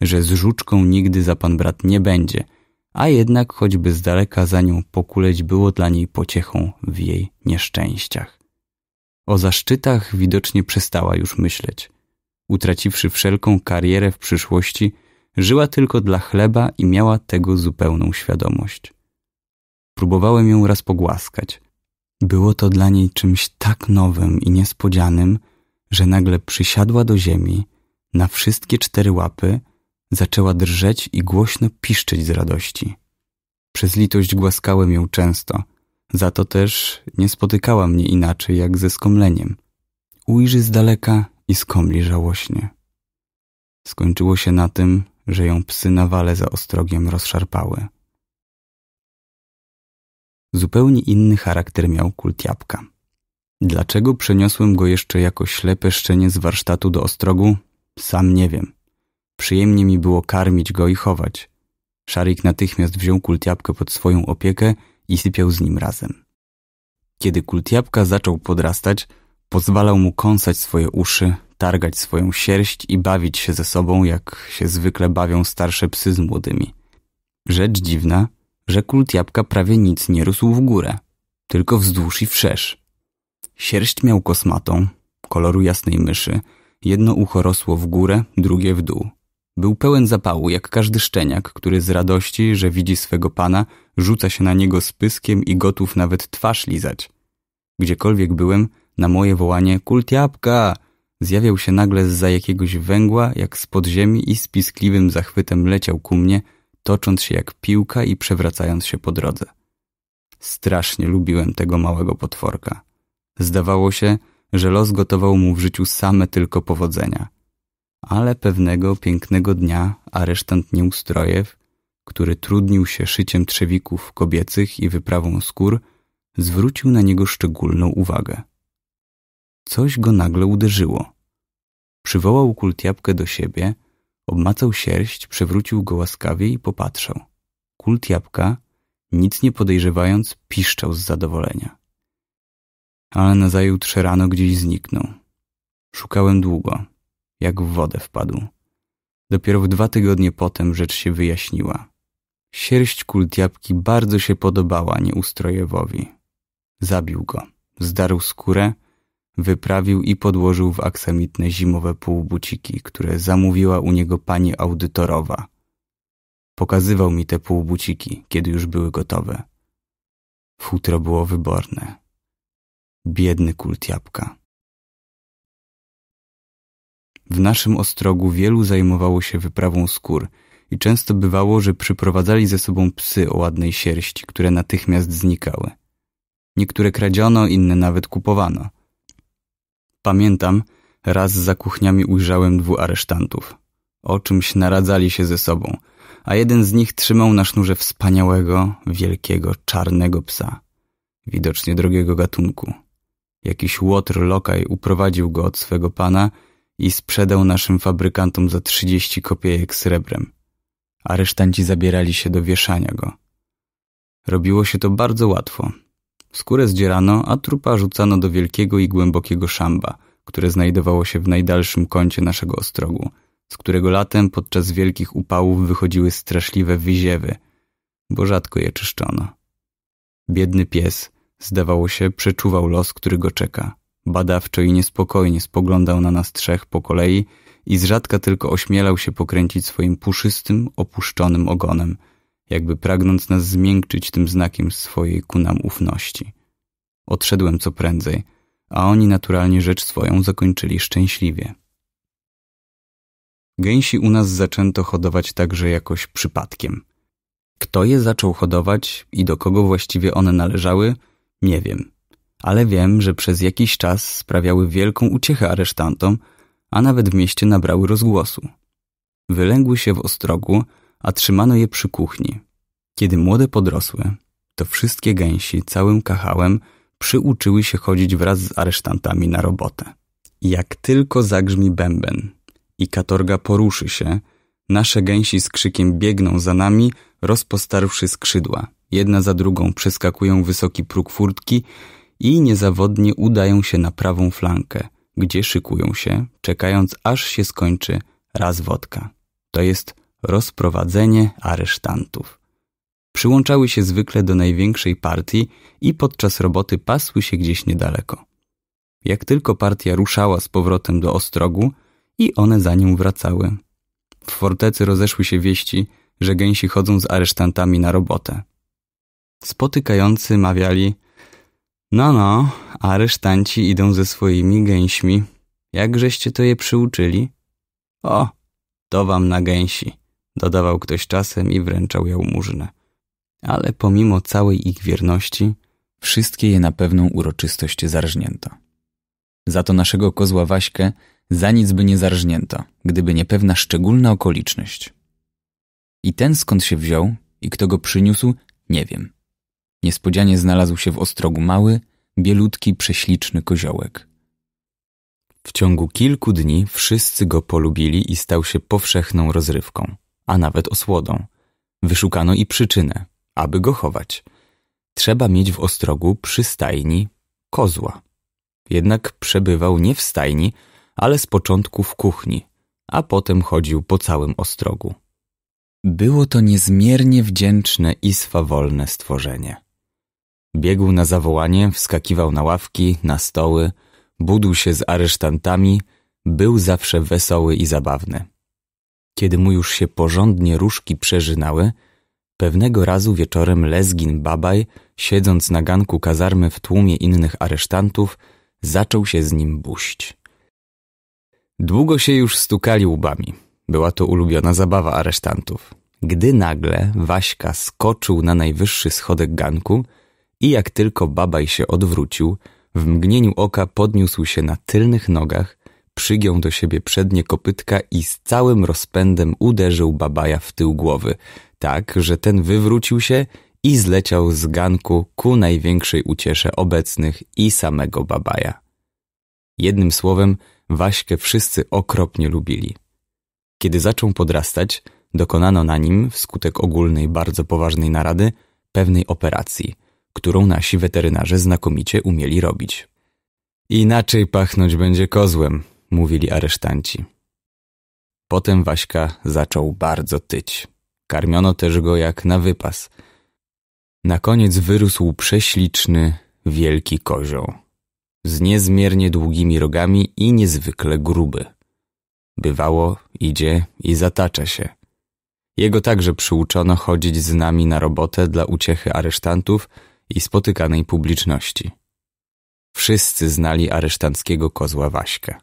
że z żuczką nigdy za pan brat nie będzie, a jednak choćby z daleka za nią pokuleć było dla niej pociechą w jej nieszczęściach. O zaszczytach widocznie przestała już myśleć. Utraciwszy wszelką karierę w przyszłości, żyła tylko dla chleba i miała tego zupełną świadomość. Próbowałem ją raz pogłaskać – było to dla niej czymś tak nowym i niespodzianym, że nagle przysiadła do ziemi, na wszystkie cztery łapy, zaczęła drżeć i głośno piszczeć z radości. Przez litość głaskałem ją często, za to też nie spotykała mnie inaczej jak ze skomleniem. Ujrzy z daleka i skomli żałośnie. Skończyło się na tym, że ją psy na wale za ostrogiem rozszarpały. Zupełnie inny charakter miał kult jabłka. Dlaczego przeniosłem go jeszcze jako ślepe szczenie z warsztatu do Ostrogu? Sam nie wiem. Przyjemnie mi było karmić go i chować. Szarik natychmiast wziął kult pod swoją opiekę i sypiał z nim razem. Kiedy kult jabłka zaczął podrastać, pozwalał mu kąsać swoje uszy, targać swoją sierść i bawić się ze sobą, jak się zwykle bawią starsze psy z młodymi. Rzecz dziwna, że kult jabłka prawie nic nie rósł w górę, tylko wzdłuż i wszerz. Sierść miał kosmatą, koloru jasnej myszy, jedno ucho rosło w górę, drugie w dół. Był pełen zapału, jak każdy szczeniak, który z radości, że widzi swego pana, rzuca się na niego z pyskiem i gotów nawet twarz lizać. Gdziekolwiek byłem, na moje wołanie kult jabłka zjawiał się nagle z za jakiegoś węgła, jak z podziemi i z piskliwym zachwytem leciał ku mnie – tocząc się jak piłka i przewracając się po drodze. Strasznie lubiłem tego małego potworka. Zdawało się, że los gotował mu w życiu same tylko powodzenia. Ale pewnego pięknego dnia aresztant Nieustrojew, który trudnił się szyciem trzewików kobiecych i wyprawą skór, zwrócił na niego szczególną uwagę. Coś go nagle uderzyło. Przywołał kultiapkę do siebie – Obmacał sierść, przewrócił go łaskawie i popatrzał. Kult jabłka, nic nie podejrzewając, piszczał z zadowolenia. Ale na nazajutrz rano gdzieś zniknął. Szukałem długo, jak w wodę wpadł. Dopiero w dwa tygodnie potem rzecz się wyjaśniła. Sierść jabłki bardzo się podobała nieustrojewowi. Zabił go, zdarł skórę, Wyprawił i podłożył w aksamitne zimowe półbuciki, które zamówiła u niego pani audytorowa. Pokazywał mi te półbuciki, kiedy już były gotowe. Futro było wyborne. Biedny kult jabłka. W naszym ostrogu wielu zajmowało się wyprawą skór i często bywało, że przyprowadzali ze sobą psy o ładnej sierści, które natychmiast znikały. Niektóre kradziono, inne nawet kupowano. Pamiętam, raz za kuchniami ujrzałem dwóch aresztantów. O czymś naradzali się ze sobą, a jeden z nich trzymał na sznurze wspaniałego, wielkiego, czarnego psa, widocznie drogiego gatunku. Jakiś łotr lokaj uprowadził go od swego pana i sprzedał naszym fabrykantom za trzydzieści kopiejek srebrem. Aresztanci zabierali się do wieszania go. Robiło się to bardzo łatwo, Skórę zdzierano, a trupa rzucano do wielkiego i głębokiego szamba, które znajdowało się w najdalszym kącie naszego ostrogu, z którego latem podczas wielkich upałów wychodziły straszliwe wyziewy, bo rzadko je czyszczono. Biedny pies, zdawało się, przeczuwał los, który go czeka. Badawczo i niespokojnie spoglądał na nas trzech po kolei i z rzadka tylko ośmielał się pokręcić swoim puszystym, opuszczonym ogonem – jakby pragnąc nas zmiękczyć tym znakiem swojej ku nam ufności. Odszedłem co prędzej, a oni naturalnie rzecz swoją zakończyli szczęśliwie. Gęsi u nas zaczęto hodować także jakoś przypadkiem. Kto je zaczął hodować i do kogo właściwie one należały, nie wiem. Ale wiem, że przez jakiś czas sprawiały wielką uciechę aresztantom, a nawet w mieście nabrały rozgłosu. Wylęgły się w Ostrogu, a trzymano je przy kuchni. Kiedy młode podrosły, to wszystkie gęsi całym kachałem przyuczyły się chodzić wraz z aresztantami na robotę. Jak tylko zagrzmi bęben i katorga poruszy się, nasze gęsi z krzykiem biegną za nami, rozpostarłszy skrzydła. Jedna za drugą przeskakują wysoki próg furtki i niezawodnie udają się na prawą flankę, gdzie szykują się, czekając aż się skończy raz wodka. To jest rozprowadzenie aresztantów. Przyłączały się zwykle do największej partii i podczas roboty pasły się gdzieś niedaleko. Jak tylko partia ruszała z powrotem do Ostrogu i one za nią wracały. W fortecy rozeszły się wieści, że gęsi chodzą z aresztantami na robotę. Spotykający mawiali No, no, aresztanci idą ze swoimi gęśmi. Jakżeście to je przyuczyli? O, to wam na gęsi dodawał ktoś czasem i wręczał jałmużnę. Ale pomimo całej ich wierności, wszystkie je na pewną uroczystość zarżnięto. Za to naszego kozła Waśkę za nic by nie zarżnięto, gdyby nie pewna szczególna okoliczność. I ten skąd się wziął i kto go przyniósł, nie wiem. Niespodzianie znalazł się w ostrogu mały, bielutki, prześliczny koziołek. W ciągu kilku dni wszyscy go polubili i stał się powszechną rozrywką a nawet osłodą. Wyszukano i przyczynę, aby go chować. Trzeba mieć w ostrogu przy stajni kozła. Jednak przebywał nie w stajni, ale z początku w kuchni, a potem chodził po całym ostrogu. Było to niezmiernie wdzięczne i swawolne stworzenie. Biegł na zawołanie, wskakiwał na ławki, na stoły, budł się z aresztantami, był zawsze wesoły i zabawny. Kiedy mu już się porządnie różki przeżynały, pewnego razu wieczorem Lezgin Babaj, siedząc na ganku kazarmy w tłumie innych aresztantów, zaczął się z nim buść. Długo się już stukali łbami. Była to ulubiona zabawa aresztantów. Gdy nagle Waśka skoczył na najwyższy schodek ganku i jak tylko Babaj się odwrócił, w mgnieniu oka podniósł się na tylnych nogach przygiął do siebie przednie kopytka i z całym rozpędem uderzył babaja w tył głowy, tak, że ten wywrócił się i zleciał z ganku ku największej uciesze obecnych i samego babaja. Jednym słowem, Waśkę wszyscy okropnie lubili. Kiedy zaczął podrastać, dokonano na nim, wskutek ogólnej bardzo poważnej narady, pewnej operacji, którą nasi weterynarze znakomicie umieli robić. Inaczej pachnąć będzie kozłem, mówili aresztanci. Potem Waśka zaczął bardzo tyć. Karmiono też go jak na wypas. Na koniec wyrósł prześliczny, wielki kozioł. Z niezmiernie długimi rogami i niezwykle gruby. Bywało, idzie i zatacza się. Jego także przyuczono chodzić z nami na robotę dla uciechy aresztantów i spotykanej publiczności. Wszyscy znali aresztanckiego kozła Waśka.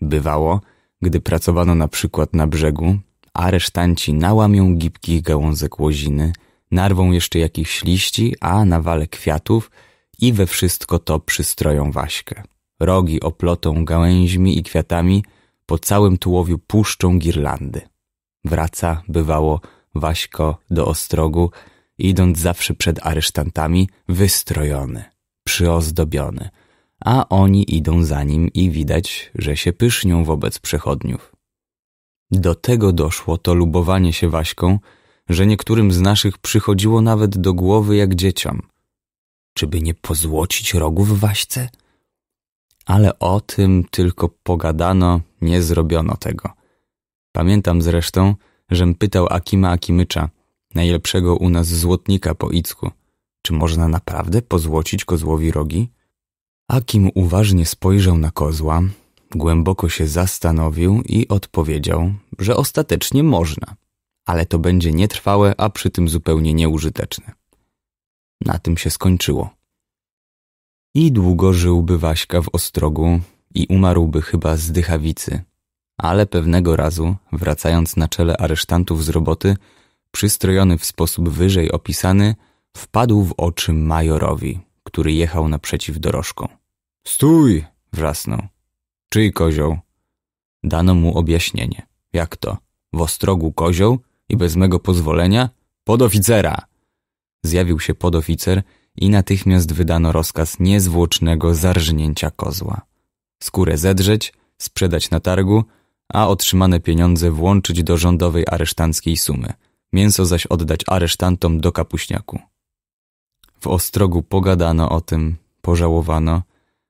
Bywało, gdy pracowano na przykład na brzegu, aresztanci nałamią gibkich gałązek łoziny, narwą jeszcze jakichś liści, a nawale kwiatów i we wszystko to przystroją Waśkę. Rogi oplotą gałęźmi i kwiatami, po całym tułowiu puszczą girlandy. Wraca, bywało, Waśko do ostrogu, idąc zawsze przed aresztantami, wystrojony, przyozdobiony – a oni idą za nim i widać, że się pysznią wobec przechodniów. Do tego doszło to lubowanie się Waśką, że niektórym z naszych przychodziło nawet do głowy jak dzieciom. Czyby nie pozłocić rogów Waśce? Ale o tym tylko pogadano, nie zrobiono tego. Pamiętam zresztą, żem pytał Akima Akimycza, najlepszego u nas złotnika po Icku, czy można naprawdę pozłocić kozłowi rogi? Akim uważnie spojrzał na kozła, głęboko się zastanowił i odpowiedział, że ostatecznie można, ale to będzie nietrwałe, a przy tym zupełnie nieużyteczne. Na tym się skończyło. I długo żyłby Waśka w Ostrogu i umarłby chyba z dychawicy, ale pewnego razu, wracając na czele aresztantów z roboty, przystrojony w sposób wyżej opisany, wpadł w oczy majorowi, który jechał naprzeciw dorożką. Stój! wrzasnął. Czyj kozioł? Dano mu objaśnienie. Jak to? W ostrogu kozioł i bez mego pozwolenia? Podoficera! Zjawił się podoficer i natychmiast wydano rozkaz niezwłocznego zarżnięcia kozła. Skórę zedrzeć, sprzedać na targu, a otrzymane pieniądze włączyć do rządowej aresztanckiej sumy. Mięso zaś oddać aresztantom do kapuśniaku. W ostrogu pogadano o tym, pożałowano,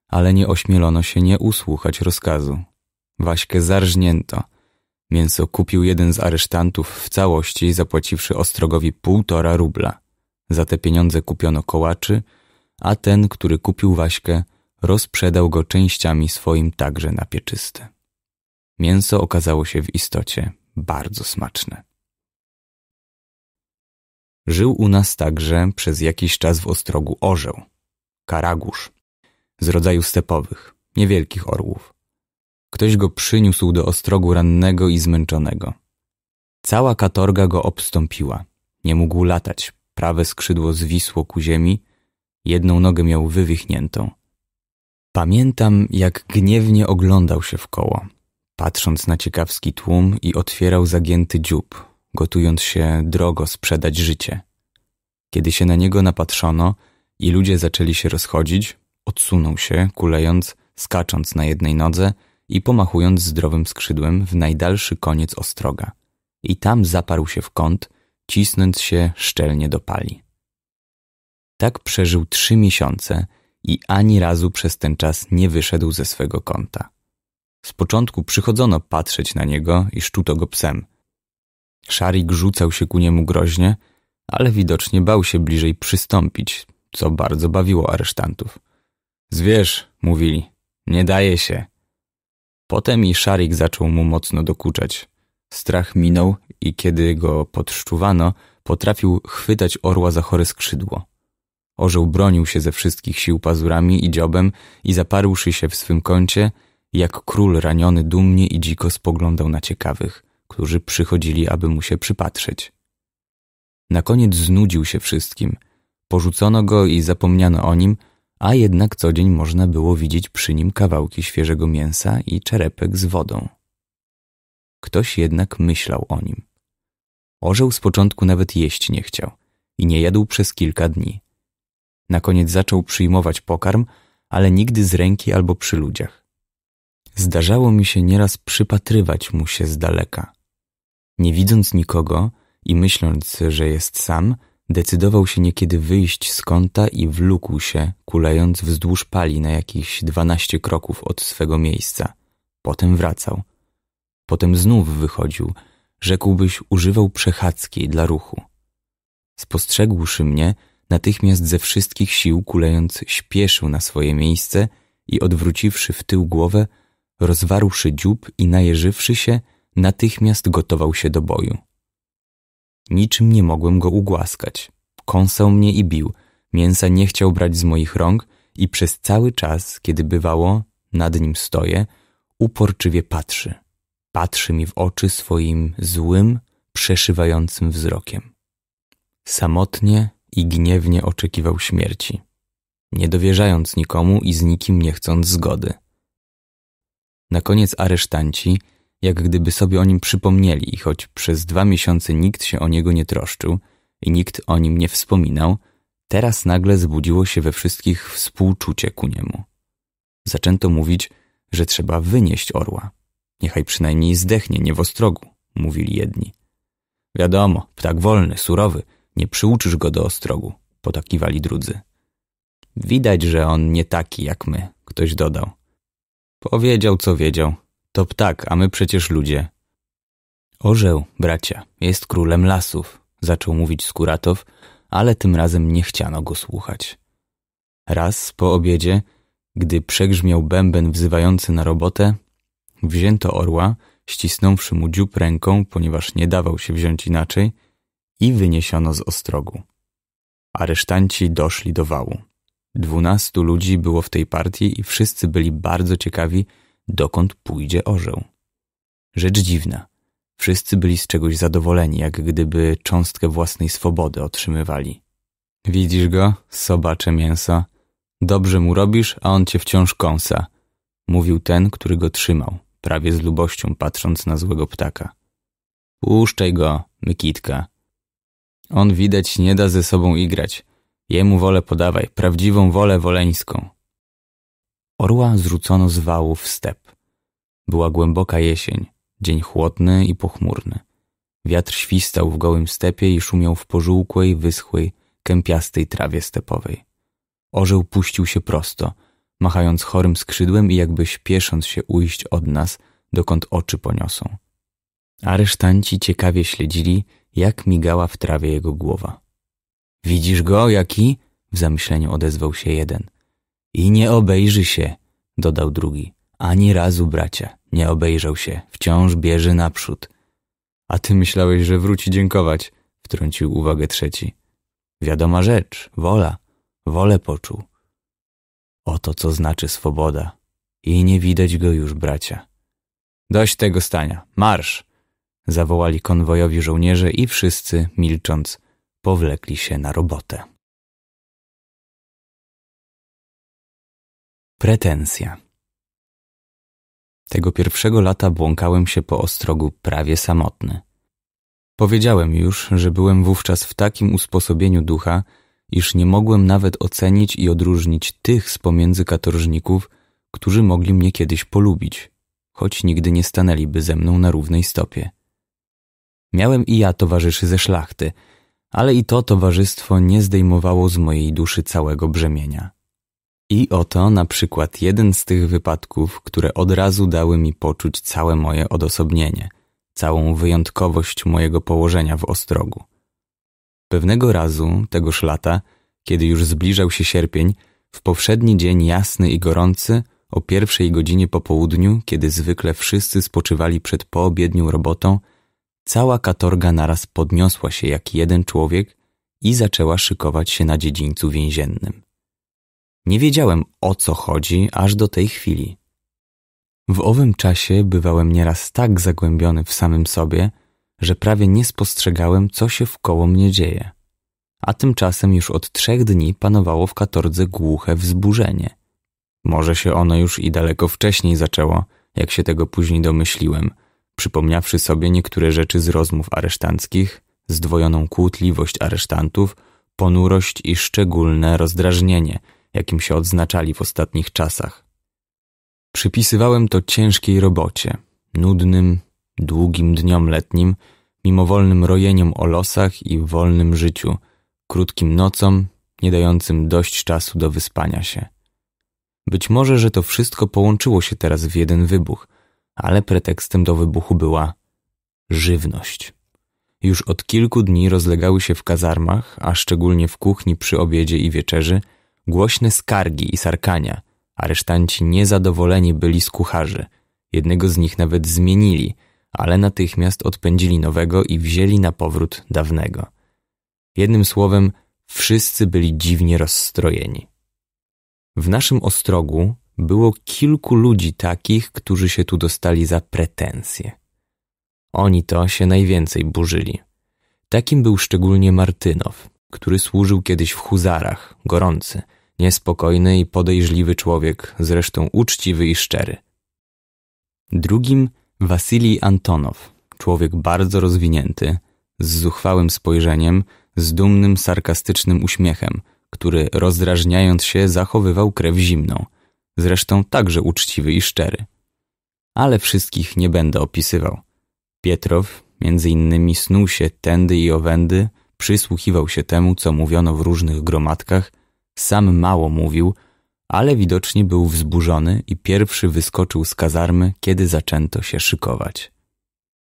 ale nie ośmielono się nie usłuchać rozkazu. Waśkę zarżnięto. Mięso kupił jeden z aresztantów w całości, zapłaciwszy Ostrogowi półtora rubla. Za te pieniądze kupiono kołaczy, a ten, który kupił Waśkę, rozprzedał go częściami swoim także na pieczyste. Mięso okazało się w istocie bardzo smaczne. Żył u nas także przez jakiś czas w Ostrogu orzeł, karagusz, z rodzaju stepowych, niewielkich orłów. Ktoś go przyniósł do Ostrogu rannego i zmęczonego. Cała katorga go obstąpiła. Nie mógł latać, prawe skrzydło zwisło ku ziemi, jedną nogę miał wywichniętą. Pamiętam, jak gniewnie oglądał się w koło, patrząc na ciekawski tłum i otwierał zagięty dziób, gotując się drogo sprzedać życie. Kiedy się na niego napatrzono i ludzie zaczęli się rozchodzić, odsunął się, kulejąc, skacząc na jednej nodze i pomachując zdrowym skrzydłem w najdalszy koniec ostroga. I tam zaparł się w kąt, cisnąc się szczelnie do pali. Tak przeżył trzy miesiące i ani razu przez ten czas nie wyszedł ze swego kąta. Z początku przychodzono patrzeć na niego i sztuto go psem – Szarik rzucał się ku niemu groźnie, ale widocznie bał się bliżej przystąpić, co bardzo bawiło aresztantów. Zwierz, mówili, nie daje się. Potem i Szarik zaczął mu mocno dokuczać. Strach minął i kiedy go podszczuwano, potrafił chwytać orła za chore skrzydło. Orzeł bronił się ze wszystkich sił pazurami i dziobem i zaparłszy się w swym kącie, jak król raniony dumnie i dziko spoglądał na ciekawych którzy przychodzili, aby mu się przypatrzeć. Na koniec znudził się wszystkim, porzucono go i zapomniano o nim, a jednak co dzień można było widzieć przy nim kawałki świeżego mięsa i czerepek z wodą. Ktoś jednak myślał o nim. Orzeł z początku nawet jeść nie chciał i nie jadł przez kilka dni. Na koniec zaczął przyjmować pokarm, ale nigdy z ręki albo przy ludziach. Zdarzało mi się nieraz przypatrywać mu się z daleka. Nie widząc nikogo i myśląc, że jest sam, decydował się niekiedy wyjść z kąta i wlókł się, kulejąc wzdłuż pali na jakieś dwanaście kroków od swego miejsca. Potem wracał. Potem znów wychodził, rzekłbyś używał przechadzki dla ruchu. Spostrzegłszy mnie, natychmiast ze wszystkich sił kulejąc śpieszył na swoje miejsce i odwróciwszy w tył głowę, rozwarłszy dziób i najeżywszy się, natychmiast gotował się do boju. Niczym nie mogłem go ugłaskać. Kąsał mnie i bił, mięsa nie chciał brać z moich rąk i przez cały czas, kiedy bywało, nad nim stoję, uporczywie patrzy. Patrzy mi w oczy swoim złym, przeszywającym wzrokiem. Samotnie i gniewnie oczekiwał śmierci, nie dowierzając nikomu i z nikim nie chcąc zgody. Na koniec aresztanci jak gdyby sobie o nim przypomnieli i choć przez dwa miesiące nikt się o niego nie troszczył i nikt o nim nie wspominał, teraz nagle zbudziło się we wszystkich współczucie ku niemu. Zaczęto mówić, że trzeba wynieść orła. Niechaj przynajmniej zdechnie, nie w ostrogu, mówili jedni. Wiadomo, ptak wolny, surowy, nie przyuczysz go do ostrogu, potakiwali drudzy. Widać, że on nie taki jak my, ktoś dodał. Powiedział, co wiedział, to ptak, a my przecież ludzie. Orzeł, bracia, jest królem lasów, zaczął mówić Skuratow, ale tym razem nie chciano go słuchać. Raz po obiedzie, gdy przegrzmiał bęben wzywający na robotę, wzięto orła, ścisnąwszy mu dziób ręką, ponieważ nie dawał się wziąć inaczej, i wyniesiono z ostrogu. Aresztanci doszli do wału. Dwunastu ludzi było w tej partii i wszyscy byli bardzo ciekawi, dokąd pójdzie orzeł. Rzecz dziwna. Wszyscy byli z czegoś zadowoleni, jak gdyby cząstkę własnej swobody otrzymywali. Widzisz go, sobacze mięso. Dobrze mu robisz, a on cię wciąż kąsa. Mówił ten, który go trzymał, prawie z lubością patrząc na złego ptaka. Puszczaj go, mykitka. On widać nie da ze sobą igrać. Jemu wolę podawaj, prawdziwą wolę woleńską. Orła zrzucono z wału w step. Była głęboka jesień, dzień chłodny i pochmurny. Wiatr świstał w gołym stepie i szumiał w pożółkłej, wyschłej, kępiastej trawie stepowej. Orzeł puścił się prosto, machając chorym skrzydłem i jakby śpiesząc się ujść od nas, dokąd oczy poniosą. Aresztanci ciekawie śledzili, jak migała w trawie jego głowa. Widzisz go, jaki? W zamyśleniu odezwał się jeden – i nie obejrzy się, dodał drugi. Ani razu, bracia, nie obejrzał się, wciąż bierze naprzód. A ty myślałeś, że wróci dziękować, wtrącił uwagę trzeci. Wiadoma rzecz, wola, wolę poczuł. Oto co znaczy swoboda. I nie widać go już, bracia. Dość tego stania, marsz! Zawołali konwojowi żołnierze i wszyscy, milcząc, powlekli się na robotę. Pretensja. Tego pierwszego lata błąkałem się po ostrogu prawie samotny. Powiedziałem już, że byłem wówczas w takim usposobieniu ducha, iż nie mogłem nawet ocenić i odróżnić tych z pomiędzy katorżników, którzy mogli mnie kiedyś polubić, choć nigdy nie stanęliby ze mną na równej stopie. Miałem i ja towarzyszy ze szlachty, ale i to towarzystwo nie zdejmowało z mojej duszy całego brzemienia. I oto na przykład jeden z tych wypadków, które od razu dały mi poczuć całe moje odosobnienie, całą wyjątkowość mojego położenia w ostrogu. Pewnego razu, tegoż lata, kiedy już zbliżał się sierpień, w powszedni dzień jasny i gorący, o pierwszej godzinie po południu, kiedy zwykle wszyscy spoczywali przed poobiednią robotą, cała katorga naraz podniosła się jak jeden człowiek i zaczęła szykować się na dziedzińcu więziennym. Nie wiedziałem, o co chodzi aż do tej chwili. W owym czasie bywałem nieraz tak zagłębiony w samym sobie, że prawie nie spostrzegałem, co się wkoło mnie dzieje. A tymczasem już od trzech dni panowało w katordze głuche wzburzenie. Może się ono już i daleko wcześniej zaczęło, jak się tego później domyśliłem, przypomniawszy sobie niektóre rzeczy z rozmów aresztanckich, zdwojoną kłótliwość aresztantów, ponurość i szczególne rozdrażnienie – jakim się odznaczali w ostatnich czasach. Przypisywałem to ciężkiej robocie, nudnym, długim dniom letnim, mimowolnym rojeniom o losach i wolnym życiu, krótkim nocom, nie dającym dość czasu do wyspania się. Być może, że to wszystko połączyło się teraz w jeden wybuch, ale pretekstem do wybuchu była żywność. Już od kilku dni rozlegały się w kazarmach, a szczególnie w kuchni przy obiedzie i wieczerzy – Głośne skargi i sarkania. Aresztanci niezadowoleni byli z kucharzy. Jednego z nich nawet zmienili, ale natychmiast odpędzili nowego i wzięli na powrót dawnego. Jednym słowem, wszyscy byli dziwnie rozstrojeni. W naszym ostrogu było kilku ludzi takich, którzy się tu dostali za pretensje. Oni to się najwięcej burzyli. Takim był szczególnie Martynow, który służył kiedyś w huzarach, gorący – niespokojny i podejrzliwy człowiek, zresztą uczciwy i szczery. Drugim Wasilij Antonow, człowiek bardzo rozwinięty, z zuchwałym spojrzeniem, z dumnym, sarkastycznym uśmiechem, który rozdrażniając się zachowywał krew zimną, zresztą także uczciwy i szczery. Ale wszystkich nie będę opisywał. Pietrow, między innymi snuł się tędy i owędy, przysłuchiwał się temu, co mówiono w różnych gromadkach sam mało mówił, ale widocznie był wzburzony i pierwszy wyskoczył z kazarmy, kiedy zaczęto się szykować.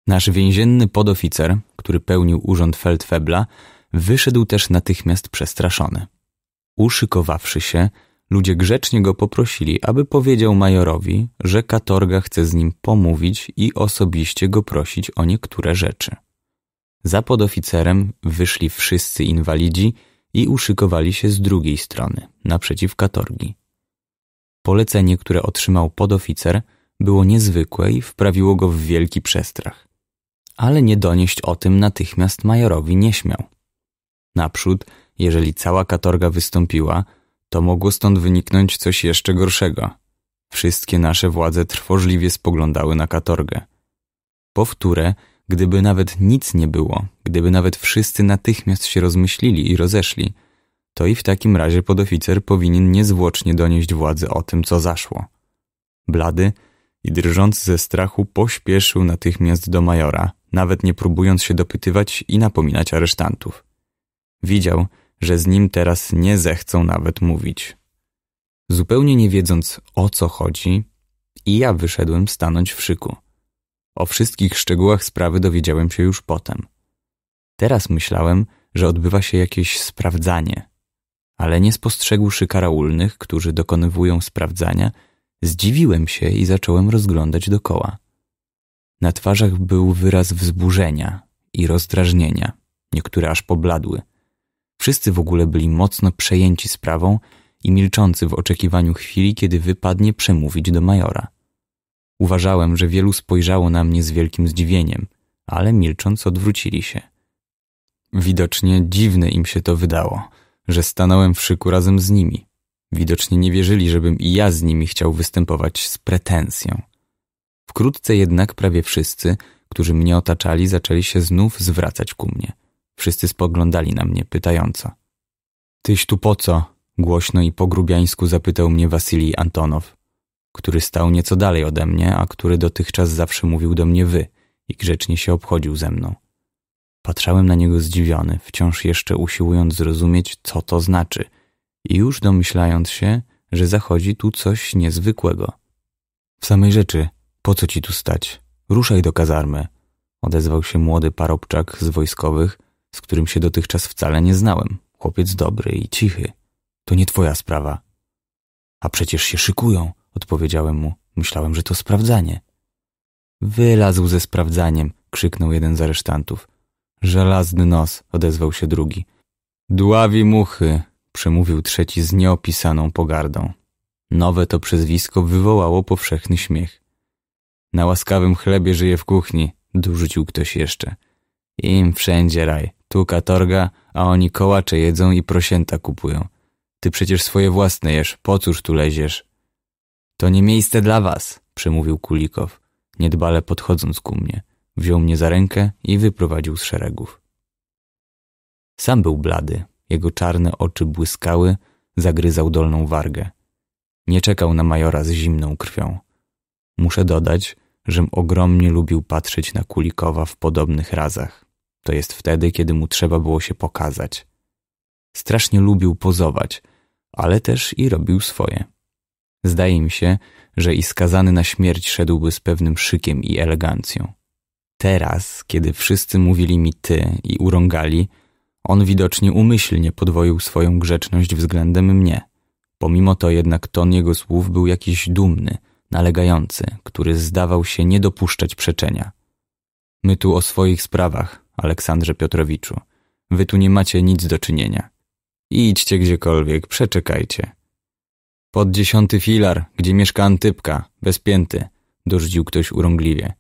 Nasz więzienny podoficer, który pełnił urząd feldfebla, wyszedł też natychmiast przestraszony. Uszykowawszy się, ludzie grzecznie go poprosili, aby powiedział majorowi, że katorga chce z nim pomówić i osobiście go prosić o niektóre rzeczy. Za podoficerem wyszli wszyscy inwalidzi, i uszykowali się z drugiej strony, naprzeciw katorgi. Polecenie, które otrzymał podoficer, było niezwykłe i wprawiło go w wielki przestrach. Ale nie donieść o tym natychmiast majorowi nie śmiał. Naprzód, jeżeli cała katorga wystąpiła, to mogło stąd wyniknąć coś jeszcze gorszego. Wszystkie nasze władze trwożliwie spoglądały na katorgę. Powtórę, Gdyby nawet nic nie było, gdyby nawet wszyscy natychmiast się rozmyślili i rozeszli, to i w takim razie podoficer powinien niezwłocznie donieść władzy o tym, co zaszło. Blady i drżący ze strachu pośpieszył natychmiast do majora, nawet nie próbując się dopytywać i napominać aresztantów. Widział, że z nim teraz nie zechcą nawet mówić. Zupełnie nie wiedząc, o co chodzi, i ja wyszedłem stanąć w szyku. O wszystkich szczegółach sprawy dowiedziałem się już potem. Teraz myślałem, że odbywa się jakieś sprawdzanie, ale nie spostrzegłszy karaulnych, którzy dokonywują sprawdzania, zdziwiłem się i zacząłem rozglądać dokoła. Na twarzach był wyraz wzburzenia i rozdrażnienia, niektóre aż pobladły. Wszyscy w ogóle byli mocno przejęci sprawą i milczący w oczekiwaniu chwili, kiedy wypadnie przemówić do majora. Uważałem, że wielu spojrzało na mnie z wielkim zdziwieniem, ale milcząc odwrócili się. Widocznie dziwne im się to wydało, że stanąłem w szyku razem z nimi. Widocznie nie wierzyli, żebym i ja z nimi chciał występować z pretensją. Wkrótce jednak prawie wszyscy, którzy mnie otaczali, zaczęli się znów zwracać ku mnie. Wszyscy spoglądali na mnie pytająco. Tyś tu po co? Głośno i po grubiańsku zapytał mnie Wasilij Antonow który stał nieco dalej ode mnie, a który dotychczas zawsze mówił do mnie wy i grzecznie się obchodził ze mną. Patrzałem na niego zdziwiony, wciąż jeszcze usiłując zrozumieć, co to znaczy, i już domyślając się, że zachodzi tu coś niezwykłego. W samej rzeczy, po co ci tu stać? Ruszaj do kazarmy, odezwał się młody parobczak z wojskowych, z którym się dotychczas wcale nie znałem. Chłopiec dobry i cichy. To nie twoja sprawa. A przecież się szykują, odpowiedziałem mu. Myślałem, że to sprawdzanie. Wylazł ze sprawdzaniem, krzyknął jeden z aresztantów. Żelazny nos, odezwał się drugi. Dławi muchy, przemówił trzeci z nieopisaną pogardą. Nowe to przezwisko wywołało powszechny śmiech. Na łaskawym chlebie żyje w kuchni, dorzucił ktoś jeszcze. Im wszędzie raj, tu katorga, a oni kołacze jedzą i prosięta kupują. Ty przecież swoje własne jesz, po cóż tu leziesz? To nie miejsce dla was, przemówił Kulikow, niedbale podchodząc ku mnie. Wziął mnie za rękę i wyprowadził z szeregów. Sam był blady, jego czarne oczy błyskały, zagryzał dolną wargę. Nie czekał na majora z zimną krwią. Muszę dodać, żem ogromnie lubił patrzeć na Kulikowa w podobnych razach. To jest wtedy, kiedy mu trzeba było się pokazać. Strasznie lubił pozować, ale też i robił swoje. Zdaje mi się, że i skazany na śmierć szedłby z pewnym szykiem i elegancją. Teraz, kiedy wszyscy mówili mi ty i urągali, on widocznie umyślnie podwoił swoją grzeczność względem mnie. Pomimo to jednak ton jego słów był jakiś dumny, nalegający, który zdawał się nie dopuszczać przeczenia. My tu o swoich sprawach, Aleksandrze Piotrowiczu. Wy tu nie macie nic do czynienia. Idźcie gdziekolwiek, przeczekajcie. Pod dziesiąty filar, gdzie mieszka Antypka, bezpięty, dorzucił ktoś urągliwie.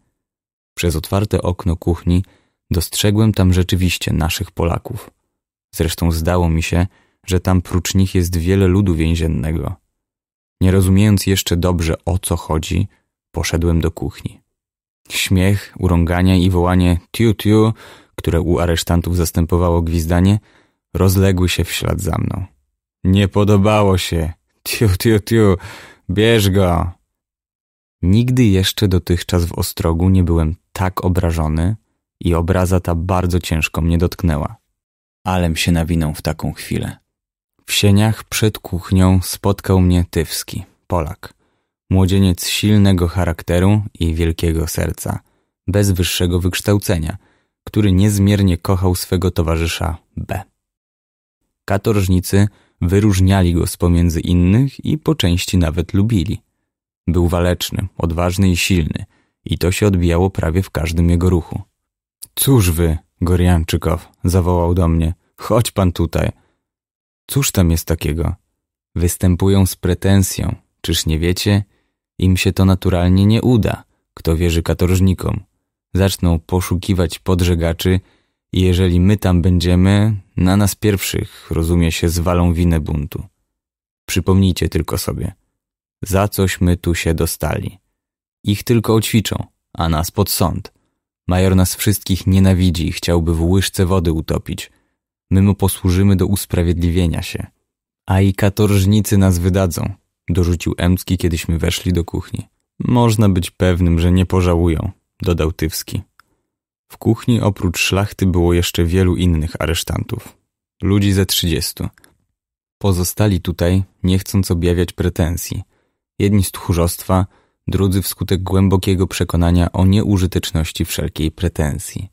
Przez otwarte okno kuchni dostrzegłem tam rzeczywiście naszych Polaków. Zresztą zdało mi się, że tam prócz nich jest wiele ludu więziennego. Nie rozumiejąc jeszcze dobrze o co chodzi, poszedłem do kuchni. Śmiech, urągania i wołanie tiu tiu, które u aresztantów zastępowało gwizdanie, rozległy się w ślad za mną. Nie podobało się, Tiu, tiu, tiu, bierz go. Nigdy jeszcze dotychczas w Ostrogu nie byłem tak obrażony i obraza ta bardzo ciężko mnie dotknęła. Alem się nawinął w taką chwilę. W sieniach przed kuchnią spotkał mnie Tywski, Polak. Młodzieniec silnego charakteru i wielkiego serca, bez wyższego wykształcenia, który niezmiernie kochał swego towarzysza B. Katorżnicy Wyróżniali go z pomiędzy innych i po części nawet lubili. Był waleczny, odważny i silny i to się odbijało prawie w każdym jego ruchu. Cóż wy, Gorianczykow, zawołał do mnie, chodź pan tutaj. Cóż tam jest takiego? Występują z pretensją, czyż nie wiecie? Im się to naturalnie nie uda, kto wierzy katorżnikom. Zaczną poszukiwać podżegaczy i jeżeli my tam będziemy, na nas pierwszych, rozumie się, zwalą winę buntu. Przypomnijcie tylko sobie, za cośmy tu się dostali. Ich tylko oćwiczą, a nas pod sąd. Major nas wszystkich nienawidzi i chciałby w łyżce wody utopić. My mu posłużymy do usprawiedliwienia się. A i katorżnicy nas wydadzą, dorzucił Emcki, kiedyśmy weszli do kuchni. Można być pewnym, że nie pożałują, dodał Tywski. W kuchni oprócz szlachty było jeszcze wielu innych aresztantów. Ludzi ze trzydziestu. Pozostali tutaj, nie chcąc objawiać pretensji. Jedni z tchórzostwa, drudzy wskutek głębokiego przekonania o nieużyteczności wszelkiej pretensji.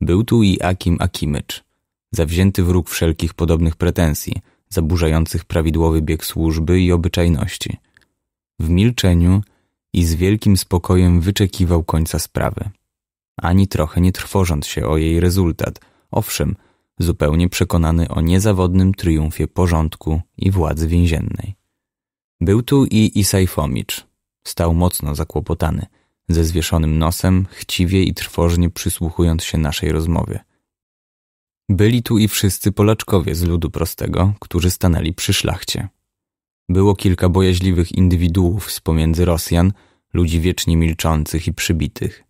Był tu i Akim Akimycz, zawzięty wróg wszelkich podobnych pretensji, zaburzających prawidłowy bieg służby i obyczajności. W milczeniu i z wielkim spokojem wyczekiwał końca sprawy ani trochę nie trwożąc się o jej rezultat. Owszem, zupełnie przekonany o niezawodnym triumfie porządku i władzy więziennej. Był tu i Isaj Fomicz. Stał mocno zakłopotany, ze zwieszonym nosem, chciwie i trwożnie przysłuchując się naszej rozmowie. Byli tu i wszyscy Polaczkowie z ludu prostego, którzy stanęli przy szlachcie. Było kilka bojaźliwych indywiduów z pomiędzy Rosjan, ludzi wiecznie milczących i przybitych,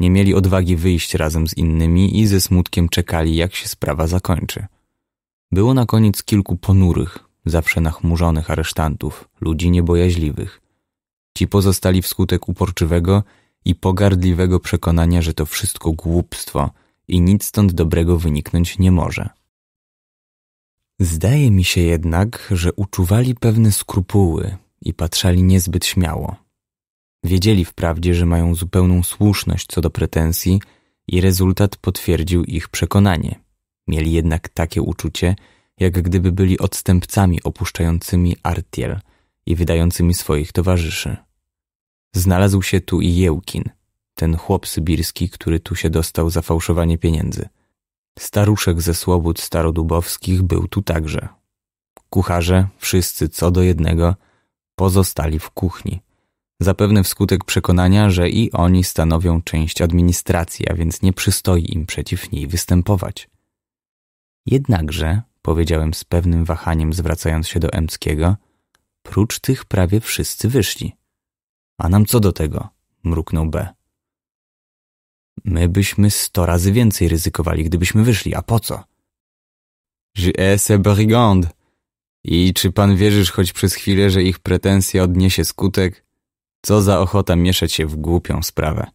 nie mieli odwagi wyjść razem z innymi i ze smutkiem czekali, jak się sprawa zakończy. Było na koniec kilku ponurych, zawsze nachmurzonych aresztantów, ludzi niebojaźliwych. Ci pozostali wskutek uporczywego i pogardliwego przekonania, że to wszystko głupstwo i nic stąd dobrego wyniknąć nie może. Zdaje mi się jednak, że uczuwali pewne skrupuły i patrzali niezbyt śmiało, Wiedzieli wprawdzie, że mają zupełną słuszność co do pretensji i rezultat potwierdził ich przekonanie. Mieli jednak takie uczucie, jak gdyby byli odstępcami opuszczającymi Artiel i wydającymi swoich towarzyszy. Znalazł się tu i Jełkin, ten chłop sybirski, który tu się dostał za fałszowanie pieniędzy. Staruszek ze Słobód Starodubowskich był tu także. Kucharze, wszyscy co do jednego, pozostali w kuchni zapewne wskutek przekonania, że i oni stanowią część administracji, a więc nie przystoi im przeciw niej występować. Jednakże, powiedziałem z pewnym wahaniem, zwracając się do Emckiego, prócz tych prawie wszyscy wyszli. A nam co do tego? mruknął B. My byśmy sto razy więcej ryzykowali, gdybyśmy wyszli, a po co? J'ai ces brigandes. I czy pan wierzysz choć przez chwilę, że ich pretensja odniesie skutek? Co za ochota mieszać się w głupią sprawę.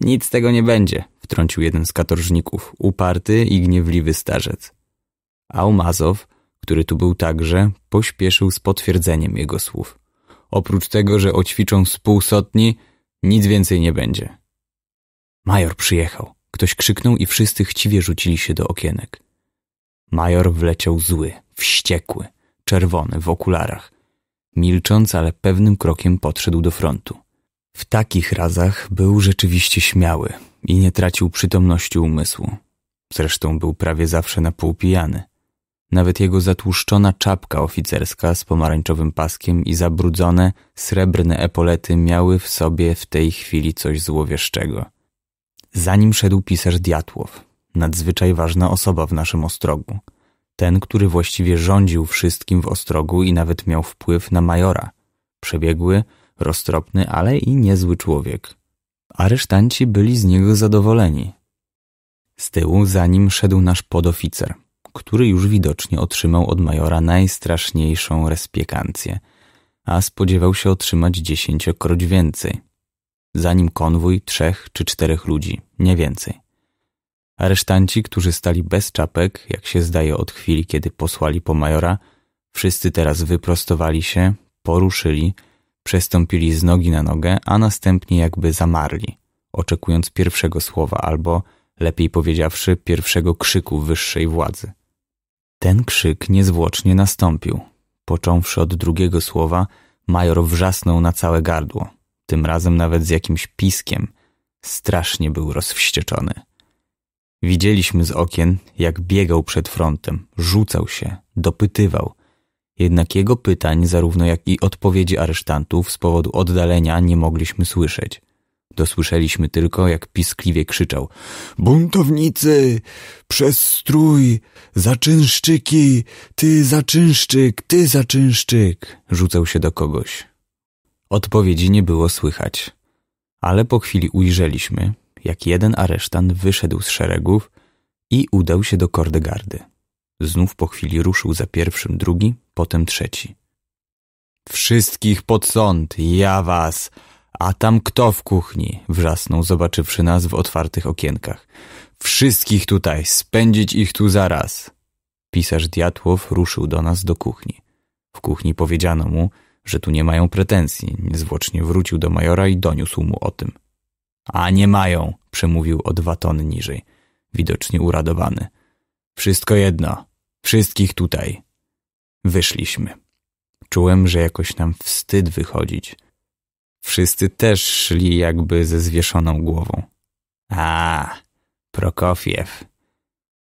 Nic z tego nie będzie, wtrącił jeden z katorżników, uparty i gniewliwy starzec. Aumazow, który tu był także, pośpieszył z potwierdzeniem jego słów. Oprócz tego, że oćwiczą z półsotni, nic więcej nie będzie. Major przyjechał. Ktoś krzyknął i wszyscy chciwie rzucili się do okienek. Major wleciał zły, wściekły, czerwony, w okularach. Milcząc, ale pewnym krokiem podszedł do frontu. W takich razach był rzeczywiście śmiały i nie tracił przytomności umysłu. Zresztą był prawie zawsze na pół pijany. Nawet jego zatłuszczona czapka oficerska z pomarańczowym paskiem i zabrudzone, srebrne epolety miały w sobie w tej chwili coś złowieszczego. Za nim szedł pisarz Diatłow, nadzwyczaj ważna osoba w naszym ostrogu – ten, który właściwie rządził wszystkim w Ostrogu i nawet miał wpływ na majora. Przebiegły, roztropny, ale i niezły człowiek. Aresztanci byli z niego zadowoleni. Z tyłu za nim szedł nasz podoficer, który już widocznie otrzymał od majora najstraszniejszą respiekancję, a spodziewał się otrzymać dziesięciokroć więcej. Za nim konwój trzech czy czterech ludzi, nie więcej. Aresztanci, którzy stali bez czapek, jak się zdaje od chwili, kiedy posłali po majora, wszyscy teraz wyprostowali się, poruszyli, przestąpili z nogi na nogę, a następnie jakby zamarli, oczekując pierwszego słowa albo, lepiej powiedziawszy, pierwszego krzyku wyższej władzy. Ten krzyk niezwłocznie nastąpił. Począwszy od drugiego słowa, major wrzasnął na całe gardło, tym razem nawet z jakimś piskiem. Strasznie był rozwścieczony. Widzieliśmy z okien, jak biegał przed frontem, rzucał się, dopytywał. Jednak jego pytań, zarówno jak i odpowiedzi aresztantów z powodu oddalenia nie mogliśmy słyszeć. Dosłyszeliśmy tylko, jak piskliwie krzyczał Buntownicy! Przez strój! Zaczynszczyki! Ty zaczynszczyk! Ty zaczynszczyk! Rzucał się do kogoś. Odpowiedzi nie było słychać. Ale po chwili ujrzeliśmy, jak jeden aresztan wyszedł z szeregów i udał się do Kordegardy. Znów po chwili ruszył za pierwszym drugi, potem trzeci. Wszystkich pod sąd, ja was! A tam kto w kuchni? Wrzasnął, zobaczywszy nas w otwartych okienkach. Wszystkich tutaj, spędzić ich tu zaraz! Pisarz Diatłow ruszył do nas do kuchni. W kuchni powiedziano mu, że tu nie mają pretensji. Niezwłocznie wrócił do majora i doniósł mu o tym – a nie mają, przemówił o dwa tony niżej, widocznie uradowany. Wszystko jedno, wszystkich tutaj. Wyszliśmy. Czułem, że jakoś nam wstyd wychodzić. Wszyscy też szli jakby ze zwieszoną głową. A, Prokofiew.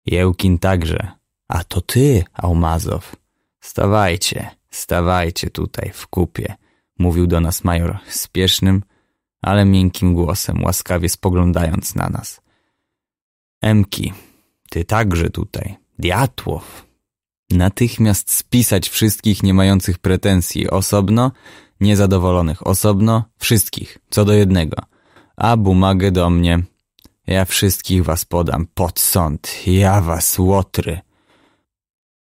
Jełkin także. A to ty, Aumazow. Stawajcie, stawajcie tutaj w kupie, mówił do nas major spiesznym, ale miękkim głosem, łaskawie spoglądając na nas. Emki, ty także tutaj. Diatłow. Natychmiast spisać wszystkich nie mających pretensji osobno, niezadowolonych osobno, wszystkich, co do jednego. A bumagę do mnie. Ja wszystkich was podam pod sąd. Ja was łotry.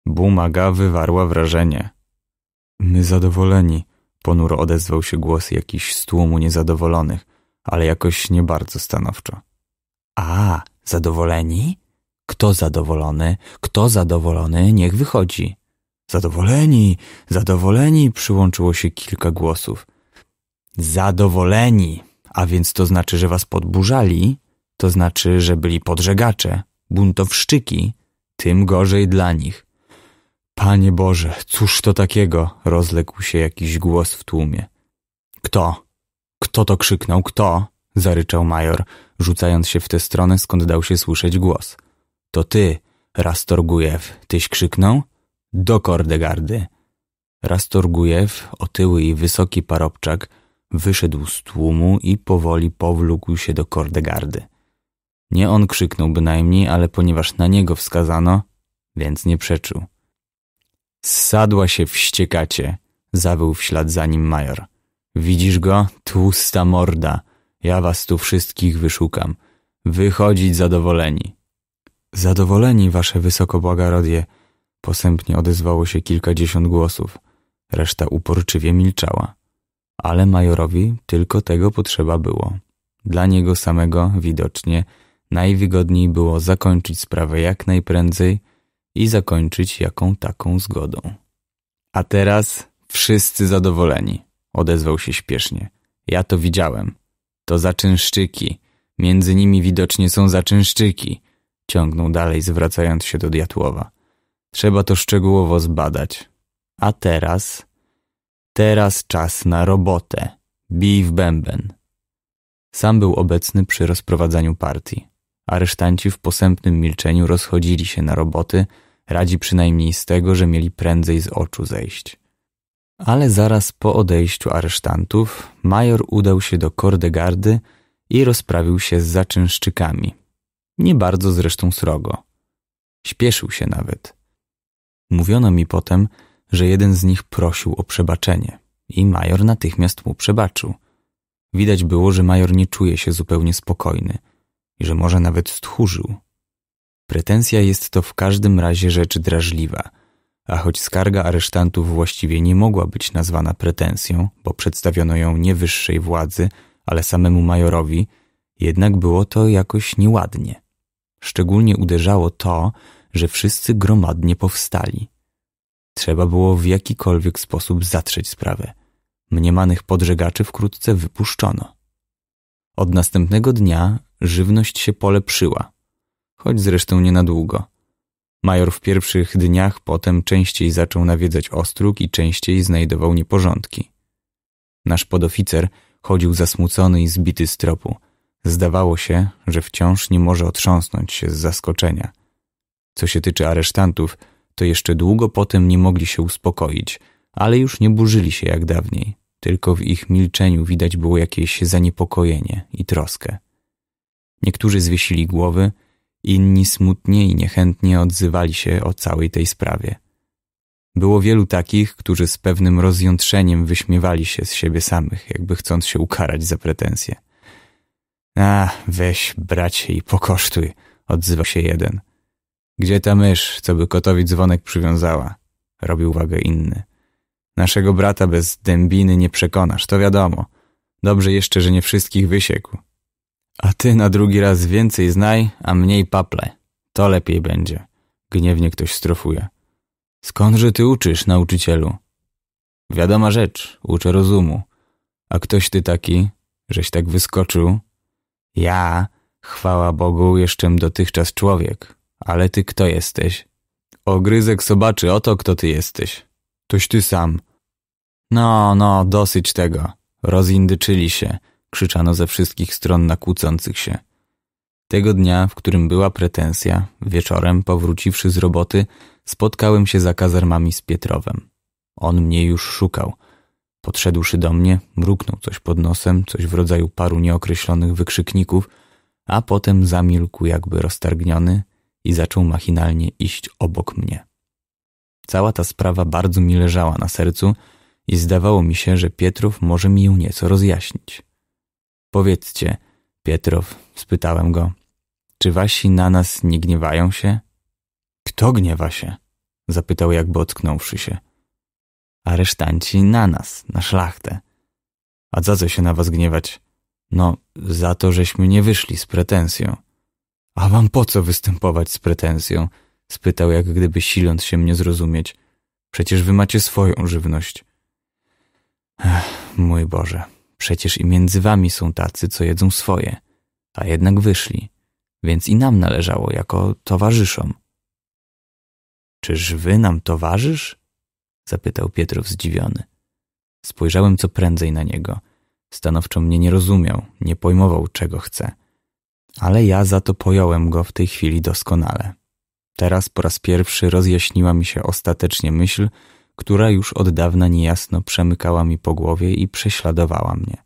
Bumaga wywarła wrażenie. My zadowoleni. Ponuro odezwał się głos jakiś z tłumu niezadowolonych, ale jakoś nie bardzo stanowczo. A, zadowoleni? Kto zadowolony? Kto zadowolony? Niech wychodzi. Zadowoleni, zadowoleni, przyłączyło się kilka głosów. Zadowoleni, a więc to znaczy, że was podburzali, to znaczy, że byli podżegacze, buntowszczyki, tym gorzej dla nich. Panie Boże, cóż to takiego? Rozległ się jakiś głos w tłumie. Kto? Kto to krzyknął? Kto? Zaryczał major, rzucając się w tę stronę, skąd dał się słyszeć głos. To ty, Rastorgujew, tyś krzyknął? Do Kordegardy. Rastorgujew, otyły i wysoki parobczak, wyszedł z tłumu i powoli powlókł się do Kordegardy. Nie on krzyknął bynajmniej, ale ponieważ na niego wskazano, więc nie przeczył. Sadła się wściekacie, zawył w ślad za nim major. Widzisz go? Tłusta morda. Ja was tu wszystkich wyszukam. Wychodzić zadowoleni. Zadowoleni, wasze wysokobłagarodie, posępnie odezwało się kilkadziesiąt głosów. Reszta uporczywie milczała. Ale majorowi tylko tego potrzeba było. Dla niego samego, widocznie, najwygodniej było zakończyć sprawę jak najprędzej – i zakończyć jaką taką zgodą. A teraz wszyscy zadowoleni, odezwał się śpiesznie. Ja to widziałem. To zaczynszczyki. Między nimi widocznie są zaczynszczyki, ciągnął dalej, zwracając się do Diatłowa. Trzeba to szczegółowo zbadać. A teraz? Teraz czas na robotę. Bij w bęben. Sam był obecny przy rozprowadzaniu partii. Aresztanci w posępnym milczeniu rozchodzili się na roboty, radzi przynajmniej z tego, że mieli prędzej z oczu zejść. Ale zaraz po odejściu aresztantów major udał się do Kordegardy i rozprawił się z zaczynszczykami. Nie bardzo zresztą srogo. Śpieszył się nawet. Mówiono mi potem, że jeden z nich prosił o przebaczenie i major natychmiast mu przebaczył. Widać było, że major nie czuje się zupełnie spokojny i że może nawet stchórzył. Pretensja jest to w każdym razie rzecz drażliwa, a choć skarga aresztantów właściwie nie mogła być nazwana pretensją, bo przedstawiono ją nie wyższej władzy, ale samemu majorowi, jednak było to jakoś nieładnie. Szczególnie uderzało to, że wszyscy gromadnie powstali. Trzeba było w jakikolwiek sposób zatrzeć sprawę. Mniemanych podżegaczy wkrótce wypuszczono. Od następnego dnia żywność się polepszyła – choć zresztą nie na długo. Major w pierwszych dniach potem częściej zaczął nawiedzać ostróg i częściej znajdował nieporządki. Nasz podoficer chodził zasmucony i zbity z tropu. Zdawało się, że wciąż nie może otrząsnąć się z zaskoczenia. Co się tyczy aresztantów, to jeszcze długo potem nie mogli się uspokoić, ale już nie burzyli się jak dawniej. Tylko w ich milczeniu widać było jakieś zaniepokojenie i troskę. Niektórzy zwiesili głowy, inni smutnie i niechętnie odzywali się o całej tej sprawie. Było wielu takich, którzy z pewnym rozjątrzeniem wyśmiewali się z siebie samych, jakby chcąc się ukarać za pretensje. A, weź, bracie, i pokosztuj, odzywał się jeden. Gdzie ta mysz, co by kotowi dzwonek przywiązała? Robił uwagę inny. Naszego brata bez dębiny nie przekonasz, to wiadomo. Dobrze jeszcze, że nie wszystkich wysiekł. A ty na drugi raz więcej znaj, a mniej paple. To lepiej będzie. Gniewnie ktoś strofuje. Skądże ty uczysz, nauczycielu? Wiadoma rzecz, uczę rozumu. A ktoś ty taki, żeś tak wyskoczył? Ja, chwała Bogu, jeszcze dotychczas człowiek. Ale ty kto jesteś? Ogryzek sobaczy, oto kto ty jesteś. Toś ty sam. No, no, dosyć tego. Rozindyczyli się krzyczano ze wszystkich stron na kłócących się. Tego dnia, w którym była pretensja, wieczorem, powróciwszy z roboty, spotkałem się za kazarmami z Pietrowem. On mnie już szukał. Podszedłszy do mnie, mruknął coś pod nosem, coś w rodzaju paru nieokreślonych wykrzykników, a potem zamilkł jakby roztargniony i zaczął machinalnie iść obok mnie. Cała ta sprawa bardzo mi leżała na sercu i zdawało mi się, że Pietrów może mi ją nieco rozjaśnić. Powiedzcie, Pietrow, spytałem go, czy wasi na nas nie gniewają się? Kto gniewa się? Zapytał jakby ocknąwszy się. Aresztanci na nas, na szlachtę. A za co się na was gniewać? No, za to, żeśmy nie wyszli z pretensją. A wam po co występować z pretensją? Spytał jak gdyby siląc się mnie zrozumieć. Przecież wy macie swoją żywność. Ech, mój Boże. Przecież i między wami są tacy, co jedzą swoje, a jednak wyszli, więc i nam należało jako towarzyszom. Czyż wy nam towarzysz? zapytał Pietro zdziwiony. Spojrzałem co prędzej na niego. Stanowczo mnie nie rozumiał, nie pojmował czego chce. Ale ja za to pojąłem go w tej chwili doskonale. Teraz po raz pierwszy rozjaśniła mi się ostatecznie myśl, która już od dawna niejasno przemykała mi po głowie i prześladowała mnie.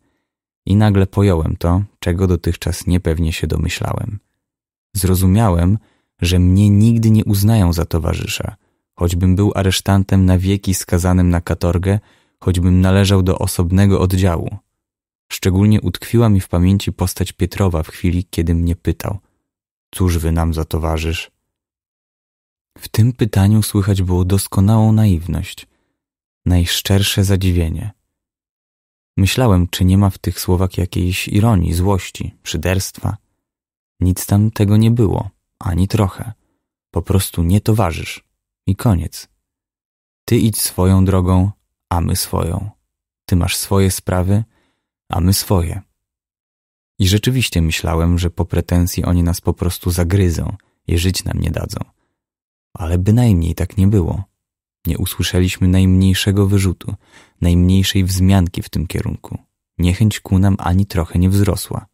I nagle pojąłem to, czego dotychczas niepewnie się domyślałem. Zrozumiałem, że mnie nigdy nie uznają za towarzysza, choćbym był aresztantem na wieki skazanym na katorgę, choćbym należał do osobnego oddziału. Szczególnie utkwiła mi w pamięci postać Pietrowa w chwili, kiedy mnie pytał: Cóż wy nam za towarzysz? W tym pytaniu słychać było doskonałą naiwność, najszczersze zadziwienie. Myślałem, czy nie ma w tych słowach jakiejś ironii, złości, szyderstwa. Nic tam tego nie było, ani trochę. Po prostu nie towarzysz. I koniec. Ty idź swoją drogą, a my swoją. Ty masz swoje sprawy, a my swoje. I rzeczywiście myślałem, że po pretensji oni nas po prostu zagryzą i żyć nam nie dadzą ale bynajmniej tak nie było. Nie usłyszeliśmy najmniejszego wyrzutu, najmniejszej wzmianki w tym kierunku. Niechęć ku nam ani trochę nie wzrosła.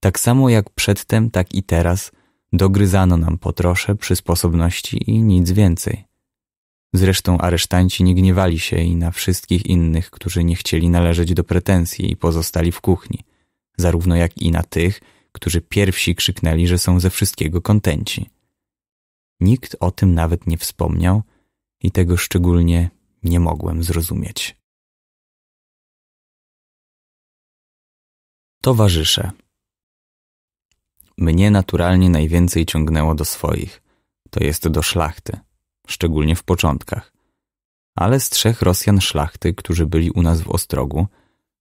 Tak samo jak przedtem, tak i teraz dogryzano nam po trosze przy sposobności i nic więcej. Zresztą aresztanci nie gniewali się i na wszystkich innych, którzy nie chcieli należeć do pretensji i pozostali w kuchni, zarówno jak i na tych, którzy pierwsi krzyknęli, że są ze wszystkiego kontenci. Nikt o tym nawet nie wspomniał i tego szczególnie nie mogłem zrozumieć. Towarzysze. Mnie naturalnie najwięcej ciągnęło do swoich, to jest do szlachty, szczególnie w początkach. Ale z trzech Rosjan szlachty, którzy byli u nas w Ostrogu,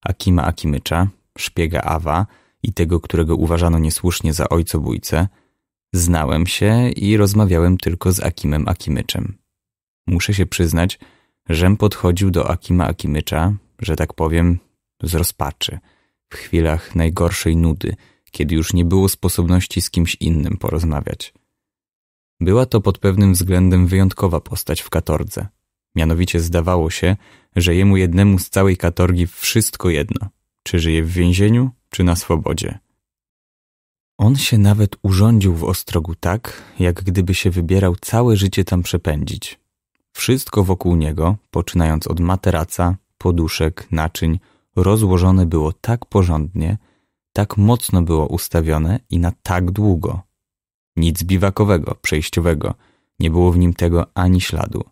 Akima Akimycza, szpiega Awa i tego, którego uważano niesłusznie za ojcobójcę, Znałem się i rozmawiałem tylko z Akimem Akimyczem. Muszę się przyznać, żem podchodził do Akima Akimycza, że tak powiem, z rozpaczy, w chwilach najgorszej nudy, kiedy już nie było sposobności z kimś innym porozmawiać. Była to pod pewnym względem wyjątkowa postać w katordze. Mianowicie zdawało się, że jemu jednemu z całej katorgi wszystko jedno, czy żyje w więzieniu, czy na swobodzie. On się nawet urządził w Ostrogu tak, jak gdyby się wybierał całe życie tam przepędzić. Wszystko wokół niego, poczynając od materaca, poduszek, naczyń, rozłożone było tak porządnie, tak mocno było ustawione i na tak długo. Nic biwakowego, przejściowego, nie było w nim tego ani śladu.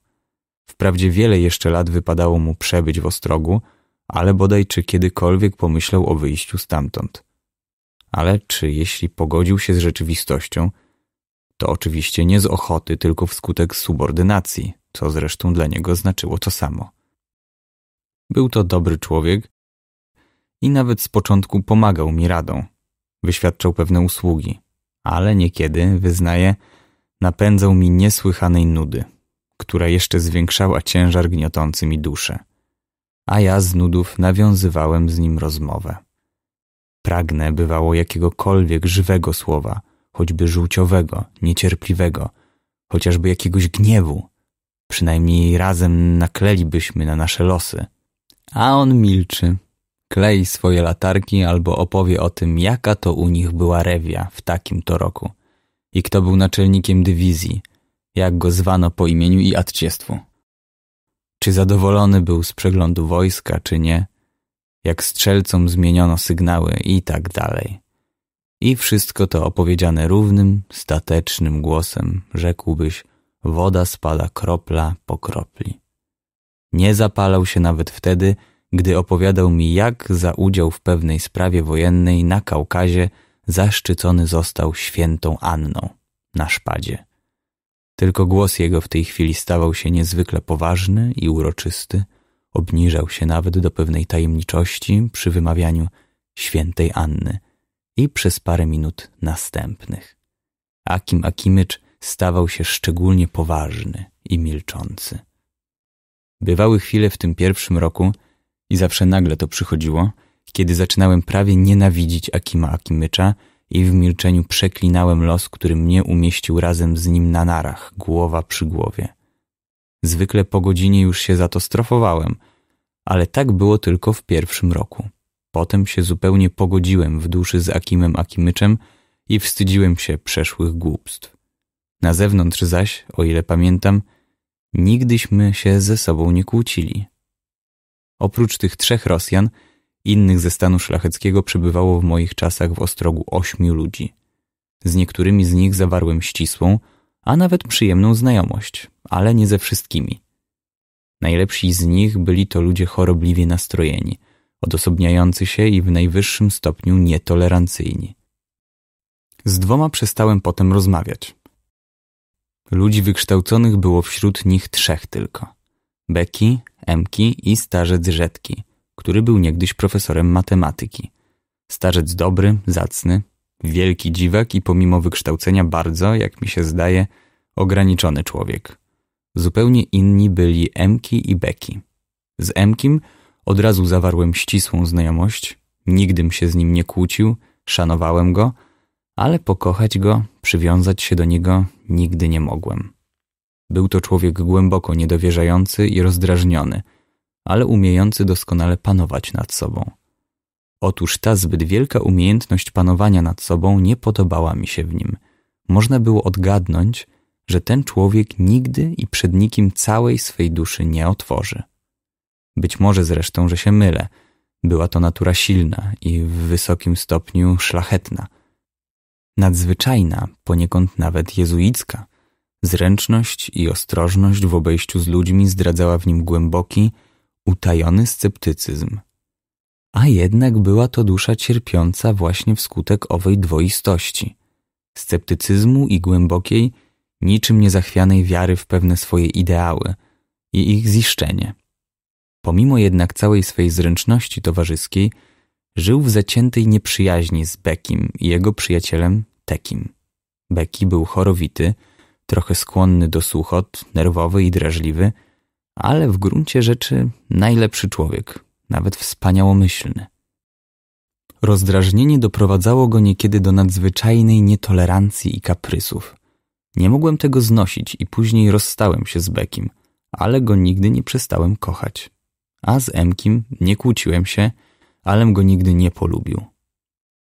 Wprawdzie wiele jeszcze lat wypadało mu przebyć w Ostrogu, ale bodaj czy kiedykolwiek pomyślał o wyjściu stamtąd ale czy jeśli pogodził się z rzeczywistością, to oczywiście nie z ochoty, tylko wskutek subordynacji, co zresztą dla niego znaczyło to samo. Był to dobry człowiek i nawet z początku pomagał mi radą, wyświadczał pewne usługi, ale niekiedy, wyznaję, napędzał mi niesłychanej nudy, która jeszcze zwiększała ciężar gniotący mi duszę, a ja z nudów nawiązywałem z nim rozmowę. Pragnę bywało jakiegokolwiek żywego słowa, choćby żółciowego, niecierpliwego, chociażby jakiegoś gniewu. Przynajmniej razem naklelibyśmy na nasze losy. A on milczy. Klei swoje latarki albo opowie o tym, jaka to u nich była rewia w takim to roku. I kto był naczelnikiem dywizji, jak go zwano po imieniu i adciestwu. Czy zadowolony był z przeglądu wojska, czy nie – jak strzelcom zmieniono sygnały i tak dalej. I wszystko to opowiedziane równym, statecznym głosem, rzekłbyś, woda spada kropla po kropli. Nie zapalał się nawet wtedy, gdy opowiadał mi, jak za udział w pewnej sprawie wojennej na Kaukazie zaszczycony został świętą Anną na szpadzie. Tylko głos jego w tej chwili stawał się niezwykle poważny i uroczysty – obniżał się nawet do pewnej tajemniczości przy wymawianiu świętej Anny i przez parę minut następnych. Akim Akimycz stawał się szczególnie poważny i milczący. Bywały chwile w tym pierwszym roku i zawsze nagle to przychodziło, kiedy zaczynałem prawie nienawidzić Akima Akimycza i w milczeniu przeklinałem los, który mnie umieścił razem z nim na narach, głowa przy głowie. Zwykle po godzinie już się za to strofowałem, ale tak było tylko w pierwszym roku. Potem się zupełnie pogodziłem w duszy z Akimem Akimyczem i wstydziłem się przeszłych głupstw. Na zewnątrz zaś, o ile pamiętam, nigdyśmy się ze sobą nie kłócili. Oprócz tych trzech Rosjan, innych ze stanu szlacheckiego przybywało w moich czasach w Ostrogu ośmiu ludzi. Z niektórymi z nich zawarłem ścisłą, a nawet przyjemną znajomość, ale nie ze wszystkimi. Najlepsi z nich byli to ludzie chorobliwie nastrojeni, odosobniający się i w najwyższym stopniu nietolerancyjni. Z dwoma przestałem potem rozmawiać. Ludzi wykształconych było wśród nich trzech tylko. Beki, Emki i starzec Rzetki, który był niegdyś profesorem matematyki. Starzec dobry, zacny, Wielki dziwak i pomimo wykształcenia bardzo, jak mi się zdaje, ograniczony człowiek. Zupełnie inni byli Emki i Beki. Z Emkim od razu zawarłem ścisłą znajomość, nigdym się z nim nie kłócił, szanowałem go, ale pokochać go, przywiązać się do niego nigdy nie mogłem. Był to człowiek głęboko niedowierzający i rozdrażniony, ale umiejący doskonale panować nad sobą. Otóż ta zbyt wielka umiejętność panowania nad sobą nie podobała mi się w nim. Można było odgadnąć, że ten człowiek nigdy i przed nikim całej swej duszy nie otworzy. Być może zresztą, że się mylę. Była to natura silna i w wysokim stopniu szlachetna. Nadzwyczajna, poniekąd nawet jezuicka. Zręczność i ostrożność w obejściu z ludźmi zdradzała w nim głęboki, utajony sceptycyzm. A jednak była to dusza cierpiąca właśnie wskutek owej dwoistości, sceptycyzmu i głębokiej, niczym niezachwianej wiary w pewne swoje ideały i ich ziszczenie. Pomimo jednak całej swej zręczności towarzyskiej, żył w zaciętej nieprzyjaźni z Bekim i jego przyjacielem Tekim. Beki był chorowity, trochę skłonny do suchot, nerwowy i drażliwy, ale w gruncie rzeczy najlepszy człowiek, nawet wspaniałomyślny. Rozdrażnienie doprowadzało go niekiedy do nadzwyczajnej nietolerancji i kaprysów. Nie mogłem tego znosić i później rozstałem się z Bekim, ale go nigdy nie przestałem kochać. A z Emkim nie kłóciłem się, alem go nigdy nie polubił.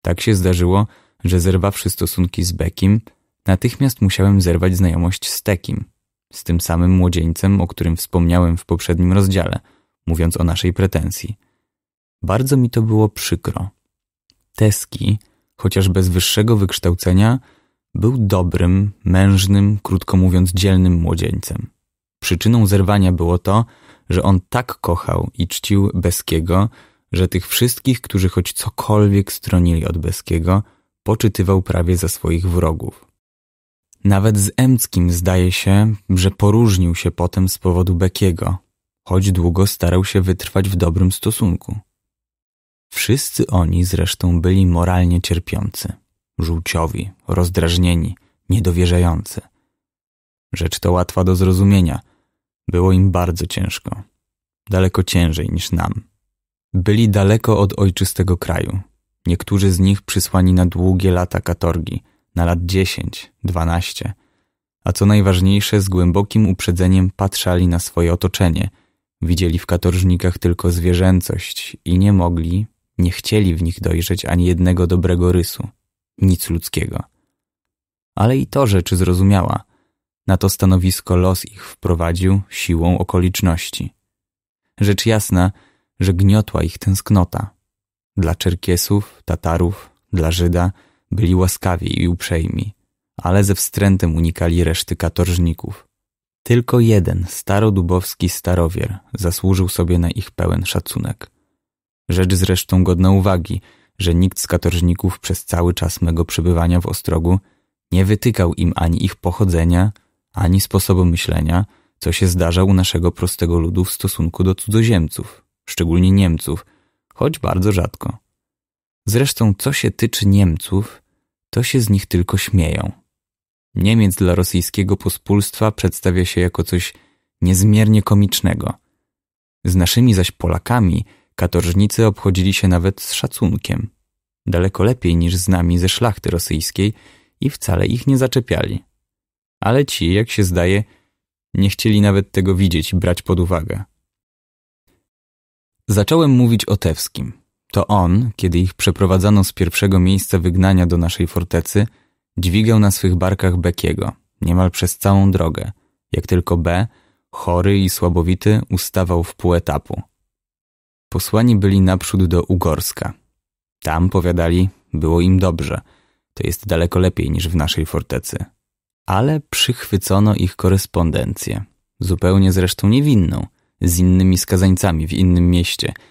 Tak się zdarzyło, że zerwawszy stosunki z Bekim, natychmiast musiałem zerwać znajomość z Tekim, z tym samym młodzieńcem, o którym wspomniałem w poprzednim rozdziale – mówiąc o naszej pretensji. Bardzo mi to było przykro. Teski, chociaż bez wyższego wykształcenia, był dobrym, mężnym, krótko mówiąc dzielnym młodzieńcem. Przyczyną zerwania było to, że on tak kochał i czcił Beskiego, że tych wszystkich, którzy choć cokolwiek stronili od Beskiego, poczytywał prawie za swoich wrogów. Nawet z Emckim zdaje się, że poróżnił się potem z powodu Bekiego, choć długo starał się wytrwać w dobrym stosunku. Wszyscy oni zresztą byli moralnie cierpiący, żółciowi, rozdrażnieni, niedowierzający. Rzecz to łatwa do zrozumienia. Było im bardzo ciężko. Daleko ciężej niż nam. Byli daleko od ojczystego kraju. Niektórzy z nich przysłani na długie lata katorgi, na lat dziesięć, dwanaście. A co najważniejsze, z głębokim uprzedzeniem patrzali na swoje otoczenie – Widzieli w katorżnikach tylko zwierzęcość i nie mogli, nie chcieli w nich dojrzeć ani jednego dobrego rysu, nic ludzkiego. Ale i to rzeczy zrozumiała. Na to stanowisko los ich wprowadził siłą okoliczności. Rzecz jasna, że gniotła ich tęsknota. Dla Czerkiesów, Tatarów, dla Żyda byli łaskawi i uprzejmi, ale ze wstrętem unikali reszty katorżników. Tylko jeden, starodubowski starowier, zasłużył sobie na ich pełen szacunek. Rzecz zresztą godna uwagi, że nikt z katorżników przez cały czas mego przebywania w Ostrogu nie wytykał im ani ich pochodzenia, ani sposobu myślenia, co się zdarza u naszego prostego ludu w stosunku do cudzoziemców, szczególnie Niemców, choć bardzo rzadko. Zresztą, co się tyczy Niemców, to się z nich tylko śmieją – Niemiec dla rosyjskiego pospólstwa przedstawia się jako coś niezmiernie komicznego. Z naszymi zaś Polakami katorżnicy obchodzili się nawet z szacunkiem, daleko lepiej niż z nami ze szlachty rosyjskiej i wcale ich nie zaczepiali. Ale ci, jak się zdaje, nie chcieli nawet tego widzieć i brać pod uwagę. Zacząłem mówić o Tewskim. To on, kiedy ich przeprowadzano z pierwszego miejsca wygnania do naszej fortecy – Dźwigał na swych barkach Bekiego, niemal przez całą drogę, jak tylko B, chory i słabowity, ustawał w pół etapu. Posłani byli naprzód do Ugorska. Tam, powiadali, było im dobrze. To jest daleko lepiej niż w naszej fortecy. Ale przychwycono ich korespondencję, zupełnie zresztą niewinną, z innymi skazańcami w innym mieście –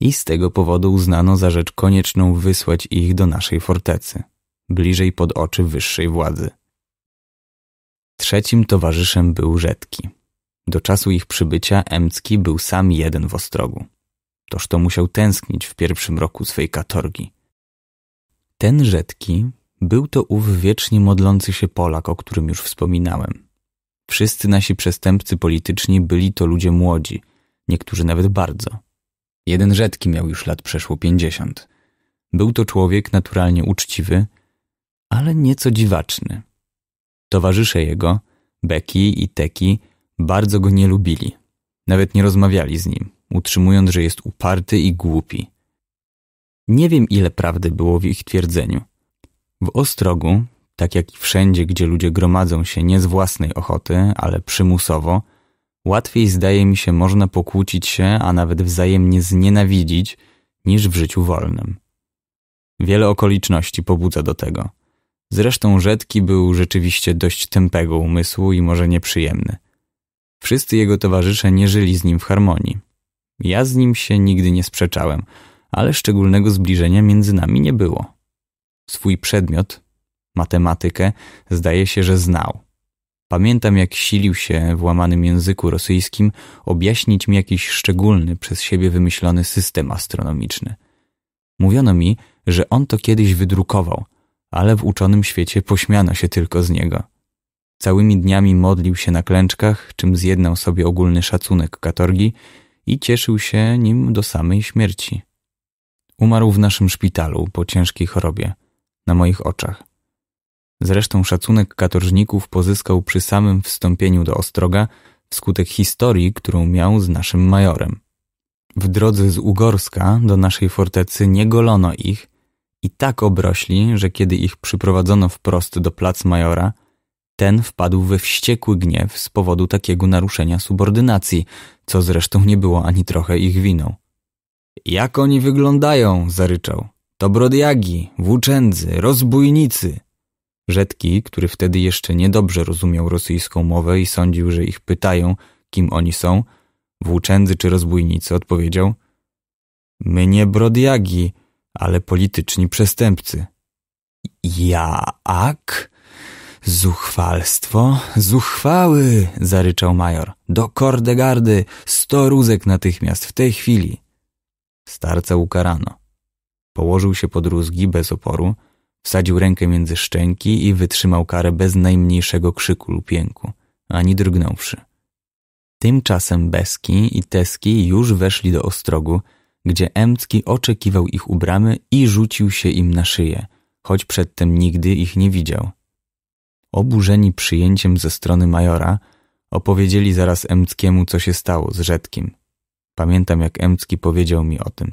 i z tego powodu uznano za rzecz konieczną wysłać ich do naszej fortecy bliżej pod oczy wyższej władzy. Trzecim towarzyszem był Rzetki. Do czasu ich przybycia Emcki był sam jeden w Ostrogu. Toż to musiał tęsknić w pierwszym roku swej katorgi. Ten Rzetki był to ów wiecznie modlący się Polak, o którym już wspominałem. Wszyscy nasi przestępcy polityczni byli to ludzie młodzi, niektórzy nawet bardzo. Jeden Rzetki miał już lat przeszło pięćdziesiąt. Był to człowiek naturalnie uczciwy, ale nieco dziwaczny. Towarzysze jego, Beki i Teki, bardzo go nie lubili. Nawet nie rozmawiali z nim, utrzymując, że jest uparty i głupi. Nie wiem, ile prawdy było w ich twierdzeniu. W Ostrogu, tak jak i wszędzie, gdzie ludzie gromadzą się nie z własnej ochoty, ale przymusowo, łatwiej zdaje mi się można pokłócić się, a nawet wzajemnie znienawidzić, niż w życiu wolnym. Wiele okoliczności pobudza do tego. Zresztą Rzetki był rzeczywiście dość tępego umysłu i może nieprzyjemny. Wszyscy jego towarzysze nie żyli z nim w harmonii. Ja z nim się nigdy nie sprzeczałem, ale szczególnego zbliżenia między nami nie było. Swój przedmiot, matematykę, zdaje się, że znał. Pamiętam, jak silił się w łamanym języku rosyjskim objaśnić mi jakiś szczególny przez siebie wymyślony system astronomiczny. Mówiono mi, że on to kiedyś wydrukował – ale w uczonym świecie pośmiano się tylko z niego. Całymi dniami modlił się na klęczkach, czym zjednał sobie ogólny szacunek katorgi i cieszył się nim do samej śmierci. Umarł w naszym szpitalu po ciężkiej chorobie, na moich oczach. Zresztą szacunek katorżników pozyskał przy samym wstąpieniu do Ostroga wskutek historii, którą miał z naszym majorem. W drodze z Ugorska do naszej fortecy nie golono ich – i tak obrośli, że kiedy ich przyprowadzono wprost do plac majora, ten wpadł we wściekły gniew z powodu takiego naruszenia subordynacji, co zresztą nie było ani trochę ich winą. Jak oni wyglądają? zaryczał. To brodiagi, włóczędzy, rozbójnicy. Rzedki, który wtedy jeszcze niedobrze rozumiał rosyjską mowę i sądził, że ich pytają, kim oni są, włóczędzy czy rozbójnicy, odpowiedział: My nie brodiagi, ale polityczni przestępcy. Jak? Zuchwalstwo? Zuchwały! zaryczał major. Do kordegardy! Sto rózek natychmiast, w tej chwili! Starca ukarano. Położył się pod rózgi bez oporu, wsadził rękę między szczęki i wytrzymał karę bez najmniejszego krzyku lub pięku, ani drgnąwszy. Tymczasem Beski i Teski już weszli do ostrogu, gdzie Emcki oczekiwał ich u bramy i rzucił się im na szyję, choć przedtem nigdy ich nie widział. Oburzeni przyjęciem ze strony majora, opowiedzieli zaraz Emckiemu, co się stało z Rzadkim. Pamiętam, jak Emcki powiedział mi o tym.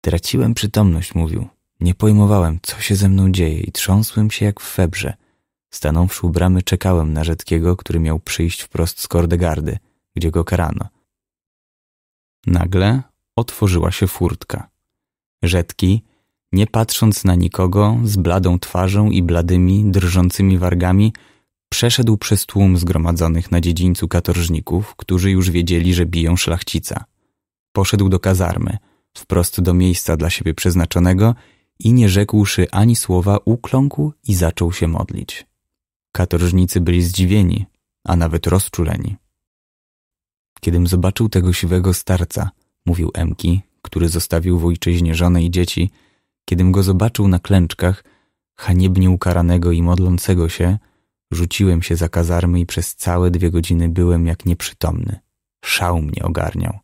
Traciłem przytomność, mówił. Nie pojmowałem, co się ze mną dzieje i trząsłem się jak w febrze. Stanąwszy u bramy, czekałem na Rzadkiego, który miał przyjść wprost z Kordegardy, gdzie go karano. Nagle otworzyła się furtka. Rzetki, nie patrząc na nikogo, z bladą twarzą i bladymi, drżącymi wargami, przeszedł przez tłum zgromadzonych na dziedzińcu katorżników, którzy już wiedzieli, że biją szlachcica. Poszedł do kazarmy, wprost do miejsca dla siebie przeznaczonego i nie rzekłszy ani słowa, ukląkł i zaczął się modlić. Katorżnicy byli zdziwieni, a nawet rozczuleni. Kiedym zobaczył tego siwego starca – mówił Emki, który zostawił w ojczyźnie żonę i dzieci, kiedym go zobaczył na klęczkach, haniebnie ukaranego i modlącego się, rzuciłem się za kazarmy i przez całe dwie godziny byłem jak nieprzytomny. Szał mnie ogarniał.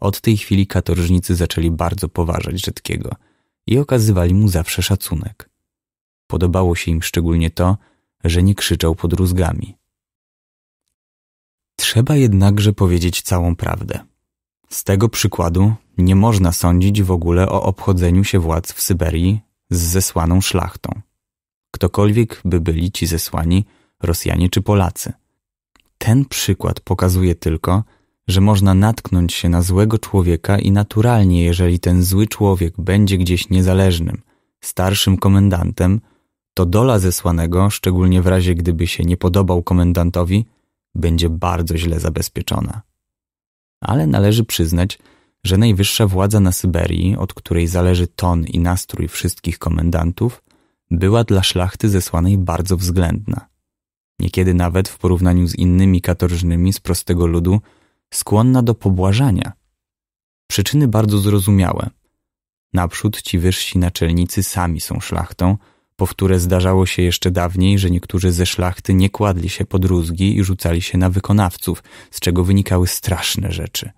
Od tej chwili katorżnicy zaczęli bardzo poważać Rzetkiego i okazywali mu zawsze szacunek. Podobało się im szczególnie to, że nie krzyczał pod rózgami. Trzeba jednakże powiedzieć całą prawdę. Z tego przykładu nie można sądzić w ogóle o obchodzeniu się władz w Syberii z zesłaną szlachtą. Ktokolwiek by byli ci zesłani, Rosjanie czy Polacy. Ten przykład pokazuje tylko, że można natknąć się na złego człowieka i naturalnie, jeżeli ten zły człowiek będzie gdzieś niezależnym, starszym komendantem, to dola zesłanego, szczególnie w razie gdyby się nie podobał komendantowi, będzie bardzo źle zabezpieczona ale należy przyznać, że najwyższa władza na Syberii, od której zależy ton i nastrój wszystkich komendantów, była dla szlachty zesłanej bardzo względna. Niekiedy nawet w porównaniu z innymi katorżnymi z prostego ludu skłonna do pobłażania. Przyczyny bardzo zrozumiałe. Naprzód ci wyżsi naczelnicy sami są szlachtą, Powtórę, zdarzało się jeszcze dawniej, że niektórzy ze szlachty nie kładli się pod rózgi i rzucali się na wykonawców, z czego wynikały straszne rzeczy.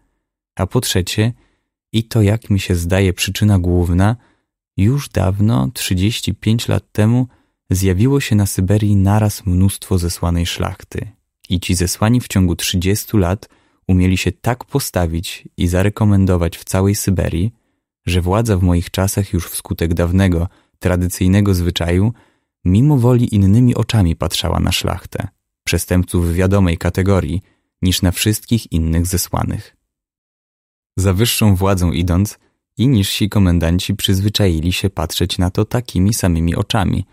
A po trzecie, i to jak mi się zdaje przyczyna główna, już dawno, 35 lat temu, zjawiło się na Syberii naraz mnóstwo zesłanej szlachty. I ci zesłani w ciągu 30 lat umieli się tak postawić i zarekomendować w całej Syberii, że władza w moich czasach już wskutek dawnego, tradycyjnego zwyczaju, mimo woli innymi oczami patrzała na szlachtę, przestępców wiadomej kategorii, niż na wszystkich innych zesłanych. Za wyższą władzą idąc, i niżsi komendanci przyzwyczaili się patrzeć na to takimi samymi oczami,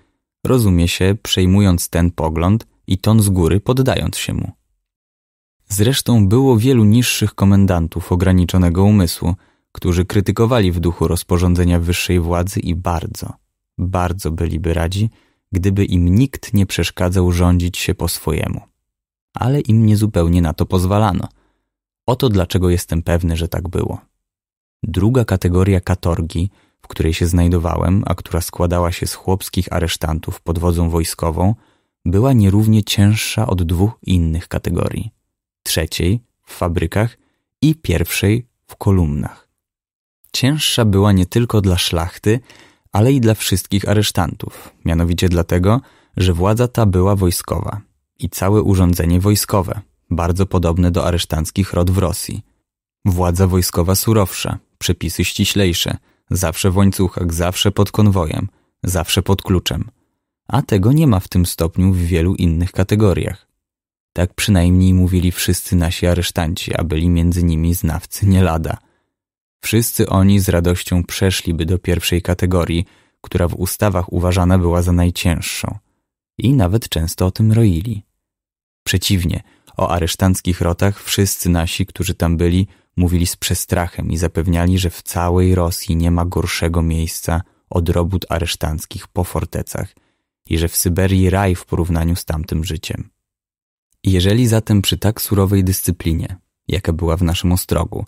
rozumie się, przejmując ten pogląd i ton z góry poddając się mu. Zresztą było wielu niższych komendantów ograniczonego umysłu, którzy krytykowali w duchu rozporządzenia wyższej władzy i bardzo – bardzo byliby radzi, gdyby im nikt nie przeszkadzał rządzić się po swojemu. Ale im niezupełnie na to pozwalano. Oto dlaczego jestem pewny, że tak było. Druga kategoria katorgi, w której się znajdowałem, a która składała się z chłopskich aresztantów pod wodzą wojskową, była nierównie cięższa od dwóch innych kategorii. Trzeciej w fabrykach i pierwszej w kolumnach. Cięższa była nie tylko dla szlachty, ale i dla wszystkich aresztantów, mianowicie dlatego, że władza ta była wojskowa i całe urządzenie wojskowe, bardzo podobne do aresztanckich rod w Rosji. Władza wojskowa surowsza, przepisy ściślejsze, zawsze w łańcuchach, zawsze pod konwojem, zawsze pod kluczem. A tego nie ma w tym stopniu w wielu innych kategoriach. Tak przynajmniej mówili wszyscy nasi aresztanci, a byli między nimi znawcy nie lada – Wszyscy oni z radością przeszliby do pierwszej kategorii, która w ustawach uważana była za najcięższą. I nawet często o tym roili. Przeciwnie, o aresztanckich rotach wszyscy nasi, którzy tam byli, mówili z przestrachem i zapewniali, że w całej Rosji nie ma gorszego miejsca od robót aresztanckich po fortecach i że w Syberii raj w porównaniu z tamtym życiem. Jeżeli zatem przy tak surowej dyscyplinie, jaka była w naszym ostrogu,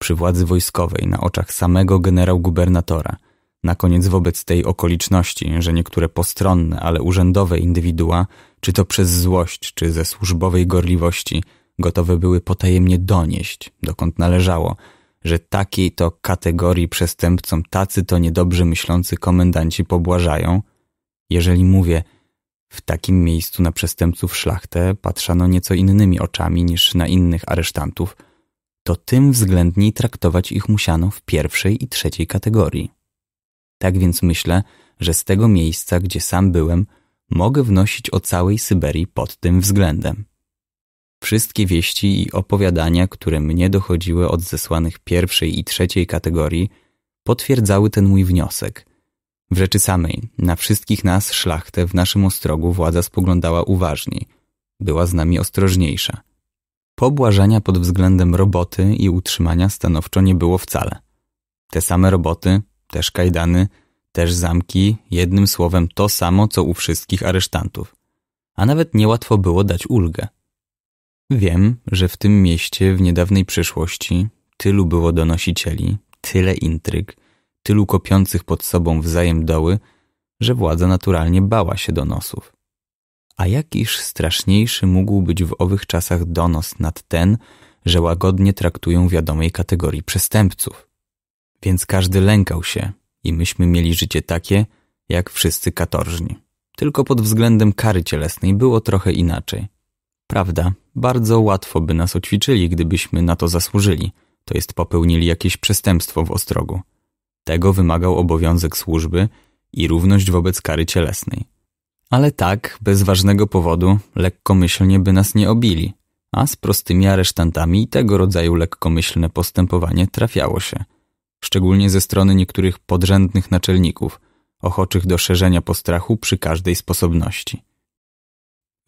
przy władzy wojskowej na oczach samego generał-gubernatora. Na koniec wobec tej okoliczności, że niektóre postronne, ale urzędowe indywidua, czy to przez złość, czy ze służbowej gorliwości, gotowe były potajemnie donieść, dokąd należało, że takiej to kategorii przestępcom tacy to niedobrze myślący komendanci pobłażają, jeżeli mówię, w takim miejscu na przestępców szlachtę patrzano nieco innymi oczami niż na innych aresztantów – to tym względniej traktować ich musiano w pierwszej i trzeciej kategorii. Tak więc myślę, że z tego miejsca, gdzie sam byłem, mogę wnosić o całej Syberii pod tym względem. Wszystkie wieści i opowiadania, które mnie dochodziły od zesłanych pierwszej i trzeciej kategorii, potwierdzały ten mój wniosek. W rzeczy samej, na wszystkich nas, szlachtę, w naszym ostrogu władza spoglądała uważniej. Była z nami ostrożniejsza pobłażania pod względem roboty i utrzymania stanowczo nie było wcale. Te same roboty, też kajdany, też zamki, jednym słowem to samo, co u wszystkich aresztantów. A nawet niełatwo było dać ulgę. Wiem, że w tym mieście w niedawnej przyszłości tylu było donosicieli, tyle intryg, tylu kopiących pod sobą wzajem doły, że władza naturalnie bała się donosów. A jakiż straszniejszy mógł być w owych czasach donos nad ten, że łagodnie traktują wiadomej kategorii przestępców. Więc każdy lękał się i myśmy mieli życie takie, jak wszyscy katorżni. Tylko pod względem kary cielesnej było trochę inaczej. Prawda, bardzo łatwo by nas oćwiczyli, gdybyśmy na to zasłużyli, to jest popełnili jakieś przestępstwo w Ostrogu. Tego wymagał obowiązek służby i równość wobec kary cielesnej. Ale tak, bez ważnego powodu, lekkomyślnie by nas nie obili, a z prostymi aresztantami tego rodzaju lekkomyślne postępowanie trafiało się. Szczególnie ze strony niektórych podrzędnych naczelników, ochoczych do szerzenia postrachu przy każdej sposobności.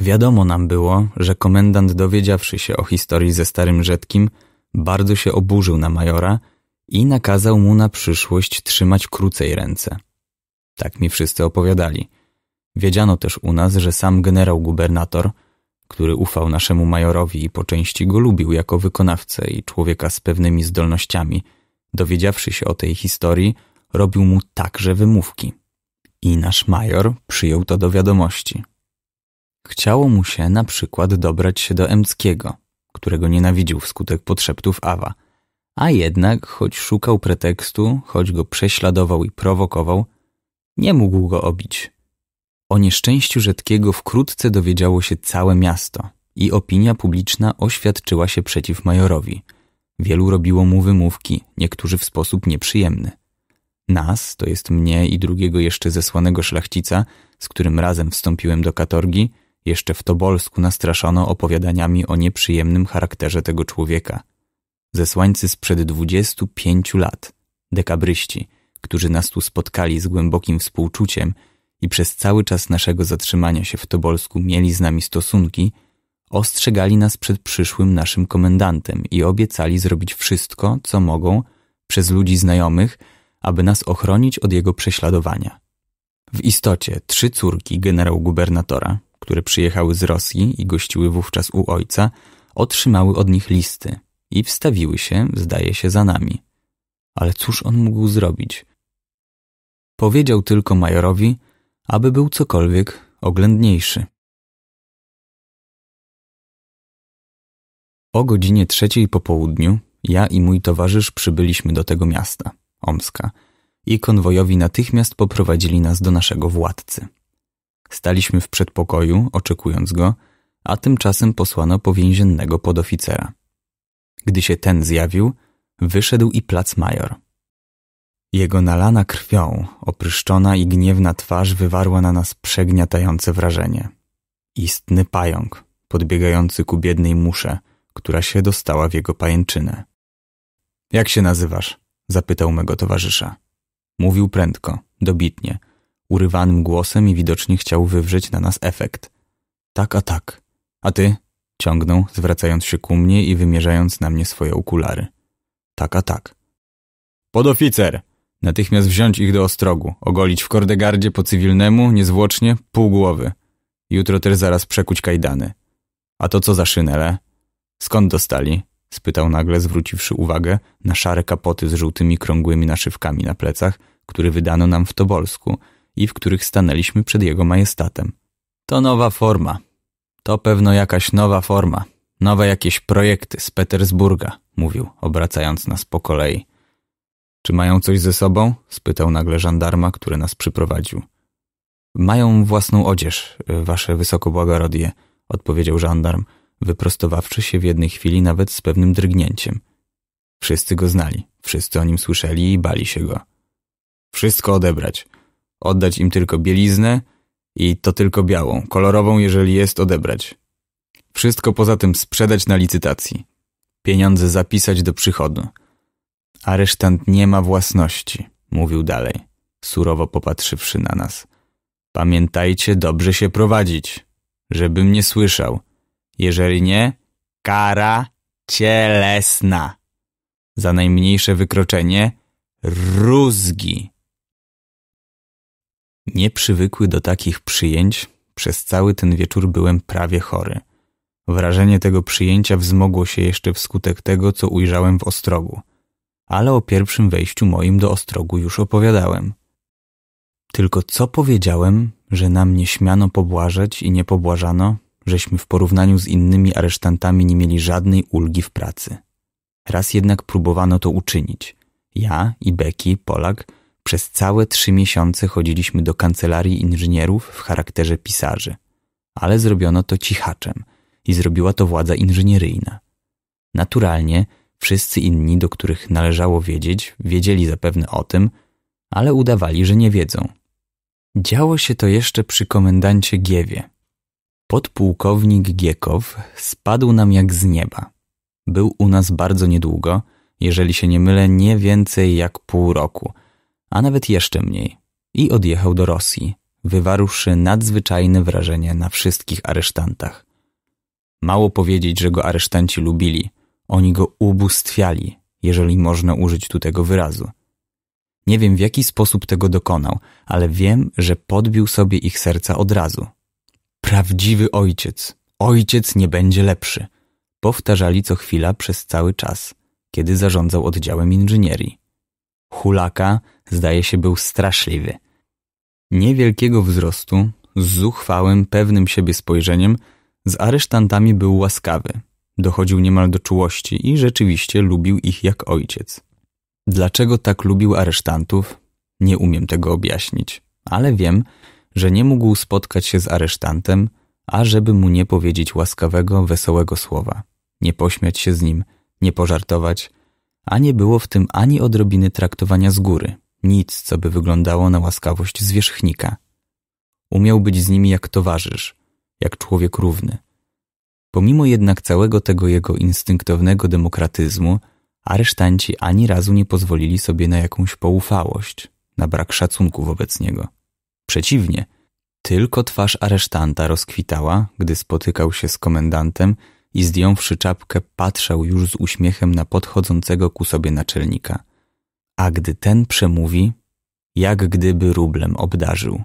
Wiadomo nam było, że komendant dowiedziawszy się o historii ze starym rzetkim, bardzo się oburzył na majora i nakazał mu na przyszłość trzymać krócej ręce. Tak mi wszyscy opowiadali – Wiedziano też u nas, że sam generał gubernator, który ufał naszemu majorowi i po części go lubił jako wykonawcę i człowieka z pewnymi zdolnościami, dowiedziawszy się o tej historii, robił mu także wymówki. I nasz major przyjął to do wiadomości. Chciało mu się na przykład dobrać się do Emckiego, którego nienawidził wskutek podszeptów Awa, a jednak, choć szukał pretekstu, choć go prześladował i prowokował, nie mógł go obić, o nieszczęściu Rzadkiego wkrótce dowiedziało się całe miasto i opinia publiczna oświadczyła się przeciw majorowi. Wielu robiło mu wymówki, niektórzy w sposób nieprzyjemny. Nas, to jest mnie i drugiego jeszcze zesłanego szlachcica, z którym razem wstąpiłem do katorgi, jeszcze w Tobolsku nastraszono opowiadaniami o nieprzyjemnym charakterze tego człowieka. Zesłańcy sprzed 25 lat, dekabryści, którzy nas tu spotkali z głębokim współczuciem – i przez cały czas naszego zatrzymania się w Tobolsku mieli z nami stosunki, ostrzegali nas przed przyszłym naszym komendantem i obiecali zrobić wszystko, co mogą, przez ludzi znajomych, aby nas ochronić od jego prześladowania. W istocie trzy córki generał gubernatora, które przyjechały z Rosji i gościły wówczas u ojca, otrzymały od nich listy i wstawiły się, zdaje się, za nami. Ale cóż on mógł zrobić? Powiedział tylko majorowi, aby był cokolwiek oględniejszy. O godzinie trzeciej po południu ja i mój towarzysz przybyliśmy do tego miasta, Omska, i konwojowi natychmiast poprowadzili nas do naszego władcy. Staliśmy w przedpokoju, oczekując go, a tymczasem posłano po więziennego podoficera. Gdy się ten zjawił, wyszedł i plac major – jego nalana krwią, opryszczona i gniewna twarz wywarła na nas przegniatające wrażenie. Istny pająk, podbiegający ku biednej musze, która się dostała w jego pajęczynę. Jak się nazywasz? zapytał mego towarzysza. Mówił prędko, dobitnie, urywanym głosem i widocznie chciał wywrzeć na nas efekt. Tak, a tak. A ty? ciągnął, zwracając się ku mnie i wymierzając na mnie swoje okulary. Tak, a tak. Podoficer! Natychmiast wziąć ich do ostrogu, ogolić w kordegardzie po cywilnemu, niezwłocznie, pół głowy. Jutro też zaraz przekuć kajdany. A to co za szynele? Skąd dostali? spytał nagle, zwróciwszy uwagę na szare kapoty z żółtymi krągłymi naszywkami na plecach, które wydano nam w Tobolsku i w których stanęliśmy przed jego majestatem. To nowa forma. To pewno jakaś nowa forma. Nowe jakieś projekty z Petersburga, mówił, obracając nas po kolei. Czy mają coś ze sobą? spytał nagle żandarma, który nas przyprowadził. Mają własną odzież, y, wasze wysokobłagorodie, odpowiedział żandarm, wyprostowawszy się w jednej chwili nawet z pewnym drgnięciem. Wszyscy go znali, wszyscy o nim słyszeli i bali się go. Wszystko odebrać. Oddać im tylko bieliznę i to tylko białą, kolorową, jeżeli jest odebrać. Wszystko poza tym sprzedać na licytacji. Pieniądze zapisać do przychodu. Aresztant nie ma własności, mówił dalej, surowo popatrzywszy na nas. Pamiętajcie dobrze się prowadzić, żebym nie słyszał. Jeżeli nie, kara cielesna. Za najmniejsze wykroczenie rózgi. Nieprzywykły do takich przyjęć, przez cały ten wieczór byłem prawie chory. Wrażenie tego przyjęcia wzmogło się jeszcze wskutek tego, co ujrzałem w ostrogu – ale o pierwszym wejściu moim do Ostrogu już opowiadałem. Tylko co powiedziałem, że nam nie śmiano pobłażać i nie pobłażano, żeśmy w porównaniu z innymi aresztantami nie mieli żadnej ulgi w pracy. Raz jednak próbowano to uczynić. Ja i Beki, Polak, przez całe trzy miesiące chodziliśmy do kancelarii inżynierów w charakterze pisarzy. Ale zrobiono to cichaczem i zrobiła to władza inżynieryjna. Naturalnie Wszyscy inni, do których należało wiedzieć, wiedzieli zapewne o tym, ale udawali, że nie wiedzą. Działo się to jeszcze przy komendancie Giewie. Podpułkownik Giekow spadł nam jak z nieba. Był u nas bardzo niedługo, jeżeli się nie mylę, nie więcej jak pół roku, a nawet jeszcze mniej. I odjechał do Rosji, wywarłszy nadzwyczajne wrażenie na wszystkich aresztantach. Mało powiedzieć, że go aresztanci lubili – oni go ubóstwiali, jeżeli można użyć tu tego wyrazu. Nie wiem, w jaki sposób tego dokonał, ale wiem, że podbił sobie ich serca od razu. Prawdziwy ojciec. Ojciec nie będzie lepszy. Powtarzali co chwila przez cały czas, kiedy zarządzał oddziałem inżynierii. Hulaka, zdaje się, był straszliwy. Niewielkiego wzrostu, z zuchwałym, pewnym siebie spojrzeniem, z aresztantami był łaskawy, Dochodził niemal do czułości i rzeczywiście lubił ich jak ojciec. Dlaczego tak lubił aresztantów? Nie umiem tego objaśnić, ale wiem, że nie mógł spotkać się z aresztantem, ażeby mu nie powiedzieć łaskawego, wesołego słowa, nie pośmiać się z nim, nie pożartować, a nie było w tym ani odrobiny traktowania z góry, nic, co by wyglądało na łaskawość zwierzchnika. Umiał być z nimi jak towarzysz, jak człowiek równy – Pomimo jednak całego tego jego instynktownego demokratyzmu, aresztanci ani razu nie pozwolili sobie na jakąś poufałość, na brak szacunku wobec niego. Przeciwnie, tylko twarz aresztanta rozkwitała, gdy spotykał się z komendantem i zdjąwszy czapkę patrzał już z uśmiechem na podchodzącego ku sobie naczelnika. A gdy ten przemówi, jak gdyby rublem obdarzył.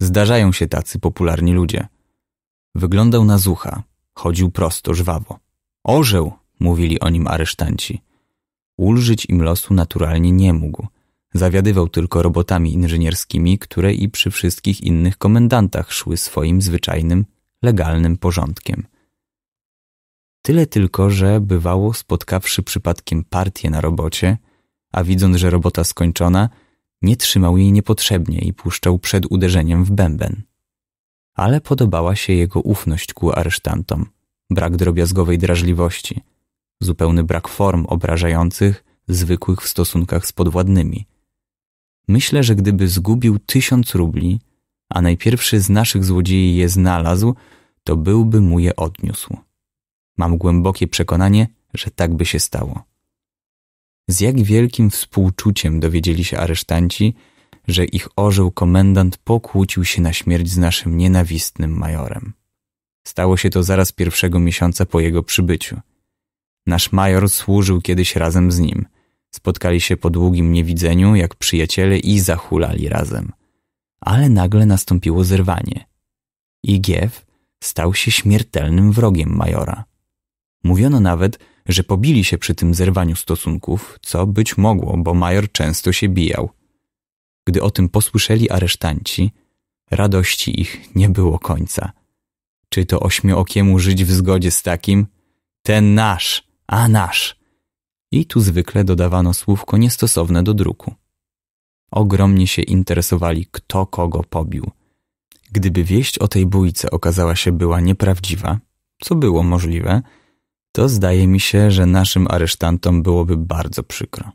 Zdarzają się tacy popularni ludzie. Wyglądał na zucha, Chodził prosto, żwawo. Orzeł, mówili o nim aresztanci. Ulżyć im losu naturalnie nie mógł. Zawiadywał tylko robotami inżynierskimi, które i przy wszystkich innych komendantach szły swoim zwyczajnym, legalnym porządkiem. Tyle tylko, że bywało spotkawszy przypadkiem partię na robocie, a widząc, że robota skończona, nie trzymał jej niepotrzebnie i puszczał przed uderzeniem w bęben ale podobała się jego ufność ku aresztantom, brak drobiazgowej drażliwości, zupełny brak form obrażających, zwykłych w stosunkach z podwładnymi. Myślę, że gdyby zgubił tysiąc rubli, a najpierwszy z naszych złodziei je znalazł, to byłby mu je odniósł. Mam głębokie przekonanie, że tak by się stało. Z jak wielkim współczuciem dowiedzieli się aresztanci, że ich orzeł komendant pokłócił się na śmierć z naszym nienawistnym majorem. Stało się to zaraz pierwszego miesiąca po jego przybyciu. Nasz major służył kiedyś razem z nim. Spotkali się po długim niewidzeniu jak przyjaciele i zachulali razem. Ale nagle nastąpiło zerwanie. Igiew stał się śmiertelnym wrogiem majora. Mówiono nawet, że pobili się przy tym zerwaniu stosunków, co być mogło, bo major często się bijał – gdy o tym posłyszeli aresztanci, radości ich nie było końca. Czy to ośmiokiemu żyć w zgodzie z takim? Ten nasz, a nasz! I tu zwykle dodawano słówko niestosowne do druku. Ogromnie się interesowali, kto kogo pobił. Gdyby wieść o tej bójce okazała się była nieprawdziwa, co było możliwe, to zdaje mi się, że naszym aresztantom byłoby bardzo przykro.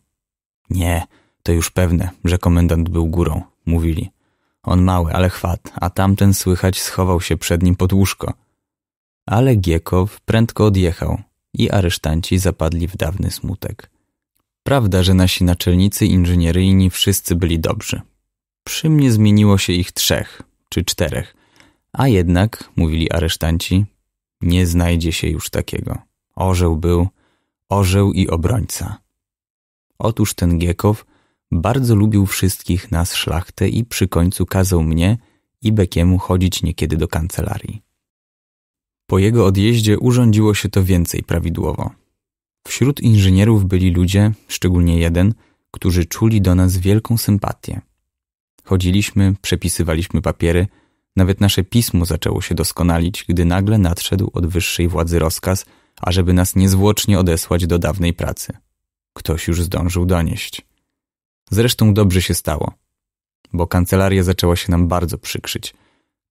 Nie, to już pewne, że komendant był górą, mówili. On mały, ale chwat, a tamten słychać schował się przed nim pod łóżko. Ale Giekow prędko odjechał i aresztanci zapadli w dawny smutek. Prawda, że nasi naczelnicy inżynieryjni wszyscy byli dobrzy. Przy mnie zmieniło się ich trzech czy czterech, a jednak, mówili aresztanci, nie znajdzie się już takiego. Orzeł był, orzeł i obrońca. Otóż ten Giekow bardzo lubił wszystkich nas szlachtę i przy końcu kazał mnie i Bekiemu chodzić niekiedy do kancelarii. Po jego odjeździe urządziło się to więcej prawidłowo. Wśród inżynierów byli ludzie, szczególnie jeden, którzy czuli do nas wielką sympatię. Chodziliśmy, przepisywaliśmy papiery, nawet nasze pismo zaczęło się doskonalić, gdy nagle nadszedł od wyższej władzy rozkaz, ażeby nas niezwłocznie odesłać do dawnej pracy. Ktoś już zdążył donieść. Zresztą dobrze się stało, bo kancelaria zaczęła się nam bardzo przykrzyć.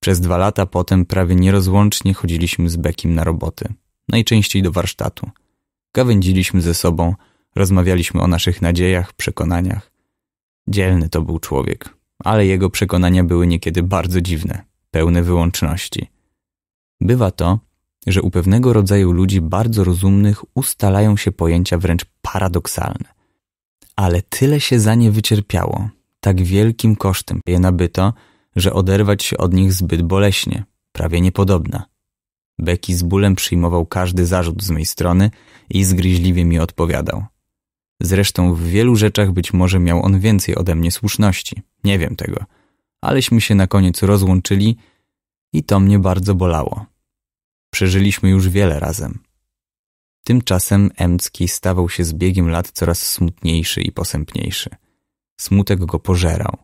Przez dwa lata potem prawie nierozłącznie chodziliśmy z Bekim na roboty, najczęściej do warsztatu. Gawędziliśmy ze sobą, rozmawialiśmy o naszych nadziejach, przekonaniach. Dzielny to był człowiek, ale jego przekonania były niekiedy bardzo dziwne, pełne wyłączności. Bywa to, że u pewnego rodzaju ludzi bardzo rozumnych ustalają się pojęcia wręcz paradoksalne. Ale tyle się za nie wycierpiało, tak wielkim kosztem je nabyto, że oderwać się od nich zbyt boleśnie, prawie niepodobna. Beki z bólem przyjmował każdy zarzut z mojej strony i zgryźliwie mi odpowiadał. Zresztą w wielu rzeczach być może miał on więcej ode mnie słuszności, nie wiem tego, aleśmy się na koniec rozłączyli i to mnie bardzo bolało. Przeżyliśmy już wiele razem. Tymczasem Emcki stawał się z biegiem lat coraz smutniejszy i posępniejszy. Smutek go pożerał.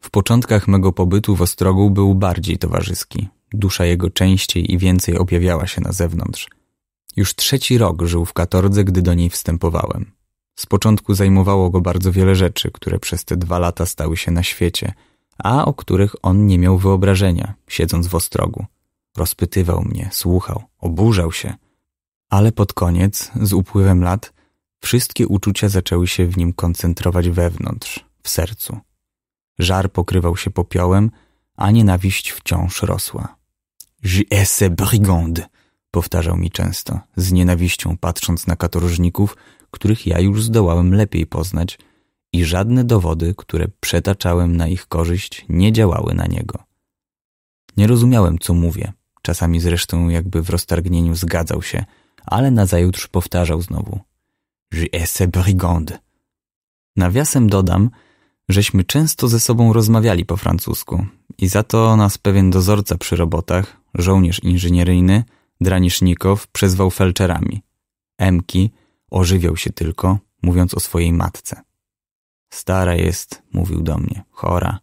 W początkach mego pobytu w Ostrogu był bardziej towarzyski. Dusza jego częściej i więcej objawiała się na zewnątrz. Już trzeci rok żył w katordze, gdy do niej wstępowałem. Z początku zajmowało go bardzo wiele rzeczy, które przez te dwa lata stały się na świecie, a o których on nie miał wyobrażenia, siedząc w Ostrogu. Rozpytywał mnie, słuchał, oburzał się – ale pod koniec, z upływem lat, wszystkie uczucia zaczęły się w nim koncentrować wewnątrz, w sercu. Żar pokrywał się popiołem, a nienawiść wciąż rosła. J'esse brigand, powtarzał mi często, z nienawiścią patrząc na katorżników, których ja już zdołałem lepiej poznać i żadne dowody, które przetaczałem na ich korzyść, nie działały na niego. Nie rozumiałem, co mówię. Czasami zresztą jakby w roztargnieniu zgadzał się – ale nazajutrz powtarzał znowu. Je esse brigand. Nawiasem dodam, żeśmy często ze sobą rozmawiali po francusku i za to nas pewien dozorca przy robotach, żołnierz inżynieryjny, Dranisznikow, przezwał felczerami. Emki ożywiał się tylko, mówiąc o swojej matce. Stara jest, mówił do mnie, chora.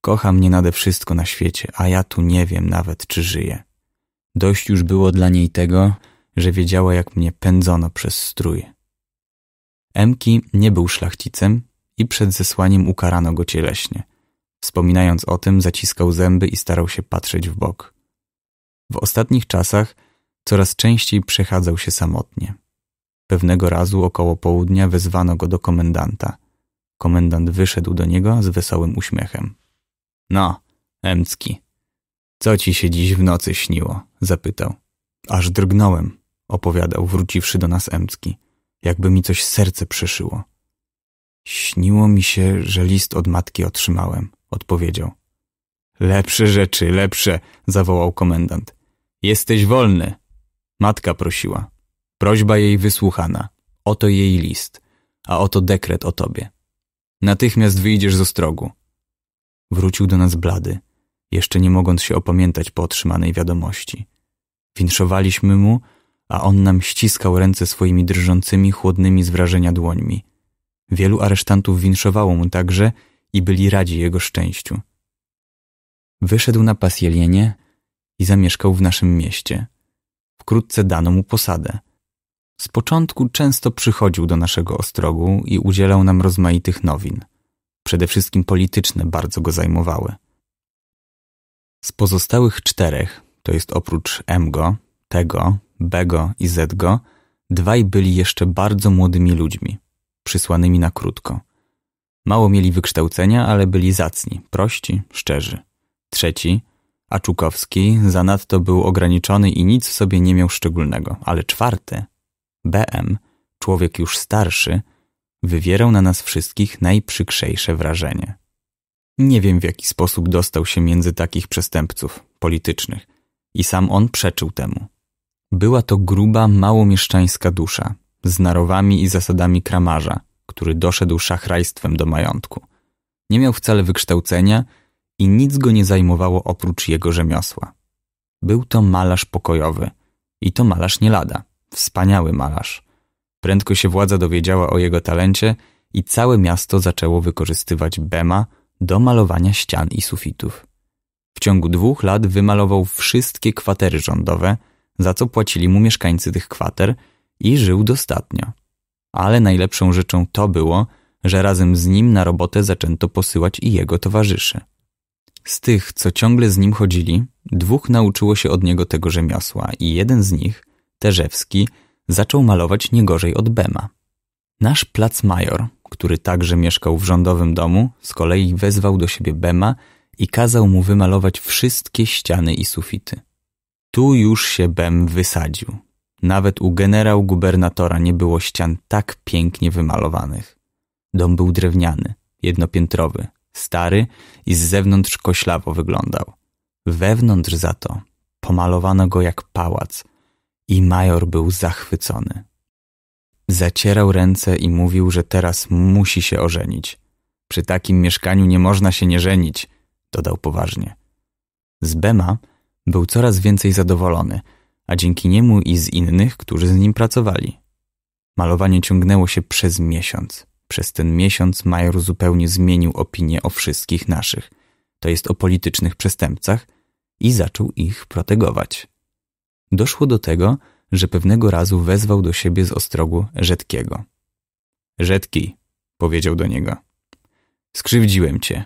Kocha mnie nade wszystko na świecie, a ja tu nie wiem nawet, czy żyje. Dość już było dla niej tego, że wiedziała, jak mnie pędzono przez strój. Emki nie był szlachcicem i przed zesłaniem ukarano go cieleśnie. Wspominając o tym, zaciskał zęby i starał się patrzeć w bok. W ostatnich czasach coraz częściej przechadzał się samotnie. Pewnego razu około południa wezwano go do komendanta. Komendant wyszedł do niego z wesołym uśmiechem. No, Emcki, co ci się dziś w nocy śniło? zapytał. Aż drgnąłem opowiadał, wróciwszy do nas Emcki, jakby mi coś serce przyszyło. Śniło mi się, że list od matki otrzymałem, odpowiedział. Lepsze rzeczy, lepsze, zawołał komendant. Jesteś wolny. Matka prosiła. Prośba jej wysłuchana. Oto jej list, a oto dekret o tobie. Natychmiast wyjdziesz z ostrogu. Wrócił do nas blady, jeszcze nie mogąc się opamiętać po otrzymanej wiadomości. Winszowaliśmy mu, a on nam ściskał ręce swoimi drżącymi, chłodnymi z wrażenia dłońmi. Wielu aresztantów winszowało mu także i byli radzi jego szczęściu. Wyszedł na pasjelienie i zamieszkał w naszym mieście. Wkrótce dano mu posadę. Z początku często przychodził do naszego ostrogu i udzielał nam rozmaitych nowin. Przede wszystkim polityczne bardzo go zajmowały. Z pozostałych czterech, to jest oprócz Emgo, tego, Bego i Zedgo, dwaj byli jeszcze bardzo młodymi ludźmi, przysłanymi na krótko. Mało mieli wykształcenia, ale byli zacni, prości, szczerzy. Trzeci, Aczukowski, zanadto był ograniczony i nic w sobie nie miał szczególnego, ale czwarty, BM, człowiek już starszy, wywierał na nas wszystkich najprzykrzejsze wrażenie. Nie wiem, w jaki sposób dostał się między takich przestępców politycznych i sam on przeczył temu. Była to gruba, małomieszczańska dusza, z narowami i zasadami kramarza, który doszedł szachrajstwem do majątku. Nie miał wcale wykształcenia i nic go nie zajmowało oprócz jego rzemiosła. Był to malarz pokojowy i to malarz nie lada, wspaniały malarz. Prędko się władza dowiedziała o jego talencie i całe miasto zaczęło wykorzystywać Bema do malowania ścian i sufitów. W ciągu dwóch lat wymalował wszystkie kwatery rządowe – za co płacili mu mieszkańcy tych kwater i żył dostatnio. Ale najlepszą rzeczą to było, że razem z nim na robotę zaczęto posyłać i jego towarzyszy. Z tych, co ciągle z nim chodzili, dwóch nauczyło się od niego tego rzemiosła i jeden z nich, Terzewski, zaczął malować nie gorzej od Bema. Nasz plac major, który także mieszkał w rządowym domu, z kolei wezwał do siebie Bema i kazał mu wymalować wszystkie ściany i sufity. Tu już się Bem wysadził. Nawet u generał gubernatora nie było ścian tak pięknie wymalowanych. Dom był drewniany, jednopiętrowy, stary i z zewnątrz koślawo wyglądał. Wewnątrz za to pomalowano go jak pałac i major był zachwycony. Zacierał ręce i mówił, że teraz musi się ożenić. Przy takim mieszkaniu nie można się nie żenić, dodał poważnie. Z Bema był coraz więcej zadowolony, a dzięki niemu i z innych, którzy z nim pracowali. Malowanie ciągnęło się przez miesiąc. Przez ten miesiąc Major zupełnie zmienił opinię o wszystkich naszych, to jest o politycznych przestępcach, i zaczął ich protegować. Doszło do tego, że pewnego razu wezwał do siebie z ostrogu Rzedkiego. Rzedki, powiedział do niego. Skrzywdziłem cię.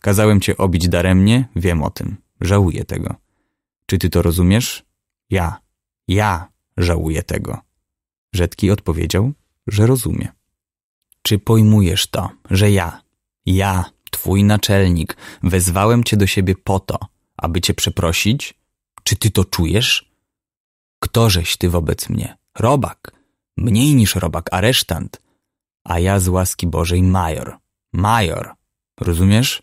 Kazałem cię obić daremnie, wiem o tym. Żałuję tego. Czy ty to rozumiesz? Ja, ja żałuję tego. Rzetki odpowiedział, że rozumie. Czy pojmujesz to, że ja, ja, twój naczelnik, wezwałem cię do siebie po to, aby cię przeprosić? Czy ty to czujesz? Ktożeś ty wobec mnie? Robak. Mniej niż robak, aresztant. A ja z łaski Bożej major. Major. Rozumiesz?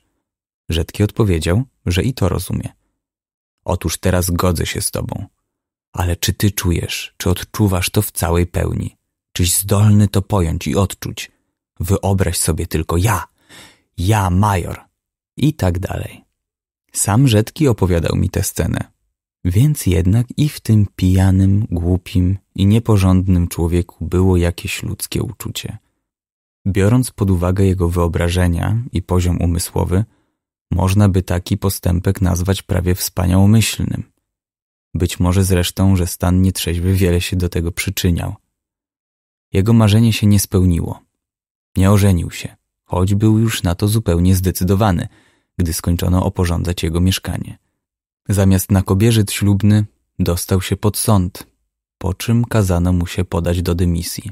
Rzetki odpowiedział, że i to rozumie. Otóż teraz godzę się z Tobą. Ale czy Ty czujesz, czy odczuwasz to w całej pełni? Czyś zdolny to pojąć i odczuć? Wyobraź sobie tylko ja, ja major i tak dalej. Sam Rzetki opowiadał mi tę scenę. Więc jednak i w tym pijanym, głupim i nieporządnym człowieku było jakieś ludzkie uczucie. Biorąc pod uwagę jego wyobrażenia i poziom umysłowy, można by taki postępek nazwać prawie wspaniałomyślnym. Być może zresztą, że stan nietrzeźwy wiele się do tego przyczyniał. Jego marzenie się nie spełniło. Nie ożenił się, choć był już na to zupełnie zdecydowany, gdy skończono oporządzać jego mieszkanie. Zamiast na kobierzyc ślubny dostał się pod sąd, po czym kazano mu się podać do dymisji.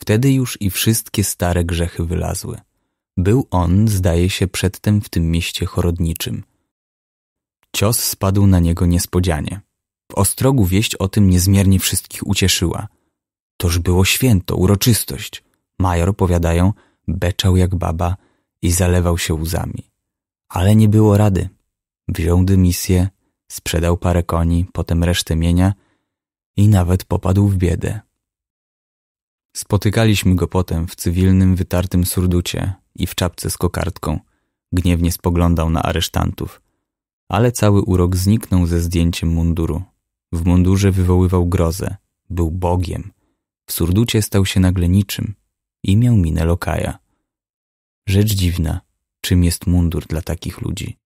Wtedy już i wszystkie stare grzechy wylazły. Był on, zdaje się, przedtem w tym mieście chorodniczym. Cios spadł na niego niespodzianie. W Ostrogu wieść o tym niezmiernie wszystkich ucieszyła. Toż było święto, uroczystość. Major, powiadają, beczał jak baba i zalewał się łzami. Ale nie było rady. Wziął dymisję, sprzedał parę koni, potem resztę mienia i nawet popadł w biedę. Spotykaliśmy go potem w cywilnym, wytartym surducie, i w czapce z kokardką. Gniewnie spoglądał na aresztantów. Ale cały urok zniknął ze zdjęciem munduru. W mundurze wywoływał grozę. Był bogiem. W surducie stał się nagle niczym i miał minę lokaja. Rzecz dziwna, czym jest mundur dla takich ludzi.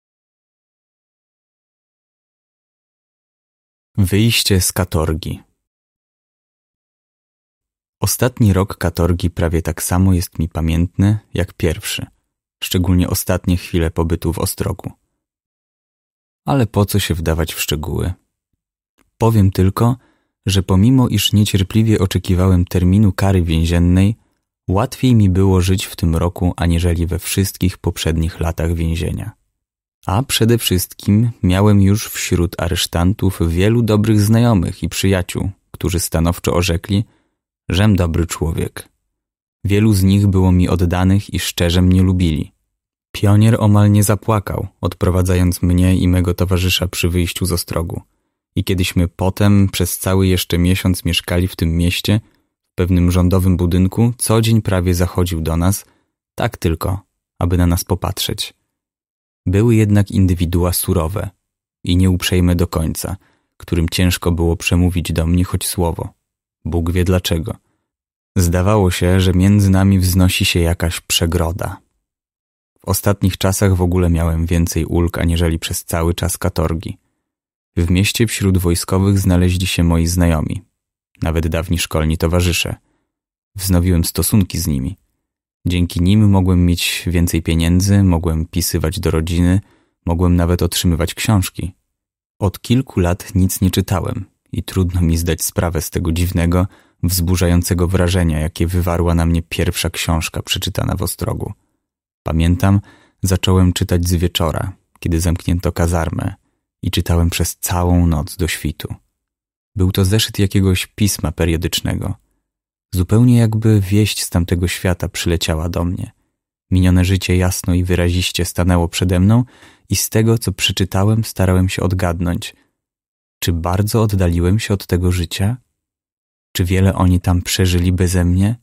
Wyjście z katorgi Ostatni rok katorgi prawie tak samo jest mi pamiętny jak pierwszy, szczególnie ostatnie chwile pobytu w Ostrogu. Ale po co się wdawać w szczegóły? Powiem tylko, że pomimo iż niecierpliwie oczekiwałem terminu kary więziennej, łatwiej mi było żyć w tym roku aniżeli we wszystkich poprzednich latach więzienia. A przede wszystkim miałem już wśród aresztantów wielu dobrych znajomych i przyjaciół, którzy stanowczo orzekli, żem dobry człowiek. Wielu z nich było mi oddanych i szczerze mnie lubili. Pionier omal nie zapłakał, odprowadzając mnie i mego towarzysza przy wyjściu z ostrogu. I kiedyśmy potem przez cały jeszcze miesiąc mieszkali w tym mieście, w pewnym rządowym budynku, co dzień prawie zachodził do nas, tak tylko, aby na nas popatrzeć. Były jednak indywidua surowe i nieuprzejme do końca, którym ciężko było przemówić do mnie choć słowo. Bóg wie dlaczego. Zdawało się, że między nami wznosi się jakaś przegroda. W ostatnich czasach w ogóle miałem więcej ulg, aniżeli przez cały czas katorgi. W mieście wśród wojskowych znaleźli się moi znajomi, nawet dawni szkolni towarzysze. Wznowiłem stosunki z nimi. Dzięki nim mogłem mieć więcej pieniędzy, mogłem pisywać do rodziny, mogłem nawet otrzymywać książki. Od kilku lat nic nie czytałem, i trudno mi zdać sprawę z tego dziwnego, wzburzającego wrażenia, jakie wywarła na mnie pierwsza książka przeczytana w Ostrogu. Pamiętam, zacząłem czytać z wieczora, kiedy zamknięto kazarmę i czytałem przez całą noc do świtu. Był to zeszyt jakiegoś pisma periodycznego. Zupełnie jakby wieść z tamtego świata przyleciała do mnie. Minione życie jasno i wyraziście stanęło przede mną i z tego, co przeczytałem, starałem się odgadnąć – czy bardzo oddaliłem się od tego życia? Czy wiele oni tam przeżyli beze mnie?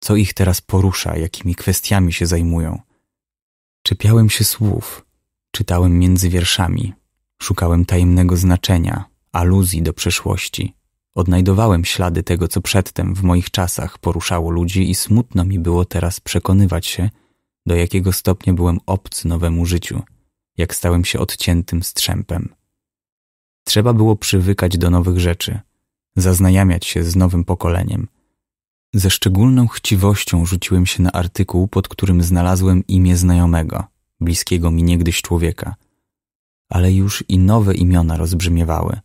Co ich teraz porusza, jakimi kwestiami się zajmują? Czepiałem się słów, czytałem między wierszami, szukałem tajemnego znaczenia, aluzji do przeszłości. Odnajdowałem ślady tego, co przedtem w moich czasach poruszało ludzi i smutno mi było teraz przekonywać się, do jakiego stopnia byłem obcy nowemu życiu, jak stałem się odciętym strzępem. Trzeba było przywykać do nowych rzeczy, zaznajamiać się z nowym pokoleniem. Ze szczególną chciwością rzuciłem się na artykuł, pod którym znalazłem imię znajomego, bliskiego mi niegdyś człowieka. Ale już i nowe imiona rozbrzmiewały.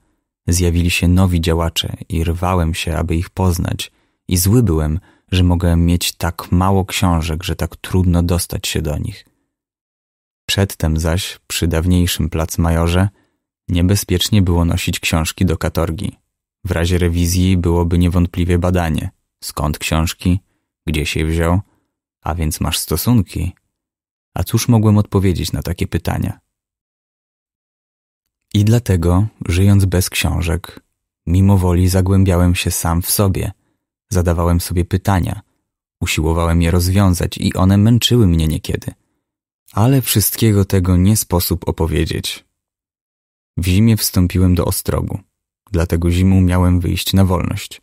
Zjawili się nowi działacze i rwałem się, aby ich poznać i zły byłem, że mogłem mieć tak mało książek, że tak trudno dostać się do nich. Przedtem zaś, przy dawniejszym plac majorze, Niebezpiecznie było nosić książki do katorgi. W razie rewizji byłoby niewątpliwie badanie. Skąd książki? Gdzie się wziął? A więc masz stosunki? A cóż mogłem odpowiedzieć na takie pytania? I dlatego, żyjąc bez książek, mimo woli zagłębiałem się sam w sobie. Zadawałem sobie pytania. Usiłowałem je rozwiązać i one męczyły mnie niekiedy. Ale wszystkiego tego nie sposób opowiedzieć. W zimie wstąpiłem do ostrogu, dlatego zimą miałem wyjść na wolność,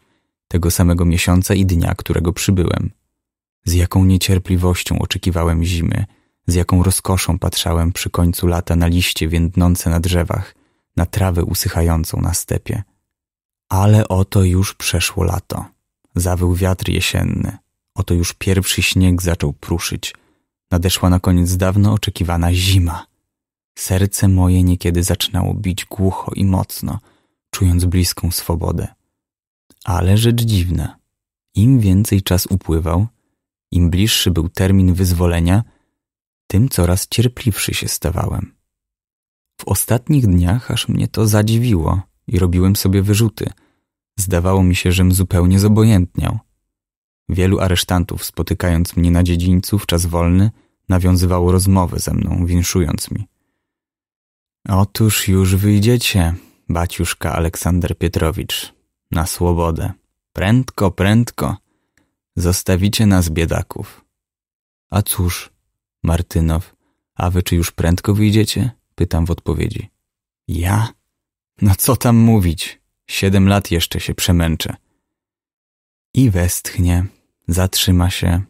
tego samego miesiąca i dnia, którego przybyłem. Z jaką niecierpliwością oczekiwałem zimy, z jaką rozkoszą patrzałem przy końcu lata na liście więdnące na drzewach, na trawę usychającą na stepie. Ale oto już przeszło lato. Zawył wiatr jesienny. Oto już pierwszy śnieg zaczął pruszyć. Nadeszła na koniec dawno oczekiwana zima. Serce moje niekiedy zaczynało bić głucho i mocno, czując bliską swobodę. Ale rzecz dziwna. Im więcej czas upływał, im bliższy był termin wyzwolenia, tym coraz cierpliwszy się stawałem. W ostatnich dniach aż mnie to zadziwiło i robiłem sobie wyrzuty. Zdawało mi się, żem zupełnie zobojętniał. Wielu aresztantów, spotykając mnie na dziedzińcu w czas wolny, nawiązywało rozmowy ze mną, winszując mi – Otóż już wyjdziecie, baciuszka Aleksander Pietrowicz, na swobodę. Prędko, prędko. Zostawicie nas, biedaków. A cóż, Martynow, a wy czy już prędko wyjdziecie? Pytam w odpowiedzi. Ja? No co tam mówić? Siedem lat jeszcze się przemęczę. I westchnie, zatrzyma się,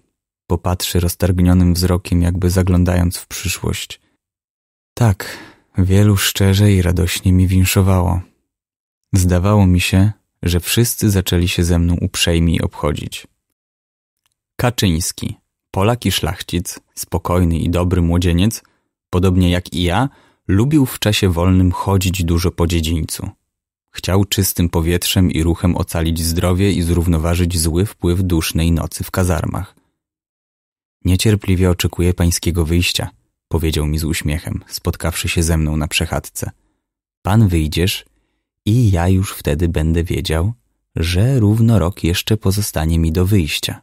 popatrzy roztargnionym wzrokiem, jakby zaglądając w przyszłość. Tak, Wielu szczerze i radośnie mi winszowało. Zdawało mi się, że wszyscy zaczęli się ze mną uprzejmi obchodzić. Kaczyński, Polak i szlachcic, spokojny i dobry młodzieniec, podobnie jak i ja, lubił w czasie wolnym chodzić dużo po dziedzińcu. Chciał czystym powietrzem i ruchem ocalić zdrowie i zrównoważyć zły wpływ dusznej nocy w kazarmach. Niecierpliwie oczekuję pańskiego wyjścia – powiedział mi z uśmiechem, spotkawszy się ze mną na przechadzce. Pan wyjdziesz i ja już wtedy będę wiedział, że równo rok jeszcze pozostanie mi do wyjścia.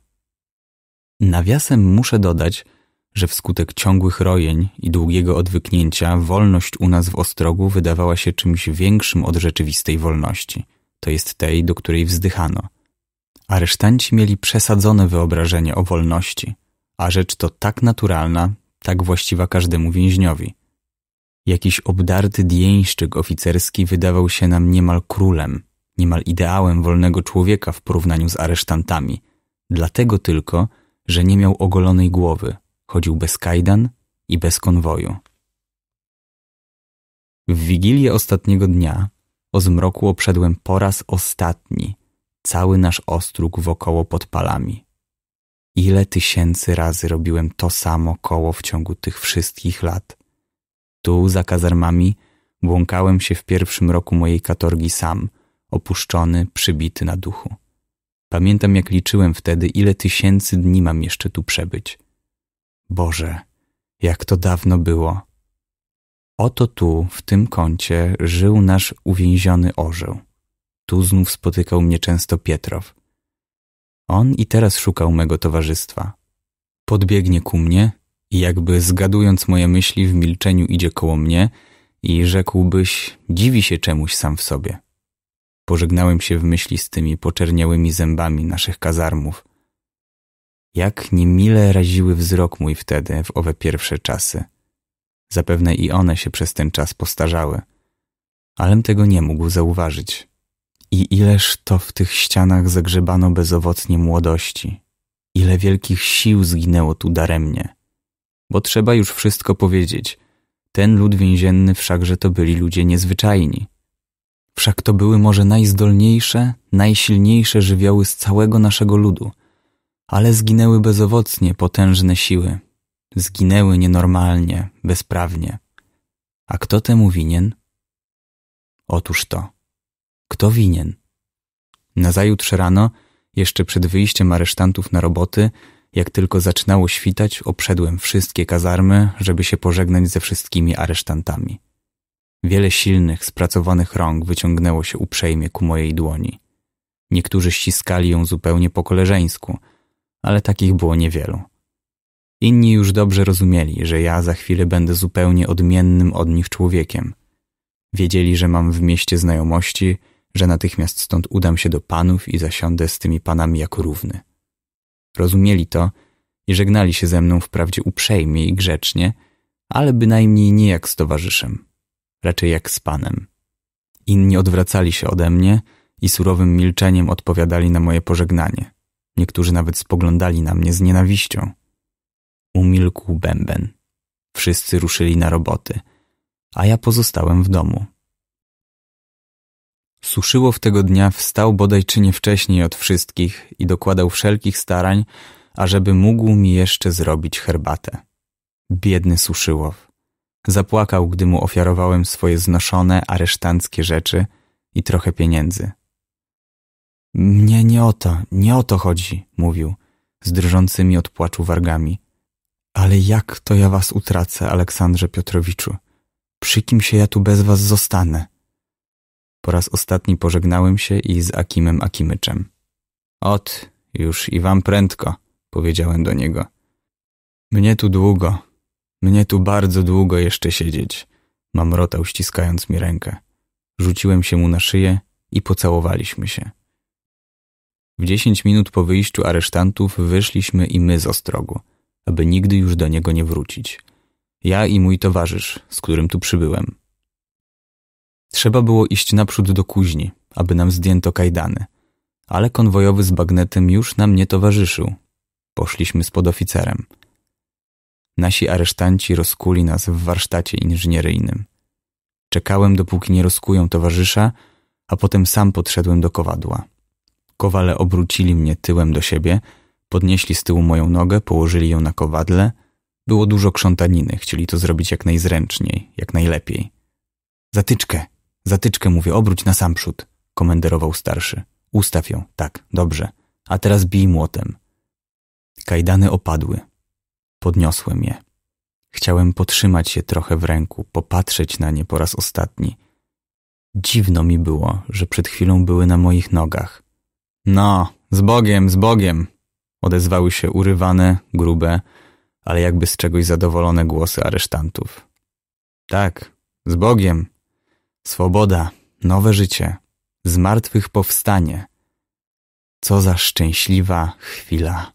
Nawiasem muszę dodać, że wskutek ciągłych rojeń i długiego odwyknięcia wolność u nas w Ostrogu wydawała się czymś większym od rzeczywistej wolności, to jest tej, do której wzdychano. Aresztanci mieli przesadzone wyobrażenie o wolności, a rzecz to tak naturalna, tak właściwa każdemu więźniowi. Jakiś obdarty dieńszczyk oficerski wydawał się nam niemal królem, niemal ideałem wolnego człowieka w porównaniu z aresztantami, dlatego tylko, że nie miał ogolonej głowy, chodził bez kajdan i bez konwoju. W wigilię ostatniego dnia o zmroku obszedłem po raz ostatni cały nasz ostróg wokoło pod palami. Ile tysięcy razy robiłem to samo koło w ciągu tych wszystkich lat. Tu, za kazarmami, błąkałem się w pierwszym roku mojej katorgi sam, opuszczony, przybity na duchu. Pamiętam, jak liczyłem wtedy, ile tysięcy dni mam jeszcze tu przebyć. Boże, jak to dawno było. Oto tu, w tym kącie, żył nasz uwięziony orzeł. Tu znów spotykał mnie często Pietrow – on i teraz szukał mego towarzystwa. Podbiegnie ku mnie i jakby zgadując moje myśli w milczeniu idzie koło mnie i rzekłbyś, dziwi się czemuś sam w sobie. Pożegnałem się w myśli z tymi poczerniałymi zębami naszych kazarmów. Jak niemile raziły wzrok mój wtedy w owe pierwsze czasy. Zapewne i one się przez ten czas postarzały. Alem tego nie mógł zauważyć. I ileż to w tych ścianach zagrzebano bezowocnie młodości, ile wielkich sił zginęło tu daremnie. Bo trzeba już wszystko powiedzieć, ten lud więzienny wszakże to byli ludzie niezwyczajni. Wszak to były może najzdolniejsze, najsilniejsze żywioły z całego naszego ludu, ale zginęły bezowocnie potężne siły. Zginęły nienormalnie, bezprawnie. A kto temu winien? Otóż to kto winien. Nazajutrz rano, jeszcze przed wyjściem aresztantów na roboty, jak tylko zaczynało świtać, obszedłem wszystkie kazarmy, żeby się pożegnać ze wszystkimi aresztantami. Wiele silnych, spracowanych rąk wyciągnęło się uprzejmie ku mojej dłoni. Niektórzy ściskali ją zupełnie po koleżeńsku, ale takich było niewielu. Inni już dobrze rozumieli, że ja za chwilę będę zupełnie odmiennym od nich człowiekiem. Wiedzieli, że mam w mieście znajomości, że natychmiast stąd udam się do panów i zasiądę z tymi panami jako równy. Rozumieli to i żegnali się ze mną wprawdzie uprzejmie i grzecznie, ale bynajmniej nie jak z towarzyszem, raczej jak z panem. Inni odwracali się ode mnie i surowym milczeniem odpowiadali na moje pożegnanie. Niektórzy nawet spoglądali na mnie z nienawiścią. Umilkł bęben. Wszyscy ruszyli na roboty, a ja pozostałem w domu. Suszyłow tego dnia wstał bodaj czy nie wcześniej od wszystkich i dokładał wszelkich starań, ażeby mógł mi jeszcze zrobić herbatę. Biedny Suszyłow. Zapłakał, gdy mu ofiarowałem swoje znoszone, aresztanckie rzeczy i trochę pieniędzy. Mnie nie o to, nie o to chodzi, mówił, z drżącymi od płaczu wargami. Ale jak to ja was utracę, Aleksandrze Piotrowiczu? Przy kim się ja tu bez was zostanę? Po raz ostatni pożegnałem się i z Akimem Akimyczem. Ot, już i wam prędko, powiedziałem do niego. Mnie tu długo, mnie tu bardzo długo jeszcze siedzieć, mamrotał ściskając mi rękę. Rzuciłem się mu na szyję i pocałowaliśmy się. W dziesięć minut po wyjściu aresztantów wyszliśmy i my z ostrogu, aby nigdy już do niego nie wrócić. Ja i mój towarzysz, z którym tu przybyłem. Trzeba było iść naprzód do kuźni, aby nam zdjęto kajdany. Ale konwojowy z bagnetem już nam nie towarzyszył. Poszliśmy z podoficerem. Nasi aresztanci rozkuli nas w warsztacie inżynieryjnym. Czekałem, dopóki nie rozkują towarzysza, a potem sam podszedłem do kowadła. Kowale obrócili mnie tyłem do siebie, podnieśli z tyłu moją nogę, położyli ją na kowadle. Było dużo krzątaniny, chcieli to zrobić jak najzręczniej, jak najlepiej. Zatyczkę! Zatyczkę mówię, obróć na sam przód, komenderował starszy. Ustaw ją, tak, dobrze. A teraz bij młotem. Kajdany opadły. Podniosłem je. Chciałem potrzymać je trochę w ręku, popatrzeć na nie po raz ostatni. Dziwno mi było, że przed chwilą były na moich nogach. No, z Bogiem, z Bogiem! Odezwały się urywane, grube, ale jakby z czegoś zadowolone głosy aresztantów. Tak, z Bogiem, Swoboda, nowe życie, z martwych powstanie. Co za szczęśliwa chwila.